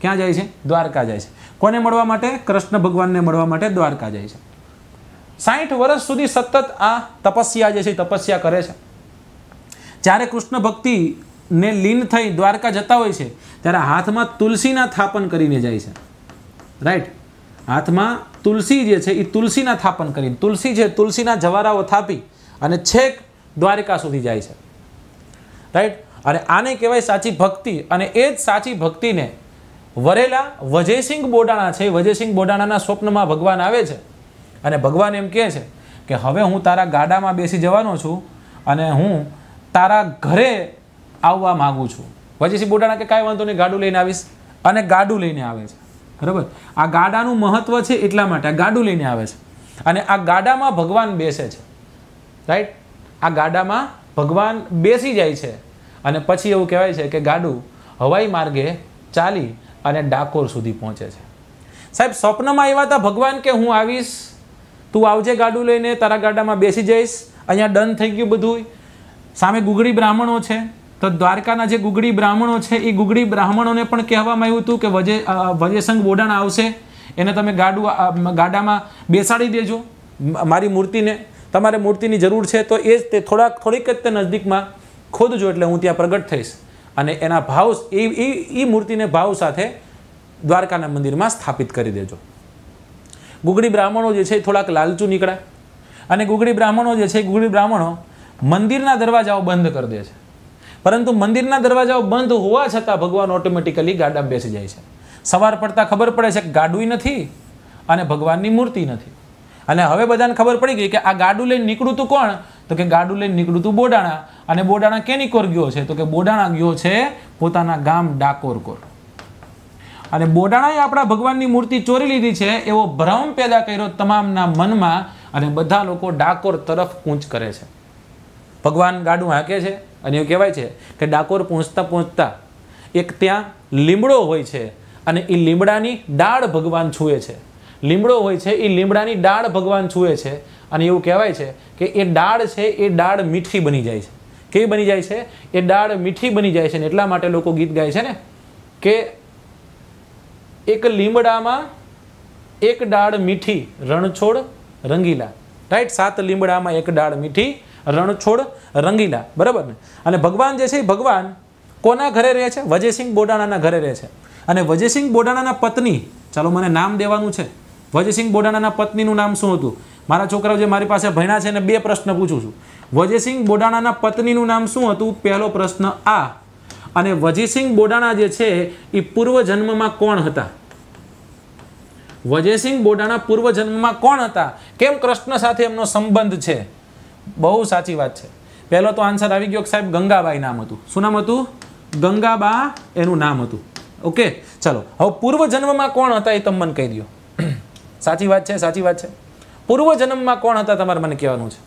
ક્યાં જાય છે દ્વારકા જાય છે કોને મળવા માટે કૃષ્ણ ભગવાનને મળવા માટે દ્વારકા જાય છે સાઠ વર્ષ સુધી સતત આ તપસ્યા જે છે તપસ્યા કરે છે જ્યારે કૃષ્ણ ભક્તિને લીન થઈ દ્વારકા જતા હોય છે ત્યારે હાથમાં તુલસીના થાપન કરીને જાય છે રાઈટ હાથમાં તુલસી જે છે એ તુલસીના થાપન કરીને તુલસી છે તુલસીના જવારાઓ થાપી અને છેક દ્વારકા સુધી જાય છે રાઈટ અને આને કહેવાય સાચી ભક્તિ અને એ જ સાચી ભક્તિને વરેલા વજયસિંહ બોડાણા છે વજયસિંહ બોડાણાના સ્વપ્નમાં ભગવાન આવે છે અને ભગવાન એમ કહે છે કે હવે હું તારા ગાડામાં બેસી જવાનો છું અને હું તારા ઘરે આવવા માગું છું વજીસિંહ બોટાણા કે કાંઈ વાંધો નહીં ગાડું લઈને આવીશ અને ગાડું લઈને આવે છે બરાબર આ ગાડાનું મહત્વ છે એટલા માટે આ ગાડું લઈને આવે છે અને આ ગાડામાં ભગવાન બેસે છે રાઈટ આ ગાડામાં ભગવાન બેસી જાય છે અને પછી એવું કહેવાય છે કે ગાડું હવાઈ માર્ગે ચાલી અને ડાકોર સુધી પહોંચે છે સાહેબ સ્વપ્નમાં એવા હતા ભગવાન કે હું આવીશ તું આવજે ગાડું લઈને તારા ગાડામાં બેસી જઈશ અહીંયા ડન થઈ ગયું બધું સામે ગુગળી બ્રાહ્મણો છે તો દ્વારકાના જે ગુગળી બ્રાહ્મણો છે એ ગુગળી બ્રાહ્મણોને પણ કહેવામાં આવ્યું હતું કે વજે વજેસંગ બોડાણ આવશે એને તમે ગાડું ગાડામાં બેસાડી દેજો મારી મૂર્તિને તમારે મૂર્તિની જરૂર છે તો એ જ તે થોડાક થોડીક જ તે નજદીકમાં ખોદજો એટલે હું ત્યાં પ્રગટ થઈશ અને એના ભાવ એ એ મૂર્તિને ભાવ સાથે દ્વારકાના મંદિરમાં સ્થાપિત કરી દેજો ગુગળી બ્રાહ્મણો જે છે થોડાક લાલચું નીકળ્યા અને ગુગળી બ્રાહ્મણો જે છે ગુગળી બ્રાહ્મણો મંદિરના દરવાજાઓ બંધ કરી દે છે પરંતુ મંદિરના દરવાજાઓ બંધ હોવા છતાં ભગવાન ઓટોમેટિકલી ગાડા બેસી જાય છે સવાર પડતાં ખબર પડે છે કે ગાડું નથી અને ભગવાનની મૂર્તિ નથી અને હવે બધાને ખબર પડી ગઈ કે આ ગાડું લઈને નીકળું તું કોણ તો કે ગાડું લઈને નીકળું તું બોડાણા અને બોડાણા કેની કોર ગયો છે તો કે બોડાણા ગયો છે પોતાના ગામ ડાકોર કોર અને બોડાણાએ આપણા ભગવાનની મૂર્તિ ચોરી લીધી છે એવો ભ્રમ પેદા કર્યો તમામના મનમાં અને બધા લોકો ડાકોર તરફ કૂચ કરે છે ભગવાન ગાડું હાંકે છે અને એવું કહેવાય છે કે ડાકોર પહોંચતા પહોંચતા એક ત્યાં લીમડો હોય છે અને એ લીમડાની ડાળ ભગવાન છૂએ છે લીમડો હોય છે એ લીમડાની ડાળ ભગવાન છૂએ છે અને એવું કહેવાય છે કે એ ડાળ છે એ ડાળ મીઠી બની જાય છે કેવી બની જાય છે એ ડાળ મીઠી બની જાય છે ને એટલા માટે લોકો ગીત ગાય છે ને કે એક લીમડામાં એક ડાળ મીઠી રણછોડ રંગીલા રાઈટ સાત લીમડામાં એક ડાળ મીઠી રણછોડ રંગીલા બરાબર ને અને ભગવાન જે છે એ ભગવાન કોના ઘરે રહે છે વજયસિંહ બોડાણાના ઘરે રહે છે અને વજયસિંહ બોડાણાના પત્ની ચાલો મને નામ દેવાનું છે વજયસિંહ બોડાણાના પત્નીનું નામ શું હતું મારા છોકરાઓ જે મારી પાસે ભણ્યા છે એને બે પ્રશ્ન પૂછું છું વજયસિંહ બોડાણાના પત્નીનું નામ શું હતું પહેલો પ્રશ્ન આ અને વજયસિંહ બોડાણા જે છે એ પૂર્વ જન્મમાં કોણ હતા વજયસિંહ બોડાણા પૂર્વ જન્મમાં કોણ હતા કેમ કૃષ્ણ સાથે એમનો સંબંધ છે બહુ સાચી વાત છે પહેલો તો આન્સર આવી ગયો સાહેબ ગંગાબાઈ નામ હતું શું નામ હતું ગંગાબા એનું નામ હતું ઓકે ચલો હવે પૂર્વ જન્મમાં કોણ હતા એ તમને કહી દો [CLEARS THROAT] સાચી વાત છે સાચી વાત છે પૂર્વ જન્મમાં કોણ હતા તમારે મને કહેવાનું છે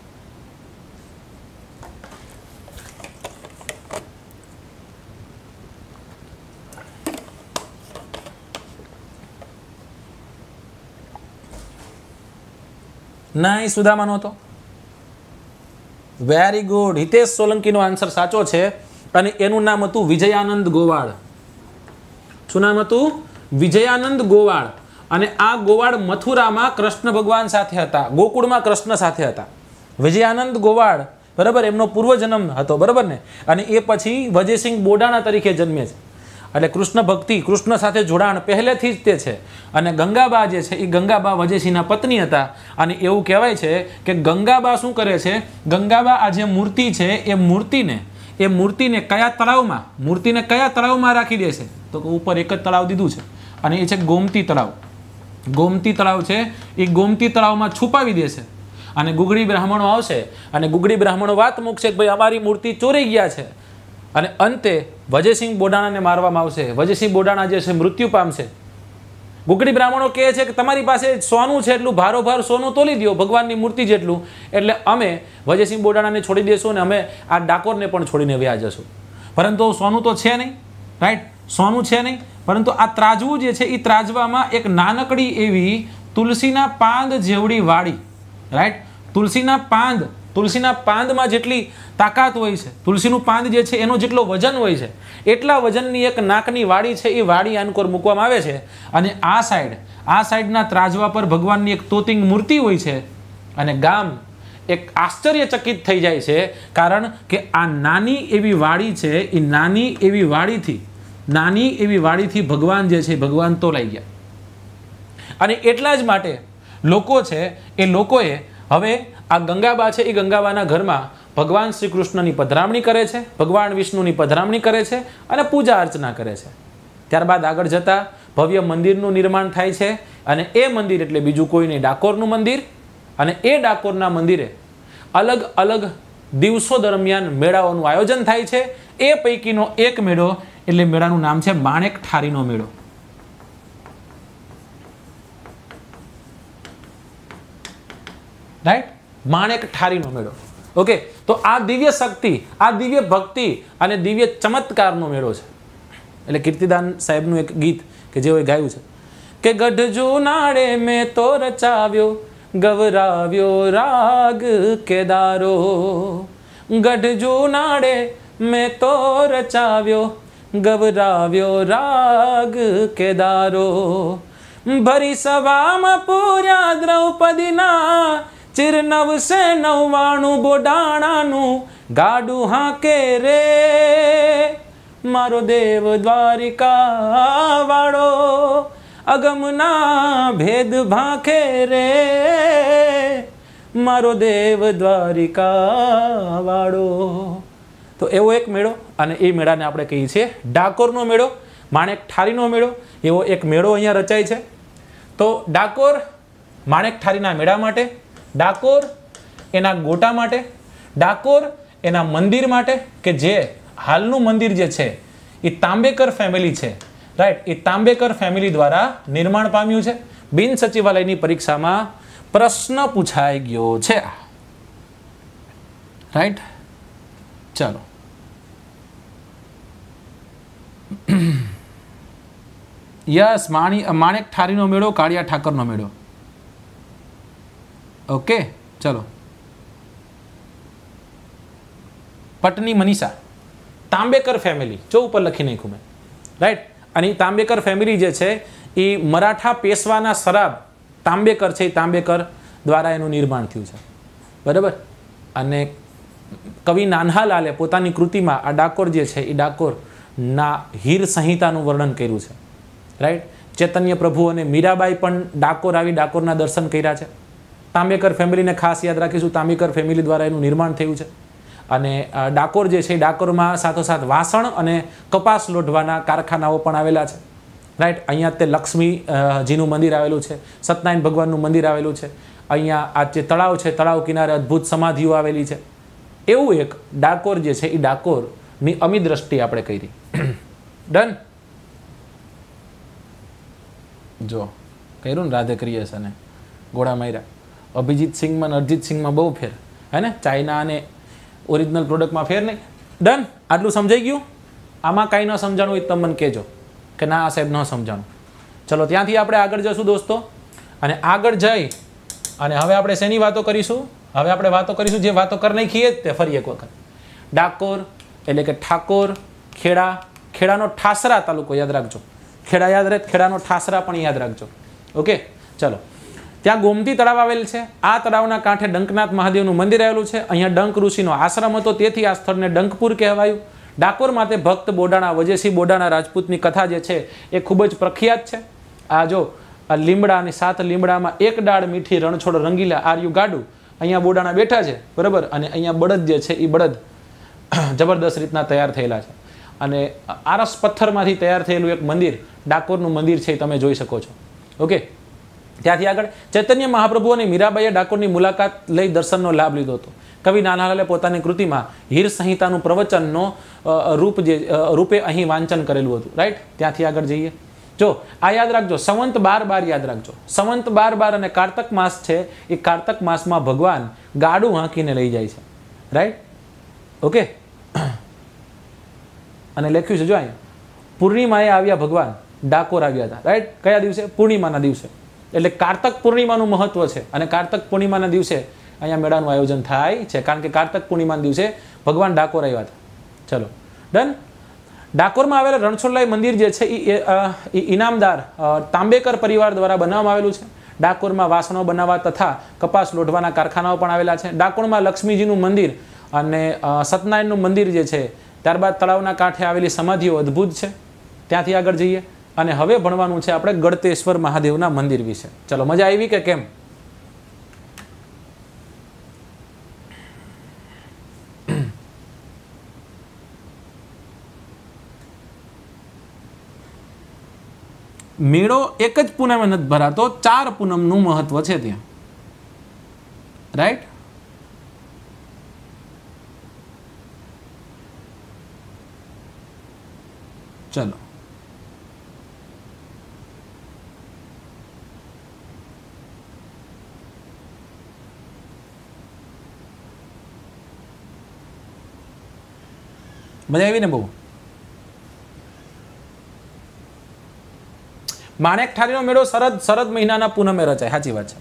ના એ સુદામા હતો વેરી ગુડ હિતેશ સોલંકીનો આન્સર સાચો છે અને એનું નામ હતું વિજયાનંદ ગોવાળ શું નામ હતું વિજયાનંદ ગોવાળ અને આ ગોવાળ મથુરામાં કૃષ્ણ ભગવાન સાથે હતા ગોકુળમાં કૃષ્ણ સાથે હતા વિજયાનંદ ગોવાળ બરાબર એમનો પૂર્વજન્મ હતો બરાબર ને અને એ પછી વજયસિંહ બોડાણા તરીકે જન્મે છે એટલે કૃષ્ણ ભક્તિ કૃષ્ણ સાથે જોડાણ પહેલેથી જ તે છે અને ગંગાબા જે છે એ ગંગાબા વજેસીના પત્ની હતા અને એવું કહેવાય છે કે ગંગાબા શું કરે છે ગંગાબા આ જે મૂર્તિ છે એ મૂર્તિને એ મૂર્તિને કયા તળાવમાં મૂર્તિને કયા તળાવમાં રાખી દે છે તો ઉપર એક જ તળાવ દીધું છે અને એ છે ગોમતી તળાવ ગોમતી તળાવ છે એ ગોમતી તળાવમાં છુપાવી દે છે અને ગુગળી બ્રાહ્મણો આવશે અને ગુગળી બ્રાહ્મણો વાત મૂકશે કે ભાઈ અમારી મૂર્તિ ચોરી ગયા છે અને અંતે વજયસિંહ બોડાણાને મારવામાં આવશે વજયસિંહ બોડાણા જે છે મૃત્યુ પામશે ગુગડી બ્રાહ્મણો કહે છે કે તમારી પાસે સોનું છે એટલું ભારોભાર સોનું તોલી દો ભગવાનની મૂર્તિ જેટલું એટલે અમે વજયસિંહ બોડાણાને છોડી દેશું અને અમે આ ડાકોરને પણ છોડીને વ્યા જશું પરંતુ સોનું તો છે નહીં રાઈટ સોનું છે નહીં પરંતુ આ ત્રાજવું જે છે એ ત્રાજવામાં એક નાનકડી એવી તુલસીના પાંદ જેવડી વાડી રાઈટ તુલસીના પાંદ તુલસીના પાંદમાં જેટલી તાકાત હોય છે તુલસીનું પાંદ જે છે એનો જેટલો વજન હોય છે એટલા વજનની એક નાકની વાડી છે એ વાડી આનકોર મૂકવામાં આવે છે અને આ સાઈડ આ સાઈડના ત્રાજવા પર ભગવાનની એક તોતિંગ મૂર્તિ હોય છે અને ગામ એક આશ્ચર્યચકિત થઈ જાય છે કારણ કે આ નાની એવી વાડી છે એ નાની એવી વાડીથી નાની એવી વાડીથી ભગવાન જે છે ભગવાન તો લઈ ગયા અને એટલા જ માટે લોકો છે એ લોકોએ હવે આ ગંગાબા છે એ ગંગાબાના ઘરમાં ભગવાન શ્રી કૃષ્ણની પધરામણી કરે છે ભગવાન વિષ્ણુની પધરામણી કરે છે અને પૂજા અર્ચના કરે છે ત્યારબાદ આગળ જતા ભવ્ય મંદિરનું નિર્માણ થાય છે અને એ મંદિર એટલે બીજું કોઈ નહીં ડાકોરનું મંદિર અને એ ડાકોરના મંદિરે અલગ અલગ દિવસો દરમિયાન મેળાઓનું આયોજન થાય છે એ પૈકીનો એક મેળો એટલે મેળાનું નામ છે બાણેક ઠારીનો મેળો રાઈટ માણેક ઠારીનો મેળો ઓકે તો આ દિવ્ય શક્તિ આ દિવ્ય ભક્તિ અને દિવ્ય ચમત્કારનો મેળો છે એટલે કીર્તિદાન સાહેબનું એક ગીત કે જેઓએ ગાયું છે કે ગઢજો નાળે મેં તો રચાવ્યો ગવરાવ્યો રાગ કેદારો ગઢજો નાળે મેં તો રચાવ્યો ગવરાવ્યો રાગ કેદારો ભરી સવામાં પૂર્યા દ્રૌપદીના ચિરનવસે નવ્વાણું બોડાણાનું ગાડું હાકે રે મારો દેવ દ્વારિકા વાળો અગમના ભેદ ભાખે રે મારો દેવ દ્વારિકા વાળો તો એવો એક મેળો અને એ મેળાને આપણે કહીએ છીએ ડાકોરનો મેળો માણેક ઠારીનો મેળો એવો એક મેળો અહીંયા રચાય છે તો ડાકોર માણેક ઠારીના મેળા માટે ડાકોર એના ગોટા માટે ડાકોર એના મંદિર માટે કે જે હાલનું મંદિર જે છે એ તાંબેકર ફેમિલી છે રાઈટ એ તાંબેકર ફેમિલી દ્વારા નિર્માણ પામ્યું છે બિન સચિવાલયની પરીક્ષામાં પ્રશ્ન પૂછાઈ ગયો છે રાઈટ ચાલો યસ માણી માણેક ઠારીનો મેળો કાળિયા ઠાકરનો મેળો ઓકે ચલો પટની મનીષા તાંબેકર ફેમિલી જો ઉપર લખી નાખ્યું મેં રાઈટ અને તાંબેકર ફેમિલી જે છે એ મરાઠા પેશવાના શરાબ તાંબેકર છે એ તાંબેકર દ્વારા એનું નિર્માણ થયું છે બરાબર અને કવિ નાન્હાલાલે પોતાની કૃતિમાં આ ડાકોર જે છે એ ડાકોરના હીર સંહિતાનું વર્ણન કર્યું છે રાઈટ ચૈતન્ય પ્રભુ અને મીરાબાઈ પણ ડાકોર આવી ડાકોરના દર્શન કર્યા છે તાંબેકર ફેમિલીને ખાસ યાદ રાખીશું તાંબેકર ફેમિલી દ્વારા એનું નિર્માણ થયું છે અને ડાકોર જે છે ડાકોરમાં સાથોસાથ વાસણ અને કપાસ લોઢવાના કારખાનાઓ પણ આવેલા છે રાઈટ અહીંયા તે લક્ષ્મીજીનું મંદિર આવેલું છે સત્યનારાયણ ભગવાનનું મંદિર આવેલું છે અહીંયા આ જે તળાવ છે તળાવ કિનારે અદ્ભુત સમાધિઓ આવેલી છે એવું એક ડાકોર જે છે એ ડાકોરની અમી દ્રષ્ટિ આપણે કરી ડન [COUGHS] જો કર્યું ને રાધે ક્રિએશને ગોળા માર્યા અભિજીત સિંહમાં અને અરજીત સિંહમાં બહુ ફેર હે ને ચાઇના અને ઓરિજિનલ પ્રોડક્ટમાં ફેર નહીં ડન આટલું સમજાઈ ગયું આમાં કાંઈ ન સમજાણું હોય તમે મને કહેજો કે ના આ સાહેબ ન સમજાણું ચલો ત્યાંથી આપણે આગળ જશું દોસ્તો અને આગળ જઈ અને હવે આપણે શેની વાતો કરીશું હવે આપણે વાતો કરીશું જે વાતો કરી નાખીએ જ તે ફરી એક વખત ડાકોર એટલે કે ઠાકોર ખેડા ખેડાનો ઠાસરા તાલુકો યાદ રાખજો ખેડા યાદ રહે ખેડાનો ઠાસરા પણ યાદ રાખજો ઓકે ચલો ત્યાં ગોમતી તળાવ આવેલ છે આ તળાવના કાંઠે ડંકનાથ મહાદેવનું મંદિર આવેલું છે અહીંયા ડંક ઋષિનો આશ્રમ હતો તેથી આ સ્થળને ડંકપુર કહેવાયું ડાકોર માટે ભક્ત બોડાણા વજેસી બોડાણા રાજપૂતની કથા જે છે એ ખૂબ જ પ્રખ્યાત છે આ જો આ લીમડા અને સાત લીમડામાં એક ડાળ મીઠી રણછોડ રંગીલા આર્યુ ગાડું અહીંયા બોડાણા બેઠા છે બરાબર અને અહીંયા બળદ જે છે એ બળદ [CLEARS THROAT] જબરદસ્ત રીતના તૈયાર થયેલા છે અને આરસ પથ્થરમાંથી તૈયાર થયેલું એક મંદિર ડાકોરનું મંદિર છે એ તમે જોઈ શકો છો ઓકે ત્યાંથી આગળ ચૈતન્ય મહાપ્રભુ અને મીરાબાઈએ ડાકોરની મુલાકાત લઈ દર્શનનો લાભ લીધો હતો કવિ નાનાલાલે પોતાની કૃતિમાં હીર સંહિતાનું પ્રવચનનો રૂપ જે રૂપે અહીં વાંચન કરેલું હતું રાઈટ ત્યાંથી આગળ જઈએ જો આ યાદ રાખજો સંવંત બાર બાર યાદ રાખજો સંવંત બાર બાર અને કાર્તક માસ છે એ કાર્તક માસમાં ભગવાન ગાડું હાંકીને લઈ જાય છે રાઈટ ઓકે અને લખ્યું છે જો અહીંયા પૂર્ણિમાએ આવ્યા ભગવાન ડાકોર આવ્યા હતા રાઈટ કયા દિવસે પૂર્ણિમાના દિવસે એટલે કારતક પૂર્ણિમાનું મહત્વ છે અને કારતક પૂર્ણિમાના દિવસે અહીંયા મેળાનું આયોજન થાય છે કારણ કે કારતક પૂર્ણિમાના દિવસે ભગવાન ડાકોર આવ્યા હતા ચલો ડન ડાકોરમાં આવેલા રણછોડલાઈ મંદિર જે છે એ ઇનામદાર તાંબેકર પરિવાર દ્વારા બનાવવામાં આવેલું છે ડાકોરમાં વાસણો બનાવવા તથા કપાસ લોઢવાના કારખાનાઓ પણ આવેલા છે ડાકોરમાં લક્ષ્મીજીનું મંદિર અને સત્યનારાયણનું મંદિર જે છે ત્યારબાદ તળાવના કાંઠે આવેલી સમાધિઓ અદ્ભુત છે ત્યાંથી આગળ જઈએ અને હવે ભણવાનું છે આપણે ગળતેશ્વર મહાદેવના મંદિર વિશે ચલો મજા આવી કે કેમ [CLEARS THROAT] મેળો એક જ પૂનમે નથી ભરાતો ચાર પૂનમનું મહત્વ છે ત્યાં રાઈટ ચલો મજા આવી ને બહુ માણેક ઠારીનો મેળો શરદ શરદ મહિનાના પૂનમે રચાય સાચી વાત છે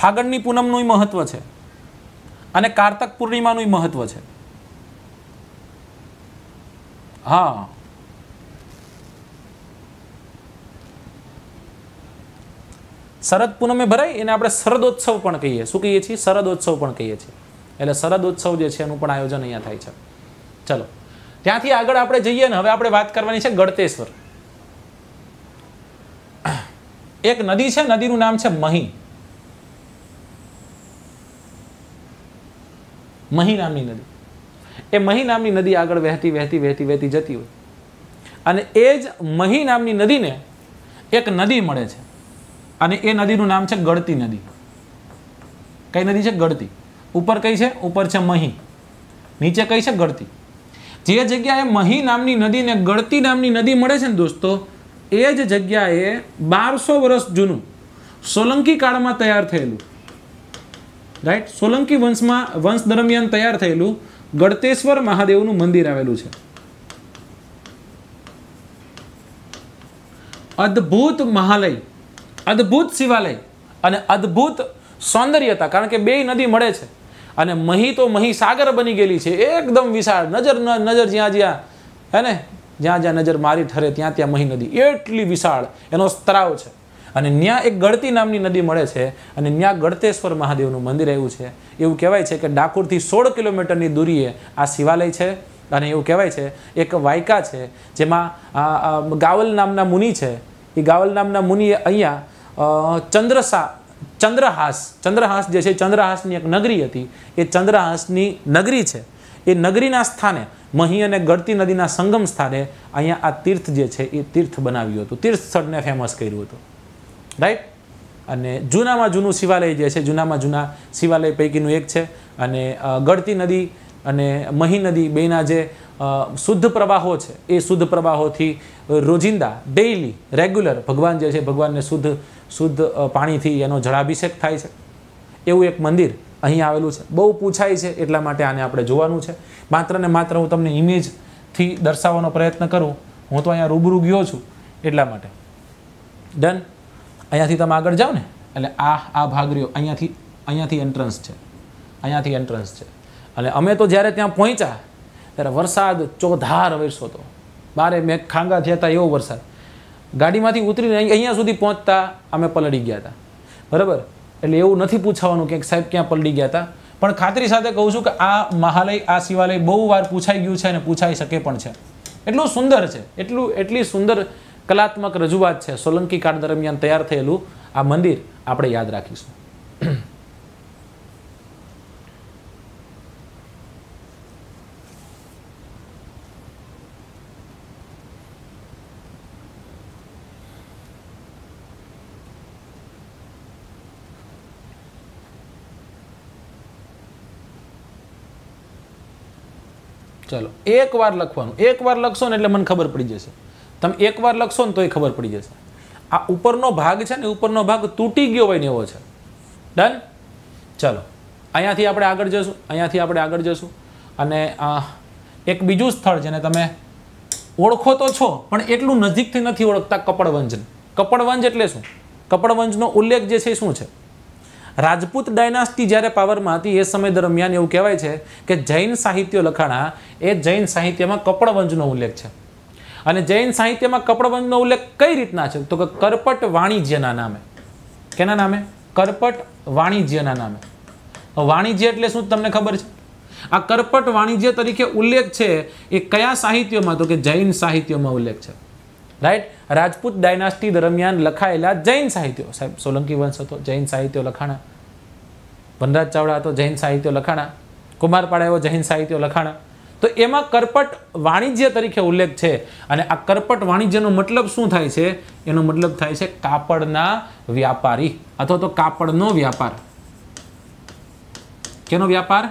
ફાગણની પૂનમનું મહત્વ છે અને કારતક પૂર્ણિમાનું મહત્વ છે હા શરદ પૂનમે ભરાય એને આપણે શરદોત્સવ પણ કહીએ શું કહીએ છીએ શરદોત્સવ પણ કહીએ છીએ એટલે શરદોત્સવ જે છે એનું પણ આયોજન અહીંયા થાય છે ચલો ત્યાંથી આગળ આપણે જઈએ ને હવે આપણે વાત કરવાની છે ગળતેશ્વર એક નદી છે નદીનું નામ છે મહી મહી નામની નદી એ મહી નામની નદી આગળ વહેતી વહેતી વહેતી વહેતી જતી હોય અને એ જ મહી નામની નદીને એક નદી મળે છે અને એ નદીનું નામ છે ગળતી નદી કઈ નદી છે ગળતી ઉપર કઈ છે ઉપર છે મહી નીચે કઈ છે ગળતી જે જગ્યાએ મહી નામની નદીને ગળતી નામની નદી મળે છે ને દોસ્તો એ જ જગ્યાએ બારસો વર્ષ જૂનું સોલંકી કાળમાં તૈયાર થયેલું રાઈટ સોલંકી વંશમાં વંશ દરમિયાન તૈયાર થયેલું ગળતેશ્વર મહાદેવનું મંદિર આવેલું છે અદ્ભુત મહાલય અદ્ભુત શિવાલય અને અદ્ભુત સૌંદર્યતા કારણ કે બે નદી મળે છે અને મહી તો મહી સાગર બની ગયેલી છે એકદમ વિશાળ નજર નજર જ્યાં જ્યાં હેને જ્યાં જ્યાં નજર મારી ઠરે ત્યાં ત્યાં મહી નદી એટલી વિશાળ એનો સ્ત્રાવ છે અને ત્યાં એક ગળતી નામની નદી મળે છે અને ત્યાં ગળતેશ્વર મહાદેવનું મંદિર આવ્યું છે એવું કહેવાય છે કે ડાકોરથી સોળ કિલોમીટરની દૂરીએ આ શિવાલય છે અને એવું કહેવાય છે એક વાયકા છે જેમાં ગાવલ નામના મુનિ છે એ ગાવલ નામના મુનિએ અહીંયા ચંદ્રસા ચંદ્રહાસ ચંદ્રહાસ જે છે ચંદ્રહાસની એક નગરી હતી એ ચંદ્રહાસની નગરી છે એ નગરીના સ્થાને મહી અને ગળતી નદીના સંગમ સ્થાને અહીંયા આ તીર્થ જે છે એ તીર્થ બનાવ્યું હતું તીર્થ સ્થળને ફેમસ કર્યું હતું રાઈટ અને જૂનામાં જૂનું શિવાલય જે છે જૂનામાં જૂના શિવાલય પૈકીનું એક છે અને ગળતી નદી અને મહી નદી બેના જે શુદ્ધ પ્રવાહો છે એ શુદ્ધ પ્રવાહોથી રોજિંદા ડેઇલી રેગ્યુલર ભગવાન જે છે ભગવાનને શુદ્ધ શુદ્ધ પાણીથી એનો જળાભિષેક થાય છે એવું એક મંદિર અહીં આવેલું છે બહુ પૂછાય છે એટલા માટે આને આપણે જોવાનું છે માત્ર ને માત્ર હું તમને ઇમેજથી દર્શાવવાનો પ્રયત્ન કરું હું તો અહીંયા રૂબરૂ ગયો છું એટલા માટે ડન અહીંયાથી તમે આગળ જાઓ ને એટલે આ આ ભાગ રહ્યો અહીંયાથી અહીંયાથી એન્ટ્રન્સ છે અહીંયાથી એન્ટ્રન્સ છે અને અમે તો જ્યારે ત્યાં પહોંચ્યા ત્યારે વરસાદ ચોધાર વરસો હતો બારે મેં ખાંગા થયા હતા એવો વરસાદ ગાડીમાંથી ઉતરીને અહીંયા સુધી પહોંચતા અમે પલળી ગયા હતા બરાબર એટલે એવું નથી પૂછાવાનું કે સાહેબ ક્યાં પલળી ગયા હતા પણ ખાતરી સાથે કહું છું કે આ મહાલય આ શિવાલય બહુ વાર પૂછાઈ ગયું છે અને પૂછાઈ શકે પણ છે એટલું સુંદર છે એટલું એટલી સુંદર કલાત્મક રજૂઆત છે સોલંકી કાળ દરમિયાન તૈયાર થયેલું આ મંદિર આપણે યાદ રાખીશું ચાલો એકવાર લખવાનું એકવાર લખશો ને એટલે મને ખબર પડી જશે તમે એકવાર લખશો ને તોય ખબર પડી જશે આ ઉપરનો ભાગ છે ને ઉપરનો ભાગ તૂટી ગયો હોય ને એવો છે ડન ચાલો અહીંયાથી આપણે આગળ જશું અહીંયાથી આપણે આગળ જશું અને આ એક બીજું સ્થળ જેને તમે ઓળખો તો છો પણ એટલું નજીકથી નથી ઓળખતા કપડવંજને કપડવંજ એટલે શું કપડવંજનો ઉલ્લેખ જે છે શું છે રાજપૂત ડાયનાસ્ટી જ્યારે પાવરમાં હતી એ સમય દરમિયાન એવું કહેવાય છે કે જૈન સાહિત્ય લખાણા એ જૈન સાહિત્યમાં કપડવંજનો ઉલ્લેખ છે અને જૈન સાહિત્યમાં કપડવંજનો ઉલ્લેખ કઈ રીતના છે તો કે કરપટ વાણિજ્યના નામે કેના નામે કરપટ વાણિજ્યના નામે વાણિજ્ય એટલે શું તમને ખબર છે આ કરપટ વાણિજ્ય તરીકે ઉલ્લેખ છે એ કયા સાહિત્યમાં તો કે જૈન સાહિત્યમાં ઉલ્લેખ છે રાઈટ રાજપૂત ડાયનાસ્ટી દરમિયાન લખાયેલા જૈન સાહિત્યો સાહેબ સોલંકી વંશ હતો જૈન સાહિત્યો લખાણા વનરાજ ચાવડા હતો જૈન સાહિત્યો લખાણા કુમારપાડા એવો જૈન સાહિત્યો લખાણા તો એમાં કરપટ વાણિજ્ય તરીકે ઉલ્લેખ છે અને આ કરપટ વાણિજ્યનો મતલબ શું થાય છે એનો મતલબ થાય છે કાપડના વ્યાપારી અથવા તો કાપડનો વ્યાપાર કેનો વ્યાપાર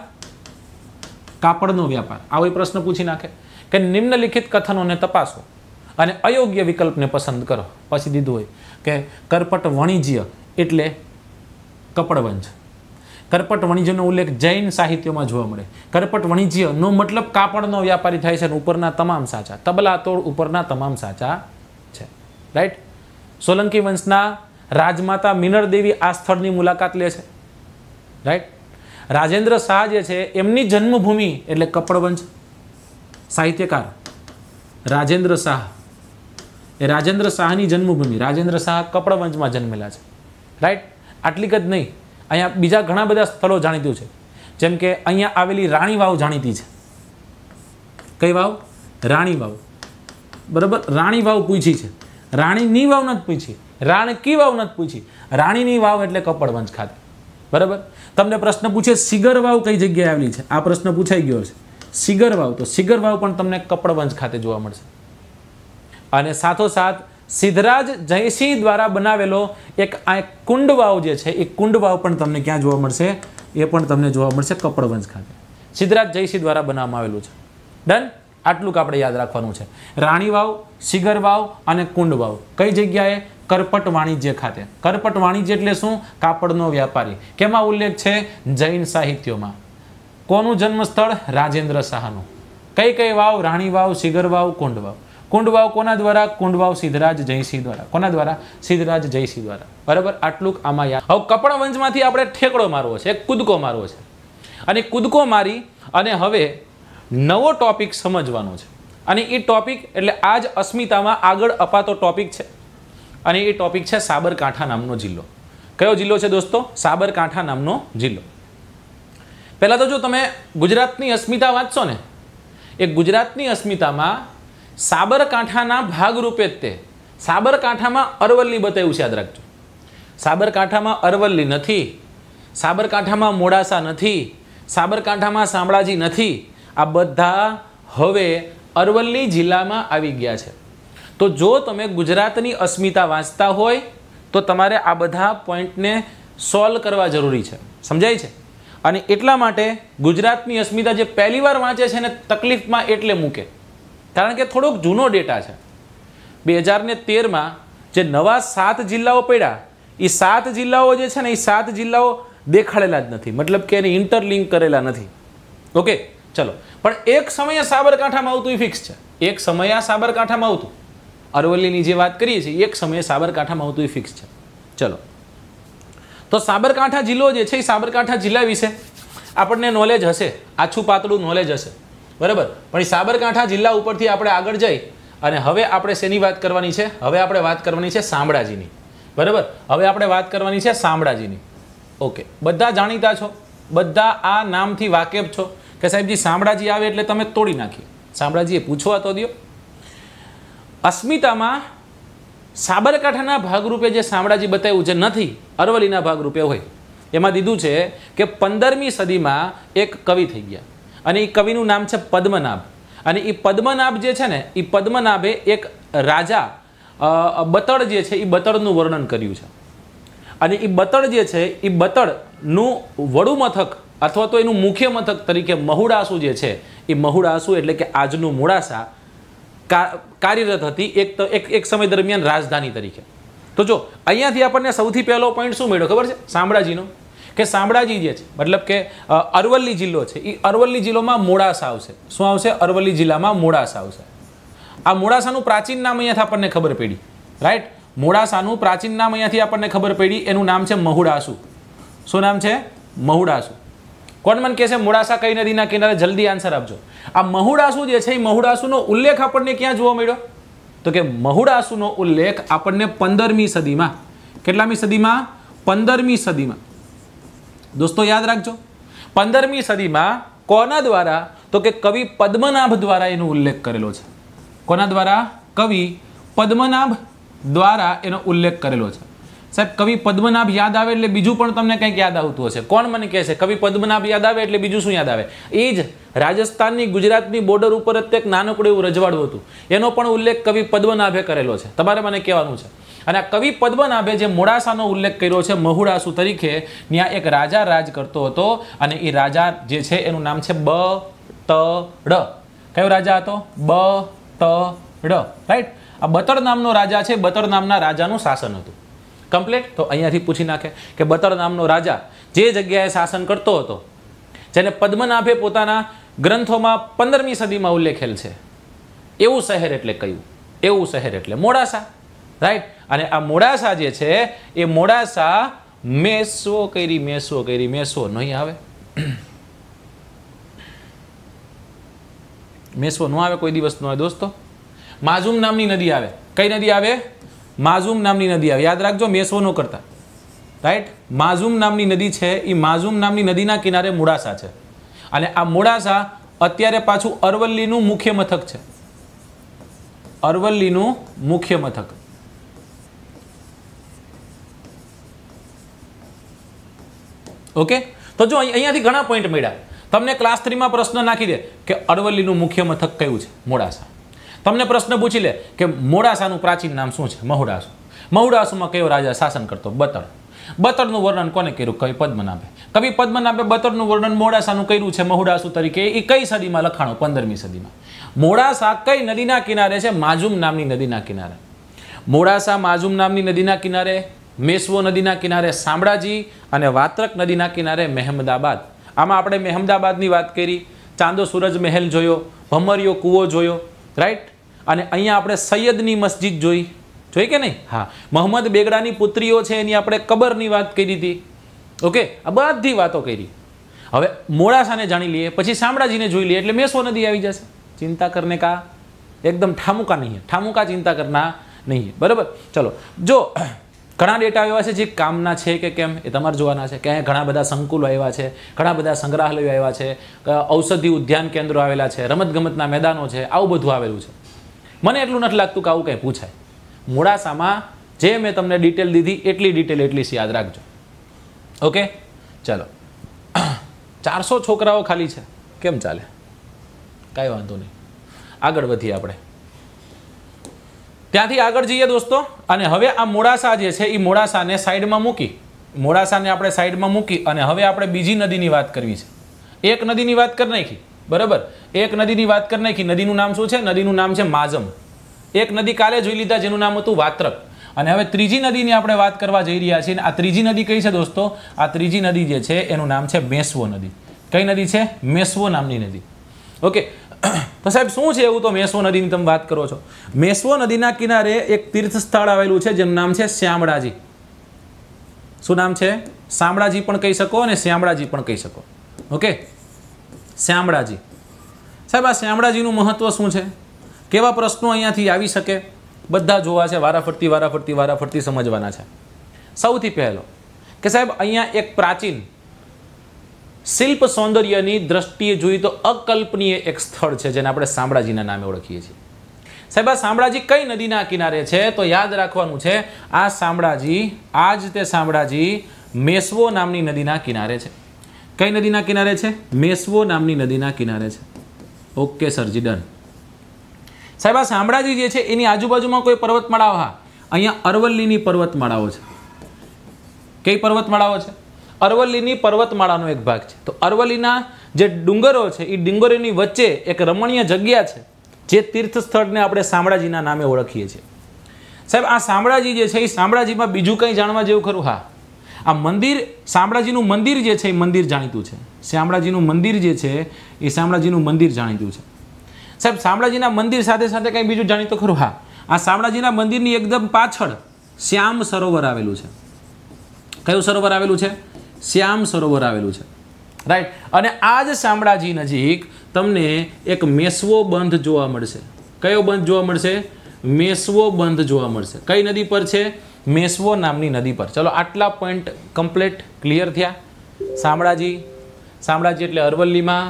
કાપડનો વ્યાપાર આવો પ્રશ્ન પૂછી નાખે કે નિમ્નલિખિત કથનોને તપાસો અને અયોગ્ય વિકલ્પને પસંદ કરો પછી દીધું હોય કે કરપટ વણિજ્ય એટલે કપડવંજ કરપટ વણિજ્યનો ઉલ્લેખ જૈન સાહિત્યમાં જોવા મળે કરપટ વણિજ્યનો મતલબ કાપડનો વ્યાપારી થાય છે અને ઉપરના તમામ સાચા તબલા તોડ ઉપરના તમામ સાચા છે રાઈટ સોલંકી વંશના રાજમાતા મિનર દેવી આ સ્થળની મુલાકાત લે છે રાઈટ રાજેન્દ્ર શાહ જે છે એમની જન્મભૂમિ એટલે કપડવંશ સાહિત્યકાર રાજેન્દ્ર શાહ એ રાજેન્દ્ર શાહની જન્મભૂમિ રાજેન્દ્ર શાહ કપડવંજમાં જન્મેલા છે રાઈટ આટલીક જ નહીં અહીંયા બીજા ઘણા બધા સ્થળો જાણીતું છે જેમ કે અહીંયા આવેલી રાણી વાવ જાણીતી છે કઈ વાવ રાણી વાવ બરાબર રાણી વાવ પૂછી છે રાણીની વાવ નથી પૂછી રાણકી વાવ નથી પૂછી રાણીની વાવ એટલે કપડવંજ ખાતે બરાબર તમને પ્રશ્ન પૂછે સિગર વાવ કઈ જગ્યાએ આવેલી છે આ પ્રશ્ન પૂછાઈ ગયો છે સિગર વાવ તો સિગર વાવ પણ તમને કપડવંજ ખાતે જોવા મળશે અને સાથોસાથ સિદ્ધરાજ જયસિંહ દ્વારા બનાવેલો એક આ કુંડ વાવ જે છે એ કુંડ વાવ પણ તમને ક્યાં જોવા મળશે એ પણ તમને જોવા મળશે કપડવંશ ખાતે સિદ્ધરાજ જયસિંહ દ્વારા બનાવવામાં આવેલું છે ડન આટલું આપણે યાદ રાખવાનું છે રાણી વાવ સિગર વાવ અને કુંડ વાવ કઈ જગ્યાએ કરપટ વાણિજ્ય ખાતે કરપટ વાણિજ્ય એટલે શું કાપડનો વ્યાપારી કેમાં ઉલ્લેખ છે જૈન સાહિત્યોમાં કોનું જન્મસ્થળ રાજેન્દ્ર શાહનું કઈ કઈ વાવ રાણી વાવ સિગર વાવ કુંડ વાવ કુંડવાવ કોના દ્વારા કુંડવાવ સિદ્ધરાજ જયસિંહ દ્વારા કોના દ્વારા સિદ્ધરાજ જયસિંહ દ્વારા બરાબર આટલું આમાં યાદ હવે કપણ વંશમાંથી આપણે ઠેકડો મારવો છે કૂદકો મારવો છે અને કૂદકો મારી અને હવે નવો ટોપિક સમજવાનો છે અને એ ટોપિક એટલે આ જ અસ્મિતામાં આગળ અપાતો ટોપિક છે અને એ ટોપિક છે સાબરકાંઠા નામનો જિલ્લો કયો જિલ્લો છે દોસ્તો સાબરકાંઠા નામનો જિલ્લો પહેલાં તો જો તમે ગુજરાતની અસ્મિતા વાંચશો ને એ ગુજરાતની અસ્મિતામાં સાબરકાંઠાના ભાગરૂપે જ તે સાબરકાંઠામાં અરવલ્લી બતાવ્યું છે યાદ રાખજો સાબરકાંઠામાં અરવલ્લી નથી સાબરકાંઠામાં મોડાસા નથી સાબરકાંઠામાં શામળાજી નથી આ બધા હવે અરવલ્લી જિલ્લામાં આવી ગયા છે તો જો તમે ગુજરાતની અસ્મિતા વાંચતા હોય તો તમારે આ બધા પોઈન્ટને સોલ્વ કરવા જરૂરી છે સમજાય છે અને એટલા માટે ગુજરાતની અસ્મિતા જે પહેલી વાર વાંચે છે ને તકલીફમાં એટલે મૂકે કારણ કે થોડોક જૂનો ડેટા છે બે હજારને તેરમાં જે નવા સાત જિલ્લાઓ પડ્યા એ સાત જિલ્લાઓ જે છે ને એ સાત જિલ્લાઓ દેખાડેલા જ નથી મતલબ કે એને ઇન્ટરલિંક કરેલા નથી ઓકે ચલો પણ એક સમયે સાબરકાંઠામાં આવતું એ ફિક્સ છે એક સમયે આ સાબરકાંઠામાં આવતું અરવલ્લીની જે વાત કરીએ છીએ એક સમયે સાબરકાંઠામાં આવતું એ ફિક્સ છે ચલો તો સાબરકાંઠા જિલ્લો જે છે એ સાબરકાંઠા જિલ્લા વિશે આપણને નોલેજ હશે આછું પાતળું નોલેજ હશે બરાબર પણ સાબરકાંઠા જિલ્લા ઉપરથી આપણે આગળ જઈ અને હવે આપણે શેની વાત કરવાની છે હવે આપણે વાત કરવાની છે શામળાજીની બરાબર હવે આપણે વાત કરવાની છે શામળાજીની ઓકે બધા જાણીતા છો બધા આ નામથી વાકેફ છો કે સાહેબજી શામળાજી આવે એટલે તમે તોડી નાખીએ શામળાજીએ પૂછવા તો દો અસ્મિતામાં સાબરકાંઠાના ભાગરૂપે જે શામળાજી બતાવ્યું જે નથી અરવલીના ભાગરૂપે હોય એમાં દીધું છે કે પંદરમી સદીમાં એક કવિ થઈ ગયા અને એ કવિનું નામ છે પદ્મનાભ અને એ પદ્મનાભ જે છે ને એ પદ્મનાભે એક રાજા બતડ જે છે એ બતડનું વર્ણન કર્યું છે અને એ બતડ જે છે એ બતડનું વડું મથક અથવા તો એનું મુખ્ય મથક તરીકે મહુડાસુ જે છે એ મહુડાસુ એટલે કે આજનું મોડાસા કાર્યરત હતી એક તો એક એક સમય દરમિયાન રાજધાની તરીકે તો જો અહીંયાથી આપણને સૌથી પહેલો પોઈન્ટ શું મળ્યો ખબર છે શામળાજીનો કે શામળાજી જે છે મતલબ કે અરવલ્લી જિલ્લો છે એ અરવલ્લી જિલ્લોમાં મોડાસા આવશે શું આવશે અરવલ્લી જિલ્લામાં મોડાસા આવશે આ મોડાસાનું પ્રાચીન નામ અહીંયાથી આપણને ખબર પડી રાઈટ મોડાસાનું પ્રાચીન નામ અહીંયાથી આપણને ખબર પડી એનું નામ છે મહુડાસુ શું નામ છે મહુડાસુ કોણ મન કહેશે મોડાસા કઈ નદીના કિનારે જલ્દી આન્સર આપજો આ મહુડાસુ જે છે એ મહુડાસુનો ઉલ્લેખ આપણને ક્યાં જોવા મળ્યો તો કે મહુડાસુનો ઉલ્લેખ આપણને પંદરમી સદીમાં કેટલામી સદીમાં પંદરમી સદીમાં દોસ્તો યાદ રાખજો પંદરમી સદીમાં કોના દ્વારા તો કે કવિ પદ્મનાભ દ્વારા એનો ઉલ્લેખ કરેલો છે કોના દ્વારા કવિ પદ્મનાભ દ્વારા એનો ઉલ્લેખ કરેલો છે સાહેબ કવિ પદ્મનાભ યાદ આવે એટલે બીજું પણ તમને કંઈક યાદ આવતું હશે કોણ મને કહે છે કવિ પદ્મનાભ યાદ આવે એટલે બીજું શું યાદ આવે એ જ રાજસ્થાનની ગુજરાતની બોર્ડર ઉપર જ એક નાનકડું એવું રજવાડું હતું એનો પણ ઉલ્લેખ કવિ પદ્મનાભે કરેલો છે તમારે મને કહેવાનું છે અને આ કવિ પદ્મનાભે જે મોડાસાનો ઉલ્લેખ કર્યો છે મહુડાસુ તરીકે ત્યાં એક રાજા રાજ કરતો હતો અને એ રાજા જે છે એનું નામ છે બ ત ડ કયો રાજા હતો બ ત ડ રાઈટ આ બતર નામનો રાજા છે બતર નામના રાજાનું શાસન હતું કમ્પ્લીટ તો અહીંયાથી પૂછી નાખે કે બતર નામનો રાજા જે જગ્યાએ શાસન કરતો હતો જેને પદ્મનાભે પોતાના ગ્રંથોમાં પંદરમી સદીમાં ઉલ્લેખેલ છે એવું શહેર એટલે કયું એવું શહેર એટલે મોડાસા રાઈટ અને આ મોડાસા જે છે એ મોડાસા મેસો કરી મેસો કરી મેસો નહીં આવે મેસો ન આવે કોઈ દિવસ ન આવે દોસ્તો માઝુમ નામની નદી આવે કઈ નદી આવે માઝુમ નામની નદી આવે યાદ રાખજો મેસોનો કરતા રાઈટ માઝુમ નામની નદી છે એ માઝુમ નામની નદીના કિનારે મોડાસા છે અને આ મોડાસા અત્યારે પાછું અરવલ્લીનું મુખ્ય મથક છે અરવલ્લીનું મુખ્ય મથક ઓકે તો જો અહીંયાથી ઘણા પોઈન્ટ મળ્યા તમને ક્લાસ થ્રીમાં પ્રશ્ન નાખી દે કે અરવલ્લીનું મુખ્ય મથક કયું છે મોડાસા તમને પ્રશ્ન પૂછી લે કે મોડાસાનું પ્રાચીન નામ શું છે મહુડાસુ મહુડાસુમાં કયો રાજા શાસન કરતો બતર બતરનું વર્ણન કોને કર્યું કવિ પદ્મનાભે કવિ પદ્મનાભે બતરનું વર્ણન મોડાસાનું કર્યું છે મહુડાસુ તરીકે એ કઈ સદીમાં લખાણો પંદરમી સદીમાં મોડાસા કઈ નદીના કિનારે છે માજુમ નામની નદીના કિનારે મોડાસા માજુમ નામની નદીના કિનારે મેસવો નદીના કિનારે શામળાજી અને વાત્રક નદીના કિનારે મહેમદાબાદ આમાં આપણે મહેમદાબાદની વાત કરી ચાંદો સૂરજ મહેલ જોયો ભમરિયો કૂવો જોયો રાઈટ અને અહીંયા આપણે સૈયદની મસ્જિદ જોઈ જોઈ કે નહીં હા મોહમ્મદ બેગડાની પુત્રીઓ છે એની આપણે કબરની વાત કરી હતી ઓકે આ બધી વાતો કરી હવે મોડાસાને જાણી લઈએ પછી શામળાજીને જોઈ લઈએ એટલે મેસો નદી આવી જશે ચિંતા કરને કા એકદમ ઠામુકા નહીં ઠામુકા ચિંતા કરના નહીં બરાબર ચલો જો ઘણા ડેટા એવા છે જે કામના છે કે કેમ એ તમારે જોવાના છે ક્યાંય ઘણા બધા સંકુલો આવ્યા છે ઘણા બધા સંગ્રહાલયો આવ્યા છે ઔષધિ ઉદ્યાન કેન્દ્રો આવેલા છે રમતગમતના મેદાનો છે આવું બધું આવેલું છે મને એટલું નથી લાગતું કે આવું કંઈ પૂછાય મોડાસામાં જે મેં તમને ડિટેલ દીધી એટલી ડિટેલ એટલી યાદ રાખજો ઓકે ચાલો [CLEARS THROAT] ચારસો છોકરાઓ ખાલી છે કેમ ચાલે કાંઈ વાંધો નહીં આગળ વધીએ આપણે ત્યાંથી આગળ જઈએ દોસ્તો અને હવે આ મોડાસા જે છે એ મોડાસાને સાઈડમાં મૂકી મોડાસાને આપણે સાઈડમાં મૂકી અને હવે આપણે બીજી નદીની વાત કરવી છે એક નદીની વાત કરી નાખી બરાબર એક નદીની વાત કરી નાખી નદીનું નામ શું છે નદીનું નામ છે માજમ એક નદી કાલે જોઈ લીધા જેનું નામ હતું વાત્રક અને હવે ત્રીજી નદીની આપણે વાત કરવા જઈ રહ્યા છીએ આ ત્રીજી નદી કઈ છે દોસ્તો આ ત્રીજી નદી જે છે એનું નામ છે મેસવો નદી કઈ નદી છે મેસવો નામની નદી ઓકે [CLEARS THROAT] તો સાહેબ શું છે એવું તો મેસવો નદીની તમે વાત કરો છો મેસવો નદીના કિનારે એક તીર્થ સ્થળ આવેલું છે જેનું નામ છે શ્યામળાજી શું નામ છે શામળાજી પણ કહી શકો અને શ્યામળાજી પણ કહી શકો ઓકે શ્યામળાજી સાહેબ આ શ્યામળાજીનું મહત્ત્વ શું છે કેવા પ્રશ્નો અહીંયાથી આવી શકે બધા જોવા છે વારાફરતી વારાફરતી વારાફરતી સમજવાના છે સૌથી પહેલો કે સાહેબ અહીંયા એક પ્રાચીન શિલ્પ સૌંદર્યની દ્રષ્ટિએ જોઈએ તો અકલ્પનીય એક સ્થળ છે જેને આપણે શામળાજીના નામે ઓળખીએ છીએ સાહેબ આ શામળાજી કઈ નદીના કિનારે છે તો યાદ રાખવાનું છે આ શામળાજી આ જ તે શામળાજી મેસવો નામની નદીના કિનારે છે કઈ નદીના કિનારે છે મેસવો નામની નદીના કિનારે છે ઓકે સરજી ડન સાહેબ આ શામળાજી જે છે એની આજુબાજુમાં કોઈ પર્વતમાળાઓ હા અહીંયા અરવલ્લીની પર્વતમાળાઓ છે કઈ પર્વતમાળાઓ છે અરવલ્લીની પર્વતમાળાનો એક ભાગ છે તો અરવલ્લીના જે ડુંગરો છે એ ડુંગરોની વચ્ચે એક રમણીય જગ્યા છે જે તીર્થ સ્થળને આપણે શામળાજીના નામે ઓળખીએ છીએ સાહેબ આ શામળાજી જે છે એ શામળાજીમાં બીજું કંઈ જાણવા જેવું ખરું હા આ મંદિર શામળાજીનું મંદિર જે છે એ મંદિર જાણીતું છે શામળાજીનું મંદિર જે છે એ શામળાજીનું મંદિર જાણીતું છે સાહેબ શામળાજીના મંદિર સાથે સાથે કંઈ બીજું જાણીતો ખરું હા આ શામળાજીના મંદિરની એકદમ પાછળ શ્યામ સરોવર આવેલું છે કયું સરોવર આવેલું છે શ્યામ સરોવર આવેલું છે રાઈટ અને આ જ શામળાજી નજીક તમને એક મેસવો બંધ જોવા મળશે કયો બંધ જોવા મળશે મેસવો બંધ જોવા મળશે કઈ નદી પર છે મેસવો નામની નદી પર ચલો આટલા પોઈન્ટ કમ્પ્લીટ ક્લિયર થયા શામળાજી શામળાજી એટલે અરવલ્લીમાં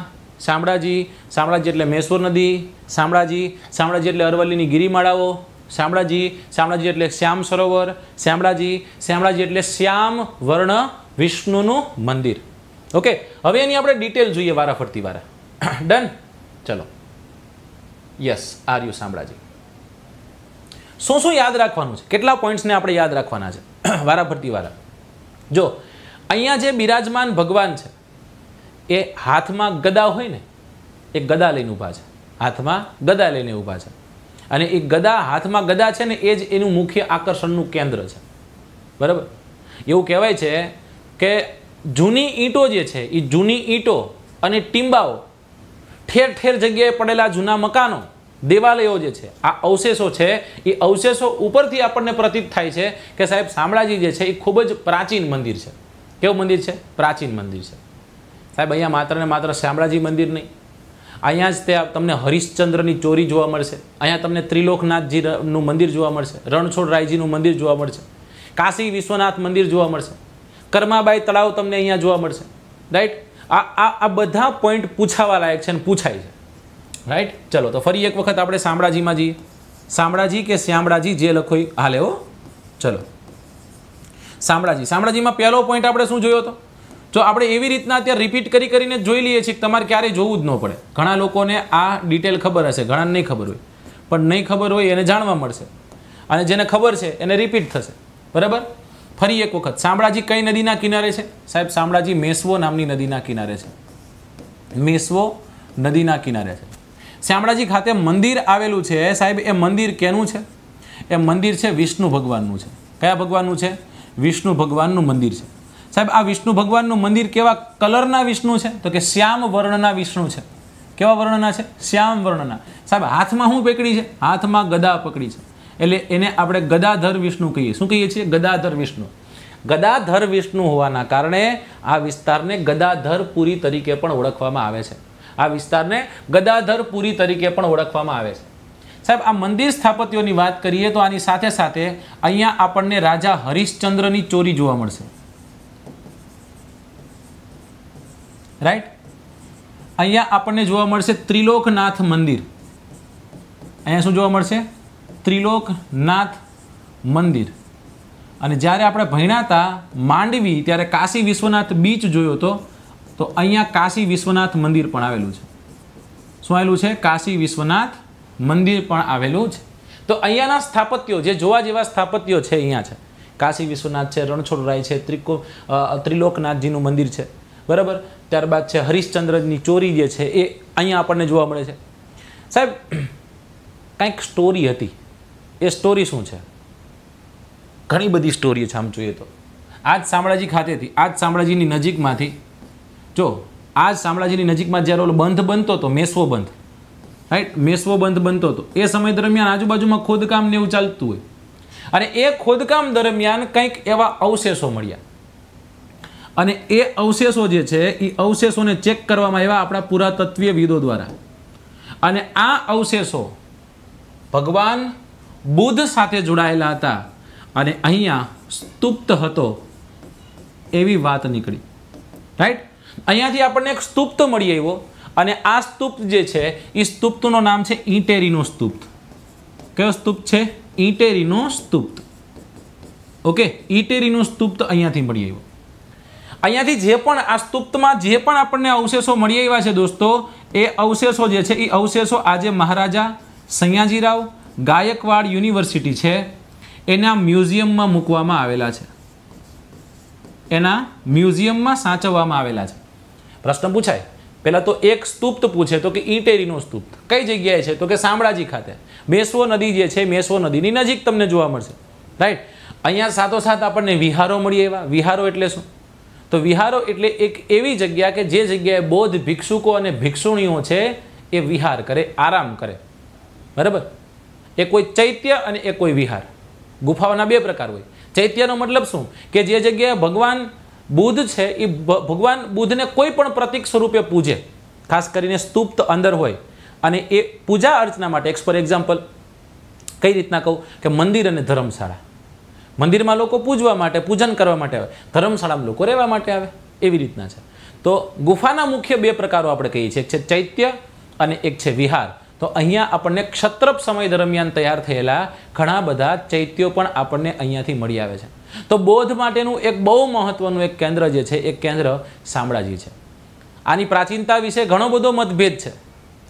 શામળાજી શામળાજી એટલે મેસવો નદી શામળાજી શામળાજી એટલે અરવલ્લીની ગિરિમાળાઓ શામળાજી શામળાજી એટલે શ્યામ સરોવર શામળાજી શામળાજી એટલે શ્યામ વર્ણ વિષ્ણુનું મંદિર ઓકે હવે એની આપણે ડિટેલ જોઈએ વારાફરતી વારા ડન [COUGHS] ચલો યસ આર યુ શામળાજી શું શું યાદ રાખવાનું છે કેટલા પોઈન્ટ્સને આપણે યાદ રાખવાના છે વારા ફરતી વારા જો અહીંયા જે બિરાજમાન ભગવાન છે એ હાથમાં ગદા હોય ને એ ગદા લઈને ઊભા છે હાથમાં ગદા લઈને ઊભા છે અને એ ગદા હાથમાં ગદા છે ને એ જ એનું મુખ્ય આકર્ષણનું કેન્દ્ર છે બરાબર એવું કહેવાય છે કે જૂની ઈંટો જે છે એ જૂની ઈંટો અને ટીંબાઓ ઠેર ઠેર જગ્યાએ પડેલા જૂના મકાનો દેવાલયો જે છે આ અવશેષો છે એ અવશેષો ઉપરથી આપણને પ્રતીત થાય છે કે સાહેબ શામળાજી જે છે એ ખૂબ જ પ્રાચીન મંદિર છે કેવું મંદિર છે પ્રાચીન મંદિર છે સાહેબ અહીંયા માત્ર ને માત્ર શામળાજી મંદિર નહીં અહીંયા જ તે તમને હરિશ્ચંદ્રની ચોરી જોવા મળશે અહીંયા તમને ત્રિલોકનાથજીનું મંદિર જોવા મળશે રણછોડ રાયજીનું મંદિર જોવા મળશે કાશી વિશ્વનાથ મંદિર જોવા મળશે કર્માબાઈ તળાવ તમને અહીંયા જોવા મળશે રાઈટ આ આ બધા પોઈન્ટ પૂછાવા લાયક છે અને પૂછાય છે રાઈટ ચલો તો ફરી એક વખત આપણે શામળાજીમાં જઈએ શામળાજી કે શ્યામળાજી જે લખો એ હાલે હો ચલો શામળાજી શામળાજીમાં પહેલો પોઈન્ટ આપણે શું જોયો હતો જો આપણે એવી રીતના અત્યારે રિપીટ કરી કરીને જોઈ લઈએ છીએ કે તમારે ક્યારેય જોવું જ ન પડે ઘણા લોકોને આ ડિટેલ ખબર હશે ઘણાને નહીં ખબર હોય પણ નહીં ખબર હોય એને જાણવા મળશે અને જેને ખબર છે એને રિપીટ થશે બરાબર ફરી એક વખત શામળાજી કઈ નદીના કિનારે છે સાહેબ શામળાજી મેસવો નામની નદીના કિનારે છે મેસવો નદીના કિનારે છે શામળાજી ખાતે મંદિર આવેલું છે સાહેબ એ મંદિર કેનું છે એ મંદિર છે વિષ્ણુ ભગવાનનું છે કયા ભગવાનનું છે વિષ્ણુ ભગવાનનું મંદિર છે સાહેબ આ વિષ્ણુ ભગવાનનું મંદિર કેવા કલરના વિષ્ણુ છે તો કે શ્યામ વર્ણના વિષ્ણુ છે કેવા વર્ણના છે શ્યામ વર્ણના સાહેબ હાથમાં શું પકડી છે હાથમાં ગદા પકડી છે એટલે એને આપણે ગદાધર વિષ્ણુ કહીએ શું કહીએ છીએ ગદાધર વિષ્ણુ ગદાધર વિષ્ણુ હોવાના કારણે આ વિસ્તારને ગદાધરપુરી તરીકે પણ ઓળખવામાં આવે છે આ વિસ્તારને ગદાધરપુરી તરીકે પણ ઓળખવામાં આવે છે સાહેબ આ મંદિર સ્થાપત્યોની વાત કરીએ તો આની સાથે સાથે અહીંયા આપણને રાજા હરિશ્ચંદ્રની ચોરી જોવા મળશે રાઈટ અહીંયા આપણને જોવા મળશે ત્રિલોકનાથ મંદિર અહીંયા શું જોવા મળશે ત્રિલોકનાથ મંદિર અને જ્યારે આપણે ભણ્યા હતા માંડવી ત્યારે કાશી વિશ્વનાથ બીચ જોયો હતો તો અહીંયા કાશી વિશ્વનાથ મંદિર પણ આવેલું છે શું આવેલું છે કાશી વિશ્વનાથ મંદિર પણ આવેલું છે તો અહીંયાના સ્થાપત્યો જે જોવા જેવા સ્થાપત્યો છે અહીંયા છે કાશી વિશ્વનાથ છે રણછોડરાય છે ત્રિકો ત્રિલોકનાથજીનું મંદિર છે બરાબર ત્યારબાદ છે હરિશ્ચંદ્રની ચોરી જે છે એ અહીંયા આપણને જોવા મળે છે સાહેબ કંઈક સ્ટોરી હતી એ સ્ટોરી શું છે ઘણી બધી સ્ટોરી છે આમ જોઈએ તો આજ શામળાજી ખાતેથી આજ શામળાજીની નજીકમાંથી જો આ જ શામળાજીની નજીકમાં જ્યારે ઓલો બંધ બનતો હતો મેસવો બંધ રાઈટ મેસવો બંધ બનતો હતો એ સમય દરમિયાન આજુબાજુમાં ખોદકામ ને એવું ચાલતું હોય અને એ ખોદકામ દરમિયાન કંઈક એવા અવશેષો મળ્યા અને એ અવશેષો જે છે એ અવશેષોને ચેક કરવામાં આવ્યા આપણા પુરાતત્વીય વિદો દ્વારા અને આ અવશેષો ભગવાન બુદ્ધ સાથે જોડાયેલા હતા અને અહીંયા સ્તુપ્ત હતો એવી વાત નીકળી રાઈટ અહીંયાથી આપણને એક સ્તૂપ તો મળી આવ્યો અને આ સ્તૂપ જે છે એ સ્તૂપ્તનું નામ છે ઈટેરીનો સ્તૂપ કયો સ્તૂપ છે ઈટેરીનો સ્તૂપ ઓકે ઈટેરીનો સ્તૂપ અહીંયાથી મળી આવ્યો અહીંયાથી જે પણ આ સ્તૂપ્તમાં જે પણ આપણને અવશેષો મળી આવ્યા છે દોસ્તો એ અવશેષો જે છે એ અવશેષો આજે મહારાજા સયાજીરાવ ગાયકવાડ યુનિવર્સિટી છે એના મ્યુઝિયમમાં મૂકવામાં આવેલા છે એના મ્યુઝિયમમાં સાચવવામાં આવેલા છે પ્રશ્ન પૂછાય પહેલાં તો એક સ્તૂપ્ત પૂછે તો કે ઈટેરીનો સ્તૂપ કઈ જગ્યાએ છે તો કે શામળાજી ખાતે મેસવો નદી જે છે મેસવો નદીની નજીક તમને જોવા મળશે રાઈટ અહીંયા સાથોસાથ આપણને વિહારો મળીએ એવા વિહારો એટલે શું તો વિહારો એટલે એક એવી જગ્યા કે જે જગ્યાએ બૌદ્ધ ભિક્ષુકો અને ભિક્ષુણીઓ છે એ વિહાર કરે આરામ કરે બરાબર એ કોઈ ચૈત્ય અને એ કોઈ વિહાર ગુફાઓના બે પ્રકાર હોય ચૈત્યનો મતલબ શું કે જે જગ્યાએ ભગવાન બુદ્ધ છે એ ભગવાન બુદ્ધને કોઈ પણ પ્રતિક સ્વરૂપે પૂજે ખાસ કરીને સ્તૂપ્ત અંદર હોય અને એ પૂજા અર્ચના માટે એક્સ ફોર એક્ઝામ્પલ કઈ રીતના કહું કે મંદિર અને ધર્મશાળા મંદિરમાં લોકો પૂજવા માટે પૂજન કરવા માટે આવે ધર્મશાળામાં લોકો રહેવા માટે આવે એવી રીતના છે તો ગુફાના મુખ્ય બે પ્રકારો આપણે કહીએ છીએ એક છે ચૈત્ય અને એક છે વિહાર તો અહીંયા આપણને ક્ષત્રપ સમય દરમિયાન તૈયાર થયેલા ઘણા બધા ચૈત્યો પણ આપણને અહીંયાથી મળી આવે છે તો બોધ માટેનું એક બહુ મહત્વનું એક કેન્દ્ર જે છે એ કેન્દ્ર શામળાજી છે આની પ્રાચીનતા વિશે ઘણો બધો મતભેદ છે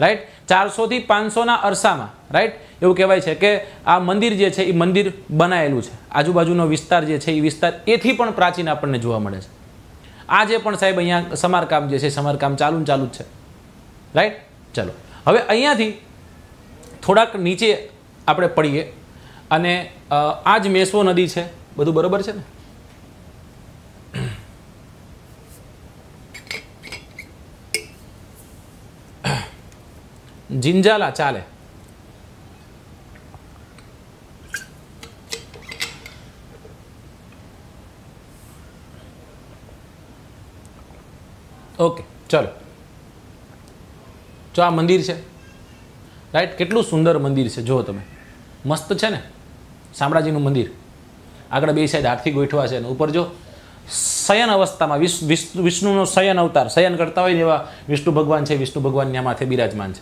રાઈટ ચારસોથી પાંચસોના અરસામાં રાઈટ એવું કહેવાય છે કે આ મંદિર જે છે એ મંદિર બનાવેલું છે આજુબાજુનો વિસ્તાર જે છે એ વિસ્તાર એથી પણ પ્રાચીન આપણને જોવા મળે છે આજે પણ સાહેબ અહીંયા સમારકામ જે છે સમારકામ ચાલુ ચાલુ જ છે રાઈટ ચલો હવે અહીંયાથી થોડાક નીચે આપણે પડીએ અને આ જ મેસવો નદી છે બધું બરોબર છે ને જિંજાલા ચાલે ઓકે ચલો જો આ મંદિર છે રાઈટ કેટલું સુંદર મંદિર છે જુઓ તમે મસ્ત છે ને શામળાજીનું મંદિર આગળ બે સાઈડ હાથથી ગોઠવા છે અને ઉપર જો શયન અવસ્થામાં વિષ્ણુ વિષ્ણુનો શયન અવતાર શયન કરતા હોય એવા વિષ્ણુ ભગવાન છે વિષ્ણુ ભગવાન ત્યાં માથે બિરાજમાન છે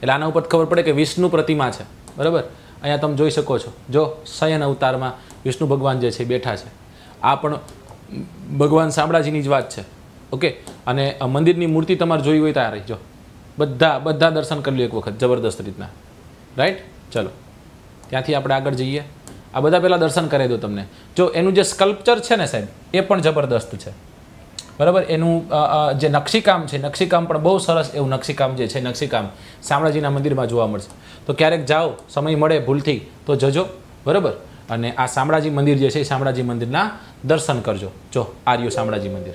એટલે આના ઉપર ખબર પડે કે વિષ્ણુ પ્રતિમા છે બરાબર અહીંયા તમે જોઈ શકો છો જો શયન અવતારમાં વિષ્ણુ ભગવાન જે છે બેઠા છે આ પણ ભગવાન શામળાજીની જ વાત છે ઓકે અને મંદિરની મૂર્તિ તમારે જોઈ હોય ત્યાં રહી જો બધા બધા દર્શન કરી લો એક વખત જબરદસ્ત રીતના રાઈટ ચલો ત્યાંથી આપણે આગળ જઈએ આ બધા પહેલાં દર્શન કરાવી દો તમને જો એનું જે સ્કલ્પચર છે ને સાહેબ એ પણ જબરદસ્ત છે બરાબર એનું જે નક્ષીકામ છે નક્ષીકામ પણ બહુ સરસ એવું નક્ષીકામ જે છે નક્ષીકામ શામળાજીના મંદિરમાં જોવા મળશે તો ક્યારેક જાઓ સમય મળે ભૂલથી તો જજો બરાબર અને આ શામળાજી મંદિર જે છે એ શામળાજી મંદિરના દર્શન કરજો જો આર્યો શામળાજી મંદિર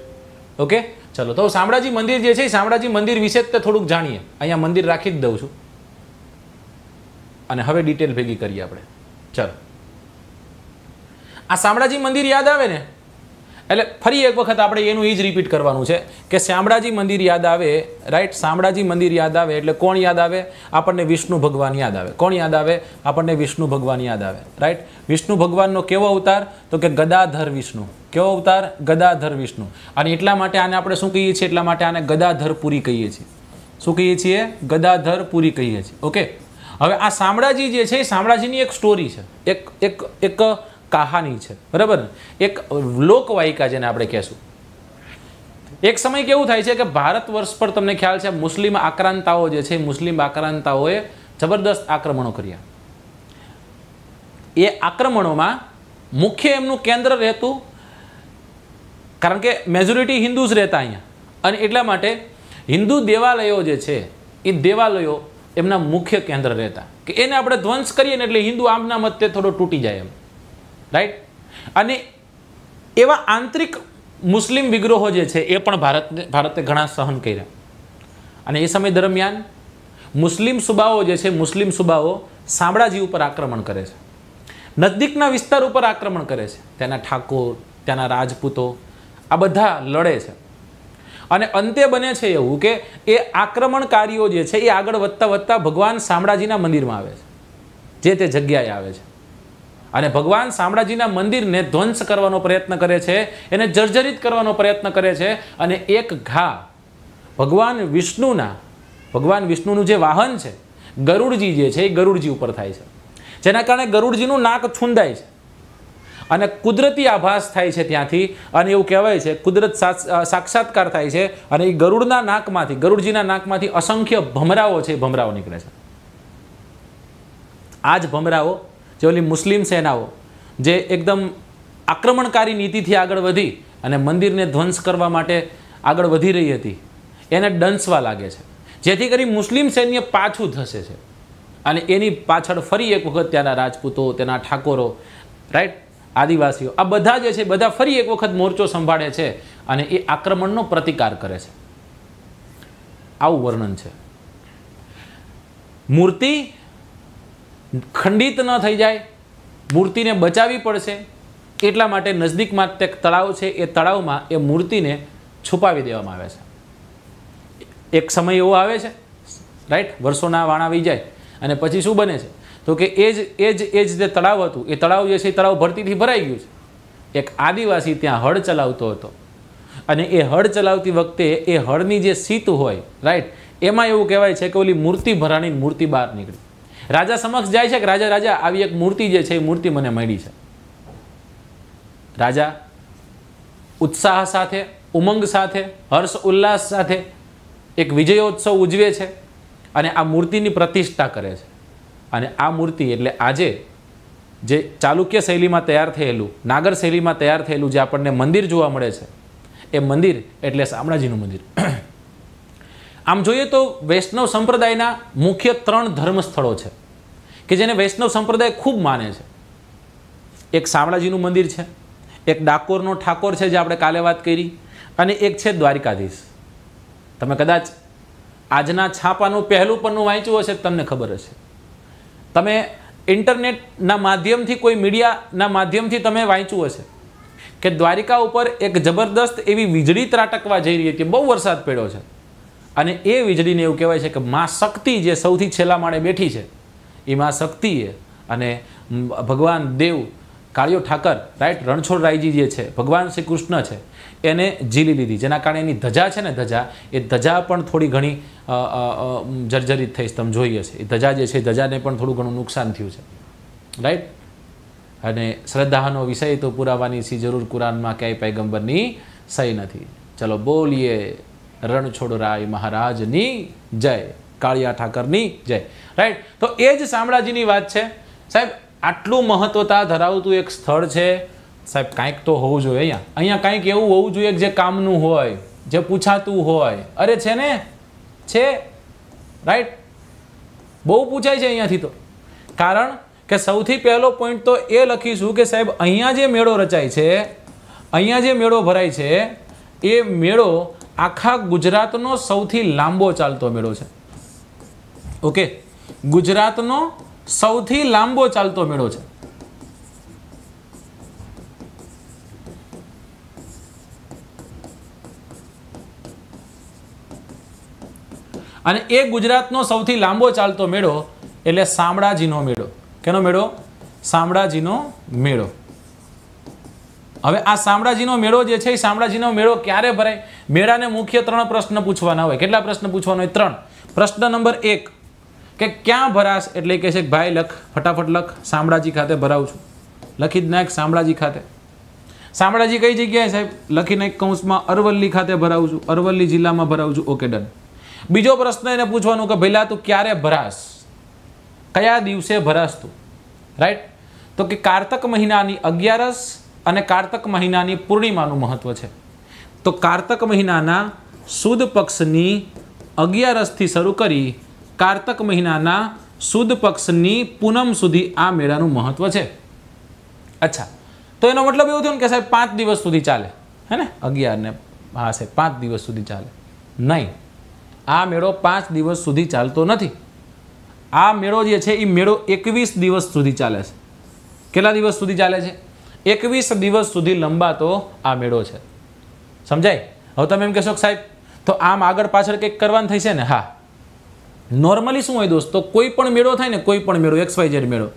ઓકે ચલો તો શામળાજી મંદિર જે છે શામળાજી મંદિર વિશે જ થોડુંક જાણીએ અહીંયા મંદિર રાખી જ દઉં છું અને હવે ડિટેલ ભેગી કરીએ આપણે ચલો આ શામળાજી મંદિર યાદ આવે ને એટલે ફરી એક વખત આપણે એનું એ જ રિપીટ કરવાનું છે કે શામળાજી મંદિર યાદ આવે રાઈટ શામળાજી મંદિર યાદ આવે એટલે કોણ યાદ આવે આપણને વિષ્ણુ ભગવાન યાદ આવે કોણ યાદ આવે આપણને વિષ્ણુ ભગવાન યાદ આવે રાઈટ વિષ્ણુ ભગવાનનો કેવો અવતાર તો કે ગદાધર વિષ્ણુ કેવો અવતાર ગદાધર વિષ્ણુ અને એટલા માટે આને આપણે શું કહીએ છીએ એટલા માટે આને ગદાધર પુરી કહીએ છીએ શું કહીએ છીએ ગદાધર પુરી કહીએ છીએ ઓકે હવે આ શામળાજી જે છે એ શામળાજીની એક સ્ટોરી છે એક એક એક કહાની છે બરાબર ને એક લોકવાયિકા જેને આપણે કહેશું એક સમય કેવું થાય છે કે ભારત વર્ષ પર તમને ખ્યાલ છે મુસ્લિમ આક્રાંતાઓ જે છે મુસ્લિમ આક્રાંતાઓએ જબરદસ્ત આક્રમણો કર્યા એ આક્રમણોમાં મુખ્ય એમનું કેન્દ્ર રહેતું કારણ કે મેજોરિટી હિન્દુ જ રહેતા અહીંયા અને એટલા માટે હિન્દુ દેવાલયો જે છે એ દેવાલયો એમના મુખ્ય કેન્દ્ર રહેતા કે એને આપણે ધ્વંસ કરીએ ને એટલે હિન્દુ આમના મતે થોડો તૂટી જાય એમ રાઈટ અને એવા આંતરિક મુસ્લિમ વિગ્રહો જે છે એ પણ ભારતને ભારતે ઘણા સહન કર્યા અને એ સમય દરમિયાન મુસ્લિમ સુબાઓ જે છે મુસ્લિમ સુબાઓ શામળાજી ઉપર આક્રમણ કરે છે નજદીકના વિસ્તાર ઉપર આક્રમણ કરે છે તેના ઠાકોર ત્યાંના રાજપૂતો આ બધા લડે છે અને અંતે બને છે એવું કે એ આક્રમણકારીઓ જે છે એ આગળ વધતા વધતા ભગવાન શામળાજીના મંદિરમાં આવે છે જે તે જગ્યાએ આવે છે અને ભગવાન શામળાજીના મંદિરને ધ્વંસ કરવાનો પ્રયત્ન કરે છે એને જર્જરિત કરવાનો પ્રયત્ન કરે છે અને એક ઘા ભગવાન વિષ્ણુના ભગવાન વિષ્ણુનું જે વાહન છે ગરુડજી જે છે એ ગરુડજી ઉપર થાય છે જેના કારણે ગરુડજીનું નાક છુંદાય છે અને કુદરતી આભાસ થાય છે ત્યાંથી અને એવું કહેવાય છે કુદરત સાક્ષાત્કાર થાય છે અને એ ગરુડના નાકમાંથી ગરુડજીના નાકમાંથી અસંખ્ય ભમરાઓ છે ભમરાઓ નીકળે છે આ જ ભમરાઓ જે ઓલી મુસ્લિમ સેનાઓ જે એકદમ આક્રમણકારી નીતિથી આગળ વધી અને મંદિરને ધ્વંસ કરવા માટે આગળ વધી રહી હતી એને ડંસવા લાગે છે જેથી કરી મુસ્લિમ સૈન્ય પાછું થશે છે અને એની પાછળ ફરી એક વખત ત્યાંના રાજપૂતો તેના ઠાકોરો રાઈટ આદિવાસીઓ આ બધા જે છે બધા ફરી એક વખત મોરચો સંભાળે છે અને એ આક્રમણનો પ્રતિકાર કરે છે આવું વર્ણન છે મૂર્તિ ખંડિત ન થઈ જાય મૂર્તિને બચાવવી પડશે એટલા માટે નજદીકમાં તે તળાવ છે એ તળાવમાં એ મૂર્તિને છુપાવી દેવામાં આવે છે એક સમય એવો આવે છે રાઈટ વર્ષોના વાણા વી જાય અને પછી શું બને છે તો કે એ જ એ જ એ જ જે તળાવ હતું એ તળાવ જે છે એ તળાવ ભરતીથી ભરાઈ ગયું છે એક આદિવાસી ત્યાં હળ ચલાવતો હતો અને એ હળ ચલાવતી વખતે એ હળની જે સીત હોય રાઈટ એમાં એવું કહેવાય છે કે ઓલી મૂર્તિ ભરાણીની મૂર્તિ બહાર નીકળી રાજા સમક્ષ જાય છે કે રાજા રાજા આવી એક મૂર્તિ જે છે એ મૂર્તિ મને મળી છે રાજા ઉત્સાહ સાથે ઉમંગ સાથે હર્ષ ઉલ્લાસ સાથે એક વિજયોત્સવ ઉજવે છે અને આ મૂર્તિની પ્રતિષ્ઠા કરે છે અને આ મૂર્તિ એટલે આજે જે ચાલુક્ય શૈલીમાં તૈયાર થયેલું નાગર શૈલીમાં તૈયાર થયેલું જે આપણને મંદિર જોવા મળે છે એ મંદિર એટલે શામળાજીનું મંદિર આમ જોઈએ તો વૈષ્ણવ સંપ્રદાયના મુખ્ય ત્રણ ધર્મ સ્થળો છે કે જેને વૈષ્ણવ સંપ્રદાય ખૂબ માને છે એક શામળાજીનું મંદિર છે એક ડાકોરનો ઠાકોર છે જે આપણે કાલે વાત કરી અને એક છે દ્વારિકાધીશ તમે કદાચ આજના છાપાનું પહેલું પણનું વાંચ્યું હશે તમને ખબર હશે તમે ઇન્ટરનેટના માધ્યમથી કોઈ મીડિયાના માધ્યમથી તમે વાંચ્યું હશે કે દ્વારિકા ઉપર એક જબરદસ્ત એવી વીજળી ત્રાટકવા જઈ રહી હતી બહુ વરસાદ પડ્યો છે અને એ વીજળીને એવું કહેવાય છે કે મા શક્તિ જે સૌથી છેલ્લા માળે બેઠી છે એમાં શક્તિએ અને ભગવાન દેવ કાળિયો ઠાકર રાઈટ રણછોડ રાયજી જે છે ભગવાન શ્રી કૃષ્ણ છે એને ઝીલી લીધી જેના કારણે એની ધજા છે ને ધજા એ ધજા પણ થોડી ઘણી જર્જરિત થઈ તમે જોઈએ છે એ ધજા જે છે એ ધજાને પણ થોડું ઘણું નુકસાન થયું છે રાઈટ અને શ્રદ્ધાનો વિષય તો પુરાવાની સી જરૂર કુરાનમાં ક્યાંય પૈગંબરની સહી નથી ચલો બોલીએ રણછોડ રાય મહારાજની જય કાળિયા ઠાકરની જય રાઈટ તો એ જ શામળાજીની વાત છે સાહેબ આટલું મહત્વતા ધરાવતું એક સ્થળ છે સાહેબ કાંઈક તો હોવું જોઈએ અહીંયા અહીંયા કાંઈક એવું હોવું જોઈએ જે કામનું હોય જે પૂછાતું હોય અરે છે ને છે રાઈટ બહુ પૂછાય છે અહીંયાથી તો કારણ કે સૌથી પહેલો પોઈન્ટ તો એ લખીશું કે સાહેબ અહીંયા જે મેળો રચાય છે અહીંયા જે મેળો ભરાય છે એ મેળો આખા ગુજરાતનો સૌથી લાંબો ચાલતો મેળો છે ઓકે ગુજરાતનો સૌથી લાંબો ચાલતો મેળો છે અને એ ગુજરાતનો સૌથી લાંબો ચાલતો મેળો એટલે શામળાજીનો મેળો કેનો મેળો શામળાજીનો મેળો હવે આ શામળાજીનો મેળો જે છે એ શામળાજીનો મેળો ક્યારે ભરાય મેળાને મુખ્ય ત્રણ પ્રશ્ન પૂછવાના હોય કેટલા પ્રશ્ન પૂછવાના હોય ત્રણ પ્રશ્ન નંબર એક કે ક્યાં ભરાશ એટલે કહે છે ભાઈ લખ ફટાફટ લખ શામળાજી ખાતે ભરાવું છું લખી જ નાખ શામળાજી ખાતે શામળાજી કઈ જગ્યાએ સાહેબ લખી નાખ કૌંસમાં અરવલ્લી ખાતે ભરાવું છું અરવલ્લી જિલ્લામાં ભરાવું છું ઓકે ડન બીજો પ્રશ્ન એને પૂછવાનો કે ભઈલા તું ક્યારે ભરાશ કયા દિવસે ભરાશ તું રાઈટ તો કે કારતક મહિનાની અગિયારસ અને કારતક મહિનાની પૂર્ણિમાનું મહત્વ છે તો કારતક મહિનાના સુદ પક્ષની અગિયારસથી શરૂ કરી કારતક મહિનાના સુદ પક્ષની પૂનમ સુધી આ મેળાનું મહત્વ છે અચ્છા તો એનો મતલબ એવું થયું કે સાહેબ પાંચ દિવસ સુધી ચાલે હે ને અગિયારને હા સાહેબ પાંચ દિવસ સુધી ચાલે નહીં આ મેળો પાંચ દિવસ સુધી ચાલતો નથી આ મેળો જે છે એ મેળો એકવીસ દિવસ સુધી ચાલે છે કેટલા દિવસ સુધી ચાલે છે એકવીસ દિવસ સુધી લંબાતો આ મેળો છે સમજાય હવે તમે એમ કહેશો સાહેબ તો આમ આગળ પાછળ કંઈક કરવાનું થઈ છે ને હા નોર્મલી શું હોય દોસ્તો કોઈ પણ મેળો થાય ને કોઈ પણ મેળો એક્સ વાય ઝેડ મેળો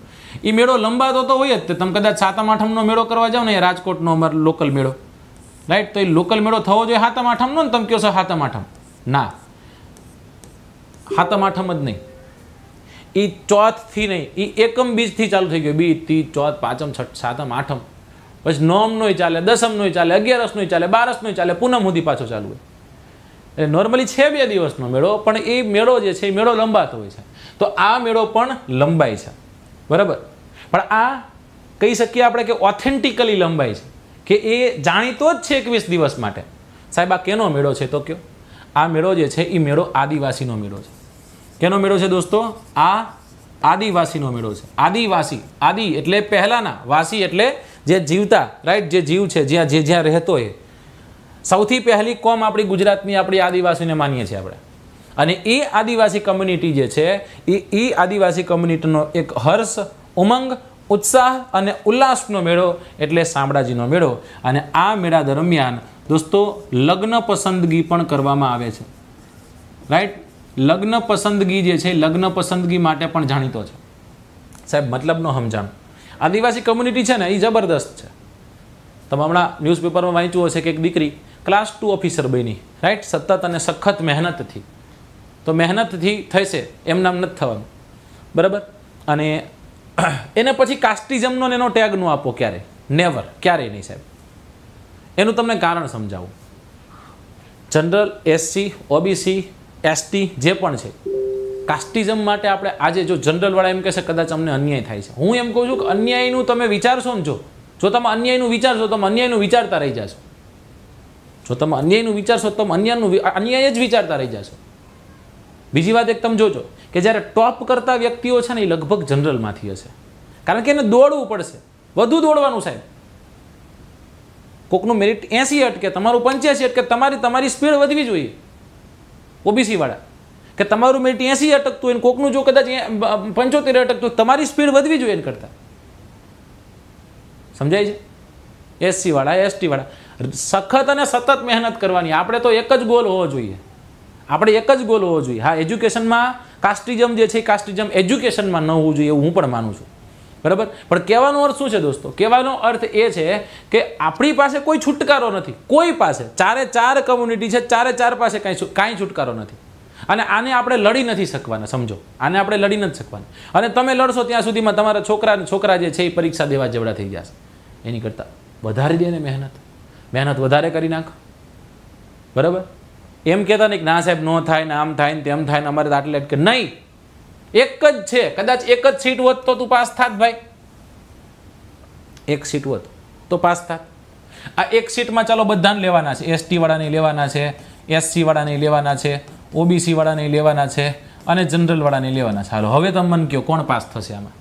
એ મેળો લંબાતો તો હોય જ તમે કદાચ સાતમ આઠમનો મેળો કરવા જાઓ ને એ રાજકોટનો અમારો લોકલ મેળો રાઈટ તો એ લોકલ મેળો થવો જોઈએ હાતમ આઠમનો ને તમે કહો છો હાતમ આઠમ ના હાતમ આઠમ જ નહીં એ ચોથથી નહીં એ એકમ બીજથી ચાલુ થઈ ગયો બી તી ચોથ પાંચમ છઠ સાતમ આઠમ પછી નોમનોય ચાલે દસમનોય ચાલે અગિયારસનોય ચાલે બારસનોય ચાલે પૂનમ સુધી પાછો ચાલુ હોય એટલે નોર્મલી છે બે દિવસનો મેળો પણ એ મેળો જે છે એ મેળો લંબાતો હોય છે તો આ મેળો પણ લંબાય છે બરાબર પણ આ કહી શકીએ આપણે કે ઓથેન્ટિકલી લંબાય છે કે એ જાણીતો જ છે એકવીસ દિવસ માટે સાહેબ આ કેનો મેળો છે તો કયો આ મેળો જે છે એ મેળો આદિવાસીનો મેળો છે કેનો મેળો છે દોસ્તો આ આદિવાસીનો મેળો છે આદિવાસી આદિ એટલે પહેલાંના વાસી એટલે જે જીવતા રાઈટ જે જીવ છે જ્યાં જે જ્યાં રહેતો હોય સૌથી પહેલી કોમ આપણી ગુજરાતની આપણી આદિવાસીને માનીએ છીએ આપણે અને એ આદિવાસી કમ્યુનિટી જે છે એ એ આદિવાસી કમ્યુનિટીનો એક હર્ષ ઉમંગ ઉત્સાહ અને ઉલ્લાસનો મેળો એટલે શામળાજીનો મેળો અને આ મેળા દરમિયાન દોસ્તો લગ્ન પસંદગી પણ કરવામાં આવે છે રાઈટ લગ્ન પસંદગી જે છે લગ્ન પસંદગી માટે પણ જાણીતો છે સાહેબ મતલબનો સમજાણ આદિવાસી કમ્યુનિટી છે ને એ જબરદસ્ત છે તમે હમણાં ન્યૂઝપેપરમાં વાંચ્યું હશે કે એક દીકરી ક્લાસ ટુ ઓફિસર બની રાઈટ સતત અને સખત મહેનતથી તો મહેનતથી થશે એમ નામ નથી થવાનું બરાબર અને [CLEARS THROAT] એને પછી કાસ્ટિઝમનો એનો ટેગ ન આપો ક્યારે નેવર ક્યારે નહીં સાહેબ એનું તમને કારણ સમજાવું જનરલ એસસી ઓબીસી એસટી જે પણ છે કાસ્ટિઝમ માટે આપણે આજે જો જનરલવાળા એમ કહેશે કદાચ અમને અન્યાય થાય છે હું એમ કહું છું કે અન્યાયનું તમે વિચારશો ને જો જો તમે અન્યાયનું વિચારશો તમે અન્યાયનું વિચારતા રહી જશો જો તમે અન્યાયનું વિચારશો તો તમે અન્યાયનું અન્યાય જ વિચારતા રહી જશો બીજી વાત એક તમે જોજો કે જ્યારે ટોપ કરતા વ્યક્તિઓ છે ને એ લગભગ જનરલમાંથી હશે કારણ કે એને દોડવું પડશે વધુ દોડવાનું સાહેબ કોકનું મેરિટ એંસી અટકે તમારું પંચ્યાસી અટકે તમારી તમારી સ્પીડ વધવી જોઈએ ઓબીસીવાળા કે તમારું મેરિટ એંસી અટકતું હોય કોકનું જો કદાચ પંચોતેર અટકતું તમારી સ્પીડ વધવી જોઈએ એને કરતાં સમજાય છે એસસીવાળા એસટીવાળા સખત અને સતત મહેનત કરવાની આપણે તો એક જ ગોલ હોવો જોઈએ આપણે એક જ ગોલ હોવો જોઈએ હા એજ્યુકેશનમાં કાસ્ટિઝમ જે છે કાસ્ટિઝમ એજ્યુકેશનમાં ન હોવું જોઈએ એવું હું પણ માનું છું બરાબર પણ કહેવાનો અર્થ શું છે દોસ્તો કહેવાનો અર્થ એ છે કે આપણી પાસે કોઈ છુટકારો નથી કોઈ પાસે ચારે ચાર કમ્યુનિટી છે ચારે ચાર પાસે કાંઈ કાંઈ છુટકારો નથી અને આને આપણે લડી નથી શકવાના સમજો આને આપણે લડી નથી શકવાના અને તમે લડશો ત્યાં સુધીમાં તમારા છોકરા છોકરા જે છે એ પરીક્ષા દેવા જેવડા થઈ જશે એની કરતાં વધારી દેને મહેનત મહેનત વધારે કરી નાખ બરાબર એમ કહેતા નહીં કે ના સાહેબ ન થાય ને આમ થાય ને તેમ થાય ને અમારે આટલે કે નહીં એક જ છે કદાચ એક જ સીટ હોત તો તું પાસ થાત ભાઈ એક સીટ હોત તો પાસ થાત આ એક સીટમાં ચાલો બધાને લેવાના છે એસટી વાળાને લેવાના છે એસસી વાળાને લેવાના છે ઓબીસી વાળાને લેવાના છે અને જનરલ વાળાને લેવાના છે હાલો હવે તમે મને કહો કોણ પાસ થશે આમાં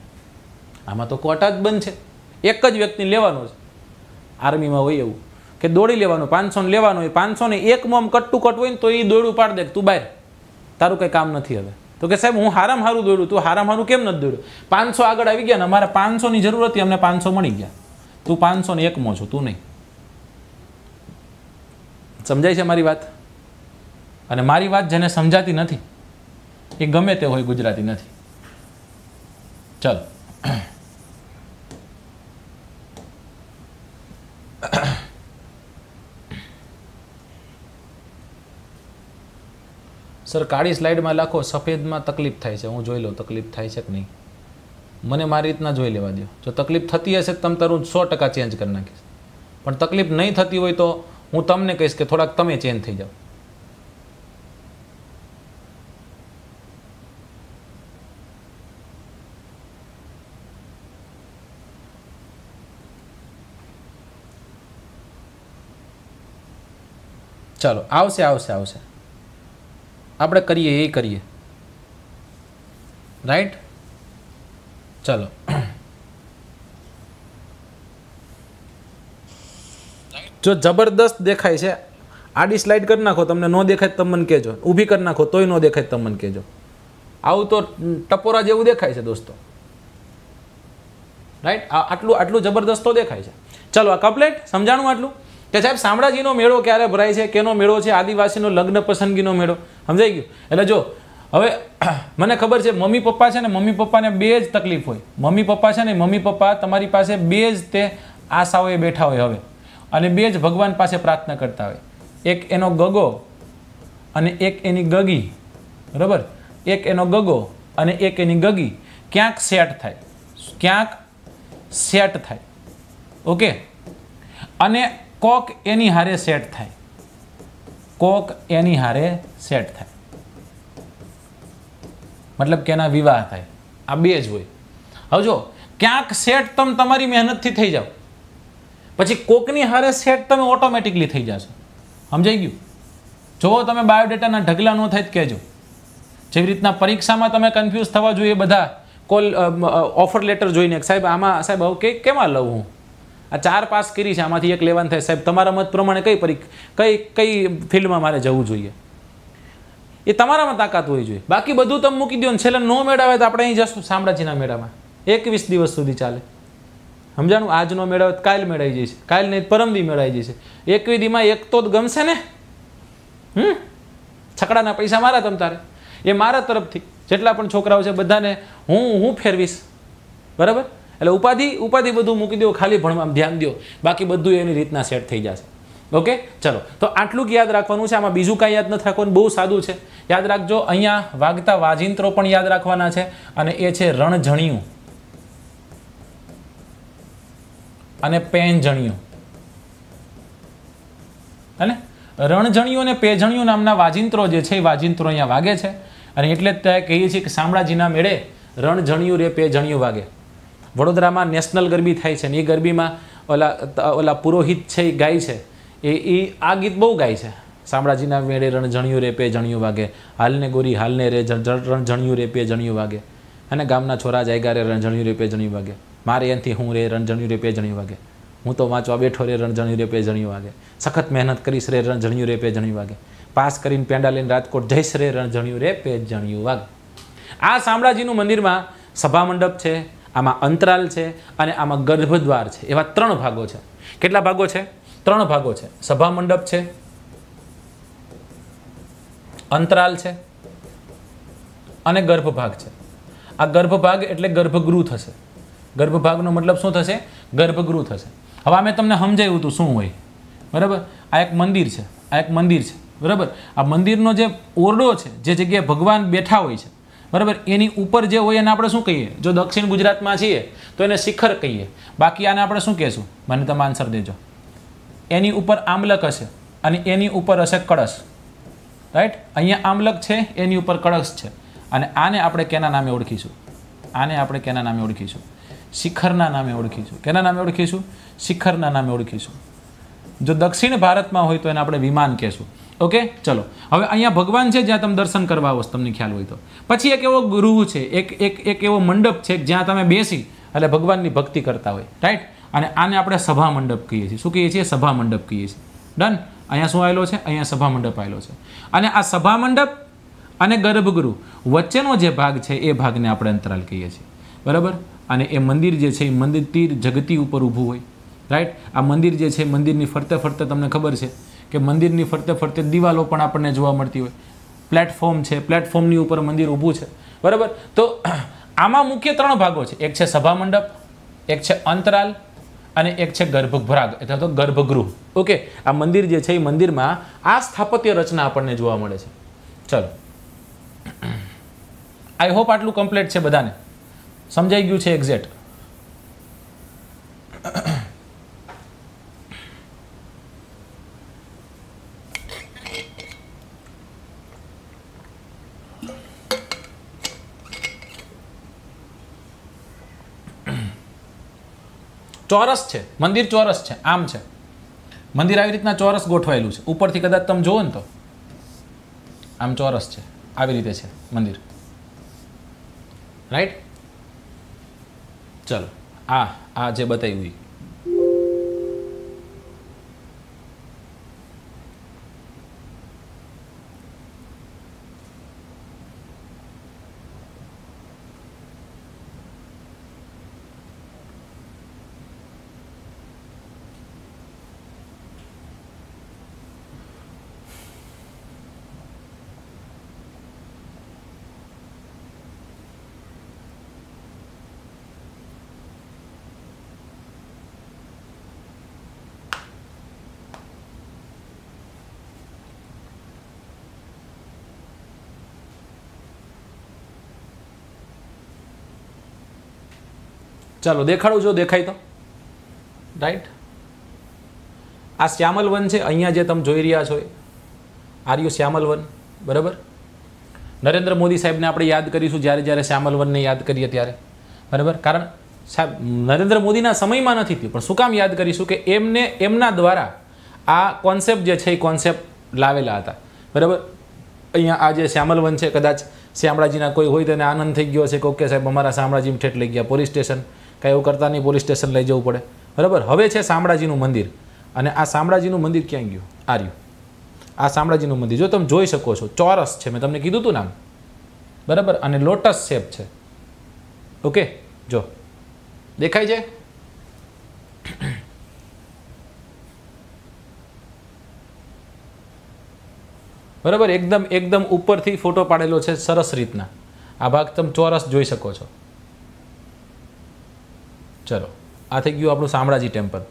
આમાં તો કોટા જ બંધ છે એક જ વ્યક્તિને લેવાનો છે આર્મીમાં હોય એવું કે દોડી લેવાનું પાંચસો ને લેવાનું હોય પાંચસો ને એક મોમ કટતું કટ હોય ને તો એ દોડું પાડ દે તું બાય તારું કંઈ કામ નથી હવે તો કે સાહેબ હું હારામ હારું દોડું તું હારામ હારું કેમ નથી દોડ્યું પાંચસો આગળ આવી ગયા ને અમારે પાંચસોની જરૂર હતી અમને પાંચસો મળી ગયા તું પાંચસો ને એક મો છું તું નહીં સમજાય છે મારી વાત અને મારી વાત જેને સમજાતી નથી એ ગમે તે હોય ગુજરાતી નથી ચાલો સર કાળી સ્લાઇડમાં લખો સફેદમાં તકલીફ થાય છે હું જોઈ લઉં તકલીફ થાય છે કે નહીં મને મારી રીતના જોઈ લેવા દો જો તકલીફ થતી હશે તો તમે તારું સો ટકા ચેન્જ કરી નાખીશ પણ તકલીફ નહીં થતી હોય તો હું તમને કહીશ કે થોડાક તમે ચેન્જ થઈ જાઓ ચાલો આવશે આવશે આવશે આપણે કરીએ એ કરીએ રાઈટ ચલો જો જબરદસ્ત દેખાય છે આડી સ્લાઇડ કરી નાખો તમને ન દેખાય તો મને કહેજો ઊભી કરી નાખો તોય ન દેખાય તમને કહેજો આવું તો ટપોરા જેવું દેખાય છે દોસ્તો રાઈટ આટલું આટલું જબરદસ્ત તો દેખાય છે ચલો આ કમ્પ્લેટ સમજાણું આટલું કે સાહેબ શામળાજીનો મેળો ક્યારે ભરાય છે કેનો મેળો છે આદિવાસીનો લગ્ન પસંદગીનો મેળો સમજાઈ ગયું એટલે જો હવે [CLEARS THROAT] મને ખબર છે મમ્મી પપ્પા છે ને મમ્મી પપ્પાને બે જ તકલીફ હોય મમ્મી પપ્પા છે ને મમ્મી પપ્પા તમારી પાસે બે જ તે આશાઓએ બેઠા હોય હવે અને બે જ ભગવાન પાસે પ્રાર્થના કરતા હોય એક એનો ગગો અને એક એની ગગી બરાબર એક એનો ગગો અને એક એની ગગી ક્યાંક સેટ થાય ક્યાંક સેટ થાય ઓકે અને કોક એની હારે સેટ થાય કોક એની હારે સેટ થાય મતલબ કે એના વિવાહ થાય આ બે જ હોય હવે જો ક્યાંક સેટ તમે તમારી મહેનતથી થઈ જાઓ પછી કોકની હારે સેટ તમે ઓટોમેટિકલી થઈ જશો સમજાઈ ગયું જો તમે બાયોડેટાના ઢગલા ન થાય કહેજો જેવી રીતના પરીક્ષામાં તમે કન્ફ્યુઝ થવા જોઈએ બધા કોલ ઓફર લેટર જોઈને સાહેબ આમાં સાહેબ હવે કે કેમાં લઉં હું આ ચાર પાસ કરી છે આમાંથી એક લેવાનું થાય સાહેબ તમારા મત પ્રમાણે કઈ પરી કઈ કઈ ફિલ્ડમાં મારે જવું જોઈએ એ તમારામાં તાકાત હોવી જોઈએ બાકી બધું તમે મૂકી દો ને છેલ્લે નો મેળાવે તો આપણે અહીં જશું શામળાજીના મેળામાં એકવીસ દિવસ સુધી ચાલે સમજાણું આજનો મેળાવે કાલ મેળાઈ જશે કાલ નહીં પરમદી મેળાઈ જશે એકવીદીમાં એક તો ગમશે ને હમ છકડાના પૈસા મારા તમ તારે એ મારા તરફથી જેટલા પણ છોકરાઓ છે બધાને હું હું ફેરવીશ બરાબર એટલે ઉપાધિ ઉપાધિ બધું મૂકી દો ખાલી ભણવામાં ધ્યાન દો બાકી બધું એની રીતના સેટ થઈ જશે ઓકે ચલો તો આટલું યાદ રાખવાનું છે આમાં બીજું કાંઈ યાદ નથી રાખવાનું બહુ સાદું છે યાદ રાખજો અહીંયા વાગતા વાજિંત્રો પણ યાદ રાખવાના છે અને એ છે રણઝણિયું અને પેનજણિયું અને રણજણિયું અને પેજણિયું નામના વાજિંત્રો જે છે એ વાજિંત્રો અહીંયા વાગે છે અને એટલે જ કહીએ છીએ કે શામળાજીના મેળે રણજણિયું રે પેજણિયું વાગે વડોદરામાં નેશનલ ગરબી થાય છે ને એ ગરબીમાં ઓલા ઓલા પુરોહિત છે એ ગાય છે એ એ આ ગીત બહુ ગાય છે શામળાજીના મેળે રણઝણિયું રેપે પે જણિયું વાગે હાલને ગોરી હાલને રે રણઝણિયું રે પે જણિયું વાગે અને ગામના છોરા જાયગા રે રણઝણિયું રે પે જણિયું વાગે મારે એનથી હું રે રણઝણિયું રે પે જણિયું વાગે હું તો વાંચવા બેઠો રે રણઝણિયું રે પે જણિયું વાગે સખત મહેનત કરીશ રે રણઝણિયું રે પે જણિયું વાગે પાસ કરીને પેંડા લઈને રાજકોટ જઈશ રે રણઝણિયું રે પે જણિયું વાગે આ શામળાજીનું મંદિરમાં સભા મંડપ છે આમાં અંતરાલ છે અને આમાં ગર્ભદ્વાર છે એવા ત્રણ ભાગો છે કેટલા ભાગો છે ત્રણ ભાગો છે સભા મંડપ છે અંતરાલ છે અને ગર્ભભાગ છે આ ગર્ભભાગ એટલે ગર્ભગૃહ થશે ગર્ભભાગનો મતલબ શું થશે ગર્ભગૃહ થશે હવે અમે તમને સમજાવ્યું હતું શું હોય બરાબર આ એક મંદિર છે આ એક મંદિર છે બરાબર આ મંદિરનો જે ઓરડો છે જે જગ્યાએ ભગવાન બેઠા હોય છે બરાબર એની ઉપર જે હોય એને આપણે શું કહીએ જો દક્ષિણ ગુજરાતમાં છીએ તો એને શિખર કહીએ બાકી આને આપણે શું કહેશું મને તમે આન્સર દેજો એની ઉપર આમલક હશે અને એની ઉપર હશે કળશ રાઈટ અહીંયા આમલક છે એની ઉપર કળશ છે અને આને આપણે કેના નામે ઓળખીશું આને આપણે કેના નામે ઓળખીશું શિખરના નામે ઓળખીશું કેના નામે ઓળખીશું શિખરના નામે ઓળખીશું જો દક્ષિણ ભારતમાં હોય તો એને આપણે વિમાન કહેશું ઓકે ચલો હવે અહીંયા ભગવાન છે જ્યાં તમે દર્શન કરવા આવો તમને ખ્યાલ હોય તો પછી એક એવો ગૃહ છે એક એક એક એવો મંડપ છે જ્યાં તમે બેસી એટલે ભગવાનની ભક્તિ કરતા હોય રાઈટ અને આને આપણે સભા મંડપ કહીએ છીએ શું કહીએ છીએ સભા મંડપ કહીએ છીએ ડન અહીંયા શું આવેલો છે અહીંયા સભા મંડપ આવેલો છે અને આ સભા મંડપ અને ગર્ભગૃહ વચ્ચેનો જે ભાગ છે એ ભાગને આપણે અંતરાલ કહીએ છીએ બરાબર અને એ મંદિર જે છે એ મંદિર તીર જગતી ઉપર ઊભું હોય રાઈટ આ મંદિર જે છે મંદિરની ફરતે ફરતે તમને ખબર છે કે મંદિરની ફરતે ફરતે દિવાલો પણ આપણને જોવા મળતી હોય પ્લેટફોર્મ છે પ્લેટફોર્મની ઉપર મંદિર ઊભું છે બરાબર તો [CLEARS THROAT] આમાં મુખ્ય ત્રણ ભાગો છે એક છે સભા મંડપ એક છે અંતરાલ અને એક છે ગર્ભભરાગ એટલે તો ગર્ભગૃહ ઓકે આ મંદિર જે છે એ મંદિરમાં આ સ્થાપત્ય રચના આપણને જોવા મળે છે ચલો આઈ હોપ આટલું કમ્પ્લીટ છે બધાને સમજાઈ ગયું છે એક્ઝેક્ટ ચોરસ છે મંદિર ચોરસ છે આમ છે મંદિર આવી રીતના ચોરસ ગોઠવાયેલું છે ઉપરથી કદાચ તમે જુઓ ને તો આમ ચોરસ છે આવી રીતે છે મંદિર રાઈટ ચલો આ આ જે બતાવ્યું ચાલો દેખાડું જો દેખાય તો રાઈટ આ શ્યામલ વન છે અહીંયા જે તમે જોઈ રહ્યા છો એ આર્યુ શ્યામલ વન બરાબર નરેન્દ્ર મોદી સાહેબને આપણે યાદ કરીશું જ્યારે જ્યારે શ્યામલ વનને યાદ કરીએ ત્યારે બરાબર કારણ સાહેબ નરેન્દ્ર મોદીના સમયમાં નથી થયું પણ શું કામ યાદ કરીશું કે એમને એમના દ્વારા આ કોન્સેપ્ટ જે છે એ કોન્સેપ્ટ લાવેલા હતા બરાબર અહીંયા આ જે શ્યામલવન છે કદાચ શ્યામળાજીના કોઈ હોય તેને આનંદ થઈ ગયો છે કે ઓકે સાહેબ અમારા શામળાજી ઠેઠ લઈ ગયા પોલીસ સ્ટેશન કાંઈ એવું કરતા નહીં પોલીસ સ્ટેશન લઈ જવું પડે બરાબર હવે છે શામળાજીનું મંદિર અને આ શામળાજીનું મંદિર ક્યાં ગયું આર્યું આ શામળાજીનું મંદિર જો તમે જોઈ શકો છો ચોરસ છે મેં તમને કીધું હતું નામ બરાબર અને લોટસ શેપ છે ઓકે જો દેખાય છે બરાબર એકદમ એકદમ ઉપરથી ફોટો પાડેલો છે સરસ રીતના આ ભાગ તમે ચોરસ જોઈ શકો છો ચલો આ થઈ ગયું આપણું શામળાજી ટેમ્પલ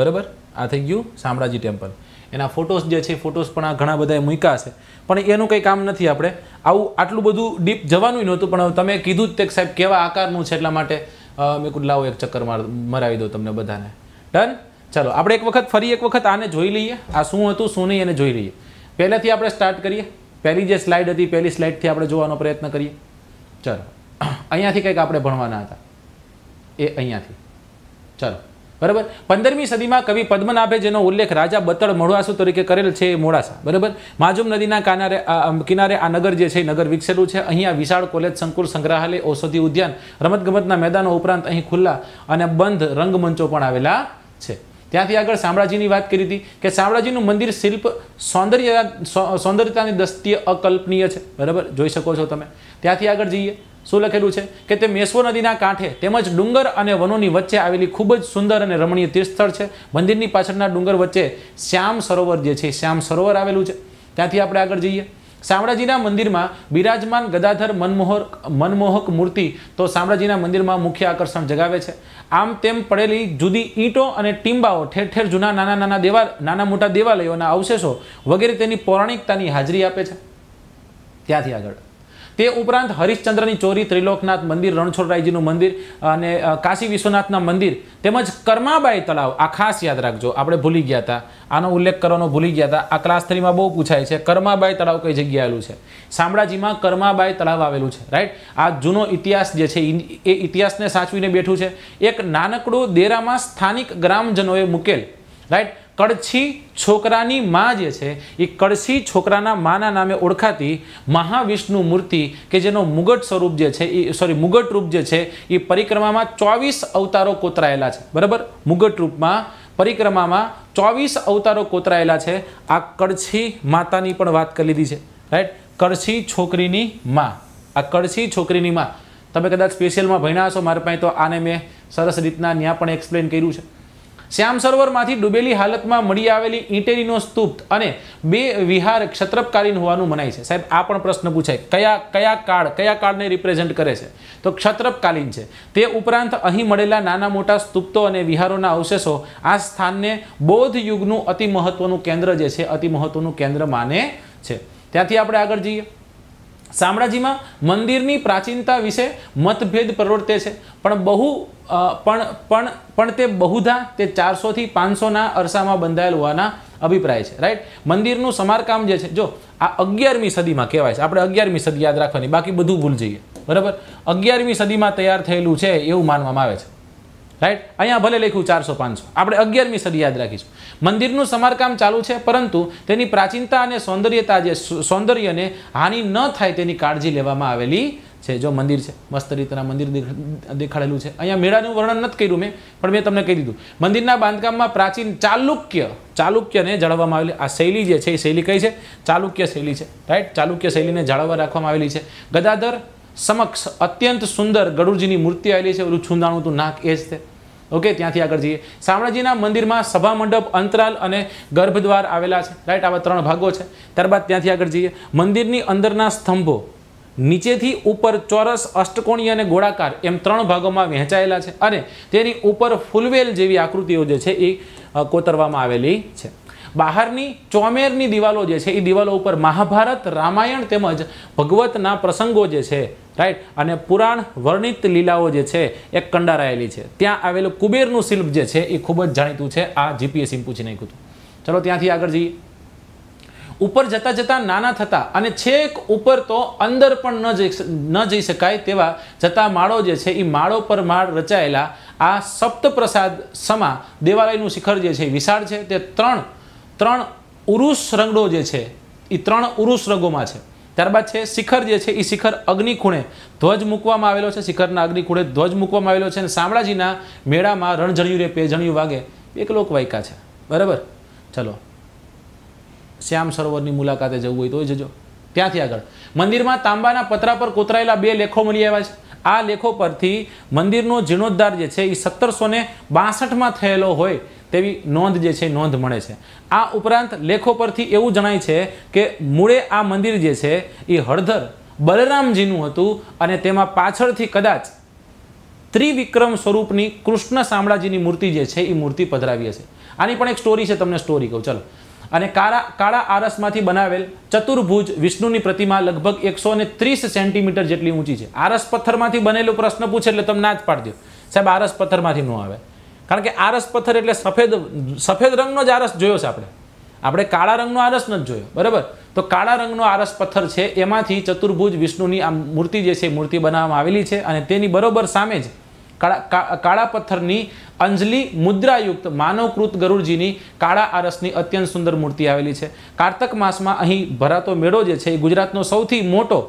બરાબર આ થઈ ગયું શામળાજી ટેમ્પલ એના ફોટોસ જે છે ફોટોસ પણ આ ઘણા બધા મૂક્યા છે પણ એનું કંઈ કામ નથી આપણે આવું આટલું બધું ડીપ જવાનું નહોતું પણ તમે કીધું જ તે સાહેબ કેવા આકારનું છે એટલા માટે મેં કુદ લાવો એક ચક્કર મરાવી દો તમને બધાને ડન ચાલો આપણે એક વખત ફરી એક વખત આને જોઈ લઈએ આ શું હતું શું નહીં એને જોઈ લઈએ પહેલેથી આપણે સ્ટાર્ટ કરીએ પહેલી જે સ્લાઇડ હતી પહેલી સ્લાઇડથી આપણે જોવાનો પ્રયત્ન કરીએ ચલો અહીંયાથી કંઈક આપણે ભણવાના હતા એ અહીંયાથી ચાલો બરાબર પંદરમી સદીમાં કવિ પદ્મનાભે જેનો ઉલ્લેખ રાજા બતળ મોડાસુ તરીકે કરેલ છે એ મોડાસા બરાબર માજુમ નદીના કાનારે કિનારે આ નગર જે છે નગર વિકસેલું છે અહીંયા વિશાળ કોલેજ સંકુલ સંગ્રહાલય ઔષધિ ઉદ્યાન રમતગમતના મેદાનો ઉપરાંત અહીં ખુલ્લા અને બંધ રંગમંચો પણ આવેલા છે ત્યાંથી આગળ શામળાજીની વાત કરી હતી કે શામળાજીનું મંદિર શિલ્પ સૌંદર્ય સૌંદર્યતાની દ્રષ્ટિએ અકલ્પનીય છે બરાબર જોઈ શકો છો તમે ત્યાંથી આગળ જઈએ શું લખેલું છે કે તે મેસવો નદીના કાંઠે તેમજ ડુંગર અને વનોની વચ્ચે આવેલી ખૂબ જ સુંદર અને રમણીય તીર્થસ્થળ છે મંદિરની પાછળના ડુંગર વચ્ચે શ્યામ સરોવર જે છે શ્યામ સરોવર આવેલું છે ત્યાંથી આપણે આગળ જઈએ શામળાજીના મંદિરમાં બિરાજમાન ગદાધર મનમોહક મનમોહક મૂર્તિ તો શામળાજીના મંદિરમાં મુખ્ય આકર્ષણ જગાવે છે આમ તેમ પડેલી જુદી ઈંટો અને ટીંબાઓ ઠેર ઠેર જૂના નાના નાના દેવા નાના મોટા દેવાલયોના અવશેષો વગેરે તેની પૌરાણિકતાની હાજરી આપે છે ત્યાંથી આગળ તે ઉપરાંત હરિશ્ચંદ્રની ચોરી ત્રિલોકનાથ મંદિર રણછોડરાયજીનું મંદિર અને કાશી વિશ્વનાથના મંદિર તેમજ કરમાબાઈ તળાવ આ ખાસ યાદ રાખજો આપણે ભૂલી ગયા હતા આનો ઉલ્લેખ કરવાનો ભૂલી ગયા હતા આ ક્લાસ થ્રીમાં બહુ પૂછાય છે કર્માબાઈ તળાવ કઈ જગ્યાએ આવેલું છે શામળાજીમાં કર્માબાઈ તળાવ આવેલું છે રાઈટ આ જૂનો ઇતિહાસ જે છે એ ઇતિહાસને સાચવીને બેઠું છે એક નાનકડું દેરામાં સ્થાનિક ગ્રામજનોએ મૂકેલ રાઈટ કડછી છોકરાની માં જે છે એ કડછી છોકરાના માના નામે ઓળખાતી મહાવિષ્ણુ મૂર્તિ કે જેનો મુગટ સ્વરૂપ જે છે એ સોરી મુગટ રૂપ જે છે એ પરિક્રમામાં ચોવીસ અવતારો કોતરાયેલા છે બરાબર મુગટ રૂપમાં પરિક્રમામાં ચોવીસ અવતારો કોતરાયેલા છે આ કડછી માતાની પણ વાત કરી લીધી છે રાઈટ કડછી છોકરીની માં આ કડછી છોકરીની માં તમે કદાચ સ્પેશિયલમાં ભણ્યા હશો મારે પાસે તો આને મેં સરસ રીતના ત્યાં પણ એક્સપ્લેન કર્યું છે શ્યામ સરોવરમાંથી ડૂબેલી હાલતમાં મળી આવેલી ઈટેરીનો સ્તૂપ અને બે વિહાર ક્ષત્રપકાલીન હોવાનું મનાય છે સાહેબ આ પણ પ્રશ્ન પૂછાય કયા કયા કાળ કયા કાળને રિપ્રેઝેન્ટ કરે છે તો ક્ષત્રપકાલીન છે તે ઉપરાંત અહીં મળેલા નાના મોટા સ્તૂપતો અને વિહારોના અવશેષો આ સ્થાનને બૌદ્ધ યુગનું અતિ મહત્વનું કેન્દ્ર જે છે અતિ મહત્વનું કેન્દ્ર માને છે ત્યાંથી આપણે આગળ જઈએ શામળાજીમાં મંદિરની પ્રાચીનતા વિશે મતભેદ પ્રવર્તે છે પણ બહુ પણ પણ પણ તે બહુધા તે ચારસોથી પાંચસોના અરસામાં બંધાયેલ હોવાના અભિપ્રાય છે રાઈટ મંદિરનું સમારકામ જે છે જો આ અગિયારમી સદીમાં કહેવાય છે આપણે અગિયારમી સદી યાદ રાખવાની બાકી બધું ભૂલ જઈએ બરાબર અગિયારમી સદીમાં તૈયાર થયેલું છે એવું માનવામાં આવે છે રાઈટ અહીંયા ભલે લખ્યું ચારસો પાંચસો આપણે અગિયારમી સદી યાદ રાખીશું મંદિરનું સમારકામ ચાલુ છે પરંતુ તેની પ્રાચીનતા અને સૌંદર્યતા જે સૌંદર્યને હાનિ ન થાય તેની કાળજી લેવામાં આવેલી છે જો મંદિર છે મસ્ત રીતના મંદિર દેખાડેલું છે અહીંયા મેળાનું વર્ણન નથી કર્યું મેં પણ મેં તમને કહી દીધું મંદિરના બાંધકામમાં પ્રાચીન ચાલુક્ય ચાલુક્યને જાળવવામાં આવેલી આ શૈલી જે છે એ શૈલી કઈ છે ચાલુક્ય શૈલી છે રાઈટ ચાલુક્ય શૈલીને જાળવવા રાખવામાં આવેલી છે ગદાધર સમક્ષ અત્યંત સુંદર ગરુડજીની મૂર્તિ આવેલી છે ઓલું છુંદાણું હતું નાક એ જ તે ઓકે ત્યાંથી આગળ જઈએ શામળાજીના મંદિરમાં સભા મંડપ અંતરાલ અને ગર્ભદ્વાર આવેલા છે રાઈટ આવા ત્રણ ભાગો છે ત્યારબાદ ત્યાંથી આગળ જઈએ મંદિરની અંદરના સ્તંભો નીચેથી ઉપર ચોરસ અષ્ટકોણીય અને ગોળાકાર એમ ત્રણ ભાગોમાં વહેંચાયેલા છે અને તેની ઉપર ફૂલવેલ જેવી આકૃતિઓ જે છે એ કોતરવામાં આવેલી છે બહારની ચોમેરની દિવાલો જે છે એ દિવાલો ઉપર મહાભારત રામાયણ તેમજ ભગવતના પ્રસંગો જે છે રાઈટ અને પુરાણ વર્ણિત લીલાઓ જે છે એ કંડારાયેલી છે ત્યાં આવેલું કુબેરનું શિલ્પ જે છે એ ખૂબ જ જાણીતું છે આ જીપીએસસી પૂછી નાખ્યું હતું ચલો ત્યાંથી આગળ જઈએ ઉપર જતા જતા નાના થતા અને છેક ઉપર તો અંદર પણ ન જઈ ન જઈ શકાય તેવા જતા માળો જે છે એ માળો પર માળ રચાયેલા આ સપ્તપ્રસાદ સમા દેવાલયનું શિખર જે છે વિશાળ છે તે ત્રણ ત્રણ ઉરુષ રંગડો જે છે એ ત્રણ ઉરુષ રંગોમાં છે ત્યારબાદ છે શિખર જે છે એ શિખર અગ્નિખૂણે ધ્વજ મૂકવામાં આવેલો છે શિખરના અગ્નિખૂણે ધ્વજ મૂકવામાં આવેલો છે અને શામળાજીના મેળામાં રણઝણિયું રે પેજણિયું વાગે એક લોકવાયકા છે બરાબર ચલો શ્યામ સરોવરની મુલાકાતે જવું હોય તો જજો ત્યાંથી આગળ મંદિરમાં તાંબાના પતરા પર કોતરાયેલા બે લેખો મળી આવ્યા છે આ લેખો પરથી મંદિરનો જીર્ણોદ્ધાર જે છે એ સત્તરસો ને બાસઠમાં થયેલો હોય તેવી નોંધ જે છે નોંધ મળે છે આ ઉપરાંત લેખો પરથી એવું જણાય છે કે મૂળે આ મંદિર જે છે એ હળધર બલરામજીનું હતું અને તેમાં પાછળથી કદાચ ત્રિવિક્રમ સ્વરૂપની કૃષ્ણ શામળાજીની મૂર્તિ જે છે એ મૂર્તિ પધરાવી હશે આની પણ એક સ્ટોરી છે તમને સ્ટોરી કહું ચલો અને કાળા કાળા આરસમાંથી બનાવેલ ચતુર્ભુજ વિષ્ણુની પ્રતિમા લગભગ એકસો ને ત્રીસ સેન્ટીમીટર જેટલી ઊંચી છે આરસ પથ્થરમાંથી બનેલો પ્રશ્ન પૂછે એટલે તમને ના જ પાડી દો સાહેબ આરસ પથ્થરમાંથી ન આવે કારણ કે આરસ પથ્થર એટલે સફેદ સફેદ રંગનો જ આરસ જોયો છે આપણે આપણે કાળા રંગનો આરસ નથી જોયો બરાબર તો કાળા રંગનો આરસ પથ્થર છે એમાંથી ચતુર્ભુજ વિષ્ણુની આ મૂર્તિ જે છે મૂર્તિ બનાવવામાં આવેલી છે અને તેની બરોબર સામે જ કાળા કાળા પથ્થરની અંજલિ મુદ્રાયુક્ત માનવકૃત ગરુડજીની કાળા આરસની અત્યંત સુંદર મૂર્તિ આવેલી છે કાર્તક માસમાં અહીં ભરાતો મેળો જે છે એ ગુજરાતનો સૌથી મોટો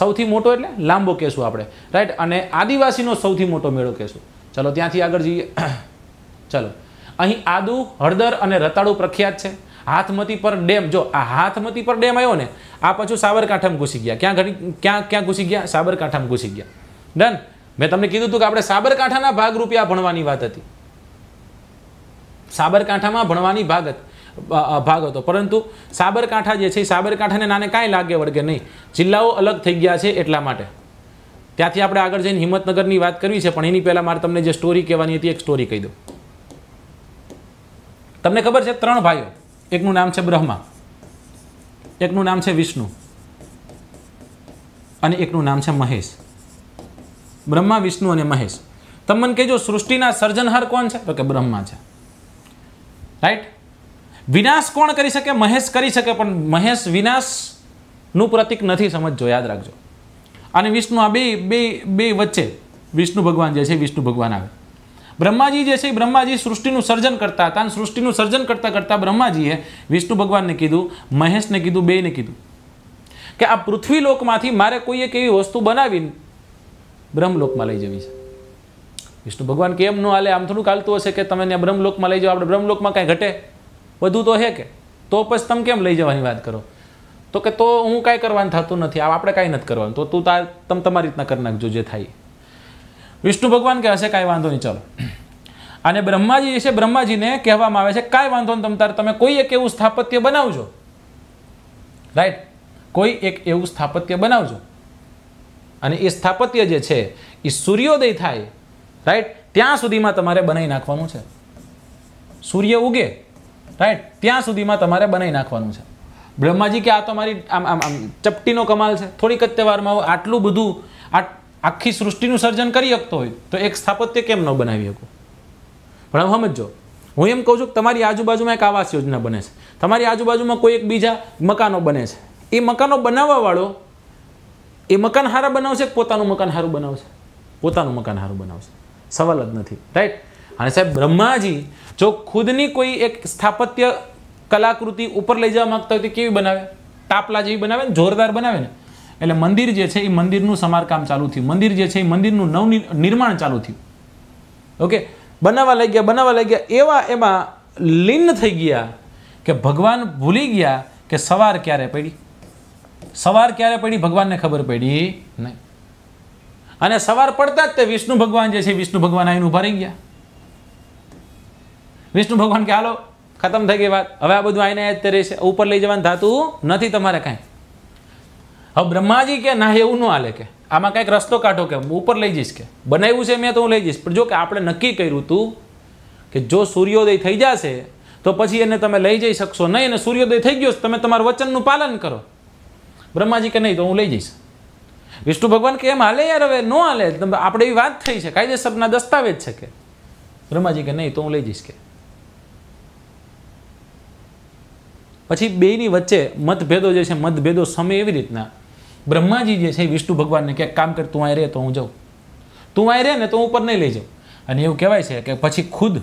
સૌથી મોટો એટલે લાંબો કહેશું આપણે રાઈટ અને આદિવાસીનો સૌથી મોટો મેળો કહેશું ચલો ત્યાંથી આગળ જઈએ ચલો અહીં આદુ હળદર અને રતાળુ પ્રખ્યાત છે હાથમતી પર ડેમ જો આ હાથમતી પર ડેમ આવ્યો ને આ પાછું સાબરકાંઠામાં ઘૂસી ગયા ક્યાં ઘડી ક્યાં ક્યાં ઘૂસી ગયા સાબરકાંઠામાં ઘૂસી ગયા ડન મેં તમને કીધું હતું કે આપણે સાબરકાંઠાના ભાગ રૂપિયા ભણવાની વાત હતી સાબરકાંઠામાં ભણવાની ભાગ ભાગ હતો પરંતુ સાબરકાંઠા જે છે સાબરકાંઠાને નાને કાંઈ લાગે વળગે નહીં જિલ્લાઓ અલગ થઈ ગયા છે એટલા માટે ત્યાંથી આપણે આગળ જઈને હિંમતનગરની વાત કરવી છે પણ એની પહેલાં મારે તમને જે સ્ટોરી કહેવાની હતી એક સ્ટોરી કહી દઉં તમને ખબર છે ત્રણ ભાઈઓ એકનું નામ છે બ્રહ્મા એકનું નામ છે વિષ્ણુ અને એકનું નામ છે મહેશ બ્રહ્મા વિષ્ણુ અને મહેશ તમે મને કહેજો સૃષ્ટિના સર્જનહાર કોણ છે તો કે બ્રહ્મા છે રાઈટ વિનાશ કોણ કરી શકે મહેશ કરી શકે પણ મહેશ વિનાશનું પ્રતિક નથી સમજજો યાદ રાખજો અને વિષ્ણુ આ બે બે બે વચ્ચે વિષ્ણુ ભગવાન જે છે વિષ્ણુ ભગવાન આવે બ્રહ્માજી જે છે બ્રહ્માજી સૃષ્ટિનું સર્જન કરતા હતા અને સૃષ્ટિનું સર્જન કરતા કરતાં બ્રહ્માજીએ વિષ્ણુ ભગવાનને કીધું મહેશને કીધું બેને કીધું કે આ પૃથ્વી લોકમાંથી મારે કોઈ એક એવી વસ્તુ બનાવીને બ્રહ્મલોકમાં લઈ જવી છે વિષ્ણુ ભગવાન કેમ ન હાલે આમ થોડું ચાલતું હશે કે તમે ત્યાં બ્રહ્મલોકમાં લઈ જાઓ આપણે બ્રહ્મલોકમાં કાંઈ ઘટે બધું તો હે કે તો પછી તમે કેમ લઈ જવાની વાત કરો તો કે તો હું કાંઈ કરવાનું થતું નથી આપણે કાંઈ નથી કરવાનું તો તું તાર તમે તમારી રીતના કરી નાખજો જે થાય વિષ્ણુ ભગવાન કહે છે કાંઈ વાંધો નહીં ચાલો અને બ્રહ્માજી છે બ્રહ્માજીને કહેવામાં આવે છે કાંઈ વાંધો નહીં તમતાર તમે કોઈ એક એવું સ્થાપત્ય બનાવજો રાઈટ કોઈ એક એવું સ્થાપત્ય બનાવજો અને એ સ્થાપત્ય જે છે એ સૂર્યોદય થાય રાઈટ ત્યાં સુધીમાં તમારે બનાવી નાખવાનું છે સૂર્ય ઉગે રાઈટ ત્યાં સુધીમાં તમારે બનાવી નાખવાનું છે બ્રહ્માજી કે આ તો મારી આમ આમ આમ ચપટીનો કમાલ છે થોડીક જ તહેવારમાં આટલું બધું આ આખી સૃષ્ટિનું સર્જન કરી શકતો હોય તો એક સ્થાપત્ય કેમ ન બનાવી શકો પણ હવે સમજો હું એમ કહું છું કે તમારી આજુબાજુમાં એક આવાસ યોજના બને છે તમારી આજુબાજુમાં કોઈ એક બીજા મકાનો બને છે એ મકાનો બનાવવાવાળો એ મકાન હારા બનાવશે કે પોતાનું મકાન સારું બનાવશે પોતાનું મકાન સારું બનાવશે સવાલ જ નથી રાઈટ અને સાહેબ બ્રહ્માજી જો ખુદની કોઈ એક સ્થાપત્ય કલાકૃતિ ઉપર લઈ જવા માગતા હોય તો કેવી બનાવે ટાપલા જેવી બનાવે ને જોરદાર બનાવે ને એટલે મંદિર જે છે એ મંદિરનું સમારકામ ચાલુ થયું મંદિર જે છે એ મંદિરનું નવ નિર્માણ ચાલુ થયું ઓકે બનાવવા લઈ ગયા બનાવવા લઈ ગયા એવા એમાં લીન થઈ ગયા કે ભગવાન ભૂલી ગયા કે સવાર ક્યારે પડી સવાર ક્યારે પડી ભગવાનને ખબર પડી નહીં અને સવાર પડતા જ તે વિષ્ણુ ભગવાન જે છે વિષ્ણુ ભગવાન આવીને ઊભા રહી ગયા વિષ્ણુ ભગવાન કે હાલો ખતમ થઈ ગઈ વાત હવે આ બધું આવીને જ તે રહેશે ઉપર લઈ જવાનું થતું નથી તમારે કાંઈ હવે બ્રહ્માજી કે ના એવું ન હાલે કે આમાં કંઈક રસ્તો કાઢો કે ઉપર લઈ જઈશ કે બનાવ્યું છે મેં તો હું લઈ જઈશ પણ જો કે આપણે નક્કી કર્યું હતું કે જો સૂર્યોદય થઈ જશે તો પછી એને તમે લઈ જઈ શકશો નહીં અને સૂર્યોદય થઈ ગયો તમે તમારું વચનનું પાલન કરો બ્રહ્માજી કે નહીં તો હું લઈ જઈશ વિષ્ણુ ભગવાન કે એમ હાલે યાર હવે ન હાલે આપણે એવી વાત થઈ છે કાયદેસરના દસ્તાવેજ છે કે બ્રહ્માજી કે નહીં તો હું લઈ જઈશ કે પછી બેની વચ્ચે મતભેદો જે છે મતભેદો સમય એવી રીતના બ્રહ્માજી જે છે એ વિષ્ણુ ભગવાનને ક્યાંક કામ કર તું અહીં રહે તો હું જાઉં તું અહીં રહે ને તો હું ઉપર નહીં લઈ જાઉં અને એવું કહેવાય છે કે પછી ખુદ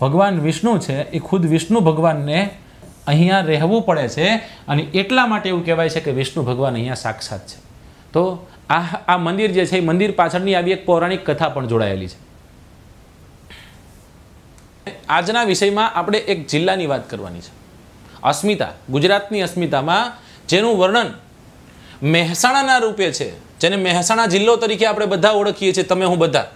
ભગવાન વિષ્ણુ છે એ ખુદ વિષ્ણુ ભગવાનને અહીંયા રહેવું પડે છે અને એટલા માટે એવું કહેવાય છે કે વિષ્ણુ ભગવાન અહીંયા સાક્ષાત છે તો આ આ મંદિર જે છે એ મંદિર પાછળની આવી એક પૌરાણિક કથા પણ જોડાયેલી છે આજના વિષયમાં આપણે એક જિલ્લાની વાત કરવાની છે અસ્મિતા ગુજરાતની અસ્મિતામાં જેનું વર્ણન મહેસાણાના રૂપે છે જેને મહેસાણા જિલ્લો તરીકે આપણે બધા ઓળખીએ છીએ તમે હું બધા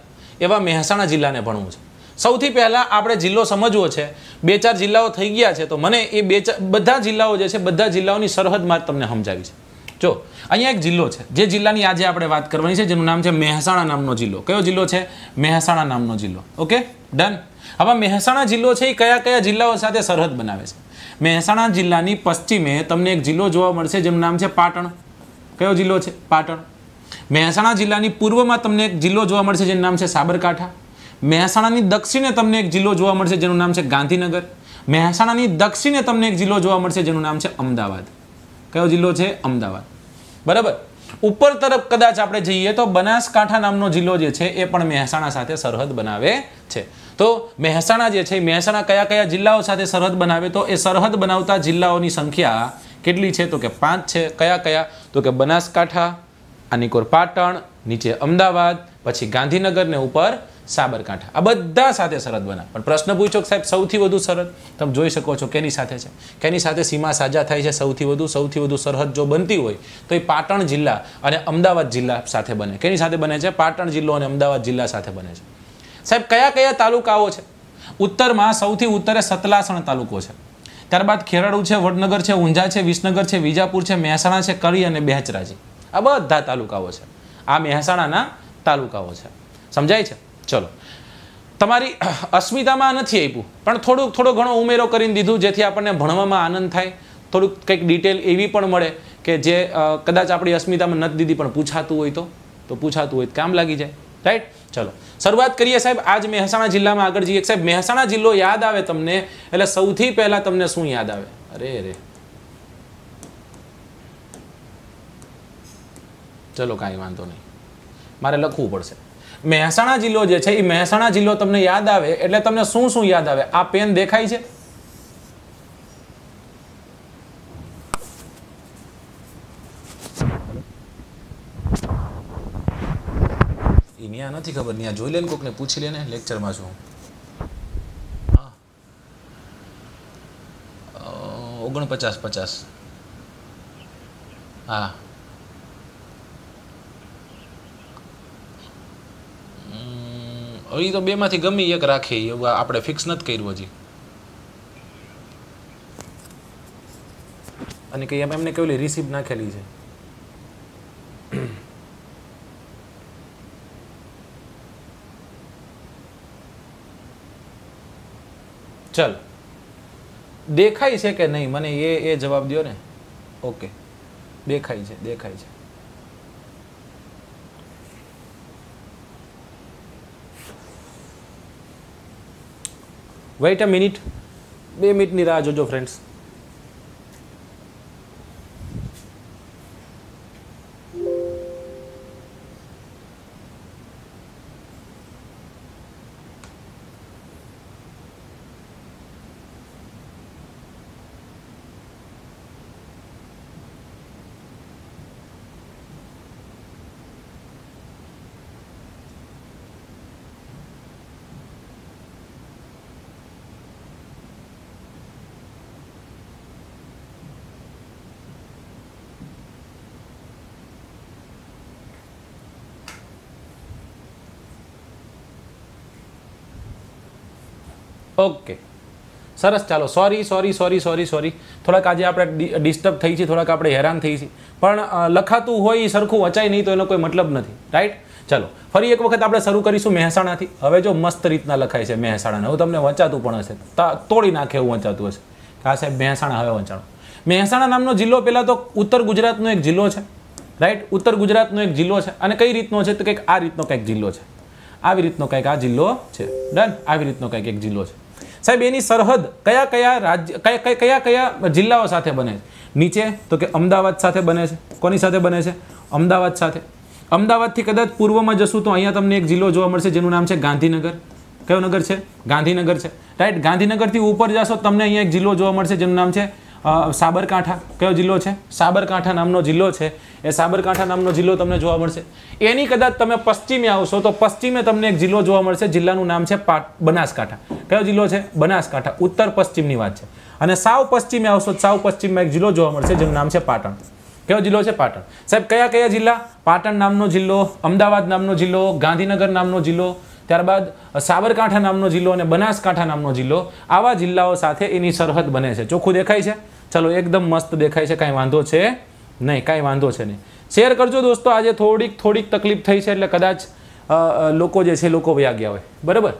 એવા મહેસાણા જિલ્લાને ભણવું છે સૌથી પહેલાં આપણે જિલ્લો સમજવો છે બે ચાર જિલ્લાઓ થઈ ગયા છે તો મને એ બે ચાર બધા જિલ્લાઓ જે છે બધા જિલ્લાઓની સરહદમાં તમને સમજાવી છે જો અહીંયા એક જિલ્લો છે જે જિલ્લાની આજે આપણે વાત કરવાની છે જેનું નામ છે મહેસાણા નામનો જિલ્લો કયો જિલ્લો છે મહેસાણા નામનો જિલ્લો ઓકે ડન હવે મહેસાણા જિલ્લો છે એ કયા કયા જિલ્લાઓ સાથે સરહદ બનાવે છે મહેસાણા જિલ્લાની પશ્ચિમે તમને એક જિલ્લો જોવા મળશે જેનું નામ છે પાટણ કયો જિલ્લો છે પાટણ મહેસાણા જિલ્લાની પૂર્વમાં તમને એક જિલ્લો જોવા મળશે જેનું નામ છે સાબરકાંઠા મહેસાણાની દક્ષિણે તમને એક જિલ્લો જોવા મળશે જેનું નામ છે ગાંધીનગર મહેસાણાની દક્ષિણે તમને એક જિલ્લો જોવા મળશે જેનું નામ છે અમદાવાદ કયો જિલ્લો છે અમદાવાદ બરાબર ઉપર તરફ કદાચ આપણે જઈએ તો બનાસકાંઠા નામનો જિલ્લો જે છે એ પણ મહેસાણા સાથે સરહદ બનાવે છે તો મહેસાણા જે છે મહેસાણા કયા કયા જિલ્લાઓ સાથે સરહદ બનાવે તો એ સરહદ બનાવતા જિલ્લાઓની સંખ્યા કેટલી છે તો કે પાંચ છે કયા કયા તો કે બનાસકાંઠા આનીકોર પાટણ નીચે અમદાવાદ પછી ગાંધીનગર ને ઉપર સાબરકાંઠા આ બધા સાથે સરહદ બના પણ પ્રશ્ન પૂછો સાહેબ સૌથી વધુ સરહદ તમે જોઈ શકો છો કેની સાથે છે કેની સાથે સીમા સાજા થાય છે સૌથી વધુ સૌથી વધુ સરહદ જો બનતી હોય તો એ પાટણ જિલ્લા અને અમદાવાદ જિલ્લા સાથે બને કેની સાથે બને છે પાટણ જિલ્લો અને અમદાવાદ જિલ્લા સાથે બને છે સાહેબ કયા કયા તાલુકાઓ છે ઉત્તરમાં સૌથી ઉત્તરે સતલાસણ તાલુકો છે ત્યારબાદ ખેરાળુ છે વડનગર છે ઊંઝા છે વિસનગર છે વિજાપુર છે મહેસાણા છે કરી અને બેહચરાજી આ બધા તાલુકાઓ છે આ મહેસાણાના તાલુકાઓ છે સમજાય છે ચલો તમારી અસ્મિતામાં નથી આપ્યું પણ થોડુંક થોડો ઘણો ઉમેરો કરીને દીધું જેથી આપણને ભણવામાં આનંદ થાય થોડુંક કંઈક ડિટેલ એવી પણ મળે કે જે કદાચ આપણી અસ્મિતામાં નથી દીધી પણ પૂછાતું હોય તો તો પૂછાતું હોય તો કામ લાગી જાય રાઈટ ચલો શરૂઆત કરીએ સાહેબ આજ મહેસાણા જિલ્લામાં આગળ જઈએ સાહેબ મહેસાણા જિલ્લો યાદ આવે તમને એટલે સૌથી પહેલા તમને શું યાદ આવે અરે અરે ચલો કાંઈ વાંધો નહીં મારે લખવું પડશે મહેસાણા જિલ્લો જે છે એ મહેસાણા જિલ્લો તમને યાદ આવે એટલે તમને શું શું યાદ આવે આ પેન દેખાય છે એ ન્યા નથી ખબર ન્યા જોઈ લે કોકને પૂછી લે ને લેક્ચરમાં છું હા ઓગણપચાસ પચાસ હા એ તો બેમાંથી ગમી એક રાખીએ એવું આપણે ફિક્સ નથી કર્યું હજી અને કંઈ એમ એમને કેવલી રિસીપ નાખેલી છે ચાલ દેખાય છે કે નહીં મને એ એ જવાબ દો ને ઓકે દેખાય છે દેખાય છે વેઇટ અ મિનિટ બે મિનિટની રાહ જોજો ફ્રેન્ડ્સ ઓકે સરસ ચાલો sorry sorry sorry sorry sorry થોડાક આજે આપણે ડિસ્ટર્બ થઈ છીએ થોડાક આપણે હેરાન થઈ છીએ પણ લખાતું હોય એ સરખું વચાય નહીં તો એનો કોઈ મતલબ નથી રાઈટ ચાલો ફરી એક વખત આપણે શરૂ કરીશું મહેસાણાથી હવે જો મસ્ત રીતના લખાય છે મહેસાણાને હું તમને વંચાતું પણ હશે તોડી નાખે એવું વંચાતું હશે આ સાહેબ મહેસાણા હવે વંચાણો મહેસાણા નામનો જિલ્લો પહેલાં તો ઉત્તર ગુજરાતનો એક જિલ્લો છે રાઈટ ઉત્તર ગુજરાતનો એક જિલ્લો છે અને કઈ રીતનો છે તો કંઈક આ રીતનો કંઈક જિલ્લો છે આવી રીતનો કંઈક આ જિલ્લો છે ડન આવી રીતનો કંઈક એક જિલ્લો છે સાહેબ એની સરહદ કયા કયા રાજ્ય કયા કયા કયા જિલ્લાઓ સાથે બને છે નીચે તો કે અમદાવાદ સાથે બને છે કોની સાથે બને છે અમદાવાદ સાથે અમદાવાદથી કદાચ પૂર્વમાં જશું તો અહીંયા તમને એક જિલ્લો જોવા મળશે જેનું નામ છે ગાંધીનગર કયો નગર છે ગાંધીનગર છે રાઈટ ગાંધીનગરથી ઉપર જશો તમને અહીંયા એક જિલ્લો જોવા મળશે જેનું નામ છે સાબરકાંઠા કયો જિલ્લો છે સાબરકાંઠા નામનો જિલ્લો છે એ સાબરકાંઠા નામનો જિલ્લો તમને જોવા મળશે એની કદાચ તમે પશ્ચિમે આવશો તો પશ્ચિમે તમને એક જિલ્લો જોવા મળશે જિલ્લાનું નામ છે બનાસકાંઠા કયો જિલ્લો છે બનાસકાંઠા ઉત્તર પશ્ચિમની વાત છે અને સાવ પશ્ચિમે આવશો તો સાવ પશ્ચિમમાં એક જિલ્લો જોવા મળશે જેનું નામ છે પાટણ કયો જિલ્લો છે પાટણ સાહેબ કયા કયા જિલ્લા પાટણ નામનો જિલ્લો અમદાવાદ નામનો જિલ્લો ગાંધીનગર નામનો જિલ્લો ત્યારબાદ સાબરકાંઠા નામનો જિલ્લો અને બનાસકાંઠા નામનો જિલ્લો આવા જિલ્લાઓ સાથે એની સરહદ બને છે ચોખ્ખું દેખાય છે ચલો એકદમ મસ્ત દેખાય છે કાંઈ વાંધો છે નહીં કાંઈ વાંધો છે નહીં શેર કરજો દોસ્તો આજે થોડીક થોડીક તકલીફ થઈ છે એટલે કદાચ લોકો જે છે લોકો વ્યાગ્યા હોય બરાબર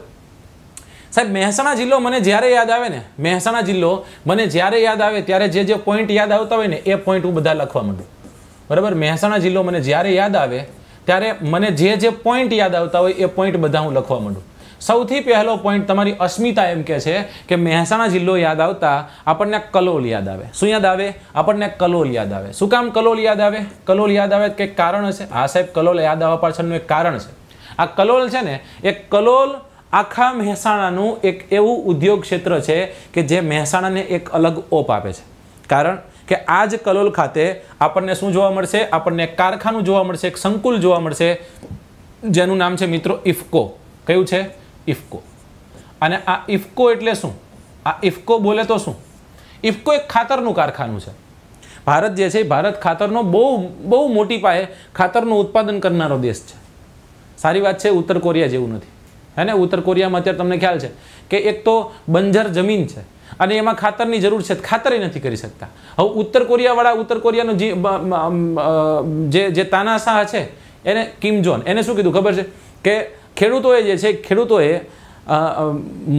સાહેબ મહેસાણા જિલ્લો મને જ્યારે યાદ આવે ને મહેસાણા જિલ્લો મને જ્યારે યાદ આવે ત્યારે જે જે પોઈન્ટ યાદ આવતા હોય ને એ પોઈન્ટ હું બધા લખવા માંડું બરાબર મહેસાણા જિલ્લો મને જ્યારે યાદ આવે ત્યારે મને જે જે પોઈન્ટ યાદ આવતા હોય એ પોઈન્ટ બધા હું લખવા માંડું સૌથી પહેલો પોઈન્ટ તમારી અસ્મિતા એમ કહે છે કે મહેસાણા જિલ્લો યાદ આવતા આપણને કલોલ યાદ આવે શું યાદ આવે આપણને કલોલ યાદ આવે શું કામ કલોલ યાદ આવે કલોલ યાદ આવે કંઈક કારણ હશે હા સાહેબ કલોલ યાદ આવવા પાછળનું એક કારણ છે આ કલોલ છે ને એ કલોલ આખા મહેસાણાનું એક એવું ઉદ્યોગ ક્ષેત્ર છે કે જે મહેસાણાને એક અલગ ઓપ આપે છે કારણ કે આ જ કલોલ ખાતે આપણને શું જોવા મળશે આપણને કારખાનું જોવા મળશે એક સંકુલ જોવા મળશે જેનું નામ છે મિત્રો ઇફકો કયું છે ઇફકો અને આ ઇફકો એટલે શું આ ઇફકો બોલે તો શું ઇફકો એક ખાતરનું કારખાનું છે ભારત જે છે ભારત ખાતરનો બહુ બહુ મોટી પાયે ખાતરનું ઉત્પાદન કરનારો દેશ છે સારી વાત છે ઉત્તર કોરિયા જેવું નથી હે ને ઉત્તર કોરિયામાં અત્યારે તમને ખ્યાલ છે કે એક તો બંજર જમીન છે અને એમાં ખાતરની જરૂર છે ખાતર નથી કરી શકતા હવે ઉત્તર કોરિયાવાળા ઉત્તર કોરિયાનો જે જે તાનાશાહ છે એને કિમ જોન એને શું કીધું ખબર છે કે ખેડૂતોએ જે છે ખેડૂતોએ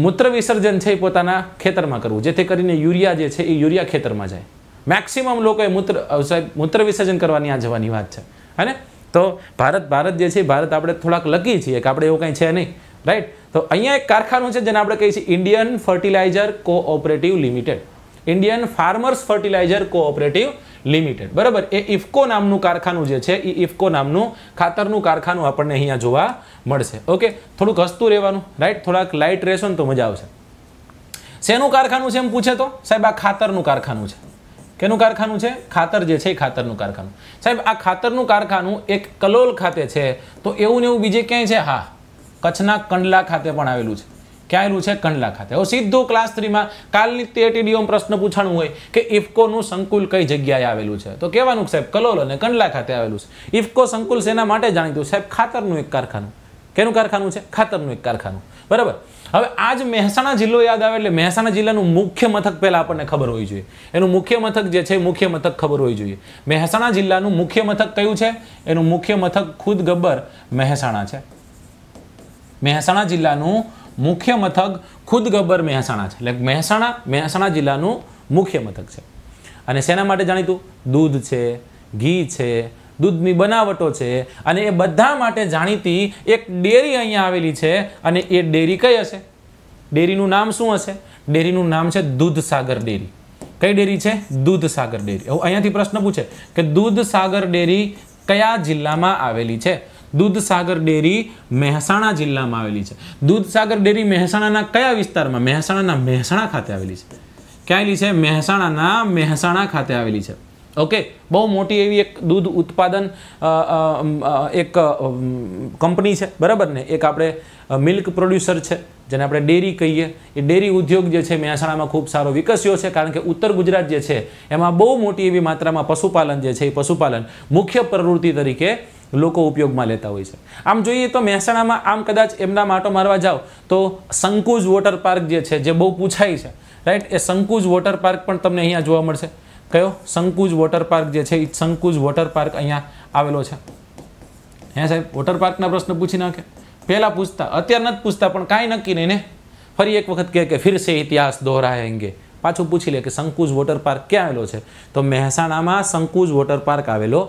મૂત્ર વિસર્જન છે એ પોતાના ખેતરમાં કરવું જેથી કરીને યુરિયા જે છે એ યુરિયા ખેતરમાં જાય મેક્સિમમ લોકોએ મૂત્ર સાહેબ મૂત્ર વિસર્જન કરવાની આ જવાની વાત છે હે ને તો ભારત ભારત જે છે ભારત આપણે થોડાક લકી છીએ કે આપણે એવું કાંઈ છે નહીં રાઈટ તો અહીંયા એક કારખાનું છે જેને આપણે કહીએ છીએ Indian fertiliser cooperative limited Indian farmers fertiliser cooperative limited બરાબર એ ઇફકો નામનું કારખાનું જે છે એ ઇફકો નામનું ખાતરનું કારખાનું આપણને અહીંયા જોવા મળશે ઓકે થોડુંક હસતું રહેવાનું રાઈટ થોડાક લાઇટ રહેશો ને તો મજા આવશે શેનું કારખાનું છે એમ પૂછે તો સાહેબ આ ખાતરનું કારખાનું છે કેનું કારખાનું છે ખાતર જે છે એ ખાતરનું કારખાનું સાહેબ આ ખાતરનું કારખાનું એક કલોલ ખાતે છે તો એવું ને એવું બીજે ક્યાંય છે હા કચ્છના કંડલા ખાતે પણ આવેલું છે ક્યાં આવેલું છે કંડલા ખાતે હવે સીધું ક્લાસ થ્રીમાં કાલની ટેટીડીઓમ પ્રશ્ન પૂછાણું હોય કે ઇફકોનું સંકુલ કઈ જગ્યાએ આવેલું છે તો કહેવાનું સાહેબ કલોલ અને કંડલા ખાતે આવેલું છે ઇફકો સંકુલ શેના માટે જાણીતું સાહેબ ખાતરનું એક કારખાનું કેનું કારખાનું છે ખાતરનું એક કારખાનું બરાબર હવે આજ મહેસાણા જિલ્લો યાદ આવે એટલે મહેસાણા જિલ્લાનું મુખ્ય મથક પહેલાં આપણને ખબર હોવી જોઈએ એનું મુખ્ય મથક જે છે મુખ્ય મથક ખબર હોવી જોઈએ મહેસાણા જિલ્લાનું મુખ્ય મથક કયું છે એનું મુખ્ય મથક ખુદ ગબ્બર મહેસાણા છે મહેસાણા જિલ્લાનું મુખ્ય મથક ખુદ ગબ્બર મહેસાણા છે એટલે મહેસાણા મહેસાણા જિલ્લાનું મુખ્ય મથક છે અને શેના માટે જાણીતું દૂધ છે ઘી છે દૂધની બનાવટો છે અને એ બધા માટે જાણીતી એક ડેરી અહીંયા આવેલી છે અને એ ડેરી કઈ હશે ડેરીનું નામ શું હશે ડેરીનું નામ છે દૂધસાગર ડેરી કઈ ડેરી છે દૂધસાગર ડેરી અહીંયાથી પ્રશ્ન પૂછે કે દૂધસાગર ડેરી કયા જિલ્લામાં આવેલી છે દૂધસાગર ડેરી મહેસાણા જિલ્લામાં આવેલી છે દૂધસાગર ડેરી મહેસાણાના કયા વિસ્તારમાં મહેસાણાના મહેસાણા ખાતે આવેલી છે ક્યાંયલી છે મહેસાણાના મહેસાણા ખાતે આવેલી છે ઓકે બહુ મોટી એવી એક દૂધ ઉત્પાદન એક કંપની છે બરાબર ને એક આપણે મિલ્ક પ્રોડ્યુસર છે જેને આપણે ડેરી કહીએ એ ડેરી ઉદ્યોગ જે છે મહેસાણામાં ખૂબ સારો વિકસ્યો છે કારણ કે ઉત્તર ગુજરાત જે છે એમાં બહુ મોટી એવી માત્રામાં પશુપાલન જે છે એ પશુપાલન મુખ્ય પ્રવૃત્તિ તરીકે લોકો ઉપયોગમાં લેતા હોય છે આમ જોઈએ તો મહેસાણામાં આમ કદાચ એમના માટો મારવા જાઓ તો સંકુજ વોટર પાર્ક જે છે જે બહુ પૂછાય છે રાઈટ એ સંકુજ વોટર પાર્ક પણ તમને અહીંયા જોવા મળશે કયો સંકુજ વોટર પાર્ક જે છે એ સંકુજ વોટર પાર્ક અહીંયા આવેલો છે હે સાહેબ વોટર પાર્કના પ્રશ્ન પૂછી નાખે પહેલાં પૂછતા અત્યાર નથી પૂછતા પણ કાંઈ નક્કી નહીં ને ફરી એક વખત કહે કે ફિરસે ઇતિહાસ દોહરાયેંગે પાછું પૂછી લે કે સંકુજ વોટર પાર્ક ક્યાં આવેલો છે તો મહેસાણામાં સંકુજ વોટર પાર્ક આવેલો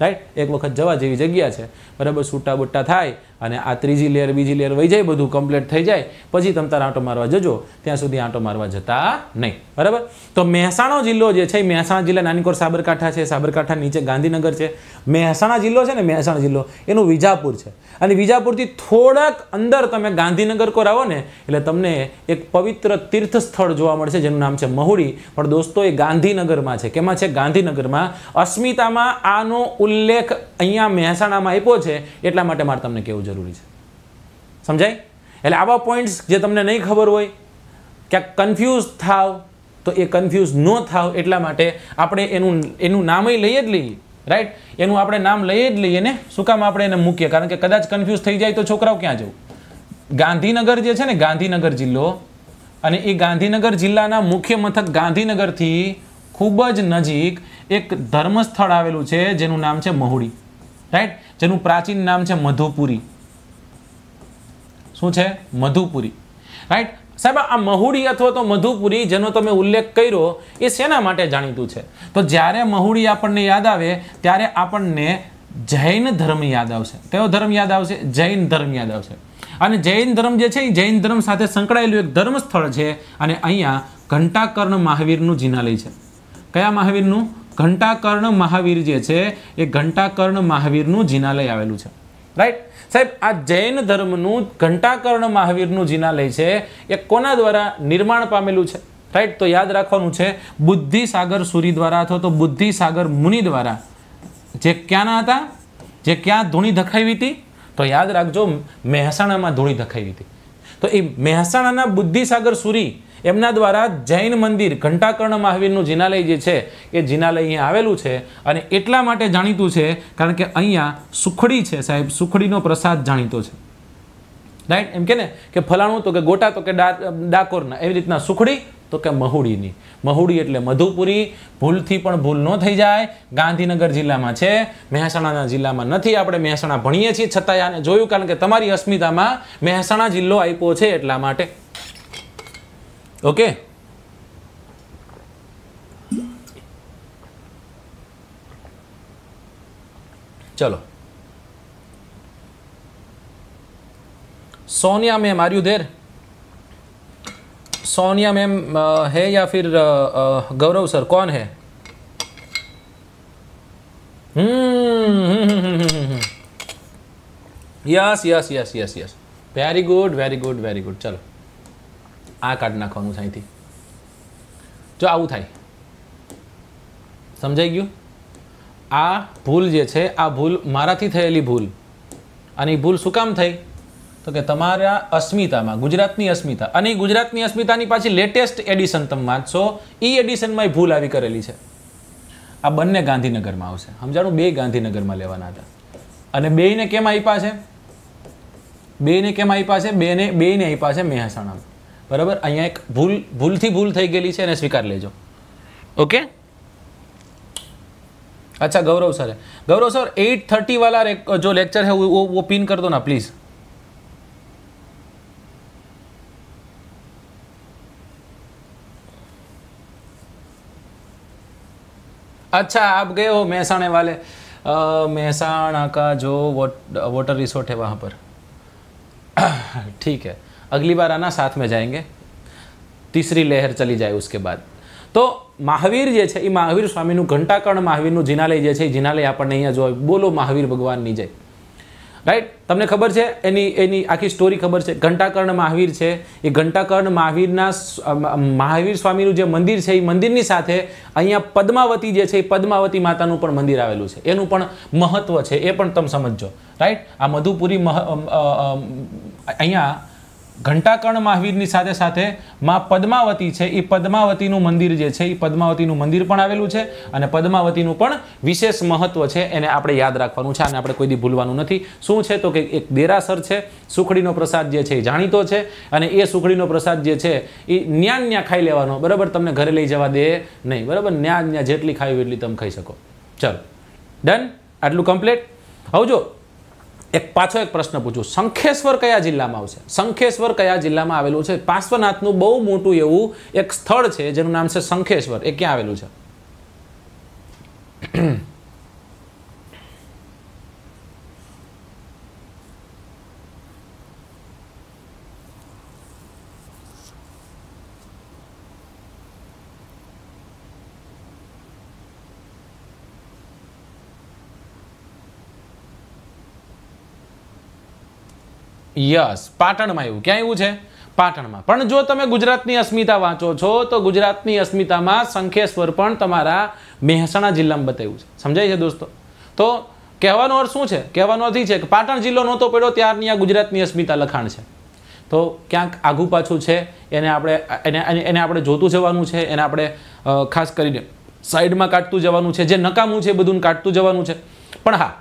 રાઈટ એક વખત જવા જેવી જગ્યા છે બરાબર છૂટા બુટ્ટા થાય અને આ ત્રીજી લેયર બીજી લેયર વહી જાય બધું કમ્પ્લીટ થઈ જાય પછી તમે તારા આંટો મારવા જજો ત્યાં સુધી આંટો મારવા જતા નહીં બરાબર તો મહેસાણા જિલ્લો જે છે મહેસાણા જિલ્લા નાનીકોર સાબરકાંઠા છે સાબરકાંઠા નીચે ગાંધીનગર છે મહેસાણા જિલ્લો છે ને મહેસાણા જિલ્લો એનું વિજાપુર છે અને વિજાપુરથી થોડાક અંદર તમે ગાંધીનગર કોર આવો ને એટલે તમને એક પવિત્ર તીર્થ સ્થળ જોવા મળશે જેનું નામ છે મહુડી પણ દોસ્તો એ ગાંધીનગરમાં છે કેમાં છે ગાંધીનગરમાં અસ્મિતામાં આનો ઉલ્લેખ અહીંયા મહેસાણામાં આપ્યો છે એટલા માટે મારે તમને કહેવું જોઈએ જરૂરી છે સમજાય એટલે આવા પોઈન્ટ્સ જે તમને નહીં ખબર હોય ક્યાંક કન્ફ્યુઝ થાવ તો એ કન્ફ્યુઝ ન થાવ એટલા માટે આપણે એનું એનું નામય લઈ જ લઈએ રાઈટ એનું આપણે નામ લઈએ જ લઈએ ને શું કામ આપણે એને મૂકીએ કારણ કે કદાચ કન્ફ્યુઝ થઈ જાય તો છોકરાઓ ક્યાં જવું ગાંધીનગર જે છે ને ગાંધીનગર જિલ્લો અને એ ગાંધીનગર જિલ્લાના મુખ્ય મથક ગાંધીનગરથી ખૂબ જ નજીક એક ધર્મસ્થળ આવેલું છે જેનું નામ છે મહુડી રાઈટ જેનું પ્રાચીન નામ છે મધુપુરી શું છે મધુપુરી રાઈટ સાહેબ આ મહુડી અથવા તો મધુપુરી જેનો તમે ઉલ્લેખ કર્યો એ શેના માટે જાણીતું છે તો જ્યારે મહુડી આપણને યાદ આવે ત્યારે આપણને જૈન ધર્મ યાદ આવશે કયો ધર્મ યાદ આવશે જૈન ધર્મ યાદ આવશે અને જૈન ધર્મ જે છે એ જૈન ધર્મ સાથે સંકળાયેલું એક ધર્મ સ્થળ છે અને અહીંયા ઘંટાકર્ણ મહાવીરનું જિનાલય છે કયા મહાવીરનું ઘંટાકર્ણ મહાવીર જે છે એ ઘંટાકર્ણ મહાવીરનું જિનાલય આવેલું છે રાઈટ સાહેબ આ જૈન ધર્મનું ઘંટાકર્ણ મહાવીરનું જિનાલય છે એ કોના દ્વારા નિર્માણ પામેલું છે રાઈટ તો યાદ રાખવાનું છે બુદ્ધિસાગર સૂરી દ્વારા અથવા તો બુદ્ધિસાગર મુનિ દ્વારા જે ક્યાંના હતા જે ક્યાં ધૂણી ધખાવી હતી તો યાદ રાખજો મહેસાણામાં ધૂણી ધખાવી હતી તો એ મહેસાણાના બુદ્ધિસાગર સુરી એમના દ્વારા જૈન મંદિર ઘંટાકર્ણ મહાવીરનું જિનાલય જે છે એ જિનાલય અહીંયા આવેલું છે અને એટલા માટે જાણીતું છે કારણ કે અહીંયા સુખડી છે સાહેબ સુખડીનો પ્રસાદ જાણીતો છે રાઈટ એમ કે ને કે ફલાણું તો કે ગોટા તો કે ડાકોરના એવી રીતના સુખડી તો કે મહુડીની મહુડી એટલે મધુપુરી ભૂલથી પણ ભૂલ ન થઈ જાય ગાંધીનગર જિલ્લામાં છે મહેસાણાના જિલ્લામાં નથી આપણે મહેસાણા ભણીએ છીએ છતાંય આને જોયું કારણ કે તમારી અસ્મિતામાં મહેસાણા જિલ્લો આપ્યો છે એટલા માટે ओके चलो Sonia ma'am are you there Sonia ma'am है या फिर गौरव सर कौन है yes yes yes yes yes very good very good very good चलो આ કાઢી નાખવાનું છે અહીંથી જો આવું થાય સમજાઈ ગયું આ ભૂલ જે છે આ ભૂલ મારાથી થયેલી ભૂલ અને એ ભૂલ શું કામ થઈ તો કે તમારા અસ્મિતામાં ગુજરાતની અસ્મિતા અને ગુજરાતની અસ્મિતાની પાછી લેટેસ્ટ એડિશન તમે વાંચશો એ એડિશનમાં એ ભૂલ આવી કરેલી છે આ બંને ગાંધીનગરમાં આવશે સમજાણું બે ગાંધીનગરમાં લેવાના હતા અને બેયને કેમ આપ્યા છે બેને કેમ આપ્યા છે બેને બેયને આપ્યા છે મહેસાણામાં बराबर भैया एक भूल भूल थी भूल થઈ ગઈલી છે એને સ્વીકાર લેજો okay اچھا Gaurav sir Gaurav sir 8:30 વાળા એક જો લેક્ચર છે એ વો પિન કર દો ના પ્લીઝ اچھا આબ ગયે હો મહેસાણે વાલે મહેસાણા કા જો વોટર રિસોર્ટ હે વહા પર ઠીક अगली बार आना साथ में जाएंगे તીસરી લહેર ચલી જાય ઉસકે બાદ તો મહાવીર જે છે એ મહાવીર સ્વામીનું ઘંટાકર્ણ મહાવીરનું જિનાલય જે છે એ જિનાલય આપણને અહીંયા જોવા બોલો મહાવીર ભગવાનની જય રાઈટ તમને ખબર છે એની એની આખી સ્ટોરી ખબર છે ઘંટાકર્ણ મહાવીર છે એ ઘંટાકર્ણ મહાવીરના મહાવીર સ્વામીનું જે મંદિર છે એ મંદિરની સાથે અહીંયા પદ્માવતી જે છે એ પદ્માવતી માતાનું પણ મંદિર આવેલું છે એનું પણ મહત્વ છે એ પણ તમે સમજો રાઈટ આ મધુપુરી અહીંયા ઘંટાકર્ણ મહાવીરની સાથે સાથે મા પદ્માવતી છે એ પદ્માવતીનું મંદિર જે છે એ પદ્માવતીનું મંદિર પણ આવેલું છે અને પદ્માવતીનું પણ વિશેષ મહત્વ છે એને આપણે યાદ રાખવાનું છે અને આપણે કોઈ દી ભૂલવાનું નથી શું છે તો કે એક દેરાસર છે સુખડીનો પ્રસાદ જે છે એ જાણીતો છે અને એ સુખડીનો પ્રસાદ જે છે એ ન્યાન ન્યા ખાઈ લેવાનો બરાબર તમને ઘરે લઈ જવા દે નહીં બરાબર ન્યા ન્યા જેટલી ખાવી એટલી તમે ખાઈ શકો ચાલો ડન આટલું કમ્પ્લીટ હવે જો એક પાછો એક પ્રશ્ન પૂછું શંખેશ્વર કયા જિલ્લામાં આવશે શંખેશ્વર કયા જિલ્લામાં આવેલું છે પાર્શ્વનાથનું બહુ મોટું એવું એક સ્થળ છે જેનું નામ છે શંખેશ્વર એ ક્યાં આવેલું છે યસ પાટણમાં એવું ક્યાં એવું છે પાટણમાં પણ જો તમે ગુજરાતની અસ્મિતા વાંચો છો તો ગુજરાતની અસ્મિતામાં શંખેશ્વર પણ તમારા મહેસાણા જિલ્લામાં બતાવ્યું છે સમજાય છે દોસ્તો તો કહેવાનો અર્થ શું છે કહેવાનો અર્થ છે કે પાટણ જિલ્લો નહોતો પડ્યો ત્યારની આ ગુજરાતની અસ્મિતા લખાણ છે તો ક્યાંક આઘું પાછું છે એને આપણે એને એને આપણે જોતું જવાનું છે એને આપણે ખાસ કરીને સાઈડમાં કાઢતું જવાનું છે જે નકામું છે એ બધું કાઢતું જવાનું છે પણ હા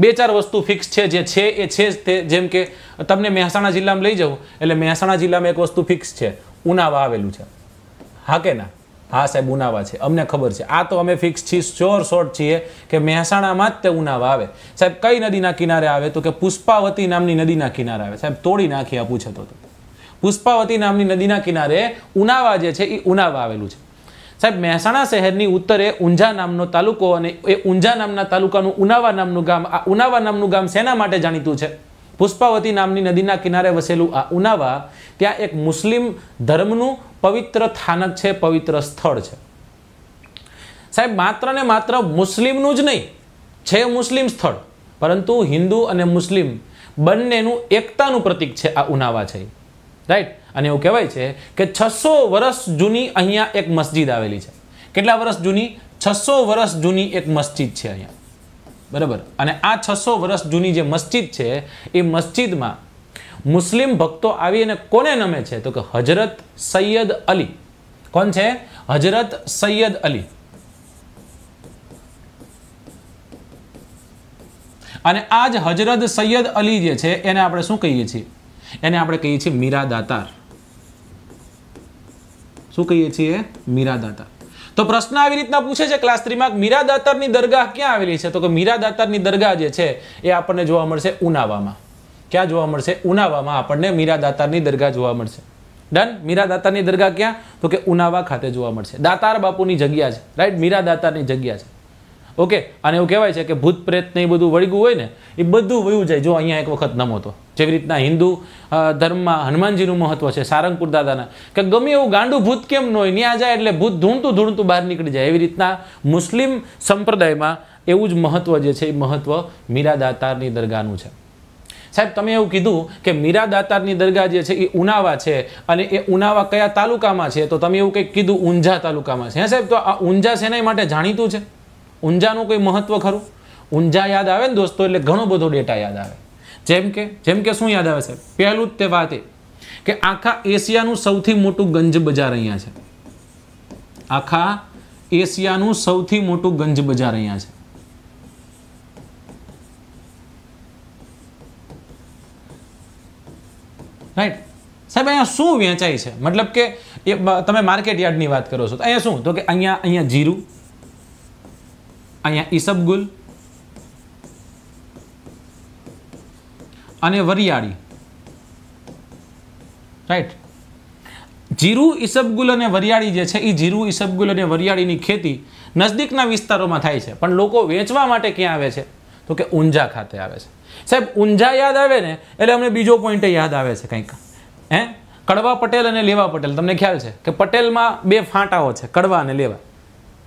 બે ચાર વસ્તુ ફિક્સ છે જે છે એ છે જ તે જેમ કે તમને મહેસાણા જિલ્લામાં લઈ જવું એટલે મહેસાણા જિલ્લામાં એક વસ્તુ ફિક્સ છે ઉનાવા આવેલું છે હા કે ના હા સાહેબ ઉનાવા છે અમને ખબર છે આ તો અમે ફિક્સ છીએ શ્યોર શોર્ટ છીએ કે મહેસાણામાં જ તે ઉનાવા આવે સાહેબ કઈ નદીના કિનારે આવે તો કે પુષ્પાવતી નામની નદીના કિનારે આવે સાહેબ તોડી નાખી આ પૂછતો હતો પુષ્પાવતી નામની નદીના કિનારે ઉનાવા જે છે એ ઉનાવા આવેલું છે સાહેબ મહેસાણા શહેરની ઉત્તરે ઊંઝા નામનો તાલુકો અને એ ઊંઝા નામના તાલુકાનું ઉનાવા નામનું ગામ આ ઉનાવા નામનું ગામ શેના માટે જાણીતું છે પુષ્પાવતી નામની નદીના કિનારે વસેલું આ ઉનાવા ત્યાં એક મુસ્લિમ ધર્મનું પવિત્ર થાનક છે પવિત્ર સ્થળ છે સાહેબ માત્ર ને માત્ર મુસ્લિમનું જ નહીં છે મુસ્લિમ સ્થળ પરંતુ હિન્દુ અને મુસ્લિમ બંનેનું એકતાનું પ્રતીક છે આ ઉનાવા છે રાઈટ અને એવું કહેવાય છે કે છસો વર્ષ જૂની અહીંયા એક મસ્જિદ આવેલી છે કેટલા વર્ષ જૂની છસો વર્ષ જૂની એક મસ્જિદ છે અહીંયા બરાબર અને આ છસો વર્ષ જૂની જે મસ્જિદ છે એ મસ્જિદમાં મુસ્લિમ ભક્તો આવી અને કોને નમે છે તો કે હજરત સૈયદ અલી કોણ છે હજરત સૈયદ અલી અને આ જ હજરત સૈયદ અલી જે છે એને આપણે શું કહીએ છીએ એને આપણે કહીએ છીએ મીરા દાતાર શું કહીએ છીએ મીરાદાતા તો પ્રશ્ન આવી રીતના પૂછે છે ક્લાસ થ્રીમાં મીરાદાતાની દરગાહ ક્યાં આવેલી છે તો કે મીરાદાતાની દરગાહ જે છે એ આપણને જોવા મળશે ઉનાવામાં ક્યાં જોવા મળશે ઉનાવામાં આપણને મીરાદાતાની દરગાહ જોવા મળશે ડન મીરાદાતાની દરગાહ ક્યાં તો કે ઉનાવા ખાતે જોવા મળશે દાતાર બાપુની જગ્યા છે રાઈટ મીરાદાતાની જગ્યા છે ઓકે અને એવું કહેવાય છે કે ભૂત પ્રેત ને એ બધું વળગું હોય ને એ બધું વયું જાય જો અહીંયા એક વખત નમો તો જેવી રીતના હિન્દુ ધર્મમાં હનુમાનજીનું મહત્વ છે સારંગપુર દાદાના કે ગમે એવું ગાંડું ભૂત કેમ ન હોય ત્યાં જાય એટલે ભૂત ધૂણતું ધૂણતું બહાર નીકળી જાય એવી રીતના મુસ્લિમ સંપ્રદાયમાં એવું જ મહત્વ જે છે એ મહત્વ મીરા દાતારની દરગાહનું છે સાહેબ તમે એવું કીધું કે મીરા દાતારની દરગાહ જે છે એ ઉનાવા છે અને એ ઉનાવા કયા તાલુકામાં છે તો તમે એવું કંઈક કીધું ઊંઝા તાલુકામાં છે હે સાહેબ તો આ ઊંઝા સેના માટે જાણીતું છે ઊંઝાનું કોઈ મહત્વ ખરું ઊંઝા યાદ આવે ને દોસ્તો એટલે ઘણો બધો ડેટા યાદ આવે જેમ કે જેમ કે શું યાદ આવે છે પહેલું જ તે વાત એ કે આખા એશિયાનું સૌથી મોટું ગંજ બજાર અહીંયા છે આખા એશિયાનું સૌથી મોટું ગંજ બજાર અહીંયા છે રાઈટ સાહેબ અહીંયા શું વેચાય છે મતલબ કે તમે માર્કેટ યાર્ડની વાત કરો છો તો અહીંયા શું તો કે અહીંયા અહીંયા જીરું અહીંયા ઈસબગુલ અને વરિયાળી રાઈટ જીરું ઈસબગુલ અને વરિયાળી જે છે એ જીરું ઈસબગુલ અને વરિયાળીની ખેતી નજદીકના વિસ્તારોમાં થાય છે પણ લોકો વેચવા માટે ક્યાં આવે છે તો કે ઊંઝા ખાતે આવે છે સાહેબ ઊંઝા યાદ આવે ને એટલે અમને બીજો પોઈન્ટ યાદ આવે છે કંઈક હે કડવા પટેલ અને લેવા પટેલ તમને ખ્યાલ છે કે પટેલમાં બે ફાંટાઓ છે કડવા અને લેવા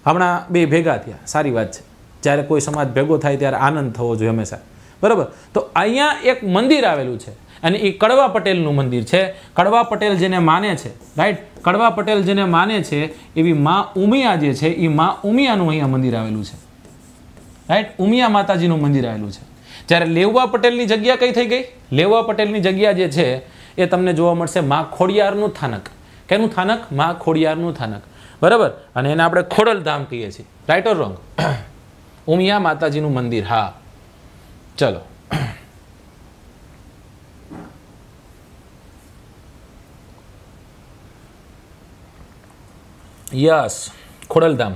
હમણાં બે ભેગા થયા સારી વાત છે જ્યારે કોઈ સમાજ ભેગો થાય ત્યારે આનંદ થવો જોઈએ હંમેશા બરાબર તો અહીંયા એક મંદિર આવેલું છે અને એ કડવા પટેલનું મંદિર છે કડવા પટેલ જેને માને છે રાઈટ કડવા પટેલ જેને માને છે એવી મા ઉમિયા જે છે એ મા ઉમિયાનું અહીંયા મંદિર આવેલું છે રાઈટ ઉમિયા માતાજીનું મંદિર આવેલું છે જ્યારે લેવવા પટેલની જગ્યા કઈ થઈ ગઈ લેવા પટેલની જગ્યા જે છે એ તમને જોવા મળશે મા ખોડિયારનું થાનક કેનું થાનક મા ખોડિયારનું થાનક બરાબર અને એને આપણે ખોડલ ધામ કહીએ છીએ રાઈટ ઓર રોંગ ઉમિયા માતાજીનું મંદિર હા ચલો [CLEARS THROAT] યસ ખોડલધામ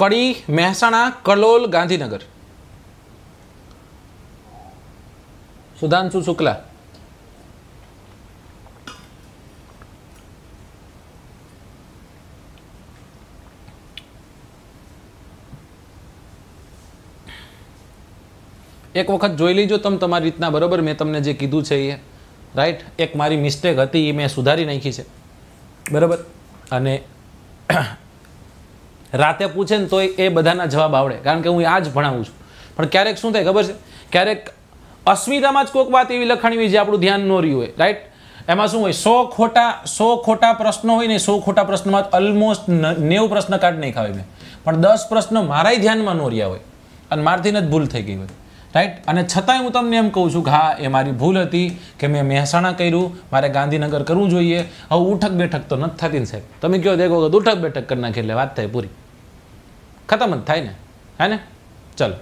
કડી મહેસાણા કલોલ ગાંધીનગર સુધાંશુ શુક્લા એક વખત જોઈ લેજો તમે તમારી રીતના બરાબર મેં તમને જે કીધું છે એ રાઈટ એક મારી મિસ્ટેક હતી એ મેં સુધારી નાખી છે બરાબર અને રાતે પૂછે ને તોય એ બધાના જવાબ આવડે કારણ કે હું આ જ ભણાવું છું પણ ક્યારેક શું થાય ખબર છે ક્યારેક અસ્મિતામાં જ કોઈક વાત એવી લખાણી હોય જે આપણું ધ્યાન ન રહ્યું હોય રાઈટ એમાં શું હોય સો ખોટા સો ખોટા પ્રશ્નો હોય ને સો ખોટા પ્રશ્નમાં ઓલમોસ્ટ નેવું પ્રશ્ન કાઢ નહીં ખાવે મેં પણ દસ પ્રશ્ન મારાય ધ્યાનમાં ન રહ્યા હોય અને મારથી જ ભૂલ થઈ ગઈ હોય રાઈટ અને છતાંય હું તમને એમ કહું છું કે હા એ મારી ભૂલ હતી કે મેં મહેસાણા કર્યું મારે ગાંધીનગર કરવું જોઈએ હવે ઉઠક બેઠક તો નથી થતી ને સાહેબ તમે કહો દેખો કે ઉઠક બેઠક કરી નાખી એટલે વાત થાય પૂરી ખતમ જ થાય ને હે ને ચલો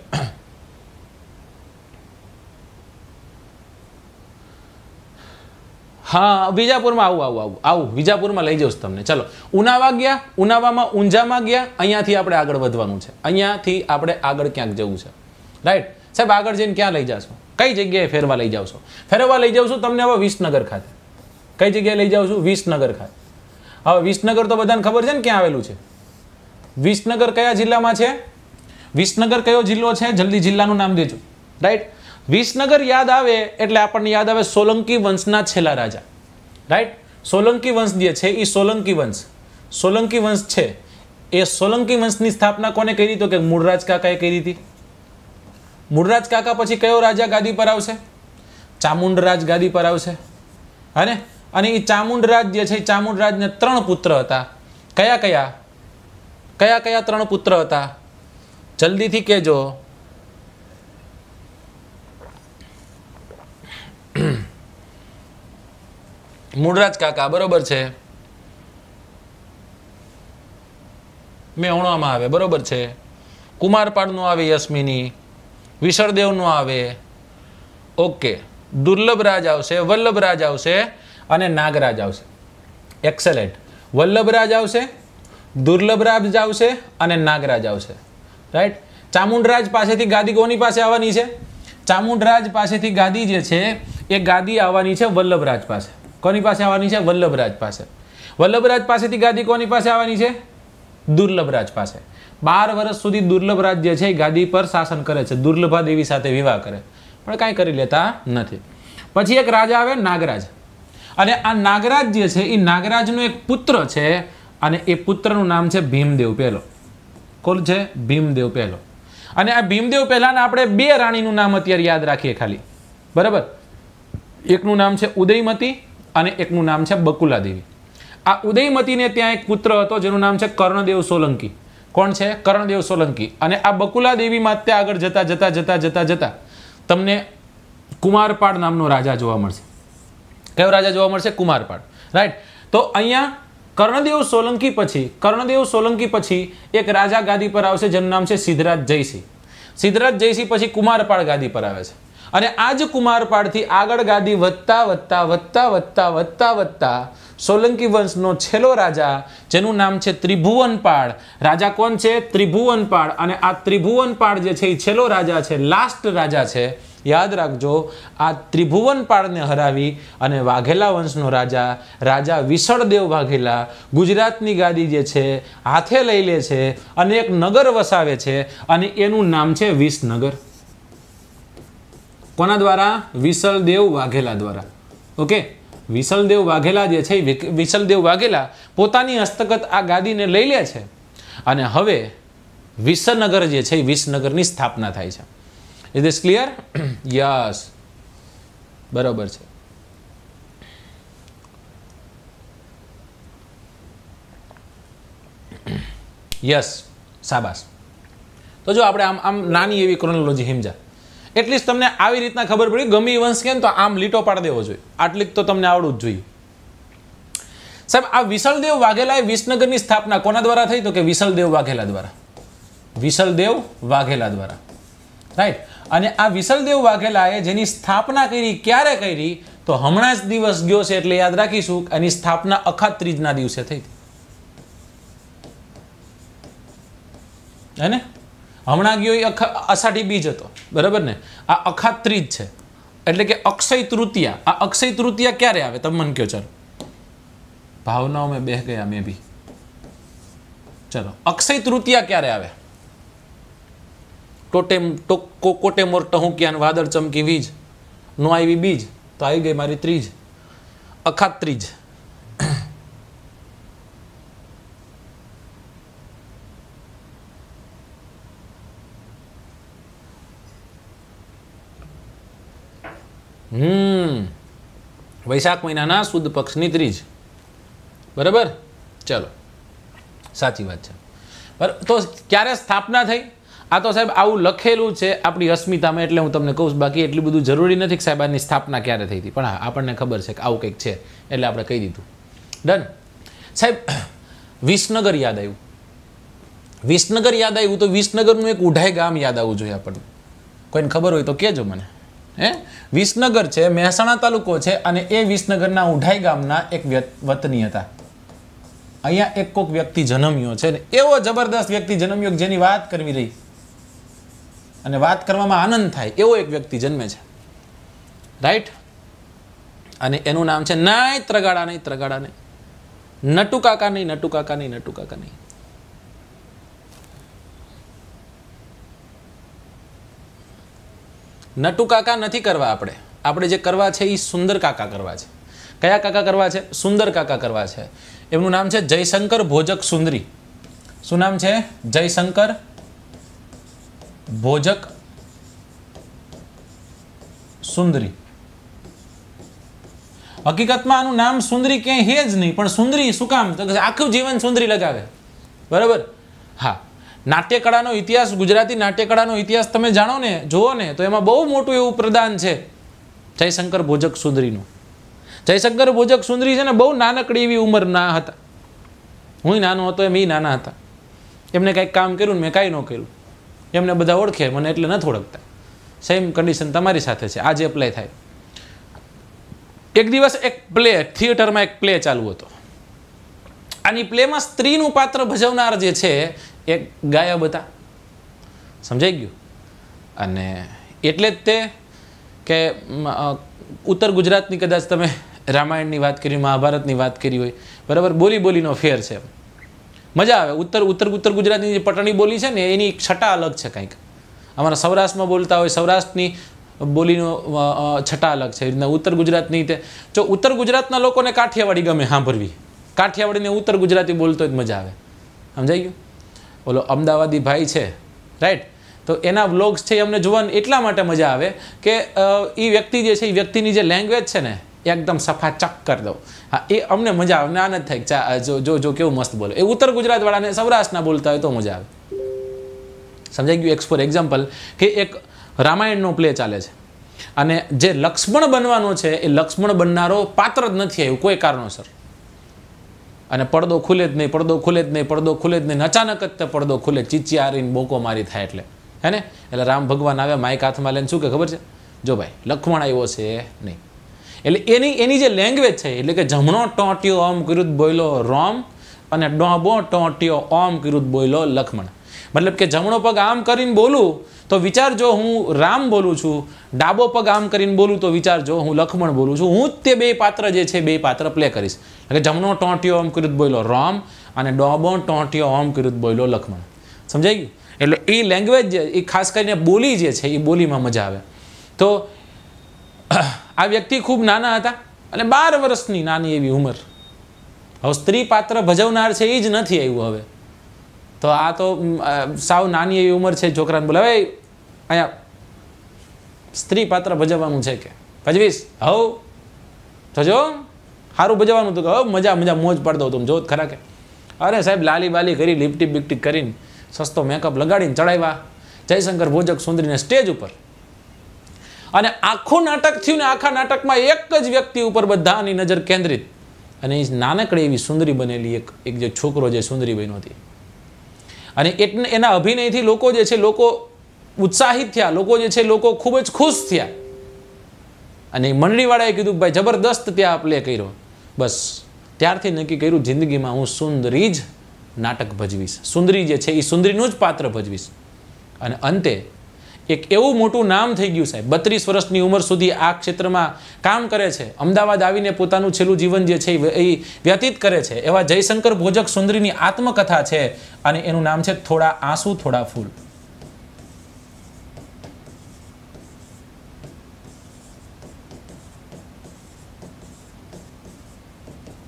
હા વિજાપુરમાં આવું આવું આવું આવું વિજાપુરમાં લઈ જઉં તમને ચલો ઉનાવા ગયા ઉનાવામાં ઊંઝામાં ગયા અહીંયાથી આપણે આગળ વધવાનું છે અહીંયાથી આપણે આગળ ક્યાંક જવું છે રાઈટ સાહેબ આગળ જઈને ક્યાં લઈ જશો કઈ જગ્યાએ ફેરવા લઈ જાવશો ફેરવા લઈ જાઉં છું તમને હવે વિસનગર ખાતે કઈ જગ્યાએ લઈ જાઉં છું વિસનગર ખાતે હવે વિસનગર તો બધાને ખબર છે ને ક્યાં આવેલું છે વિસનગર કયા જિલ્લામાં છે વિસનગર કયો જિલ્લો છે જલ્દી જિલ્લાનું નામ દેજો રાઈટ વિસનગર યાદ આવે એટલે આપણને યાદ આવે સોલંકી વંશના છેલ્લા રાજા રાઈટ સોલંકી વંશ જે છે એ સોલંકી વંશ સોલંકી વંશ છે એ સોલંકી વંશની સ્થાપના કોને કરી તો કે મૂળરાજ કાકાએ કરી હતી મૂળરાજ કાકા પછી કયો રાજા ગાદી પર આવશે ચામુંડરાજ ગાદી પર આવશે હે અને એ ચામુંડરાજ જે છે એ ચામુંડરાજને ત્રણ પુત્ર હતા કયા કયા કયા કયા ત્રણ પુત્ર હતા જલ્દીથી કહેજો [CLEARS THROAT] મૂળરાજ કાકા બરોબર છે મેં મેહોણામાં આવે બરોબર છે કુમારપાળનું આવે યસ્મિની વિસળદેવનું આવે ઓકે દુર્લભરાજ આવશે વલ્લભરાજ આવશે અને નાગરાજ આવશે એક્સલેન્ટ વલ્લભરાજ આવશે દુર્લભરાજ આવશે અને નાગરાજ આવશે રાઈટ ચામુંડરાજ પાસેથી ગાદી કોની પાસે આવવાની છે ચામુંડરાજ પાસેથી ગાદી જે છે એ ગાદી આવવાની છે વલ્લભરાજ પાસે કોની પાસે આવવાની છે વલ્લભરાજ પાસે વલ્લભરાજ પાસેથી ગાદી કોની પાસે આવવાની છે દુર્લભરાજ પાસે બાર વર્ષ સુધી દુર્લભરાજ જે છે એ ગાદી પર શાસન કરે છે દુર્લભા દેવી સાથે વિવાહ કરે પણ કાંઈ કરી લેતા નથી પછી એક રાજા આવે નાગરાજ અને આ નાગરાજ જે છે એ નાગરાજનો એક પુત્ર છે અને એ પુત્રનું નામ છે ભીમદેવ પહેલો કોણ છે ભીમદેવ પહેલો અને આ ભીમદેવ પહેલાંના આપણે બે રાણીનું નામ અત્યારે યાદ રાખીએ ખાલી બરાબર એકનું નામ છે ઉદયમતી અને એકનું નામ છે બકુલાદેવી આ ઉદયમતીને ત્યાં એક પુત્ર હતો જેનું નામ છે કર્ણદેવ સોલંકી કોણ છે કર્ણદેવ સોલંકી અને આ બકુલાદેવીમાં ત્યાં આગળ જતા જતા જતા જતા જતા તમને કુમારપાડ નામનો રાજા જોવા મળશે કયો રાજા જોવા મળશે કુમારપાડ રાઈટ તો અહીંયા કર્ણદેવ સોલંકી પછી કર્ણદેવ સોલંકી પછી એક રાજા ગાદી પર આવશે જેનું નામ છે સિદ્ધરાજ જયસિંહ સિદ્ધરાજ જયસિંહ પછી કુમારપાળ ગાદી પર આવે છે અને આ જ કુમારપાળથી આગળ ગાદી વધતા વધતા વધતા વધતા વધતા વધતા સોલંકી વંશનો છેલ્લો રાજા જેનું નામ છે ત્રિભુવનપાળ રાજા કોણ છે ત્રિભુવનપાળ અને આ ત્રિભુવનપાળ જે છે એ છેલ્લો રાજા છે લાસ્ટ રાજા છે યાદ રાખજો આ ત્રિભુવનપાળને હરાવી અને વાઘેલા વંશનો રાજા રાજા વિસળદેવ વાઘેલા ગુજરાતની ગાદી જે છે હાથે લઈ લે છે અને એક નગર વસાવે છે અને એનું નામ છે વિસનગર કોના દ્વારા વિસલદેવ વાઘેલા દ્વારા ઓકે વિસલદેવ વાઘેલા જે છે વિસલદેવ વાઘેલા પોતાની હસ્તગત આ ગાદીને લઈ લે છે અને હવે વિસનગર જે છે વિસનગરની સ્થાપના થાય છે ઇઝ ધીસ ક્લિયર યસ બરાબર છે યસ સાબાસ તો જો આપણે આમ આમ નાની એવી ક્રોનોલોજી હિમજા એટલીસ્ટ તમને આવી રીતના ખબર પડી ગમી વંશ કેમ તો આમ લીટો પાડી દેવો જોઈએ આટલીક તો તમને આવડવું જ જોઈએ સાહેબ આ વિશલદેવ વાઘેલાએ વિસનગરની સ્થાપના કોના દ્વારા થઈ તો કે વિશલદેવ વાઘેલા દ્વારા વિશલદેવ વાઘેલા દ્વારા રાઈટ અને આ વિશલદેવ વાઘેલા એ જેની સ્થાપના કરી ક્યારે કરી તો હમણાં જ દિવસ ગયો છે એટલે યાદ રાખીશું એની સ્થાપના અખાત ત્રીજના દિવસે થઈ હે ને હમણાં ગયો એ અષાઢી બીજ હતો બરાબર ને આ અખાત ત્રીજ છે એટલે કે અક્ષય તૃતીયા આ અક્ષય તૃતીયા ક્યારે આવે તમે મન કહો ચાલો ભાવનાઓ મેં બેહ ગયા મેં બી ચલો અક્ષય તૃતીયા ક્યારે આવે ટોટેમ ટોકો કોટે મોર વાદળ ચમકી વીજ નો આવી બીજ તો આવી ગઈ મારી ત્રીજ અખાત ત્રીજ હમ વૈશાખ મહિનાના સુદ પક્ષની ત્રીજ બરાબર ચલો સાચી વાત છે બરાબર તો ક્યારે સ્થાપના થઈ આ તો સાહેબ આવું લખેલું છે આપણી અસ્મિતામાં એટલે હું તમને કહું છું બાકી એટલું બધું જરૂરી નથી કે સાહેબ આની સ્થાપના ક્યારે થઈ હતી પણ આપણને ખબર છે કે આવું કંઈક છે એટલે આપણે કહી દીધું ડન સાહેબ વિસનગર યાદ આવ્યું વિસનગર યાદ આવ્યું તો વિસનગરનું એક ઉઢાઈ ગામ યાદ આવવું જોઈએ આપણને કોઈને ખબર હોય તો કહેજો મને હે વિસનગર છે મહેસાણા તાલુકો છે અને એ વિસનગરના ઉઢાઈ ગામના એક વતની હતા અહીંયા એક કોક વ્યક્તિ જન્મ્યો છે ને એવો જબરદસ્ત વ્યક્તિ જન્મ્યો જેની વાત કરવી રહી અને વાત કરવામાં આનંદ થાય એવો એક વ્યક્તિ જન્મે છે રાઈટ અને એનું નામ છે નાય ત્રગાડા નહીં ત્રગાડા નહીં નટુ કાકા નહીં નટુ કાકા નહીં નટુ કાકા નહીં નટુ કાકા નથી કરવા આપણે આપણે જે કરવા છે એ સુંદર કાકા કરવા છે કયા કાકા કરવા છે સુંદર કાકા કરવા છે એમનું નામ છે જયશંકર ભોજક સુંદરી શું નામ છે જયશંકર ભોજક સુંદરી હકીકતમાં આનું નામ સુંદરી ક્યાંય હે જ નહીં પણ સુંદરી શું કામ આખું જીવન સુંદરી લગાવે બરાબર હા નાટ્યકળાનો ઇતિહાસ ગુજરાતી નાટ્યકળાનો ઇતિહાસ તમે જાણો ને જુઓ ને તો એમાં બહુ મોટું એવું પ્રદાન છે જયશંકર ભોજક સુંદરીનું જયશંકર ભોજક સુંદરી છે ને બહુ નાનકડી એવી ઉંમરના હતા હું નાનો હતો એમ એ નાના હતા એમને કંઈક કામ કર્યું ને મેં કાંઈ ન કર્યું એમને બધા ઓળખે મને એટલે નથી ઓળખતા સેમ કન્ડિશન તમારી સાથે છે આજે એપ્લાય થાય એક દિવસ એક પ્લે થિયેટરમાં એક પ્લે ચાલુ હતો આની પ્લેમાં સ્ત્રીનું પાત્ર ભજવનાર જે છે એ ગાયબ હતા સમજાઈ ગયું અને એટલે જ તે કે ઉત્તર ગુજરાતની કદાચ તમે રામાયણની વાત કરી મહાભારતની વાત કરી હોય બરાબર બોલી બોલીનો ફેર છે એમ મજા આવે ઉત્તર ઉત્તર ઉત્તર ગુજરાતની જે પટણી બોલી છે ને એની છટા અલગ છે કંઈક અમારા સૌરાષ્ટ્રમાં બોલતા હોય સૌરાષ્ટ્રની બોલીનો છટા અલગ છે રીતના ઉત્તર ગુજરાતની તે જો ઉત્તર ગુજરાતના લોકોને કાઠિયાવાડી ગમે સાંભળવી કાઠિયાવાડીને ઉત્તર ગુજરાતી બોલતો જ મજા આવે સમજાઈ ગયું ઓલો અમદાવાદી ભાઈ છે રાઈટ તો એના વ્લોગ્સ છે એ અમને જોવાની એટલા માટે મજા આવે કે એ વ્યક્તિ જે છે એ વ્યક્તિની જે લેંગ્વેજ છે ને એકદમ સફા ચક કરી દઉં હા એ અમને મજા આવે ના નથી થાય જો જો જો કેવું મસ્ત બોલે એ ઉત્તર ગુજરાતવાળાને સૌરાષ્ટ્રના બોલતા હોય તો મજા આવે સમજાઈ ગયું એક્સ ફોર એક્ઝામ્પલ કે એક રામાયણનો પ્લે ચાલે છે અને જે લક્ષ્મણ બનવાનો છે એ લક્ષ્મણ બનનારો પાત્ર જ નથી આવ્યું કોઈ કારણોસર અને પડદો ખુલે જ નહીં પડદો ખુલે જ નહીં પડદો ખુલે જ નહીં અચાનક જ તે પડદો ખુલે ચીચિયારીને બોકો મારી થાય એટલે હે ને એટલે રામ ભગવાન આવે માઇક હાથમાં લઈને શું કે ખબર છે જો ભાઈ લખમણ આવ્યો છે નહીં એટલે એની એની જે લેંગ્વેજ છે એટલે કે જમણો ટોંટ્યો ઓમ કિરુદ બોયલો રોમ અને ડોબો ટોંટ્યો ઓમ કર્યું બોયલો લખમણ મતલબ કે જમણો પગ આમ કરીને બોલું તો વિચાર જો હું રામ બોલું છું ડાબો પગ આમ કરીને બોલું તો વિચાર જો હું લખમણ બોલું છું હું જ તે બે પાત્ર જે છે બે પાત્ર પ્લે કરીશ એટલે જમણો ટોંટ્યો ઓમ કિરુદ બોયલો રોમ અને ડોબો ટોંટ્યો ઓમ કર્યું બોયલો લખમણ સમજાઈ ગયું એટલે એ લેંગ્વેજ જે એ ખાસ કરીને બોલી જે છે એ બોલીમાં મજા આવે તો આ વ્યક્તિ ખૂબ નાના હતા અને બાર વર્ષની નાની એવી ઉંમર હવે સ્ત્રી પાત્ર ભજવનાર છે એ જ નથી આવ્યું હવે તો આ તો સાવ નાની એવી ઉંમર છે છોકરાને બોલાવે અહીંયા સ્ત્રી પાત્ર ભજવવાનું છે કે ભજવીશ હવ તો જો સારું ભજવવાનું હતું કે હવે મજા મજા મોજ પાડ દઉં તમે જો ખરા કે અરે સાહેબ લાલી બાલી કરી લિપટી બિપટી કરીને સસ્તો મેકઅપ લગાડીને ચડાવ્યા જયશંકર ભોજક સુંદરીને સ્ટેજ ઉપર અને આખું નાટક થયું ને આખા નાટકમાં એક જ વ્યક્તિ ઉપર બધાની નજર કેન્દ્રિત અને એ નાનકડી એવી સુંદરી બનેલી એક એક જે છોકરો જે સુંદરી બન્યો હતી અને એટલે એના અભિનયથી લોકો જે છે લોકો ઉત્સાહિત થયા લોકો જે છે લોકો ખૂબ જ ખુશ થયા અને મંડળીવાળાએ કીધું ભાઈ જબરદસ્ત ત્યાં આપલે કર્યો બસ ત્યારથી નક્કી કર્યું જિંદગીમાં હું સુંદરી જ નાટક ભજવીશ સુંદરી જે છે એ સુંદરીનું જ પાત્ર ભજવીશ અને અંતે એક એવું મોટું નામ થઈ ગયું સાહેબ બત્રીસ વર્ષની ઉંમર સુધી આ ક્ષેત્રમાં કામ કરે છે અમદાવાદ આવીને પોતાનું છેલ્લું જીવન જે છે એ વ્યતીત કરે છે એવા જયશંકર ભોજક સુંદરીની આત્મકથા છે અને એનું નામ છે થોડા આંસુ થોડા ફૂલ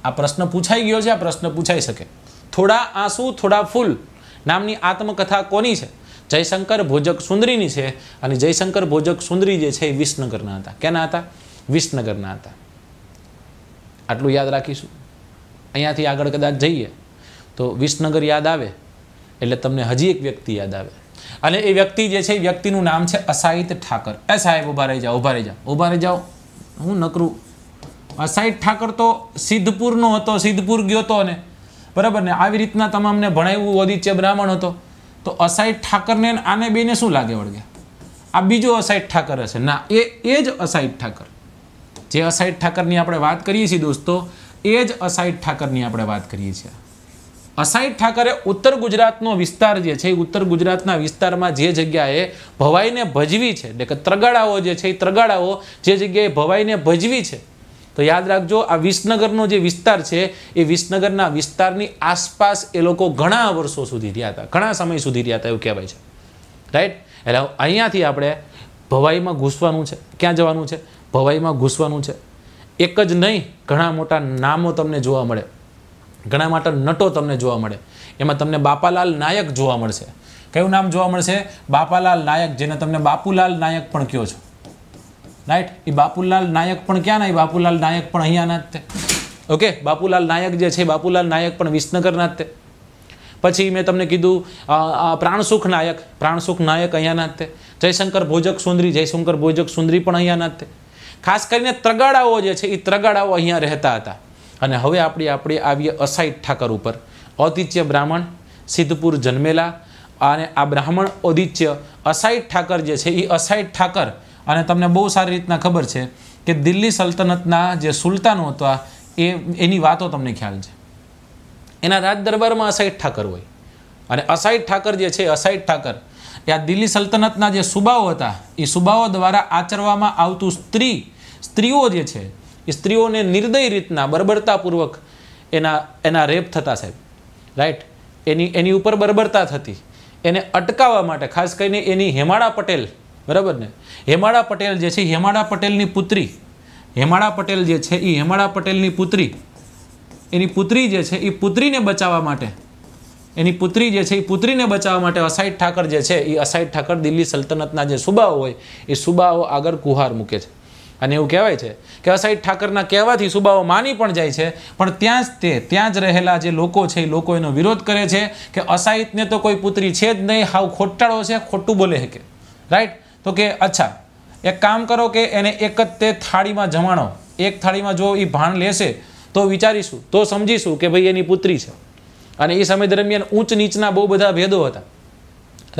આ પ્રશ્ન પૂછાઈ ગયો છે આ પ્રશ્ન પૂછાઈ શકે થોડા આંસુ થોડા ફૂલ નામની આત્મકથા કોની છે જયશંકર ભોજક સુંદરીની છે અને જયશંકર ભોજક સુંદરી જે છે એ વિસનગરના હતા કેના હતા વિસનગરના હતા આટલું યાદ રાખીશું અહીંયાથી આગળ કદાચ જઈએ તો વિસનગર યાદ આવે એટલે તમને હજી એક વ્યક્તિ યાદ આવે અને એ વ્યક્તિ જે છે એ વ્યક્તિનું નામ છે અસાહિત ઠાકર એ સાહેબ ઊભા રહી જાઓ ઊભા રહી જાઓ ઊભા રહી જાઓ હું નકરું સાઈડ ઠાકર તો સિદ્ધપુરનો હતો સિદ્ધપુર ગયો હતો ને બરાબર ને આવી રીતના તમામને ભણાવ્યું ઓદિત્ય બ્રાહ્મણ હતો તો અસાઈ ઠાકરને આને બેને શું લાગે વળગ્યા આ બીજો અસાઈડ ઠાકર હશે ના એ એ જ અસાઈડ ઠાકર જે અસાઈડ ઠાકરની આપણે વાત કરીએ છીએ દોસ્તો એ જ અસાઈડ ઠાકરની આપણે વાત કરીએ છીએ અસાઈડ ઠાકરે ઉત્તર ગુજરાતનો વિસ્તાર જે છે એ ઉત્તર ગુજરાતના વિસ્તારમાં જે જગ્યાએ ભવાઈને ભજવી છે એટલે કે ત્રગાડાઓ જે છે એ ત્રગાડાઓ જે જગ્યાએ ભવાઈને ભજવી છે તો યાદ રાખજો આ વિસનગરનો જે વિસ્તાર છે એ વિસનગરના વિસ્તારની આસપાસ એ લોકો ઘણા વર્ષો સુધી રહ્યા હતા ઘણા સમય સુધી રહ્યા હતા એવું કહેવાય છે રાઈટ એટલે અહીંયાથી આપણે ભવાઈમાં ઘૂસવાનું છે ક્યાં જવાનું છે ભવાઈમાં ઘૂસવાનું છે એક જ નહીં ઘણા મોટા નામો તમને જોવા મળે ઘણા મોટા નટો તમને જોવા મળે એમાં તમને બાપાલાલ નાયક જોવા મળશે કયું નામ જોવા મળશે બાપાલાલ નાયક જેને તમને બાપુલાલ નાયક પણ કહો છો રાઈટ એ બાપુલાલ નાયક પણ ક્યાંના એ બાપુલાલ નાયક પણ અહીંયાના જ ઓકે બાપુલાલ નાયક જે છે બાપુલાલ નાયક પણ વિસનગરના જ પછી મેં તમને કીધું પ્રાણસુખ નાયક પ્રાણસુખ નાયક અહીંયાના જ જયશંકર ભોજક સુંદરી જયશંકર ભોજક સુંદરી પણ અહીંયાના જ ખાસ કરીને ત્રગાડાઓ જે છે એ ત્રગાડાઓ અહીંયા રહેતા હતા અને હવે આપણી આપણી આવીએ અસાઈટ ઠાકર ઉપર ઔતિત્ય બ્રાહ્મણ સિદ્ધપુર જન્મેલા અને આ બ્રાહ્મણ ઔદિત્ય અસાઈટ ઠાકર જે છે એ અસાઈટ ઠાકર અને તમને બહુ સારી રીતના ખબર છે કે દિલ્હી સલ્તનતના જે સુલતાનો હતા એ એની વાતો તમને ખ્યાલ છે એના રાજ દરબારમાં અસાઈદ ઠાકર હોય અને અસાઈદ ઠાકર જે છે અસાઈદ ઠાકર એ આ દિલ્હી સલ્તનતના જે સુબાઓ હતા એ સુબાઓ દ્વારા આચરવામાં આવતું સ્ત્રી સ્ત્રીઓ જે છે એ સ્ત્રીઓને નિર્દય રીતના બર્બરતાપૂર્વક એના એના રેપ થતા સાહેબ રાઈટ એની એની ઉપર બર્બરતા થતી એને અટકાવવા માટે ખાસ કરીને એની હેમાળા પટેલ બરાબર ને હેમાળા પટેલ જે છે હેમાળા પટેલની પુત્રી હેમાળા પટેલ જે છે એ હેમાળા પટેલની પુત્રી એની પુત્રી જે છે એ પુત્રીને બચાવવા માટે એની પુત્રી જે છે એ પુત્રીને બચાવવા માટે અસાઈદ ઠાકર જે છે એ અસાઈદ ઠાકર દિલ્હી સલ્તનતના જે સુબાઓ હોય એ સુબાઓ આગળ કુહાર મૂકે છે અને એવું કહેવાય છે કે અસાઈદ ઠાકરના કહેવાથી સુબાઓ માની પણ જાય છે પણ ત્યાં જ તે ત્યાં જ રહેલા જે લોકો છે એ લોકો એનો વિરોધ કરે છે કે અસાઈદને તો કોઈ પુત્રી છે જ નહીં હાવ ખોટાળો છે ખોટું બોલે છે કે રાઈટ તો કે અચ્છા એક કામ કરો કે એને એક જ તે થાળીમાં જમાણો એક થાળીમાં જો એ ભાણ લેશે તો વિચારીશું તો સમજીશું કે ભાઈ એની પુત્રી છે અને એ સમય દરમિયાન ઊંચ નીચના બહુ બધા ભેદો હતા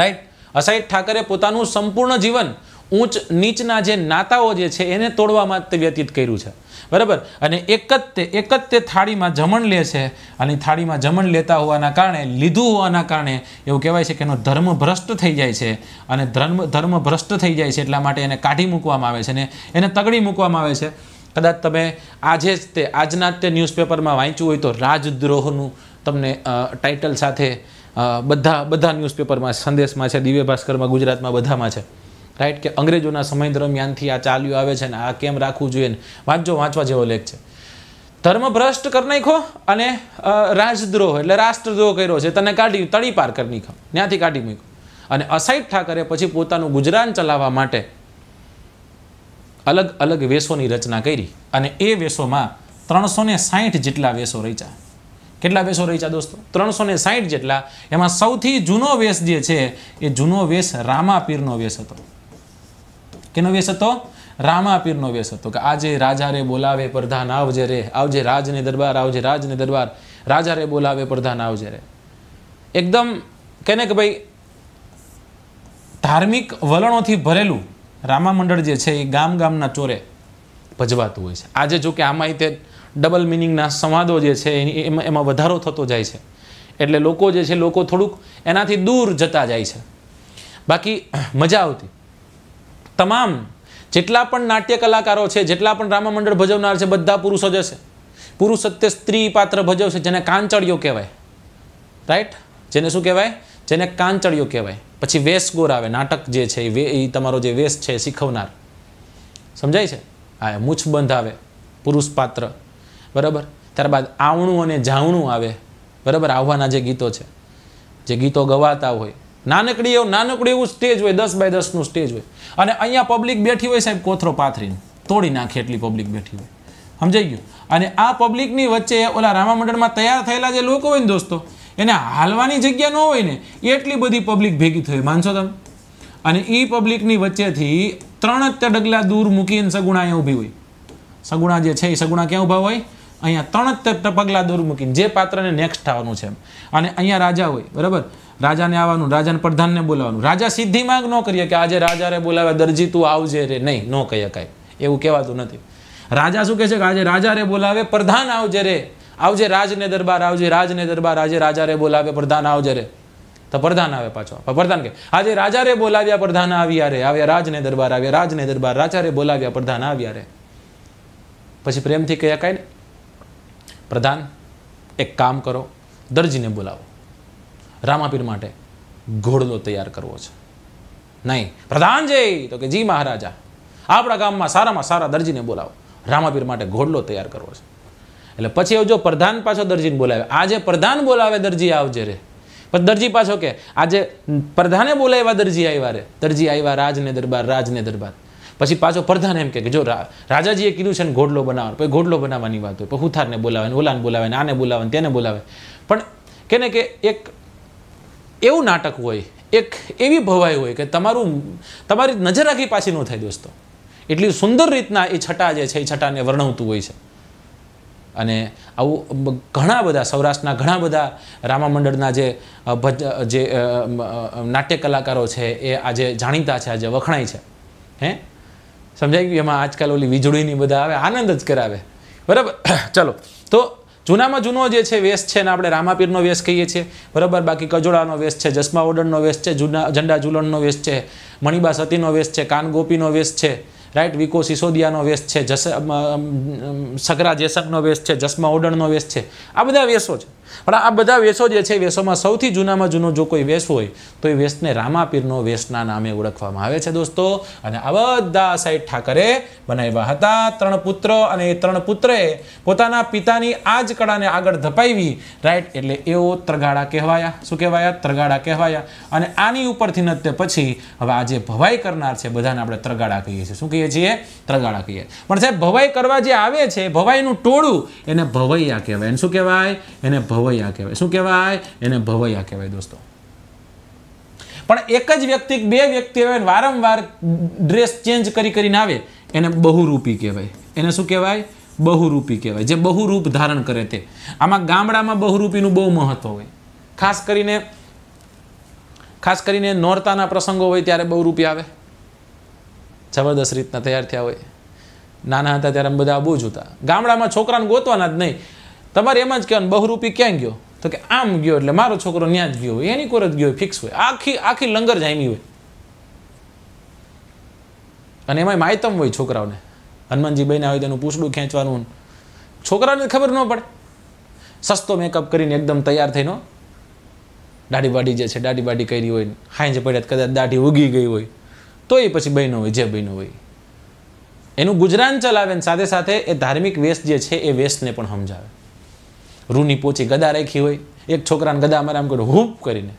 રાઈટ અસાહિત ઠાકરે પોતાનું સંપૂર્ણ જીવન ઊંચ નીચના જે નાતાઓ જે છે એને તોડવામાં તે વ્યતીત કર્યું છે બરાબર અને એક જ તે એક જ તે થાળીમાં જમણ લે છે અને થાળીમાં જમણ લેતા હોવાના કારણે લીધું હોવાના કારણે એવું કહેવાય છે કે એનો ધર્મ ભ્રષ્ટ થઈ જાય છે અને ધર્મ ધર્મ ભ્રષ્ટ થઈ જાય છે એટલા માટે એને કાઢી મૂકવામાં આવે છે ને એને તગડી મૂકવામાં આવે છે કદાચ તમે આજે જ તે આજના જ તે ન્યૂઝપેપરમાં વાંચ્યું હોય તો રાજદ્રોહનું તમને ટાઇટલ સાથે બધા બધા ન્યૂઝપેપરમાં સંદેશમાં છે દિવ્ય ભાસ્કરમાં ગુજરાતમાં બધામાં છે રાઈટ કે અંગ્રેજોના સમય દરમિયાનથી આ ચાલ્યું આવે છે ને આ કેમ રાખવું જોઈએ ને વાંચજો વાંચવા જેવો લેખ છે ધર્મ ભ્રષ્ટ કરી નાખો અને રાજદ્રોહ એટલે રાષ્ટ્રદ્રોહ કર્યો છે તને કાઢી તળી પાર કરી નાખો ત્યાંથી કાઢી મૂક્યો અને અસાઇડ ઠાકરે પછી પોતાનું ગુજરાન ચલાવવા માટે અલગ અલગ વેશોની રચના કરી અને એ વેશોમાં ત્રણસો ને સાહીઠ જેટલા વેશો રચ્યા કેટલા વેશો રચ્યા દોસ્તો ત્રણસો ને સાહીઠ જેટલા એમાં સૌથી જૂનો વેશ જે છે એ જૂનો વેશ રામાપીરનો વેશ હતો કેનો વેશ હતો રામાપીરનો વેશ હતો કે આજે રાજા રે બોલાવે પ્રધાન આવજે રે આવજે રાજને દરબાર આવજે રાજને દરબાર રાજા રે બોલાવે પ્રધાન આવજે રે એકદમ કહે કે ભાઈ ધાર્મિક વલણોથી ભરેલું રામા મંડળ જે છે એ ગામ ગામના ચોરે ભજવાતું હોય છે આજે જો કે આમાં તે ડબલ મિનિંગના સંવાદો જે છે એમાં એમાં વધારો થતો જાય છે એટલે લોકો જે છે લોકો થોડુંક એનાથી દૂર જતા જાય છે બાકી મજા આવતી તમામ જેટલા પણ નાટ્ય કલાકારો છે જેટલા પણ રામમંડળ ભજવનાર છે બધા પુરુષો જ પુરુષ સત્ય સ્ત્રી પાત્ર ભજવશે જેને કાંચળિયો કહેવાય રાઈટ જેને શું કહેવાય જેને કાંચળિયો કહેવાય પછી વેશ ગોર આવે નાટક જે છે એ તમારો જે વેશ છે શીખવનાર સમજાય છે હા મૂછબંધ આવે પુરુષ પાત્ર બરાબર ત્યારબાદ આવણું અને જાવણું આવે બરાબર આવવાના જે ગીતો છે જે ગીતો ગવાતા હોય નાનકડી એવું નાનકડું એવું સ્ટેજ હોય દસ બાય દસનું સ્ટેજ હોય અને અહીંયા પબ્લિક બેઠી હોય સાહેબ કોથરો પાથરીને તોડી નાખે એટલી પબ્લિક બેઠી હોય સમજાઈ ગયું અને આ પબ્લિકની વચ્ચે ઓલા રામા મંડળમાં તૈયાર થયેલા જે લોકો હોય ને દોસ્તો એને હાલવાની જગ્યા ન હોય ને એટલી બધી પબ્લિક ભેગી થઈ માનશો તમે અને એ પબ્લિકની વચ્ચેથી ત્રણ જ તડગલા દૂર મૂકીને સગુણા અહીંયા ઊભી હોય સગુણા જે છે એ સગુણા ક્યાં ઊભા હોય અહીંયા ત્રણ જ પગલા દૂર મૂકીને જે પાત્રને નેક્સ્ટ થવાનું છે અને અહીંયા રાજા હોય બરાબર રાજાને આવવાનું રાજાને પ્રધાનને બોલાવવાનું રાજા સિદ્ધિ માંગ ન કરીએ કે આજે રાજા રે બોલાવે દરજી તું આવજે રે નહીં ન કહીએ શકાય એવું કહેવાતું નથી રાજા શું કહે છે કે આજે રાજા રે બોલાવે પ્રધાન આવજે રે આવજે રાજને દરબાર આવજે રાજને દરબાર આજે રાજા રે બોલાવે પ્રધાન આવજે રે તો પ્રધાન આવે પાછો પ્રધાન કે આજે રાજા રે બોલાવ્યા પ્રધાન આવ્યા રે આવ્યા રાજને દરબાર આવ્યા રાજને દરબાર રાજા રે બોલાવ્યા પ્રધાન આવ્યા રે પછી પ્રેમથી કહી શકાય ને પ્રધાન એક કામ કરો દરજીને બોલાવો રામાપીર માટે ઘોડલો તૈયાર કરવો છે નહીં પ્રધાનજી તો કે જી મહારાજા આપણા ગામમાં સારામાં સારા દરજીને બોલાવો રામાપીર માટે ઘોડલો તૈયાર કરવો છે એટલે પછી જો પ્રધાન પાછો દરજીને બોલાવે આજે પ્રધાન બોલાવે દરજી આવજે રે પણ દરજી પાછો કે આજે પ્રધાને બોલાવ્યા દરજી આવ્યા રે દરજી આવ્યા રાજને દરબાર રાજને દરબાર પછી પાછો પ્રધાન એમ કે જો રાજાજીએ કીધું છે ને ઘોડલો બનાવવાનો પછી ઘોડલો બનાવવાની વાત હોય પછી હુથારને બોલાવે ઓલાને બોલાવે આને બોલાવે તેને બોલાવે પણ કેને કે એક એવું નાટક હોય એક એવી ભવાઈ હોય કે તમારું તમારી નજર આખી પાછી ન થાય દોસ્તો એટલી સુંદર રીતના એ છટા જે છે એ છટાને વર્ણવતું હોય છે અને આવું ઘણા બધા સૌરાષ્ટ્રના ઘણા બધા રામા મંડળના જે ભજ જે નાટ્ય કલાકારો છે એ આજે જાણીતા છે આજે વખણાય છે હે સમજાય ગયું એમાં આજકાલ ઓલી વીજળીની બધા આવે આનંદ જ કરાવે બરાબર [COUGHS] ચલો તો જૂનામાં જૂનો જે છે વેશ છે ને આપણે રામાપીરનો વેશ કહીએ છીએ બરાબર બાકી કજોડાનો વેશ છે જસમા ઓડનનો વેશ છે જૂના ઝંડા ઝુલણનો વેશ છે મણિબા સતીનો વેશ છે કાનગોપીનો વેશ છે રાઈટ વિકો સિસોદિયાનો વેશ છે જસ સકરા જેસકનો વેશ છે જસમા ઓડણનો વેશ છે આ બધા વેશો છે પણ આ બધા વેસો જે છે વેસોમાં સૌથી જૂનામાં જૂનો જો કોઈ વેસ હોય તો એ વેસને રામાપીરનો વેસના નામે ઓળખવામાં આવે છે દોસ્તો અને આ બધા સાઈડ ઠાકરે બનાવ્યા હતા ત્રણ પુત્ર અને એ ત્રણ પુત્રએ પોતાના પિતાની આ જ કળાને આગળ ધપાવી રાઈટ એટલે એઓ ત્રગાડા કહેવાયા શું કહેવાયા ત્રગાડા કહેવાયા અને આની ઉપરથી નત્ય પછી હવે આજે ભવાઈ કરનાર છે બધાને આપણે ત્રગાડા કહીએ છીએ શું કહીએ છીએ ત્રગાડા કહીએ પણ સાહેબ ભવાઈ કરવા જે આવે છે ભવાઈનું ટોળું એને ભવૈયા કહેવાય એને શું કહેવાય એને ભવૈયા કહેવાય શું કહેવાય એને ભવૈયા કહેવાય દોસ્તો પણ એક જ વ્યક્તિ બે વ્યક્તિ આવે વારંવાર ડ્રેસ ચેન્જ કરી કરીને આવે એને બહુરૂપી કહેવાય એને શું કહેવાય બહુરૂપી કહેવાય જે બહુરૂપ ધારણ કરે તે આમાં ગામડામાં બહુરૂપીનું બહુ મહત્વ હોય ખાસ કરીને ખાસ કરીને નોરતાના પ્રસંગો હોય ત્યારે બહુરૂપી આવે જબરદસ્ત રીતના તૈયાર થયા હોય નાના હતા ત્યારે બધા બહુ જ હતા ગામડામાં છોકરાને ગોતવાના જ નહીં તમારે એમ જ કહેવાનું બહુરૂપી ક્યાં ગયો તો કે આમ ગયો એટલે મારો છોકરો ત્યાં જ ગયો હોય એની કોર જ ગયો ફિક્સ હોય આખી આખી લંગર જામી હોય અને એમાં માયતમ હોય છોકરાઓને હનુમાનજી બહેને હોય તેનું પૂછડું ખેંચવાનું છોકરાઓને ખબર ન પડે સસ્તો મેકઅપ કરીને એકદમ તૈયાર થઈને દાઢી બાઢી જે છે દાઢી બાઢી કરી હોય હાંજે પડ્યા કદાચ દાઢી ઉગી ગઈ હોય તો એ પછી બહેનો હોય જે બહેનો હોય એનું ગુજરાન ચલાવે સાથે સાથે એ ધાર્મિક વેશ જે છે એ વેશને પણ સમજાવે રૂની પોચી ગદા રાખી હોય એક છોકરાને ગદા મારે આમ કર્યું હૂપ કરીને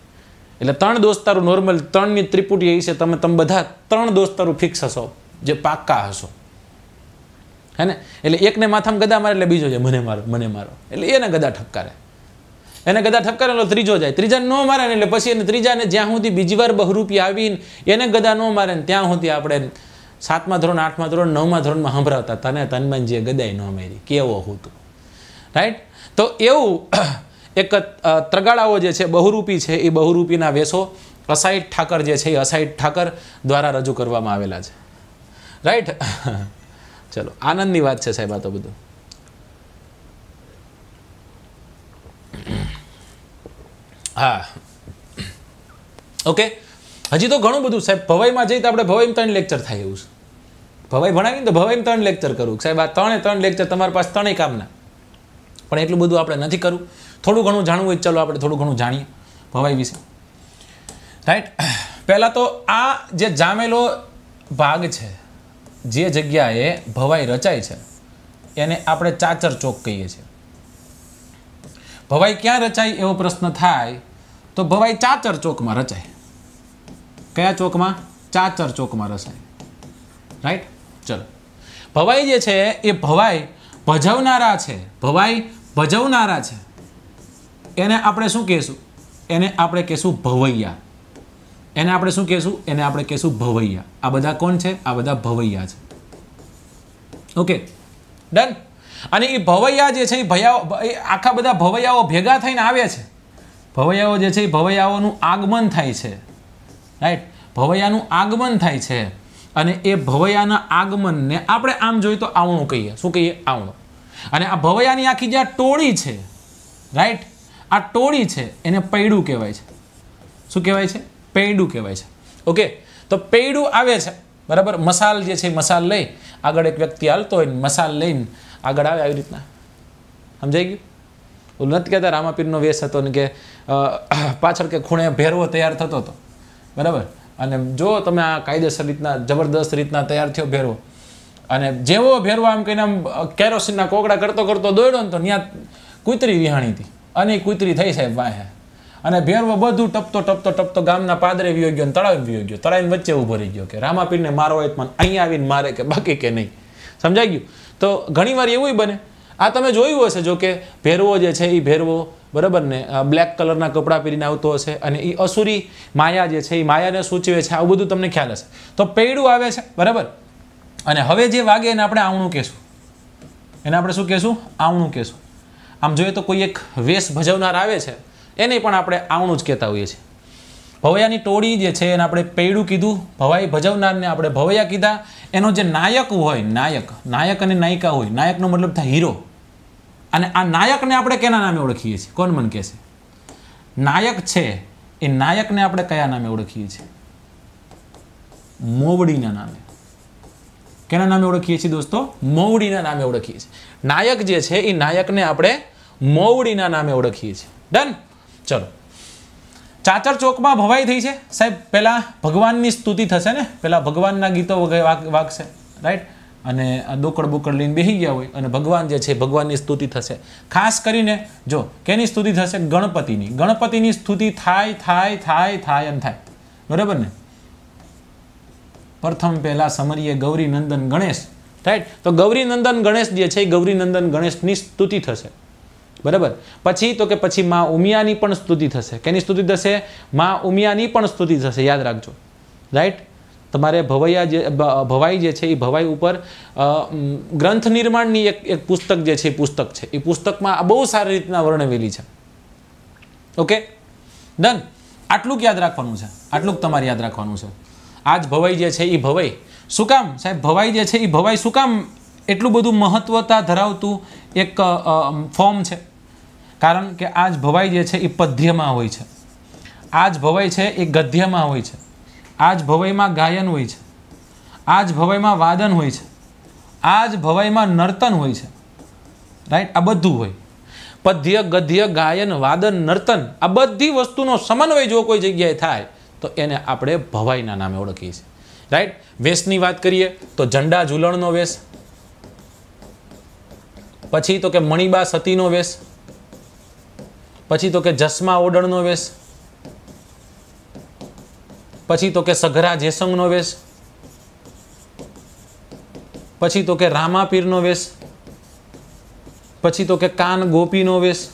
એટલે ત્રણ દોસ્તારું નોર્મલ ત્રણની ત્રિપુટી એ તમે તમે બધા ત્રણ દોસ્તારું ફિક્સ હશો જે પાક્કા હશો હે ને એટલે એકને માથામાં ગદા મારે એટલે બીજો જાય મને મારો મને મારો એટલે એને ગદા ઠપકારે એને ગદા ઠપકારે એટલે ત્રીજો જાય ત્રીજા ન મારે ને એટલે પછી એને ત્રીજાને જ્યાં સુધી બીજી વાર બહરૂપી આવીને એને ગદા ન મારે ને ત્યાં સુધી આપણે સાતમા ધોરણ આઠમા ધોરણ નવમા ધોરણમાં સંભળાવતા તને તનમાન જે ગદાય ન મારી કેવો હું રાઈટ તો એવું [CLEARS THROAT] એક ત્રગાળાઓ જે છે બહુરૂપી છે એ બહુરૂપીના વેશો અસાઇટ ઠાકર જે છે એ અસાઇટ ઠાકર દ્વારા રજૂ કરવામાં આવેલા છે રાઈટ [LAUGHS] ચલો આનંદની વાત છે સાહેબ આ તો બધું હા ઓકે હજી તો ઘણું બધું સાહેબ ભવાઈમાં જઈએ તો આપણે ભવાઈ ત્રણ લેક્ચર થાય એવું છે ભવાઈ ભણાવીને તો ભવાઈ ત્રણ લેક્ચર કરું સાહેબ આ ત્રણે ત્રણ લેક્ચર તમારી પાસે ત્રણેય કામના પણ એટલું બધું આપણે નથી કરવું થોડું ઘણું જાણવું હોય ચલો આપણે થોડું ઘણું જાણીએ ભવાઈ વિશે રાઈટ પહેલાં તો આ જે જામેલો ભાગ છે જે જગ્યાએ ભવાઈ રચાય છે એને આપણે ચાચર ચોક કહીએ છીએ ભવાઈ ક્યાં રચાય એવો પ્રશ્ન થાય તો ભવાઈ ચાચર ચોકમાં રચાય કયા ચોકમાં ચાચર ચોકમાં રચાય રાઈટ ચલો ભવાઈ જે છે એ ભવાઈ ભજવનારા છે ભવાઈ ભજવનારા છે એને આપણે શું કહેશું એને આપણે કહેશું ભવૈયા એને આપણે શું કહેશું એને આપણે કહેશું ભવૈયા આ બધા કોણ છે આ બધા ભવૈયા છે ઓકે ડન અને એ ભવૈયા જે છે એ ભયાઓ આખા બધા ભવૈયાઓ ભેગા થઈને આવ્યા છે ભવૈયાઓ જે છે એ ભવૈયાઓનું આગમન થાય છે રાઈટ ભવૈયાનું આગમન થાય છે અને એ ભવૈયાના આગમનને આપણે આમ જોઈએ તો આવણું કહીએ શું કહીએ આવણું અને આ ભવૈયાની આખી જે આ ટોળી છે રાઈટ આ ટોળી છે એને પૈડું કહેવાય છે શું કહેવાય છે પૈડું કહેવાય છે ઓકે તો પૈડું આવે છે બરાબર મસાલ જે છે મસાલ લઈ આગળ એક વ્યક્તિ હાલતો હોય મસાલ લઈને આગળ આવે આવી રીતના સમજાઈ ગયું ઓલું નથી કહેતા રામાપીરનો વેશ હતો ને કે પાછળ કે ખૂણે ભેરવો તૈયાર થતો હતો બરાબર અને જો તમે આ કાયદેસર રીતના જબરદસ્ત રીતના તૈયાર થયો ભેરવો અને જેવો ભેરવા આમ કહીને આમ કેરોસીનના કોકડા કરતો કરતો દોડ્યો ને તો ત્યાં કૂતરી વિહાણી હતી અને કૂતરી થઈ સાહેબ વાહે અને ભેરવો બધું ટપતો ટપતો ટપતો ગામના પાદરે વિયો ગયો તળાવ વિયો ગયો તળાવની વચ્ચે ઊભો રહી ગયો કે રામાપીરને મારો હોય પણ અહીંયા આવીને મારે કે બાકી કે નહીં સમજાઈ ગયું તો ઘણીવાર એવું બને આ તમે જોયું હશે જો કે ભેરવો જે છે એ ભેરવો બરાબર ને બ્લેક કલરના કપડાં પહેરીને આવતો હશે અને એ અસુરી માયા જે છે એ માયાને સૂચવે છે આવું બધું તમને ખ્યાલ હશે તો પૈડું આવે છે બરાબર અને હવે જે વાગે એને આપણે આવણું કહેશું એને આપણે શું કહેશું આવણું કહેશું આમ જોઈએ તો કોઈ એક વેશ ભજવનાર આવે છે એને પણ આપણે આવણું જ કહેતા હોઈએ છીએ ભવૈયાની ટોળી જે છે એને આપણે પૈડું કીધું ભવાઈ ભજવનારને આપણે ભવૈયા કીધા એનો જે નાયક હોય નાયક નાયક અને નાયિકા હોય નાયકનો મતલબ થાય હીરો અને આ નાયકને આપણે કેના નામે ઓળખીએ છીએ કોણ મન કહેશે નાયક છે એ નાયકને આપણે કયા નામે ઓળખીએ છીએ મોવડીના નામે કેના નામે ઓળખીએ છીએ દોસ્તો મૌડીના નામે ઓળખીએ છીએ નાયક જે છે એ નાયકને આપણે મૌડીના નામે ઓળખીએ છીએ ડન ચલો ચાચર ચોકમાં ભવાઈ થઈ છે સાહેબ પહેલાં ભગવાનની સ્તુતિ થશે ને પહેલાં ભગવાનના ગીતો વાગશે રાઈટ અને દોકડ બોકડ લઈને બેસી ગયા હોય અને ભગવાન જે છે ભગવાનની સ્તુતિ થશે ખાસ કરીને જો કેની સ્તુતિ થશે ગણપતિની ગણપતિની સ્તુતિ થાય થાય થાય થાય અને થાય બરાબર ને પ્રથમ પહેલાં સમરીએ ગૌરીનંદન ગણેશ રાઈટ તો ગૌરીનંદન ગણેશ જે છે એ ગૌરીનંદન ગણેશની સ્તુતિ થશે બરાબર પછી તો કે પછી મા ઉમિયાની પણ સ્તુતિ થશે કેની સ્તુતિ થશે મા ઉમિયાની પણ સ્તુતિ થશે યાદ રાખજો રાઈટ તમારે ભવૈયા જે ભવાઈ જે છે એ ભવાઈ ઉપર ગ્રંથ નિર્માણની એક એક પુસ્તક જે છે એ પુસ્તક છે એ પુસ્તકમાં આ બહુ સારી રીતના વર્ણવેલી છે ઓકે ડન આટલું યાદ રાખવાનું છે આટલું તમારે યાદ રાખવાનું છે આજ ભવાઈ જે છે એ ભવાઈ શું કામ સાહેબ ભવાઈ જે છે એ ભવાઈ શું કામ એટલું બધું મહત્વતા ધરાવતું એક ફોર્મ છે કારણ કે આજ ભવાઈ જે છે એ પદ્યમાં હોય છે આજ ભવાઈ છે એ ગદ્યમાં હોય છે આજ ભવાઈમાં ગાયન હોય છે આજ ભવાઈમાં વાદન હોય છે આ જ ભવાઈમાં નર્તન હોય છે રાઈટ આ બધું હોય પદ્ય ગદ્ય ગાયન વાદન નર્તન આ બધી વસ્તુનો સમન્વય જો કોઈ જગ્યાએ થાય તો એને આપણે ભવાઈના નામે ઓળખીએ છીએ રાઈટ વેશની વાત કરીએ તો ઝંડા ઝૂલણનો વેશ પછી તો કે મણિબા સતીનો વેશ પછી તો કે જસમા ઓડણનો વેશ પછી તો કે સઘરા જેસંગનો વેશ પછી તો કે રામાપીરનો વેશ પછી તો કે કાન ગોપીનો વેશ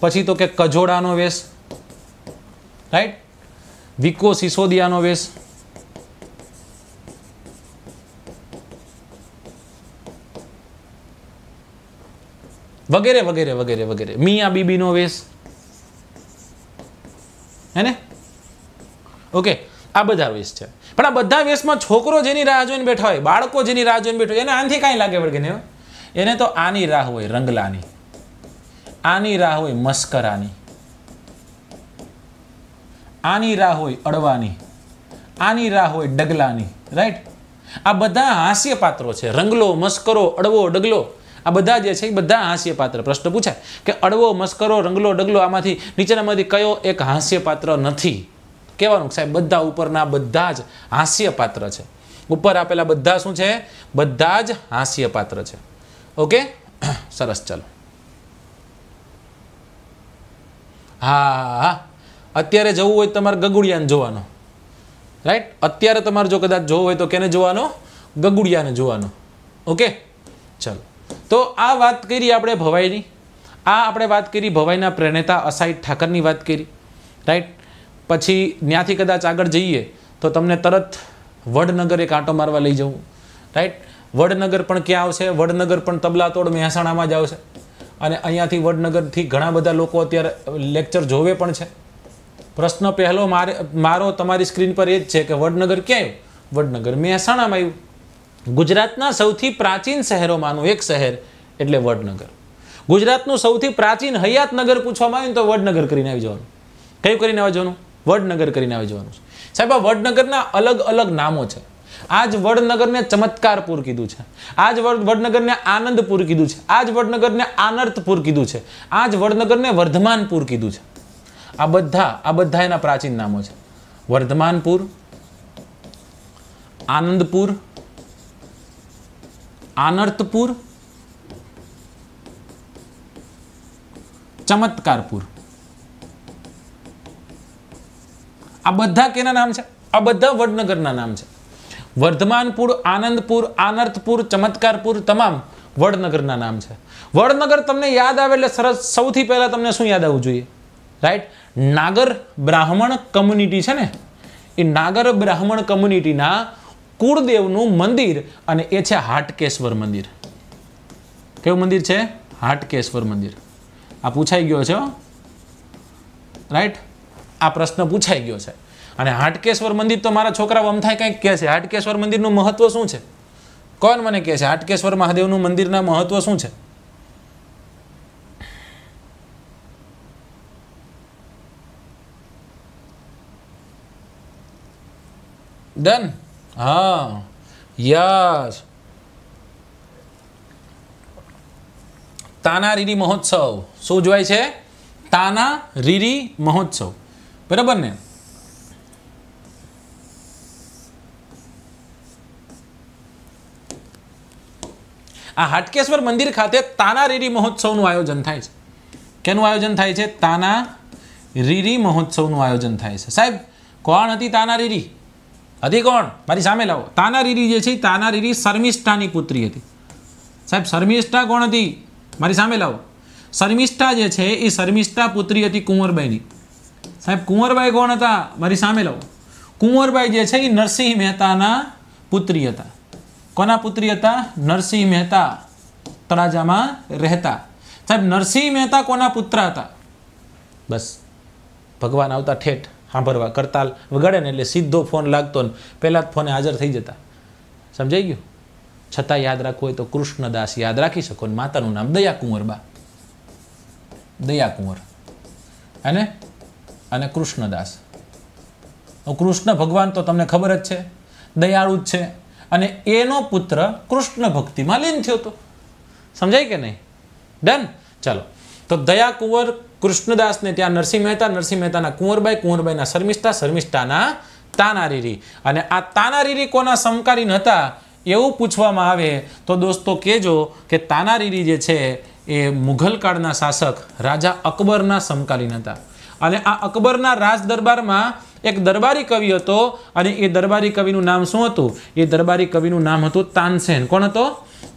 પછી તો કે કજોડાનો વેશ રાઈટ વિકો સિસોદિયાનો વેશ વગેરે વગેરે વગેરે વગેરે મિયા બીબીનો વેશ હેને ઓકે આ બધા વેશ છે પણ આ બધા વેશમાં છોકરો જેની રાહ જોઈને બેઠા હોય બાળકો જેની રાહ જોઈને બેઠો એને આનથી કાંઈ લાગે વળગે ને એને તો આની રાહ હોય રંગલાની આની રાહ હોય મસ્કરાની આની રાહ હોય અડવાની આની રાહ હોય ડગલાની રાઈટ આ બધા હાસ્ય પાત્રો છે રંગલો મસ્કરો અડવો ડગલો આ બધા જે છે એ બધા હાસ્ય પાત્ર પ્રશ્ન પૂછાય કે અડવો મસ્કરો રંગલો ડગલો આમાંથી નીચેનામાંથી કયો એક હાસ્ય પાત્ર નથી કહેવાનું સાહેબ બધા ઉપરના બધા જ હાસ્ય પાત્ર છે ઉપર આપેલા બધા શું છે બધા જ હાસ્ય પાત્ર છે ઓકે સરસ ચાલો હા હા અત્યારે જવું હોય તમારે ગગુડિયાને જોવાનો રાઈટ અત્યારે તમારે જો કદાચ જોવું હોય તો કેને જોવાનો ગગુડિયાને જોવાનો ઓકે ચાલો તો આ વાત કરી આપણે ભવાઈની આ આપણે વાત કરી ભવાઈના પ્રણેતા અસાઈ ઠાકરની વાત કરી રાઈટ પછી ત્યાંથી કદાચ આગળ જઈએ તો તમને તરત વડનગર એક આંટો મારવા લઈ જવું રાઈટ વડનગર પણ ક્યાં આવશે વડનગર પણ તબલાતોડ મહેસાણામાં જ આવશે અને અહીંયાથી વડનગરથી ઘણા બધા લોકો અત્યારે લેક્ચર જોવે પણ છે પ્રશ્ન પહેલો મારો તમારી સ્ક્રીન પર એ જ છે કે વડનગર ક્યાં આવ્યું વડનગર મહેસાણામાં આવ્યું ગુજરાતના સૌથી પ્રાચીન શહેરોમાંનું એક શહેર એટલે વડનગર ગુજરાતનું સૌથી પ્રાચીન હયાતનગર પૂછવામાં આવ્યું તો વડનગર કરીને આવી જવાનું કયું કરીને આવી જવાનું વડનગર કરીને આવી જવાનું સાહેબ આ વડનગરના અલગ અલગ નામો છે આજ વડનગરને ચમત્કારપુર કીધું છે આજ વડનગરને આનંદપુર કીધું છે આજ વડનગરને આનર્તપુર કીધું છે આજ વડનગરને વર્ધમાનપુર કીધું છે આ બધા આ બધા એના પ્રાચીન નામો છે વર્ધમાનપુર આનંદપુર આનર્તપુર ચમત્કારપુર આ બધા કેના નામ છે આ બધા વડનગરના નામ છે વર્ધમાનપુર આનંદપુર આનર્તપુર ચમત્કારપુર તમામ વડનગરના નામ છે વડનગર તમને યાદ આવે એટલે સરસ સૌથી પહેલાં તમને શું યાદ આવવું જોઈએ રાઈટ નાગર બ્રાહ્મણ કમ્યુનિટી છે ને એ નાગર બ્રાહ્મણ કમ્યુનિટીના કુળદેવનું મંદિર અને એ છે હાટકેશ્વર મંદિર કેવું મંદિર છે હાટકેશ્વર મંદિર આ પૂછાઈ ગયો છે રાઈટ આ પ્રશ્ન પૂછાઈ ગયો છે અને હાટકેશ્વર મંદિર તો મારા છોકરાઓ અમથાય કંઈક કહે છે હાટકેશ્વર મંદિરનું મહત્વ શું છે કોણ મને કહે છે હાટકેશ્વર મહાદેવનું મંદિરના મહત્વ શું છે ડન હા યસ તાના રીરી મહોત્સવ શું જોવાય છે તાના રીરી મહોત્સવ બરાબર ને આ હાટકેશ્વર મંદિર ખાતે તાના રીરી મહોત્સવનું આયોજન થાય છે કેનું આયોજન થાય છે તાના રીરી મહોત્સવનું આયોજન થાય છે સાહેબ કોણ હતી તાના રીરી હતી કોણ મારી સામે લાવો તાનારીરી જે છે તાનારીરી શર્મિષ્ઠાની પુત્રી હતી સાહેબ શર્મિષ્ઠા કોણ હતી મારી સામે લાવો શર્મિષ્ઠા જે છે એ શર્મિષ્ઠા પુત્રી હતી કુંવરબાઈની સાહેબ કુંવરબાઈ કોણ હતા મારી સામે લાવો કુંવરબાઈ જે છે એ નરસિંહ મહેતાના પુત્રી હતા કોના પુત્રી હતા નરસિંહ મહેતા તળાજામાં રહેતા સાહેબ નરસિંહ મહેતા કોના પુત્ર હતા બસ ભગવાન આવતા ઠેઠ સાંભળવા કરતાલ વગાડે ને એટલે સીધો ફોન લાગતો ને પહેલાં જ ફોને હાજર થઈ જતા સમજાઈ ગયું છતાં યાદ રાખવું હોય તો કૃષ્ણદાસ યાદ રાખી શકો ને માતાનું નામ દયા કુંવર બા દયા કુંવર અને અને કૃષ્ણદાસ કૃષ્ણ ભગવાન તો તમને ખબર જ છે દયાળુ જ છે અને એનો પુત્ર કૃષ્ણ ભક્તિમાં લીન થયો હતો સમજાય કે નહીં ડન ચાલો તો દયા કુંવર કૃષ્ણદાસને ત્યાં નરસિંહ મહેતા નરસિંહ મહેતાના કુંવરબાઈ કુંવરબાઈના શર્મિષ્ઠા શર્મિષ્ઠાના તાનારીરી અને આ તાનારીરી કોના સમકાલીન હતા એવું પૂછવામાં આવે તો દોસ્તો કહેજો કે તાનારીરી જે છે એ મુઘલ કાળના શાસક રાજા અકબરના સમકાલીન હતા અને આ અકબરના રાજ દરબારમાં એક દરબારી કવિ હતો અને એ દરબારી કવિનું નામ શું હતું એ દરબારી કવિનું નામ હતું તાનસેન કોણ હતો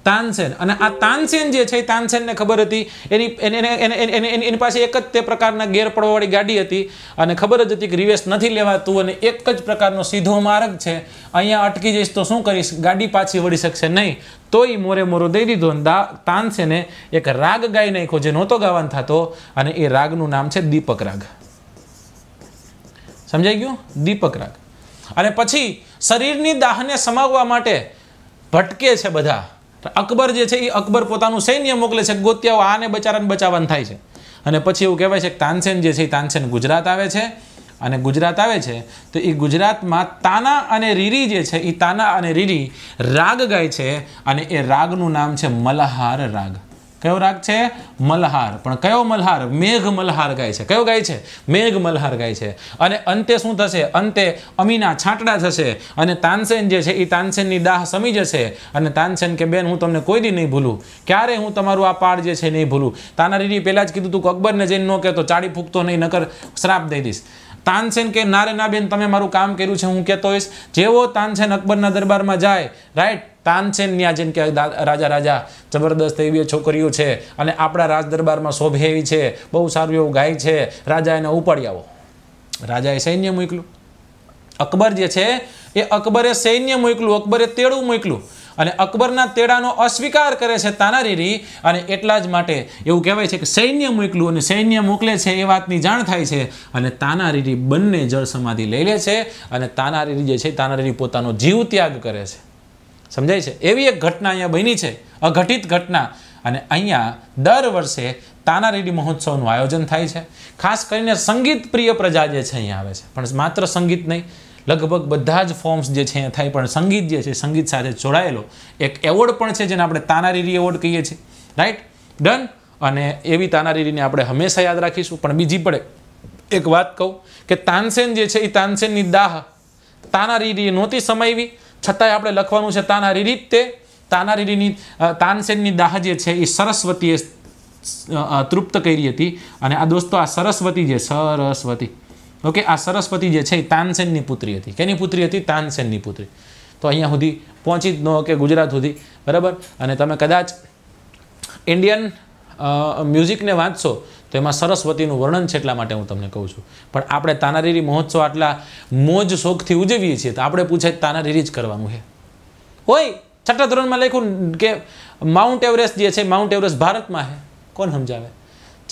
તાનસેન અને આ તાનસેન જે છે તાનસેનને ખબર હતી એની એની પાસે એક જ તે પ્રકારના ગેર પડવાવાળી ગાડી હતી અને ખબર જ હતી કે રિવેસ નથી લેવાતું અને એક જ પ્રકારનો સીધો માર્ગ છે અહીંયા અટકી જઈશ તો શું કરીશ ગાડી પાછી વળી શકશે નહીં તોય મોરે મોરો દઈ દીધો અને તાનસેને એક રાગ ગાઈ નાખ્યો જે નહોતો ગાવાનો થતો અને એ રાગનું નામ છે દીપક રાગ સમજાઈ ગયું દીપક રાગ અને પછી શરીરની દાહને સમાવવા માટે ભટકે છે બધા અકબર જે છે એ અકબર પોતાનું સૈન્ય મોકલે છે ગોત્યાઓ આને બચારાને બચાવન થાય છે અને પછી એવું કહેવાય છે કે તાનસેન જે છે એ તાનસેન ગુજરાત આવે છે અને ગુજરાત આવે છે તો એ ગુજરાતમાં તાના અને રીરી જે છે એ તાના અને રીરી રાગ ગાય છે અને એ રાગનું નામ છે મલ્હાર રાગ કયો રાગ છે મલ્હાર પણ કયો મલ્હાર મેઘ મલ્હાર ગાય છે કયો ગાય છે મેઘ મલ્હાર ગાય છે અને અંતે શું થશે અંતે અમીના છાંટડા થશે અને તાનસેન જે છે એ તાનસેનની દાહ સમી જશે અને તાનસેન કે બેન હું તમને કોઈ દી નહીં ભૂલું ક્યારે હું તમારું આ પાડ જે છે નહીં ભૂલું તાનારીની પહેલાં જ કીધું તું કે અકબરને જઈને ન કહેતો ચાડી ફૂંકતો નહીં નકર શ્રાપ દઈ દઈશ તાનસેન કે ના રે ના બેન તમે મારું કામ કર્યું છે હું કહેતો હોઈશ જેવો તાનસેન અકબરના દરબારમાં જાય રાઈટ તાનસેન ન્યા જેમ કે રાજા રાજા જબરદસ્ત એવી છોકરીઓ છે અને આપણા રાજ દરબારમાં શોભે એવી છે બહુ સારું એવું ગાય છે રાજા એને ઉપાડી આવો રાજાએ સૈન્ય મોકલ્યું અકબર જે છે એ અકબરે સૈન્ય મોકલ્યું અકબરે તેડું મોકલ્યું અને અકબરના તેડાનો અસ્વીકાર કરે છે તાનારીરી અને એટલા જ માટે એવું કહેવાય છે કે સૈન્ય મોકલું અને સૈન્ય મોકલે છે એ વાતની જાણ થાય છે અને તાનારીરી બંને જળ સમાધિ લઈ લે છે અને તાનારીરી જે છે તાનારીરી પોતાનો જીવ ત્યાગ કરે છે સમજાય છે એવી એક ઘટના અહીંયા બની છે અઘટિત ઘટના અને અહીંયા દર વર્ષે તાનારીડી મહોત્સવનું આયોજન થાય છે ખાસ કરીને સંગીત પ્રિય પ્રજા જે છે અહીંયા આવે છે પણ માત્ર સંગીત નહીં લગભગ બધા જ ફોર્મ્સ જે છે એ થાય પણ સંગીત જે છે સંગીત સાથે જોડાયેલો એક એવોર્ડ પણ છે જેને આપણે તાનારીરી એવોર્ડ કહીએ છીએ રાઈટ ડન અને એવી તાનારીરીને આપણે હંમેશા યાદ રાખીશું પણ બીજી પડે એક વાત કહું કે તાનસેન જે છે એ તાનસેનની દાહ તાનારીરી નહોતી સમાવી છતાંય આપણે લખવાનું છે તાનારીરી તે તાનારીરીની તાનસેનની દાહ જે છે એ સરસ્વતીએ તૃપ્ત કરી હતી અને આ દોસ્તો આ સરસ્વતી જે સરસ્વતી ઓકે આ સરસ્વતી જે છે એ તાનસેનની પુત્રી હતી કેની પુત્રી હતી તાનસેનની પુત્રી તો અહીંયા સુધી પહોંચી જ ન કે ગુજરાત સુધી બરાબર અને તમે કદાચ ઇન્ડિયન મ્યુઝિકને વાંચશો તો એમાં સરસ્વતીનું વર્ણન છે એટલા માટે હું તમને કહું છું પણ આપણે તાનારીરી મહોત્સવ આટલા મોજ શોખથી ઉજવીએ છીએ તો આપણે પૂછે તાનારીરી જ કરવાનું છે હોય છઠ્ઠા ધોરણમાં લખ્યું કે માઉન્ટ એવરેસ્ટ જે છે માઉન્ટ એવરેસ્ટ ભારતમાં છે કોણ સમજાવે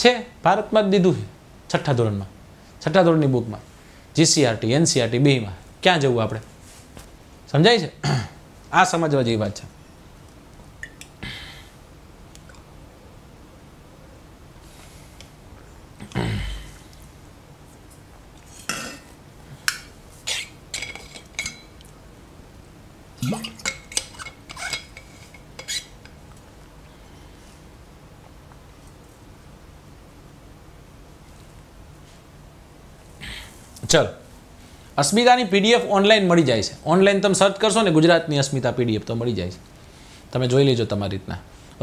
છે ભારતમાં જ દીધું છે છઠ્ઠા ધોરણમાં છઠ્ઠા ધોરણની બુકમાં જીસીઆરટી એનસીઆરટી બીમાં ક્યાં જવું આપણે સમજાય છે આ સમજવા જેવી વાત છે mm ચલો અસ્મિતાની પીડીએફ ઓનલાઈન મળી જાય છે ઓનલાઈન તમે સર્ચ કરશો ને ગુજરાતની અસ્મિતા પીડીએફ તો મળી જાય છે તમે જોઈ લેજો તમારી રીતના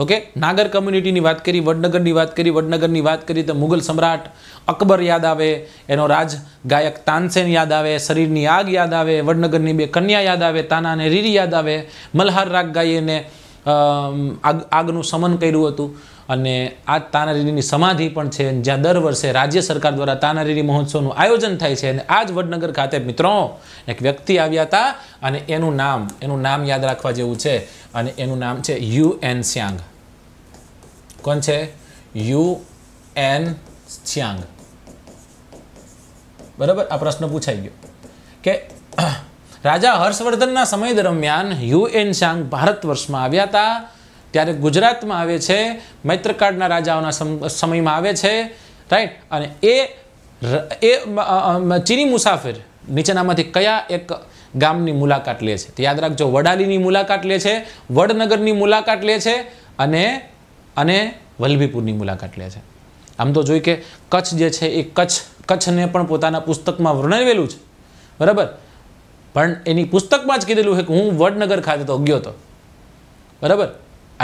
ઓકે નાગર કમ્યુનિટીની વાત કરી વડનગરની વાત કરી વડનગરની વાત કરી તો મુગલ સમ્રાટ અકબર યાદ આવે એનો રાજ ગાયક તાનસેન યાદ આવે શરીરની આગ યાદ આવે વડનગરની બે કન્યા યાદ આવે તાના અને રીરી યાદ આવે મલ્હાર રાગ ગાઈને આગનું સમન કર્યું હતું અને આ તાનારીરીની સમાધિ પણ છે જ્યાં દર વર્ષે રાજ્ય સરકાર દ્વારા તાનારીરી મહોત્સવનું આયોજન થાય છે અને આ જ વડનગર ખાતે મિત્રો એક વ્યક્તિ આવ્યા હતા અને એનું નામ એનું નામ યાદ રાખવા જેવું છે અને એનું નામ છે યુ એન શ્યાંગ કોણ છે યુ એન શ્યાંગ બરાબર આ પ્રશ્ન પૂછાઈ ગયો કે રાજા હર્ષવર્ધનના સમય દરમિયાન યુ એન શ્યાંગ ભારત વર્ષમાં આવ્યા હતા ત્યારે ગુજરાતમાં આવે છે મૈત્રકાળના રાજાઓના સમયમાં આવે છે રાઈટ અને એ એ ચીની મુસાફર નીચેનામાંથી કયા એક ગામની મુલાકાત લે છે તો યાદ રાખજો વડાલીની મુલાકાત લે છે વડનગરની મુલાકાત લે છે અને અને વલભીપુરની મુલાકાત લે છે આમ તો જોઈ કે કચ્છ જે છે એ કચ્છ કચ્છને પણ પોતાના પુસ્તકમાં વર્ણવેલું છે બરાબર પણ એની પુસ્તકમાં જ કીધેલું છે કે હું વડનગર ખાતે તો ગયો હતો બરાબર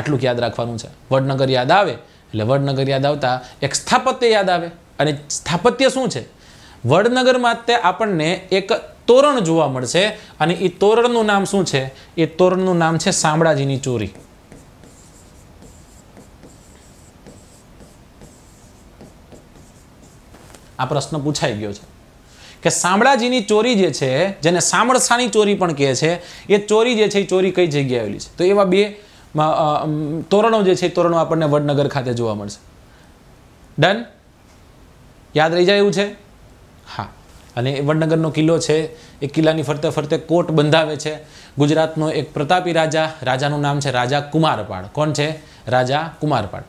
આટલું યાદ રાખવાનું છે વડનગર યાદ આવે એટલે વડનગર યાદ આવતા એક સ્થાપત્ય યાદ આવે અને સ્થાપત્ય શું છે વડનગરમાં તે આપણને એક તોરણ જોવા મળશે અને એ તોરણનું નામ શું છે એ તોરણનું નામ છે શામળાજીની ચોરી આ પ્રશ્ન પૂછાઈ ગયો છે કે શામળાજીની ચોરી જે છે જેને સામળસાની ચોરી પણ કહે છે એ ચોરી જે છે એ ચોરી કઈ જગ્યાએ આવેલી છે તો એવા બે માં તોરણો જે છે એ તોરણો આપણને વડનગર ખાતે જોવા મળશે ડન યાદ રહી જાય એવું છે હા અને વડનગરનો કિલ્લો છે એ કિલ્લાની ફરતે ફરતે કોટ બંધાવે છે ગુજરાતનો એક પ્રતાપી રાજા રાજાનું નામ છે રાજા કુમારપાળ કોણ છે રાજા કુમારપાળ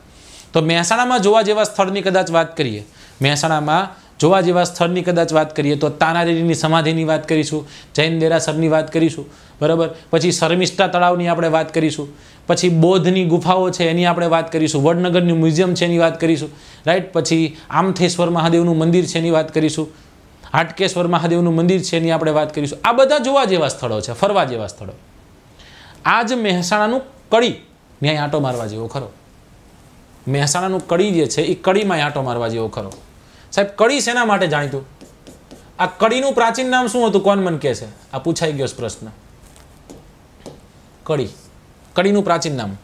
તો મહેસાણામાં જોવા જેવા સ્થળની કદાચ વાત કરીએ મહેસાણામાં જોવા જેવા સ્થળની કદાચ વાત કરીએ તો તાનારીની સમાધિની વાત કરીશું જૈન દેરાસરની વાત કરીશું બરાબર પછી શર્મિષ્ઠા તળાવની આપણે વાત કરીશું પછી બૌદ્ધની ગુફાઓ છે એની આપણે વાત કરીશું વડનગરનું મ્યુઝિયમ છે એની વાત કરીશું રાઈટ પછી આમથેશ્વર મહાદેવનું મંદિર છે એની વાત કરીશું હાટકેશ્વર મહાદેવનું મંદિર છે એની આપણે વાત કરીશું આ બધા જોવા જેવા સ્થળો છે ફરવા જેવા સ્થળો આ જ મહેસાણાનું કડી ન્યાય આંટો મારવા જેવો ખરો મહેસાણાનું કડી જે છે એ કડીમાં આંટો મારવા જેવો ખરો સાહેબ કડી શેના માટે જાણીતું આ કડીનું પ્રાચીન નામ શું હતું કોણ મન કે છે આ પૂછાઈ ગયો પ્રશ્ન કડી કડીનું પ્રાચીન નામ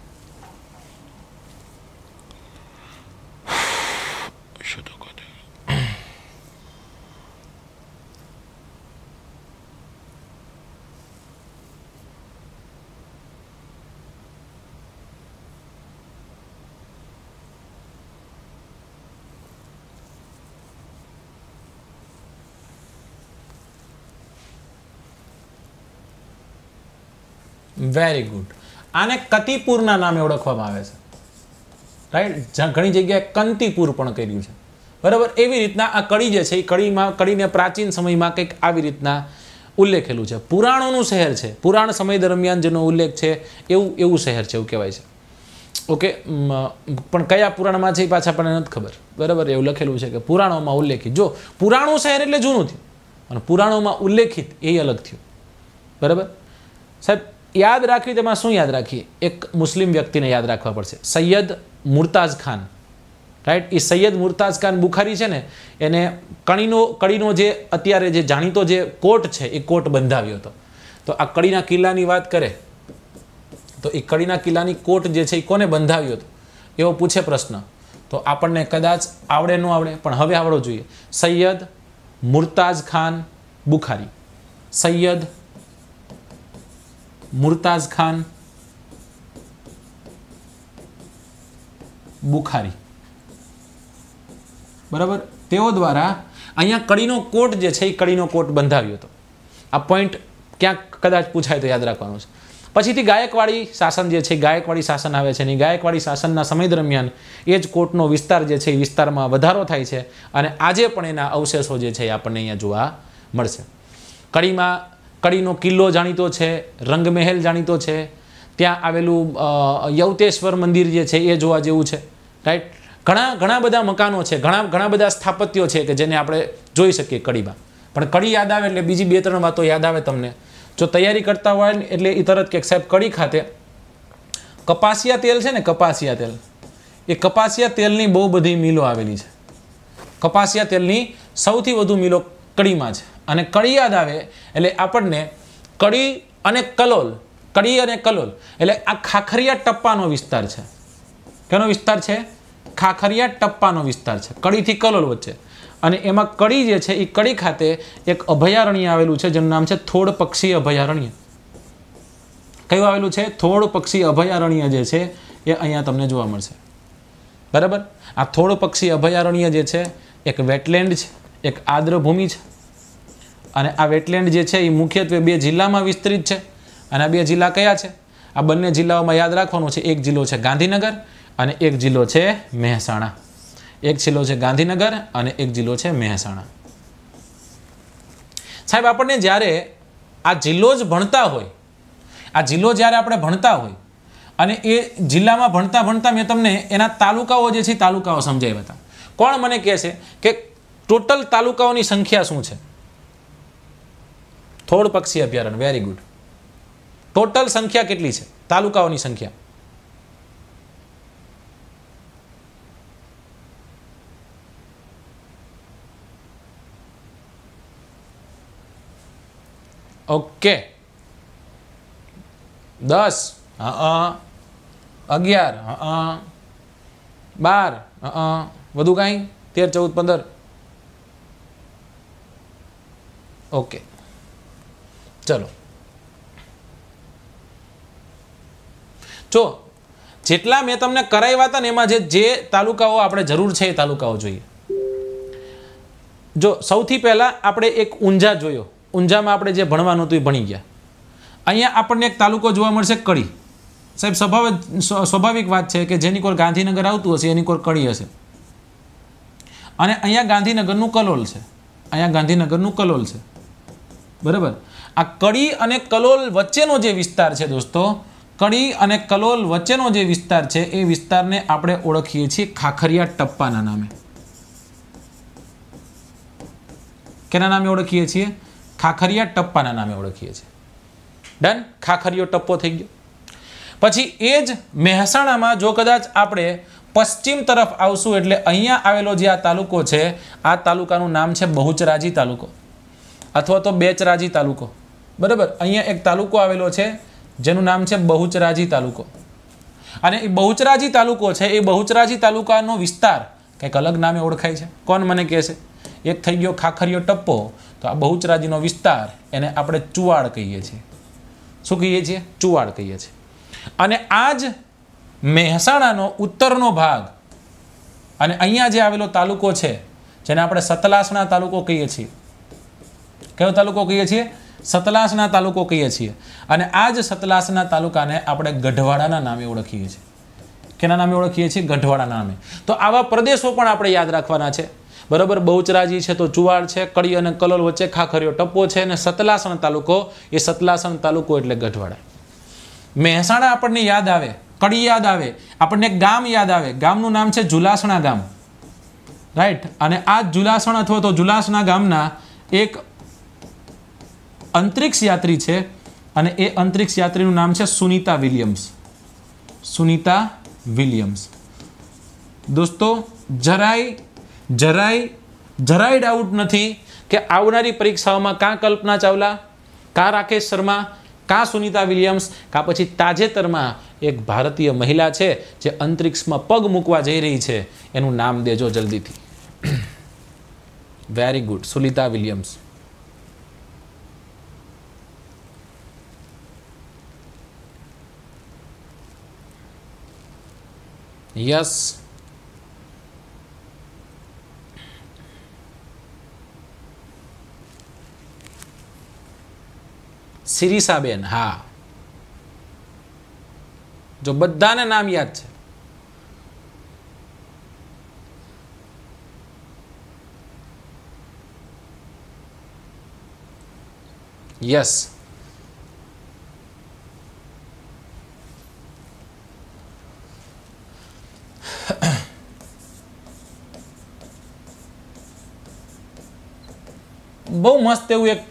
વેરી ગુડ આને કતિપુરના નામે ઓળખવામાં આવે છે રાઈટ ઘણી જગ્યાએ કંતિપુર પણ કર્યું છે બરાબર એવી રીતના આ કડી જે છે એ કડીમાં કડીને પ્રાચીન સમયમાં કંઈક આવી રીતના ઉલ્લેખેલું છે પુરાણોનું શહેર છે પુરાણ સમય દરમિયાન જેનો ઉલ્લેખ છે એવું એવું શહેર છે એવું કહેવાય છે ઓકે પણ કયા પુરાણમાં છે એ પાછા આપણને નથી ખબર બરાબર એવું લખેલું છે કે પુરાણોમાં ઉલ્લેખિત જો પુરાણું શહેર એટલે જૂનું થયું અને પુરાણોમાં ઉલ્લેખિત એ અલગ થયું બરાબર સાહેબ યાદ રાખવી તેમાં શું યાદ રાખીએ એક મુસ્લિમ વ્યક્તિને યાદ રાખવા પડશે સૈયદ મુર્તાઝ ખાન રાઈટ એ સૈયદ મુર્તાઝ ખાન બુખારી છે ને એને કણીનો કડીનો જે અત્યારે જે જાણીતો જે કોટ છે એ કોટ બંધાવ્યો હતો તો આ કડીના કિલ્લાની વાત કરે તો એ કડીના કિલ્લાની કોટ જે છે એ કોને બંધાવ્યો હતો એવો પૂછે પ્રશ્ન તો આપણને કદાચ આવડે ન આવડે પણ હવે આવડો જોઈએ સૈયદ મુર્તાઝ ખાન બુખારી સૈયદ મુર્તાઝ ખાન બુખારી બરાબર તેઓ દ્વારા અહીંયા કડીનો કોટ જે છે એ કડીનો કોટ બંધાવ્યો હતો આ પોઈન્ટ ક્યાંક કદાચ પૂછાય તો યાદ રાખવાનું છે પછીથી ગાયકવાડી શાસન જે છે ગાયકવાડી શાસન આવે છે અને ગાયકવાડી શાસનના સમય દરમિયાન એ જ કોટનો વિસ્તાર જે છે એ વિસ્તારમાં વધારો થાય છે અને આજે પણ એના અવશેષો જે છે એ આપણને અહીંયા જોવા મળશે કડીમાં કડીનો કિલ્લો જાણીતો છે રંગમહેલ જાણીતો છે ત્યાં આવેલું યવતેશ્વર મંદિર જે છે એ જોવા જેવું છે રાઈટ ઘણા ઘણા બધા મકાનો છે ઘણા ઘણા બધા સ્થાપત્યો છે કે જેને આપણે જોઈ શકીએ કડીમાં પણ કડી યાદ આવે એટલે બીજી બે ત્રણ વાતો યાદ આવે તમને જો તૈયારી કરતા હોય ને એટલે એ તરત કે સાહેબ કડી ખાતે કપાસિયા તેલ છે ને કપાસિયા તેલ એ કપાસિયા તેલની બહુ બધી મિલો આવેલી છે કપાસિયા તેલની સૌથી વધુ મિલો કડીમાં છે અને કળી યાદ આવે એટલે આપણને કડી અને કલોલ કડી અને કલોલ એટલે આ ખાખરિયા ટપ્પાનો વિસ્તાર છે કેનો વિસ્તાર છે ખાખરિયા ટપ્પાનો વિસ્તાર છે કડીથી કલોલ વચ્ચે અને એમાં કડી જે છે એ કડી ખાતે એક અભયારણ્ય આવેલું છે જેનું નામ છે થોડ પક્ષી અભયારણ્ય કયું આવેલું છે થોડ પક્ષી અભયારણ્ય જે છે એ અહીંયા તમને જોવા મળશે બરાબર આ થોડ પક્ષી અભયારણ્ય જે છે એક વેટલેન્ડ છે એક આદ્રભૂમિ છે અને આ વેટલેન્ડ જે છે એ મુખ્યત્વે બે જિલ્લામાં વિસ્તૃત છે અને આ બે જિલ્લા કયા છે આ બંને જિલ્લાઓમાં યાદ રાખવાનું છે એક જિલ્લો છે ગાંધીનગર અને એક જિલ્લો છે મહેસાણા એક જિલ્લો છે ગાંધીનગર અને એક જિલ્લો છે મહેસાણા સાહેબ આપણને જ્યારે આ જિલ્લો જ ભણતા હોય આ જિલ્લો જ્યારે આપણે ભણતા હોય અને એ જિલ્લામાં ભણતા ભણતા મેં તમને એના તાલુકાઓ જે છે તાલુકાઓ સમજાવ્યા હતા કોણ મને કહે છે કે ટોટલ તાલુકાઓની સંખ્યા શું છે થોડ પક્ષી અભયારણ્ય વેરી ગુડ ટોટલ સંખ્યા કેટલી છે તાલુકાઓની સંખ્યા ઓકે દસ અગિયાર બાર વધુ કાંઈ તેર ચૌદ પંદર ઓકે ચલો જો જેટલા મેં તમને કરાવ્યા હતા ને એમાં જે તાલુકાઓ આપણે જરૂર છે એ તાલુકાઓ જોઈએ જો સૌથી પહેલા આપણે એક ઊંઝા જોયો ઊંઝામાં આપણે જે ભણવાનું હતું એ ભણી ગયા અહીંયા આપણને એક તાલુકો જોવા મળશે કડી સાહેબ સ્વભાવ સ્વાભાવિક વાત છે કે જેની કોઈ ગાંધીનગર આવતું હશે એની કોર કડી હશે અને અહીંયા ગાંધીનગરનું કલોલ છે અહીંયા ગાંધીનગરનું કલોલ છે બરાબર આ કડી અને કલોલ વચ્ચેનો જે વિસ્તાર છે દોસ્તો કડી અને કલોલ વચ્ચેનો જે વિસ્તાર છે એ વિસ્તારને આપણે ઓળખીએ છીએ ખાખરિયા ટપ્પાના નામે કેના નામે ઓળખીએ છીએ ખાખરિયા ટપ્પાના નામે ઓળખીએ છીએ ડન ખાખરિયો ટપ્પો થઈ ગયો પછી એ જ મહેસાણામાં જો કદાચ આપણે પશ્ચિમ તરફ આવશું એટલે અહીંયા આવેલો જે આ તાલુકો છે આ તાલુકાનું નામ છે બહુચરાજી તાલુકો અથવા તો બેચરાજી તાલુકો બરાબર અહીંયા એક તાલુકો આવેલો છે જેનું નામ છે બહુચરાજી તાલુકો અને એ બહુચરાજી તાલુકો છે એ બહુચરાજી તાલુકાનો વિસ્તાર કંઈક અલગ નામે ઓળખાય છે કોણ મને કહેશે એક થઈ ગયો ખાખરિયો ટપ્પો તો આ બહુચરાજીનો વિસ્તાર એને આપણે ચુવાડ કહીએ છીએ શું કહીએ છીએ ચુવાડ કહીએ છીએ અને આ જ મહેસાણાનો ઉત્તરનો ભાગ અને અહીંયા જે આવેલો તાલુકો છે જેને આપણે સતલાસણા તાલુકો કહીએ છીએ કયો તાલુકો કહીએ છીએ સતલાસના તાલુકો કહીએ છીએ અને આ જ સતલાસના તાલુકાને આપણે ગઢવાડાના નામે ઓળખીએ છીએ કેના નામે ઓળખીએ છીએ ગઢવાડા નામે તો આવા પ્રદેશો પણ આપણે યાદ રાખવાના છે બરાબર બહુચરાજી છે તો ચુવાડ છે કડી અને કલોલ વચ્ચે ખાખરીયો ટપ્પો છે અને સતલાસણ તાલુકો એ સતલાસણ તાલુકો એટલે ગઢવાડા મહેસાણા આપણને યાદ આવે કડી યાદ આવે આપણને ગામ યાદ આવે ગામનું નામ છે જુલાસણા ગામ રાઈટ અને આ જુલાસણ અથવા તો જુલાસણા ગામના એક અંતરિક્ષ યાત્રી છે અને એ અંતરિક્ષ યાત્રીનું નામ છે સુનિતા વિલિયમ્સ સુનિતા વિલિયમ્સ દોસ્તો જરાય જરાય જરાય ડાઉટ નથી કે આવનારી પરીક્ષાઓમાં કાં કલ્પના ચાવલા કાં રાકેશ શર્મા કાં સુનિતા વિલિયમ્સ કાં પછી તાજેતરમાં એક ભારતીય મહિલા છે જે અંતરિક્ષમાં પગ મૂકવા જઈ રહી છે એનું નામ દેજો જલ્દીથી very good Sunita Williams Yes. સિરીસાબેન હા જો બધાને નામ યાદ છે યસ [COUGHS] બહુ મસ્ત એવું એક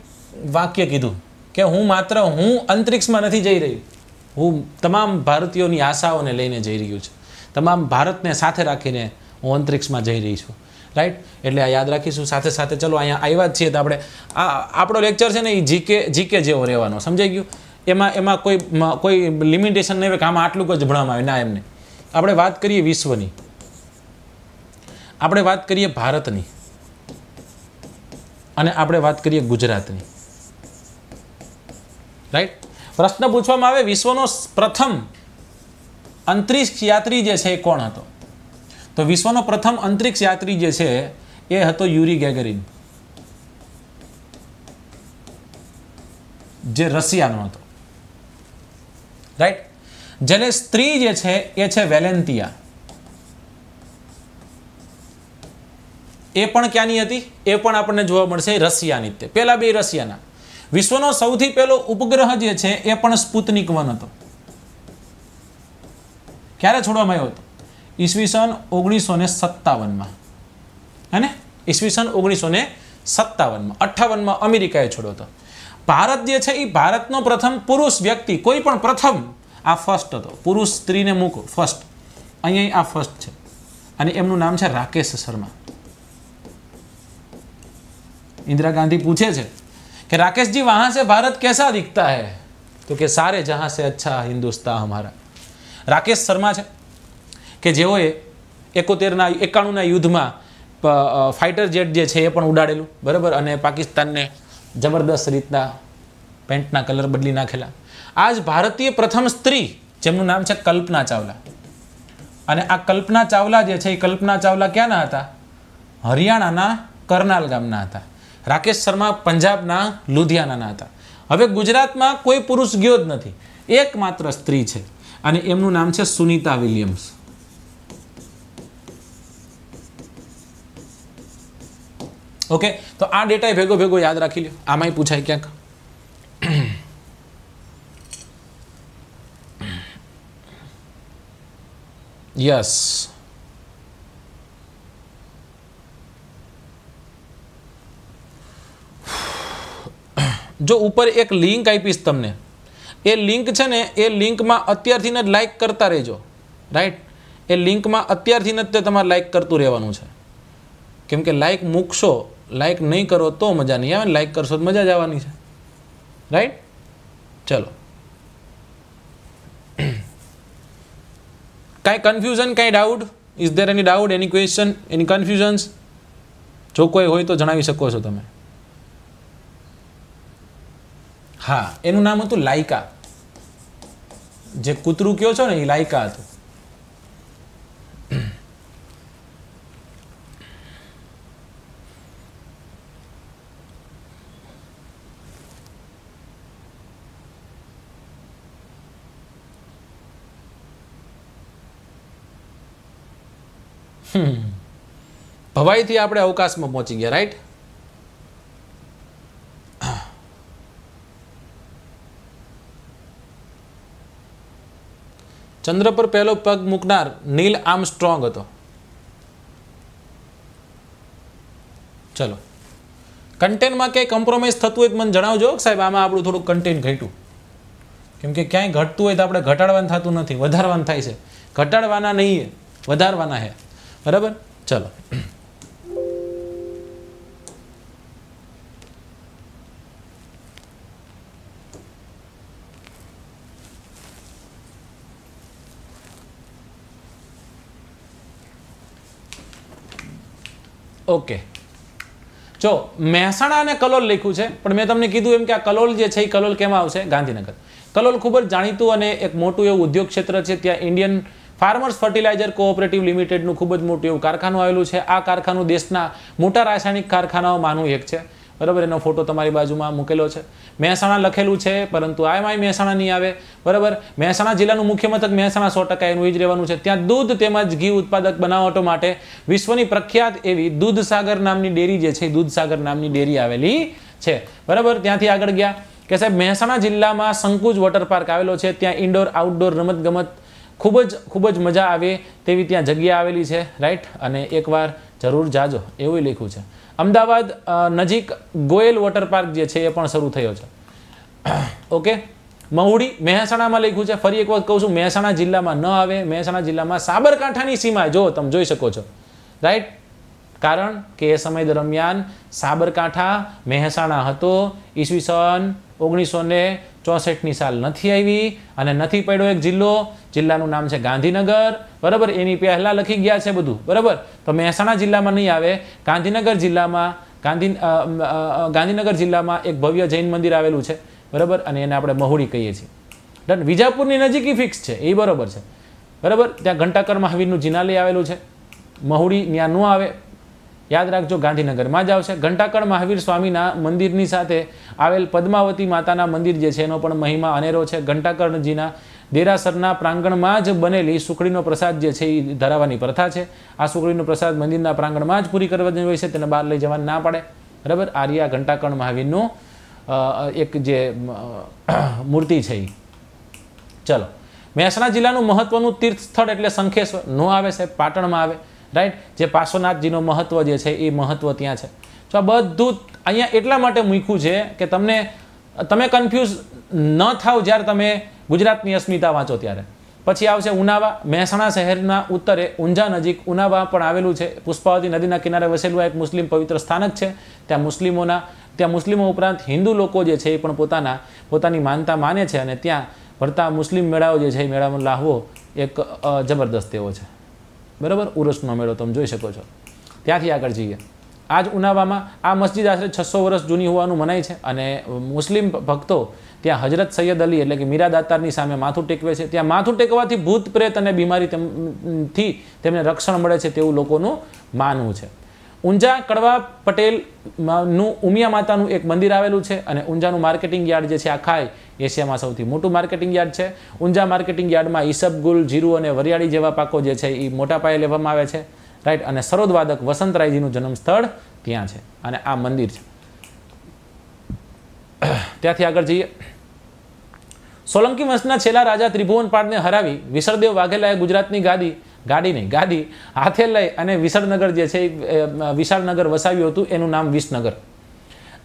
વાક્ય કીધું કે હું માત્ર હું અંતરિક્ષમાં નથી જઈ રહ્યું હું તમામ ભારતીયોની આશાઓને લઈને જઈ રહ્યું છું તમામ ભારતને સાથે રાખીને હું અંતરિક્ષમાં જઈ રહી છું રાઈટ એટલે આ યાદ રાખીશું સાથે સાથે ચલો અહીંયા આવ્યા જ છીએ તો આપણે આ આપણો લેક્ચર છે ને એ જીકે જીકે જેવો રહેવાનો સમજાઈ ગયું એમાં એમાં કોઈ કોઈ લિમિટેશન નહીં કે આમાં આટલું જ ભણવામાં આવે ના એમને આપણે વાત કરીએ વિશ્વની આપણે વાત કરીએ ભારતની અને આપણે વાત કરીએ ગુજરાતની રાઈટ પ્રશ્ન પૂછવામાં આવે વિશ્વનો પ્રથમ અંતરિક્ષ યાત્રી જે છે એ કોણ હતો તો વિશ્વનો પ્રથમ અંતરિક્ષ યાત્રી જે છે એ હતો યુરી ગેગરીન જે રશિયાનો હતો રાઈટ જેને સ્ત્રી જે છે એ છે વેલેન્તિયા એ પણ ક્યાંની હતી એ પણ આપણને જોવા મળશે રશિયાની તે પહેલા બે રશિયાના વિશ્વનો સૌથી પહેલો ઉપગ્રહ જે છે એ પણ સ્પુતનિક વન હતો ક્યારે છોડવામાં આવ્યો હતો ઈસવીસન ઓગણીસો ને સત્તાવનમાં હે ને ઈસવીસન ઓગણીસો ને સત્તાવનમાં અઠ્ઠાવનમાં અમેરિકાએ છોડ્યો હતો ભારત જે છે એ ભારતનો પ્રથમ પુરુષ વ્યક્તિ કોઈ પણ પ્રથમ આ ફર્સ્ટ હતો પુરુષ સ્ત્રીને મૂકો ફર્સ્ટ અહીંયા આ ફર્સ્ટ છે અને એમનું નામ છે રાકેશ શર્મા ઇન્દિરા ગાંધી પૂછે છે કે રાકેશજી जी સે ભારત કેસા कैसा હૈ તો કે સારે જહાં સે અચ્છા હિન્દુસ્તા હમારા રાકેશ શર્મા છે કે જેઓએ એકોતેરના એકાણુંના યુદ્ધમાં ફાઇટર જેટ જે છે એ પણ ઉડાડેલું બરાબર અને પાકિસ્તાનને જબરદસ્ત રીતના પેન્ટના કલર બદલી નાખેલા આજ ભારતીય પ્રથમ સ્ત્રી જેમનું નામ છે કલ્પના ચાવલા અને આ કલ્પના ચાવલા જે છે એ કલ્પના ચાવલા ક્યાંના હતા હરિયાણાના કરનાલ ગામના હતા રાકેશ શર્મા પંજાબના લુધિયાનાના હતા હવે ગુજરાતમાં કોઈ પુરુષ ગયો જ નથી એકમાત્ર સ્ત્રી છે અને એમનું નામ છે સુનિતા વિલિયમ્સ ઓકે તો આ ડેટા ભેગો ભેગો યાદ રાખી લો આમાંય પૂછાય ક્યાંક Yes. [SIGHS] જો ઉપર એક લિંક આપીશ તમને એ લિંક છે ને એ લિંકમાં અત્યારથીને જ લાઇક કરતા રહેજો રાઈટ એ લિંકમાં અત્યારથીને જ તે તમારે લાઇક કરતું રહેવાનું છે કેમ કે લાઈક મૂકશો લાઇક નહીં કરો તો મજા નહીં આવે લાઇક કરશો તો મજા જ આવવાની છે રાઈટ ચલો કાંઈ કન્ફ્યુઝન કાંઈ doubt is there any doubt any question any confusions જો કોઈ હોય તો જણાવી શકો છો તમે હા એનું નામ હતું લાયકા જે કૂતરું કયો છો ને એ લાયકા હતું ભવાઈથી આપણે અવકાશમાં પહોંચી ગયા રાઈટ ચંદ્ર પર પહેલો પગ મૂકનાર નીલ આર્મ સ્ટ્રોંગ હતો ચલો કન્ટેન્ટમાં ક્યાંય કોમ્પ્રોમાઇઝ થતું હોય તો મને જણાવજો સાહેબ આમાં આપણું થોડું કન્ટેન્ટ ઘટ્યું કેમ કે ક્યાંય ઘટતું હોય તો આપણે ઘટાડવાનું થતું નથી વધારવાનું થાય છે ઘટાડવાના નહીં વધારવાના હે બરાબર ચલો ઓકે જો મહેસાણા અને કલોલ લખ્યું છે પણ મેં તમને કીધું એમ કે આ કલોલ જે છે એ કલોલ કેમ આવશે ગાંધીનગર કલોલ ખૂબ જ જાણીતું અને એક મોટું એવું ઉદ્યોગ ક્ષેત્ર છે ત્યાં ઇન્ડિયન ફાર્મર્સ ફર્ટિલાઇઝર કોઓપરેટિવ લિમિટેડનું ખૂબ જ મોટું એવું કારખાનું આવેલું છે આ કારખાનું દેશના મોટા રાસાયણિક કારખાનાઓમાંનું એક છે બરાબર એનો ફોટો તમારી બાજુમાં મૂકેલો છે મહેસાણા લખેલું છે પરંતુ આમાં મહેસાણા નહીં આવે બરાબર મહેસાણા જિલ્લાનું મુખ્ય મથક મહેસાણા સો ટકા એનું જ રહેવાનું છે ત્યાં દૂધ તેમજ ઘી ઉત્પાદક બનાવટો માટે વિશ્વની પ્રખ્યાત એવી દૂધસાગર નામની ડેરી જે છે દૂધસાગર નામની ડેરી આવેલી છે બરાબર ત્યાંથી આગળ ગયા કે સાહેબ મહેસાણા જિલ્લામાં સંકુજ વોટર પાર્ક આવેલો છે ત્યાં ઇન્ડોર આઉટડોર રમતગમત ખૂબ જ ખૂબ જ મજા આવે તેવી ત્યાં જગ્યા આવેલી છે રાઈટ અને એકવાર જરૂર જાજો એવું લખ્યું છે અમદાવાદ નજીક ગોયલ વોટરપાર્ક જે છે એ પણ શરૂ થયો છે [COUGHS] ઓકે મહુડી મહેસાણામાં લખ્યું છે ફરી એક વખત કહું છું મહેસાણા જિલ્લામાં ન આવે મહેસાણા જિલ્લામાં સાબરકાંઠાની સીમા જો તમે જોઈ શકો છો રાઈટ કારણ કે એ સમય દરમિયાન સાબરકાંઠા મહેસાણા હતો ઈસવીસન ઓગણીસો ને ચોસઠની સાલ નથી આવી અને નથી પડ્યો એક જિલ્લો જિલ્લાનું નામ છે ગાંધીનગર બરાબર એની પહેલાં લખી ગયા છે બધું બરાબર તો મહેસાણા જિલ્લામાં નહીં આવે ગાંધીનગર જિલ્લામાં ગાંધી ગાંધીનગર જિલ્લામાં એક ભવ્ય જૈન મંદિર આવેલું છે બરાબર અને એને આપણે મહુડી કહીએ છીએ ડન વિજાપુરની નજીકી ફિક્સ છે એ બરાબર છે બરાબર ત્યાં ઘંટાકર મહાવીરનું જિનાલય આવેલું છે મહુડી ત્યાં ન આવે યાદ રાખજો ગાંધીનગરમાં જ આવશે ઘંટાકળ મહાવીર સ્વામીના મંદિરની સાથે આવેલ પદ્માવતી માતાના મંદિર જે છે એનો પણ મહિમા અનેરો છે ઘંટાકર્ણજીના દેરાસરના પ્રાંગણમાં જ બનેલી સુખડીનો પ્રસાદ જે છે એ ધરાવવાની પ્રથા છે આ સુખડીનો પ્રસાદ મંદિરના પ્રાંગણમાં જ પૂરી કરવાની હોય છે તેને બહાર લઈ જવાની ના પડે બરાબર આર્યા ઘંટાકર્ણ મહાવીરનું એક જે મૂર્તિ છે એ ચલો મહેસાણા જિલ્લાનું મહત્વનું તીર્થ સ્થળ એટલે શંખેશ્વર નો આવે સાહેબ પાટણમાં આવે રાઈટ જે પાર્શ્વનાથજીનું મહત્ત્વ જે છે એ મહત્ત્વ ત્યાં છે તો આ બધું અહીંયા એટલા માટે મૂક્યું છે કે તમને તમે કન્ફ્યુઝ ન થાવ જ્યારે તમે ગુજરાતની અસ્મિતા વાંચો ત્યારે પછી આવશે ઉનાવા મહેસાણા શહેરના ઉત્તરે ઊંઝા નજીક ઉનાવા પણ આવેલું છે પુષ્પાવતી નદીના કિનારે વસેલું એક મુસ્લિમ પવિત્ર સ્થાનક છે ત્યાં મુસ્લિમોના ત્યાં મુસ્લિમો ઉપરાંત હિન્દુ લોકો જે છે એ પણ પોતાના પોતાની માનતા માને છે અને ત્યાં ભરતા મુસ્લિમ મેળાઓ જે છે એ મેળામાં લાવવો એક જબરદસ્ત એવો છે બરાબર ઉરસનો મેળો તમે જોઈ શકો છો ત્યાંથી આગળ જઈએ આજ ઉનાવામાં આ મસ્જિદ આશરે છસો વર્ષ જૂની હોવાનું મનાય છે અને મુસ્લિમ ભક્તો ત્યાં હજરત સૈયદ અલી એટલે કે મીરા દાતારની સામે માથું ટેકવે છે ત્યાં માથું ટેકવાથી ભૂત પ્રેત અને બીમારી થી તેમને રક્ષણ મળે છે તેવું લોકોનું માનવું છે ઊંઝા કડવા પટેલ નું ઉમિયા માતાનું એક મંદિર આવેલું છે અને ઊંઝાનું માર્કેટિંગ યાર્ડ જે છે આખા એશિયામાં સૌથી મોટું માર્કેટિંગ યાર્ડ છે ઊંઝા માર્કેટિંગ યાર્ડમાં ઈસબગુલ જીરું અને વરિયાળી જેવા પાકો જે છે એ મોટા પાયે લેવામાં આવે છે રાઈટ અને સરોદવાદક વસંતરાયજીનું જન્મસ્થળ ત્યાં છે અને આ મંદિર છે ત્યાંથી આગળ જઈએ સોલંકી વંશના છેલ્લા રાજા ત્રિભુવન પાડને હરાવી વિસરદેવ વાઘેલાએ ગુજરાતની ગાદી ગાડી નહીં ગાડી હાથે લઈ અને વિશાળનગર જે છે વિશાળનગર વસાવ્યું હતું એનું નામ વિસનગર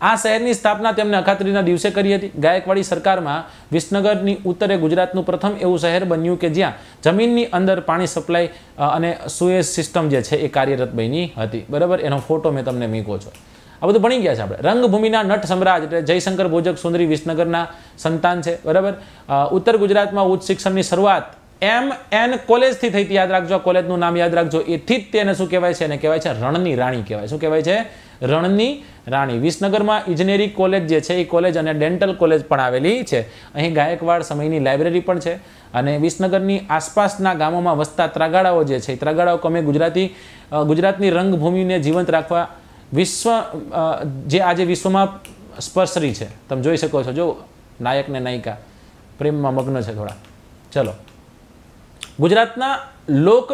આ શહેરની સ્થાપના તેમણે અખાત્રીના દિવસે કરી હતી ગાયકવાડી સરકારમાં વિસનગરની ઉત્તરે ગુજરાતનું પ્રથમ એવું શહેર બન્યું કે જ્યાં જમીનની અંદર પાણી સપ્લાય અને સુએઝ સિસ્ટમ જે છે એ કાર્યરત બની હતી બરાબર એનો ફોટો મેં તમને મીકો છો આ બધું ભણી ગયા છે આપણે રંગભૂમિના નટ સમ્રાજ એટલે જયશંકર ભોજક સુંદરી વિસનગરના સંતાન છે બરાબર ઉત્તર ગુજરાતમાં ઉચ્ચ શિક્ષણની શરૂઆત એમ એન કોલેજથી થઈ યાદ રાખજો કોલેજનું નામ યાદ રાખજો એથી જ તેને શું કહેવાય છે એને કહેવાય છે રણની રાણી કહેવાય શું કહેવાય છે રણની રાણી વિસનગરમાં ઇજનેરી કોલેજ જે છે એ કોલેજ અને ડેન્ટલ કોલેજ પણ આવેલી છે અહીં ગાયકવાડ સમયની લાઇબ્રેરી પણ છે અને વિસનગરની આસપાસના ગામોમાં વસતા ત્રાગાડાઓ જે છે એ ત્રાગાડાઓ કમે ગુજરાતી ગુજરાતની રંગભૂમિને જીવંત રાખવા વિશ્વ જે આજે વિશ્વમાં સ્પર્શરી છે તમે જોઈ શકો છો જો નાયક ને નાયિકા પ્રેમમાં મગ્ન છે થોડા ચલો ગુજરાતના લોક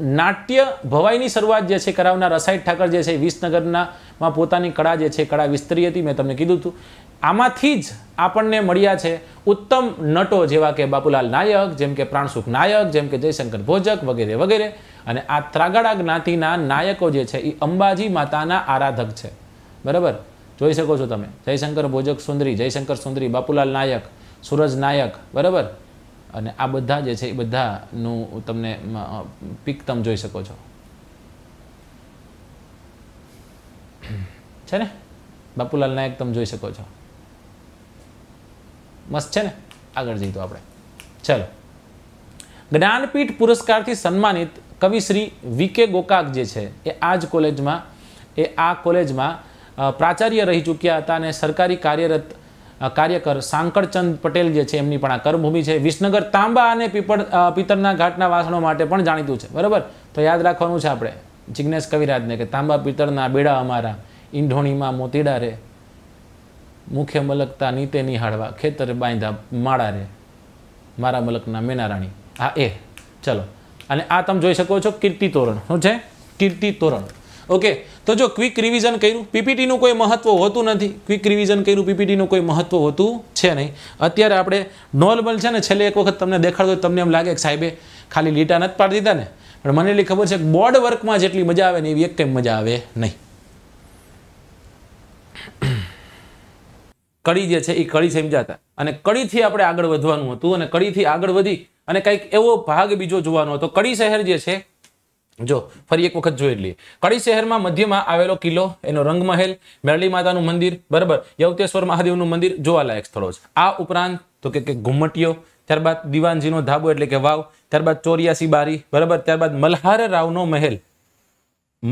નાટ્ય ભવાઈની શરૂઆત જે છે કરાવનાર રસાઈ ઠાકર જે છે વિસનગરનામાં પોતાની કળા જે છે કળા વિસ્તરી હતી મેં તમને કીધું હતું આમાંથી જ આપણને મળ્યા છે ઉત્તમ નટો જેવા કે બાપુલાલ નાયક જેમ કે પ્રાણસુખ નાયક જેમ કે જયશંકર ભોજક વગેરે વગેરે અને આ ત્રાગાડા જ્ઞાતિના નાયકો જે છે એ અંબાજી માતાના આરાધક છે બરાબર જોઈ શકો છો તમે જયશંકર ભોજક સુંદરી જયશંકર સુંદરી બાપુલાલ નાયક સૂરજ નાયક બરાબર અને આ બધા જે છે એ બધાનું તમને પીક તમે જોઈ શકો છો છે ને બાપુલાલ નાયક તમે જોઈ શકો છો મસ્ત છે ને આગળ જઈ તો આપણે ચલો જ્ઞાનપીઠ પુરસ્કારથી સન્માનિત કવિશ્રી વી કે ગોકાક જે છે એ આ જ કોલેજમાં એ આ કોલેજમાં પ્રાચાર્ય રહી ચૂક્યા હતા અને સરકારી કાર્યરત કાર્યકર સાંકળચંદ પટેલ જે છે એમની પણ આ કર્મભૂમિ છે વિસનગર તાંબા અને પીપળ પિત્તળના ઘાટના વાસણો માટે પણ જાણીતું છે બરાબર તો યાદ રાખવાનું છે આપણે જિજ્ઞેશ કવિરાજને કે તાંબા પિત્તળના બેડા અમારા ઈંઢોણીમાં મોતીડા રે મુખ્ય મલકતા નીતે નિહાળવા ખેતર બાંધા માળા રે મારા મલકના મેનારાણી હા એ ચલો અને આ તમે જોઈ શકો છો કીર્તિ તોરણ શું છે કીર્તિ તોરણ ઓકે તો જો ક્વિક રિવિઝન કર્યું પીપીટીનું કોઈ મહત્ત્વ હોતું નથી ક્વિક રિવિઝન કર્યું પીપીટીનું કોઈ મહત્ત્વ હોતું છે નહીં અત્યારે આપણે નોર્મલ છે ને છેલ્લે એક વખત તમને દેખાડતો તમને એમ લાગે કે સાહેબે ખાલી લીટા નથી પાડી દીધા ને પણ મને એટલી ખબર છે કે બોર્ડ વર્કમાં જેટલી મજા આવે ને એવી એક ટાઈમ મજા આવે નહીં કડી જે છે એ કડી સમજાતા અને કડીથી આપણે આગળ વધવાનું હતું અને કડીથી આગળ વધી અને કંઈક એવો ભાગ બીજો જોવાનો હતો કડી શહેર જે છે જો ફરી એક વખત જોઈ લઈએ કડી શહેરમાં મધ્યમાં આવેલો કિલ્લો એનો રંગ મહેલ મેરળી માતાનું મંદિર બરાબર યવતેશ્વર મહાદેવનું મંદિર જોવાલાયક સ્થળો છે આ ઉપરાંત તો કે ઘુમ્મટીઓ ત્યારબાદ દિવાનજીનો ધાબો એટલે કે વાવ ત્યારબાદ ચોર્યાસી બારી બરાબર ત્યારબાદ મલ્હાર રાવનો મહેલ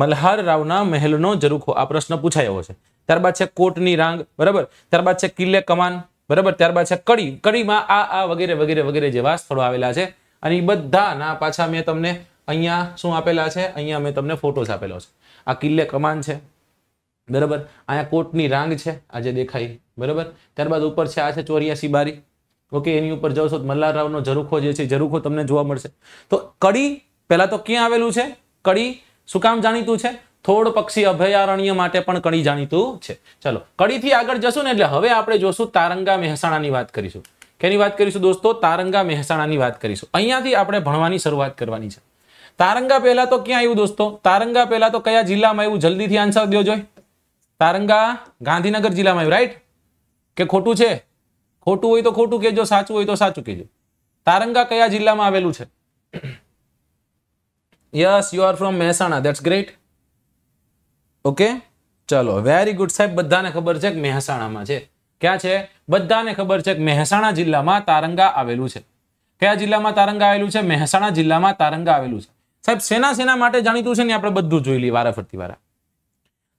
મલ્હાર રાવના મહેલનો જરૂખો આ પ્રશ્ન પૂછાયો છે ત્યારબાદ છે કોટની રાંગ બરાબર ત્યારબાદ છે કિલ્લે કમાન બરાબર ત્યારબાદ છે કડી કડીમાં આ આ વગેરે વગેરે વગેરે જેવા સ્થળો આવેલા છે અને એ બધાના પાછા મેં તમને અહીંયા શું આપેલા છે અહીંયા મેં તમને ફોટોસ આપેલો છે આ કિલ્લે કમાન છે બરાબર અહીંયા કોટની રાંગ છે આજે દેખાય બરાબર ત્યારબાદ ઉપર છે આ છે ચોર્યાસી બારી ઓકે એની ઉપર જાવ છો મલ્હારરાવનો ઝરૂખો જે છે ઝરૂખો તમને જોવા મળશે તો કડી પહેલાં તો ક્યાં આવેલું છે કડી શું કામ જાણીતું છે થોડ પક્ષી અભયારણ્ય માટે પણ કડી જાણીતું છે ચલો કડીથી આગળ જશું ને એટલે હવે આપણે જોશું તારંગા મહેસાણાની વાત કરીશું કેની વાત કરીશું દોસ્તો તારંગા મહેસાણાની વાત કરીશું અહીંયાથી આપણે ભણવાની શરૂઆત કરવાની છે તારંગા પહેલા તો ક્યાં આવ્યું દોસ્તો તારંગા પહેલા તો કયા જિલ્લામાં આવ્યું જલ્દીથી આન્સર દો જોઈએ તારંગા ગાંધીનગર જિલ્લામાં આવ્યું રાઈટ કે ખોટું છે ખોટું હોય તો ખોટું કહેજો સાચું હોય તો સાચું કહેજો તારંગા કયા જિલ્લામાં આવેલું છે yes you are from Mehsana that's great okay ચલો વેરી ગુડ સાહેબ બધાને ખબર છે કે મહેસાણામાં છે ક્યાં છે બધાને ખબર છે કે મહેસાણા જિલ્લામાં તારંગા આવેલું છે કયા જિલ્લામાં તારંગા આવેલું છે મહેસાણા જિલ્લામાં તારંગા આવેલું છે સાહેબ સેના સેના માટે જાણીતું છે ને આપણે બધું જોઈ લઈએ વારા ફરતી વારા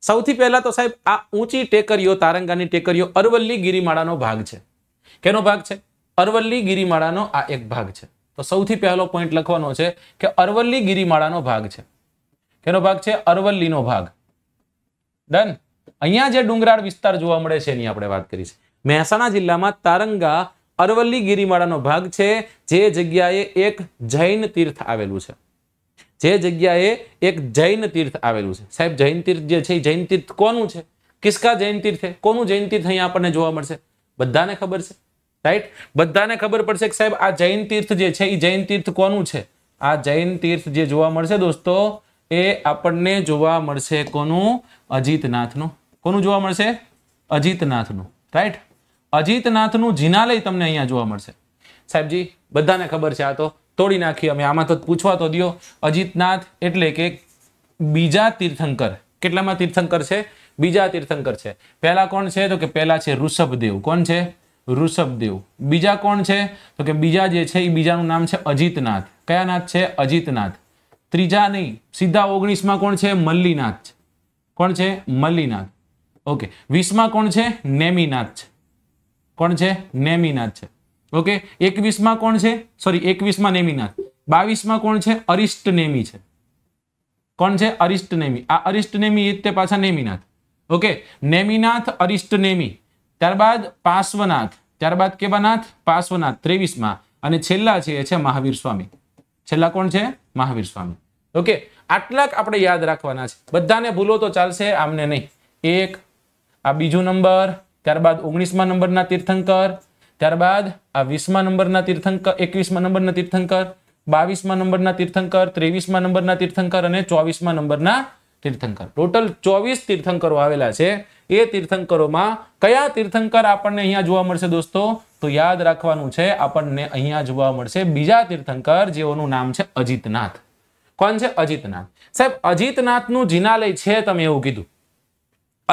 સૌથી પહેલા તો સાહેબ આ ઊંચી ટેકરીઓ તારંગાની ટેકરીઓ અરવલ્લી ગિરિમાળાનો ભાગ છે કેનો ભાગ છે અરવલ્લી ગિરિમાળાનો આ એક ભાગ છે તો સૌથી પહેલો પોઈન્ટ લખવાનો છે કે અરવલ્લી ગિરિમાળાનો ભાગ છે કેનો ભાગ છે અરવલ્લીનો ભાગ ડન અહીંયા જે ડુંગરાળ વિસ્તાર જોવા મળે છે એની આપણે વાત કરી છે મહેસાણા જિલ્લામાં તારંગા અરવલ્લી ગિરિમાળાનો ભાગ છે જે જગ્યાએ એક જૈન તીર્થ આવેલું છે જે જગ્યાએ એક જૈન તીર્થ આવેલું છે સાહેબ જૈન તીર્થ જે છે એ જૈન તીર્થ કોનું છે કિસ્કા જૈન તીર્થ કોનું જૈન તીર્થ અહીંયા આપણને જોવા મળશે બધાને ખબર છે રાઈટ બધાને ખબર પડશે કે સાહેબ આ જૈન તીર્થ જે છે એ જૈન તીર્થ કોનું છે આ જૈન તીર્થ જે જોવા મળશે દોસ્તો એ આપણને જોવા મળશે કોનું અજીતનાથનું કોનું જોવા મળશે અજીતનાથનું રાઈટ અજીતનાથનું જીનાલય તમને અહીંયા જોવા મળશે સાહેબજી બધાને ખબર છે આ તો તોડી નાખી અમે આમાં તો પૂછવા તો દો અજીતનાથ એટલે કે બીજા તીર્થંકર કેટલામાં તીર્થંકર છે બીજા તીર્થંકર છે પહેલા કોણ છે તો કે પહેલા છે ઋષભદેવ કોણ છે ઋષભદેવ બીજા કોણ છે તો કે બીજા જે છે એ બીજાનું નામ છે અજીતનાથ કયા નાથ છે અજીતનાથ ત્રીજા નહીં સીધા ઓગણીસમાં કોણ છે મલ્લીનાથ કોણ છે મલ્લીનાથ ઓકે વીસમાં કોણ છે નેમિનાથ કોણ છે નેમિનાથ છે ઓકે એકવીસમાં કોણ છે સોરી એકવીસમાં નેમિનાથ બાવીસમાં કોણ છે અરિષ્ટ નેમી છે કોણ છે અરિષ્ટ નેમી આ અરિષ્ટ નેમી તે પાછા નેમિનાથ ઓકે નેમિનાથ અરિષ્ટ નેમી ત્યારબાદ પાર્શ્વનાથ ત્યારબાદ કેવાનાથ પાર્શ્વનાથ ત્રેવીસમાં અને છેલ્લા છે એ છે મહાવીર સ્વામી છેલ્લા કોણ છે મહાવીર સ્વામી ઓકે આટલાક આપણે યાદ રાખવાના છે બધાને ભૂલો તો ચાલશે આમને નહીં એક આ બીજો નંબર ત્યારબાદ ઓગણીસમાં નંબરના તીર્થંકર ત્યારબાદ આ વીસમા નંબરના તીર્થંકર એકવીસમા નંબરના તીર્થંકર બાવીસમા નંબરના તીર્થંકર ત્રેવીસમા નંબરના તીર્થંકર અને ચોવીસમા નંબરના તીર્થંકર ટોટલ ચોવીસ તીર્થંકરો આવેલા છે એ તીર્થંકરોમાં કયા તીર્થંકર આપણને અહીંયા જોવા મળશે દોસ્તો તો યાદ રાખવાનું છે આપણને અહીંયા જોવા મળશે બીજા તીર્થંકર જેઓનું નામ છે અજિતનાથ કોણ છે અજિતનાથ સાહેબ અજિતનાથનું જિનાલય છે તમે એવું કીધું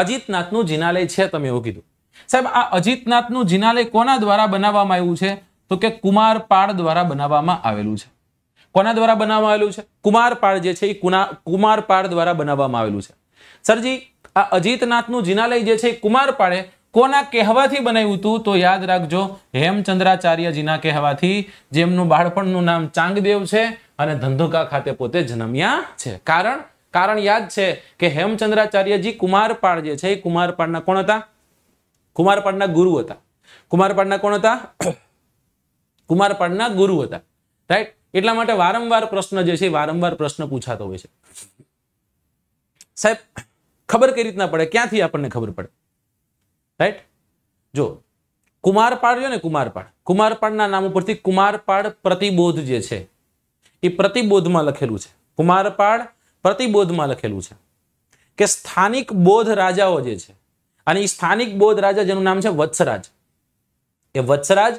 અજિતનાથનું જિનાલય છે તમે એવું કીધું સાહેબ આ અજીતનાથનું જિનાલય કોના દ્વારા બનાવવામાં આવ્યું છે તો કે કુમારપાળ દ્વારા બનાવવામાં આવેલું છે કોના દ્વારા બનાવવામાં આવેલું છે કુમારપાળ જે છે એ કુમારપાળ દ્વારા બનાવવામાં આવેલું છે સરજી આ અજીતનાથનું જિનાલય જે છે એ કુમારપાળે કોના કહેવાથી બનાવ્યું હતું તો યાદ રાખજો હેમચંદ્રાચાર્યજીના કહેવાથી જેમનું બાળપણનું નામ ચાંગદેવ છે અને ધંધુકા ખાતે પોતે જન્મ્યા છે કારણ કારણ યાદ છે કે હેમચંદ્રાચાર્યજી કુમારપાળ જે છે એ કુમારપાળના કોણ હતા કુમારપાળના ગુરુ હતા કુમારપાળના કોણ હતા કુમારપાળના ગુરુ હતા રાઈટ એટલા માટે વારંવાર પ્રશ્ન જે છે વારંવાર પ્રશ્ન પૂછાતો હોય છે સાહેબ ખબર કઈ રીતના પડે ક્યાંથી આપણને ખબર પડે રાઈટ જો કુમારપાળ જો ને કુમારપાળ કુમારપાળના નામ ઉપરથી કુમારપાળ પ્રતિબોધ જે છે એ પ્રતિબોધમાં લખેલું છે કુમારપાળ પ્રતિબોધમાં લખેલું છે કે સ્થાનિક બોધ રાજાઓ જે છે અને એ સ્થાનિક બૌદ્ધ રાજા જેનું નામ છે વત્સરાજ એ વત્સરાજ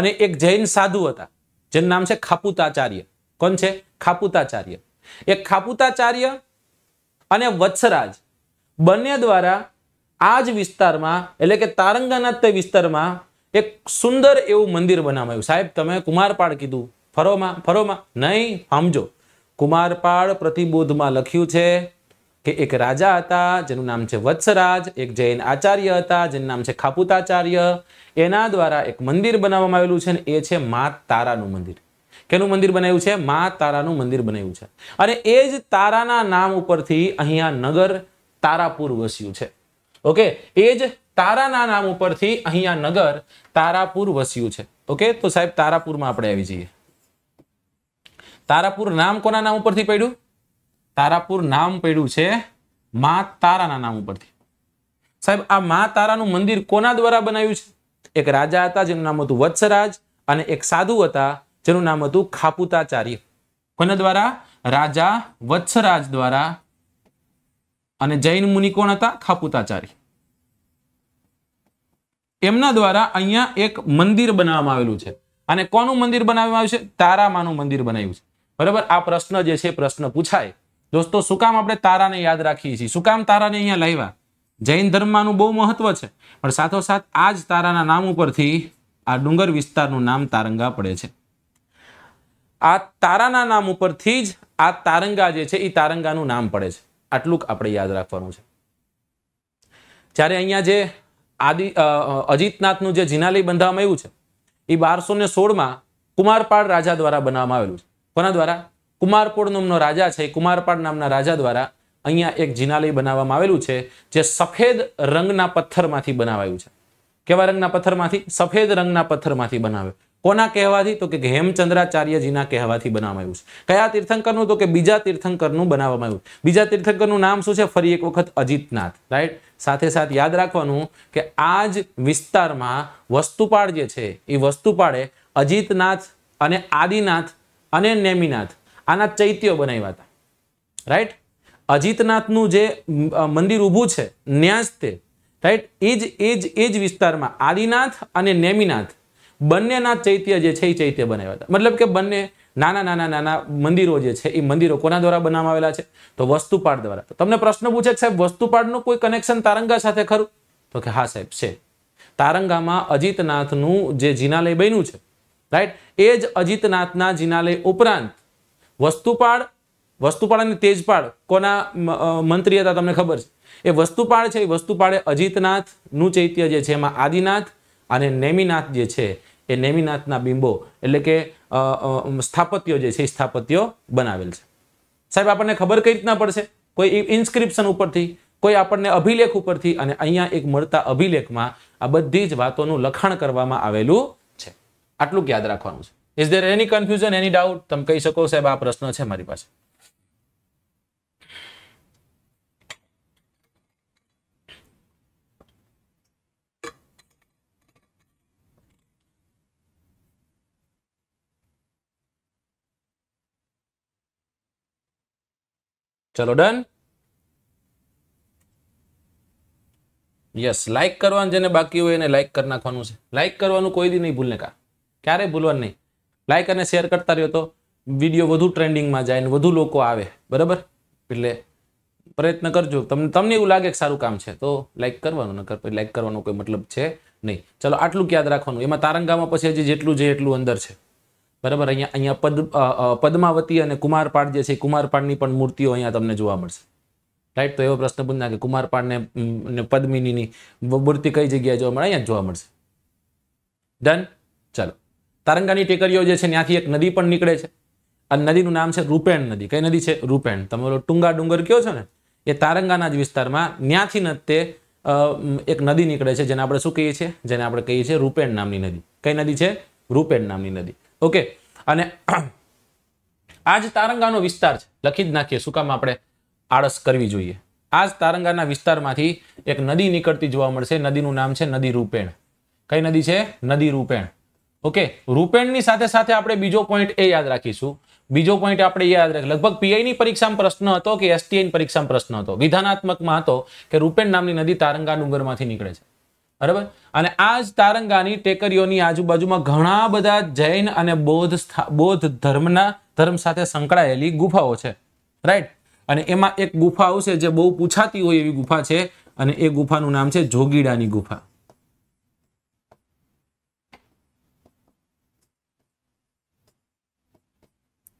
અને એક જૈન સાધુ હતા જેનું નામ છે ખાપુતાચાર્ય કોણ છે ખાપુતાચાર્ય એ ખાપુતાચાર્ય અને વત્સરાજ બંને દ્વારા આ જ વિસ્તારમાં એટલે કે તારંગાનાથ તે વિસ્તારમાં એક સુંદર એવું મંદિર બનાવાયું સાહેબ તમે કુમારપાળ કીધું ફરોમાં ફરોમાં નહીં સમજો કુમારપાળ પ્રતિબોધમાં લખ્યું છે કે એક રાજા હતા જેનું નામ છે વત્સરાજ એક જૈન આચાર્ય હતા જેનું નામ છે ખાપુતાચાર્ય એના દ્વારા એક મંદિર બનાવવામાં આવેલું છે અને એ છે મા તારાનું મંદિર કેનું મંદિર બનાવ્યું છે મા તારાનું મંદિર બનાવ્યું છે અને એ જ તારાના નામ ઉપરથી અહીંયા નગર તારાપુર વસ્યું છે ઓકે એ જ તારાના નામ ઉપરથી અહીંયા નગર તારાપુર વસ્યું છે ઓકે તો સાહેબ તારાપુરમાં આપણે આવી જઈએ તારાપુર નામ કોના નામ ઉપરથી પડ્યું તારાપુર નામ પડ્યું છે મા તારાના નામ ઉપરથી સાહેબ આ મા તારાનું મંદિર કોના દ્વારા બનાવ્યું છે એક રાજા હતા જેનું નામ હતું વત્સરાજ અને એક સાધુ હતા જેનું નામ હતું ખાપુતાચાર્ય કોના દ્વારા રાજા વત્સરાજ દ્વારા અને જૈન મુનિ કોણ હતા ખાપુતાચાર્ય એમના દ્વારા અહીંયા એક મંદિર બનાવવામાં આવેલું છે અને કોનું મંદિર બનાવવામાં આવ્યું છે તારામાનું મંદિર બનાવ્યું છે બરાબર આ પ્રશ્ન જે છે પ્રશ્ન પૂછાય દોસ્તો શું કામ આપણે તારાને યાદ રાખીએ છીએ શું કામ તારાને અહીંયા લાવ્યા જૈન ધર્મનું બહુ મહત્વ છે પણ સાથોસાથ આ જ તારાના નામ ઉપરથી આ ડુંગર વિસ્તારનું નામ તારંગા પડે છે આ તારાના નામ ઉપરથી જ આ તારંગા જે છે એ તારંગાનું નામ પડે છે આટલું આપણે યાદ રાખવાનું છે જ્યારે અહીંયા જે આદિ અજીતનાથનું જે જીનાલી બંધાવવામાં આવ્યું છે એ બારસો ને સોળમાં કુમારપાળ રાજા દ્વારા બનાવવામાં આવેલું છે કોના દ્વારા કુમારપોળ નામનો રાજા છે કુમારપાળ નામના રાજા દ્વારા અહીંયા એક જિનાલય બનાવવામાં આવેલું છે જે સફેદ રંગના પથ્થરમાંથી બનાવાયું છે કેવા રંગના પથ્થરમાંથી સફેદ રંગના પથ્થરમાંથી બનાવ્યું કોના કહેવાથી તો કે હેમચંદ્રાચાર્યજીના કહેવાથી બનાવાયું છે કયા તીર્થંકરનું તો કે બીજા તીર્થંકરનું બનાવવામાં આવ્યું બીજા તીર્થંકરનું નામ શું છે ફરી એક વખત અજિતનાથ રાઈટ સાથે સાથે યાદ રાખવાનું કે આ જ વિસ્તારમાં વસ્તુપાળ જે છે એ વસ્તુપાળે અજિતનાથ અને આદિનાથ અને નેમિનાથ આના ચૈત્યો બનાવ્યા હતા રાઈટ અજીતનાથનું જે મંદિર ઊભું છે ન્યાસ તે રાઈટ એ જ એ જ એ જ વિસ્તારમાં આદિનાથ અને નેમિનાથ બંનેના ચૈત્ય જે છે એ ચૈત્ય બનાવ્યા હતા મતલબ કે બંને નાના નાના નાના મંદિરો જે છે એ મંદિરો કોના દ્વારા બનાવવામાં આવેલા છે તો વસ્તુપાળ દ્વારા તમને પ્રશ્ન પૂછે કે સાહેબ વસ્તુપાળનું કોઈ કનેક્શન તારંગા સાથે ખરું તો કે હા સાહેબ છે તારંગામાં અજીતનાથનું જે જીનાલય બન્યું છે રાઈટ એ જ અજીતનાથના જિનાલય ઉપરાંત વસ્તુપાળ વસ્તુપાળ અને તેજપાળ કોના મંત્રી હતા તમને ખબર છે એ વસ્તુપાળ છે એ વસ્તુપાળે અજીતનાથનું ચૈત્ય જે છે એમાં આદિનાથ અને નેમિનાથ જે છે એ નેમિનાથના બિંબો એટલે કે સ્થાપત્યો જે છે એ સ્થાપત્યો બનાવેલ છે સાહેબ આપણને ખબર કઈ રીતના પડશે કોઈ ઇન્સ્ક્રિપ્શન ઉપરથી કોઈ આપણને અભિલેખ ઉપરથી અને અહીંયા એક મળતા અભિલેખમાં આ બધી જ વાતોનું લખાણ કરવામાં આવેલું છે આટલું યાદ રાખવાનું છે is there any confusion any doubt તમે કહી શકો સાહેબ આ પ્રશ્ન છે મારી પાસે ચલો ડન યસ લાઈક કરવાનું જેને બાકી હોય એને લાઈક કરી નાખવાનું છે લાઈક કરવાનું કોઈ દી નહીં ભૂલને કા ક્યારે ભૂલવાનું નહીં લાઇક અને શેર કરતા રહ્યો તો વિડીયો વધુ ટ્રેન્ડિંગમાં જાય ને વધુ લોકો આવે બરાબર એટલે પ્રયત્ન કરજો તમને તમને એવું લાગે કે સારું કામ છે તો લાઇક કરવાનું ન કર લાઇક કરવાનો કોઈ મતલબ છે નહીં ચલો આટલું યાદ રાખવાનું એમાં તારંગામાં પછી હજી જેટલું જે એટલું અંદર છે બરાબર અહીંયા અહીંયા પદ પદ્માવતી અને કુમારપાળ જે છે કુમારપાળની પણ મૂર્તિઓ અહીંયા તમને જોવા મળશે રાઈટ તો એવો પ્રશ્ન પૂછ કે કુમારપાળને ને પદ્મિનીની મૂર્તિ કઈ જગ્યાએ જોવા મળે અહીંયા જોવા મળશે ડન ચાલો તારંગાની ટેકરીઓ જે છે ત્યાંથી એક નદી પણ નીકળે છે આ નદીનું નામ છે રૂપેણ નદી કઈ નદી છે રૂપેણ તમારો ટુંગા ડુંગર કયો છે ને એ તારંગાના જ વિસ્તારમાં ત્યાંથી ન તે એક નદી નીકળે છે જેને આપણે શું કહીએ છીએ જેને આપણે કહીએ છીએ રૂપેણ નામની નદી કઈ નદી છે રૂપેણ નામની નદી ઓકે અને આ જ તારંગાનો વિસ્તાર છે લખી જ નાખીએ શું કામ આપણે આળસ કરવી જોઈએ આ જ તારંગાના વિસ્તારમાંથી એક નદી નીકળતી જોવા મળશે નદીનું નામ છે નદી રૂપેણ કઈ નદી છે નદી રૂપેણ ઓકે રૂપેણની સાથે સાથે આપણે બીજો પોઈન્ટ એ યાદ રાખીશું બીજો પોઈન્ટ આપણે યાદ રાખ લગભગ ની પરીક્ષામાં પ્રશ્ન હતો કે એસટીઆઈની પરીક્ષામાં પ્રશ્ન હતો વિધાનાત્મકમાં હતો કે રૂપેણ નામની નદી તારંગા ડુંગરમાંથી નીકળે છે બરાબર અને આ જ તારંગાની ટેકરીઓની આજુબાજુમાં ઘણા બધા જૈન અને બૌદ્ધ બૌદ્ધ ધર્મના ધર્મ સાથે સંકળાયેલી ગુફાઓ છે રાઈટ અને એમાં એક ગુફા આવશે જે બહુ પૂછાતી હોય એવી ગુફા છે અને એ ગુફાનું નામ છે જોગીડાની ગુફા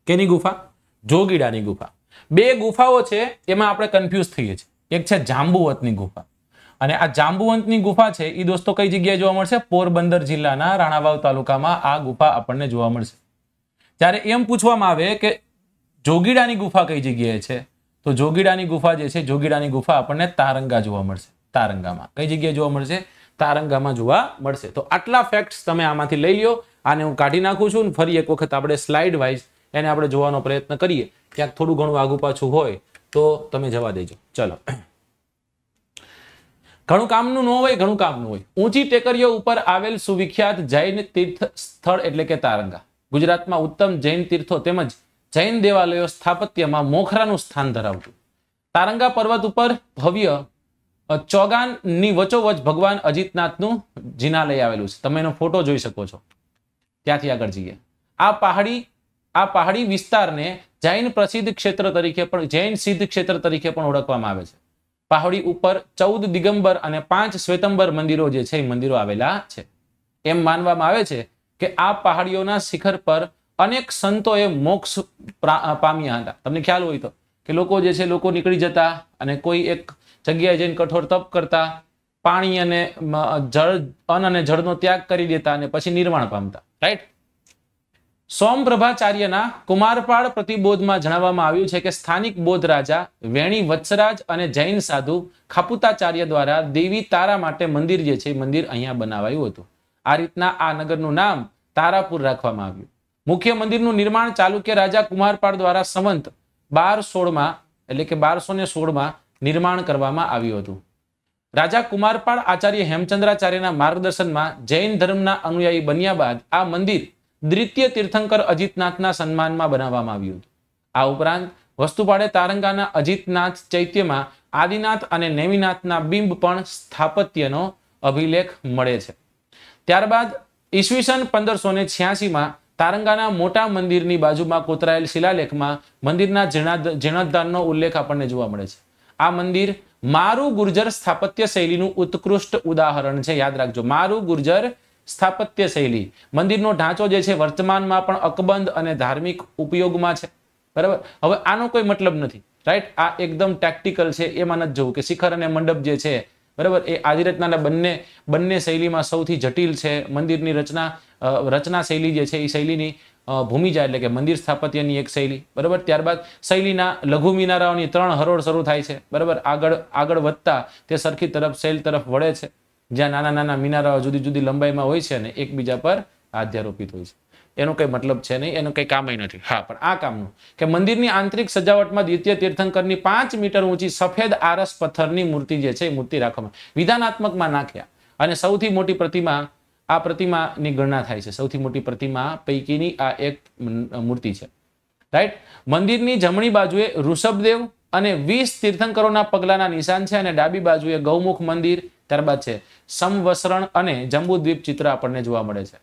કેની ગુફા જોગીડાની ગુફા બે ગુફાઓ છે એમાં આપણે કન્ફ્યુઝ થઈએ છીએ એક છે જાંબુવંતની ગુફા અને આ જાંબુવંતની ગુફા છે એ દોસ્તો કઈ જગ્યાએ જોવા મળશે પોરબંદર જિલ્લાના રાણાવાવ તાલુકામાં આ ગુફા આપણને જોવા મળશે જ્યારે એમ પૂછવામાં આવે કે જોગીડાની ગુફા કઈ જગ્યાએ છે તો જોગીડાની ગુફા જે છે જોગીડાની ગુફા આપણને તારંગા જોવા મળશે તારંગામાં કઈ જગ્યાએ જોવા મળશે તારંગામાં જોવા મળશે તો આટલા ફેક્ટ્સ તમે આમાંથી લઈ લો આને હું કાઢી નાખું છું ફરી એક વખત આપણે સ્લાઇડ વાઇઝ એને આપણે જોવાનો પ્રયત્ન કરીએ ક્યાંક થોડું ઘણું આગુ પાછું હોય તો તમે જવા દેજો ચલો ઘણું કામનું ન હોય ઘણું કામનું હોય ઊંચી ટેકરીઓ ઉપર આવેલ સુવિખ્યાત જૈન તીર્થ સ્થળ એટલે કે તારંગા ગુજરાતમાં ઉત્તમ જૈન તીર્થો તેમજ જૈન દેવાલયો સ્થાપત્યમાં મોખરાનું સ્થાન ધરાવતું તારંગા પર્વત ઉપર ભવ્ય ચોગાનની વચોવચ ભગવાન અજીતનાથનું જીનાલય આવેલું છે તમે એનો ફોટો જોઈ શકો છો ત્યાંથી આગળ જઈએ આ પહાડી આ પહાડી વિસ્તારને જૈન પ્રસિદ્ધ ક્ષેત્ર તરીકે પણ જૈન સિદ્ધ ક્ષેત્ર તરીકે પણ ઓળખવામાં આવે છે પહાડી ઉપર ચૌદ દિગંબર અને પાંચ શ્વેતંબર મંદિરો જે છે એ મંદિરો આવેલા છે એમ માનવામાં આવે છે કે આ પહાડીઓના શિખર પર અનેક સંતોએ મોક્ષ પામ્યા હતા તમને ખ્યાલ હોય તો કે લોકો જે છે લોકો નીકળી જતા અને કોઈ એક જગ્યાએ જઈને કઠોર તપ કરતા પાણી અને જળ અન્ન અને જળનો ત્યાગ કરી દેતા અને પછી નિર્માણ પામતા રાઈટ સોમપ્રભાચાર્યના કુમારપાળ પ્રતિબોધમાં જણાવવામાં આવ્યું છે કે સ્થાનિક બોધ રાજા વેણી વત્સરાજ અને જૈન સાધુ ખાપુતાચાર્ય દ્વારા દેવી તારા માટે મંદિર જે છે મંદિર અહીંયા બનાવાયું હતું આ રીતના આ નગરનું નામ તારાપુર રાખવામાં આવ્યું મુખ્ય મંદિરનું નિર્માણ ચાલુક્ય રાજા કુમારપાળ દ્વારા સંવંત બાર સોળમાં એટલે કે બારસો ને સોળમાં નિર્માણ કરવામાં આવ્યું હતું રાજા કુમારપાળ આચાર્ય હેમચંદ્રાચાર્યના માર્ગદર્શનમાં જૈન ધર્મના અનુયાયી બન્યા બાદ આ મંદિર દ્વિતીય તીર્થંકર અજીતનાથના સન્માનમાં બનાવવામાં આવ્યું આ ઉપરાંત વસ્તુપાડે તારંગાના અજીતનાથ ચૈત્યમાં આદિનાથ અને નેમિનાથના બિંબ પણ સ્થાપત્યનો અભિલેખ મળે છે ત્યારબાદ ઈસવીસન પંદરસો ને છ્યાસીમાં તારંગાના મોટા મંદિરની બાજુમાં કોતરાયેલ શિલાલેખમાં મંદિરના જીર્ણોદ્ધારનો ઉલ્લેખ આપણને જોવા મળે છે આ મંદિર મારું ગુર્જર સ્થાપત્ય શૈલીનું ઉત્કૃષ્ટ ઉદાહરણ છે યાદ રાખજો મારું ગુર્જર સ્થાપત્ય શૈલી મંદિરનો ઢાંચો જે છે વર્તમાનમાં પણ અકબંધ અને ધાર્મિક ઉપયોગમાં છે બરાબર હવે આનો કોઈ મતલબ નથી રાઈટ આ એકદમ ટેક્ટિકલ છે એમાં જ જોવું કે શિખર અને મંડપ જે છે બરાબર એ આદિરત્નાના બંને બંને શૈલીમાં સૌથી જટિલ છે મંદિરની રચના રચના શૈલી જે છે એ શૈલીની ભૂમિજા એટલે કે મંદિર સ્થાપત્યની એક શૈલી બરાબર ત્યારબાદ શૈલીના લઘુ મિનારાઓની ત્રણ હરોળ શરૂ થાય છે બરાબર આગળ આગળ વધતા તે સરખી તરફ શૈલ તરફ વળે છે જ્યાં નાના નાના મિનારાઓ જુદી જુદી લંબાઈમાં હોય છે અને એકબીજા પર આધ્યારોપિત હોય છે એનો કંઈ મતલબ છે નહીં એનું કંઈ કામ નથી હા પણ આ કામનું કે મંદિરની આંતરિક સજાવટમાં દ્વિતીય તીર્થંકરની પાંચ મીટર ઊંચી સફેદ આરસ પથ્થરની મૂર્તિ જે છે એ મૂર્તિ રાખવામાં વિધાનાત્મકમાં નાખ્યા અને સૌથી મોટી પ્રતિમા આ પ્રતિમાની ગણના થાય છે સૌથી મોટી પ્રતિમા પૈકીની આ એક મૂર્તિ છે રાઈટ મંદિરની જમણી બાજુએ ઋષભદેવ અને વીસ તીર્થંકરોના પગલાના નિશાન છે અને ડાબી બાજુએ ગૌમુખ મંદિર ત્યારબાદ છે સમવસરણ અને જંબુદ્વીપ ચિત્ર આપણને જોવા મળે છે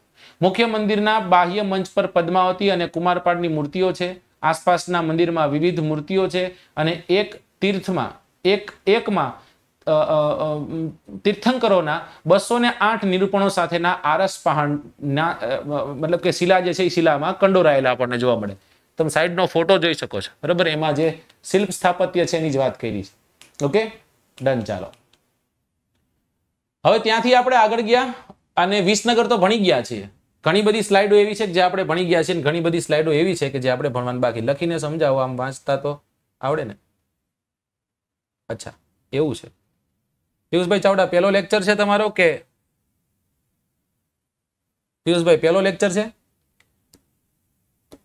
મુખ્ય મંદિરના બાહ્ય મંચ પર પદ્માવતી અને કુમારપાળની મૂર્તિઓ છે આસપાસના મંદિરમાં વિવિધ મૂર્તિઓ છે અને એક તીર્થમાં એક એકમાં તીર્થંકરોના બસો ને આઠ નિરૂપણો સાથેના આરસ પહાણના મતલબ કે શિલા જે છે એ શિલામાં કંડોરાયેલા આપણને જોવા મળે તમે સાઈડનો ફોટો જોઈ શકો છો બરાબર એમાં જે શિલ્પ સ્થાપત્ય છે એની જ વાત કરી છે ઓકે ડન ચાલો હવે ત્યાંથી આપણે આગળ ગયા અને વિસનગર તો ભણી ગયા છીએ ઘણી બધી સ્લાઇડો એવી છે કે જે આપણે ભણી ગયા છીએ ઘણી બધી સ્લાઇડો એવી છે કે જે આપણે ભણવાનું બાકી લખીને સમજાવો આમ વાંચતા તો આવડે ને અચ્છા એવું છે પિયુષભાઈ ચાવડા પહેલો લેક્ચર છે તમારો કે પિયુષભાઈ પેલો લેક્ચર છે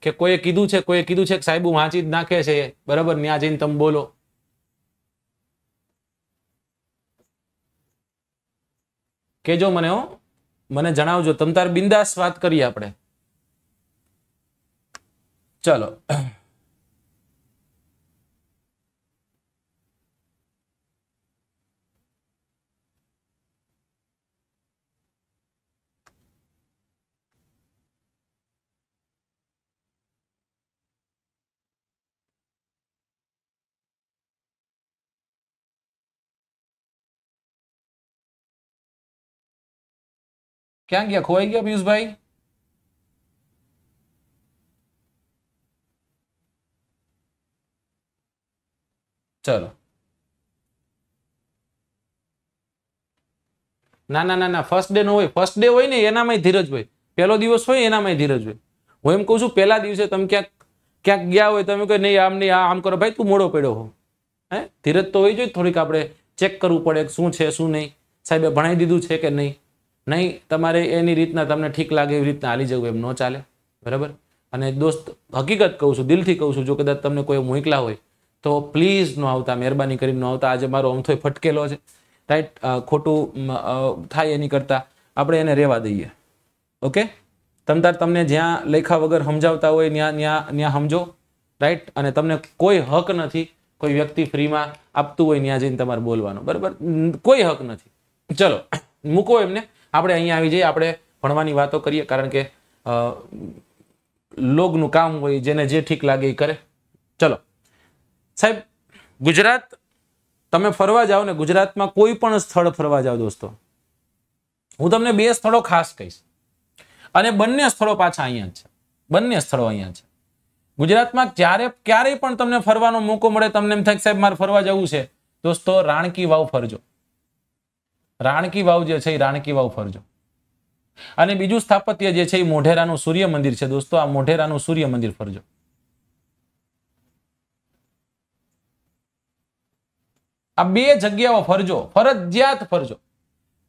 કે કોઈએ કીધું છે કોઈએ કીધું છે કે સાહેબ વાંચી જ નાખે છે બરાબર ત્યાં જઈને તમે બોલો કેજો મને હો મને જણાવજો તમ તાર બિંદાસ વાત કરીએ આપણે ચલો ક્યાં ગયા ખોવાઈ ગયા પિયુષભાઈ ચલો ના ના ના ના ફર્સ્ટ ડે નો હોય ફર્સ્ટ ડે હોય ને એનામાં ધીરજ હોય પહેલો દિવસ હોય એનામાં ધીરજ હોય હું એમ કઉ છું પહેલા દિવસે તમે ક્યાંક ક્યાંક ગયા હોય તમે કહો નહીં આમ નહીં આ આમ કરો ભાઈ તું મોડો પડ્યો હો હે ધીરજ તો હોવી જોઈએ થોડીક આપણે ચેક કરવું પડે શું છે શું નહીં સાહેબે ભણાવી દીધું છે કે નહીં નહીં તમારે એની રીતના તમને ઠીક લાગે એવી રીતના હાલી જવું એમ ન ચાલે બરાબર અને દોસ્ત હકીકત કહું છું દિલથી કહું છું જો કદાચ તમને કોઈ મોકલા હોય તો પ્લીઝ ન આવતા મહેરબાની કરીને ન આવતા આજે મારો અમથોય ફટકેલો છે રાઈટ ખોટું થાય એની કરતાં આપણે એને રહેવા દઈએ ઓકે તમતાર તમને જ્યાં લેખા વગર સમજાવતા હોય ત્યાં ત્યાં ત્યાં સમજો રાઈટ અને તમને કોઈ હક નથી કોઈ વ્યક્તિ ફ્રીમાં આપતું હોય ત્યાં જઈને તમારે બોલવાનું બરાબર કોઈ હક નથી ચલો મૂકો એમને આપણે અહીંયા આવી જઈએ આપણે ભણવાની વાતો કરીએ કારણ કે લોગનું કામ હોય જેને જે ઠીક લાગે એ કરે ચલો સાહેબ ગુજરાત તમે ફરવા જાઓ ને ગુજરાતમાં કોઈ પણ સ્થળ ફરવા જાઓ દોસ્તો હું તમને બે સ્થળો ખાસ કહીશ અને બંને સ્થળો પાછા અહીંયા છે બંને સ્થળો અહીંયા છે ગુજરાતમાં ક્યારે ક્યારેય પણ તમને ફરવાનો મોકો મળે તમને એમ થાય સાહેબ મારે ફરવા જવું છે દોસ્તો રાણકી વાવ ફરજો રાણકી વાવ જે છે એ રાણકી વાવ ફરજો અને બીજું સ્થાપત્ય જે છે એ મોઢેરાનું સૂર્ય મંદિર છે દોસ્તો આ મોઢેરાનું સૂર્ય મંદિર ફરજો આ બે જગ્યાઓ ફરજો ફરજિયાત ફરજો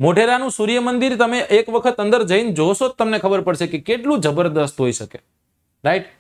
મોઢેરાનું સૂર્ય મંદિર તમે એક વખત અંદર જઈને જોશો જ તમને ખબર પડશે કે કેટલું જબરદસ્ત હોઈ શકે રાઈટ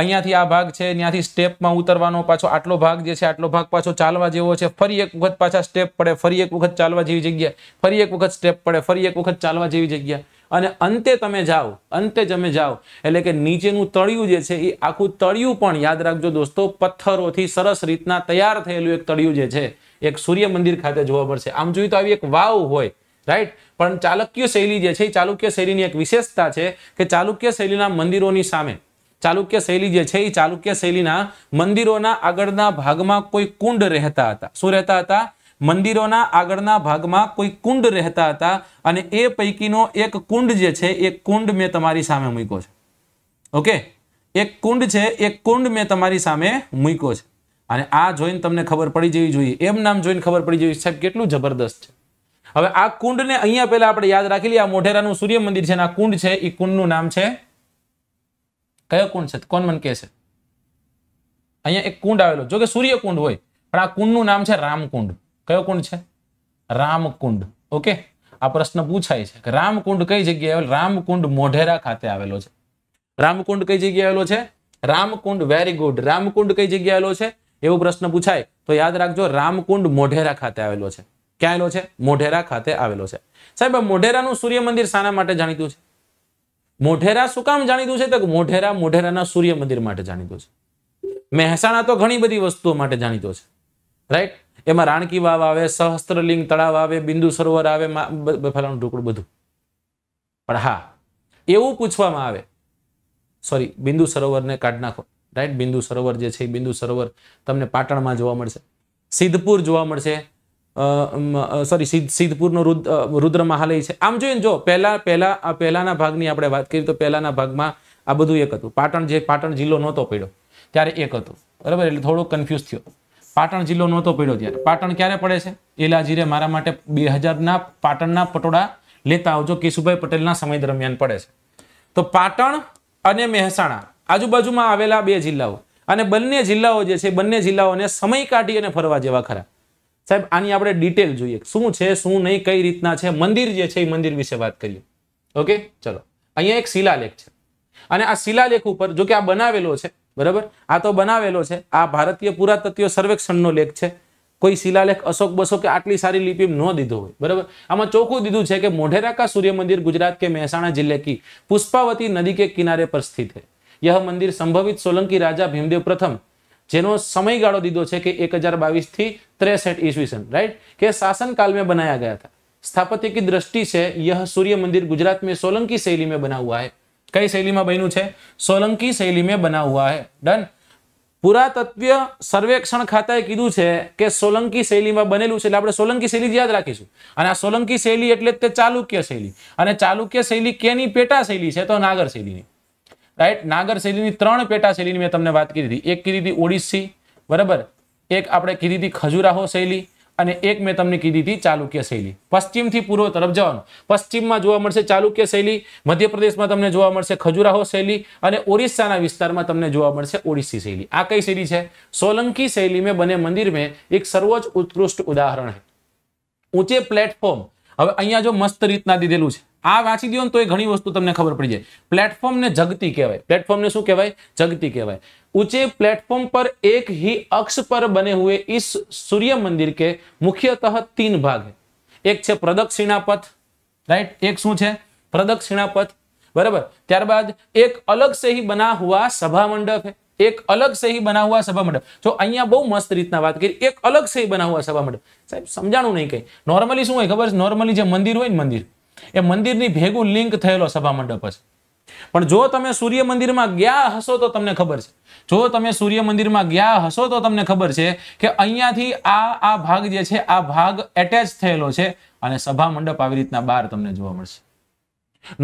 અહીંયાથી આ ભાગ છે ત્યાંથી સ્ટેપમાં ઉતરવાનો પાછો આટલો ભાગ જે છે આટલો ભાગ પાછો ચાલવા જેવો છે ફરી એક વખત પાછા સ્ટેપ પડે ફરી એક વખત ચાલવા જેવી જગ્યા ફરી એક વખત સ્ટેપ પડે ફરી એક વખત ચાલવા જેવી જગ્યા અને અંતે તમે જાઓ અંતે તમે જાઓ એટલે કે નીચેનું તળિયું જે છે એ આખું તળિયું પણ યાદ રાખજો દોસ્તો પથ્થરોથી સરસ રીતના તૈયાર થયેલું એક તળિયું જે છે એક સૂર્ય મંદિર ખાતે જોવા મળશે આમ જોઈએ તો આવી એક વાવ હોય રાઈટ પણ ચાલુક્ય શૈલી જે છે એ ચાલુક્ય શૈલીની એક વિશેષતા છે કે ચાલુક્ય શૈલીના મંદિરોની સામે ચાલુક્ય શૈલી જે છે એ ચાલુક્ય શૈલીના મંદિરોના આગળના ભાગમાં કોઈ કુંડ રહેતા હતા શું રહેતા હતા મંદિરોના આગળના ભાગમાં કોઈ કુંડ રહેતા હતા અને એ પૈકીનો એક કુંડ જે છે એ કુંડ મેં તમારી સામે મૂક્યો છે ઓકે એક કુંડ છે એ કુંડ મેં તમારી સામે મૂક્યો છે અને આ જોઈને તમને ખબર પડી જવી જોઈએ એમ નામ જોઈને ખબર પડી જવી સાહેબ કેટલું જબરદસ્ત છે હવે આ કુંડને અહીંયા પહેલા આપણે યાદ રાખી લઈએ આ મોઢેરાનું સૂર્ય મંદિર છે અને આ કુંડ છે એ કુંડનું નામ છે કયો કુંડ છે કોણ મન કે છે અહીંયા એક કુંડ આવેલો જો કે સૂર્યકુંડ હોય પણ આ કુંડનું નામ છે રામકુંડ કયો કુંડ છે રામકુંડ ઓકે આ પ્રશ્ન પૂછાય છે કે રામકુંડ કઈ જગ્યાએ આવેલ રામકુંડ મોઢેરા ખાતે આવેલો છે રામકુંડ કઈ જગ્યાએ આવેલો છે રામકુંડ વેરી ગુડ રામકુંડ કઈ જગ્યાએ આવેલો છે એવો પ્રશ્ન પૂછાય તો યાદ રાખજો રામકુંડ મોઢેરા ખાતે આવેલો છે ક્યાં આવેલો છે મોઢેરા ખાતે આવેલો છે સાહેબ મોઢેરાનું સૂર્ય મંદિર શાના માટે જાણીતું છે મોઢેરા શું કામ જાણીતું છે તો મોઢેરા મોઢેરાના સૂર્ય મંદિર માટે જાણીતું છે મહેસાણા તો ઘણી બધી વસ્તુઓ માટે જાણીતો છે રાઈટ એમાં રાણકી વાવ આવે સહસ્ત્રલિંગ તળાવ આવે બિંદુ સરોવર આવે ફલાણું ઢોકળું બધું પણ હા એવું પૂછવામાં આવે સોરી બિંદુ સરોવરને કાઢ નાખો રાઈટ બિંદુ સરોવર જે છે બિંદુ સરોવર તમને પાટણમાં જોવા મળશે સિદ્ધપુર જોવા મળશે સોરી સિદ્ધપુરનો રુદ્ર મહાલય છે આમ જોઈને જો પહેલા પહેલા પહેલાના ભાગની આપણે વાત કરીએ તો પહેલાના ભાગમાં આ બધું એક હતું પાટણ જે પાટણ જિલ્લો નહોતો પડ્યો ત્યારે એક હતું બરાબર એટલે થોડો કન્ફ્યુઝ થયો પાટણ જિલ્લો નહોતો પડ્યો ત્યારે પાટણ ક્યારે પડે છે એલાજીરે મારા માટે બે હજારના પાટણના પટોળા લેતા આવજો કેશુભાઈ પટેલના સમય દરમિયાન પડે છે તો પાટણ અને મહેસાણા આજુબાજુમાં આવેલા બે જિલ્લાઓ અને બંને જિલ્લાઓ જે છે બંને જિલ્લાઓને સમય કાઢી અને ફરવા જેવા ખરા સાહેબ આની આપણે ડિટેલ જોઈએ શું છે શું નહીં કઈ રીતના છે મંદિર જે છે એ મંદિર વિશે વાત કરીએ ઓકે ચલો અહીંયા એક શિલાલેખ છે અને આ શિલાલેખ ઉપર જો કે આ બનાવેલો છે બરાબર આ તો બનાવેલો છે આ ભારતીય પુરાતત્વ સર્વેક્ષણનો લેખ છે કોઈ શિલાલેખ અશોક બસો કે આટલી સારી લિપિ ન દીધો હોય બરાબર આમાં ચોખ્ખું દીધું છે કે મોઢેરા કા સૂર્ય મંદિર ગુજરાત કે મહેસાણા જિલ્લે કી પુષ્પાવતી નદી કે કિનારે પર સ્થિત હૈ યહ મંદિર સંભવિત સોલંકી રાજા ભીમદેવ પ્રથમ જેનો સમયગાળો દીધો છે કે એક હજાર બાવીસથી ત્રેસઠ ઈસવીસન રાઈટ કે શાસનકાલ મેં બનાયા ગયા હતા સ્થાપત્ય કી દ્રષ્ટિ છે यह સૂર્ય મંદિર ગુજરાત મેં સોલંકી શૈલી મેં बना हुआ है कई शैली में बनू है सोलंकी शैली में बना हुआ है डन પુરાતત્વ સર્વેક્ષણ ખાતાએ કીધું છે કે સોલંકી શૈલીમાં બનેલું છે એટલે આપણે સોલંકી શૈલી યાદ રાખીશું અને આ સોલંકી શૈલી એટલે તે ચાલુક્ય શૈલી અને ચાલુક્ય શૈલી કેની પેટા શૈલી છે તો નાગર શૈલીની રાઈટ નાગર શૈલીની ત્રણ પેટા શૈલીની મેં તમને વાત કરી હતી એક કીધી હતી ઓડિસી બરાબર એક આપણે કીધી હતી ખજુરાહો શૈલી અને એક મેં તમને કીધી હતી ચાલુક્ય શૈલી પશ્ચિમથી પૂર્વ તરફ જવાનું પશ્ચિમમાં જોવા મળશે ચાલુક્ય શૈલી મધ્યપ્રદેશમાં તમને જોવા મળશે ખજુરાહો શૈલી અને ઓરિસ્સાના વિસ્તારમાં તમને જોવા મળશે ઓડિસી શૈલી આ કઈ શૈલી છે સોલંકી શૈલી મેં બને મંદિર મેં એક સર્વોચ્ચ ઉત્કૃષ્ટ ઉદાહરણ છે ઊંચે પ્લેટફોર્મ હવે અહીંયા જો મસ્ત રીતના દીધેલું છે આ વાંચી દો ને તો એ ઘણી વસ્તુ તમને ખબર પડી જાય પ્લેટફોર્મને જગતી કહેવાય પ્લેટફોર્મને શું કહેવાય જગતી કહેવાય ઊંચે પ્લેટફોર્મ પર એક ही અક્ષ પર બને हुए इस સૂર્ય મંદિર કે મુખ્યતઃ તીન ભાગ એક છે પ્રદક્ષિણા પથ રાઈટ એક શું છે પ્રદક્ષિણા પથ બરાબર ત્યારબાદ એક અલગ સે ही બના હુઆ સભા મંડપ એક અલગ સહી બના હુઆ સભા મંડપ જો અહીંયા બહુ મસ્ત રીતના વાત કરી એક અલગ સહી બના હુઆ સભા મંડપ સાહેબ સમજાણું નહીં કઈ નોર્મલી શું હોય ખબર નોર્મલી જે મંદિર હોય ને મંદિર એ મંદિરની ભેગું લિંક થયેલો સભા મંડપ હશે પણ જો તમે સૂર્ય મંદિરમાં ગયા હશો તો તમને ખબર છે જો તમે સૂર્ય મંદિરમાં ગયા હશો તો તમને ખબર છે કે અહીંયાથી આ આ ભાગ જે છે આ ભાગ એટેચ થયેલો છે અને સભા મંડપ આવી રીતના બહાર તમને જોવા મળશે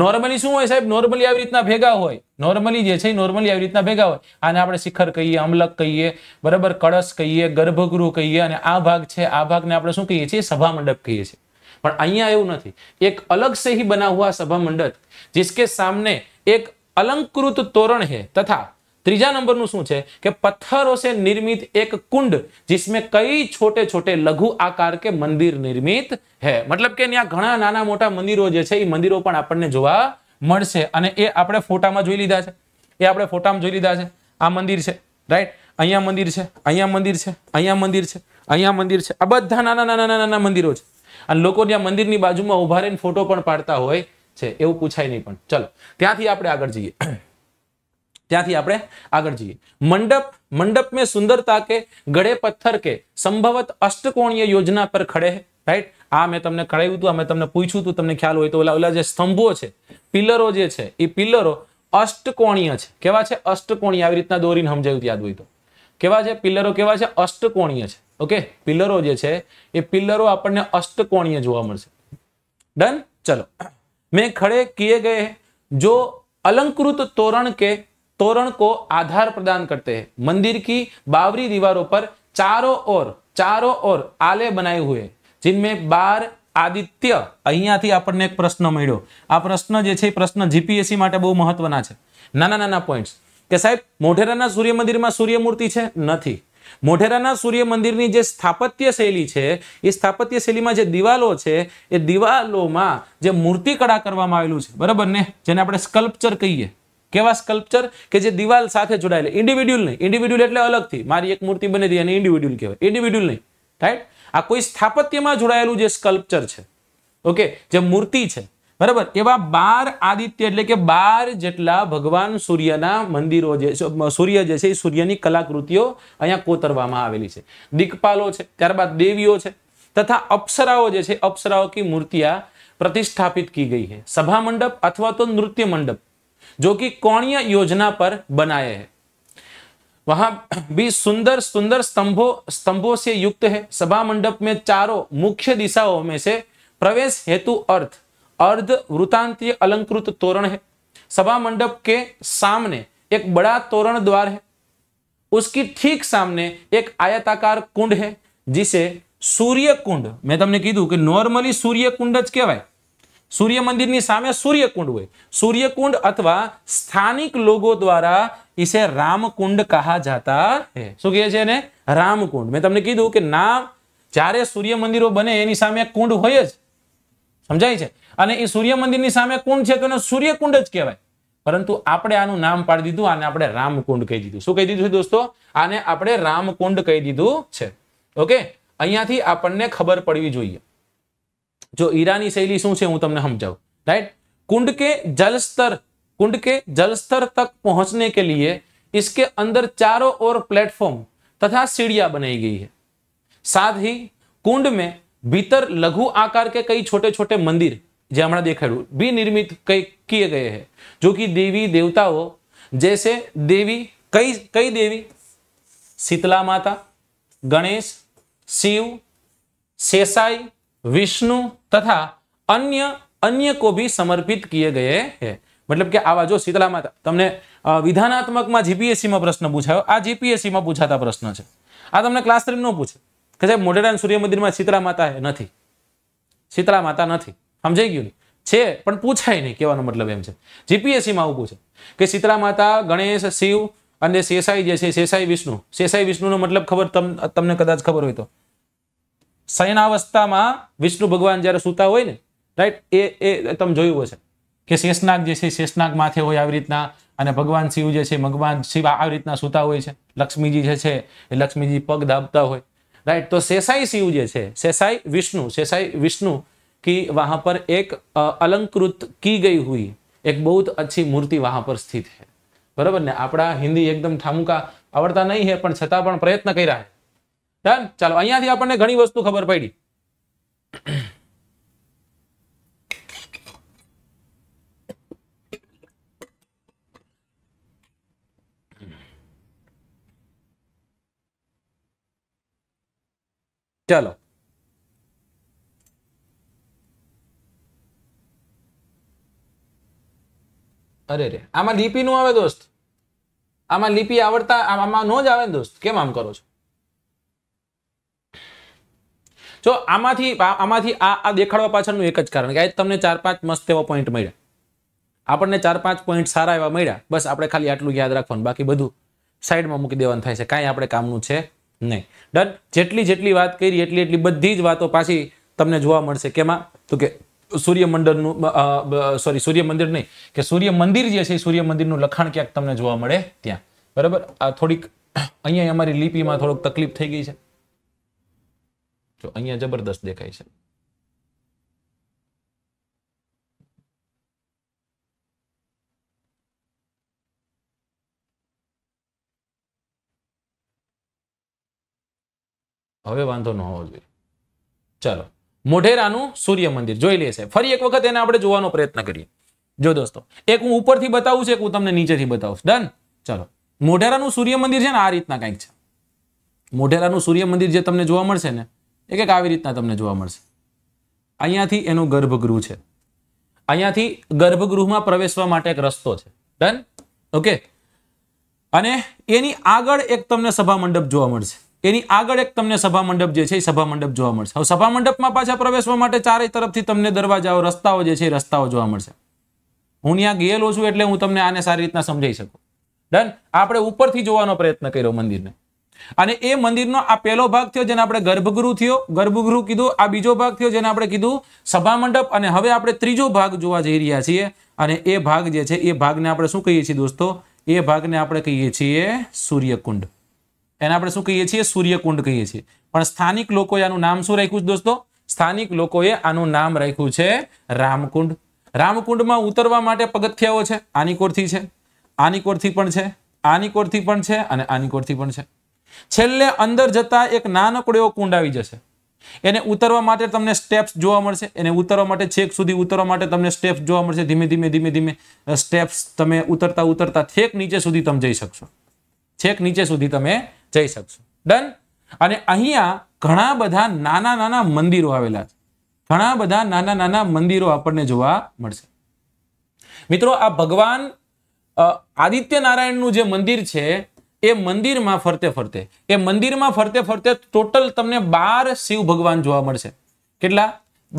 નોર્મલી શું હોય સાહેબ નોર્મલી આવી રીતના ભેગા હોય નોર્મલી જે છે નોર્મલી આવી રીતના ભેગા હોય આને આપણે શિખર કહીએ અમલક કહીએ બરાબર કળશ કહીએ ગર્ભગૃહ કહીએ અને આ ભાગ છે આ ભાગને આપણે શું કહીએ છીએ સભા મંડપ કહીએ છીએ પણ અહીંયા એવું નથી એક અલગ से ही बना हुआ सभा मंडप जिसके सामने एक अलंकृत तोरण है तथा ત્રીજા નંબરનું શું છે કે પથ્થરો સે નિર્મિત એક કુંડ જિસમે કઈ છોટે છોટે લઘુ આકાર કે મંદિર નિર્મિત હે મતલબ કે ત્યાં ઘણા નાના મોટા મંદિરો જે છે એ મંદિરો પણ આપણને જોવા મળશે અને એ આપણે ફોટામાં જોઈ લીધા છે એ આપણે ફોટામાં જોઈ લીધા છે આ મંદિર છે રાઈટ અહીંયા મંદિર છે અહીંયા મંદિર છે અહીંયા મંદિર છે અહીંયા મંદિર છે આ બધા નાના નાના નાના નાના મંદિરો છે અને લોકો ત્યાં મંદિરની બાજુમાં ઉભા રહીને ફોટો પણ પાડતા હોય છે એવું પૂછાય નહીં પણ ચલો ત્યાંથી આપણે આગળ જઈએ [CLEARS THROAT] ત્યાંથી આપણે આગળ જઈએ મંડપ મંડપ મેં સુંદરતા કે ગળે પથ્થર કે સંભવત અષ્ટકોણીય યોજના પર ખડે રાઈટ આ મેં તમને કરાવ્યું હતું અમે તમને પૂછ્યું હતું તમને ખ્યાલ હોય તો ઓલા ઓલા જે સ્તંભો છે પિલરો જે છે એ પિલરો અષ્ટકોણીય છે કેવા છે અષ્ટકોણીય આવી રીતના દોરીને સમજાયું યાદ હોય તો કેવા છે પિલરો કેવા છે અષ્ટકોણીય છે ઓકે પિલરો જે છે એ પિલરો આપણને અષ્ટકોણીય જોવા મળશે ડન ચલો મેં ખડે કિએ ગયે જો अलंकृत तोरण के तोरण को आधार प्रदान करते हैं मंदिर की बावरी दीवारों पर चारों ओर चारों ओर आले बनाए हुए जिनमें બાર આદિત્ય અહીંયાથી આપણને એક પ્રશ્ન મળ્યો આ પ્રશ્ન જે છે પ્રશ્ન જીપીએસસી માટે બહુ મહત્વના છે નાના નાના પોઈન્ટ્સ કે સાહેબ મોઢેરાના સૂર્ય મંદિરમાં સૂર્યમૂર્તિ છે નથી મોઢેરાના સૂર્ય મંદિરની જે સ્થાપત્ય શૈલી છે એ સ્થાપત્ય શૈલીમાં જે દિવાલો છે એ દિવાલોમાં જે મૂર્તિકળા કરવામાં આવેલું છે બરાબર ને જેને આપણે સ્કલ્પચર કહીએ કેવા સ્કલ્પચર કે જે દિવાલ સાથે જોડાયેલા ઇન્ડિવિડ્યુઅલ નહીં ઇન્ડિવિડ્યુઅલ એટલે અલગથી મારી એક મૂર્તિ બની હતી અને ઇન્ડિવિડ્યુઅલ કહેવાય ઇન્ડિવિડ્યુઅલ નહીં રાઈટ આ કોઈ સ્થાપત્યમાં જોડાયેલું જે સ્કલ્પચર છે ઓકે જે મૂર્તિ છે बराबर एवा 12 आदित्य એટલે કે 12 જેટલા ભગવાન સૂર્યના મંદિરો જે સૂર્ય જે છે એ સૂર્યની કલાકૃતિઓ અહીંયા કોતરવામાં આવેલી છે દિગપાલો છે ત્યારબાદ દેવીઓ છે તથા અપ્સરાઓ જે છે અપ્સરાઓની મૂર્તિયા પ્રતિસ્થાપિત કી ગઈ છે સભા મંડપ अथवा તો નૃત્ય મંડપ જો કે કોણીય યોજના પર બનાયે છે वहां 20 સુંદર સુંદર સ્તંભો સ્તંભો સે યુક્ત છે સભા મંડપ મે ચારો મુખ્ય દિશાઓમે સે પ્રવેશ હેતુ અર્થ अर्ध वृतांतीय अलंकृत तोरण है सभा मंडप के सामने एक बड़ा तोरण द्वार है उसकी ठीक सामने एक आयताकार कुंड है जिसे सूर्य कुंड मैं तुमने तो कीधु कि नॉर्मली सूर्य कुंड कहवा सूर्य मंदिर सूर्य कुंड सूर्य कुंड अथवा स्थानिक लोगों द्वारा इसे राम कुंड कहा जाता है शू कह राम कुंड मैं तुमने तो कीधु कि नाम जय सूर्य मंदिरों बने कुंड हो समझाई અને એ સૂર્ય મંદિરની સામે કુંડ છે તો એનો સૂર્યકુંડ જ કહેવાય પરંતુ આપણે આનું નામ પાડી દીધું આને આપણે રામકુંડ કહી દીધું શું કહી દીધું છે દોસ્તો આને આપણે રામકુંડ કહી દીધું છે ઓકે અહીંયાથી આપણને ખબર પડવી જોઈએ જો ઈરાની શૈલી શું છે હું તમને સમજાવું રાઈટ कुंड के जल स्तर कुंड के जल स्तर तक पहुंचने के लिए इसके अंदर चारों ओर प्लेटफॉर्म तथा सीढ़ियां बनाई गई है साथ ही कुंड में भीतर लघु आकार के कई જે હમણાં દેખાડ્યું વિનિર્મિત કઈ કિએ ગયે હે જો કે દેવી દેવતાઓ जैसे देवी कई कई देवी शीतला माता गणेश शिव शेषाई विष्णु तथा अन्य अन्य को भी समर्पित किए गए हैं મતલબ કે આવા જો શીતલા માતા તમને વિધાનાત્મકમાં જીપીએસસીમાં પ્રશ્ન પૂછાયો આ જીપીએસસીમાં પૂછાતા પ્રશ્ન છે આ તમને ક્લાસ થ્રી ન પૂછે કે સાહેબ મોઢેરા સૂર્ય મંદિરમાં શીતલા માતા નથી શીતલા માતા નથી સમજાઈ ગયું છે પણ પૂછાય નહીં કહેવાનો મતલબ એમ છે જીપીએસસીમાં આવું પૂછે કે શીતળા માતા ગણેશ શિવ અને શેષાઈ જે છે શેષાઈ વિષ્ણુ શેષાઈ વિષ્ણુનો મતલબ ખબર તમને કદાચ ખબર હોય તો શયનાવસ્થામાં વિષ્ણુ ભગવાન જ્યારે સૂતા હોય ને રાઈટ એ એ તમે જોયું હશે કે શેષનાગ જે છે શેષનાગ માથે હોય આવી રીતના અને ભગવાન શિવ જે છે ભગવાન શિવ આવી રીતના સુતા હોય છે લક્ષ્મીજી જે છે એ લક્ષ્મીજી પગ દાબતા હોય રાઈટ તો શેસાઈ શિવ જે છે શેસાઈ વિષ્ણુ શેસાઈ વિષ્ણુ कि वहां पर एक अलंकृत की गई हुई एक बहुत अच्छी मूर्ति वहां पर स्थित है બરાબર ને આપણા હિન્દી એકદમ ઠામુકા આવડતા નહીં હે પણ છતાં પણ પ્રયત્ન કર્યા છે ડન ચાલો અહીંયાથી આપણને ઘણી વસ્તુ ખબર પડી ચાલો અરે રે આમાં લીપી નું આવે દોસ્ત આમાં લિપિ આવડતા આમાં નો જ આવે ને દોસ્ત કેમ આમ કરો છો જો આમાંથી આમાંથી આ આ દેખાડવા પાછળનું એક જ કારણ કે આજે તમને ચાર પાંચ મસ્ત એવા પોઈન્ટ મળ્યા આપણને ચાર પાંચ પોઈન્ટ સારા એવા મળ્યા બસ આપણે ખાલી આટલું યાદ રાખવાનું બાકી બધું સાઈડમાં મૂકી દેવાનું થાય છે કાંઈ આપણે કામનું છે નહીં ડન જેટલી જેટલી વાત કરી એટલી એટલી બધી જ વાતો પાછી તમને જોવા મળશે કેમાં તો કે સૂર્ય મંડળનું સોરી સૂર્ય મંદિર નહીં કે સૂર્ય જે છે સૂર્ય મંદિરનું લખાણ ક્યાંક તમને જોવા મળે ત્યાં બરાબર આ થોડીક અહીંયા અમારી લિપિમાં થોડોક તકલીફ થઈ ગઈ છે જો અહીંયા જબરદસ્ત દેખાય છે હવે વાંધો ન હોવો જોઈએ ચાલો મોઢેરાનું સૂર્ય મંદિર જોઈ લઈએ સાહેબ ફરી એક વખત એને આપણે જોવાનો પ્રયત્ન કરીએ જો દોસ્તો એક હું ઉપરથી બતાવું છે એક હું તમને નીચેથી બતાવું ડન ચલો મોઢેરાનું સૂર્ય મંદિર છે ને આ રીતના કંઈક છે મોઢેરાનું સૂર્ય મંદિર જે તમને જોવા મળશે ને એ કંઈક આવી રીતના તમને જોવા મળશે અહીંયાથી એનું ગર્ભગૃહ છે અહીંયાથી ગર્ભગૃહમાં પ્રવેશવા માટે એક રસ્તો છે ડન ઓકે અને એની આગળ એક તમને સભા મંડપ જોવા મળશે એની આગળ એક તમને સભા મંડપ જે છે એ સભા મંડપ જોવા મળશે હવે સભા મંડપમાં પાછા પ્રવેશવા માટે ચારેય તરફથી તમને દરવાજાઓ રસ્તાઓ જે છે એ રસ્તાઓ જોવા મળશે હું ત્યાં ગયેલો છું એટલે હું તમને આને સારી રીતના સમજાઈ શકું ડન આપણે ઉપરથી જોવાનો પ્રયત્ન કર્યો મંદિરને અને એ મંદિરનો આ પહેલો ભાગ થયો જેને આપણે ગર્ભગૃહ થયો ગર્ભગૃહ કીધું આ બીજો ભાગ થયો જેને આપણે કીધું સભા મંડપ અને હવે આપણે ત્રીજો ભાગ જોવા જઈ રહ્યા છીએ અને એ ભાગ જે છે એ ભાગને આપણે શું કહીએ છીએ દોસ્તો એ ભાગને આપણે કહીએ છીએ સૂર્યકુંડ એને આપણે શું કહીએ છીએ સૂર્યકુંડ કહીએ છીએ પણ સ્થાનિક લોકોએ આનું નામ શું રાખ્યું છે દોસ્તો સ્થાનિક લોકોએ આનું નામ રાખ્યું છે રામકુંડ રામકુંડમાં ઉતરવા માટે પગથિયાઓ છે આનીકોરથી છે આનીકોરથી પણ છે આનીકોરથી પણ છે અને આનીકોરથી પણ છે છેલ્લે અંદર જતા એક નાનકડો એવો કુંડ આવી જશે એને ઉતરવા માટે તમને સ્ટેપ્સ જોવા મળશે એને ઉતરવા માટે છેક સુધી ઉતરવા માટે તમને સ્ટેપ્સ જોવા મળશે ધીમે ધીમે ધીમે ધીમે સ્ટેપ્સ તમે ઉતરતા ઉતરતા છેક નીચે સુધી તમે જઈ શકશો છેક નીચે સુધી તમે જઈ શકશો ડન અને અહીંયા ઘણા બધા નાના નાના મંદિરો આવેલા છે ઘણા બધા નાના નાના મંદિરો આપણને જોવા મળશે મિત્રો આ ભગવાન આદિત્યનારાયણનું જે મંદિર છે એ મંદિરમાં ફરતે ફરતે એ મંદિરમાં ફરતે ફરતે ટોટલ તમને બાર શિવ ભગવાન જોવા મળશે કેટલા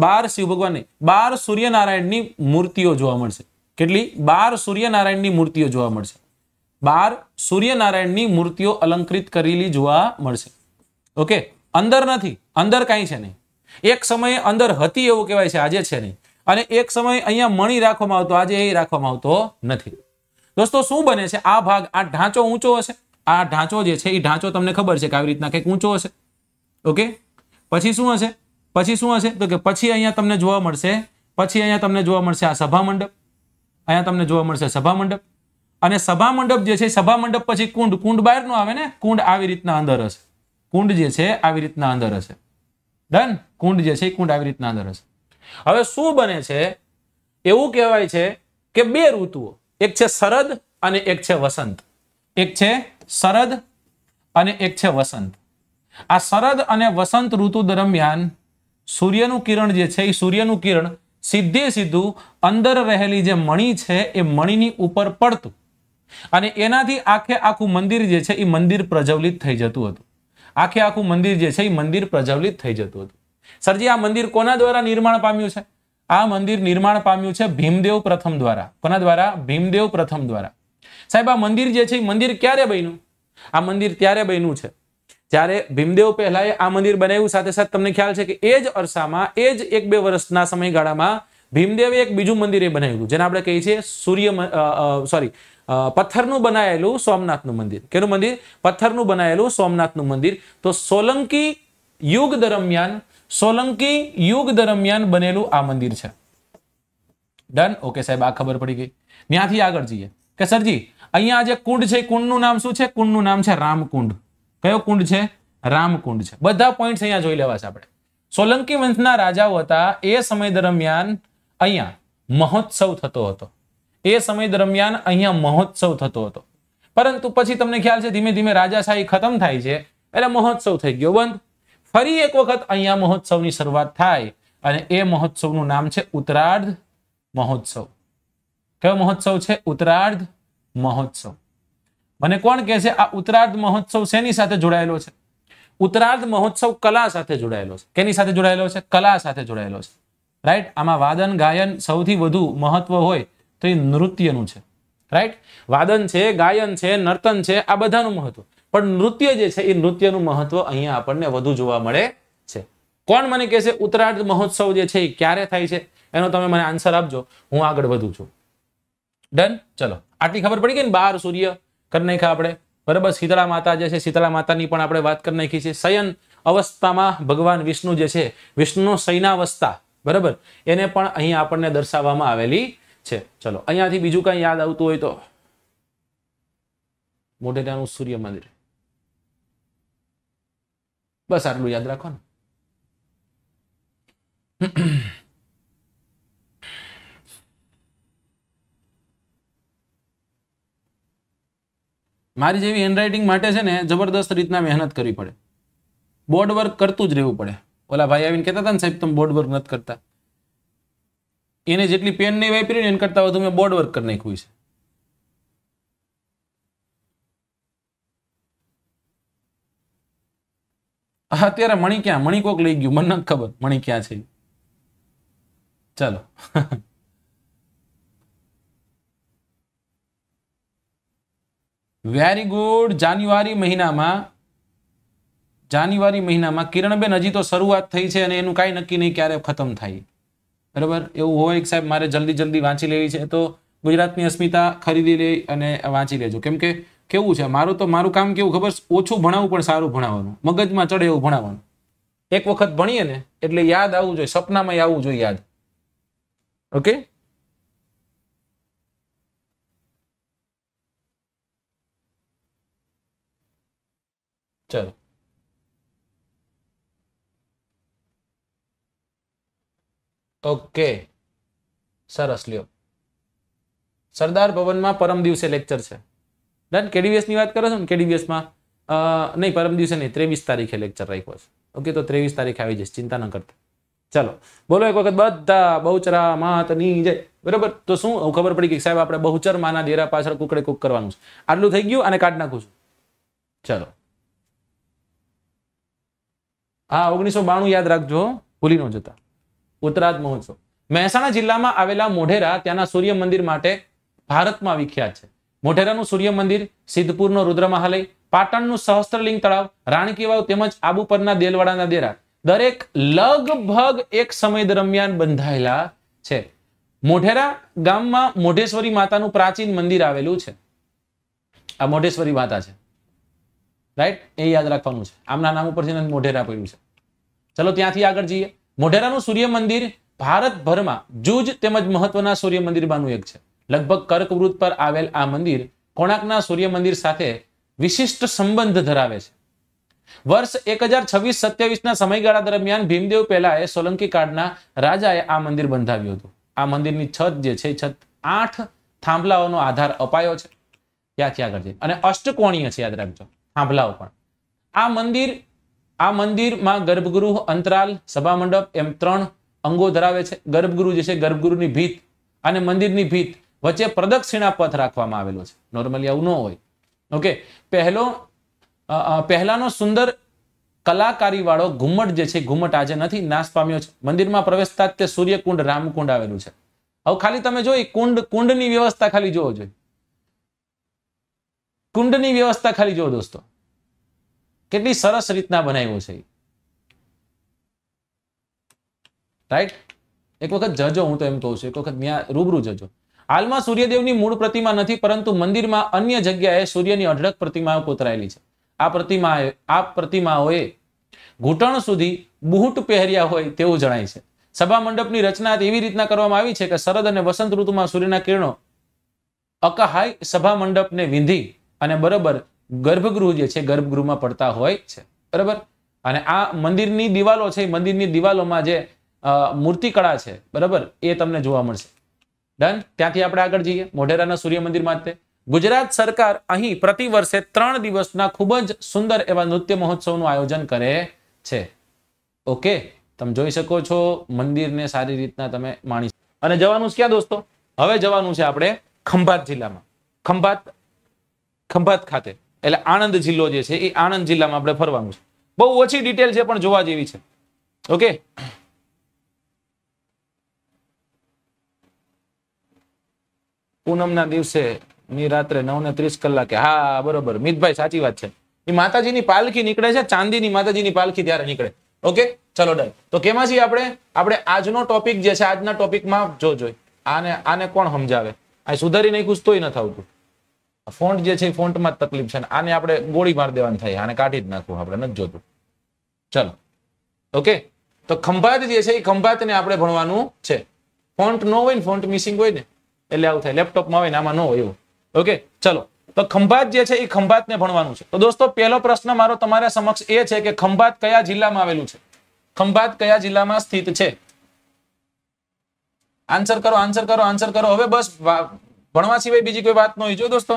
બાર શિવ ભગવાન બાર સૂર્યનારાયણની મૂર્તિઓ જોવા મળશે કેટલી બાર સૂર્યનારાયણની મૂર્તિઓ જોવા મળશે બાર સૂર્યનારાયણની મૂર્તિઓ અલંકૃત કરેલી જોવા મળશે ઓકે અંદર નથી અંદર કાંઈ છે નહીં એક સમયે અંદર હતી એવું કહેવાય છે આજે છે નહીં અને એક સમયે અહીંયા મણી રાખવામાં આવતો આજે એ રાખવામાં આવતો નથી દોસ્તો શું બને છે આ ભાગ આ ઢાંચો ઊંચો હશે આ ઢાંચો જે છે એ ઢાંચો તમને ખબર છે કે આવી રીતના કંઈક ઊંચો હશે ઓકે પછી શું હશે પછી શું હશે તો કે પછી અહીંયા તમને જોવા મળશે પછી અહીંયા તમને જોવા મળશે આ સભા મંડપ અહીંયા તમને જોવા મળશે સભા મંડપ અને સભા મંડપ જે છે સભા મંડપ પછી કુંડ કુંડ બહારનો આવે ને કુંડ આવી રીતના અંદર હશે કુંડ જે છે આવી રીતના અંદર હશે ડન કુંડ જે છે એ કુંડ આવી રીતના અંદર હશે હવે શું બને છે એવું કહેવાય છે કે બે ઋતુઓ એક છે શરદ અને એક છે વસંત એક છે શરદ અને એક છે વસંત આ શરદ અને વસંત ઋતુ દરમિયાન સૂર્યનું કિરણ જે છે એ સૂર્યનું કિરણ સીધે સીધું અંદર રહેલી જે મણી છે એ મણીની ઉપર પડતું અને એનાથી આખે આખું મંદિર જે છે એ મંદિર પ્રજ્વલિત થઈ જતું હતું આખે આખું મંદિર જે છે એ મંદિર પ્રજ્વલિત થઈ જતું હતું સરજી આ મંદિર કોના દ્વારા નિર્માણ પામ્યું છે આ મંદિર નિર્માણ પામ્યું છે ભીમદેવ પ્રથમ દ્વારા કોના દ્વારા ભીમદેવ પ્રથમ દ્વારા સાહેબ આ મંદિર જે છે એ મંદિર ક્યારે બન્યું આ મંદિર ત્યારે બન્યું છે જ્યારે ભીમદેવ પહેલા આ મંદિર બનાવ્યું સાથે સાથે તમને ખ્યાલ છે કે એ જ અરસામાં એ જ એક બે વર્ષના સમયગાળામાં ભીમદેવે એક બીજું મંદિર એ બનાવ્યું જેને આપણે કહીએ છીએ સૂર્ય સોરી પથ્થરનું બનાવેલું સોમનાથનું મંદિર કેનું મંદિર પથ્થરનું બનાવેલું સોમનાથનું મંદિર તો સોલંકી યુગ દરમિયાન સોલંકી યુગ દરમિયાન બનેલું આ મંદિર છે ડન ઓકે સાહેબ આ ખબર પડી ગઈ ત્યાંથી આગળ જઈએ કે સરજી અહીંયા જે કુંડ છે કુંડનું નામ શું છે કુંડનું નામ છે રામકુંડ કયો કુંડ છે રામકુંડ છે બધા પોઈન્ટ્સ અહીંયા જોઈ લેવા છે આપણે સોલંકી વંશના રાજાઓ હતા એ સમય દરમિયાન અહીંયા મહોત્સવ થતો હતો એ સમય દરમિયાન અહીંયા મહોત્સવ થતો હતો પરંતુ પછી તમને ખ્યાલ છે ધીમે ધીમે રાજાશાહી ખતમ થાય છે એટલે મહોત્સવ થઈ ગયો બંધ ફરી એક વખત અહીંયા મહોત્સવની શરૂઆત થાય અને એ મહોત્સવનું નામ છે ઉત્તરાર્ધ મહોત્સવ કયો મહોત્સવ છે ઉત્તરાર્ધ મહોત્સવ મને કોણ કે છે આ ઉત્તરાર્ધ મહોત્સવ શેની સાથે જોડાયેલો છે ઉત્તરાર્ધ મહોત્સવ કલા સાથે જોડાયેલો છે કેની સાથે જોડાયેલો છે કલા સાથે જોડાયેલો છે રાઈટ આમાં વાદન ગાયન સૌથી વધુ મહત્વ હોય તો એ નૃત્યનું છે રાઈટ વાદન છે ગાયન છે નર્તન છે આ બધાનું મહત્વ પણ નૃત્ય જે છે એ નૃત્યનું મહત્વ અહીંયા આપણને વધુ જોવા મળે છે કોણ મને કહેશે ઉત્તરાર્ધ મહોત્સવ જે છે એ ક્યારે થાય છે એનો તમે મને આન્સર આપજો હું આગળ વધું છું ડન ચલો આટલી ખબર પડી ગઈ ને બાર સૂર્ય કરી નાખ્યા આપણે બરાબર શીતળા માતા જે છે શીતળા માતાની પણ આપણે વાત કરી નાખી છે શયન અવસ્થામાં ભગવાન વિષ્ણુ જે છે વિષ્ણુ શયનાવસ્થા બરાબર એને પણ અહીંયા આપણને દર્શાવવામાં આવેલી છે ચલો અહીંયાથી બીજું કાંઈ યાદ આવતું હોય તો મોઢેરાનું સૂર્ય મંદિર બસ આટલું યાદ રાખો ને મારી જેવી હેન્ડરાઇટિંગ માટે છે ને જબરદસ્ત રીતના મહેનત કરવી પડે બોર્ડ વર્ક કરતું જ રહેવું પડે ઓલા ભાઈ આવીને કહેતા હતા ને સાહેબ તમે બોર્ડ વર્ક નથી કરતા એને જેટલી પેન નહીં વાપરી ને એના કરતાં વધુ મેં બોર્ડ વર્ક કરી નાખ્યું છે અત્યારે મણી ક્યાં મણી કોક લઈ ગયું મને નથી ખબર મણી ક્યાં છે ચાલો વેરી ગુડ જાન્યુઆરી મહિનામાં જાન્યુઆરી મહિનામાં કિરણબેન હજી તો શરૂઆત થઈ છે અને એનું કાંઈ નક્કી નહીં ક્યારે ખતમ થાય બરાબર એવું હોય કે સાહેબ મારે જલ્દી જલ્દી વાંચી લેવી છે તો ગુજરાતની અસ્મિતા ખરીદી લઈ અને વાંચી લેજો કેમ કે કેવું છે મારું તો મારું કામ કેવું ખબર ઓછું ભણાવવું પણ સારું ભણાવવાનું મગજમાં ચડે એવું ભણાવવાનું એક વખત ભણીએ ને એટલે યાદ આવવું જોઈએ સપનામાં આવવું જોઈએ યાદ ઓકે ચલો ઓકે સરસ લ્યો સરદાર ભવનમાં પરમ દિવસે લેક્ચર છે ડન કેડીવીએસની વાત કરો છો ને કેડીવીએસમાં નહીં પરમ દિવસે નહીં ત્રેવીસ તારીખે લેક્ચર રાખ્યો છે ઓકે તો ત્રેવીસ તારીખ આવી જશે ચિંતા ન કરતા ચાલો બોલો એક વખત બધા બહુચરા માતની જય બરોબર તો શું ખબર પડી કે સાહેબ આપણે બહુચર માના દેરા પાછળ કુકડે કુક કરવાનું છે આટલું થઈ ગયું અને કાઢ નાખું છું ચાલો હા ઓગણીસો બાણું યાદ રાખજો ભૂલી ન જતા ઉત્તરાદ મહોત્સવ મહેસાણા જિલ્લામાં આવેલા મોઢેરા ત્યાંના સૂર્ય મંદિર માટે ભારતમાં વિખ્યાત છે મોઢેરાનું સૂર્ય મંદિર સિદ્ધપુરનો રુદ્ર મહાલય પાટણનું સહસ્ત્રલિંગ તળાવ રાણકી વાવ તેમજ આબુ પરના દેલવાડાના દેરા દરેક લગભગ એક સમય દરમિયાન બંધાયેલા છે મોઢેરા ગામમાં મોઢેશ્વરી માતાનું પ્રાચીન મંદિર આવેલું છે આ મોઢેશ્વરી માતા છે રાઈટ એ યાદ રાખવાનું છે આમના નામ ઉપર છે મોઢેરા પડ્યું છે ચલો ત્યાંથી આગળ જઈએ મોઢેરાનું સૂર્ય મંદિર ભારતભરમાં જૂજ તેમજ મહત્વના સૂર્ય મંદિરમાંનું એક છે લગભગ કર્કવૃત પર આવેલ આ મંદિર કોણાકના સૂર્ય મંદિર સાથે વિશિષ્ટ સંબંધ ધરાવે છે વર્ષ એક હજાર છવ્વીસ સત્યાવીસના સમયગાળા દરમિયાન ભીમદેવ પહેલાએ સોલંકી કાળના રાજાએ આ મંદિર બંધાવ્યું હતું આ મંદિરની છત જે છે છત આઠ થાંભલાઓનો આધાર અપાયો છે ત્યાંથી આગળ છે અને અષ્ટકોણીય છે યાદ રાખજો થાંભલાઓ પણ આ મંદિર આ મંદિરમાં ગર્ભગૃહ અંતરાલ સભા મંડપ એમ ત્રણ અંગો ધરાવે છે ગર્ભગૃહ જે છે ગર્ભગૃહની ભીત અને મંદિરની ભીત વચ્ચે પ્રદક્ષિણા પથ રાખવામાં આવેલો છે નોર્મલી આવું ન હોય ઓકે પહેલો પહેલાનો સુંદર કલાકારી વાળો ઘુમ્મટ જે છે ઘુમ્મટ આજે નથી નાશ પામ્યો છે મંદિરમાં પ્રવેશતા જ તે સૂર્યકુંડ રામકુંડ આવેલું છે હવે ખાલી તમે જોઈ કુંડ કુંડની વ્યવસ્થા ખાલી જોવો જોઈએ કુંડની વ્યવસ્થા ખાલી જોવો દોસ્તો કેટલી સરસ રીતના બનાવ્યું છે રાઈટ એક વખત જજો હું તો એમ કહું છું એક વખત રૂબરૂ જજો હાલમાં સૂર્યદેવની મૂળ પ્રતિમા નથી પરંતુ મંદિરમાં અન્ય જગ્યાએ સૂર્યની અઢળક પ્રતિમાઓ કોતરાયેલી છે આ પ્રતિમા આ પ્રતિમાઓએ ઘૂંટણ સુધી બૂટ પહેર્યા હોય તેવું જણાય છે સભા મંડપની રચના એવી રીતના કરવામાં આવી છે કે શરદ અને વસંત ઋતુમાં સૂર્યના કિરણો અકહાય સભા મંડપને વિંધી અને બરોબર ગર્ભગૃહ જે છે ગર્ભગૃહમાં પડતા હોય છે બરાબર અને આ મંદિરની દિવાલો છે મંદિરની દિવાલોમાં જે મૂર્તિ કળા છે બરાબર એ તમને જોવા મળશે ડન ત્યાંથી આપણે આગળ જઈએ મોઢેરાના સૂર્ય મંદિર માટે ગુજરાત સરકાર અહીં પ્રતિ વર્ષે ત્રણ દિવસના ખૂબ જ સુંદર એવા નૃત્ય મહોત્સવનું આયોજન કરે છે ઓકે તમે જોઈ શકો છો મંદિરને સારી રીતના તમે માણી અને જવાનું ક્યાં દોસ્તો હવે જવાનું છે આપણે ખંભાત જિલ્લામાં ખંભાત ખંભાત ખાતે એટલે આણંદ જિલ્લો જે છે એ આણંદ જિલ્લામાં આપણે ફરવાનું છે બહુ ઓછી ડિટેલ છે પણ જોવા જેવી છે ઓકે પૂનમના દિવસે ની રાત્રે નવ ને ત્રીસ કલાકે હા બરોબર મિતભાઈ સાચી વાત છે એ માતાજીની પાલખી નીકળે છે ચાંદીની માતાજીની પાલખી ત્યારે નીકળે ઓકે ચલો ડન તો કેમાં છીએ આપણે આપણે આજનો ટોપિક જે છે આજના ટોપિકમાં જોજો આને આને કોણ સમજાવે આ સુધારી નહીં ખુશ તોય ન થતું ફોન્ટ જે છે એ ફોન્ટમાં જ તકલીફ છે આને આપણે ગોળી મારી દેવાની થાય આને કાઢી જ નાખવું આપણે નથી જોતું ચલો ઓકે તો ખંભાત જે છે એ ખંભાતને આપણે ભણવાનું છે ફોન્ટ ન હોય ને ફોન્ટ મિસિંગ હોય ને એટલે આવું થાય લેપટોપમાં હોય ને આમાં ન હોય એવું ઓકે ચલો તો ખંભાત જે છે એ ખંભાતને ભણવાનું છે તો દોસ્તો પહેલો પ્રશ્ન મારો તમારા સમક્ષ એ છે કે ખંભાત કયા જિલ્લામાં આવેલું છે ખંભાત કયા જિલ્લામાં સ્થિત છે આન્સર કરો આન્સર કરો આન્સર કરો હવે બસ ભણવા સિવાય બીજી કોઈ વાત ન જો દોસ્તો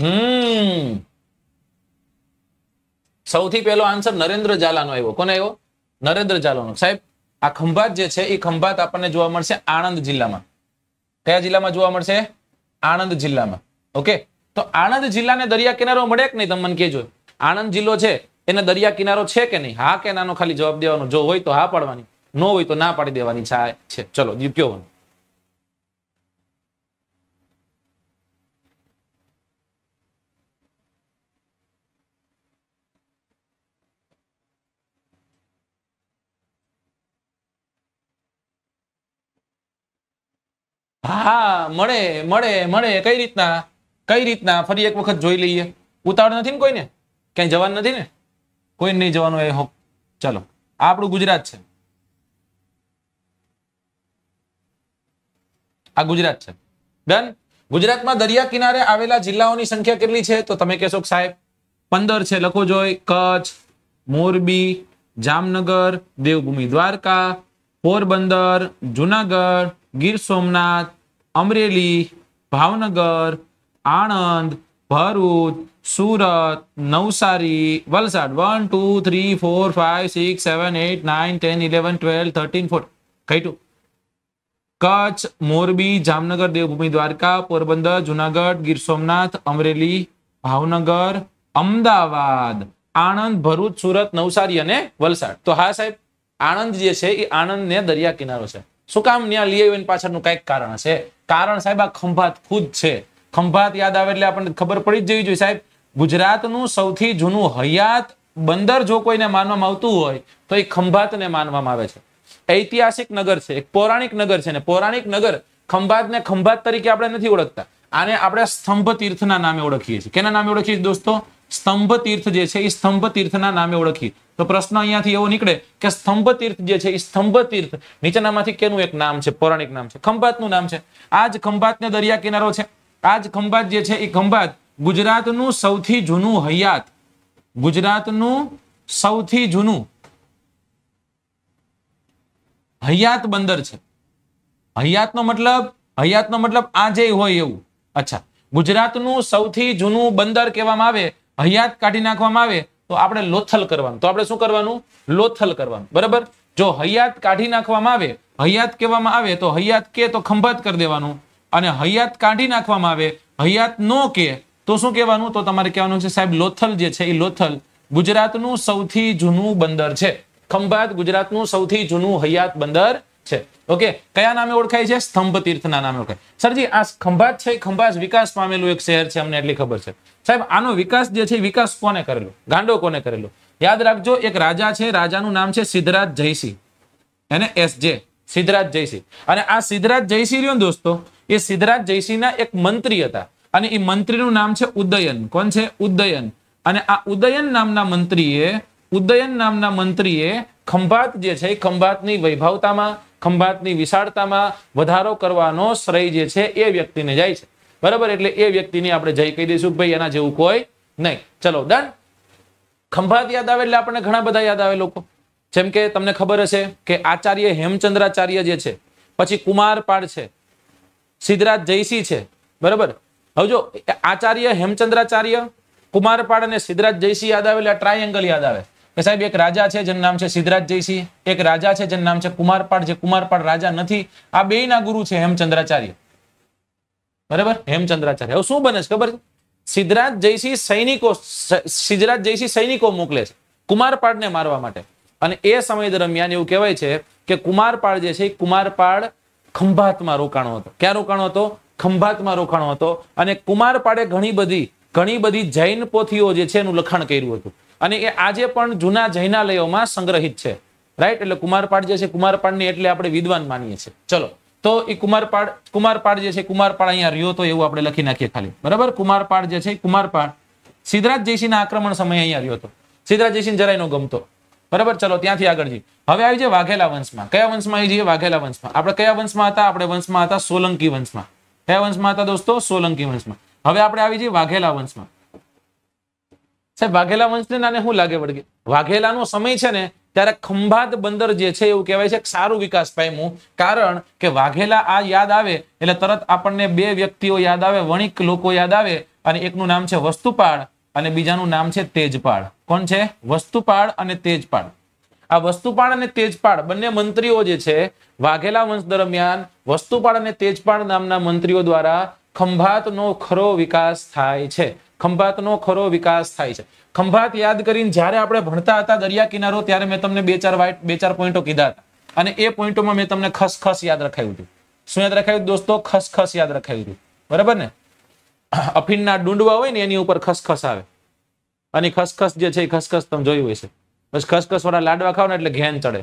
હમ સૌથી પહેલો આન્સર નરેન્દ્ર ઝાલાનો આવ્યો કોને આવ્યો નરેન્દ્ર ઝાલાનો સાહેબ આ ખંભાત જે છે એ ખંભાત આપણને જોવા મળશે આણંદ જિલ્લામાં કયા જિલ્લામાં જોવા મળશે આણંદ જિલ્લામાં ઓકે તો આણંદ જિલ્લાને દરિયા કિનારો મળે કે નહીં તમે મને કહેજો આણંદ જિલ્લો છે એને દરિયા કિનારો છે કે નહીં હા કે નાનો ખાલી જવાબ દેવાનો જો હોય તો હા પાડવાની નો હોય તો ના પાડી દેવાની છે ચલો કયો હા મળે મળે મળે કઈ રીતના કઈ રીતના ફરી એક વખત જોઈ લઈએ ઉતાવળ નથી ને કોઈને ક્યાંય જવાનું નથી ને કોઈ નહીં જવાનું એ હોપ ચાલો આપણું ગુજરાત છે આ ગુજરાત છે ડન ગુજરાતમાં દરિયા કિનારે આવેલા જિલ્લાઓની સંખ્યા કેટલી છે તો તમે કહેશો સાહેબ પંદર છે લખો જોઈ Kutch Morbi Jamnagar Devbhumi Dwarka Porbandar Junagadh Gir Somnath Amreli Bhavnagar Anand Bharuch Surat Navsari Valsad one two three four five six seven eight nine ten eleven twelve thirteen four કઈટું કચ્છ મોરબી જામનગર દેવભૂમિ દ્વારકા પોરબંદર જુનાગઢ ગીર સોમનાથ અમરેલી ભાવનગર અમદાવાદ આણંદ ભરૂચ સુરત નવસારી અને વલસાડ તો હા સાહેબ આણંદ જે છે એ આણંદ ને દરિયા કિનારો છે શું કામ ત્યાં લઈ આવ્યો પાછળનું કઈક કારણ છે કારણ સાહેબ આ ખંભાત ખુદ છે ખંભાત યાદ આવે એટલે આપણને ખબર પડી જ જવી જોઈએ સાહેબ ગુજરાતનું સૌથી જૂનું હયાત બંદર જો કોઈને માનવામાં આવતું હોય તો એ ખંભાતને માનવામાં આવે છે ઐતિહાસિક નગર છે એક પૌરાણિક નગર છે ને પૌરાણિક નગર ખંભાત ને ખંભાત તરીકે આપણે નથી ઓળખતા આને આપણે સ્તંભ તીર્થના નામે ઓળખીએ છીએ કેના નામે ઓળખીએ દોસ્તો સ્તંભ તીર્થ જે છે એ સ્તંભ તીર્થના નામે ઓળખીએ તો પ્રશ્ન અહીંયાથી એવો નીકળે કે સ્તંભ તીર્થ જે છે એ સ્તંભ તીર્થ નીચેનામાંથી કેનું એક નામ છે પૌરાણિક નામ છે ખંભાતનું નામ છે આ જ ખંભાતને દરિયા કિનારો છે આ જ ખંભાત જે છે એ ખંભાત ગુજરાતનું સૌથી જૂનું હયાત ગુજરાતનું સૌથી જૂનું હયાત બંદર છે હયાતનો મતલબ હયાતનો મતલબ આજે હોય એવું અચ્છા ગુજરાતનું સૌથી જૂનું બંદર કહેવામાં આવે હયાત કાઢી નાખવામાં આવે તો આપણે લોથલ કરવાનું તો આપણે શું કરવાનું લોથલ કરવાનું બરાબર જો હયાત કાઢી નાખવામાં આવે હયાત કહેવામાં આવે તો હયાત કે તો ખંભાત કરી દેવાનું અને હયાત કાઢી નાખવામાં આવે હયાત નો કે તો શું કહેવાનું તો તમારે કહેવાનું છે સાહેબ લોથલ જે છે એ લોથલ ગુજરાતનું સૌથી જૂનું બંદર છે ખંભાત ગુજરાતનું સૌથી જૂનું હયાત બંદર છે ઓકે કયા નામે ઓળખાય છે સ્તંભ તીર્થના નામે ઓળખાય સરજી આ ખંભાત છે ખંભાત વિકાસ પામેલું એક શહેર છે અમને એટલી ખબર છે સાહેબ આનો વિકાસ જે છે વિકાસ કોને કરેલો ગાંડો કોને કરેલો યાદ રાખજો એક રાજા છે રાજાનું નામ છે સિદ્ધરાજ જયસિંહ એને એસ જે સિદ્ધરાજ જયસિંહ અને આ સિદ્ધરાજ જયસિંહ રહ્યો દોસ્તો એ સિદ્ધરાજ જયસિંહના એક મંત્રી હતા અને એ મંત્રીનું નામ છે ઉદયન કોણ છે ઉદયન અને આ ઉદયન નામના મંત્રીએ ઉદયન નામના મંત્રીએ ખંભાત જે છે એ ખંભાતની વૈભવતામાં ખંભાતની વિશાળતામાં વધારો કરવાનો શ્રેય જે છે એ વ્યક્તિને જાય છે બરાબર એટલે એ વ્યક્તિને આપણે જય કહી દઈશું ભાઈ એના જેવું કોઈ નહીં ચલો ડન ખંભાત યાદ આવે એટલે આપણને ઘણા બધા યાદ આવે લોકો જેમ કે તમને ખબર હશે કે આચાર્ય હેમચંદ્રાચાર્ય જે છે પછી કુમારપાળ છે સિદ્ધરાજ જયસિંહ છે બરાબર હવે જો આચાર્ય હેમચંદ્રાચાર્ય કુમારપાળ અને સિદ્ધરાજ જયસિંહ યાદ આવે એટલે ટ્રાયેંગલ યાદ આવે કે સાહેબ એક રાજા છે જેનું નામ છે સિદ્ધરાજ જયસિંહ એક રાજા છે જેનું નામ છે કુમારપાળ જે કુમારપાળ રાજા નથી આ બે ગુરુ છે હેમચંદ્રાચાર્ય બરાબર હેમચંદ્રાચાર્ય હવે શું બને છે ખબર છે સિદ્ધરાજ જયસિંહ સૈનિકો સિદ્ધરાજ જયસિંહ સૈનિકો મોકલે છે કુમારપાળને મારવા માટે અને એ સમય દરમિયાન એવું કહેવાય છે કે કુમારપાળ જે છે કુમારપાળ ખંભાતમાં રોકાણો હતો ક્યાં રોકાણો હતો ખંભાતમાં રોકાણો હતો અને કુમારપાળે ઘણી બધી ઘણી બધી જૈન પોથીઓ જે છે એનું લખાણ કર્યું હતું અને એ આજે પણ જૂના જૈનાલયોમાં સંગ્રહિત છે રાઈટ એટલે કુમારપાળ જે છે કુમારપાળને એટલે આપણે વિદ્વાન માનીએ છીએ ચલો તો એ કુમારપાળ કુમારપાળ જે છે કુમારપાળ અહીંયા રહ્યો તો એવું આપણે લખી નાખીએ ખાલી બરાબર કુમારપાડ જે છે કુમારપાળ સિદ્ધરાજ જયસિંહના આક્રમણ સમયે અહીંયા રહ્યો હતો સિદ્ધરાજ જયસિંહ જરાય નો ગમતો બરાબર ચલો ત્યાંથી આગળ જઈએ હવે આવી જાય વાઘેલા વંશમાં કયા વંશમાં આવી જઈએ વાઘેલા વંશમાં આપણે કયા વંશમાં હતા આપણે વંશમાં હતા સોલંકી વંશમાં કયા વંશમાં હતા દોસ્તો સોલંકી વંશમાં હવે આપણે આવી જઈએ વાઘેલા વંશમાં સાહેબ વાઘેલા વંશને નાને શું લાગે વળગે વાઘેલાનો સમય છે ને ત્યારે ખંભાત બંદર જે છે એવું કહેવાય છે સારું વિકાસ પામ્યું કારણ કે વાઘેલા આ યાદ આવે એટલે તરત આપણને બે વ્યક્તિઓ યાદ આવે વણિક લોકો યાદ આવે અને એકનું નામ છે વસ્તુપાળ અને બીજાનું નામ છે તેજપાળ કોણ છે વસ્તુપાળ અને તેજપાળ આ વસ્તુપાળ અને તેજપાળ બંને મંત્રીઓ જે છે વાઘેલા વંશ દરમિયાન વસ્તુપાળ અને તેજપાળ નામના મંત્રીઓ દ્વારા ખંભાતનો ખરો વિકાસ થાય છે ખંભાતનો ખરો વિકાસ થાય છે ખંભાત યાદ કરીને જ્યારે આપણે ભણતા હતા દરિયા કિનારો ત્યારે મેં તમને બે ચાર વાઇટ બે ચાર પોઈન્ટો કીધા હતા અને એ પોઈન્ટોમાં મેં તમને ખસખસ યાદ રખાયું હતું શું યાદ રખાયું દોસ્તો ખસખસ યાદ રખાયું હતું બરાબર ને અફીનના ડુંડવા હોય ને એની ઉપર ખસખસ આવે અને ખસખસ જે છે એ ખસખસ તમે જોયું હોય છે બસ ખસખસવાળા લાડવા ખાવ ને એટલે ઘેન ચડે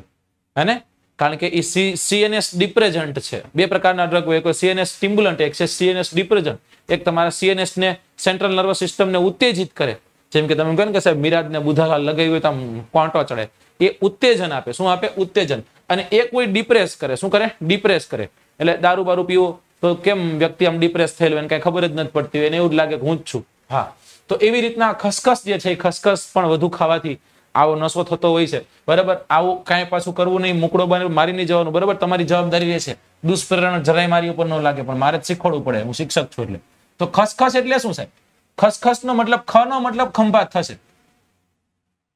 હે કારણ કે એ સી સીએનએસ ડિપ્રેઝન્ટ છે બે પ્રકારના ડ્રગ હોય એક સીએનએસ સ્ટિમ્બુલન્ટ એક છે સીએનએસ ડિપ્રેઝન્ટ એક તમારા સીએનએસ ને સેન્ટ્રલ નર્વસ સિસ્ટમને ઉત્તેજિત કરે જેમ કે તમે કહો કે સાહેબ મિરાજને બુધાલાલ લગાવી હોય તો આમ કોંટો ચડે એ ઉત્તેજન આપે શું આપે ઉત્તેજન અને એ કોઈ ડિપ્રેસ કરે શું કરે ડિપ્રેસ કરે એટલે દારૂ બારૂ પીવો તો કેમ વ્યક્તિ આમ ડિપ્રેસ થયેલું એને કઈ ખબર જ નથી પડતી હોય એને એવું જ લાગે કે હું જ છું હા તો એવી રીતના ખસખસ જે છે એ ખસખસ પણ વધુ ખાવાથી આવો નશો થતો હોય છે બરાબર આવું કાંઈ પાછું કરવું નહીં મૂકડો બને મારી નહીં જવાનું બરાબર તમારી જવાબદારી છે દુષ્પ્રેરણ જરાય મારી ઉપર ન લાગે પણ મારે જ શીખવાડવું પડે હું શિક્ષક છું એટલે તો ખસખસ એટલે શું સાહેબ ખસખસ નો મતલબ ખ નો મતલબ ખંભાત થશે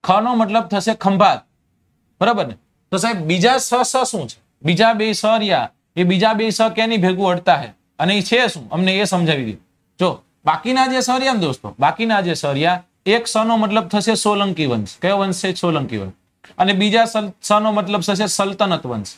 ખ નો મતલબ થશે ખંભાત બરાબર ને તો સાહેબ બીજા સ સ શું છે બીજા બે સ રહ્યા એ બીજા બે સ કેની ભેગું અડતા હે અને એ છે શું અમને એ સમજાવી દીધું જો બાકીના જે સર્યા ને દોસ્તો બાકીના જે સર્યા એક સનો મતલબ થશે સોલંકી વંશ કયો વંશ છે સોલંકી વંશ અને બીજા સનો મતલબ થશે સલ્તનત વંશ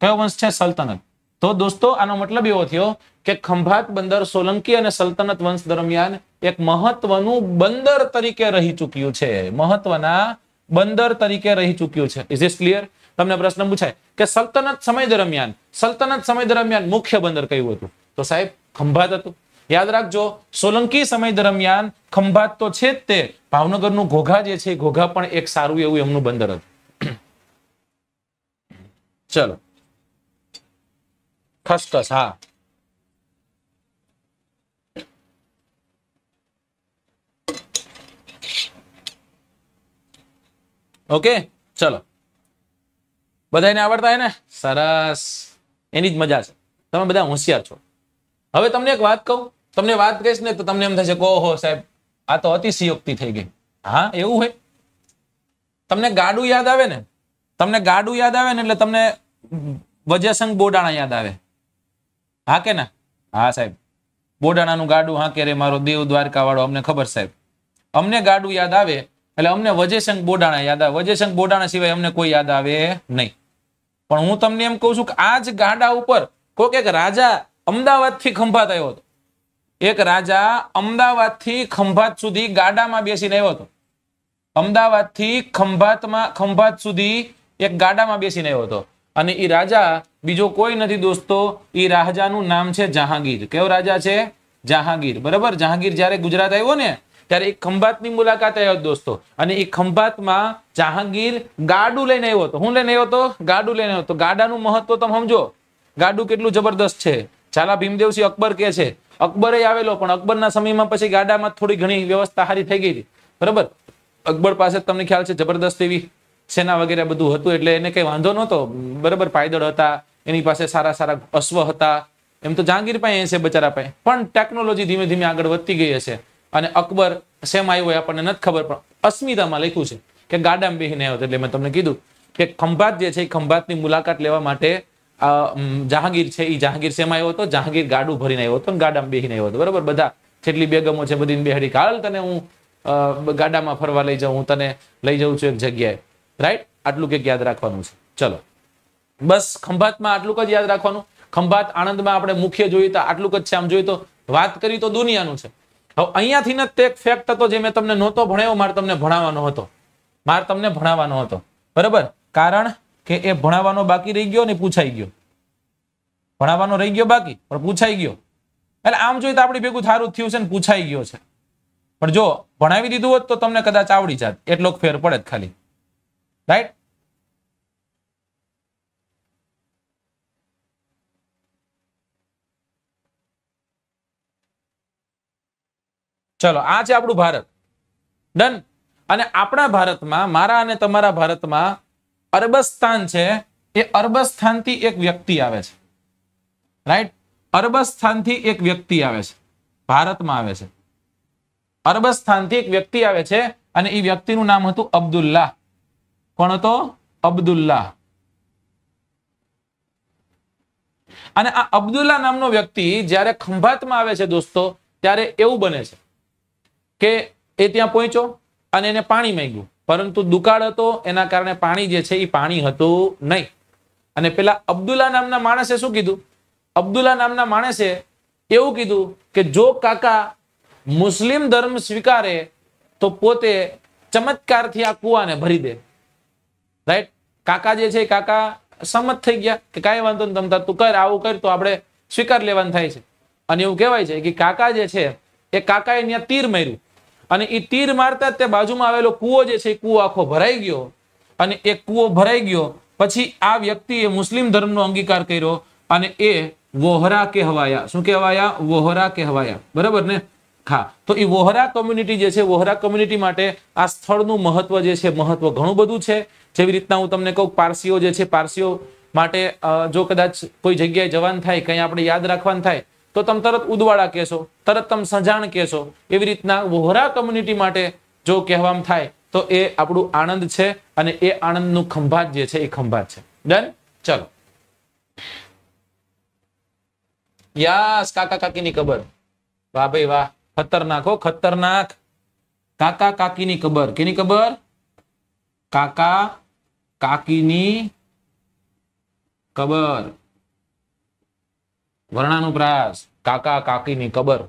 કયો વંશ છે સલ્તનત તો દોસ્તો આનો મતલબ એવો થયો કે ખંભાત બંદર સોલંકી અને સલ્તનત વંશ દરમિયાન એક મહત્વનું બંદર તરીકે રહી ચૂક્યું છે મહત્વના બંદર તરીકે રહી ચૂક્યું છે ઇઝ ઇટ ક્લિયર તમને પ્રશ્ન પૂછાય કે સલ્તનત સમય દરમિયાન સલ્તનત સમય દરમિયાન મુખ્ય બંદર કયું હતું તો સાહેબ ખંભાત હતું યાદ રાખજો સોલંકી સમય દરમિયાન ખંભાત તો છે જ તે ભાવનગર નું ઘોઘા જે છે ઘોઘા પણ એક સારું એવું એમનું બંદર હતું [CLEARS THROAT] ચલો ખસખસ હા ઓકે ચલો બધાને આવડતા હે ને સરસ એની જ મજા છે તમે બધા હોશિયાર છો હવે તમને એક વાત કહું તમને વાત કહીશ ને તો તમને એમ થશે કહો ઓહો સાહેબ આ તો અતિશયોક્તિ થઈ ગઈ હા એવું હોય તમને ગાડું યાદ આવે ને તમને ગાડું યાદ આવે ને એટલે તમને વજયસંગ બોડાણા યાદ આવે હા કે ના હા સાહેબ બોડાણાનું ગાડું હા કે રે મારો દેવ દ્વારકા વાળો અમને ખબર સાહેબ અમને ગાડું યાદ આવે એટલે અમને વજયસંગ બોડાણા યાદ આવે વજયસંગ બોડાણા સિવાય અમને કોઈ યાદ આવે નહીં પણ હું તમને એમ કહું છું કે આ જ ગાડા ઉપર કોઈક એક રાજા અમદાવાદથી ખંભા થયો હતો એક રાજા અમદાવાદથી ખંભાત સુધી ગાડામાં બેસીને આવ્યો હતો અમદાવાદથી ખંભાતમાં ખંભાત સુધી એક ગાડામાં બેસીને આવ્યો હતો અને એ રાજા બીજો કોઈ નથી દોસ્તો એ રાજાનું નામ છે જહાંગીર કેવો રાજા છે જહાંગીર બરાબર જહાંગીર જ્યારે ગુજરાત આવ્યો ને ત્યારે એ ખંભાતની મુલાકાત આવ્યો દોસ્તો અને એ ખંભાતમાં જહાંગીર ગાડું લઈને આવ્યો હતો હું લઈને આવ્યો હતો ગાડું લઈને આવ્યો હતો ગાડાનું મહત્વ તમે સમજો ગાડું કેટલું જબરદસ્ત છે ઝાલા ભીમદેવસિંહ અકબર કે છે અકબરે આવેલો પણ અકબરના સમયમાં પછી ગાડામાં થોડી ઘણી વ્યવસ્થા સારી થઈ ગઈ હતી બરાબર અકબર પાસે તમને ખ્યાલ છે જબરદસ્ત એવી સેના વગેરે બધું હતું એટલે એને કઈ વાંધો નહોતો બરાબર પાયદળ હતા એની પાસે સારા સારા અશ્વ હતા એમ તો જહાંગીર પાસે હશે બચારા પાસે પણ ટેકનોલોજી ધીમે ધીમે આગળ વધતી ગઈ હશે અને અકબર સેમ આવ્યો હોય આપણને નથી ખબર પણ અસ્મિતામાં લખ્યું છે કે ગાડામાં બેહીને આવ્યો એટલે મેં તમને કીધું કે ખંભાત જે છે એ ખંભાતની મુલાકાત લેવા માટે જહાંગીર છે એ જહાંગીર શેમાં આવ્યો હતો જહાંગીર ગાડું ભરીને આવ્યો હતો ગાડામાં બેહીને આવ્યો હતો બરાબર બધા જેટલી બેગમો છે બધી બેહડી કાલ તને હું ગાડામાં ફરવા લઈ જાઉં હું તને લઈ જાઉં છું એક જગ્યાએ રાઈટ આટલું કંઈક યાદ રાખવાનું છે ચલો બસ ખંભાતમાં આટલું જ યાદ રાખવાનું ખંભાત આણંદમાં આપણે મુખ્ય જોઈએ તો આટલું જ છે આમ જોઈએ તો વાત કરી તો દુનિયાનું છે હવે અહીંયાથી જ તે ફેક્ટ હતો જે મેં તમને નહોતો ભણાવ્યો મારે તમને ભણાવવાનો હતો મારે તમને ભણાવવાનો હતો બરાબર કારણ કે એ ભણાવવાનો બાકી રહી ગયો ને પૂછાઈ ગયો ભણાવવાનો રહી ગયો બાકી પણ પૂછાઈ ગયો એટલે આમ જોઈએ તો આપણે ભેગું થારું થયું છે ને પૂછાઈ ગયો છે પણ જો ભણાવી દીધું હોત તો તમને કદાચ આવડી જાત એટલો ફેર પડે ખાલી રાઈટ ચલો આ છે આપણું ભારત ડન અને આપણા ભારતમાં મારા અને તમારા ભારતમાં અરબસ્તાન છે એ અરબસ્થાનથી એક વ્યક્તિ આવે છે રાઈટ થી એક વ્યક્તિ આવે છે ભારતમાં આવે છે અરબસ્થાનથી એક વ્યક્તિ આવે છે અને એ વ્યક્તિનું નામ હતું અબ્દુલ્લાહ કોણ હતો અબ્દુલ્લાહ અને આ અબ્દુલ્લા નામનો વ્યક્તિ જ્યારે ખંભાતમાં આવે છે દોસ્તો ત્યારે એવું બને છે કે એ ત્યાં પહોંચ્યો અને એને પાણી માંગ્યું પરંતુ દુકાળ હતો એના કારણે પાણી જે છે એ પાણી હતું નહીં અને પેલા અબ્દુલ્લા નામના માણસે શું કીધું અબ્દુલ્લા નામના માણસે એવું કીધું કે જો કાકા મુસ્લિમ ધર્મ સ્વીકારે તો પોતે ચમત્કારથી આ કુવાને ભરી દે રાઈટ કાકા જે છે કાકા સંમત થઈ ગયા કે કાંઈ વાંધો નહીં તમતા તું કર આવું કર તો આપણે સ્વીકાર લેવાનું થાય છે અને એવું કહેવાય છે કે કાકા જે છે એ કાકાએ ત્યાં તીર માર્યું અને એ તીર મારતા તે બાજુમાં આવેલો કૂવો જે છે એ કૂવો આખો ભરાઈ ગયો અને એ કૂવો ભરાઈ ગયો પછી આ વ્યક્તિએ મુસ્લિમ ધર્મનો અંગીકાર કર્યો અને એ વોહરા કહેવાયા શું કહેવાયા વોહરા કહેવાયા બરાબર ને હા તો એ વોહરા કમ્યુનિટી જે છે વોહરા કમ્યુનિટી માટે આ સ્થળનું મહત્વ જે છે મહત્વ ઘણું બધું છે જેવી રીતના હું તમને કહું પારસીઓ જે છે પારસીઓ માટે જો કદાચ કોઈ જગ્યાએ જવાન થાય કંઈ આપણે યાદ રાખવાનું થાય તો તમે તરત ઉદવાડા કહેશો તરત તમે સંજાણ કહેશો એવી રીતના વોહરા કમ્યુનિટી માટે જો કહેવામાં થાય તો એ આપણું આણંદ છે અને એ આણંદનું ખંભાત જે છે એ ખંભાત છે ડન ચલો યાસ કાકા કાકીની કબર વાહ ભાઈ વાહ ખતરનાક હો ખતરનાક કાકા કાકીની કબર કેની કબર કાકા કાકીની કબર વર્ણાનુપ્રાસ કાકા કાકીની કબર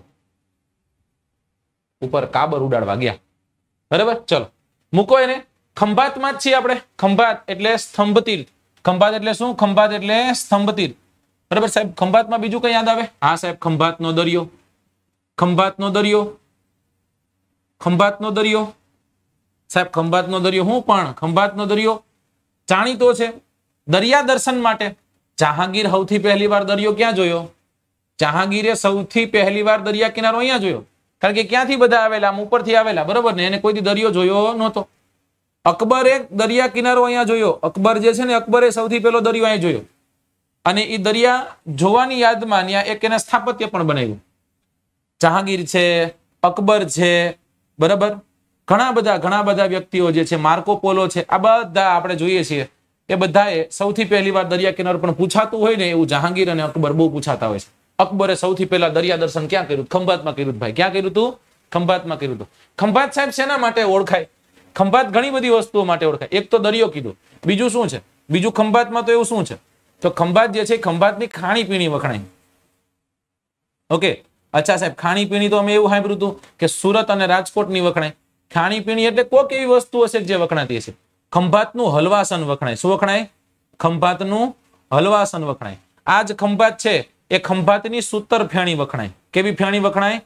ઉપર કાબર ઉડાડવા ગયા બરાબર ચલો મૂકો એને ખંભાતમાં જ છીએ આપણે ખંભાત એટલે સ્તંભ તીર્થ ખંભાત એટલે શું ખંભાત એટલે સ્તંભ તીર્થ બરાબર સાહેબ ખંભાતમાં બીજું કઈ યાદ આવે હા સાહેબ ખંભાતનો દરિયો ખંભાતનો દરિયો ખંભાતનો દરિયો સાહેબ ખંભાતનો દરિયો હું પણ ખંભાતનો દરિયો જાણીતો છે દરિયા દર્શન માટે જહાંગીર સૌથી પહેલી વાર દરિયો ક્યાં જોયો જહાંગીરે સૌથી પહેલી વાર દરિયા કિનારો અહીંયા જોયો કારણ કે ક્યાંથી બધા આવેલા આમ ઉપરથી આવેલા બરોબર ને એને કોઈથી દરિયો જોયો નહોતો અકબરે દરિયા કિનારો અહીંયા જોયો અકબર જે છે ને અકબરે સૌથી પહેલો દરિયો અહીંયા જોયો અને એ દરિયા જોવાની યાદમાં ત્યાં એક એને સ્થાપત્ય પણ બનાવ્યું જહાંગીર છે અકબર છે બરાબર ઘણા બધા ઘણા બધા વ્યક્તિઓ જે છે માર્કો પોલો છે આ બધા આપણે જોઈએ છીએ એ બધાએ સૌથી પહેલી વાર દરિયા કિનારો પણ પૂછાતું હોય ને એવું જહાંગીર અને અકબર બહુ પૂછાતા હોય છે અકબરે સૌથી પહેલા દરિયા દર્શન ક્યાં કર્યું ખંભાતમાં કર્યું ભાઈ ક્યાં કર્યું હતું ખંભાતમાં કર્યું હતું ખંભાત સાહેબ શેના માટે ઓળખાય ખંભાત ઘણી બધી વસ્તુઓ માટે ઓળખાય એક તો દરિયો કીધું બીજું શું છે બીજું ખંભાતમાં તો એવું શું છે તો ખંભાત જે છે ખંભાતની ખાણીપીણી વખણાય ઓકે અચ્છા સાહેબ ખાણીપીણી તો અમે એવું સાંભળ્યું હતું કે સુરત અને રાજકોટની વખણાય ખાણીપીણી એટલે કોઈક એવી વસ્તુ હશે જે વખણાતી હશે ખંભાતનું હલવાસન વખણાય શું વખણાય ખંભાતનું હલવાસન વખણાય આ જ ખંભાત છે એ ખંભાતની સૂતર ફેણી વખણાય કેવી ફેણી વખણાય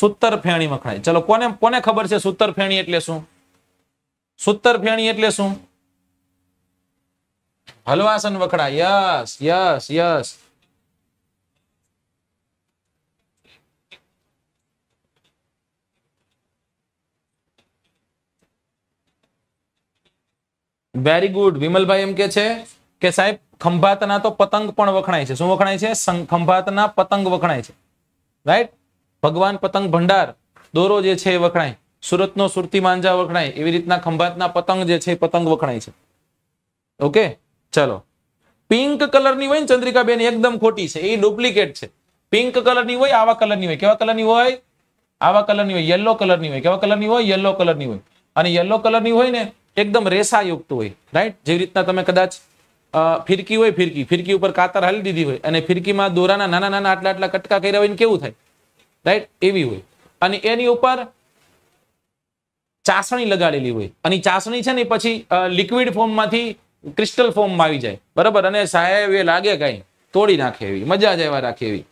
સૂતર ફેણી વખણાય ચલો કોને કોને ખબર છે સૂતર ફેણી એટલે શું સૂતર ફેણી એટલે શું હલવાસન વખણાય yes yes yes very good Vimalbhai એમ કે છે કે સાહેબ ખંભાતના તો પતંગ પણ વખણાય છે શું વખણાય છે ખંભાતના પતંગ વખણાય છે રાઈટ ભગવાન પતંગ ભંડાર દોરો જે છે એ વખણાય સુરતનો સુરતી માંજા વખણાય એવી રીતના ખંભાતના પતંગ જે છે એ પતંગ વખણાય છે ઓકે ચલો પિંક કલરની હોય ને ચંદ્રિકાબેન એકદમ ખોટી છે એ ડુપ્લિકેટ છે પિંક કલરની હોય આવા કલરની હોય કેવા કલરની હોય આવા કલરની હોય યલો કલરની હોય કેવા કલરની હોય યલો કલરની હોય અને યલો કલરની હોય ને એકદમ રેસાયુક્ત હોય રાઈટ જેવી રીતના તમે કદાચ ફિરકી હોય ફિરકી ફિરકી ઉપર કાતર હાલી દીધી હોય અને ફિરકીમાં દોરાના નાના નાના આટલા આટલા કટકા કર્યા હોય કેવું થાય રાઈટ એવી હોય અને એની ઉપર ચાસણી લગાડેલી હોય અને ચાસણી છે ને પછી લિક્વિડ ફોર્મમાંથી ક્રિસ્ટલ ફોર્મમાં આવી જાય બરાબર અને સાહેબ એ લાગે કાંઈ તોડી નાખે એવી મજા જ એવા રાખે એવી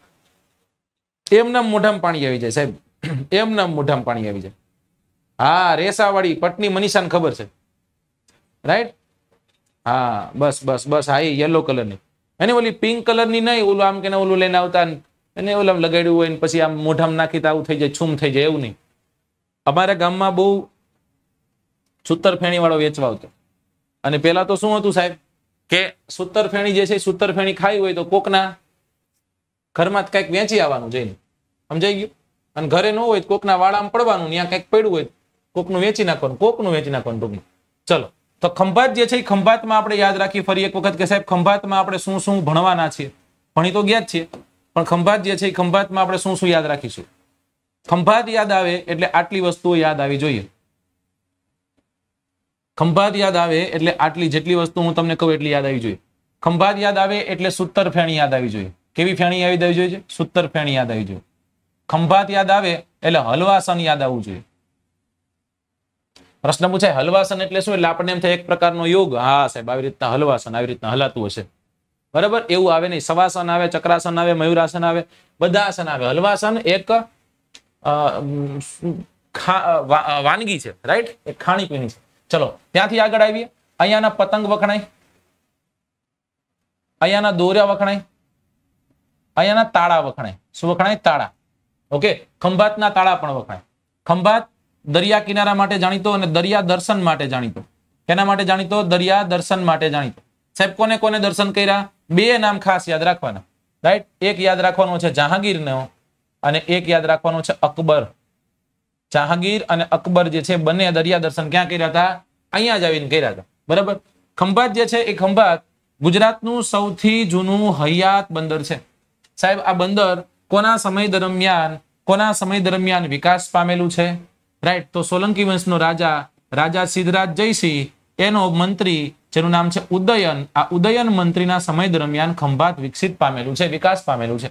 એમના મોઢામ પાણી આવી જાય સાહેબ એમના મોઢામ પાણી આવી જાય હા રેસાવાળી પટની મનીષાને ખબર છે રાઈટ હા બસ બસ બસ હા એ યલો કલરની અને ઓલી પિંક કલરની નહીં ઓલું આમ કે ઓલું લઈને આવતા અને ઓલું આમ લગાડ્યું હોય ને પછી આમ મોઢામ નાખી આવું થઈ જાય છૂમ થઈ જાય એવું નહીં અમારા ગામમાં બહુ સૂતર ફેણીવાળો વેચવા આવતો અને પેલા તો શું હતું સાહેબ કે સૂતર જે છે સૂતર ખાઈ હોય તો કોકના ઘરમાં જ કંઈક વેચી આવવાનું જઈને સમજાઈ ગયું અને ઘરે ન હોય કોકના વાળામાં પડવાનું ત્યાં કંઈક પડ્યું હોય કોકનું વેચી નાખવાનું કોકનું વેચી નાખવાનું ટૂંકમાં ચલો તો ખંભાત જે છે એ ખંભાતમાં આપણે યાદ રાખીએ ફરી એક વખત કે સાહેબ ખંભાતમાં આપણે શું શું ભણવાના છીએ ભણી તો ગયા જ છીએ પણ ખંભાત જે છે એ ખંભાતમાં આપણે શું શું યાદ રાખીશું ખંભાત યાદ આવે એટલે આટલી વસ્તુઓ યાદ આવી જોઈએ ખંભાત યાદ આવે એટલે આટલી જેટલી વસ્તુ હું તમને કહું એટલી યાદ આવી જોઈએ ખંભાત યાદ આવે એટલે સૂતર ફેણી યાદ આવી જોઈએ કેવી ફેણી યાદ આવી જોઈએ સૂતર ફેણી યાદ આવી જોઈએ ખંભાત યાદ આવે એટલે હલવાસન યાદ આવવું જોઈએ પ્રશ્ન પૂછાય હલવાસન એટલે શું એટલે આપણને એમ થાય એક પ્રકારનો યોગ હા સાહેબ આવી રીતના હલવાસન આવી રીતના હલાતું હશે બરાબર એવું આવે નહીં સવાસન આવે ચક્રાસન આવે મયુરાસન આવે બધા આસન આવે હલવાસન એક વાનગી છે રાઈટ એક ખાણીપીણી છે ચલો ત્યાંથી આગળ આવીએ અહીંયાના પતંગ વખણાય અહીંયાના દોર્યા વખણાય અહીંયાના તાળા વખણાય શું વખણાય તાળા ઓકે ખંભાતના તાળા પણ વખણાય ખંભાત દરિયા કિનારા માટે જાણીતો અને દરિયા દર્શન માટે જાણીતો કેના માટે જાણીતો દરિયા દર્શન માટે જાણીતો સાહેબ કોને કોને દર્શન કર્યા બે નામ ખાસ યાદ રાખવાના રાઈટ એક યાદ રાખવાનો છે જહાંગીરનો અને એક યાદ રાખવાનો છે અકબર જહાંગીર અને અકબર જે છે બંને દરિયા દર્શન ક્યાં કર્યા હતા અહીંયા જ આવીને કર્યા હતા બરાબર ખંભાત જે છે એ ખંભાત ગુજરાતનું સૌથી જૂનું હયાત બંદર છે સાહેબ આ બંદર કોના સમય દરમિયાન કોના સમય દરમિયાન વિકાસ પામેલું છે રાઈટ તો સોલંકી વંશનો રાજા રાજા સિદ્ધરાજ જયસિંહ એનો મંત્રી જેનું નામ છે ઉદયન આ ઉદયન મંત્રીના સમય દરમિયાન ખંભાત વિકસિત પામેલું છે વિકાસ પામેલું છે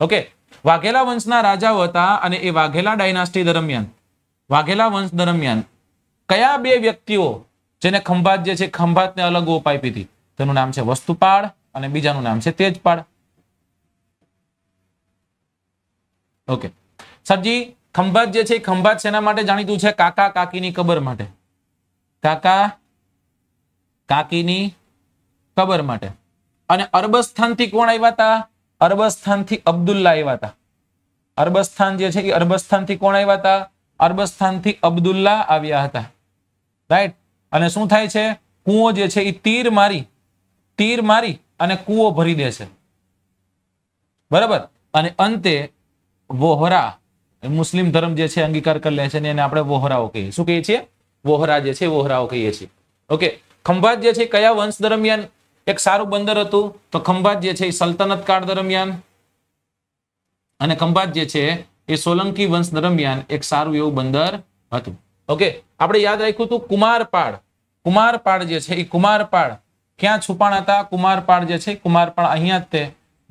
ઓકે વાઘેલા વંશના રાજાઓ હતા અને એ વાઘેલા ડાયનાસ્ટી દરમિયાન વાઘેલા વંશ દરમિયાન કયા બે વ્યક્તિઓ જેને ખંભાત જે છે ખંભાતને અલગ ઓપ આપી હતી તેનું નામ છે વસ્તુપાળ અને બીજાનું નામ છે તેજપાળ ઓકે સરજી ખંભાત જે છે એ ખંભાત શેના માટે જાણીતું છે કાકા કાકીની કબર માટે કાકા કાકીની કબર માટે અને અરબસ્થાનથી કોણ આવ્યા હતા થી અબ્દુલ્લા આવ્યા હતા અરબસ્થાન જે છે એ અરબસ્થાનથી કોણ આવ્યા હતા અરબસ્થાનથી અબ્દુલ્લા આવ્યા હતા રાઈટ અને શું થાય છે કૂવો જે છે એ તીર મારી તીર મારી અને કૂવો ભરી દે છે બરાબર અને અંતે વોહરા મુસ્લિમ ધર્મ જે છે અંગીકાર કરી લે છે એને આપણે વોહરાઓ કહીએ શું કહીએ છીએ વોહરા જે છે વોહરાઓ કહીએ છીએ ઓકે ખંભાત જે છે કયા વંશ દરમિયાન એક સારું બંદર હતું તો ખંભાત જે છે એ સલ્તનત કાળ દરમિયાન અને ખંભાત જે છે એ સોલંકી વંશ દરમિયાન એક સારું એવું બંદર હતું ઓકે આપણે યાદ રાખ્યું હતું કુમારપાળ કુમારપાળ જે છે એ કુમારપાળ ક્યાં છુપાણ હતા કુમારપાળ જે છે કુમારપાળ અહીંયા જ તે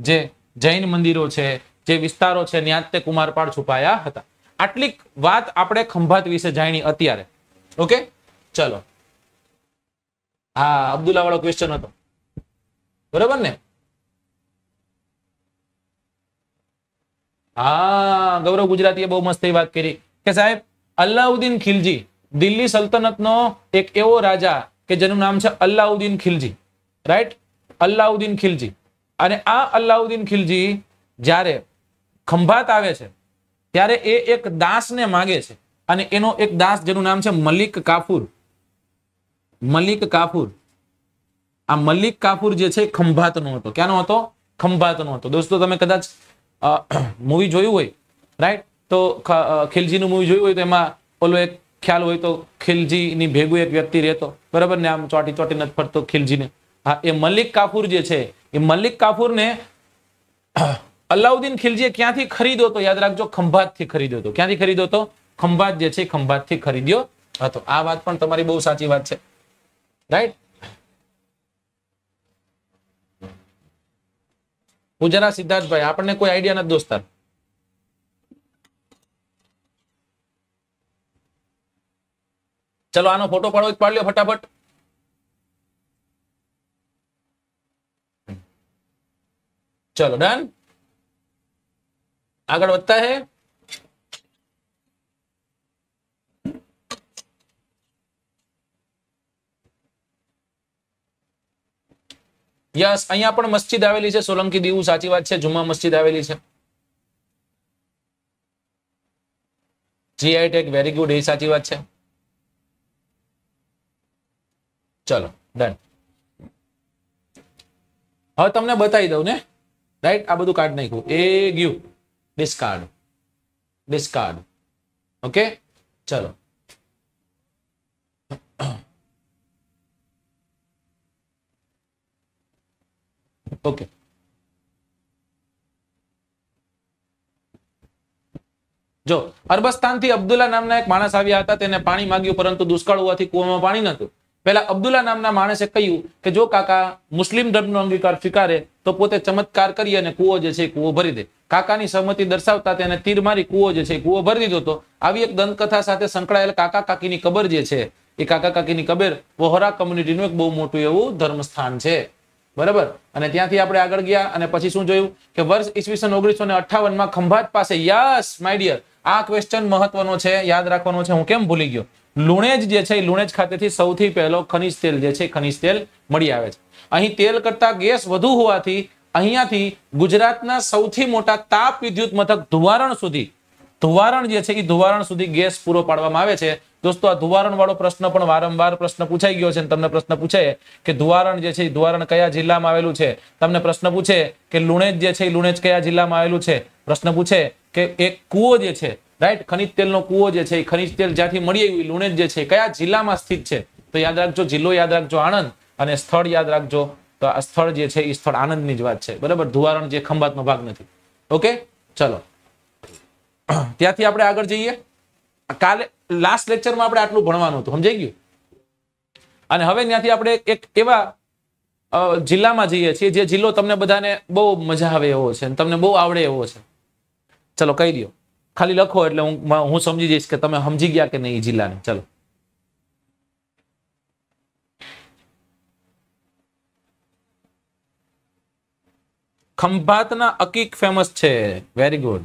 જે જૈન મંદિરો છે જે વિસ્તારો છે ત્યાં તે કુમારપાળ છુપાયા હતા આટલી વાત આપણે ખંભાત વિશે જાણી અત્યારે ઓકે ચલો હા અબ્દુલ્લા વાળો ક્વેશ્ચન હતો બરોબર ને હા ગૌરવ ગુજરાતીએ બહુ મસ્ત વાત કરી કે સાહેબ અલ્લાઉદ્દીન ખિલજી દિલ્હી સલ્તનતનો એક એવો રાજા કે જેનું નામ છે અલ્લાઉદ્દીન ખિલજી રાઈટ અલ્લાઉદ્દીન ખિલજી અને આ અલ્લાઉદ્દીન ખિલજી જ્યારે ખંભાત આવે છે ત્યારે એ એક દાસને માગે છે અને એનો એક દાસ જેનું નામ છે મલિક કાફુર મલિક કાફુર આ મલિક કાફુર જે છે ખંભાતનો હતો ક્યાંનો હતો ખંભાતનો હતો દોસ્તો તમે કદાચ મૂવી જોયું હોય રાઈટ તો ખિલજીનું મૂવી જોયું હોય તો એમાં ઓલો એક ખ્યાલ હોય તો ખિલજીની ભેગું એક વ્યક્તિ રહેતો બરાબર ને આમ ચોટી ચોટી નથી ફરતો ખિલજીને હા એ મલિક કાફુર જે છે એ મલિક કાફુરને અલાઉદ્દીન ખિલજીએ ક્યાંથી ખરીદ્યો તો યાદ રાખજો ખંભાતથી ખરીદ્યો હતો ક્યાંથી ખરીદ્યો હતો ખંભાત જે છે ખંભાતથી ખરીદ્યો હતો આ વાત પણ તમારી બહુ સાચી વાત છે રાઈટ પૂજારા સિદ્ધાર્થભાઈ આપણને કોઈ આઈડિયા નથી દોસ્તાર ચલો આનો ફોટો પાડો એક પાડ્યો ફટાફટ ચલો ડન આગળ વધતા હે યસ અહીંયા પણ મસ્જિદ આવેલી છે સોલંકી દીવું સાચી વાત છે જુમા મસ્જિદ આવેલી છે જીઆઈ ટેક વેરી ગુડ એ સાચી વાત છે ચલો ડન હવે તમને બતાવી દઉં ને રાઈટ આ બધું કાર્ડ નાખ્યું એ ગયું ડિસ્કાર્ડ ડિસ્કાર્ડ ઓકે ચલો ઓકે જો અરબસ્તાનથી અબ્દુલ્લા નામના એક માણસ આવ્યા હતા તેને પાણી માંગ્યું પરંતુ દુષ્કાળ હોવાથી કુવામાં પાણી નહોતું પહેલા અબ્દુલ્લા નામના માણસે કહ્યું કે જો કાકા મુસ્લિમ ધર્મનો અંગીકાર સ્વીકારે તો પોતે ચમત્કાર કરી અને કુવો જે છે કુવો ભરી દે કાકાની સહમતિ દર્શાવતા તેને તીર મારી કુવો જે છે કૂવો ભરી દીધો હતો આવી એક દંતકથા સાથે સંકળાયેલ કાકા કાકીની કબર જે છે એ કાકા કાકીની કબર વહોરા કમ્યુનિટીનું એક બહુ મોટું એવું ધર્મ સ્થાન છે બરાબર અને ત્યાંથી આપણે આગળ ગયા અને પછી શું જોયું કે વર્ષ ઈસવીસન ઓગણીસો ને અઠાવનમાં ખંભાત પાસે યસ માય આ ક્વેશ્ચન મહત્વનો છે યાદ રાખવાનો છે હું કેમ ભૂલી ગયો લુણેજ જે છે લુણેજ ખાતેથી સૌથી પહેલો ખનિજ તેલ જે છે ખનિજ તેલ મળી આવે છે અહીં તેલ કરતા ગેસ વધુ હોવાથી અહીંયાથી ગુજરાતના સૌથી મોટા તાપ વિદ્યુત મથક ધુવારણ સુધી ધુવારણ જે છે એ ધુવારણ સુધી ગેસ પૂરો પાડવામાં આવે છે દોસ્તો આ ધુવારણ વાળો પ્રશ્ન પણ વારંવાર પ્રશ્ન પૂછાઈ ગયો છે તમને પ્રશ્ન પૂછે કે ધુવારણ જે છે એ ધુવારણ કયા જિલ્લામાં આવેલું છે તમને પ્રશ્ન પૂછે કે લુણેજ જે છે એ લુણેજ કયા જિલ્લામાં આવેલું છે પ્રશ્ન પૂછે કે એક કુવો જે છે રાઈટ ખનિજ તેલનો કુવો જે છે એ ખનિજ તેલ જ્યાંથી મળી આવ્યું લુણેજ જે છે કયા જિલ્લામાં સ્થિત છે તો યાદ રાખજો જિલ્લો યાદ રાખજો આણંદ અને સ્થળ યાદ રાખજો તો આ સ્થળ જે છે એ સ્થળ આનંદની જ વાત છે બરાબર ધુવારણ જે ખંભાતનો ભાગ નથી ઓકે ચલો ત્યાંથી આપણે આગળ જઈએ કાલે લાસ્ટ લેક્ચરમાં આપણે આટલું ભણવાનું હતું સમજાઈ ગયું અને હવે ત્યાંથી આપણે એક એવા જિલ્લામાં જઈએ છીએ જે જિલ્લો તમને બધાને બહુ મજા આવે એવો છે તમને બહુ આવડે એવો છે ચલો કહી દો ખાલી લખો એટલે હું હું સમજી જઈશ કે તમે સમજી ગયા કે નહીં જિલ્લાને ચલો ખંભાતના અકીક ફેમસ છે વેરી ગુડ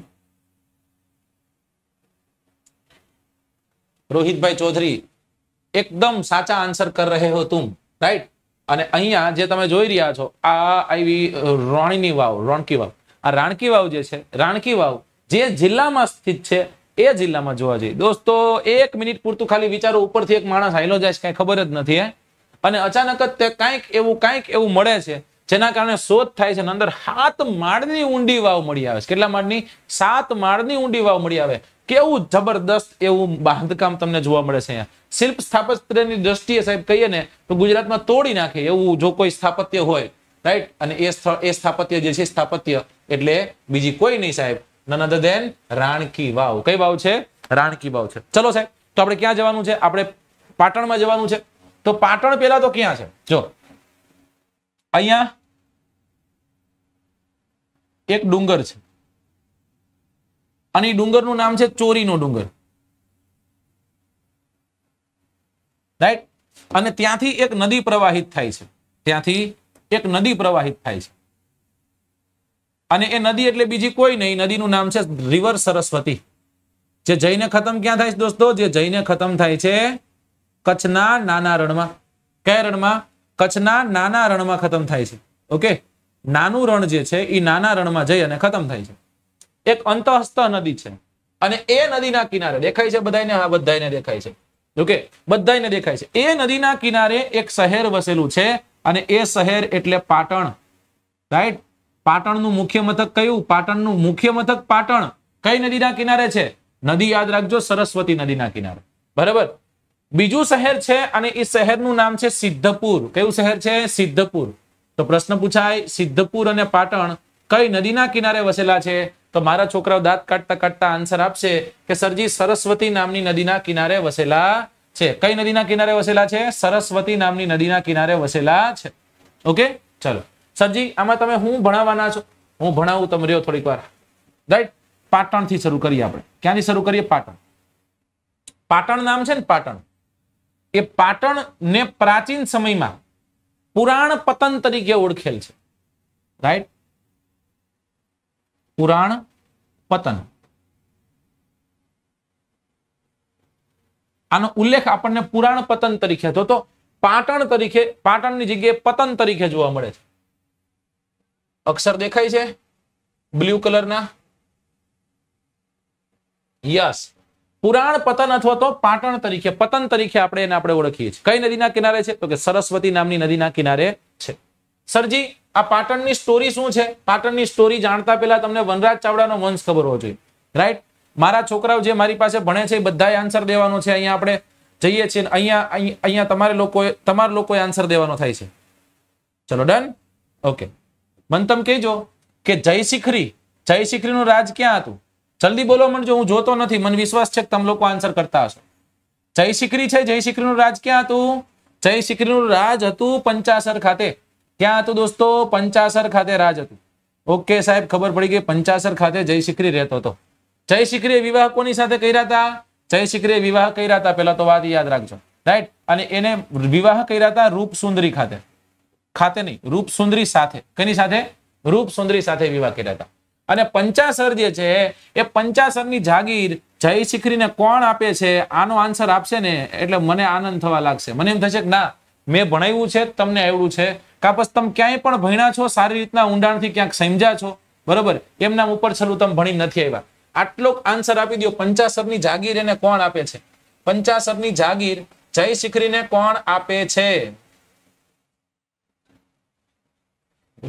રોહિતભાઈ ચૌધરી એકદમ સાચા આન્સર કર રહે હો તું રાઈટ અને અહીંયા જે તમે જોઈ રહ્યા છો આ આવી રોણીની વાવ રોણકી વાવ આ રાણકી વાવ જે છે રાણકી વાવ જે જિલ્લામાં સ્થિત છે એ જિલ્લામાં જોવા જઈએ દોસ્તો એક મિનિટ પૂરતું ખાલી વિચારો ઉપરથી એક માણસ હાઈલો જાય છે કાંઈ ખબર જ નથી હે અને અચાનક જ તે કાંઈક એવું કાંઈક એવું મળે છે જેના કારણે શોધ થાય છે અને અંદર સાત માળની ઊંડી વાવ મળી આવે છે કેટલા માળની સાત માળની ઊંડી વાવ મળી આવે કેવું જબરદસ્ત એવું બાંધકામ તમને જોવા મળે છે અહીંયા શિલ્પ સ્થાપત્યની દ્રષ્ટિએ સાહેબ કહીએ ને તો ગુજરાતમાં તોડી નાખે એવું જો કોઈ સ્થાપત્ય હોય રાઈટ અને એ એ સ્થાપત્ય જે છે સ્થાપત્ય એટલે બીજી કોઈ નહીં સાહેબ નન દેન રાણકી વાવ કઈ વાવ છે રાણકી વાવ છે ચલો સાહેબ તો આપણે ક્યાં જવાનું છે આપણે પાટણમાં જવાનું છે તો પાટણ પેલા તો ક્યાં છે જો અહીંયા એક ડુંગર છે અને ડુંગરનું નામ છે ચોરીનો ડુંગર રાઈટ અને ત્યાંથી એક નદી પ્રવાહિત થાય છે ત્યાંથી એક નદી પ્રવાહિત થાય છે અને એ નદી એટલે બીજી કોઈ નહીં નદીનું નામ છે રિવર સરસ્વતી જે જઈને ખતમ ક્યાં થાય છે દોસ્તો જે જઈને ખતમ થાય છે કચ્છના નાના રણમાં કયા રણમાં કચ્છના નાના રણમાં ખતમ થાય છે ઓકે નાનું રણ જે છે એ નાના રણમાં જઈ અને ખતમ થાય છે એક અંતઃસ્થ નદી છે અને એ નદીના કિનારે દેખાય છે બધાને હા બધાને દેખાય છે ઓકે બધાને દેખાય છે એ નદીના કિનારે એક શહેર વસેલું છે અને એ શહેર એટલે પાટણ રાઈટ પાટણનું મુખ્ય મથક કયું પાટણનું મુખ્ય મથક પાટણ કઈ નદીના કિનારે છે નદી યાદ રાખજો સરસ્વતી નદીના કિનારે બરાબર બીજું શહેર છે અને એ શહેરનું નામ છે સિદ્ધપુર કયું શહેર છે સિદ્ધપુર તો પ્રશ્ન પૂછાય સિદ્ધપુર અને પાટણ કઈ નદીના કિનારે વસેલા છે તો મારા છોકરાઓ દાંત કાઢતા કાઢતા આન્સર આપશે કે સરજી સરસ્વતી નામની નદીના કિનારે વસેલા છે કઈ નદીના કિનારે વસેલા છે સરસ્વતી નામની નદીના કિનારે વસેલા છે ઓકે ચલો સરજી આમાં તમે હું ભણાવવાના છો હું ભણાવું તમે રહ્યો થોડીક વાર રાઈટ પાટણથી શરૂ કરીએ આપણે ક્યાંથી શરૂ કરીએ પાટણ પાટણ નામ છે ને પાટણ એ ને પ્રાચીન સમયમાં પુરાણ પતન તરીકે ઓળખેલ છે રાઈટ પુરાણ પતન આનો ઉલ્લેખ આપણને પુરાણ પતન તરીકે હતો તો પાટણ તરીકે પાટણની જગ્યાએ પતન તરીકે જોવા મળે છે અક્ષર દેખાય છે બ્લુ કલરના યસ પુરાણ પતન અથવા તો પાટણ તરીકે પતન તરીકે આપણે એને આપણે ઓળખીએ છીએ કઈ નદીના કિનારે છે તો કે સરસ્વતી નામની નદીના કિનારે છે સરજી આ પાટણની સ્ટોરી શું છે પાટણની સ્ટોરી જાણતા પહેલા તમને વનરાજ ચાવડાનો વંશ ખબર હોવો જોઈએ રાઈટ મારા છોકરાઓ જે મારી પાસે ભણે છે એ બધાએ આન્સર દેવાનો છે અહીંયા આપણે જઈએ છીએ અહીંયા અહીંયા તમારે લોકોએ તમારા લોકોએ આન્સર દેવાનો થાય છે ચલો ડન ઓકે મન તમ કહેજો કે જયશિખરી જયશિખરીનું રાજ ક્યાં હતું જલ્દી બોલો મંડજો હું જોતો નથી મને વિશ્વાસ છે કે તમે લોકો આન્સર કરતા હશો જય શિખરી છે જય નું રાજ ક્યાં હતું જય નું રાજ હતું પંચાસર ખાતે ક્યાં હતું દોસ્તો પંચાસર ખાતે રાજ હતું ઓકે સાહેબ ખબર પડી ગઈ પંચાસર ખાતે જય શિખરી રહેતો હતો જય સિકરીએ વિવાહ કોની સાથે કર્યા હતા જય સિકરીએ વિવાહ કર્યા હતા પેલા તો વાત યાદ રાખજો રાઈટ અને એને વિવાહ કર્યા હતા રૂપ સુંદરી ખાતે ખાતે નહીં રૂપ સુંદરી સાથે કેની સાથે સુંદરી સાથે વિવાહ કર્યા હતા અને પંચાસર જે છે એ પંચાસર ની જાગીર જય શિખરીને કોણ આપે છે આનો આન્સર આપશે ને એટલે મને આનંદ થવા લાગશે મને એમ થશે કે ના મેં ભણાવ્યું છે તમને આવડ્યું છે કાપસ તમે ક્યાંય પણ ભણ્યા છો સારી રીતના ઊંડાણથી ક્યાંક સમજ્યા છો બરોબર એમના ઉપર છેલ્લું તમે ભણી નથી આવ્યા આટલો આન્સર આપી દો પંચાસરની જાગીર એને કોણ આપે છે પંચાસર ની જાગીર જય શિખરી ને કોણ આપે છે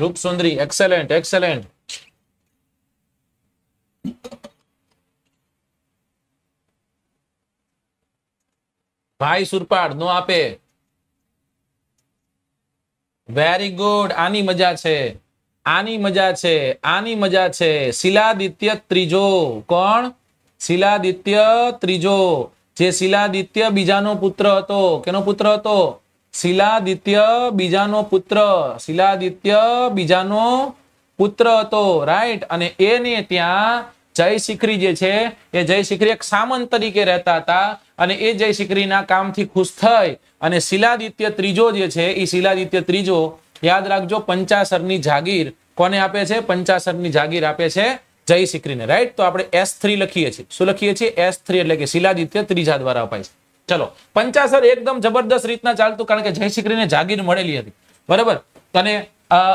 રૂપસુંદરી એક્સેલેન્ટ એક્સેલેન્ટ ભાઈ સુરપાળ નો આપે વેરી ગુડ આની મજા છે આની મજા છે આની મજા છે શિલાદિત્ય ત્રીજો કોણ શિલાદિત્ય ત્રીજો જે શિલાદિત્ય બીજાનો પુત્ર હતો કેનો પુત્ર હતો શિલાદિત્ય બીજાનો પુત્ર શિલાદિત્ય બીજાનો પુત્ર હતો રાઈટ અને એને ત્યાં જય શિખરી જે છે એ જય જયશિખરી એક સામંત તરીકે રહેતા હતા અને એ જય કામ થી ખુશ થઈ અને શિલાદિત્ય ત્રીજો જે છે એ શિલાદિત્ય ત્રીજો યાદ રાખજો પંચાસરની જાગીર કોને આપે છે પંચાસરની જાગીર આપે છે જય જયશિખરીને રાઈટ તો આપણે એસ થ્રી લખીએ છીએ શું લખીએ છીએ એસ થ્રી એટલે કે શિલાદિત્ય ત્રીજા દ્વારા અપાય છે ચલો પંચાસર એકદમ જબરદસ્ત રીતના ચાલતું કારણ કે જય જયશિખરીને જાગીર મળેલી હતી બરાબર અને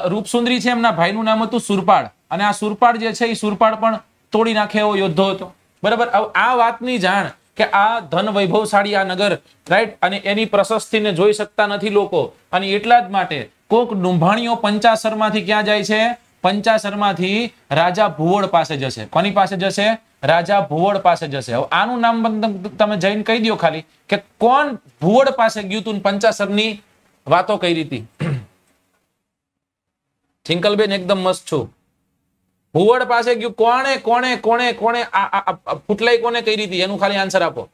રૂપસુંદરી છે એમના ભાઈનું નામ હતું સુરપાળ અને આ સુરપાળ જે છે એ સુરપાળ પણ તોડી નાખે એવો યોદ્ધો હતો બરાબર આ વાતની જાણ કે આ ધન વૈભવશાળી આ નગર રાઈટ અને એની પ્રશસ્તિને જોઈ શકતા નથી લોકો અને એટલા જ માટે કોક ડુંભાણીઓ પંચાસરમાંથી ક્યાં જાય છે પંચાસરમાંથી રાજા ભુવોળ પાસે જશે કોની પાસે જશે રાજા ભુવોળ પાસે જશે આનું નામ તમે જઈને કહી દો ખાલી કે કોણ ભુવોળ પાસે ગયું તું પંચાસરની વાતો કરી હતી ટ્વિંકલબેન એકદમ મસ્ત છું ભુવડ પાસે ગયું કોણે કોણે કોણે કોણે ફૂટલાઈ કોને કઈ રીતે એનું ખાલી આન્સર આપો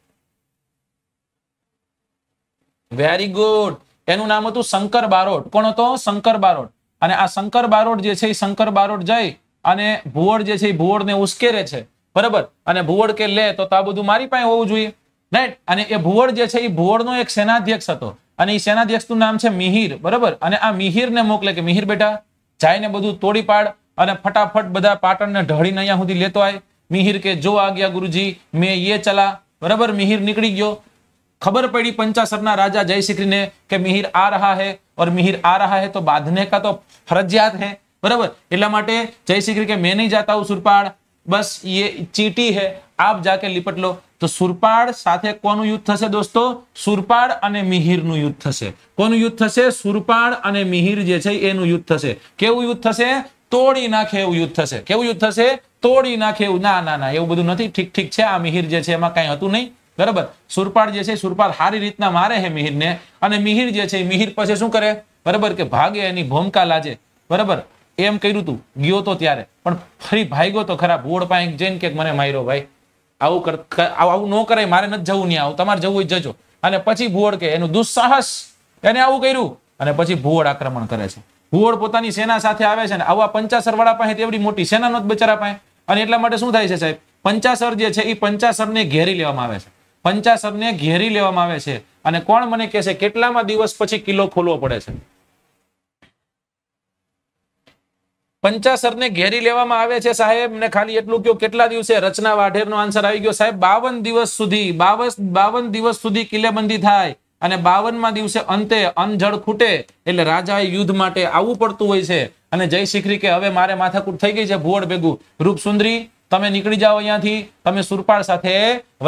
વેરી ગુડ એનું નામ હતું શંકર બારોટ કોણ હતો શંકર બારોટ અને આ શંકર બારોટ જે છે એ શંકર બારોટ જઈ અને ભુવડ જે છે એ ભુવડને ઉશ્કેરે છે બરાબર અને ભુવડ કે લે તો આ બધું મારી પાસે હોવું જોઈએ રાઈટ અને એ ભુવડ જે છે એ નો એક સેનાધ્યક્ષ હતો અને એ સેનાધ્યક્ષ નું નામ છે મિહિર બરાબર અને આ મિહિર ને મોકલે કે મિહિર બેટા જઈને બધું તોડી પાડ અને ફટાફટ બધા પાટણને ઢળીને અહીંયા સુધી લેતો આય મિહિર કે જો આ ગયા ગુરુજી મેં એ ચલા બરાબર મિહિર નીકળી ગયો ખબર પડી પંચાસરના રાજા જયશિખરીને કે મિહિર આ રહા હે ઓર મિહિર આ રહા હે તો બાંધને કા તો ફરજિયાત હે બરાબર એટલા માટે જયશિખરી કે મેં નહીં જાતા હું સુરપાળ બસ એ ચીટી હે આપ જાકે લીપટ લો તો સુરપાળ સાથે કોનું યુદ્ધ થશે દોસ્તો સુરપાળ અને મિહિરનું યુદ્ધ થશે કોનું યુદ્ધ થશે સુરપાળ અને મિહિર જે છે એનું યુદ્ધ થશે કેવું યુદ્ધ થશે તોડી નાખે એવું યુદ્ધ થશે કેવું યુદ્ધ થશે તોડી નાખે એવું ના ના ના એવું બધું નથી ઠીક ઠીક છે આ મિહિર જે છે એમાં કઈ હતું નહીં બરાબર સુરપાળ જે છે સુરપાળ સારી રીતના મારે છે મિહિરને અને મિહિર જે છે મિહિર પછી શું કરે બરાબર કે ભાગે એની ભૂમકા લાજે બરાબર એમ કર્યું તું ગયો તો ત્યારે પણ ફરી ભાગ્યો તો ખરાબ ભોળ પાંક જઈને કે મને માર્યો ભાઈ આવું કર આવું ન કરાય મારે નથી જવું નહીં આવું તમારે જવું હોય જજો અને પછી ભુવડ કે એનું દુસ્સાહસ એને આવું કર્યું અને પછી ભુવડ આક્રમણ કરે છે ભુવડ પોતાની સેના સાથે આવે છે ને આવા પંચાસર વાળા પાસે એવડી મોટી સેના નો બચારા પાસે અને એટલા માટે શું થાય છે સાહેબ પંચાસર જે છે એ પંચાસરને ઘેરી લેવામાં આવે છે પંચાસરને ઘેરી લેવામાં આવે છે અને કોણ મને કહે છે કેટલામાં દિવસ પછી કિલ્લો ખોલવો પડે છે પંચાસરને ઘેરી લેવામાં આવે છે સાહેબ ને ખાલી એટલું કયો કેટલા દિવસે રચના વાઢેરનો આન્સર આવી ગયો સાહેબ બાવન દિવસ સુધી બાવન દિવસ સુધી કિલ્લેબંધી થાય અને બાવનમાં દિવસે અંતે અનજળ ખૂટે એટલે રાજાએ યુદ્ધ માટે આવવું પડતું હોય છે અને જય શીખરી કે હવે મારે માથાકૂટ થઈ ગઈ છે ભુવડ ભેગું રૂપસુંદરી તમે નીકળી જાઓ અહીંયાથી તમે સુરપાળ સાથે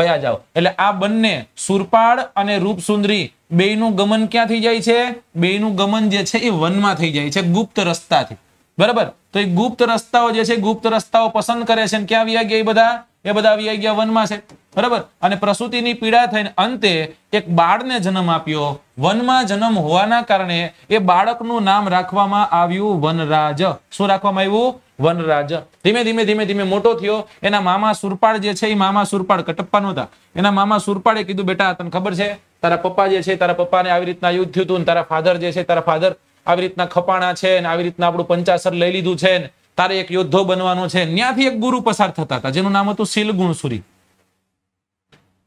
વયા જાઓ એટલે આ બંને સુરપાળ અને રૂપસુંદરી બેયનું ગમન ક્યાં થઈ જાય છે બેયનું ગમન જે છે એ વનમાં થઈ જાય છે ગુપ્ત રસ્તાથી બરાબર તો એ ગુપ્ત રસ્તાઓ જે છે ગુપ્ત રસ્તાઓ પસંદ કરે છે ક્યાં વ્યા ગયા એ બધા એ બધા વ્યા ગયા વનમાં છે બરાબર અને પ્રસૂતિની પીડા થઈને અંતે એક બાળને જન્મ આપ્યો વનમાં જન્મ હોવાના કારણે એ બાળકનું નામ રાખવામાં આવ્યું વનરાજ શું રાખવામાં આવ્યું વનરાજ ધીમે ધીમે ધીમે ધીમે મોટો થયો એના મામા સુરપાળ જે છે એ મામા સુરપાળ કટપ્પા હતા એના મામા સુરપાળે કીધું બેટા તને ખબર છે તારા પપ્પા જે છે તારા પપ્પાને આવી રીતના યુદ્ધ થયું હતું તારા ફાધર જે છે તારા ફાધર આવી રીતના ખપાણા છે આવી રીતના આપણું પંચાસર લઈ લીધું છે તારે એક યોદ્ધો બનવાનો છે ત્યાંથી એક ગુરુ પસાર થતા હતા જેનું નામ હતું શીલગુણસુરી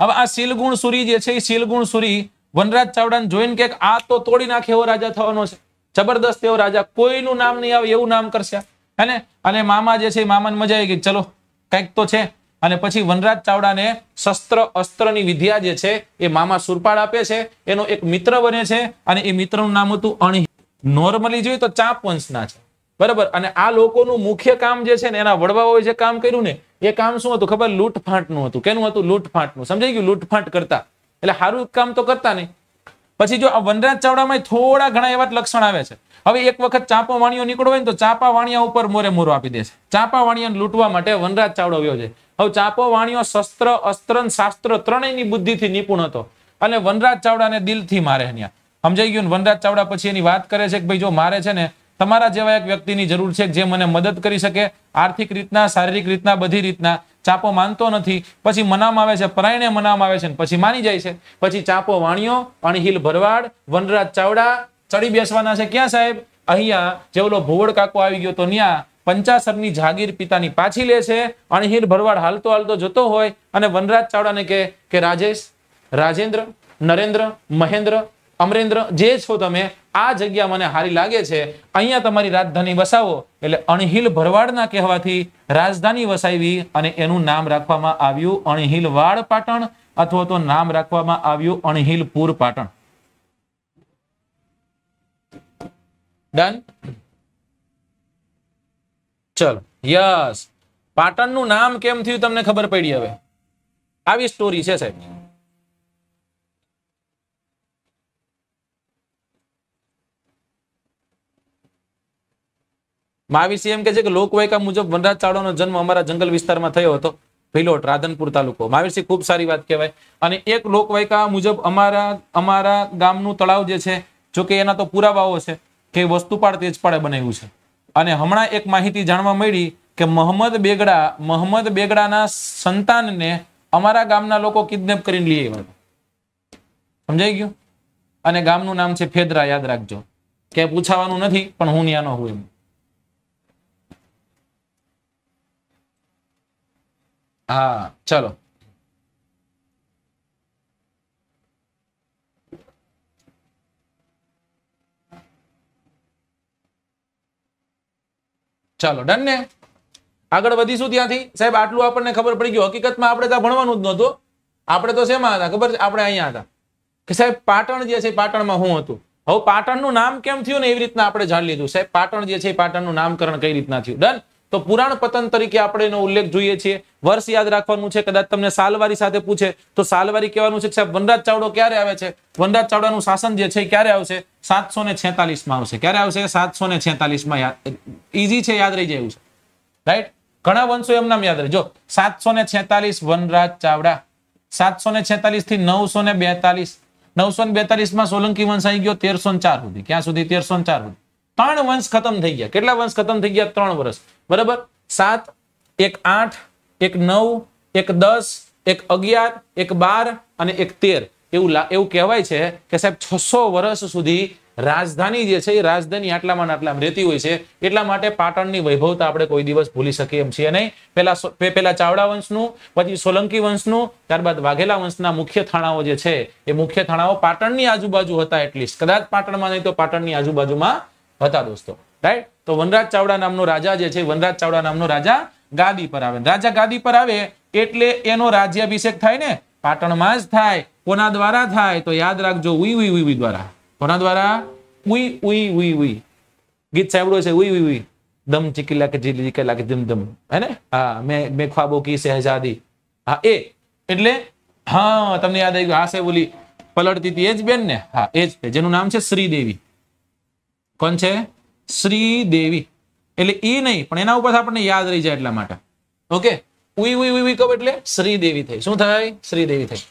હવે આ શીલગુણસુરી જે છે એ શીલગુણસુરી વનરાજ ચાવડાને જોઈને કે આ તો તોડી નાખે એવો રાજા થવાનો છે જબરદસ્ત એવો રાજા કોઈનું નામ નહીં આવે એવું નામ કરશે અને અને મામા જે છે મામાને મજા આવી ગઈ ચલો કંઈક તો છે અને પછી વનરાજ ચાવડાને શસ્ત્ર અસ્ત્રની વિદ્યા જે છે એ મામા સુરપાળ આપે છે એનો એક મિત્ર બને છે અને એ મિત્રનું નામ હતું અણહી નોર્મલી જોઈએ તો ચાપ વંશના છે બરાબર અને આ લોકોનું મુખ્ય કામ જે છે ને એના વડવાઓએ જે કામ કર્યું ને એ કામ શું હતું ખબર લૂંટફાંટનું હતું કેનું હતું લૂંટફાંટનું સમજાઈ ગયું લૂંટફાંટ કરતા એટલે સારું કામ તો કરતા નહીં પછી જો આ વનરાજ ચાવડામાં થોડા ઘણા એવા લક્ષણ આવે છે હવે એક વખત ચાપો વાણિયો નીકળો હોય ને તો ચાપા વાણિયા ઉપર મોરે મોરો આપી દે છે ચાપા વાણિયાને લૂંટવા માટે વનરાજ ચાવડો વ્યો છે હવે ચાપો વાણીઓ શસ્ત્ર અસ્ત્ર શાસ્ત્ર ત્રણેયની બુદ્ધિથી નિપુણ હતો અને વનરાજ ચાવડાને દિલથી મારે અહીંયા સમજાઈ ગયું વનરાજ ચાવડા પછી એની વાત કરે છે કે ભાઈ જો મારે છે ને તમારા જેવા એક વ્યક્તિની જરૂર છે જે મને મદદ કરી શકે આર્થિક રીતના શારીરિક રીતના બધી રીતના ચાપો માનતો નથી પછી મનામાં આવે છે પરાયણે મનામાં આવે છે પછી માની જાય છે પછી ચાપો વાણિયો અણહિલ ભરવાડ વનરાજ ચાવડા ચડી બેસવાના છે ક્યાં સાહેબ અહીંયા જેવલો ભુવડ કાકો આવી ગયો તો ત્યાં પંચાસરની જાગીર પિતાની પાછી લે છે અણહિલ ભરવાડ હાલતો હાલતો જતો હોય અને વનરાજ ચાવડાને કે રાજેશ રાજેન્દ્ર નરેન્દ્ર મહેન્દ્ર અમરેન્દ્ર જે છો તમે આ જગ્યા મને સારી લાગે છે અહીંયા તમારી રાજધાની વસાવો એટલે અણહિલ ભરવાડના કહેવાથી રાજધાની વસાવી અને એનું નામ રાખવામાં આવ્યું અણહિલ વાડ પાટણ અથવા તો નામ રાખવામાં આવ્યું અણહિલ પુર પાટણ ડન ચલો યસ પાટણનું નામ કેમ થયું તમને ખબર પડી હવે આવી સ્ટોરી છે સાહેબ મહાવીરસિંહ એમ કે છે કે લોકવાયકા મુજબ વનરાજ ચાવડાનો જન્મ અમારા જંગલ વિસ્તારમાં થયો હતો ભીલોટ રાધનપુર તાલુકો મહાવીરસિંહ ખૂબ સારી વાત કહેવાય અને એક લોકવાયકા મુજબ અમારા અમારા ગામનું તળાવ જે છે જો એના તો પુરાવાઓ છે કે વસ્તુપાળ તેજપાળે બનાવ્યું છે અને હમણાં એક માહિતી જાણવા મળી કે મોહમ્મદ બેગડા મોહમ્મદ બેગડાના સંતાનને અમારા ગામના લોકો કિડનેપ કરીને લઈ આવ્યા સમજાઈ ગયું અને ગામનું નામ છે ફેદરા યાદ રાખજો કે પૂછાવાનું નથી પણ હું ત્યાં હું એમ હા ચલો ચાલો ડન ને આગળ વધીશું ત્યાંથી સાહેબ આટલું આપણને ખબર પડી ગયું હકીકતમાં આપણે ત્યાં ભણવાનું જ નહોતું આપણે તો શેમાં હતા ખબર છે આપણે અહીંયા હતા કે સાહેબ પાટણ જે છે પાટણમાં હું હતું હવે પાટણનું નામ કેમ થયું ને એવી રીતના આપણે જાણી લીધું સાહેબ પાટણ જે છે પાટણનું નામકરણ કઈ રીતના થયું ડન તો પુરાણ પતન તરીકે આપણે એનો ઉલ્લેખ જોઈએ છીએ વર્ષ યાદ રાખવાનું છે કદાચ તમને સાલવારી સાથે પૂછે તો સાલવારી કહેવાનું છે કે સાહેબ વનરાજ ચાવડો ક્યારે આવે છે વનરાજ ચાવડાનું શાસન જે છે ક્યારે આવશે સાતસો ને માં આવશે ક્યારે આવશે સાતસો ને માં ઇઝી છે યાદ રહી જાય છે રાઈટ ઘણા વંશો એમ નામ યાદ રહે જો સાતસો છેતાલીસ વનરાજ ચાવડા સાતસો ને છેતાલીસ થી નવસો ને બેતાલીસ નવસો ને માં સોલંકી વંશ આવી ગયો તેરસો ચાર સુધી ક્યાં સુધી તેરસો ચાર સુધી ત્રણ વંશ ખતમ થઈ ગયા કેટલા વંશ ખતમ થઈ ગયા ત્રણ વર્ષ બરાબર સાત એક આઠ એક નવ એક દસ એક અગિયાર એક બાર અને એક તેર એવું એવું કહેવાય છે કે સાહેબ છસો વર્ષ સુધી રાજધાની જે છે એ રાજધાની આટલામાં આટલા રહેતી હોય છે એટલા માટે પાટણની વૈભવતા આપણે કોઈ દિવસ ભૂલી શકીએ એમ છીએ નહીં પેલા પેલા ચાવડા વંશનું પછી સોલંકી વંશનું ત્યારબાદ વાઘેલા વંશના મુખ્ય થાણાઓ જે છે એ મુખ્ય થાણાઓ પાટણની આજુબાજુ હતા એટલીસ્ટ કદાચ પાટણમાં નહીં તો પાટણની આજુબાજુમાં હતા દોસ્તો રાઈટ તો વનરાજ ચાવડા નામનો રાજા જે છે વનરાજ ચાવડા નામનો રાજા ગાદી પર આવે રાજા ગાદી પર આવે એટલે એનો રાજ્યાભિષેક થાય ને પાટણમાં જ થાય કોના દ્વારા થાય તો યાદ રાખજો ઉઈ ઉઈ ઉઈ દ્વારા કોના દ્વારા ઉઈ ઉઈ ઉઈ ઉઈ ગીત સાંભળ્યું છે ઉઈ ઉઈ દમ ચીકીલા કે જીલી ચીકેલા કે દમ દમ હે ને હા મેં મેં ખ્વાબો કી શહેજાદી હા એ એટલે હા તમને યાદ આવી ગયું હા સાહેબ ઓલી પલળતી હતી એ જ બેન ને હા એ જ જેનું નામ છે શ્રીદેવી કોણ છે શ્રીદેવી એટલે એ નહીં પણ એના ઉપર આપણને યાદ રહી જાય એટલા માટે ઓકે ઉઈ ઉઈ ઉઈ કહું એટલે શ્રીદેવી થઈ શું થાય શ્રીદેવી થઈ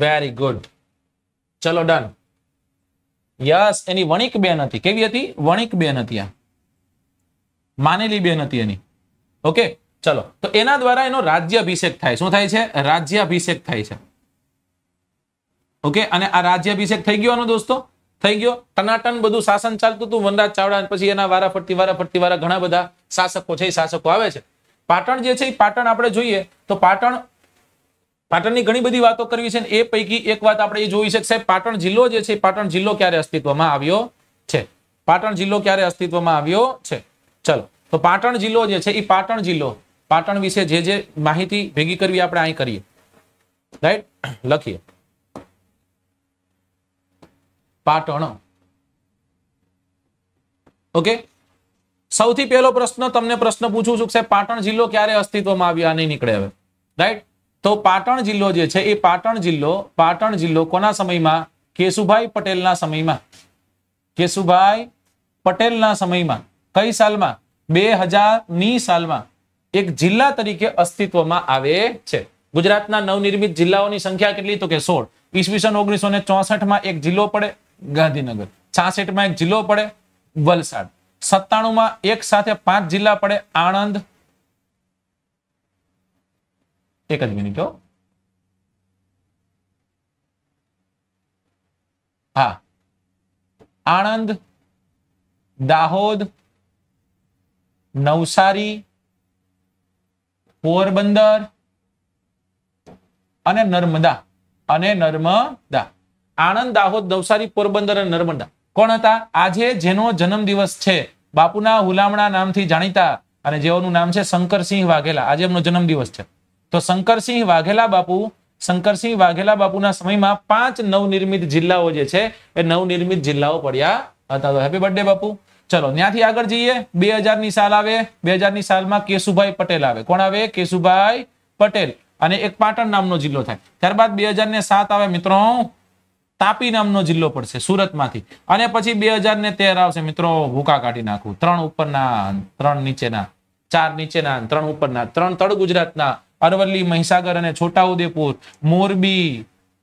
વેરી ગુડ ચલો ડન યસ એની વણિક બેન હતી કેવી હતી વણિક બેન હતી આ માનેલી બેન હતી એની ઓકે ચલો તો એના દ્વારા એનો રાજ્યાભિષેક થાય શું થાય છે રાજ્યાભિષેક થાય છે ઓકે અને આ રાજ્યાભિષેક થઈ ગયો દોસ્તો થઈ ગયો ટનાટન બધું શાસન ચાલતું હતું વનરાજ ચાવડા પછી એના વારા ફરતી વારા ફરતી વારા ઘણા બધા શાસકો છે શાસકો આવે છે પાટણ જે છે એ પાટણ આપણે જોઈએ તો પાટણ પાટણની ઘણી બધી વાતો કરવી છે એ પૈકી એક વાત આપણે એ જોઈ છે સાહેબ પાટણ જિલ્લો જે છે પાટણ જિલ્લો ક્યારે અસ્તિત્વમાં આવ્યો છે પાટણ જિલ્લો ક્યારે અસ્તિત્વમાં આવ્યો છે ચલો તો પાટણ જિલ્લો જે છે એ પાટણ જિલ્લો પાટણ વિશે જે જે માહિતી ભેગી કરવી આપણે અહીં કરીએ રાઈટ લખીએ પાટણ ઓકે સૌથી પહેલો પ્રશ્ન તમને પ્રશ્ન પૂછું છું સાહેબ પાટણ જિલ્લો ક્યારે અસ્તિત્વમાં આવ્યો આ નહીં નીકળે હવે રાઈટ તો પાટણ જિલ્લો જે છે એ પાટણ જિલ્લો પાટણ જિલ્લો કોના સમયમાં કેશુભાઈ પટેલના સમયમાં કેશુભાઈ પટેલના સમયમાં કઈ સાલમાં બે ની સાલમાં એક જિલ્લા તરીકે અસ્તિત્વમાં આવે છે ગુજરાતના નવનિર્મિત જિલ્લાઓની સંખ્યા કેટલી તો કે સોળ ઈસવીસન ઓગણીસો ને એક જિલ્લો પડે ગાંધીનગર છાસઠમાં એક જિલ્લો પડે વલસાડ સત્તાણુંમાં એક સાથે પાંચ જિલ્લા પડે આણંદ એક જ મિનિટ હા આણંદ દાહોદ નવસારી પોરબંદર અને નર્મદા અને નર્મદા આણંદ દાહોદ નવસારી પોરબંદર અને નર્મદા કોણ હતા આજે જેનો જન્મદિવસ છે બાપુના હુલામણા નામથી જાણીતા અને જેઓનું નામ છે શંકરસિંહ વાઘેલા આજે એમનો જન્મદિવસ છે તો શંકરસિંહ વાઘેલા બાપુ શંકરસિંહ વાઘેલા બાપુના સમયમાં પાંચ નવનિર્મિત જિલ્લાઓ જે છે એ નવનિર્મિત જિલ્લાઓ પડ્યા હતા તો હેપી બર્થડે બાપુ ચલો ત્યાંથી આગળ જઈએ બે ની સાલ આવે બે ની સાલમાં કેશુભાઈ પટેલ આવે કોણ આવે કેશુભાઈ પટેલ અને એક પાટણ નામનો જિલ્લો થાય ત્યારબાદ બે ને સાત આવે મિત્રો તાપી નામનો જિલ્લો પડશે સુરતમાંથી અને પછી બે હજાર ને તેર આવશે મિત્રો ભૂકા કાઢી નાખું ત્રણ ઉપરના ત્રણ નીચેના ચાર નીચેના ત્રણ ઉપરના ત્રણ તળ ગુજરાતના અરવલ્લી મહીસાગર અને છોટાઉદેપુર મોરબી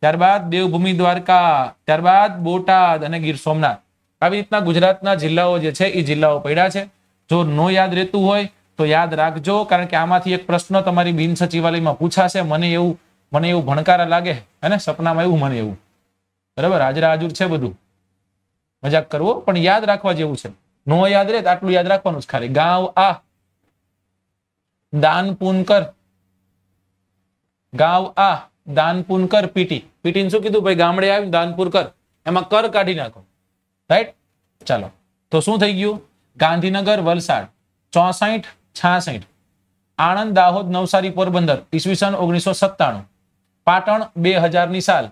ત્યારબાદ દેવભૂમિ દ્વારકા ત્યારબાદ બોટાદ અને ગીર સોમનાથ આવી રીતના ગુજરાતના જિલ્લાઓ જે છે એ જિલ્લાઓ પડ્યા છે જો નો યાદ રહેતું હોય તો યાદ રાખજો કારણ કે આમાંથી એક પ્રશ્ન તમારી બિન સચિવાલયમાં પૂછાશે મને એવું મને એવું ભણકારા લાગે અને સપનામાં એવું મને એવું બરાબર હાજરા હાજર છે બધું મજાક કરવો પણ યાદ રાખવા જેવું છે નો યાદ રહે આટલું યાદ રાખવાનું જ ખાલી ગાંવ આ દાન પૂન કર ગાંવ આ દાનપુન કર પીટી પીટી શું કીધું ભાઈ ગામડે આવી દાનપુર કર એમાં કર કાઢી નાખો રાઈટ ચાલો તો શું થઈ ગયું ગાંધીનગર વલસાડ ચોસાઠ છાસઠ આણંદ દાહોદ નવસારી પોરબંદર ઈસવીસન ઓગણીસો સત્તાણું પાટણ બે હજારની સાલ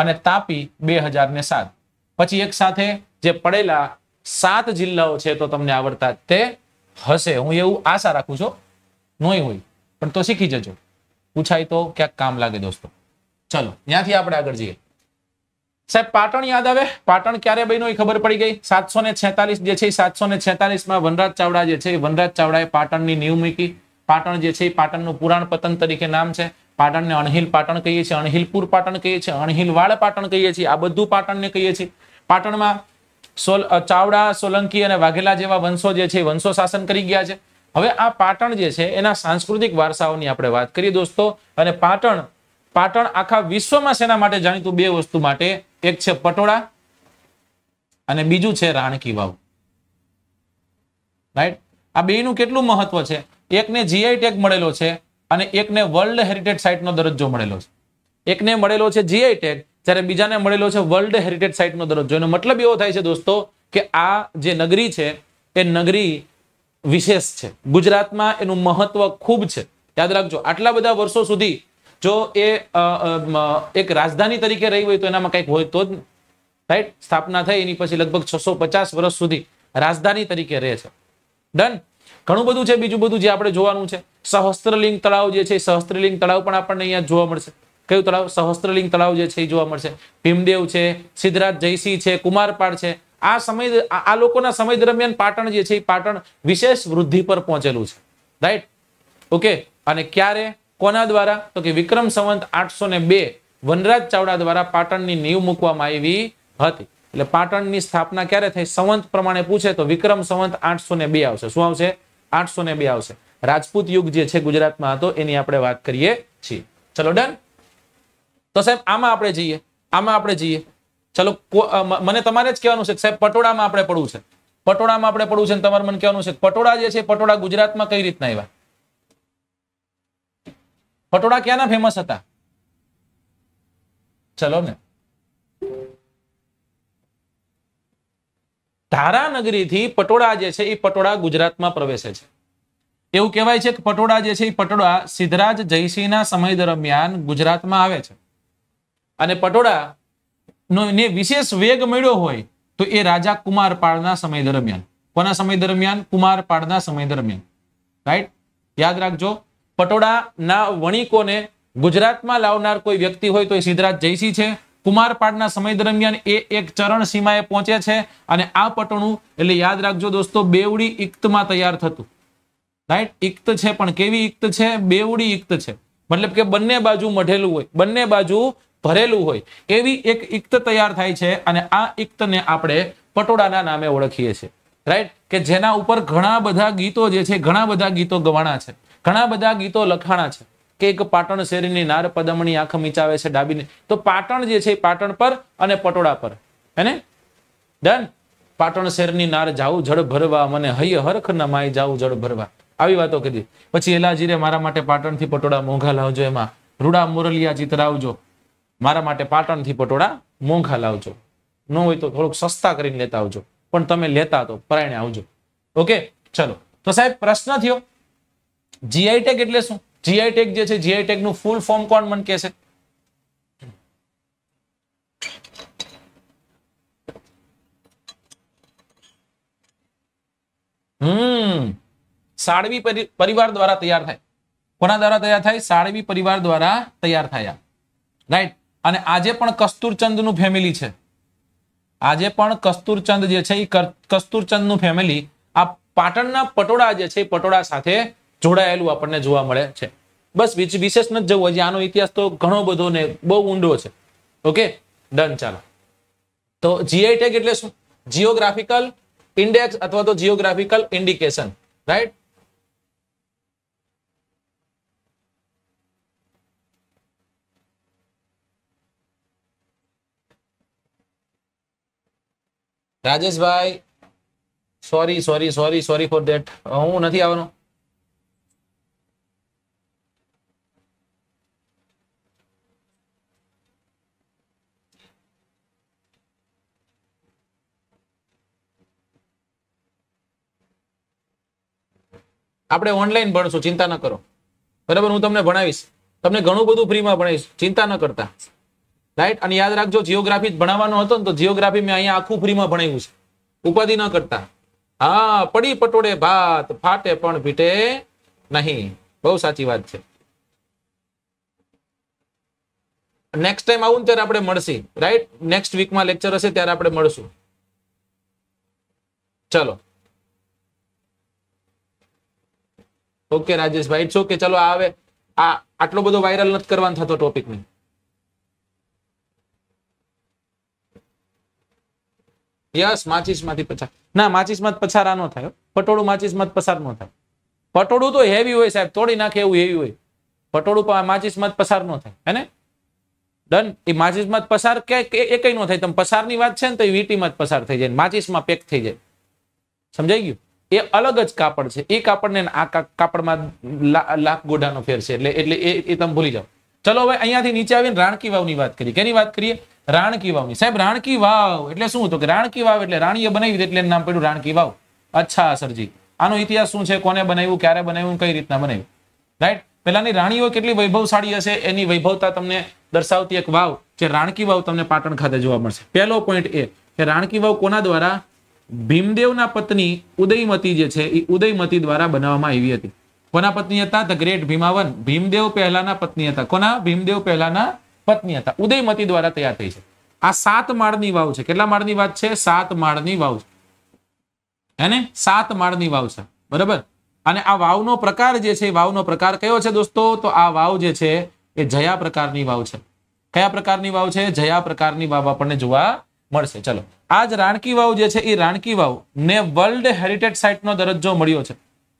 અને તાપી બે હજાર ને સાત પછી એક સાથે જે પડેલા સાત જિલ્લાઓ છે તો તમને આવડતા તે હશે હું એવું આશા રાખું છું નહીં હોય પણ તો શીખી જજો પૂછાય તો ક્યાંક કામ લાગે દોસ્તો ચલો ત્યાંથી આપણે આગળ જઈએ સાહેબ પાટણ યાદ આવે પાટણ ક્યારે બન્યું એ ખબર પડી ગઈ સાતસો ને છેતાલીસ જે છે સાતસો ને છેતાલીસ માં વનરાજ ચાવડા જે છે વનરાજ ચાવડાએ પાટણની નીવ મૂકી પાટણ જે છે એ પાટણનું પુરાણ પતન તરીકે નામ છે પાટણને અણહિલ પાટણ કહીએ છીએ અણહિલપુર પાટણ કહીએ છીએ અણહિલવાડ પાટણ કહીએ છીએ આ બધું પાટણને કહીએ છીએ પાટણમાં સોલ ચાવડા સોલંકી અને વાઘેલા જેવા વંશો જે છે વંશો શાસન કરી ગયા છે હવે આ પાટણ જે છે એના સાંસ્કૃતિક વારસાઓની આપણે વાત કરીએ દોસ્તો અને પાટણ પાટણ આખા વિશ્વમાં શેના માટે જાણીતું બે વસ્તુ માટે એક છે પટોળા અને બીજું છે રાણકી વાવ રાઈટ આ બેનું કેટલું મહત્વ છે એકને જીઆઈ ટેગ મળેલો છે અને એકને વર્લ્ડ હેરિટેજ સાઇટનો દરજ્જો મળેલો છે એકને મળેલો છે જીઆઈ ટેગ જ્યારે બીજાને મળેલો છે વર્લ્ડ હેરિટેજ સાઇટનો દરજ્જો એનો મતલબ એવો થાય છે દોસ્તો કે આ જે નગરી છે એ નગરી વિશેષ છે ગુજરાતમાં એનું મહત્વ ખૂબ છે યાદ રાખજો આટલા બધા વર્ષો સુધી જો એ એક રાજધાની તરીકે રહી હોય તો એનામાં કંઈક હોય તો જ રાઈટ સ્થાપના થઈ એની પછી લગભગ છસો પચાસ વર્ષ સુધી રાજધાની તરીકે રહે છે ડન ઘણું બધું છે બીજું બધું જે આપણે જોવાનું છે સહસ્ત્રલિંગ તળાવ જે છે સહસ્ત્રલિંગ તળાવ પણ આપણને અહીંયા જોવા મળશે કયું તળાવ સહસ્ત્રલિંગ તળાવ જે છે એ જોવા મળશે ભીમદેવ છે સિદ્ધરાજ જયસિંહ છે કુમારપાળ છે આ સમય આ લોકોના સમય દરમિયાન પાટણ જે છે એ પાટણ વિશેષ વૃદ્ધિ પર પહોંચેલું છે રાઈટ ઓકે અને ક્યારે કોના દ્વારા તો કે વિક્રમ સંવંત આઠસો બે વનરાજ ચાવડા દ્વારા પાટણની નીવ મૂકવામાં આવી હતી એટલે પાટણની સ્થાપના ક્યારે થઈ સંવંત પ્રમાણે પૂછે તો વિક્રમ સંવંત આઠસો બે આવશે શું આવશે આઠસો બે આવશે રાજપૂત યુગ જે છે ગુજરાતમાં હતો એની આપણે વાત કરીએ છીએ ચલો ડન તો સાહેબ આમાં આપણે જઈએ આમાં આપણે જઈએ ચલો મને તમારે જ કહેવાનું છે સાહેબ પટોળામાં આપણે પડવું છે પટોળામાં આપણે પડવું છે તમારે મને કહેવાનું છે પટોળા જે છે પટોળા ગુજરાતમાં કઈ રીતના આવ્યા પટોળા ક્યાંના ફેમસ હતા ચલો ને ધારાનગરીથી પટોળા જે છે એ પટોળા ગુજરાતમાં પ્રવેશે છે એવું કહેવાય છે કે પટોળા જે છે એ પટોળા સિદ્ધરાજ જયસિંહના સમય દરમિયાન ગુજરાતમાં આવે છે અને પટોળા નો ને વિશેષ વેગ મળ્યો હોય તો એ રાજા કુમારપાળના સમય દરમિયાન કોના સમય દરમિયાન કુમારપાળના સમય દરમિયાન રાઈટ યાદ રાખજો પટોળાના વણિકોને ગુજરાતમાં લાવનાર કોઈ વ્યક્તિ હોય તો એ સિદ્ધરાજ જયસિંહ છે કુમારપાડના સમય દરમિયાન એ એક ચરણ સીમાએ પહોંચે છે અને આ પટોણું એટલે યાદ રાખજો દોસ્તો બેવડી ઇક્તમાં તૈયાર થતું રાઈટ ઇક્ત છે પણ કેવી ઇક્ત છે બેવડી ઇક્ત છે મતલબ કે બંને બાજુ મઢેલું હોય બંને બાજુ ભરેલું હોય એવી એક ઇક્ત તૈયાર થાય છે અને આ ઇક્તને આપણે પટોળાના નામે ઓળખીએ છીએ રાઈટ કે જેના ઉપર ઘણા બધા ગીતો જે છે ઘણા બધા ગીતો ગવાણા છે ઘણા બધા ગીતો લખાણા છે કે એક પાટણ શેરીની નાર પદમણી આંખ મીચાવે છે ડાબીને તો પાટણ જે છે એ પાટણ પર અને પટોળા પર હેને ડન પાટણ શેરની નાર જાવું જળ ભરવા મને હૈય હરખ નમાય જાવું જળ ભરવા આવી વાતો કરી પછી એલાજીરે મારા માટે પાટણથી પટોળા મોંઘા લાવજો એમાં રૂડા મુરલિયા ચિતરાવજો મારા માટે પાટણથી પટોળા મોંઘા લાવજો ન હોય તો થોડુંક સસ્તા કરીને લેતા આવજો પણ તમે લેતા તો પરાયણે આવજો ઓકે ચલો તો સાહેબ પ્રશ્ન થયો જીઆઈ ટેક એટલે શું જીઆઈ ટેગ જે છે જીઆઈ ટેગ નું ફૂલ ફોર્મ કોણ મને કહેશે છે સાળવી પરિવાર દ્વારા તૈયાર થાય કોના દ્વારા તૈયાર થાય સાડવી પરિવાર દ્વારા તૈયાર થયા રાઈટ અને આજે પણ કસ્તુરચંદ નું ફેમિલી છે આજે પણ કસ્તુરચંદ જે છે એ કસ્તુરચંદ નું ફેમિલી આ પાટણના પટોળા જે છે એ પટોળા સાથે જોડાયેલું આપણને જોવા મળે છે બસ વિશેષ ન જવું હજી આનો ઇતિહાસ તો ઘણો બધો ને બહુ ઊંડો છે ઓકે ડન ચાલો તો જીઆઈ ટેગ એટલે શું જીઓગ્રાફિકલ ઇન્ડેક્સ અથવા તો geographical indication right Rajeshbhai sorry sorry sorry sorry for that હું નથી આવવાનો આપણે ઓનલાઈન ભણશું ચિંતા ન કરો બરાબર હું તમને ભણાવીશ તમને ઘણું બધું ફ્રીમાં ભણાવીશ ચિંતા ન કરતા રાઈટ અને યાદ રાખજો જીઓગ્રાફી ભણાવવાનો હતો ને તો જીઓગ્રાફી મેં અહીંયા આખું ફ્રીમાં ભણાવ્યું છે ઉપાધિ ન કરતા હા પડી પટોળે ભાત ફાટે પણ ભીટે નહીં બહુ સાચી વાત છે નેક્સ્ટ ટાઈમ આવું ને ત્યારે આપણે મળશે રાઈટ નેક્સ્ટ વીકમાં લેક્ચર હશે ત્યારે આપણે મળશું ચલો ઓકે રાજેશભાઈ ઇટ્સ ઓકે ચલો આવે આ આટલો બધો વાયરલ નથી કરવાનો થતો ટોપિક ને યસ માચીસ માંથી પછાર ના માચીસ માં પછાર આનો થાય પટોળું માચીસ માં પસાર નો થાય પટોળું તો હેવી હોય સાહેબ તોડી નાખે એવું હેવી હોય પટોળું પણ માચીસ માં પસાર નો થાય હે ને ડન એ માચિસમાં જ પસાર કે એ કઈ નો થાય તમે ની વાત છે ને તો એ વીટીમાં જ પસાર થઈ જાય માં પેક થઈ જાય સમજાઈ ગયું એ અલગ જ કાપડ છે એ કાપડને આ કાપડમાં લાખ ગોડાનો ફેર છે એટલે એટલે એ એ તમે ભૂલી જાઓ ચલો હવે અહીંયાથી નીચે આવીને રાણકી વાવની વાત કરીએ કેની વાત કરીએ રાણકી વાવની સાહેબ રાણકી વાવ એટલે શું તો કે રાણકી વાવ એટલે રાણીએ બનાવી એટલે નામ પડ્યું રાણકી વાવ અચ્છા સરજી આનો ઇતિહાસ શું છે કોને બનાવ્યું ક્યારે બનાવ્યું કઈ રીતના બનાવ્યું રાઈટ પેલાની રાણીઓ કેટલી વૈભવશાળી હશે એની વૈભવતા તમને દર્શાવતી એક વાવ જે રાણકી વાવ તમને પાટણ ખાતે જોવા મળશે પહેલો પોઈન્ટ એ કે રાણકી વાવ કોના દ્વારા ભીમદેવના પત્ની ઉદયમતી જે છે એ ઉદયમતી દ્વારા બનાવવામાં આવી હતી કોના પત્ની હતા ધ ગ્રેટ ભીમાવન ભીમદેવ પહેલાના પત્ની હતા કોના ભીમદેવ પહેલાના પત્ની હતા ઉદયમતી દ્વારા તૈયાર થઈ છે આ સાત માળની વાવ છે કેટલા માળની વાત છે સાત માળની વાવ છે હે સાત માળની વાવ છે બરાબર અને આ વાવનો પ્રકાર જે છે વાવનો પ્રકાર કયો છે દોસ્તો તો આ વાવ જે છે એ જયા પ્રકારની વાવ છે કયા પ્રકારની વાવ છે જયા પ્રકારની વાવ આપણને જોવા મળશે ચલો આજ રાણકી વાવ જે છે એ રાણકી વાવ ને વર્લ્ડ હેરિટેજ સાઇટનો દરજ્જો મળ્યો છે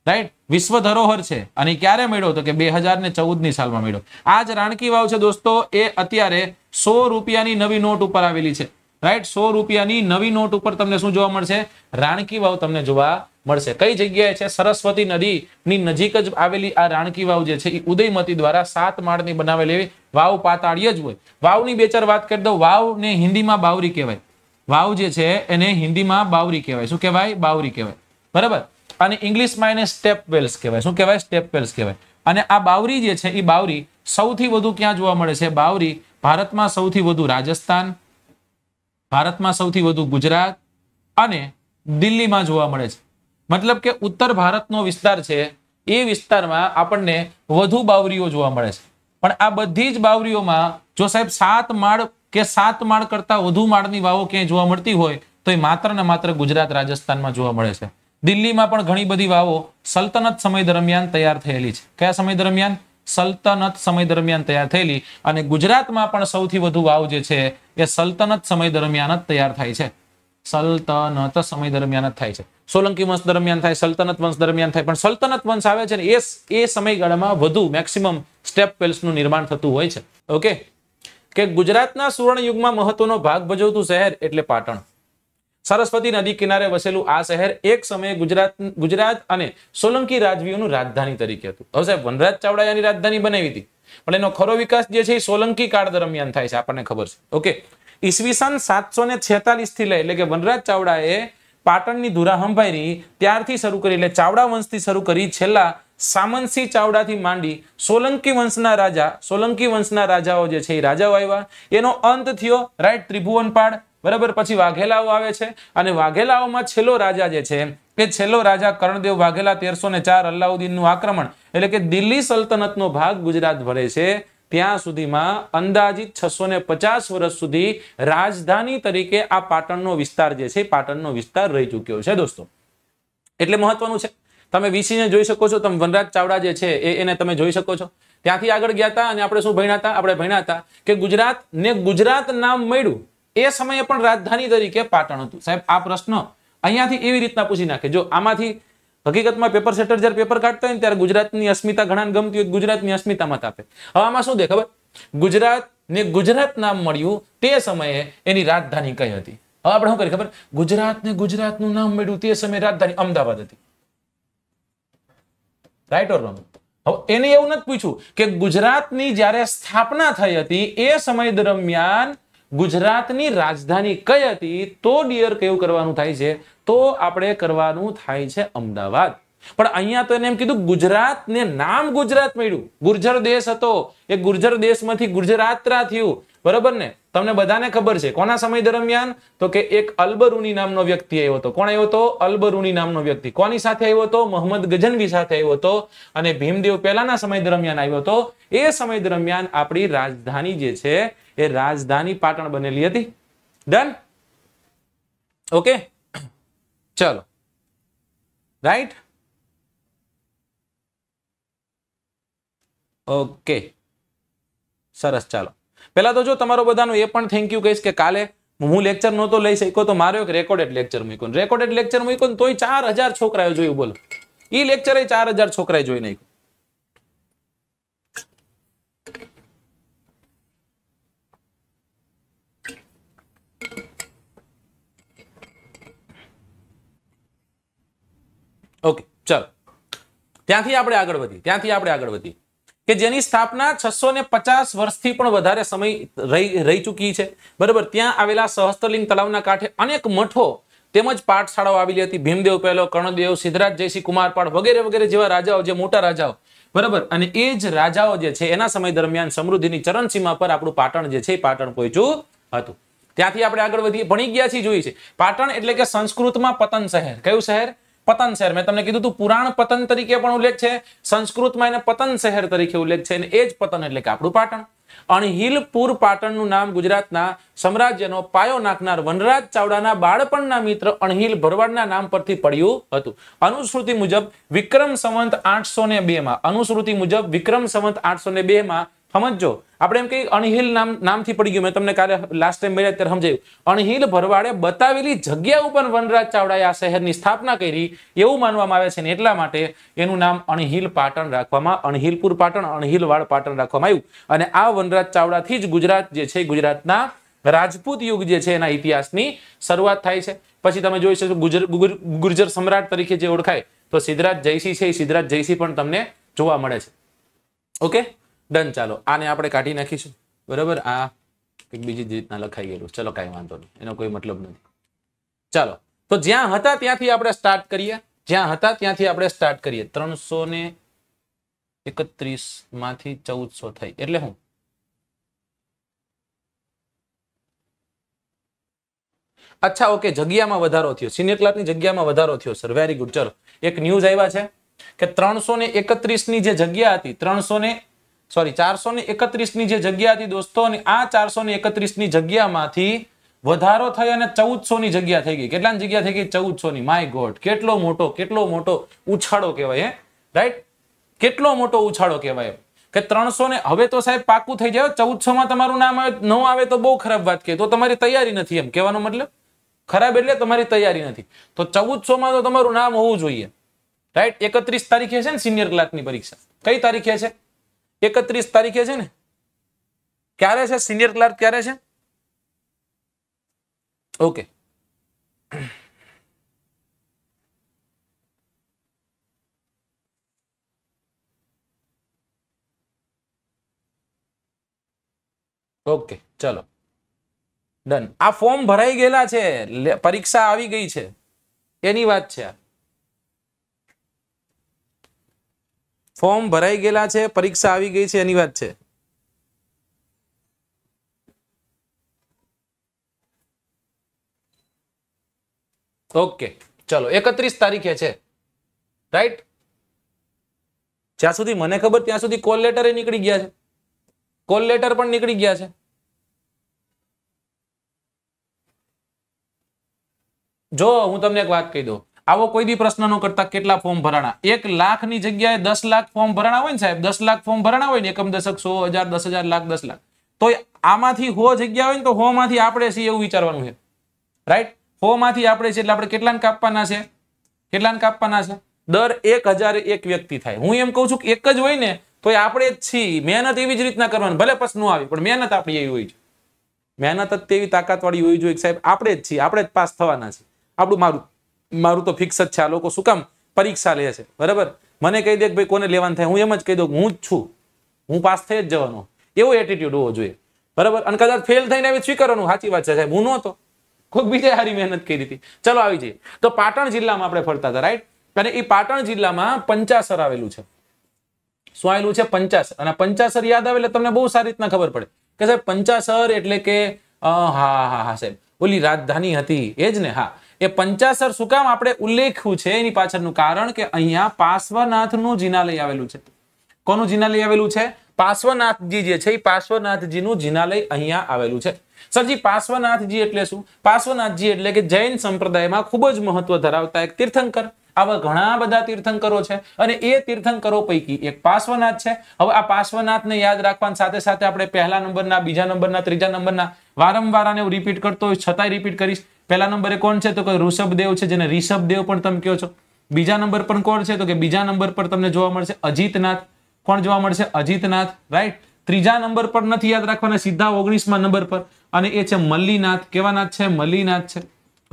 રાઈટ વિશ્વ ધરોહર છે અને ક્યારે મળ્યો તો કે બે હજાર ને ચૌદની સાલમાં મેળો આજ રાણકી વાવ છે દોસ્તો એ અત્યારે સો રૂપિયાની નવી નોટ ઉપર આવેલી છે રાઈટ સો રૂપિયાની નવી નોટ ઉપર તમને શું જોવા મળશે રાણકી વાવ તમને જોવા મળશે કઈ જગ્યાએ છે સરસ્વતી નદીની નજીક જ આવેલી આ રાણકી વાવ જે છે એ ઉદયમતી દ્વારા સાત માળની બનાવેલી વાવ પાતાળીય જ હોય વાવની બે ચાર વાત કરી દો વાવ ને હિન્દીમાં બાવરી કહેવાય વાવ જે છે એને હિન્દીમાં બાવરી કહેવાય શું કહેવાય બાવરી કહેવાય બરાબર અને ઇંગ્લિશમાં એને સ્ટેપ વેલ્સ કહેવાય શું કહેવાય સ્ટેપ વેલ્સ કહેવાય અને આ બાવરી જે છે એ બાવરી સૌથી વધુ ક્યાં જોવા મળે છે બાવરી ભારતમાં સૌથી વધુ રાજસ્થાન ભારતમાં સૌથી વધુ ગુજરાત અને દિલ્હીમાં જોવા મળે છે મતલબ કે ઉત્તર ભારતનો વિસ્તાર છે એ વિસ્તારમાં આપણને વધુ બાવરીઓ જોવા મળે છે પણ આ બધી જ બાવરીઓમાં જો સાહેબ સાત માળ કે સાત માળ કરતા વધુ માળની વાવો ક્યાંય જોવા મળતી હોય તો એ માત્ર ને માત્ર ગુજરાત રાજસ્થાનમાં જોવા મળે છે દિલ્હીમાં પણ ઘણી બધી વાવો સલ્તનત સમય દરમિયાન તૈયાર થયેલી છે કયા સમય દરમિયાન સલ્તનત સમય દરમિયાન તૈયાર થયેલી અને ગુજરાતમાં પણ સૌથી વધુ વાવ જે છે એ સલ્તનત સમય દરમિયાન જ તૈયાર થાય છે સલ્તનત સમય દરમિયાન જ થાય છે સોલંકી વંશ દરમિયાન થાય સલ્તનત વંશ દરમિયાન થાય પણ સલ્તનત વંશ આવે છે ને એ એ સમયગાળામાં વધુ મેક્સિમમ સ્ટેપ વેલ્સનું નિર્માણ થતું હોય છે ઓકે કે ગુજરાતના સુવર્ણયુગમાં મહત્વનો ભાગ ભજવતું શહેર એટલે પાટણ સરસ્વતી નદી કિનારે વસેલું આ શહેર એક સમયે ગુજરાત ગુજરાત અને સોલંકી રાજવીઓનું રાજધાની તરીકે હતું હવે સાહેબ વનરાજ ચાવડાયાની રાજધાની બનાવી હતી પણ એનો ખરો વિકાસ જે છે એ સોલંકી કાળ દરમિયાન થાય છે આપણને ખબર છે ઓકે ઈસવીસન સાતસો ને છેતાલીસ થી લઈ એટલે કે વનરાજ ચાવડાએ પાટણની ધુરા હંભાયરી ત્યારથી શરૂ કરી એટલે ચાવડા વંશથી શરૂ કરી છેલ્લા સામનસિંહ ચાવડાથી માંડી સોલંકી વંશના રાજા સોલંકી વંશના રાજાઓ જે છે એ રાજાઓ આવ્યા એનો અંત થયો રાઈટ ત્રિભુવનપાડ બરાબર પછી વાઘેલાઓ આવે છે અને વાઘેલાઓમાં છેલ્લો રાજા જે છે કે છેલ્લો રાજા કર્ણદેવ વાઘેલા તેરસો ને ચાર અલાઉદ્દીનનું આક્રમણ એટલે કે દિલ્હી સલ્તનતનો ભાગ ગુજરાત ભરે છે ત્યાં સુધીમાં અંદાજિત છસો ને પચાસ વર્ષ સુધી રાજધાની તરીકે આ પાટણનો વિસ્તાર જે છે પાટણનો વિસ્તાર રહી ચૂક્યો છે દોસ્તો એટલે મહત્વનું છે તમે વીસીને જોઈ શકો છો તમે વનરાજ ચાવડા જે છે એ એને તમે જોઈ શકો છો ત્યાંથી આગળ ગયા હતા અને આપણે શું ભણ્યા હતા આપણે ભણ્યા હતા કે ગુજરાત ને ગુજરાત નામ મળ્યું એ સમયે પણ રાજધાની તરીકે પાટણ હતું સાહેબ આ પ્રશ્ન અહીંયાથી એવી રીતના પૂછી નાખે જો આમાંથી હકીકતમાં પેપર સેટર જ્યારે પેપર કાઢતા હોય ત્યારે ગુજરાતની અસ્મિતા ઘણા ગમતી હોય ગુજરાતની અસ્મિતામાં તાપે હવે આમાં શું દે ગુજરાત ને ગુજરાત નામ મળ્યું તે સમયે એની રાજધાની કઈ હતી હવે આપણે શું કરી ખબર ગુજરાત ને ગુજરાતનું નામ મળ્યું તે સમયે રાજધાની અમદાવાદ હતી રાઈટ ઓર રોંગ હવે એને એવું નથી પૂછ્યું કે ગુજરાતની જ્યારે સ્થાપના થઈ હતી એ સમય દરમિયાન ગુજરાતની રાજધાની કઈ હતી તો ડિયર કેવું કરવાનું થાય છે તો આપણે કરવાનું થાય છે અમદાવાદ પણ અહીંયા તો એને એમ કીધું ગુજરાત ને નામ ગુજરાત મળ્યું ગુર્જર દેશ હતો એ ગુર્જર દેશમાંથી ગુજરાત્રા થયું બરોબર ને તમને બધાને ખબર છે કોના સમય દરમિયાન તો કે એક અલબરુની નામનો વ્યક્તિ આવ્યો હતો કોણ આવ્યો હતો અલબરુની નામનો વ્યક્તિ કોની સાથે આવ્યો હતો મોહમ્મદ ગજનવી સાથે આવ્યો હતો અને ભીમદેવ પહેલાના સમય દરમિયાન આવ્યો હતો એ સમય દરમિયાન આપણી રાજધાની જે છે એ રાજધાની પાટણ બનેલી હતી ડન ઓકે ચલો રાઈટ ઓકે સરસ ચાલો પહેલા તો જો તમારો બધાનું એ પણ થેન્ક યુ કહીશ કે કાલે હું લેક્ચર નહોતો લઈ શક્યો તો મારો એક રેકોર્ડેડ લેક્ચર મૂક્યો રેકોર્ડેડ લેક્ચર મૂક્યો તોય ચાર હજાર છોકરાએ જોયું બોલો એ લેક્ચરે ચાર હજાર છોકરાએ જોઈ નાખ્યું ચલો ત્યાંથી આપણે આગળ વધી ત્યાંથી આપણે આગળ વધી કે જેની સ્થાપના છસો ને પચાસ વર્ષથી પણ વધારે સમય રહી રહી ચૂકી છે બરાબર ત્યાં આવેલા સહસ્ત્રલિંગ તળાવના કાંઠે અનેક મઠો તેમજ પાઠશાળાઓ આવેલી હતી ભીમદેવ પહેલો કર્ણદેવ સિદ્ધરાજ જયસિંહ કુમારપાળ વગેરે વગેરે જેવા રાજાઓ જે મોટા રાજાઓ બરાબર અને એ જ રાજાઓ જે છે એના સમય દરમિયાન સમૃદ્ધિની ચરણસીમા પર આપણું પાટણ જે છે પાટણ પહોંચ્યું હતું ત્યાંથી આપણે આગળ વધીએ ભણી ગયા છીએ જોઈ છે પાટણ એટલે કે સંસ્કૃતમાં પતન શહેર કયું શહેર પતન શહેર મેં તમને કીધું હતું પુરાણ પતન તરીકે પણ ઉલ્લેખ છે સંસ્કૃતમાં એને પતન શહેર તરીકે ઉલ્લેખ છે અને એ જ પતન એટલે કે આપણું પાટણ અણહિલપુર પાટણનું નામ ગુજરાતના સામ્રાજ્યનો પાયો નાખનાર વનરાજ ચાવડાના બાળપણના મિત્ર અણહિલ ભરવાડના નામ પરથી પડ્યું હતું અનુશ્રુતિ મુજબ વિક્રમ સંવંત આઠસો ને બેમાં અનુશ્રુતિ મુજબ વિક્રમ સંવંત આઠસો ને બેમાં સમજો આપણે એમ કહીએ અણહિલ નામ નામથી પડી ગયું મેં તમને કાલે લાસ્ટ ટાઈમ મળ્યા ત્યારે સમજાયું અણહિલ ભરવાડે બતાવેલી જગ્યા ઉપર વનરાજ ચાવડાએ આ શહેરની સ્થાપના કરી એવું માનવામાં આવે છે ને એટલા માટે એનું નામ અણહિલ પાટણ રાખવામાં અણહિલપુર પાટણ અણહિલવાડ પાટણ રાખવામાં આવ્યું અને આ વનરાજ ચાવડાથી જ ગુજરાત જે છે ગુજરાતના રાજપૂત યુગ જે છે એના ઇતિહાસની શરૂઆત થાય છે પછી તમે જોઈ શકો ગુર્જર સમ્રાટ તરીકે જે ઓળખાય તો સિદ્ધરાજ જયસિંહ છે એ સિદ્ધરાજ જયસિંહ પણ તમને જોવા મળે છે ઓકે ડન ચાલો આને આપણે કાઢી નાખીશું બરાબર આ બીજી રીતના લખાઈ ગયેલું ચલો કઈ વાંધો નહીં એનો કોઈ મતલબ નથી ચાલો તો જ્યાં હતા ત્યાંથી આપણે સ્ટાર્ટ કરીએ જ્યાં હતા ત્યાંથી આપણે સ્ટાર્ટ કરીએ ત્રણસો ને એકત્રીસ માંથી ચૌદસો થઈ એટલે હું અચ્છા ઓકે જગ્યામાં વધારો થયો સિનિયર ક્લાસ ની જગ્યામાં વધારો થયો સર વેરી ગુડ ચલો એક ન્યૂઝ આવ્યા છે કે ત્રણસો ની જે જગ્યા હતી ત્રણસો ને સોરી ચારસો ને એકત્રીસની જે જગ્યા હતી દોસ્તો અને આ ચારસો ને એકત્રીસની જગ્યામાંથી વધારો થઈ અને ચૌદસો ની જગ્યા થઈ ગઈ કેટલાની જગ્યા થઈ ગઈ ચૌદસો ની માય ગોટ કેટલો મોટો કેટલો મોટો ઉછાળો કહેવાય હે રાઈટ કેટલો મોટો ઉછાળો કહેવાય કે ત્રણસો ને હવે તો સાહેબ પાકું થઈ જાય ચૌદસો માં તમારું નામ આવે ન આવે તો બહુ ખરાબ વાત કહે તો તમારી તૈયારી નથી એમ કહેવાનો મતલબ ખરાબ એટલે તમારી તૈયારી નથી તો ચૌદસો માં તો તમારું નામ હોવું જોઈએ રાઈટ એકત્રીસ તારીખે છે ને સિનિયર ક્લાર્કની પરીક્ષા કઈ તારીખે છે એકત્રીસ તારીખે છે ને ક્યારે છે સિનિયર ક્લાર્ક ક્યારે છે ઓકે ઓકે ચલો ડન આ ફોર્મ ભરાઈ ગયેલા છે પરીક્ષા આવી ગઈ છે એની વાત છે આ ફોર્મ ભરાઈ ગયેલા છે પરીક્ષા આવી ગઈ છે એની વાત છે ઓકે ચલો એકત્રીસ તારીખે છે રાઈટ જ્યાં સુધી મને ખબર ત્યાં સુધી કોલ લેટર નીકળી ગયા છે કોલ લેટર પણ નીકળી ગયા છે જો હું તમને એક વાત કહી દઉં આવો કોઈ દી પ્રશ્ન નો કરતા કેટલા ફોર્મ ભરાણા એક લાખ ની જગ્યાએ દસ લાખ ફોર્મ ભરાણા હોય ને સાહેબ દસ લાખ ફોર્મ ભરાણા હોય ને એકમ દશક સો હજાર દસ હજાર લાખ દસ લાખ તો આમાંથી હો જગ્યા હોય ને તો હો માંથી આપણે છીએ એવું વિચારવાનું છે રાઈટ હો માંથી આપણે છીએ એટલે આપણે કેટલાને કાપવાના છે કેટલાને કાપવાના છે દર એક હજાર એક વ્યક્તિ થાય હું એમ કઉ છું કે એક જ હોય ને તો એ આપણે જ છીએ મહેનત એવી જ રીતના કરવાની ભલે પસ ન આવી પણ મહેનત આપણી એવી હોય છે મહેનત જ તેવી તાકાતવાળી હોવી જોઈએ સાહેબ આપણે જ છીએ આપણે જ પાસ થવાના છે આપણું મારું મારું તો ફિક્સ જ છે આ લોકો શું કામ પરીક્ષા લે છે બરાબર મને કહી દે કે ભાઈ કોને લેવાનું થાય હું એમ જ કહી દઉં હું જ છું હું પાસ થઈ જ જવાનો એવો એટીટ્યુડ હોવો જોઈએ બરાબર અને કદાચ ફેલ થઈને હવે સ્વીકારવાનું સાચી વાત છે સાહેબ હું નહોતો કોઈક બીજે સારી મહેનત કરી હતી ચલો આવી જઈએ તો પાટણ જિલ્લામાં આપણે ફરતા હતા રાઈટ અને એ પાટણ જિલ્લામાં પંચાસર આવેલું છે શું આવેલું છે પંચાસર અને પંચાસર યાદ આવે એટલે તમને બહુ સારી રીતના ખબર પડે કે સાહેબ પંચાસર એટલે કે હા હા હા સાહેબ ઓલી રાજધાની હતી એ જ ને હા એ પંચાસર શું કામ આપણે ઉલ્લેખ્યું છે એની પાછળનું કારણ કે અહીંયા નું જીનાલય આવેલું છે કોનું જીનાલય આવેલું છે પાર્શ્વનાથજી જે છે એ પાર્શ્વનાથજી નું જિનાલય અહીંયા આવેલું છે સરજી પાર્શ્વનાથજી એટલે શું પાર્શ્વનાથજી એટલે કે જૈન સંપ્રદાયમાં ખૂબ જ મહત્વ ધરાવતા એક તીર્થંકર આવા ઘણા બધા તીર્થંકરો છે અને એ તીર્થંકરો પૈકી એક પાર્શ્વનાથ છે હવે આ પાર્શ્વનાથને યાદ રાખવાની સાથે સાથે આપણે પહેલા નંબરના બીજા નંબરના ત્રીજા નંબરના વારંવાર આને રિપીટ કરતો હોઈશ છતાંય રિપીટ કરીશ પહેલા નંબરે કોણ છે તો કે ઋષભદેવ છે જેને ઋષભદેવ પણ તમે કહો છો બીજા નંબર પર કોણ છે તો કે બીજા નંબર પર તમને જોવા મળશે અજીતનાથ કોણ જોવા મળશે અજીતનાથ રાઈટ ત્રીજા નંબર પર નથી યાદ રાખવાના સીધા ઓગણીસમાં નંબર પર અને એ છે મલ્લીનાથ કેવા નાથ છે મલ્લીનાથ છે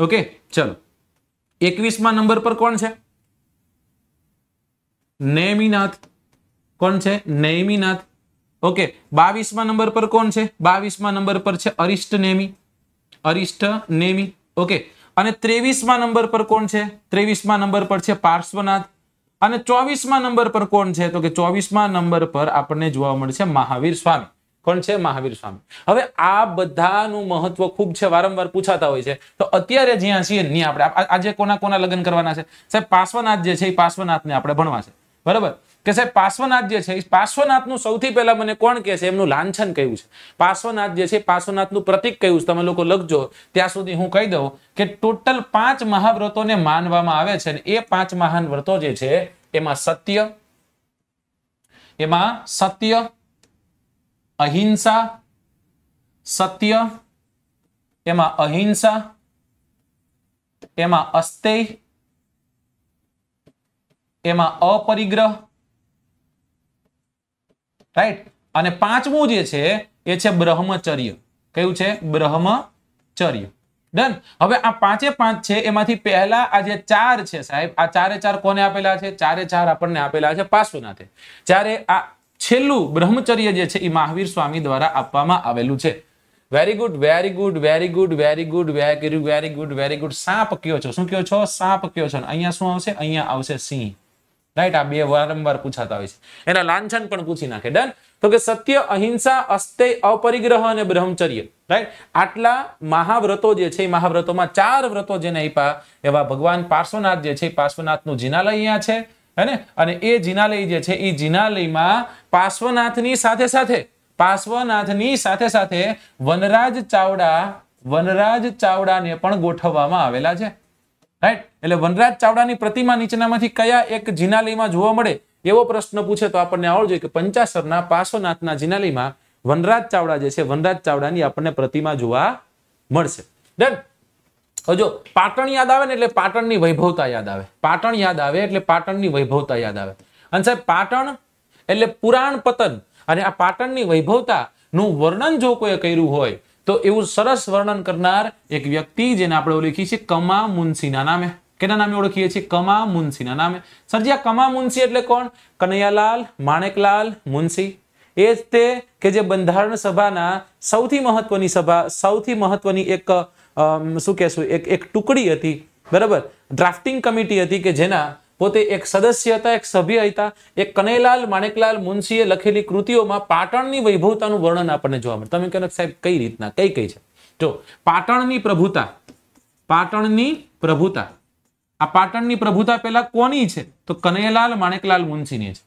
ઓકે ચલો એકવીસમાં નંબર પર કોણ છે નેમીનાથ કોણ છે નેમીનાથ ઓકે બાવીસમાં નંબર પર કોણ છે બાવીસમાં નંબર પર છે Arishtanemi Arishtanemi okay અને ત્રેવીસમા નંબર પર કોણ છે ત્રેવીસમાં નંબર પર છે પાર્શ્વનાથ અને ચોવીસમાં નંબર પર કોણ છે તો કે ચોવીસમાં નંબર પર આપણને જોવા મળશે મહાવીર સ્વામી કોણ છે મહાવીર સ્વામી હવે આ બધાનું મહત્વ ખૂબ છે વારંવાર પૂછાતા હોય છે તો અત્યારે જ્યાં છીએ ત્યાં આપણે આજે કોના કોના લગ્ન કરવાના છે સાહેબ પાર્શ્વનાથ જે છે એ પાર્શ્વનાથને આપણે ભણવા છે બરાબર કે સાહેબ પાર્શ્વનાથ જે છે એ પાર્શ્વનાથનું સૌથી પહેલા મને કોણ કહે છે એમનું લાંછન કયું છે પાર્શ્વનાથ જે છે પાર્શ્વનાથનું પ્રતિક કયું છે તમે લોકો લખજો ત્યાં સુધી હું કહી દઉં કે ટોટલ પાંચ મહાવ્રતોને માનવામાં આવે છે અને એ પાંચ મહાન વ્રતો જે છે એમાં સત્ય એમાં સત્ય અહિંસા સત્ય એમાં અહિંસા એમાં અસ્તેય એમાં અપરિગ્રહ રાઈટ અને પાંચમું જે છે એ છે બ્રહ્મચર્ય કયું છે બ્રહ્મચર્ય ડન હવે આ પાંચે પાંચ છે એમાંથી પહેલા આ જે ચાર છે સાહેબ આ ચારે ચાર કોને આપેલા છે ચારે ચાર આપણને આપેલા છે પાર્શ્વનાથે જ્યારે આ છેલ્લું બ્રહ્મચર્ય જે છે એ મહાવીર સ્વામી દ્વારા આપવામાં આવેલું છે very good very good very good very good very good very good very good સાપ કયો છો શું કયો છો સાપ કયો છો અહીંયા શું આવશે અહીંયા આવશે સિંહ રાઈટ આ બે વારંવાર પૂછાતા હોય છે એના લાંછન પણ પૂછી નાખે ડન તો કે સત્ય અહિંસા અસ્તે અપરિગ્રહ અને બ્રહ્મચર્ય રાઈટ આટલા મહાવ્રતો જે છે એ મહાવ્રતોમાં ચાર વ્રતો જેને આપ્યા એવા ભગવાન પાર્શ્વનાથ જે છે પાર્શ્વનાથનું જિનાલય અહીંયા છે હેને અને એ જિનાલય જે છે એ જિનાલયમાં પાર્શ્વનાથની સાથે સાથે પાર્શ્વનાથની સાથે સાથે વનરાજ ચાવડા વનરાજ ચાવડાને પણ ગોઠવવામાં આવેલા છે રાઈટ એટલે વનરાજ ચાવડાની પ્રતિમા નીચેનામાંથી કયા એક જિનાલીમાં જોવા મળે એવો પ્રશ્ન પૂછે તો આપણને આવડવું જોઈએ કે પંચાસરના પાસોનાથના જિનાલીમાં વનરાજ ચાવડા જે છે વનરાજ ચાવડાની આપણને પ્રતિમા જોવા મળશે ડન જો પાટણ યાદ આવે ને એટલે પાટણની વૈભવતા યાદ આવે પાટણ યાદ આવે એટલે પાટણની વૈભવતા યાદ આવે અને સાહેબ પાટણ એટલે પુરાણ પતન અને આ પાટણની વૈભવતા નું વર્ણન જો કોઈએ કર્યું હોય તો એવું સરસ વર્ણન કરનાર એક વ્યક્તિ જેને આપણે લખીએ છીએ કમા મુનસીના નામે કેના નામે ઓળખીએ છીએ કમા મુનસીના નામે સરજી આ કમા મુનસી એટલે કોણ કનૈયાલાલ માણેકલાલ મુનસી એ જ તે કે જે બંધારણ સભાના સૌથી મહત્વની સભા સૌથી મહત્વની એક શું કહેશું એક એક ટુકડી હતી બરાબર ડ્રાફ્ટિંગ કમિટી હતી કે જેના પોતે એક સદસ્ય હતા એક સભ્ય હતા એક કનૈલાલ માણેકલાલ મુનશીએ લખેલી કૃતિઓમાં પાટણની વૈભવતાનું વર્ણન આપણને જોવા મળે તમે કહો સાહેબ કઈ રીતના કઈ કઈ છે જો પાટણની પ્રભુતા પાટણની પ્રભુતા આ પાટણની પ્રભુતા પહેલા કોની છે તો કનૈલાલ માણેકલાલ મુનશીની છે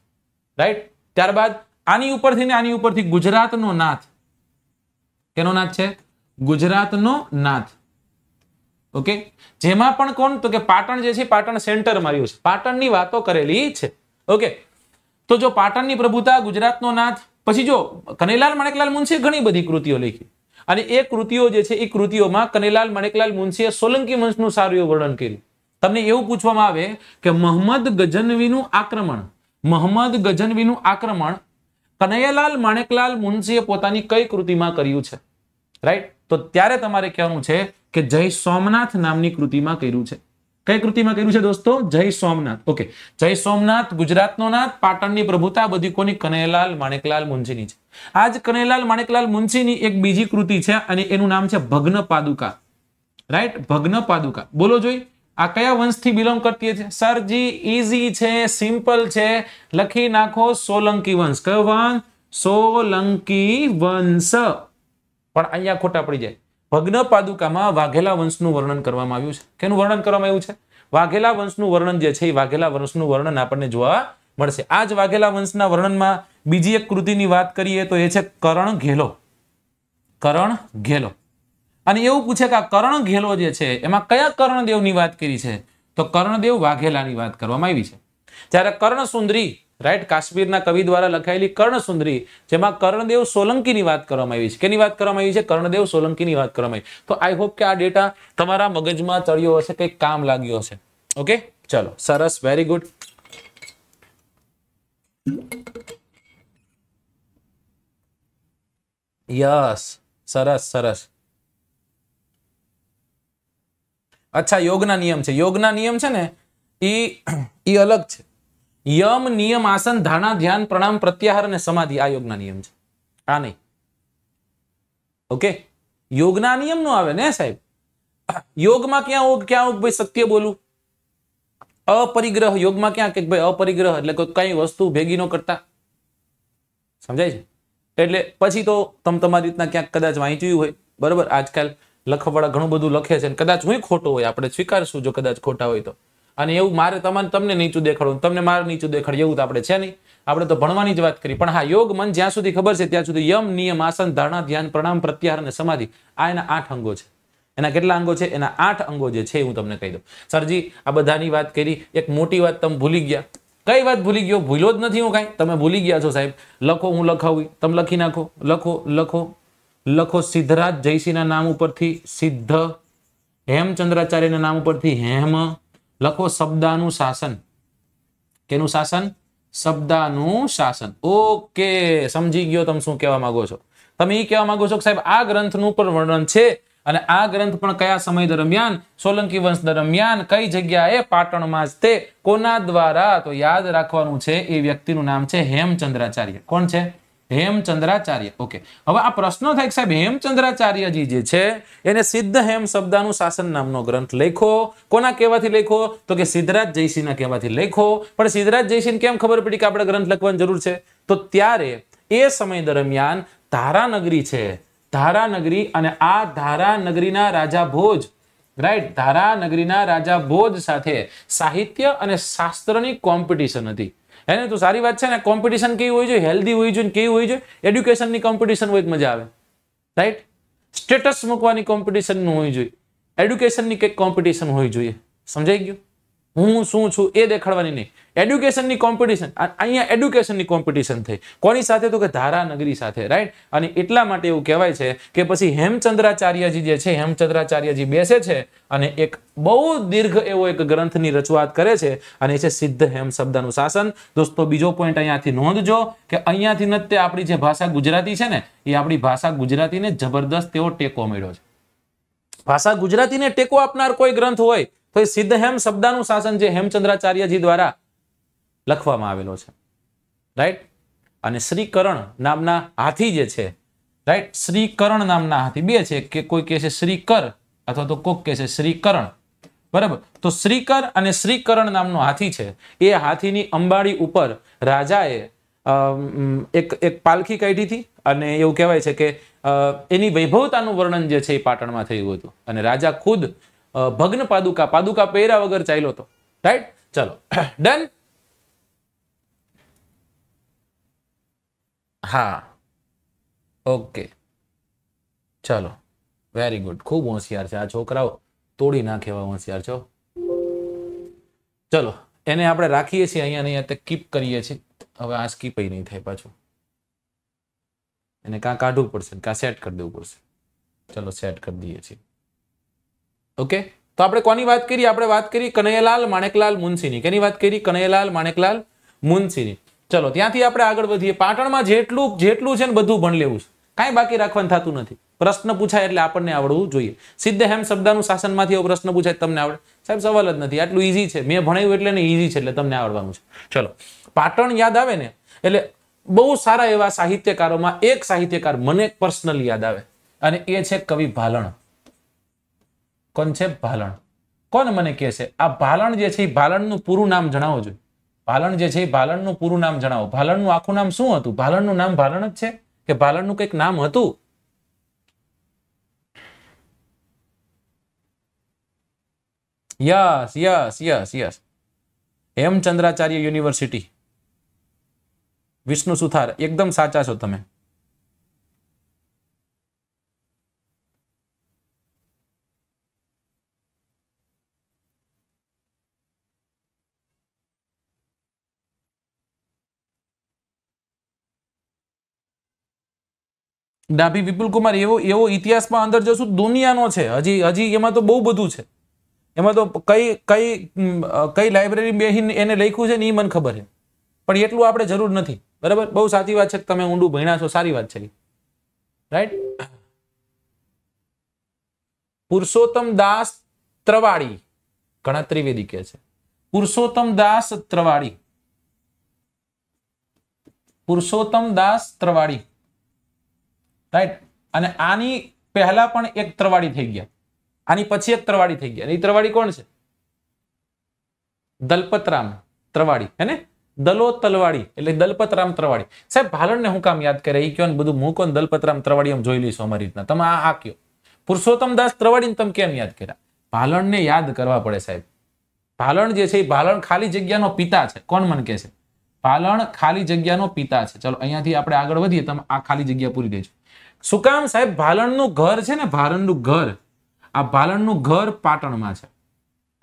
રાઈટ ત્યારબાદ આની ઉપરથી ને આની ઉપરથી ગુજરાતનો નાથ કેનો નાથ છે ગુજરાતનો નાથ ઓકે જેમાં પણ કોણ તો કે પાટણ જે છે પાટણ સેન્ટર માર્યું છે પાટણની વાતો કરેલી છે ઓકે તો જો પાટણની પ્રભુતા ગુજરાતનો નાથ પછી જો કનૈલાલ મણેકલાલ મુનશીએ ઘણી બધી કૃતિઓ લખી અને એ કૃતિઓ જે છે એ કૃતિઓમાં કનૈલાલ મણેકલાલ મુનશીએ સોલંકી વંશનું સારું વર્ણન કર્યું તમને એવું પૂછવામાં આવે કે મોહમ્મદ ગજનવીનું આક્રમણ મોહમ્મદ ગજનવીનું આક્રમણ કનૈયાલાલ માણેકલાલ મુનશીએ પોતાની કઈ કૃતિમાં કર્યું છે રાઈટ તો ત્યારે તમારે કહેવાનું છે કે જય સોમનાથ નામની કૃતિમાં કર્યું છે કઈ કૃતિમાં કર્યું છે દોસ્તો જય સોમનાથ ઓકે જય સોમનાથ ગુજરાતનો નાથ પાટણની પ્રભુતા બધી કોની કનૈલાલ માણેકલાલ મુનશીની છે આ જ કનૈયાલાલ માણેકલાલ મુનશીની એક બીજી કૃતિ છે અને એનું નામ છે ભગ્ન પાદુકા રાઈટ ભગ્ન પાદુકા બોલો જોઈ આ કયા વંશથી બિલોંગ કરતી છે સરજી ઈઝી છે સિમ્પલ છે લખી નાખો સોલંકી વંશ કયો વંશ સોલંકી વંશ પણ અહીંયા ખોટા પડી જાય ભગ્ન પાદુકામાં વાઘેલા વંશનું વર્ણન કરવામાં આવ્યું છે કેનું વર્ણન કરવામાં આવ્યું છે વાઘેલા વંશનું વર્ણન જે છે એ વાઘેલા વંશનું વર્ણન આપણને જોવા મળશે આ જ વાઘેલા વંશના વર્ણનમાં બીજી એક કૃતિની વાત કરીએ તો એ છે કરણ ઘેલો કરણ ઘેલો અને એવું પૂછે કે આ કરણ ઘેલો જે છે એમાં કયા કર્ણદેવની વાત કરી છે તો કર્ણદેવ વાઘેલાની વાત કરવામાં આવી છે જ્યારે કર્ણ સુંદરી રાઈટ કાશ્મીરના કવિ દ્વારા લખાયેલી કર્ણસુંદરી જેમાં કર્ણદેવ સોલંકીની વાત કરવામાં આવી છે કેની વાત કરવામાં આવી છે કર્ણદેવ સોલંકીની વાત કરવામાં આવી તો આઈ હોપ કે આ ડેટા તમારા મગજમાં ચડ્યો હશે કંઈક કામ લાગ્યો હશે ઓકે ચલો સરસ વેરી ગુડ યસ સરસ સરસ અચ્છા યોગના નિયમ છે યોગના નિયમ છે ને એ અલગ છે યમ નિયમ આસન ધારણા ધ્યાન પ્રણામ પ્રત્યાહાર અને સમાધિ આ યોગના નિયમ છે આ નહીં ઓકે યોગના નિયમ નો આવે ને સાહેબ યોગમાં ક્યાં ઓગ ક્યાં ઓગ ભાઈ સત્ય બોલું અપરિગ્રહ યોગમાં ક્યાં કે ભાઈ અપરિગ્રહ એટલે કઈ વસ્તુ ભેગી ન કરતા સમજાય છે એટલે પછી તો તમ તમારી રીતના ક્યાંક કદાચ વાંચ્યું હોય બરોબર આજકાલ લખવાવાળા ઘણું બધું લખે છે કદાચ હું ખોટો હોય આપણે સ્વીકારશું જો કદાચ ખોટા હોય તો અને એવું મારે તમને તમને નીચું દેખાડવું તમને મારે નીચું દેખાડ એવું તો આપણે છે નહીં આપણે તો ભણવાની જ વાત કરી પણ હા યોગ મન જ્યાં સુધી ખબર છે ત્યાં સુધી યમ નિયમ આસન ધારણા ધ્યાન પ્રણામ પ્રત્યાહાર અને સમાધિ આ એના આઠ અંગો છે એના કેટલા અંગો છે એના આઠ અંગો જે છે હું તમને કહી દઉં સરજી આ બધાની વાત કરી એક મોટી વાત તમે ભૂલી ગયા કઈ વાત ભૂલી ગયો ભૂલો જ નથી હું કાંઈ તમે ભૂલી ગયા છો સાહેબ લખો હું લખાવી તમે લખી નાખો લખો લખો લખો સિદ્ધરાજ જયસિંહના નામ ઉપરથી સિદ્ધ હેમચંદ્રાચાર્યના નામ ઉપરથી હેમ લખો શબ્દાનું શાસન કેનું શાસન શબ્દાનું શાસન ઓકે સમજી ગયો તમે શું કહેવા માંગો છો તમે એ કહેવા માંગો છો કે સાહેબ આ ગ્રંથનું પણ વર્ણન છે અને આ ગ્રંથ પણ કયા સમય દરમિયાન સોલંકી વંશ દરમિયાન કઈ જગ્યાએ પાટણમાં જ તે કોના દ્વારા તો યાદ રાખવાનું છે એ વ્યક્તિનું નામ છે હેમચંદ્રાચાર્ય કોણ છે હેમચંદ્રાચાર્ય ઓકે હવે આ પ્રશ્ન થાય સાહેબ હેમચંદ્રાચાર્યજી જે છે એને સિદ્ધ હેમ શબ્દાનું શાસન નામનો ગ્રંથ લેખો કોના કહેવાથી લેખો તો કે સિદ્ધરાજ જયસિંહના કહેવાથી લેખો પણ સિદ્ધરાજ જયસિંહ કેમ ખબર પડી કે આપણે ગ્રંથ લખવાની જરૂર છે તો ત્યારે એ સમય દરમિયાન ધારાનગરી છે ધારાનગરી અને આ ધારાનગરીના રાજા ભોજ રાઈટ ધારાનગરીના રાજા ભોજ સાથે સાહિત્ય અને શાસ્ત્રની કોમ્પિટિશન હતી હે ને તો સારી વાત છે ને કોમ્પિટિશન કેવી હોવી જોઈએ હેલ્ધી હોવી જોઈએ કેવી હોવી જોઈએ એડ્યુકેશનની કોમ્પિટિશન હોય મજા આવે રાઈટ સ્ટેટસ મૂકવાની કોમ્પિટિશનનું હોવી જોઈએ એડ્યુકેશનની કંઈક કોમ્પિટિશન હોવી જોઈએ સમજાઈ ગયું હું શું છું એ દેખાડવાની નહીં એડ્યુકેશનની કોમ્પિટિશન અહીંયા એડ્યુકેશનની કોમ્પિટિશન થઈ કોની સાથે તો કે ધારાનગરી સાથે રાઈટ અને એટલા માટે એવું કહેવાય છે કે પછી હેમચંદ્રાચાર્યજી જે છે હેમચંદ્રાચાર્યજી બેસે છે અને એક બહુ દીર્ઘ એવો એક ગ્રંથની રજૂઆત કરે છે અને એ છે સિદ્ધ હેમ શબ્દનું શાસન દોસ્તો બીજો પોઈન્ટ અહીંયાથી નોંધજો કે અહીંયાથી ન તે આપણી જે ભાષા ગુજરાતી છે ને એ આપણી ભાષા ગુજરાતીને જબરદસ્ત તેવો ટેકો મળ્યો છે ભાષા ગુજરાતીને ટેકો આપનાર કોઈ ગ્રંથ હોય તો એ સિદ્ધ હેમ શબ્દાનું શાસન જે હેમચંદ્રાચાર્યજી દ્વારા લખવામાં આવેલો છે રાઈટ અને શ્રીકરણ નામના હાથી જે છે રાઈટ શ્રીકરણ નામના હાથી બે છે કે કોઈ કહે છે શ્રીકર અથવા તો કોક કહે છે શ્રીકરણ બરાબર તો શ્રીકર અને શ્રીકરણ નામનો હાથી છે એ હાથીની અંબાડી ઉપર રાજાએ એક એક પાલખી કાઢી હતી અને એવું કહેવાય છે કે એની વૈભવતાનું વર્ણન જે છે એ પાટણમાં થયું હતું અને રાજા ખુદ ભગ્ન પાદુકા પાદુકા પહેર્યા વગર ચાલ્યો હતો રાઈટ ચલો ડન [COUGHS] હા ઓકે ચલો વેરી ગુડ ખૂબ હોશિયાર છે આ છોકરાઓ તોડી નાખે એવા હોશિયાર છો ચલો એને આપણે રાખીએ છીએ અહીંયા નહીં તે કીપ કરીએ છીએ હવે આ સ્કીપ નહીં થાય પાછું એને કાં કાઢવું પડશે કાં સેટ કરી દેવું પડશે ચલો સેટ કરી દઈએ છીએ ઓકે તો આપણે કોની વાત કરી આપણે વાત કરી કનૈયાલાલ માણેકલાલ મુનશીની કેની વાત કરી કનૈયાલાલ માણેકલાલ મુનશીની ચલો ત્યાંથી આપણે આગળ વધીએ પાટણમાં જેટલું જેટલું છે ને બધું ભણ લેવું છે કાંઈ બાકી રાખવાનું થતું નથી પ્રશ્ન પૂછાય એટલે આપણને આવડવું જોઈએ હેમ શબ્દનું શાસનમાંથી એવો પ્રશ્ન પૂછાય તમને આવડે સાહેબ સવાલ જ નથી આટલું ઈઝી છે મેં ભણાયું એટલે ને ઈઝી છે એટલે તમને આવડવાનું છે ચલો પાટણ યાદ આવે ને એટલે બહુ સારા એવા સાહિત્યકારોમાં એક સાહિત્યકાર મને પર્સનલી યાદ આવે અને એ છે કવિ ભાલણ કોન્સેપ્ટ ભાલણ કોણ મને કહે છે આ ભાલણ જે છે એ ભાલણનું પૂરું નામ જણાવો જોઈએ ભાલણ જે છે એ ભાલણનું પૂરું નામ જણાવો ભાલણનું આખું નામ શું હતું ભાલણનું નામ ભાલણ જ છે કે ભાલણનું કંઈક નામ હતું yes yes yes yes Hemchandracharya university Vishnu Suthar એકદમ સાચા છો તમે ડાભી વિપુલ કુમાર એવો એવો ઇતિહાસમાં અંદર જશું દુનિયાનો છે હજી હજી એમાં તો બહુ બધું છે એમાં તો કઈ કઈ કઈ લાઇબ્રેરી બેહીને એને લખ્યું છે ને એ મને ખબર છે પણ એટલું આપણે જરૂર નથી બરાબર બહુ સાચી વાત છે તમે ઊંડું ભણ્યા છો સારી વાત છે રાઈટ પુરુષોત્તમ દાસ ત્રવાડી ઘણા ત્રિવેદી કે છે પુરુષોત્તમ દાસ ત્રવાડી પુરુષોત્તમ દાસ ત્રવાડી રાઈટ અને આની પહેલા પણ એક ત્રવાડી થઈ ગયા આની પછી એક ત્રવાડી થઈ ગયા એ ત્રવાડી કોણ છે દલપતરામ ત્રવાડી હે ને દલો તલવાડી એટલે દલપતરામ ત્રવાડી સાહેબ ભાલણને હું કામ યાદ કરે એ કયો ને બધું મૂકો ને દલપતરામ ત્રવાડી આમ જોઈ લઈશું અમારી રીતના તમે આ આ કયો પુરુષોત્તમ દાસ ત્રવાડીને તમે કેમ યાદ કર્યા ભાલણને યાદ કરવા પડે સાહેબ ભાલણ જે છે એ ભાલણ ખાલી જગ્યાનો પિતા છે કોણ મને કે છે ભાલણ ખાલી જગ્યાનો પિતા છે ચલો અહીંયાથી આપણે આગળ વધીએ તમે આ ખાલી જગ્યા પૂરી દેજો શું કામ સાહેબ ભાલણનું ઘર છે ને ભાલણનું ઘર આ ભાલણનું ઘર પાટણમાં છે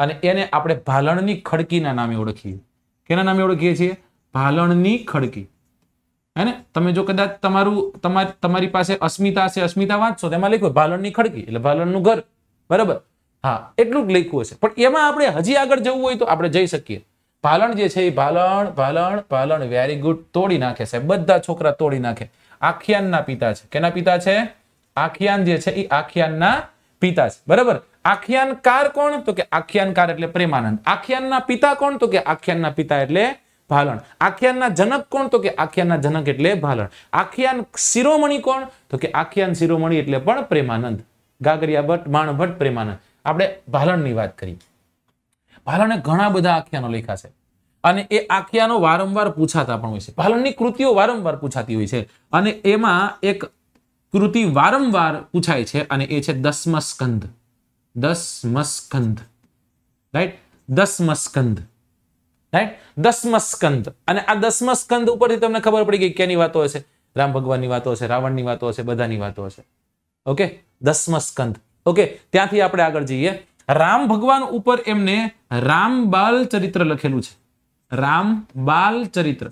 અને એને આપણે ભાલણની ખડકીના નામે ઓળખીએ કેના નામે ઓળખીએ છીએ ભાલણની ખડકી હે તમે જો કદાચ તમારું તમારી તમારી પાસે અસ્મિતા છે અસ્મિતા વાંચશો તેમાં લખ્યું ભાલણની ખડકી એટલે ભાલણનું ઘર બરાબર હા એટલું જ લખ્યું હશે પણ એમાં આપણે હજી આગળ જવું હોય તો આપણે જઈ શકીએ ભાલણ જે છે એ ભાલણ ભાલણ ભાલણ વેરી ગુડ તોડી નાખે છે બધા છોકરા તોડી નાખે આખ્યાનના પિતા છે કેના પિતા છે આખ્યાન જે છે એ આખ્યાનના પિતા છે બરાબર આખ્યાનકાર કોણ તો કે આખ્યાનકાર એટલે પ્રેમાનંદ આખ્યાનના પિતા કોણ તો કે આખ્યાનના પિતા એટલે ભાલણ આખ્યાનના જનક કોણ તો કે આખ્યાનના જનક એટલે ભાલણ આખ્યાન શિરોમણિ કોણ તો કે આખ્યાન શિરોમણી એટલે પણ પ્રેમાનંદ ગાગરિયા ભટ્ટ માણભટ્ટ પ્રેમાનંદ આપણે ભાલણની વાત કરી ભાલણે ઘણા બધા આખ્યાનો લેખા છે અને એ આખ્યાનો વારંવાર પૂછાતા પણ હોય છે ભાલણની કૃતિઓ વારંવાર પૂછાતી હોય છે અને એમાં એક કૃતિ વારંવાર પૂછાય છે અને એ છે દસમ સ્કંદ દસમ સ્કંદ રાઈટ દસમ સ્કંદ રાઈટ દસમ સ્કંદ અને આ દસમ સ્કંદ ઉપરથી તમને ખબર પડી ગઈ ક્યાંની વાતો હશે રામ ભગવાનની વાતો હશે રાવણની વાતો હશે બધાની વાતો હશે ઓકે દસમ સ્કંદ ઓકે ત્યાંથી આપણે આગળ જઈએ રામ ભગવાન ઉપર એમને રામબાલ ચરિત્ર લખેલું છે રામ બાલ ચરિત્ર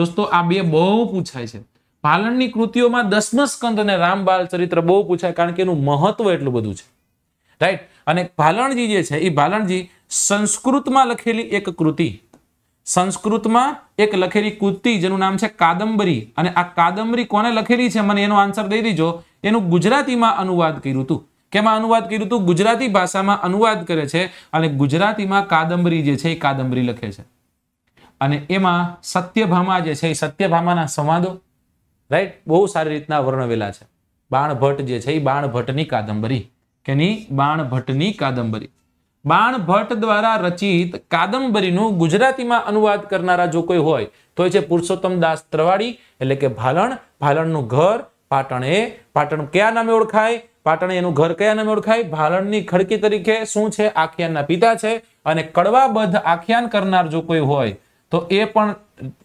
દોસ્તો આ બે બહુ પૂછાય છે પાલણની કૃતિઓમાં દસમ સ્કંદ અને રામ બાલ ચરિત્ર બહુ પૂછાય કારણ કે એનું મહત્વ એટલું બધું છે રાઈટ અને ભાલણજી જે છે એ ભાલણજી સંસ્કૃતમાં લખેલી એક કૃતિ સંસ્કૃતમાં એક લખેલી કૃતિ જેનું નામ છે કાદંબરી અને આ કાદંબરી કોને લખેલી છે મને એનો આન્સર દઈ દીજો એનું ગુજરાતીમાં અનુવાદ કર્યું હતું કેમાં અનુવાદ કર્યું હતું ગુજરાતી ભાષામાં અનુવાદ કરે છે અને ગુજરાતીમાં કાદંબરી જે છે એ કાદંબરી લખે છે અને એમાં સત્યભામા જે છે એ સત્યભામાના સંવાદો રાઈટ બહુ સારી રીતના વર્ણવેલા છે બાણભટ્ટ જે છે એ બાણભટ્ટની કાદંબરી કે કેની બાણભટ્ટની કાદંબરી બાણભટ્ટ દ્વારા રચિત કાદંબરીનું ગુજરાતીમાં અનુવાદ કરનારા જો કોઈ હોય તો એ છે પુરુષોત્તમ દાસ ત્રવાડી એટલે કે ભાલણ ભાલણનું ઘર પાટણ એ પાટણ કયા નામે ઓળખાય પાટણ એનું ઘર કયા નામે ઓળખાય ભાલણની ખડકી તરીકે શું છે આખ્યાનના પિતા છે અને કડવાબદ્ધ આખ્યાન કરનાર જો કોઈ હોય તો એ પણ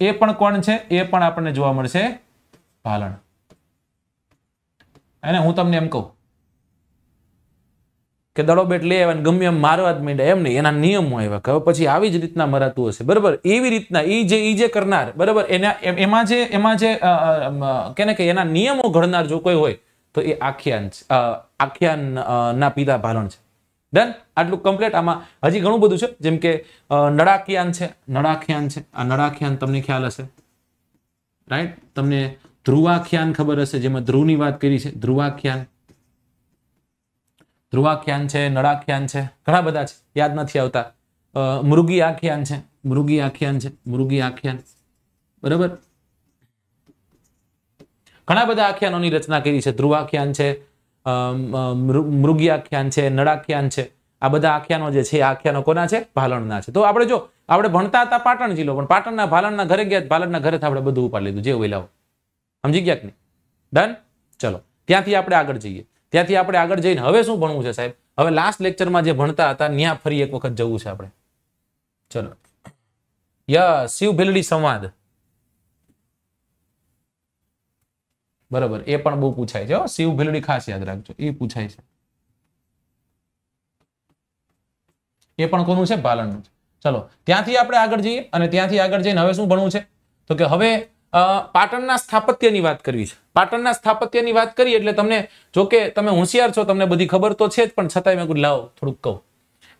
એ પણ કોણ છે એ પણ આપણને જોવા મળશે ભાલણ એને હું તમને એમ કહું કે દડો બેટ લઈ આવ્યા ગમે એમ મારવા જ માંડ્યા એમ નહીં એના નિયમો એવા કે પછી આવી જ રીતના મરાતું હશે બરાબર એવી રીતના એ જે એ જે કરનાર બરાબર એના એમાં જે એમાં જે કેને કે એના નિયમો ઘડનાર જો કોઈ હોય તો એ આખ્યાન આખ્યાન ના પિતા ભાલણ છે ડન આટલું કમ્પ્લીટ આમાં હજી ઘણું બધું છે જેમ કે નળાખિયાન છે નળાખિયાન છે આ નળાખિયાન તમને ખ્યાલ હશે રાઈટ તમને ધ્રુવાખ્યાન ખબર હશે જેમાં ધ્રુવની વાત કરી છે ધ્રુવાખ્યાન ધ્રુવાખ્યાન છે નળાખ્યાન છે ઘણા બધા છે યાદ નથી આવતા મૃગી આખ્યાન છે મૃગી આખ્યાન છે મૃગી આખ્યાન બરાબર ઘણા બધા આખ્યાનોની રચના કરી છે ધ્રુવાખ્યાન છે મૃગ્યાખ્યાન છે નળાખ્યાન છે આ બધા આખ્યાનો જે છે આખ્યાનો કોના છે ભાલણના છે તો આપણે જો આપણે ભણતા હતા પાટણ જિલ્લો પણ પાટણના ભાલણના ઘરે ગયા ભાલણના ઘરે આપણે બધું ઉપાડી લીધું જે વેલાઓ સમજી ગયા કે નહીં ડન ચલો ત્યાંથી આપણે આગળ જઈએ ત્યાંથી આપણે આગળ જઈને હવે શું ભણવું છે સાહેબ હવે લાસ્ટ લેક્ચરમાં જે ભણતા હતા ત્યાં ફરી એક વખત જવું છે આપણે ચલો ય શિવ ભેલડી સંવાદ બરાબર એ પણ બહુ પૂછાય છે શિવ ભેલડી ખાસ યાદ રાખજો એ પૂછાય છે એ પણ કોનું છે પાલનનું છે ચલો ત્યાંથી આપણે આગળ જઈએ અને ત્યાંથી આગળ જઈને હવે શું ભણવું છે તો કે હવે પાટણના સ્થાપત્યની વાત કરવી છે પાટણના સ્થાપત્યની વાત કરીએ એટલે તમને જો કે તમે હોશિયાર છો તમને બધી ખબર તો છે જ પણ છતાંય મેં લાવો થોડુંક કહું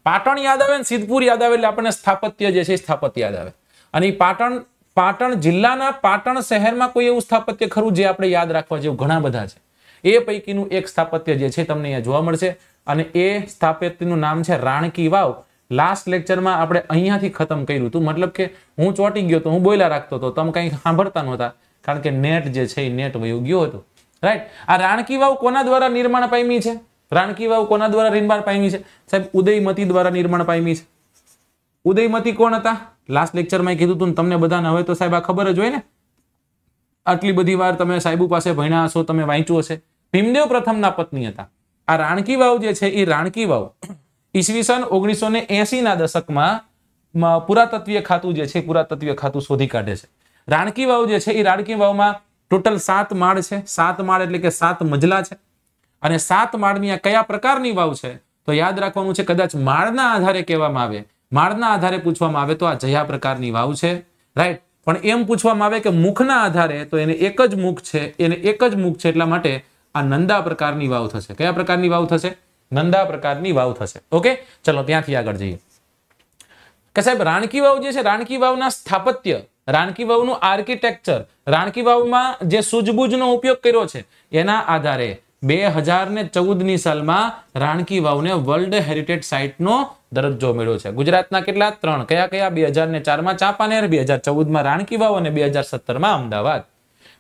પાટણ યાદ આવે ને સિદ્ધપુર યાદ આવે એટલે આપણને સ્થાપત્ય જે છે સ્થાપત્ય યાદ આવે અને એ પાટણ પાટણ જિલ્લાના પાટણ શહેરમાં કોઈ એવું સ્થાપત્ય ખરું જે આપણે યાદ રાખવા જેવું ઘણા બધા છે એ પૈકીનું એક સ્થાપત્ય જે છે તમને અહીંયા જોવા મળશે અને એ સ્થાપત્યનું નામ છે રાણકી વાવ લાસ્ટ લેક્ચરમાં આપણે અહીંયાથી ખતમ કર્યું હતું મતલબ કે હું ચોંટી ગયો તો હું બોયલા રાખતો હતો તમે કંઈ સાંભળતા નહોતા કારણ કે નેટ જે છે એ નેટ વયું ગયો હતો રાઈટ આ રાણકી વાવ કોના દ્વારા નિર્માણ પામી છે રાણકી વાવ કોના દ્વારા નિર્માણ પામી છે સાહેબ ઉદયમતી દ્વારા નિર્માણ પામી છે ઉદયમતી કોણ હતા લાસ્ટ લેક્ચરમાં કીધું હતું તમને બધાને હવે તો સાહેબ આ ખબર જ હોય ને આટલી બધી વાર તમે સાહેબુ પાસે ભણ્યા હશો તમે વાંચ્યું હશે ભીમદેવ પ્રથમના પત્ની હતા આ રાણકી વાવ જે છે એ રાણકી વાવ ઈસવીસન ઓગણીસો ને એસીના દશકમાં પુરાતત્વીય ખાતું જે છે પુરાતત્વીય ખાતું શોધી કાઢે છે રાણકી વાવ જે છે એ રાણકી વાવમાં ટોટલ સાત માળ છે સાત માળ એટલે કે સાત મજલા છે અને સાત માળની આ કયા પ્રકારની વાવ છે તો યાદ રાખવાનું છે કદાચ માળના આધારે કહેવામાં આવે માળના આધારે પૂછવામાં આવે તો આ જયા પ્રકારની વાવ છે રાઈટ પણ એમ પૂછવામાં આવે કે મુખના આધારે તો એને એક જ મુખ છે એને એક જ મુખ છે એટલા માટે આ નંદા પ્રકારની વાવ થશે કયા પ્રકારની વાવ થશે નંદા પ્રકારની વાવ થશે ઓકે ચલો ત્યાંથી આગળ જઈએ કે સાહેબ રાણકી વાવ જે છે રાણકી વાવના સ્થાપત્ય રાણકી વાવનું આર્કિટેક્ચર રાણકી વાવમાં જે સૂઝબૂઝનો ઉપયોગ કર્યો છે એના આધારે બે હજાર ને ચૌદની સાલમાં રાણકી વાવને વર્લ્ડ હેરિટેજ સાઇટનો દરજ્જો મેળવ્યો છે ગુજરાતના કેટલા ત્રણ કયા કયા બે હજાર ને ચારમાં ચાંપાનેર બે હજાર ચૌદમાં રાણકી વાવ અને બે હજાર સત્તરમાં અમદાવાદ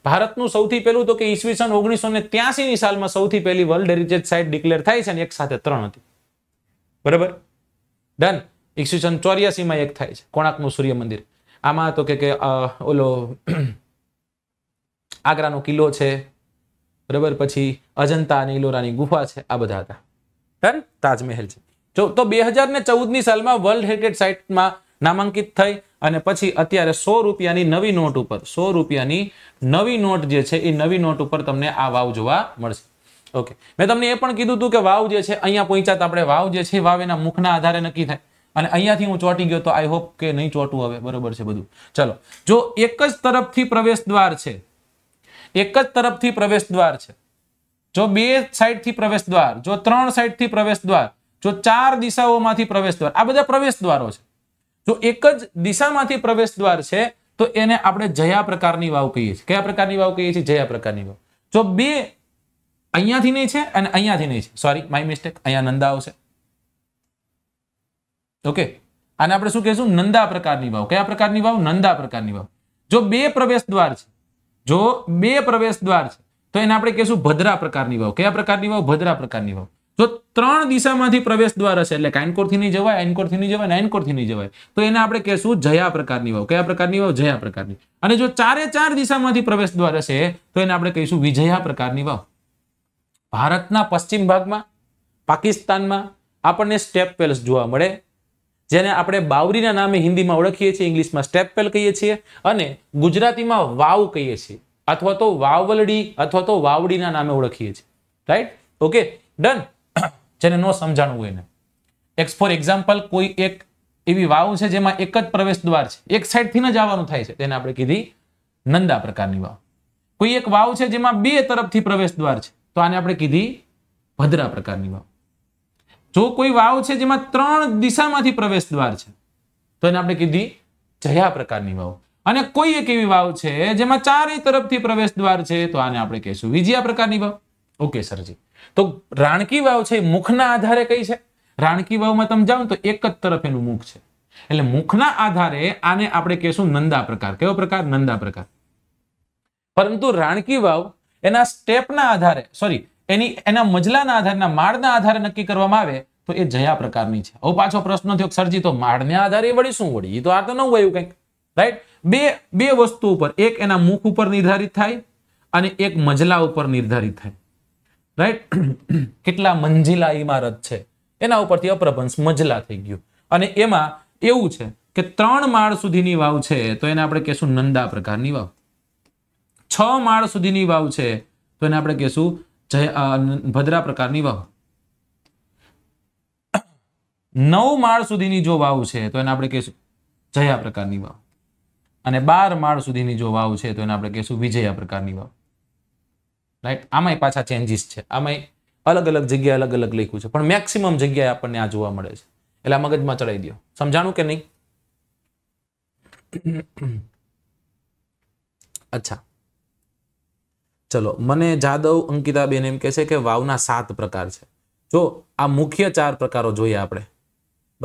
ભારતનું સૌથી પહેલું તો કે ઈસવીસન ઓગણીસો ને ત્યાસીની સાલમાં સૌથી પહેલી વર્લ્ડ હેરિટેજ સાઇટ ડિક્લેર થાય છે અને એક સાથે ત્રણ હતી બરાબર ડન ઈસવીસન ચોર્યાસીમાં એક થાય છે કોણાકનું સૂર્ય મંદિર આમાં તો કે ઓલો આગ્રાનો કિલ્લો છે બરાબર પછી અજંતા અને ઇલોરાની ગુફા છે આ બધા હતા બરાબર તાજમહેલ છે જો તો બે હજાર ને ચૌદની સાલમાં વર્લ્ડ હેરિટેજ સાઇટમાં નામાંકિત થઈ અને પછી અત્યારે સો રૂપિયાની નવી નોટ ઉપર સો રૂપિયાની નવી નોટ જે છે એ નવી નોટ ઉપર તમને આ વાવ જોવા મળશે ઓકે મેં તમને એ પણ કીધું હતું કે વાવ જે છે અહીંયા પહોંચ્યા આપણે વાવ જે છે વાવ એના મુખના આધારે નક્કી થાય અને અહીંયાથી હું ચોટી ગયો તો આઈ હોપ કે નહીં ચોટું હવે બરોબર છે બધું ચલો જો એક જ તરફથી પ્રવેશ દ્વાર છે એક જ તરફથી પ્રવેશ દ્વાર છે જો બે સાઈડથી પ્રવેશ દ્વાર જો ત્રણ સાઈડથી પ્રવેશ દ્વાર જો ચાર દિશાઓમાંથી પ્રવેશ દ્વાર આ બધા પ્રવેશ દ્વારો છે જો એક જ દિશામાંથી પ્રવેશ દ્વાર છે તો એને આપણે જયા પ્રકારની વાવ કહીએ છીએ કયા પ્રકારની વાવ કહીએ છીએ જયા પ્રકારની વાવ જો બે અહીંયાથી નહીં છે અને અહીંયાથી નહીં છે સોરી માય મિસ્ટેક અહીંયા નંદા આવશે ઓકે આને આપણે શું કહીશું નંદા પ્રકારની વાવ કયા પ્રકારની વાવ નંદા પ્રકારની વાવ જો બે પ્રવેશ દ્વાર છે જો બે પ્રવેશ દ્વાર છે તો એને આપણે કહીશું ભદ્રા પ્રકારની વાવ કયા પ્રકારની વાવ ભદ્રા પ્રકારની વાવ જો ત્રણ દિશામાંથી પ્રવેશ દ્વાર હશે એટલે કાઇનકોરથી નહીં જવાય આઇનકોરથી નહીં જવાય નાઇનકોરથી નહીં જવાય તો એને આપણે કહીશું જયા પ્રકારની વાવ કયા પ્રકારની વાવ જયા પ્રકારની અને જો ચારે ચાર દિશામાંથી પ્રવેશ દ્વાર હશે તો એને આપણે કહીશું વિજયા પ્રકારની વાવ ભારતના પશ્ચિમ ભાગમાં પાકિસ્તાનમાં આપણને સ્ટેપ પેલ્સ જોવા મળે જેને આપણે બાવરીના નામે હિન્દીમાં ઓળખીએ છીએ ઇંગ્લિશમાં સ્ટેપવેલ કહીએ છીએ અને ગુજરાતીમાં વાવ કહીએ છીએ અથવા તો વાવલડી અથવા તો વાવડીના નામે ઓળખીએ છીએ રાઈટ ઓકે ડન જેને ન સમજાણવું હોય એને એક્સ ફોર એક્ઝામ્પલ કોઈ એક એવી વાવ છે જેમાં એક જ પ્રવેશ દ્વાર છે એક સાઈડથી જ આવવાનું થાય છે તેને આપણે કીધી નંદા પ્રકારની વાવ કોઈ એક વાવ છે જેમાં બે તરફથી પ્રવેશ દ્વાર છે તો આને આપણે કીધી ભદ્રા પ્રકારની વાવ જો કોઈ વાવ છે જેમાં ત્રણ દિશામાંથી પ્રવેશ દ્વાર છે તો એને આપણે કીધી જયા પ્રકારની વાવ અને કોઈ એક એવી વાવ છે જેમાં ચારે તરફથી પ્રવેશ દ્વાર છે તો આને આપણે કહીશું વિજયા પ્રકારની વાવ ઓકે સરજી તો રાણકી વાવ છે મુખના આધારે કઈ છે રાણકી વાવમાં તમે જાઓ તો એક જ તરફ એનું મુખ છે એટલે મુખના આધારે આને આપણે કહીશું નંદા પ્રકાર કેવો પ્રકાર નંદા પ્રકાર પરંતુ રાણકી વાવ એના સ્ટેપના આધારે સોરી એની એના મજલાના આધારના માળના આધારે નક્કી કરવામાં આવે તો એ જયા પ્રકારની છે હવે પાછો પ્રશ્ન થયો સરજી તો માળને આધારે વળી શું વળી તો આ તો નવું આવ્યું કંઈક રાઈટ બે બે વસ્તુ ઉપર એક એના મુખ ઉપર નિર્ધારિત થાય અને એક મજલા ઉપર નિર્ધારિત થાય રાઈટ [CLEARS THROAT] કેટલા મંજિલા ઇમારત છે એના ઉપરથી અપ્રભંશ મજલા થઈ ગયું અને એમાં એવું છે કે ત્રણ માળ સુધીની વાવ છે તો એને આપણે કહેશું નંદા પ્રકારની વાવ છ માળ સુધીની વાવ છે તો એને આપણે કહેશું ભદ્રા પ્રકારની વાવ નવ માળ સુધીની જો વાવ છે તો એને આપણે કહીશું જયા પ્રકારની વાવ અને બાર માળ સુધીની જો વાવ છે તો એને આપણે કહીશું વિજયા પ્રકારની વાવ રાઈટ આમાંય પાછા ચેન્જીસ છે આમાંય અલગ અલગ જગ્યાએ અલગ અલગ લખ્યું છે પણ મેક્સિમમ જગ્યાએ આપણને આ જોવા મળે છે એટલે આ મગજમાં ચડાઈ દો સમજાણું કે નહીં અચ્છા ચલો મને જાદવ અંકિતાબેન એમ કે છે કે વાવના સાત પ્રકાર છે જો આ મુખ્ય ચાર પ્રકારો જોઈએ આપણે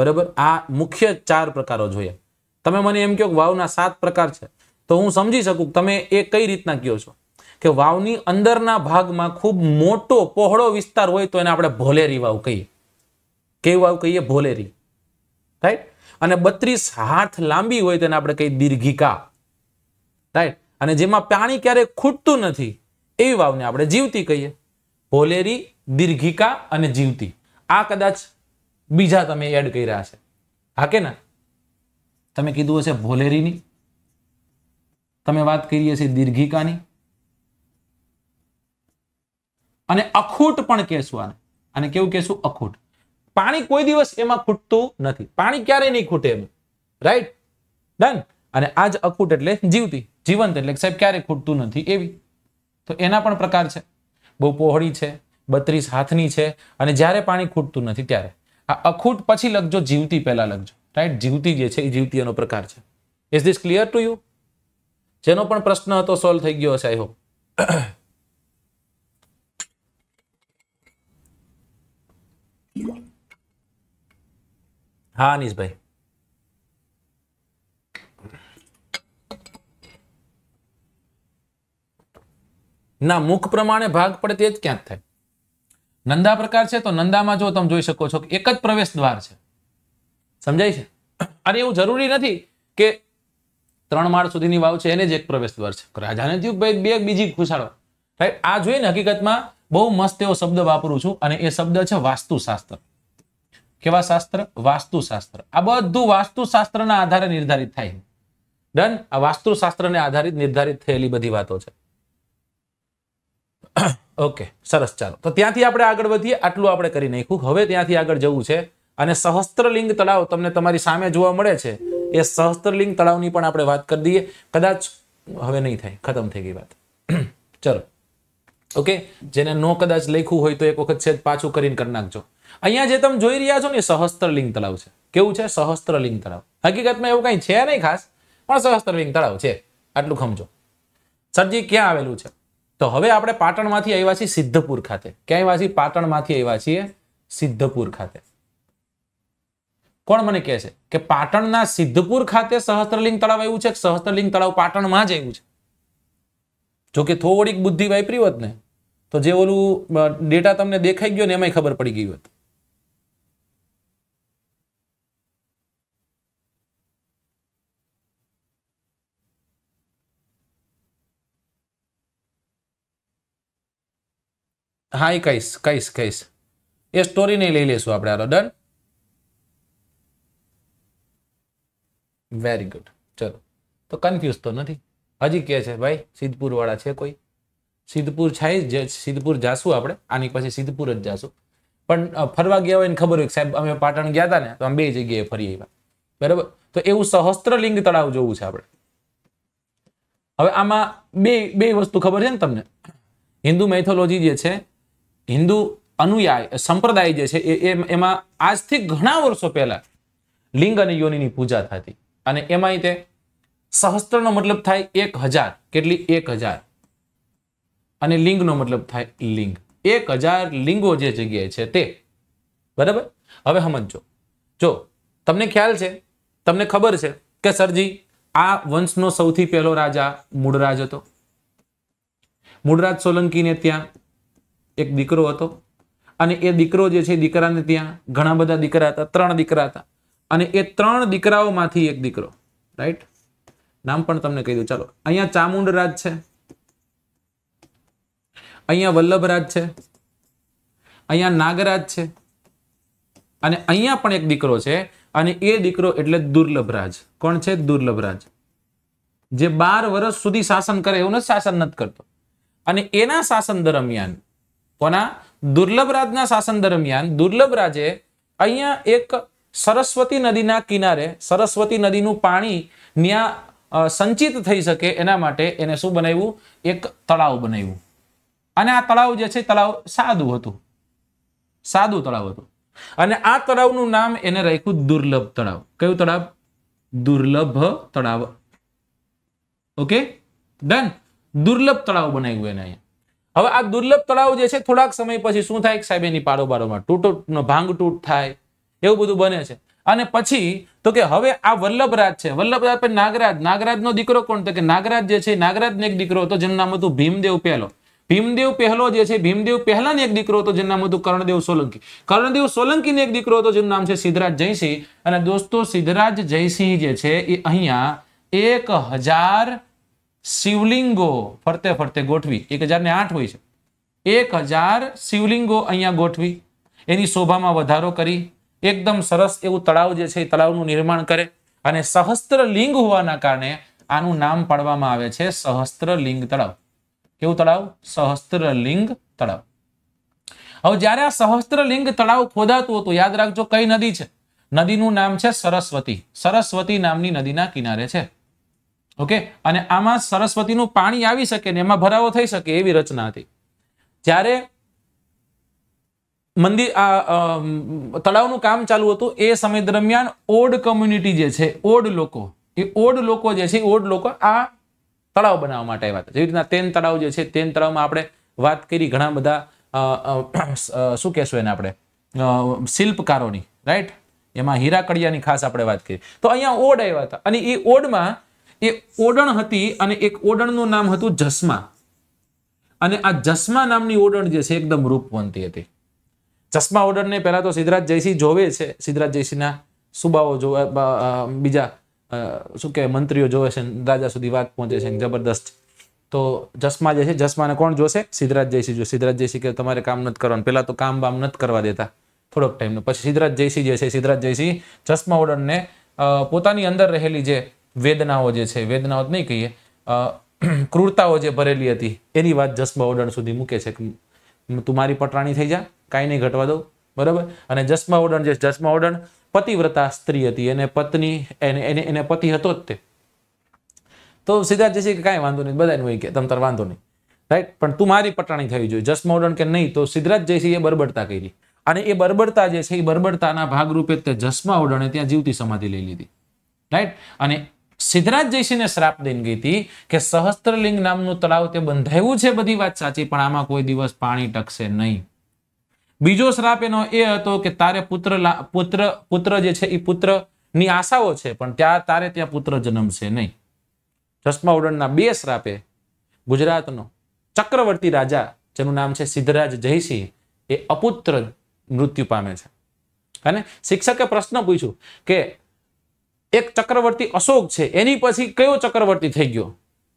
બરાબર આ મુખ્ય ચાર પ્રકારો જોઈએ તમે મને એમ કહો વાવના સાત પ્રકાર છે તો હું સમજી શકું તમે એ કઈ રીતના કહો છો કે વાવની અંદરના ભાગમાં ખૂબ મોટો પહોળો વિસ્તાર હોય તો એને આપણે ભોલેરી વાવ કહીએ કેવી વાવ કહીએ ભોલેરી રાઈટ અને બત્રીસ હાથ લાંબી હોય તેને આપણે કહીએ દીર્ઘિકા રાઈટ અને જેમાં પાણી ક્યારેય ખૂટતું નથી એવી વાવને આપણે જીવતી કહીએ ભોલેરી દીર્ઘિકા અને જીવતી આ કદાચ બીજા તમે એડ કર્યા છે હા કે ના તમે કીધું હશે ભોલેરીની તમે વાત કરીએ છીએ દીર્ઘિકાની અને અખૂટ પણ કહેશું આને અને કેવું કહેશું અખૂટ પાણી કોઈ દિવસ એમાં ખૂટતું નથી પાણી ક્યારેય નહીં ખૂટે એમ રાઈટ ડન અને આજ અખૂટ એટલે જીવતી જીવંત એટલે સાહેબ ક્યારેય ખૂટતું નથી એવી તો એના પણ પ્રકાર છે બહુ પહોળી છે બત્રીસ હાથની છે અને જ્યારે પાણી ખૂટતું નથી ત્યારે આ અખૂટ પછી લખજો જીવતી પહેલા લખજો રાઈટ જીવતી જે છે એ જીવતી એનો પ્રકાર છે is this clear to you જેનો પણ પ્રશ્ન હતો સોલ્વ થઈ ગયો હશે આઈ હોપ હા અનિશભાઈ ના મુખ પ્રમાણે ભાગ પડે તે જ ક્યાંક થાય નંદા પ્રકાર છે તો નંદામાં જો તમે જોઈ શકો છો કે એક જ પ્રવેશ દ્વાર છે સમજાય છે અને એવું જરૂરી નથી કે ત્રણ માળ સુધીની વાવ છે એને જ એક પ્રવેશ દ્વાર છે રાજાને થયું ભાઈ બે બીજી ખુશાળો રાઈટ આ જોઈને હકીકતમાં બહુ મસ્ત એવો શબ્દ વાપરું છું અને એ શબ્દ છે વાસ્તુશાસ્ત્ર કેવા શાસ્ત્ર વાસ્તુશાસ્ત્ર આ બધું વાસ્તુશાસ્ત્રના આધારે નિર્ધારિત થાય ડન આ વાસ્તુશાસ્ત્રને આધારિત નિર્ધારિત થયેલી બધી વાતો છે ઓકે સરસ ચાલો તો ત્યાંથી આપણે આગળ વધીએ આટલું આપણે કરી નાખ્યું હવે ત્યાંથી આગળ જવું છે અને સહસ્ત્રલિંગ તળાવ તમને તમારી સામે જોવા મળે છે એ સહસ્ત્રલિંગ તળાવની પણ આપણે વાત કરી દઈએ કદાચ હવે નહીં થાય ખતમ થઈ ગઈ વાત [CLEARS THROAT] ચલો ઓકે જેને નો કદાચ લખ્યું હોય તો એક વખત છે પાછું કરીને કરી નાખજો અહીંયા જે તમે જોઈ રહ્યા છો ને સહસ્ત્રલિંગ તળાવ છે કેવું છે સહસ્ત્રલિંગ તળાવ હકીકતમાં એવું કંઈ છે નહીં ખાસ પણ સહસ્ત્રલિંગ તળાવ છે આટલું ખમજો સરજી ક્યાં આવેલું છે તો હવે આપણે પાટણમાંથી આવ્યા છીએ સિદ્ધપુર ખાતે ક્યાં આવ્યા છીએ પાટણમાંથી આવ્યા છીએ સિદ્ધપુર ખાતે કોણ મને કહે છે કે પાટણના સિદ્ધપુર ખાતે સહસ્ત્રલિંગ તળાવ આવ્યું છે સહસ્ત્રલિંગ તળાવ પાટણમાં જ આવ્યું છે જોકે થોડીક બુદ્ધિ વાપરી હોત ને તો જે ઓલું ડેટા તમને દેખાઈ ગયો ને એમાંય ખબર પડી ગઈ હોત હા એ કહીશ કહીશ કહીશ એ સ્ટોરીને લઈ લઈશું આપણે આરો ડન વેરી ગુડ ચલો તો કન્ફ્યુઝ તો નથી હજી કે છે ભાઈ સિદ્ધપુરવાળા છે કોઈ સિદ્ધપુર છાઈ સિદ્ધપુર જાશું આપણે આની પછી સિદ્ધપુર જ જાશું પણ ફરવા ગયા હોય ખબર હોય સાહેબ અમે પાટણ ગયા હતા ને તો અમે બે જગ્યાએ ફરી આવ્યા બરાબર તો એવું સહસ્ત્રલિંગ તળાવ જોવું છે આપણે હવે આમાં બે બે વસ્તુ ખબર છે ને તમને હિન્દુ મેથોલોજી જે છે હિન્દુ અનુયાય સંપ્રદાય જે છે એ એમાં આજથી ઘણા વર્ષો પહેલા લિંગ અને યોનિની પૂજા થતી અને એમાં તે સહસ્ત્રનો મતલબ થાય એક હજાર કેટલી એક હજાર અને લિંગનો મતલબ થાય લિંગ એક હજાર લિંગો જે જગ્યાએ છે તે બરાબર હવે સમજો જો તમને ખ્યાલ છે તમને ખબર છે કે સરજી આ વંશનો સૌથી પહેલો રાજા મૂળરાજ હતો મૂળરાજ સોલંકીને ત્યાં એક દીકરો હતો અને એ દીકરો જે છે દીકરાને ત્યાં ઘણા બધા દીકરા હતા ત્રણ દીકરા હતા અને એ ત્રણ દીકરાઓમાંથી એક દીકરો રાઈટ નામ પણ તમને કહી દઉં ચાલો અહીંયા ચામુંડરાજ છે અહીંયા વલ્લભરાજ છે અહીંયા નાગરાજ છે અને અહીંયા પણ એક દીકરો છે અને એ દીકરો એટલે દુર્લભરાજ કોણ છે દુર્લભરાજ જે બાર વર્ષ સુધી શાસન કરે એવું શાસન નથી કરતો અને એના શાસન દરમિયાન કોના દુર્લભ રાજના શાસન દરમિયાન દુર્લભ રાજે અહીંયા એક સરસ્વતી નદીના કિનારે સરસ્વતી નદીનું પાણી ત્યાં સંચિત થઈ શકે એના માટે એને શું બનાવ્યું એક તળાવ બનાવ્યું અને આ તળાવ જે છે તળાવ સાદું હતું સાદું તળાવ હતું અને આ તળાવનું નામ એને રાખ્યું દુર્લભ તળાવ કયું તળાવ દુર્લભ તળાવ ઓકે ડન દુર્લભ તળાવ બનાવ્યું એને અહીંયા હવે આ દુર્લભ તળાવ જે છે થોડાક સમય પછી શું થાય સાહેબ એની પારોબારોમાં તૂટો ભાંગ તૂટ થાય એવું બધું બને છે અને પછી તો કે હવે આ વલ્લભરાજ છે વલ્લભરાજ પણ નાગરાજ નાગરાજનો દીકરો કોણ તો કે નાગરાજ જે છે નાગરાજનો એક દીકરો હતો જેનું નામ હતું ભીમદેવ પહેલો ભીમદેવ પહેલો જે છે ભીમદેવ પહેલાને એક દીકરો હતો જેનું નામ હતું કર્ણદેવ સોલંકી કર્ણદેવ સોલંકીને એક દીકરો હતો જેનું નામ છે સિદ્ધરાજ જયસિંહ અને દોસ્તો સિદ્ધરાજ જયસિંહ જે છે એ અહીંયા એક હજાર શિવલિંગો ફરતે ફરતે ગોઠવી એક ને આઠ હોય છે એક હજાર શિવલિંગો અહીંયા ગોઠવી એની શોભામાં વધારો કરી એકદમ સરસ એવું તળાવ જે છે એ તળાવનું નિર્માણ કરે અને સહસ્ત્રલિંગ હોવાના કારણે આનું નામ પાડવામાં આવે છે સહસ્ત્રલિંગ તળાવ કેવું તળાવ સહસ્ત્રલિંગ લિંગ તળાવ હવે જ્યારે આ સહસ્ત્રલિંગ તળાવ ખોદાતું હતું યાદ રાખજો કઈ નદી છે નદીનું નામ છે સરસ્વતી સરસ્વતી નામની નદીના કિનારે છે ઓકે અને આમાં સરસ્વતીનું પાણી આવી શકે ને એમાં ભરાવો થઈ શકે એવી રચના હતી જ્યારે મંદિર આ તળાવનું કામ ચાલુ હતું એ સમય દરમિયાન ઓડ કમ્યુનિટી જે છે ઓડ લોકો એ ઓડ લોકો જે છે ઓડ લોકો આ તળાવ બનાવવા માટે આવ્યા હતા જેવી રીતના તેન તળાવ જે છે તેન તળાવમાં આપણે વાત કરી ઘણા બધા શું કહેશું એને આપણે શિલ્પકારોની રાઈટ એમાં હીરાકડિયાની ખાસ આપણે વાત કરી તો અહીંયા ઓડ આવ્યા હતા અને એ ઓડમાં એ ઓડણ હતી અને એક ઓડણનું નામ હતું જસમા અને આ જસમા નામની ઓડણ જે છે એકદમ રૂપવંતી હતી જસમા ઓડણને પહેલાં તો સિદ્ધરાજ જયસિંહ જોવે છે સિદ્ધરાજ જયસિંહના સુબાઓ જોવે બીજા શું કહેવાય મંત્રીઓ જોવે છે રાજા સુધી વાત પહોંચે છે જબરદસ્ત તો જસમા જે છે જસમાને કોણ જોશે સિદ્ધરાજ જયસિંહ જો સિદ્ધરાજ જયસિંહ કે તમારે કામ નથી કરવાનું પહેલાં તો કામ બામ નથી કરવા દેતા થોડોક ટાઈમનો પછી સિદ્ધરાજ જયસિંહ જે છે સિદ્ધરાજ જયસિંહ ચશ્મા ઓડણને પોતાની અંદર રહેલી જે વેદનાઓ જે છે વેદનાઓ નહીં કહીએ ક્રૂરતાઓ જે ભરેલી હતી એની વાત જસબા ઓડણ સુધી મૂકે છે તું મારી પટરાણી થઈ જા કાંઈ નહીં ઘટવા દઉં બરાબર અને જસમા ઓડણ જે જસમા ઓડણ પતિવ્રતા સ્ત્રી હતી એને પત્ની એને એને પતિ હતો જ તે તો સિદ્ધાર્થ જે છે કે કાંઈ વાંધો નહીં બધાને હોય કે તમ વાંધો નહીં રાઈટ પણ તું મારી પટરાણી થવી જોઈએ જસમા ઓડણ કે નહીં તો સિદ્ધરાજ જયસિંહ એ બરબડતા કરી અને એ બરબડતા જે છે એ બરબડતાના ભાગરૂપે તે જસમા ઓડણે ત્યાં જીવતી સમાધિ લઈ લીધી રાઈટ અને સિદ્ધરાજ જયસિંહને શ્રાપ દેનગી હતી કે સહસ્ત્રલિંગ નામનું તળાવ તે બંધાયું છે બધી વાત સાચી પણ આમાં કોઈ દિવસ પાણી ટકશે નહીં બીજો શ્રાપ એનો એ હતો કે તારે પુત્ર પુત્ર પુત્ર જે છે એ પુત્ર ની આશાઓ છે પણ ત્યાં તારે ત્યાં પુત્ર જન્મશે નહીં ચશ્મા ઉડનના બે શ્રાપે ગુજરાતનો ચક્રવર્તી રાજા જેનું નામ છે સિદ્ધરાજ જયસિંહ એ અપુત્ર મૃત્યુ પામે છે અને શિક્ષકે પ્રશ્ન પૂછ્યું કે એક ચક્રવર્તી અશોક છે એની પછી કયો ચક્રવર્તી થઈ ગયો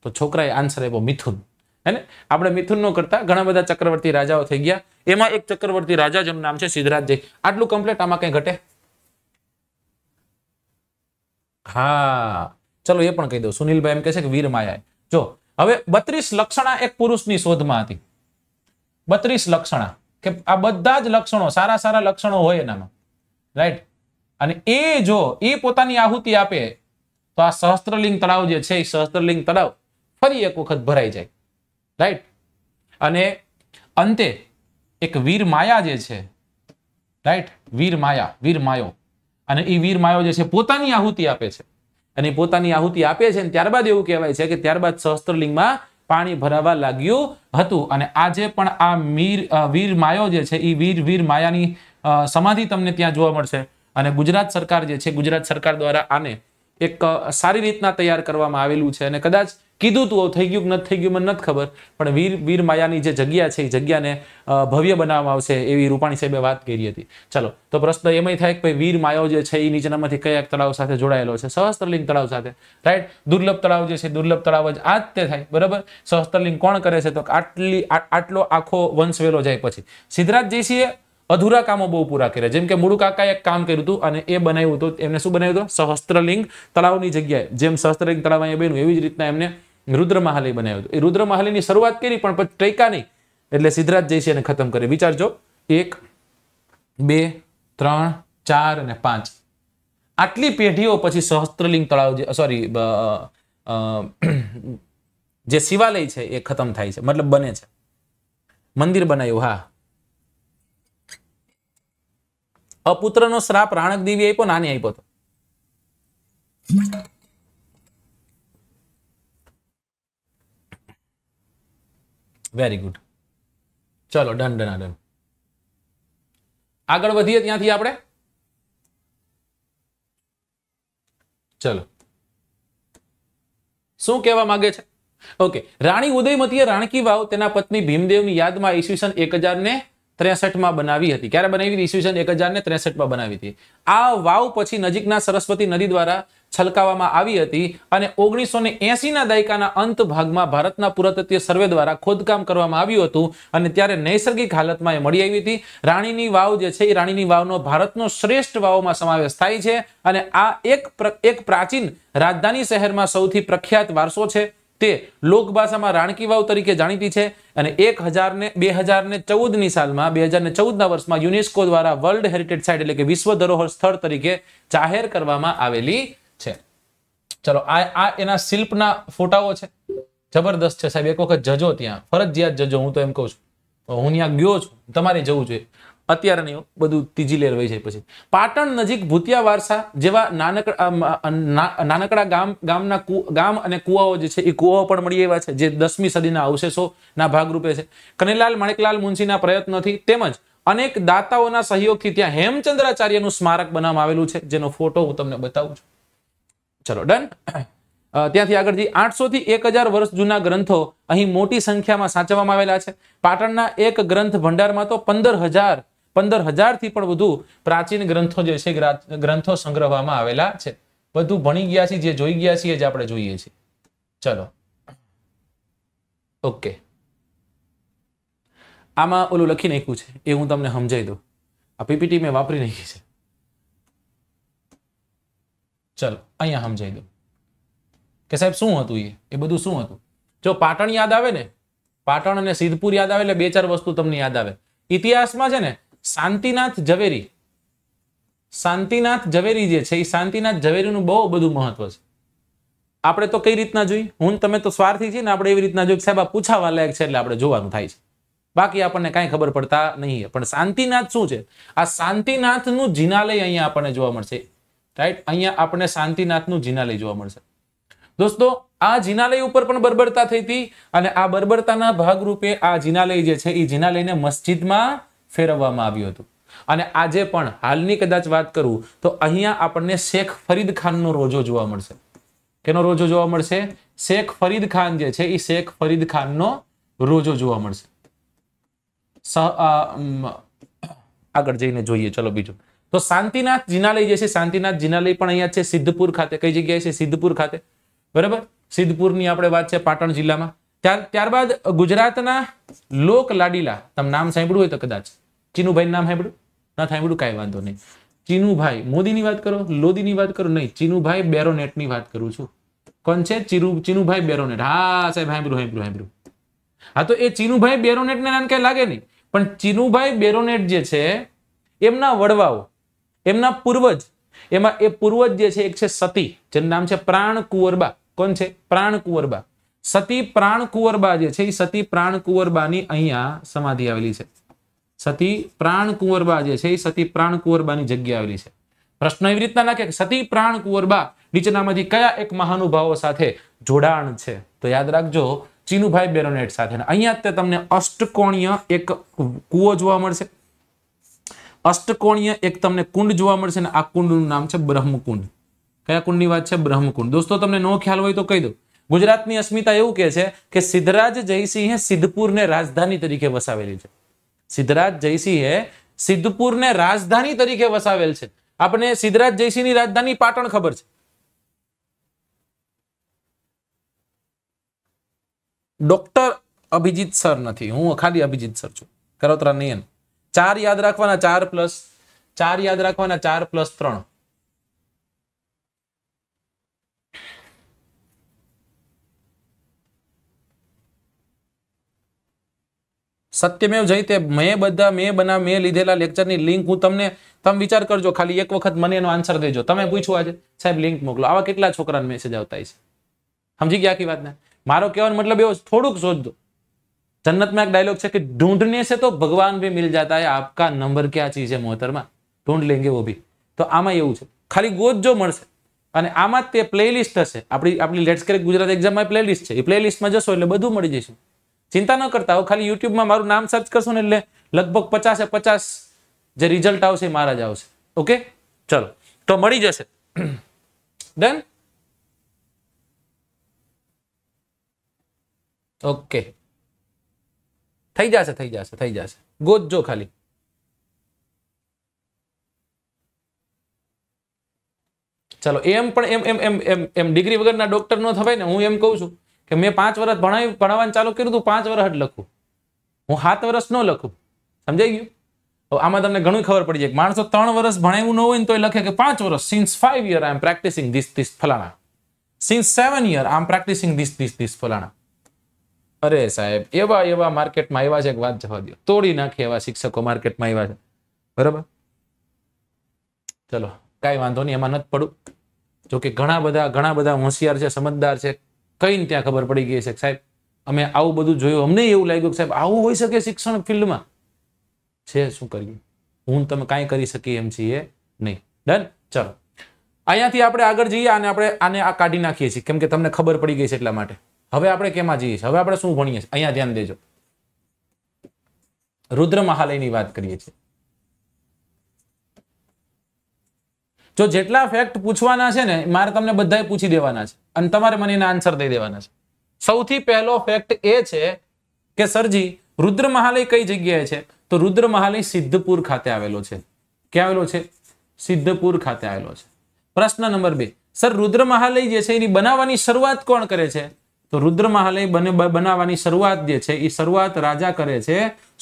તો છોકરાએ આન્સર આપ્યો મિથુન હે ને આપણે મિથુનનો કરતા ઘણા બધા ચક્રવર્તી રાજાઓ થઈ ગયા એમાં એક ચક્રવર્તી રાજા જેનું નામ છે સિદ્ધરાજ આટલું કમ્પ્લેટ આમાં કઈ ઘટે હા ચલો એ પણ કહી દઉં સુનિલભાઈ એમ કે છે કે વીર માયા જો હવે બત્રીસ લક્ષણા એક પુરુષની શોધમાં હતી બત્રીસ લક્ષણા કે આ બધા જ લક્ષણો સારા સારા લક્ષણો હોય એનામાં રાઈટ અને એ જો એ પોતાની આહુતિ આપે તો આ સહસ્ત્રલિંગ તળાવ જે છે એ સહસ્ત્રલિંગ તળાવ ફરી એક વખત ભરાઈ જાય રાઈટ અને અંતે એક વીર માયા જે છે રાઈટ વીર માયા વીર માયો અને એ વીર માયો જે છે પોતાની આહુતિ આપે છે અને પોતાની આહુતિ આપે છે અને ત્યારબાદ એવું કહેવાય છે કે ત્યારબાદ સહસ્ત્રલિંગમાં પાણી ભરાવા લાગ્યું હતું અને આજે પણ આ મીર વીર માયો જે છે એ વીર વીર માયાની સમાધિ તમને ત્યાં જોવા મળશે અને ગુજરાત સરકાર જે છે ગુજરાત સરકાર દ્વારા આને એક સારી રીતના તૈયાર કરવામાં આવેલું છે અને કદાચ કીધું તું થઈ ગયું નથી થઈ ગયું મને નથી ખબર પણ વીર વીર માયાની જે જગ્યા છે એ જગ્યાને ભવ્ય બનાવવામાં આવશે એવી રૂપાણી સાહેબે વાત કરી હતી ચાલો તો પ્રશ્ન એમાં થાય કે ભાઈ વીર માયો જે છે એ નીચેનામાંથી કયા તળાવ સાથે જોડાયેલો છે સહસ્ત્રલિંગ તળાવ સાથે રાઈટ દુર્લભ તળાવ જે છે દુર્લભ તળાવ જ આ જ તે થાય બરાબર સહસ્ત્રલિંગ કોણ કરે છે તો આટલી આટલો આખો વંશ વેલો જાય પછી સિદ્ધરાજ જયસિંહે અધૂરા કામો બહુ પૂરા કર્યા જેમ કે મૂળ એક કામ કર્યું હતું અને એ બનાવ્યું હતું એમને શું બનાવ્યું હતું સહસ્ત્રલિંગ તળાવની જગ્યાએ જેમ સહસ્ત્રલિંગ તળાવ અહીંયા બન્યું એવી જ રીતના એમને રુદ્ર મહાલય બનાવ્યું હતું એ રુદ્ર શરૂઆત કરી પણ પછી ટૈકા નહીં એટલે સિદ્ધરાજ જયસિંહ એને ખતમ કરી વિચારજો એક બે ત્રણ ચાર અને પાંચ આટલી પેઢીઓ પછી સહસ્ત્રલિંગ તળાવ જે સોરી જે શિવાલય છે એ ખતમ થાય છે મતલબ બને છે મંદિર બનાવ્યું હા અપુત્રનો શ્રાપ રાણક દેવી આપ્યો નાની આપ્યો હતો વેરી ગુડ ચલો ડન ડન ડન આગળ વધીએ ત્યાંથી આપણે ચલો શું કહેવા માંગે છે ઓકે રાણી ઉદયમતીએ રાણકી વાવ તેના પત્ની ભીમદેવની યાદમાં ઈસવીસન એક હજાર ને ત્રેસઠમાં બનાવી હતી ક્યારે બનાવી હતી ઈસવીસન એક હજાર ને ત્રેસઠમાં બનાવી હતી આ વાવ પછી નજીકના સરસ્વતી નદી દ્વારા છલકાવવામાં આવી હતી અને ઓગણીસો ને એસીના દાયકાના અંત ભાગમાં ભારતના પુરાતત્વીય સર્વે દ્વારા ખોદકામ કરવામાં આવ્યું હતું અને ત્યારે નૈસર્ગિક હાલતમાં એ મળી આવી હતી રાણીની વાવ જે છે એ રાણીની વાવનો ભારતનો શ્રેષ્ઠ વાવમાં સમાવેશ થાય છે અને આ એક એક પ્રાચીન રાજધાની શહેરમાં સૌથી પ્રખ્યાત વારસો છે તે લોકભાષામાં રાણકી વાવ તરીકે જાણીતી છે અને એક હજારને બે હજારને ચૌદની સાલમાં બે હજારને ચૌદના વર્ષમાં યુનેસ્કો દ્વારા વર્લ્ડ હેરિટેજ સાઇટ એટલે કે વિશ્વ ધરોહર સ્થળ તરીકે જાહેર કરવામાં આવેલી છે ચલો આ આ એના શિલ્પના ફોટાઓ છે જબરદસ્ત છે સાહેબ એક વખત જજો ત્યાં ફરજિયાત જજો હું તો એમ કઉ છું હું ત્યાં ગયો છું તમારે જવું જોઈએ અત્યારની બધું ત્રીજી લહેર વહી જાય પછી પાટણ નજીક ભૂતિયા વારસા જેવા નાનકડા નાનકડા ગામ ગામના ગામ અને કુવાઓ જે છે એ કુવાઓ પણ મળી એવા છે જે દસમી સદીના અવશેષોના ભાગરૂપે છે કનૈલાલ માણેકલાલ મુનશીના પ્રયત્નોથી તેમજ અનેક દાતાઓના સહયોગથી ત્યાં હેમચંદ્રાચાર્યનું સ્મારક બનાવવામાં આવેલું છે જેનો ફોટો હું તમને બતાવું છું ચલો ડન ત્યાંથી આગળથી જઈ આઠસો થી એક હજાર વર્ષ જૂના ગ્રંથો અહીં મોટી સંખ્યામાં સાચવવામાં આવેલા છે પાટણના એક ગ્રંથ ભંડારમાં તો પંદર હજાર પંદર હજારથી પણ વધુ પ્રાચીન ગ્રંથો જે છે ગ્રંથો સંગ્રહવામાં આવેલા છે બધું ભણી ગયા છીએ જે જોઈ ગયા છીએ જે આપણે જોઈએ છીએ ચલો ઓકે આમાં ઓલું લખી નાખ્યું છે એ હું તમને સમજાવી દઉં આ પીપીટી મેં વાપરી નાખી છે ચલો અહીંયા સમજાઈ દઉં કે સાહેબ શું હતું એ એ બધું શું હતું જો પાટણ યાદ આવે ને પાટણ અને સિદ્ધપુર યાદ આવે એટલે બે ચાર વસ્તુ તમને યાદ આવે ઇતિહાસમાં છે ને શાંતિનાથ ઝવેરી શાંતિનાથ ઝવેરી જે છે એ શાંતિનાથ ઝવેરીનું બહુ બધું મહત્વ છે આપણે તો કઈ રીતના જોઈ હું તમે તો સ્વાર્થી છીએ ને આપણે એવી રીતના જોઈએ સાહેબ આ પૂછાવા લાયક છે એટલે આપણે જોવાનું થાય છે બાકી આપણને કાંઈ ખબર પડતા નહીં પણ શાંતિનાથ શું છે આ શાંતિનાથનું જિનાલય અહીંયા આપણને જોવા મળશે રાઈટ અહીંયા આપણને શાંતિનાથનું જિનાલય જોવા મળશે દોસ્તો આ જિનાલય ઉપર પણ બર્બરતા થઈ હતી અને આ બરબરતાના ભાગરૂપે આ જિનાલય જે છે એ જિનાલયને મસ્જિદમાં ફેરવવામાં આવ્યું હતું અને આજે પણ હાલની કદાચ વાત કરું તો અહીંયા આપણને શેખ ફરીદ ખાનનો રોજો જોવા મળશે કેનો રોજો જોવા મળશે શેખ ફરીદ ખાન જે છે એ શેખ ફરીદ ખાનનો રોજો જોવા મળશે આગળ જઈને જોઈએ ચલો બીજું તો શાંતિનાથ જિનાલય જે છે શાંતિનાથ જિનાલય પણ અહીંયા છે સિદ્ધપુર ખાતે કઈ જગ્યાએ છે સિદ્ધપુર ખાતે બરાબર સિદ્ધપુરની આપણે વાત છે પાટણ જિલ્લામાં ત્યાર ત્યારબાદ ગુજરાતના લોક લાડીલા તમે નામ સાંભળ્યું હોય તો કદાચ ચીનુભાઈ નામ સાંભળ્યું ના સાંભળ્યું કાંઈ વાંધો નહીં ચીનુભાઈ મોદીની વાત કરો લોદીની વાત કરો નહીં ચીનુભાઈ બેરોનેટની વાત કરું છું કોણ છે ચીરુ ચીનુભાઈ બેરોનેટ હા સાહેબ સાંભળ્યું સાંભળ્યું સાંભળ્યું હા તો એ ચીનુભાઈ બેરોનેટને નામ કઈ લાગે નહીં પણ ચીનુભાઈ બેરોનેટ જે છે એમના વડવાઓ એમના પૂર્વજ એમાં એ પૂર્વજ જે છે એક છે સતી જેનું નામ છે પ્રાણ કુંવરબા કોણ છે પ્રાણ કુંવરબા સતી પ્રાણ કુંવરબા જે છે એ સતી પ્રાણ કુંવરબાની અહીંયા સમાધિ આવેલી છે સતી પ્રાણ કુંવરબા જે છે એ સતી પ્રાણ કુંવરબાની જગ્યા આવેલી છે પ્રશ્ન એવી રીતના નાખે કે સતી પ્રાણ કુંવરબા નીચેનામાંથી કયા એક મહાનુભાવો સાથે જોડાણ છે તો યાદ રાખજો ચીનુભાઈ બેરોનેટ સાથે અહીંયા તે તમને અષ્ટકોણીય એક કુવો જોવા મળશે અષ્ટકોણીય એક તમને કુંડ જોવા મળશે ને આ કુંડનું નામ છે બ્રહ્મકુંડ કયા કુંડની વાત છે બ્રહ્મકુંડ દોસ્તો તમને નો ખ્યાલ હોય તો કહી દો ગુજરાતની અસ્મિતા એવું કહે છે કે સિદ્ધરાજ જયસિંહે સિદ્ધપુરને રાજધાની તરીકે વસાવેલી છે સિદ્ધરાજ જયસિંહે ને રાજધાની તરીકે વસાવેલ છે આપણે સિદ્ધરાજ જયસિંહ ની રાજધાની પાટણ ખબર છે ડોક્ટર અભિજીત સર નથી હું ખાલી અભિજીત સર છું કરોત્રા નહીં ચાર યાદ રાખવાના ચાર પ્લસ ચાર યાદ રાખવાના ચાર પ્લસ ત્રણ સત્યમેવ જયતે મેં બધા મેં બના મેં લીધેલા લેક્ચરની લિંક હું તમને તમે વિચાર કરજો ખાલી એક વખત મને એનો આન્સર દેજો તમે પૂછો આજે સાહેબ લિંક મોકલો આવા કેટલા છોકરાને મેસેજ આવતા છે સમજી ગયા આખી વાતને મારો કહેવાનો મતલબ એવો થોડુંક શોધજો જન્નતમાં એક ડાયલોગ છે કે ઢૂંઢને છે તો ભગવાન ભી મિલ જાતા હે આપકા નંબર ક્યાં ચીજ છે મોહતરમાં ઢૂંઢ લેંગે વો ભી તો આમાં એવું છે ખાલી ગોતજો મળશે અને આમાં તે પ્લેલિસ્ટ હશે આપણી આપણી લેટ્સ કરે ગુજરાત એક્ઝામમાં પ્લેલિસ્ટ છે એ પ્લેલિસ્ટમાં જશો એટલે બધું મળી જશે ચિંતા ન કરતા હોય ખાલી યુટ્યુબમાં મારું નામ સર્ચ કરશો ને એટલે લગભગ પચાસે પચાસ જે રિઝલ્ટ આવશે મારા જ આવશે ઓકે ચલો તો મળી જશે ડન [CLEARS THROAT] ઓકે થઈ જશે થઈ જશે થઈ જશે ગોતજો ખાલી ચલો એમ પણ એમ એમ એમ એમ ડિગ્રી વગરના ડોક્ટર ન થવાય ને હું એમ કહું છું કે મેં પાંચ વર્ષ ભણાવી ભણાવવાનું ચાલુ કર્યું હતું પાંચ વર્ષ જ લખું હું સાત વર્ષ ન લખું સમજાઈ ગયું આમાં તમને ઘણું ખબર પડી જાય માણસો ત્રણ વર્ષ ભણાવ્યું ન હોય ને તો એ લખે કે પાંચ વર્ષ since five year I am practicing this this ફલાણા since seven year I am practicing this this this ફલાણા અરે સાહેબ એવા એવા માર્કેટમાં એવા છે કે વાત જવા દો તોડી નાખે એવા શિક્ષકો માર્કેટમાં એવા છે બરાબર ચલો કાંઈ વાંધો નહીં એમાં નથી પડું જોકે ઘણા બધા ઘણા બધા હોશિયાર છે સમજદાર છે કઈને ત્યાં ખબર પડી ગઈ છે સાહેબ અમે આવું બધું જોયું અમને એવું લાગ્યું કે સાહેબ આવું હોઈ શકે શિક્ષણ ફિલ્ડમાં છે શું કરીએ હું તમે કાંઈ કરી શકીએ એમ છીએ નહીં ડન ચલો અહીંયાથી આપણે આગળ જઈએ અને આપણે આને આ કાઢી નાખીએ છીએ કેમ કે તમને ખબર પડી ગઈ છે એટલા માટે હવે આપણે કેમાં જઈએ છીએ હવે આપણે શું ભણીએ છીએ અહીંયા ધ્યાન દેજો રુદ્ર મહાલયની વાત કરીએ છીએ જો જેટલા ફેક્ટ પૂછવાના છે ને મારે તમને બધાએ પૂછી દેવાના છે અને તમારે મને એના આન્સર દઈ દેવાના છે સૌથી પહેલો ફેક્ટ એ છે કે સરજી રુદ્ર મહાલય કઈ જગ્યાએ છે તો રુદ્ર મહાલય સિદ્ધપુર ખાતે આવેલો છે ક્યાં આવેલો છે સિદ્ધપુર ખાતે આવેલો છે પ્રશ્ન નંબર બે સર રુદ્ર મહાલય જે છે એની બનાવવાની શરૂઆત કોણ કરે છે તો રુદ્ર મહાલય બને બનાવવાની શરૂઆત જે છે એ શરૂઆત રાજા કરે છે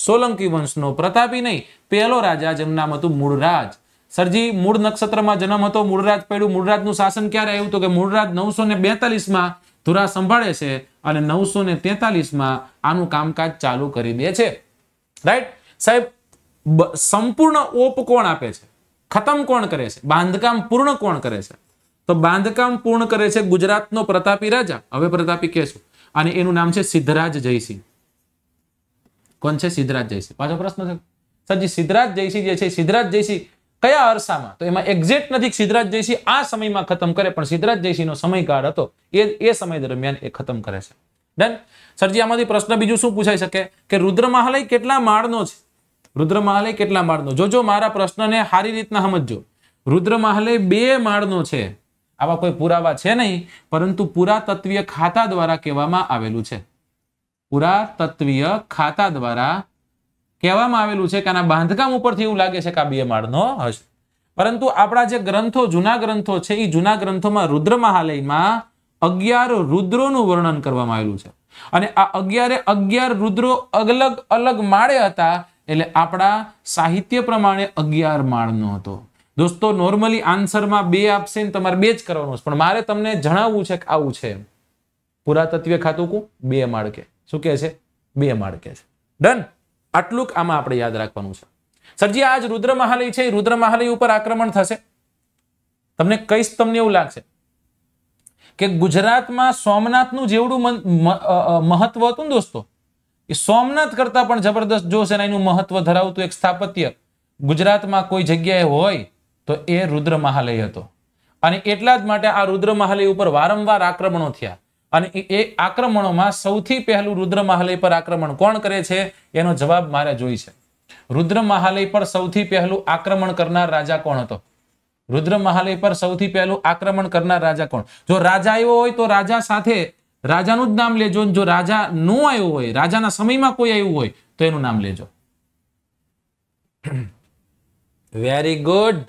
સોલંકી વંશનો પ્રતાપી નહીં પહેલો રાજા જેમ નામ હતું મૂળરાજ સરજી મૂળ નક્ષત્રમાં જન્મ હતો મૂળરાજ પડ્યું મૂળરાજનું શાસન ક્યારે આવ્યું તો કે મૂળરાજ નવસો ને બેતાલીસમાં ધુરા સંભાળે છે અને નવસો ને તેતાલીસમાં આનું કામકાજ ચાલુ કરી દે છે રાઈટ સાહેબ સંપૂર્ણ ઓપ કોણ આપે છે ખતમ કોણ કરે છે બાંધકામ પૂર્ણ કોણ કરે છે તો બાંધકામ પૂર્ણ કરે છે ગુજરાતનો પ્રતાપી રાજા હવે પ્રતાપી કહેશું અને એનું નામ છે સિદ્ધરાજ જયસિંહ કોણ છે સિદ્ધરાજ જયસિંહ પાછો પ્રશ્ન છે સરજી સિદ્ધરાજ જયસિંહ જે છે સિદ્ધરાજ જયસિંહ કયા અરસામાં તો એમાં એક્ઝેક્ટ નથી સિદ્ધરાજ જયસિંહ આ સમયમાં ખતમ કરે પણ સિદ્ધરાજ જયસિંહનો સમયકાળ હતો એ એ સમય દરમિયાન એ ખતમ કરે છે ડન સરજી આમાંથી પ્રશ્ન બીજું શું પૂછાઈ શકે કે રુદ્ર મહાલય કેટલા માળનો છે રુદ્રમહાલય કેટલા માળનો જોજો મારા પ્રશ્નને સારી રીતના સમજજો રુદ્ર મહાલય બે માળનો છે આવા કોઈ પુરાવા છે નહીં પરંતુ પુરાતત્વીય ખાતા દ્વારા કહેવામાં આવેલું છે પુરાતત્વીય ખાતા દ્વારા કહેવામાં આવેલું છે કે આના બાંધકામ ઉપરથી એવું લાગે છે કે આ બે માળનો હશે પરંતુ આપણા જે ગ્રંથો જૂના ગ્રંથો છે એ જૂના ગ્રંથોમાં રુદ્ર મહાલયમાં અગિયાર રુદ્રોનું વર્ણન કરવામાં આવેલું છે અને આ અગિયારે અગિયાર રુદ્રો અલગ અલગ માળે હતા એટલે આપણા સાહિત્ય પ્રમાણે અગિયાર માળનો હતો દોસ્તો નોર્મલી આન્સરમાં બે આપશે ને તમારે બે જ કરવાનું પણ મારે તમને જણાવવું છે કે આવું છે પુરાતત્વ ખાતું કું બે માળકે શું કે છે બે માળકે છે ડન આટલું આમાં આપણે યાદ રાખવાનું છે સરજી આજ રુદ્ર મહાલય છે રુદ્ર મહાલય ઉપર આક્રમણ થશે તમને કઈ તમને એવું લાગશે કે ગુજરાતમાં સોમનાથનું જેવડું મહત્વ હતું ને દોસ્તો એ સોમનાથ કરતા પણ જબરદસ્ત જો એનું મહત્વ ધરાવતું એક સ્થાપત્ય ગુજરાતમાં કોઈ જગ્યાએ હોય તો એ રુદ્ર મહાલય હતો અને એટલા જ માટે આ રુદ્ર મહાલય ઉપર વારંવાર આક્રમણો થયા અને એ આક્રમણોમાં સૌથી પહેલું રુદ્ર મહાલય પર આક્રમણ કોણ કરે છે એનો જવાબ મારે જોઈ છે રુદ્ર મહાલય પર સૌથી પહેલું આક્રમણ કરનાર રાજા કોણ હતો રુદ્ર મહાલય પર સૌથી પહેલું આક્રમણ કરનાર રાજા કોણ જો રાજા આવ્યો હોય તો રાજા સાથે રાજાનું જ નામ લેજો જો રાજા નો આવ્યો હોય રાજાના સમયમાં કોઈ આવ્યું હોય તો એનું નામ લેજો વેરી ગુડ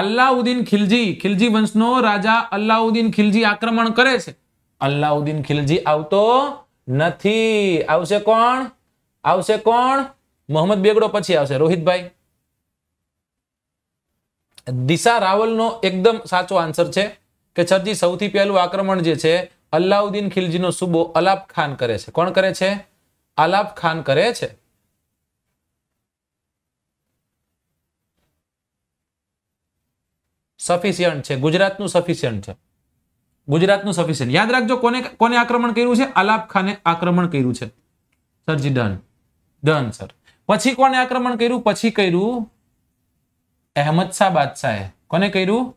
અલ્લાઉદ્દીન ખિલજી ખિલજી વંશનો રાજા અલ્લાઉદ્દીન ખિલજી આક્રમણ કરે છે અલ્લાઉદ્દીન ખિલજી આવતો નથી આવશે કોણ આવશે કોણ મોહમ્મદ બેગડો પછી આવશે રોહિતભાઈ દિશા રાવલનો એકદમ સાચો આન્સર છે કે સરજી સૌથી પહેલું આક્રમણ જે છે અલ્લાઉદ્દીન ખિલજીનો સુબો અલાબ ખાન કરે છે કોણ કરે છે અલાબ ખાન કરે છે સફિશિયન્ટ છે ગુજરાતનું સફિશિયન્ટ છે ગુજરાતનું સફિશિયન્ટ યાદ રાખજો કોને કોને આક્રમણ કર્યું છે આલાપ ખાને આક્રમણ કર્યું છે સરજી ડન ડન સર પછી કોને આક્રમણ કર્યું પછી કર્યું અહેમદ શાહ બાદશાહે કોને કર્યું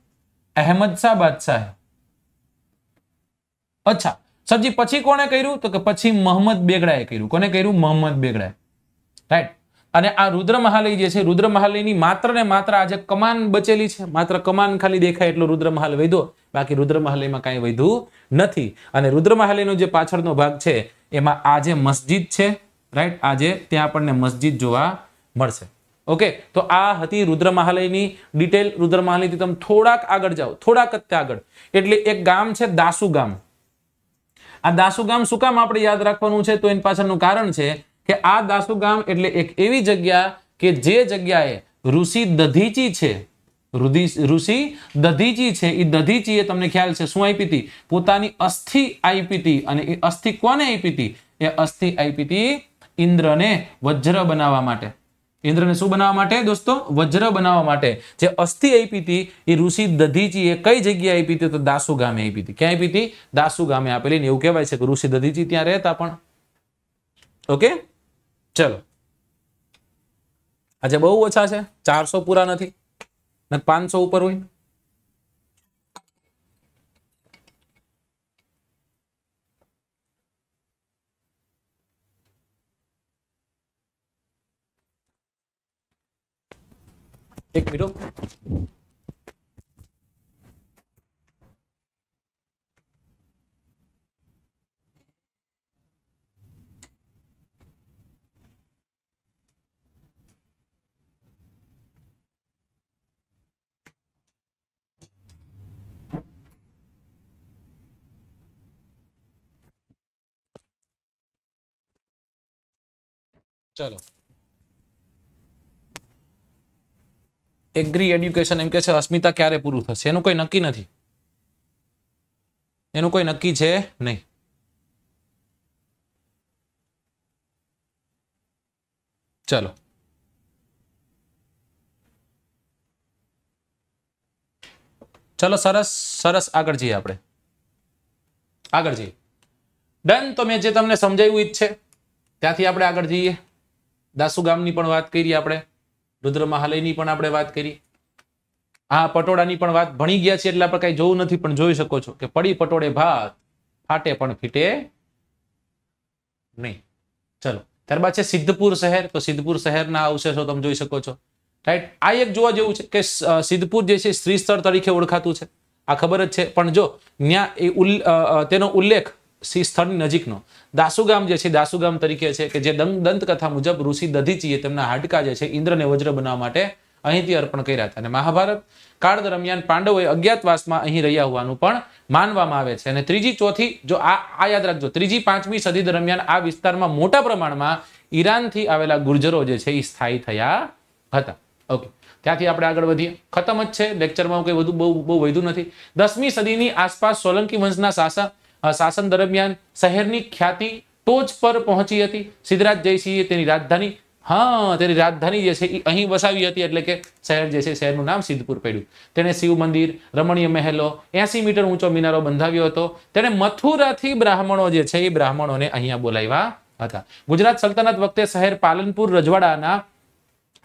અહેમદ શાહ બાદશાહે અચ્છા સરજી પછી કોને કર્યું તો કે પછી મોહમ્મદ બેગડાએ કર્યું કોને કર્યું મોહમ્મદ બેગડાએ રાઈટ અને આ રુદ્ર મહાલય જે છે રુદ્ર મહાલયની માત્ર ને માત્ર આજે કમાન બચેલી છે માત્ર કમાન ખાલી દેખાય એટલો રુદ્ર મહાલ વૈધો બાકી રુદ્રમહાલયમાં કાંઈ વધ્યું નથી અને રુદ્રમહાલયનો જે પાછળનો ભાગ છે એમાં આજે મસ્જિદ છે રાઈટ આજે ત્યાં આપણને મસ્જિદ જોવા મળશે ઓકે તો આ હતી રુદ્રમહાલયની ડિટેલ રુદ્ર મહાલયથી તમે થોડાક આગળ જાઓ થોડાક જ આગળ એટલે એક ગામ છે દાસુ ગામ આ દાસુ ગામ શું કામ આપણે યાદ રાખવાનું છે તો એની પાછળનું કારણ છે કે આ દાસુ ગામ એટલે એક એવી જગ્યા કે જે જગ્યાએ ઋષિ દધીચી છે ઋષિ દધીજી છે એ દધીજીએ તમને ખ્યાલ છે શું આપી હતી પોતાની અસ્થિ આપી હતી અને એ અસ્થિ કોને આપી હતી એ અસ્થિ આપી હતી ઇન્દ્રને વજ્ર બનાવવા માટે ઇન્દ્રને શું બનાવવા માટે દોસ્તો વજ્ર બનાવવા માટે જે અસ્થિ આપી હતી એ ઋષિ દધીજીએ કઈ જગ્યાએ આપી હતી તો દાસુ ગામે આપી હતી ક્યાં આપી હતી દાસુ ગામે આપેલી ને એવું કહેવાય છે કે ઋષિ દધીજી ત્યાં રહેતા પણ ઓકે ચલો આજે બહુ ઓછા છે ચારસો પૂરા નથી પાંચસો ઉપર હોય એક મિનિટ ચલો એગ્રી એડ્યુકેશન એમ કે છે અસ્મિતા ક્યારે પૂરું થશે એનું કોઈ નક્કી નથી એનું કોઈ નક્કી છે નહીં ચલો ચલો સરસ સરસ આગળ જઈએ આપણે આગળ જઈએ ડન તો મેં જે તમને સમજાવ્યું ઈચ્છે ત્યાંથી આપણે આગળ જઈએ દાસુગામની પણ વાત કરી આપણે રુદ્ર મહાલયની પણ આપણે વાત કરી આ પટોળાની પણ વાત ભણી ગયા છે એટલે આપણે કઈ જોવું નથી પણ જોઈ શકો છો કે પડી પટોળે ભાત ફાટે પણ ફીટે નહીં ચલો ત્યારબાદ છે સિદ્ધપુર શહેર તો સિદ્ધપુર શહેરના અવશેષો તમે જોઈ શકો છો રાઈટ આ એક જોવા જેવું છે કે સિદ્ધપુર જે છે સ્ત્રી સ્થળ તરીકે ઓળખાતું છે આ ખબર જ છે પણ જો ત્યાં તેનો ઉલ્લેખ સી સ્થળની નજીકનો દાસુગામ જે છે દાસુગામ તરીકે છે કે જે દંતકથા મુજબ ઋષિ દધીચીએ તેમના હાડકા જે છે ઇન્દ્રને વજ્ર બનાવવા માટે અહીંથી અર્પણ કર્યા હતા અને મહાભારત કાળ દરમિયાન પાંડવોએ અજ્ઞાતવાસમાં અહીં રહ્યા હોવાનું પણ માનવામાં આવે છે અને ત્રીજી ચોથી જો આ આ યાદ રાખજો ત્રીજી પાંચમી સદી દરમિયાન આ વિસ્તારમાં મોટા પ્રમાણમાં ઈરાનથી આવેલા ગુર્જરો જે છે એ સ્થાયી થયા હતા ઓકે ત્યાંથી આપણે આગળ વધીએ ખતમ જ છે લેક્ચરમાં કંઈ વધુ બહુ બહુ વધુ નથી દસમી સદીની આસપાસ સોલંકી વંશના શાસક શાસન દરમિયાન શહેરની ખ્યાતિ ટોચ પર પહોંચી હતી સિદ્ધરાજ જયસિંહે તેની રાજધાની હા તેની રાજધાની જે છે એ અહીં વસાવી હતી એટલે કે શહેર જે છે શહેરનું નામ સિદ્ધપુર પડ્યું તેણે શિવ મંદિર રમણીય મહેલો એસી મીટર ઊંચો મિનારો બંધાવ્યો હતો તેણે મથુરાથી બ્રાહ્મણો જે છે એ બ્રાહ્મણોને અહીંયા બોલાવ્યા હતા ગુજરાત સલ્તનત વખતે શહેર પાલનપુર રજવાડાના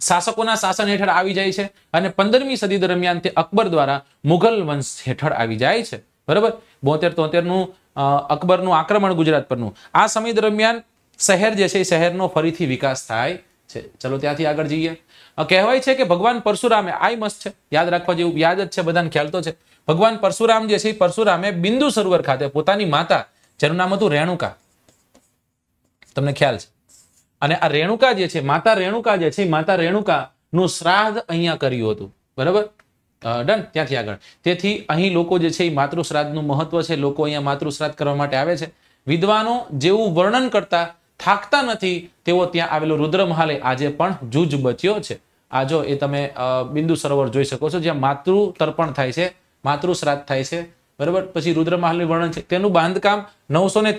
શાસકોના શાસન હેઠળ આવી જાય છે અને પંદરમી સદી દરમિયાન તે અકબર દ્વારા મુઘલ વંશ હેઠળ આવી જાય છે બરોબર બોતેર તોતેર નું અકબરનું આક્રમણ ગુજરાત પરનું આ સમય દરમિયાન શહેર જે છે એ શહેરનો ફરીથી વિકાસ થાય છે ચલો ત્યાંથી આગળ જઈએ કહેવાય છે કે ભગવાન પરશુરામે આ મસ્ત છે યાદ રાખવા જેવું યાદ જ છે બધાને ખ્યાલ તો છે ભગવાન પરશુરામ જે છે પરશુરામે બિંદુ સરોવર ખાતે પોતાની માતા જેનું નામ હતું રેણુકા તમને ખ્યાલ છે અને આ રેણુકા જે છે માતા રેણુકા જે છે માતા રેણુકા નું શ્રાદ્ધ અહીંયા કર્યું હતું બરાબર ડન ત્યાંથી આગળ તેથી અહીં લોકો જે છે એ માતૃશ્રાદ્ધનું મહત્વ છે લોકો અહીંયા માતૃશ્રાદ્ધ કરવા માટે આવે છે વિદ્વાનો જેવું વર્ણન કરતા થાકતા નથી તેઓ ત્યાં આવેલો રુદ્ર મહાલય આજે પણ જૂજ બચ્યો છે આ જો એ તમે બિંદુ સરોવર જોઈ શકો છો જ્યાં માતૃ તર્પણ થાય છે માતૃશ્રાદ્ધ થાય છે બરાબર પછી રુદ્ર મહાલયનું વર્ણન છે તેનું બાંધકામ નવસો ને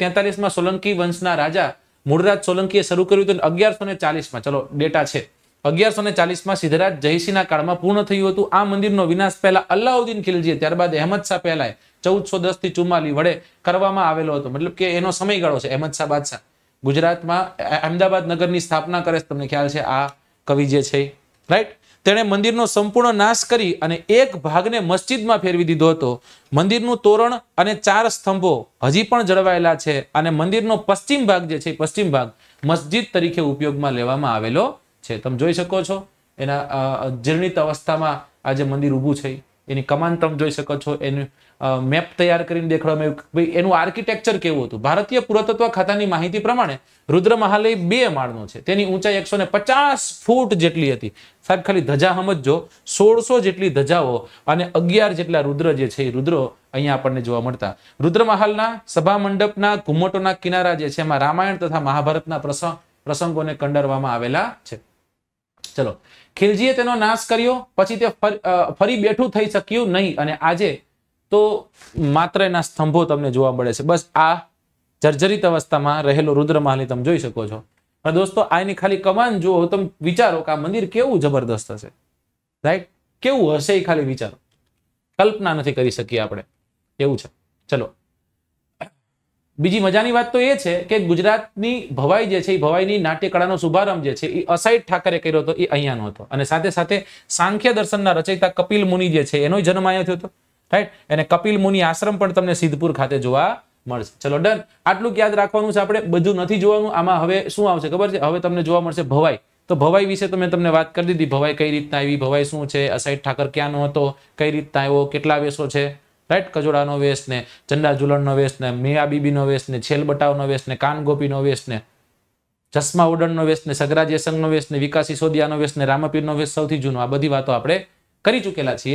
સોલંકી વંશના રાજા મૂળરાજ સોલંકીએ શરૂ કર્યું હતું અગિયારસો ને ચાલીસમાં ચલો ડેટા છે અગિયારસો ને ચાલીસમાં સિદ્ધરાજ જયસિંહના કાળમાં પૂર્ણ થયું હતું આ મંદિરનો વિનાશ પહેલા અલ્લાઉદ્દીન ખિલજી ત્યારબાદ અહેમદ શાહ પહેલા ચૌદસો દસ થી ચુમ્માલી વડે કરવામાં આવેલો હતો મતલબ કે એનો સમયગાળો છે અહેમદ શાહ બાદશાહ ગુજરાતમાં અહેમદાબાદ નગરની સ્થાપના કરે તમને ખ્યાલ છે આ કવિ જે છે રાઈટ તેણે મંદિરનો સંપૂર્ણ નાશ કરી અને એક ભાગને મસ્જિદમાં ફેરવી દીધો હતો મંદિરનું તોરણ અને ચાર સ્તંભો હજી પણ જળવાયેલા છે અને મંદિરનો પશ્ચિમ ભાગ જે છે પશ્ચિમ ભાગ મસ્જિદ તરીકે ઉપયોગમાં લેવામાં આવેલો છે તમે જોઈ શકો છો એના જીર્ણિત અવસ્થામાં આ જે મંદિર ઊભું છે એની કમાન તમે જોઈ શકો છો એનું મેપ તૈયાર કરીને દેખાડવામાં આવ્યું ભાઈ એનું આર્કિટેક્ચર કેવું હતું ભારતીય પુરાતત્વ ખાતાની માહિતી પ્રમાણે રુદ્ર મહાલય બે માળનો છે તેની ઊંચાઈ એકસો ફૂટ જેટલી હતી સાહેબ ખાલી ધજા સમજો સોળસો જેટલી ધજાઓ અને અગિયાર જેટલા રુદ્ર જે છે એ રુદ્રો અહીંયા આપણને જોવા મળતા રુદ્ર મહાલના સભા મંડપના ઘુમ્મટોના કિનારા જે છે એમાં રામાયણ તથા મહાભારતના પ્રસંગોને કંડારવામાં આવેલા છે ચલો ખિલજીએ તેનો નાશ કર્યો પછી તે ફરી બેઠું થઈ શક્યું નહીં અને આજે તો માત્ર એના સ્તંભો તમને જોવા મળે છે બસ આ જર્જરિત અવસ્થામાં રહેલો રુદ્રમહાલને તમે જોઈ શકો છો પણ દોસ્તો આની ખાલી કમાન જુઓ તમે વિચારો કે આ મંદિર કેવું જબરદસ્ત હશે રાઈટ કેવું હશે એ ખાલી વિચારો કલ્પના નથી કરી શકીએ આપણે એવું છે ચલો બીજી મજાની વાત તો એ છે કે ગુજરાતની ભવાઈ જે છે એ ભવાઈની નાટ્યકળાનો શુભારંભ જે છે એ અસાઈડ ઠાકરે કર્યો હતો એ અહીંયાનો હતો અને સાથે સાથે સાંખ્ય દર્શનના રચયિતા કપિલ મુનિ જે છે એનો જન્મ અહીંયા થયો હતો રાઈટ અને કપિલ મુનિ આશ્રમ પણ તમને સિદ્ધપુર ખાતે જોવા મળશે ચલો ડન આટલું યાદ રાખવાનું છે આપણે બધું નથી જોવાનું આમાં હવે શું આવશે ખબર છે હવે તમને જોવા મળશે ભવાઈ તો ભવાઈ વિશે તો મેં તમને વાત કરી દીધી ભવાઈ કઈ રીતના આવી ભવાઈ શું છે અસાઈડ ઠાકર ક્યાંનો હતો કઈ રીતના આવ્યો કેટલા વેસો છે રાઈટ કચોડાનો વેશ ને ચંદા ઝુલણનો વેશ ને મિયા બીબીનો વેશ ને છેલ બટાવનો વેશ ને કાનગોપીનો વેશ ને જસમા ઉડણનો વેશ ને સગરાજ યસંગનો વેશ ને વિકાસી સોદિયાનો વેશ ને રામપીરનો વેશ સૌથી જૂનો આ બધી વાતો આપણે કરી ચૂકેલા છીએ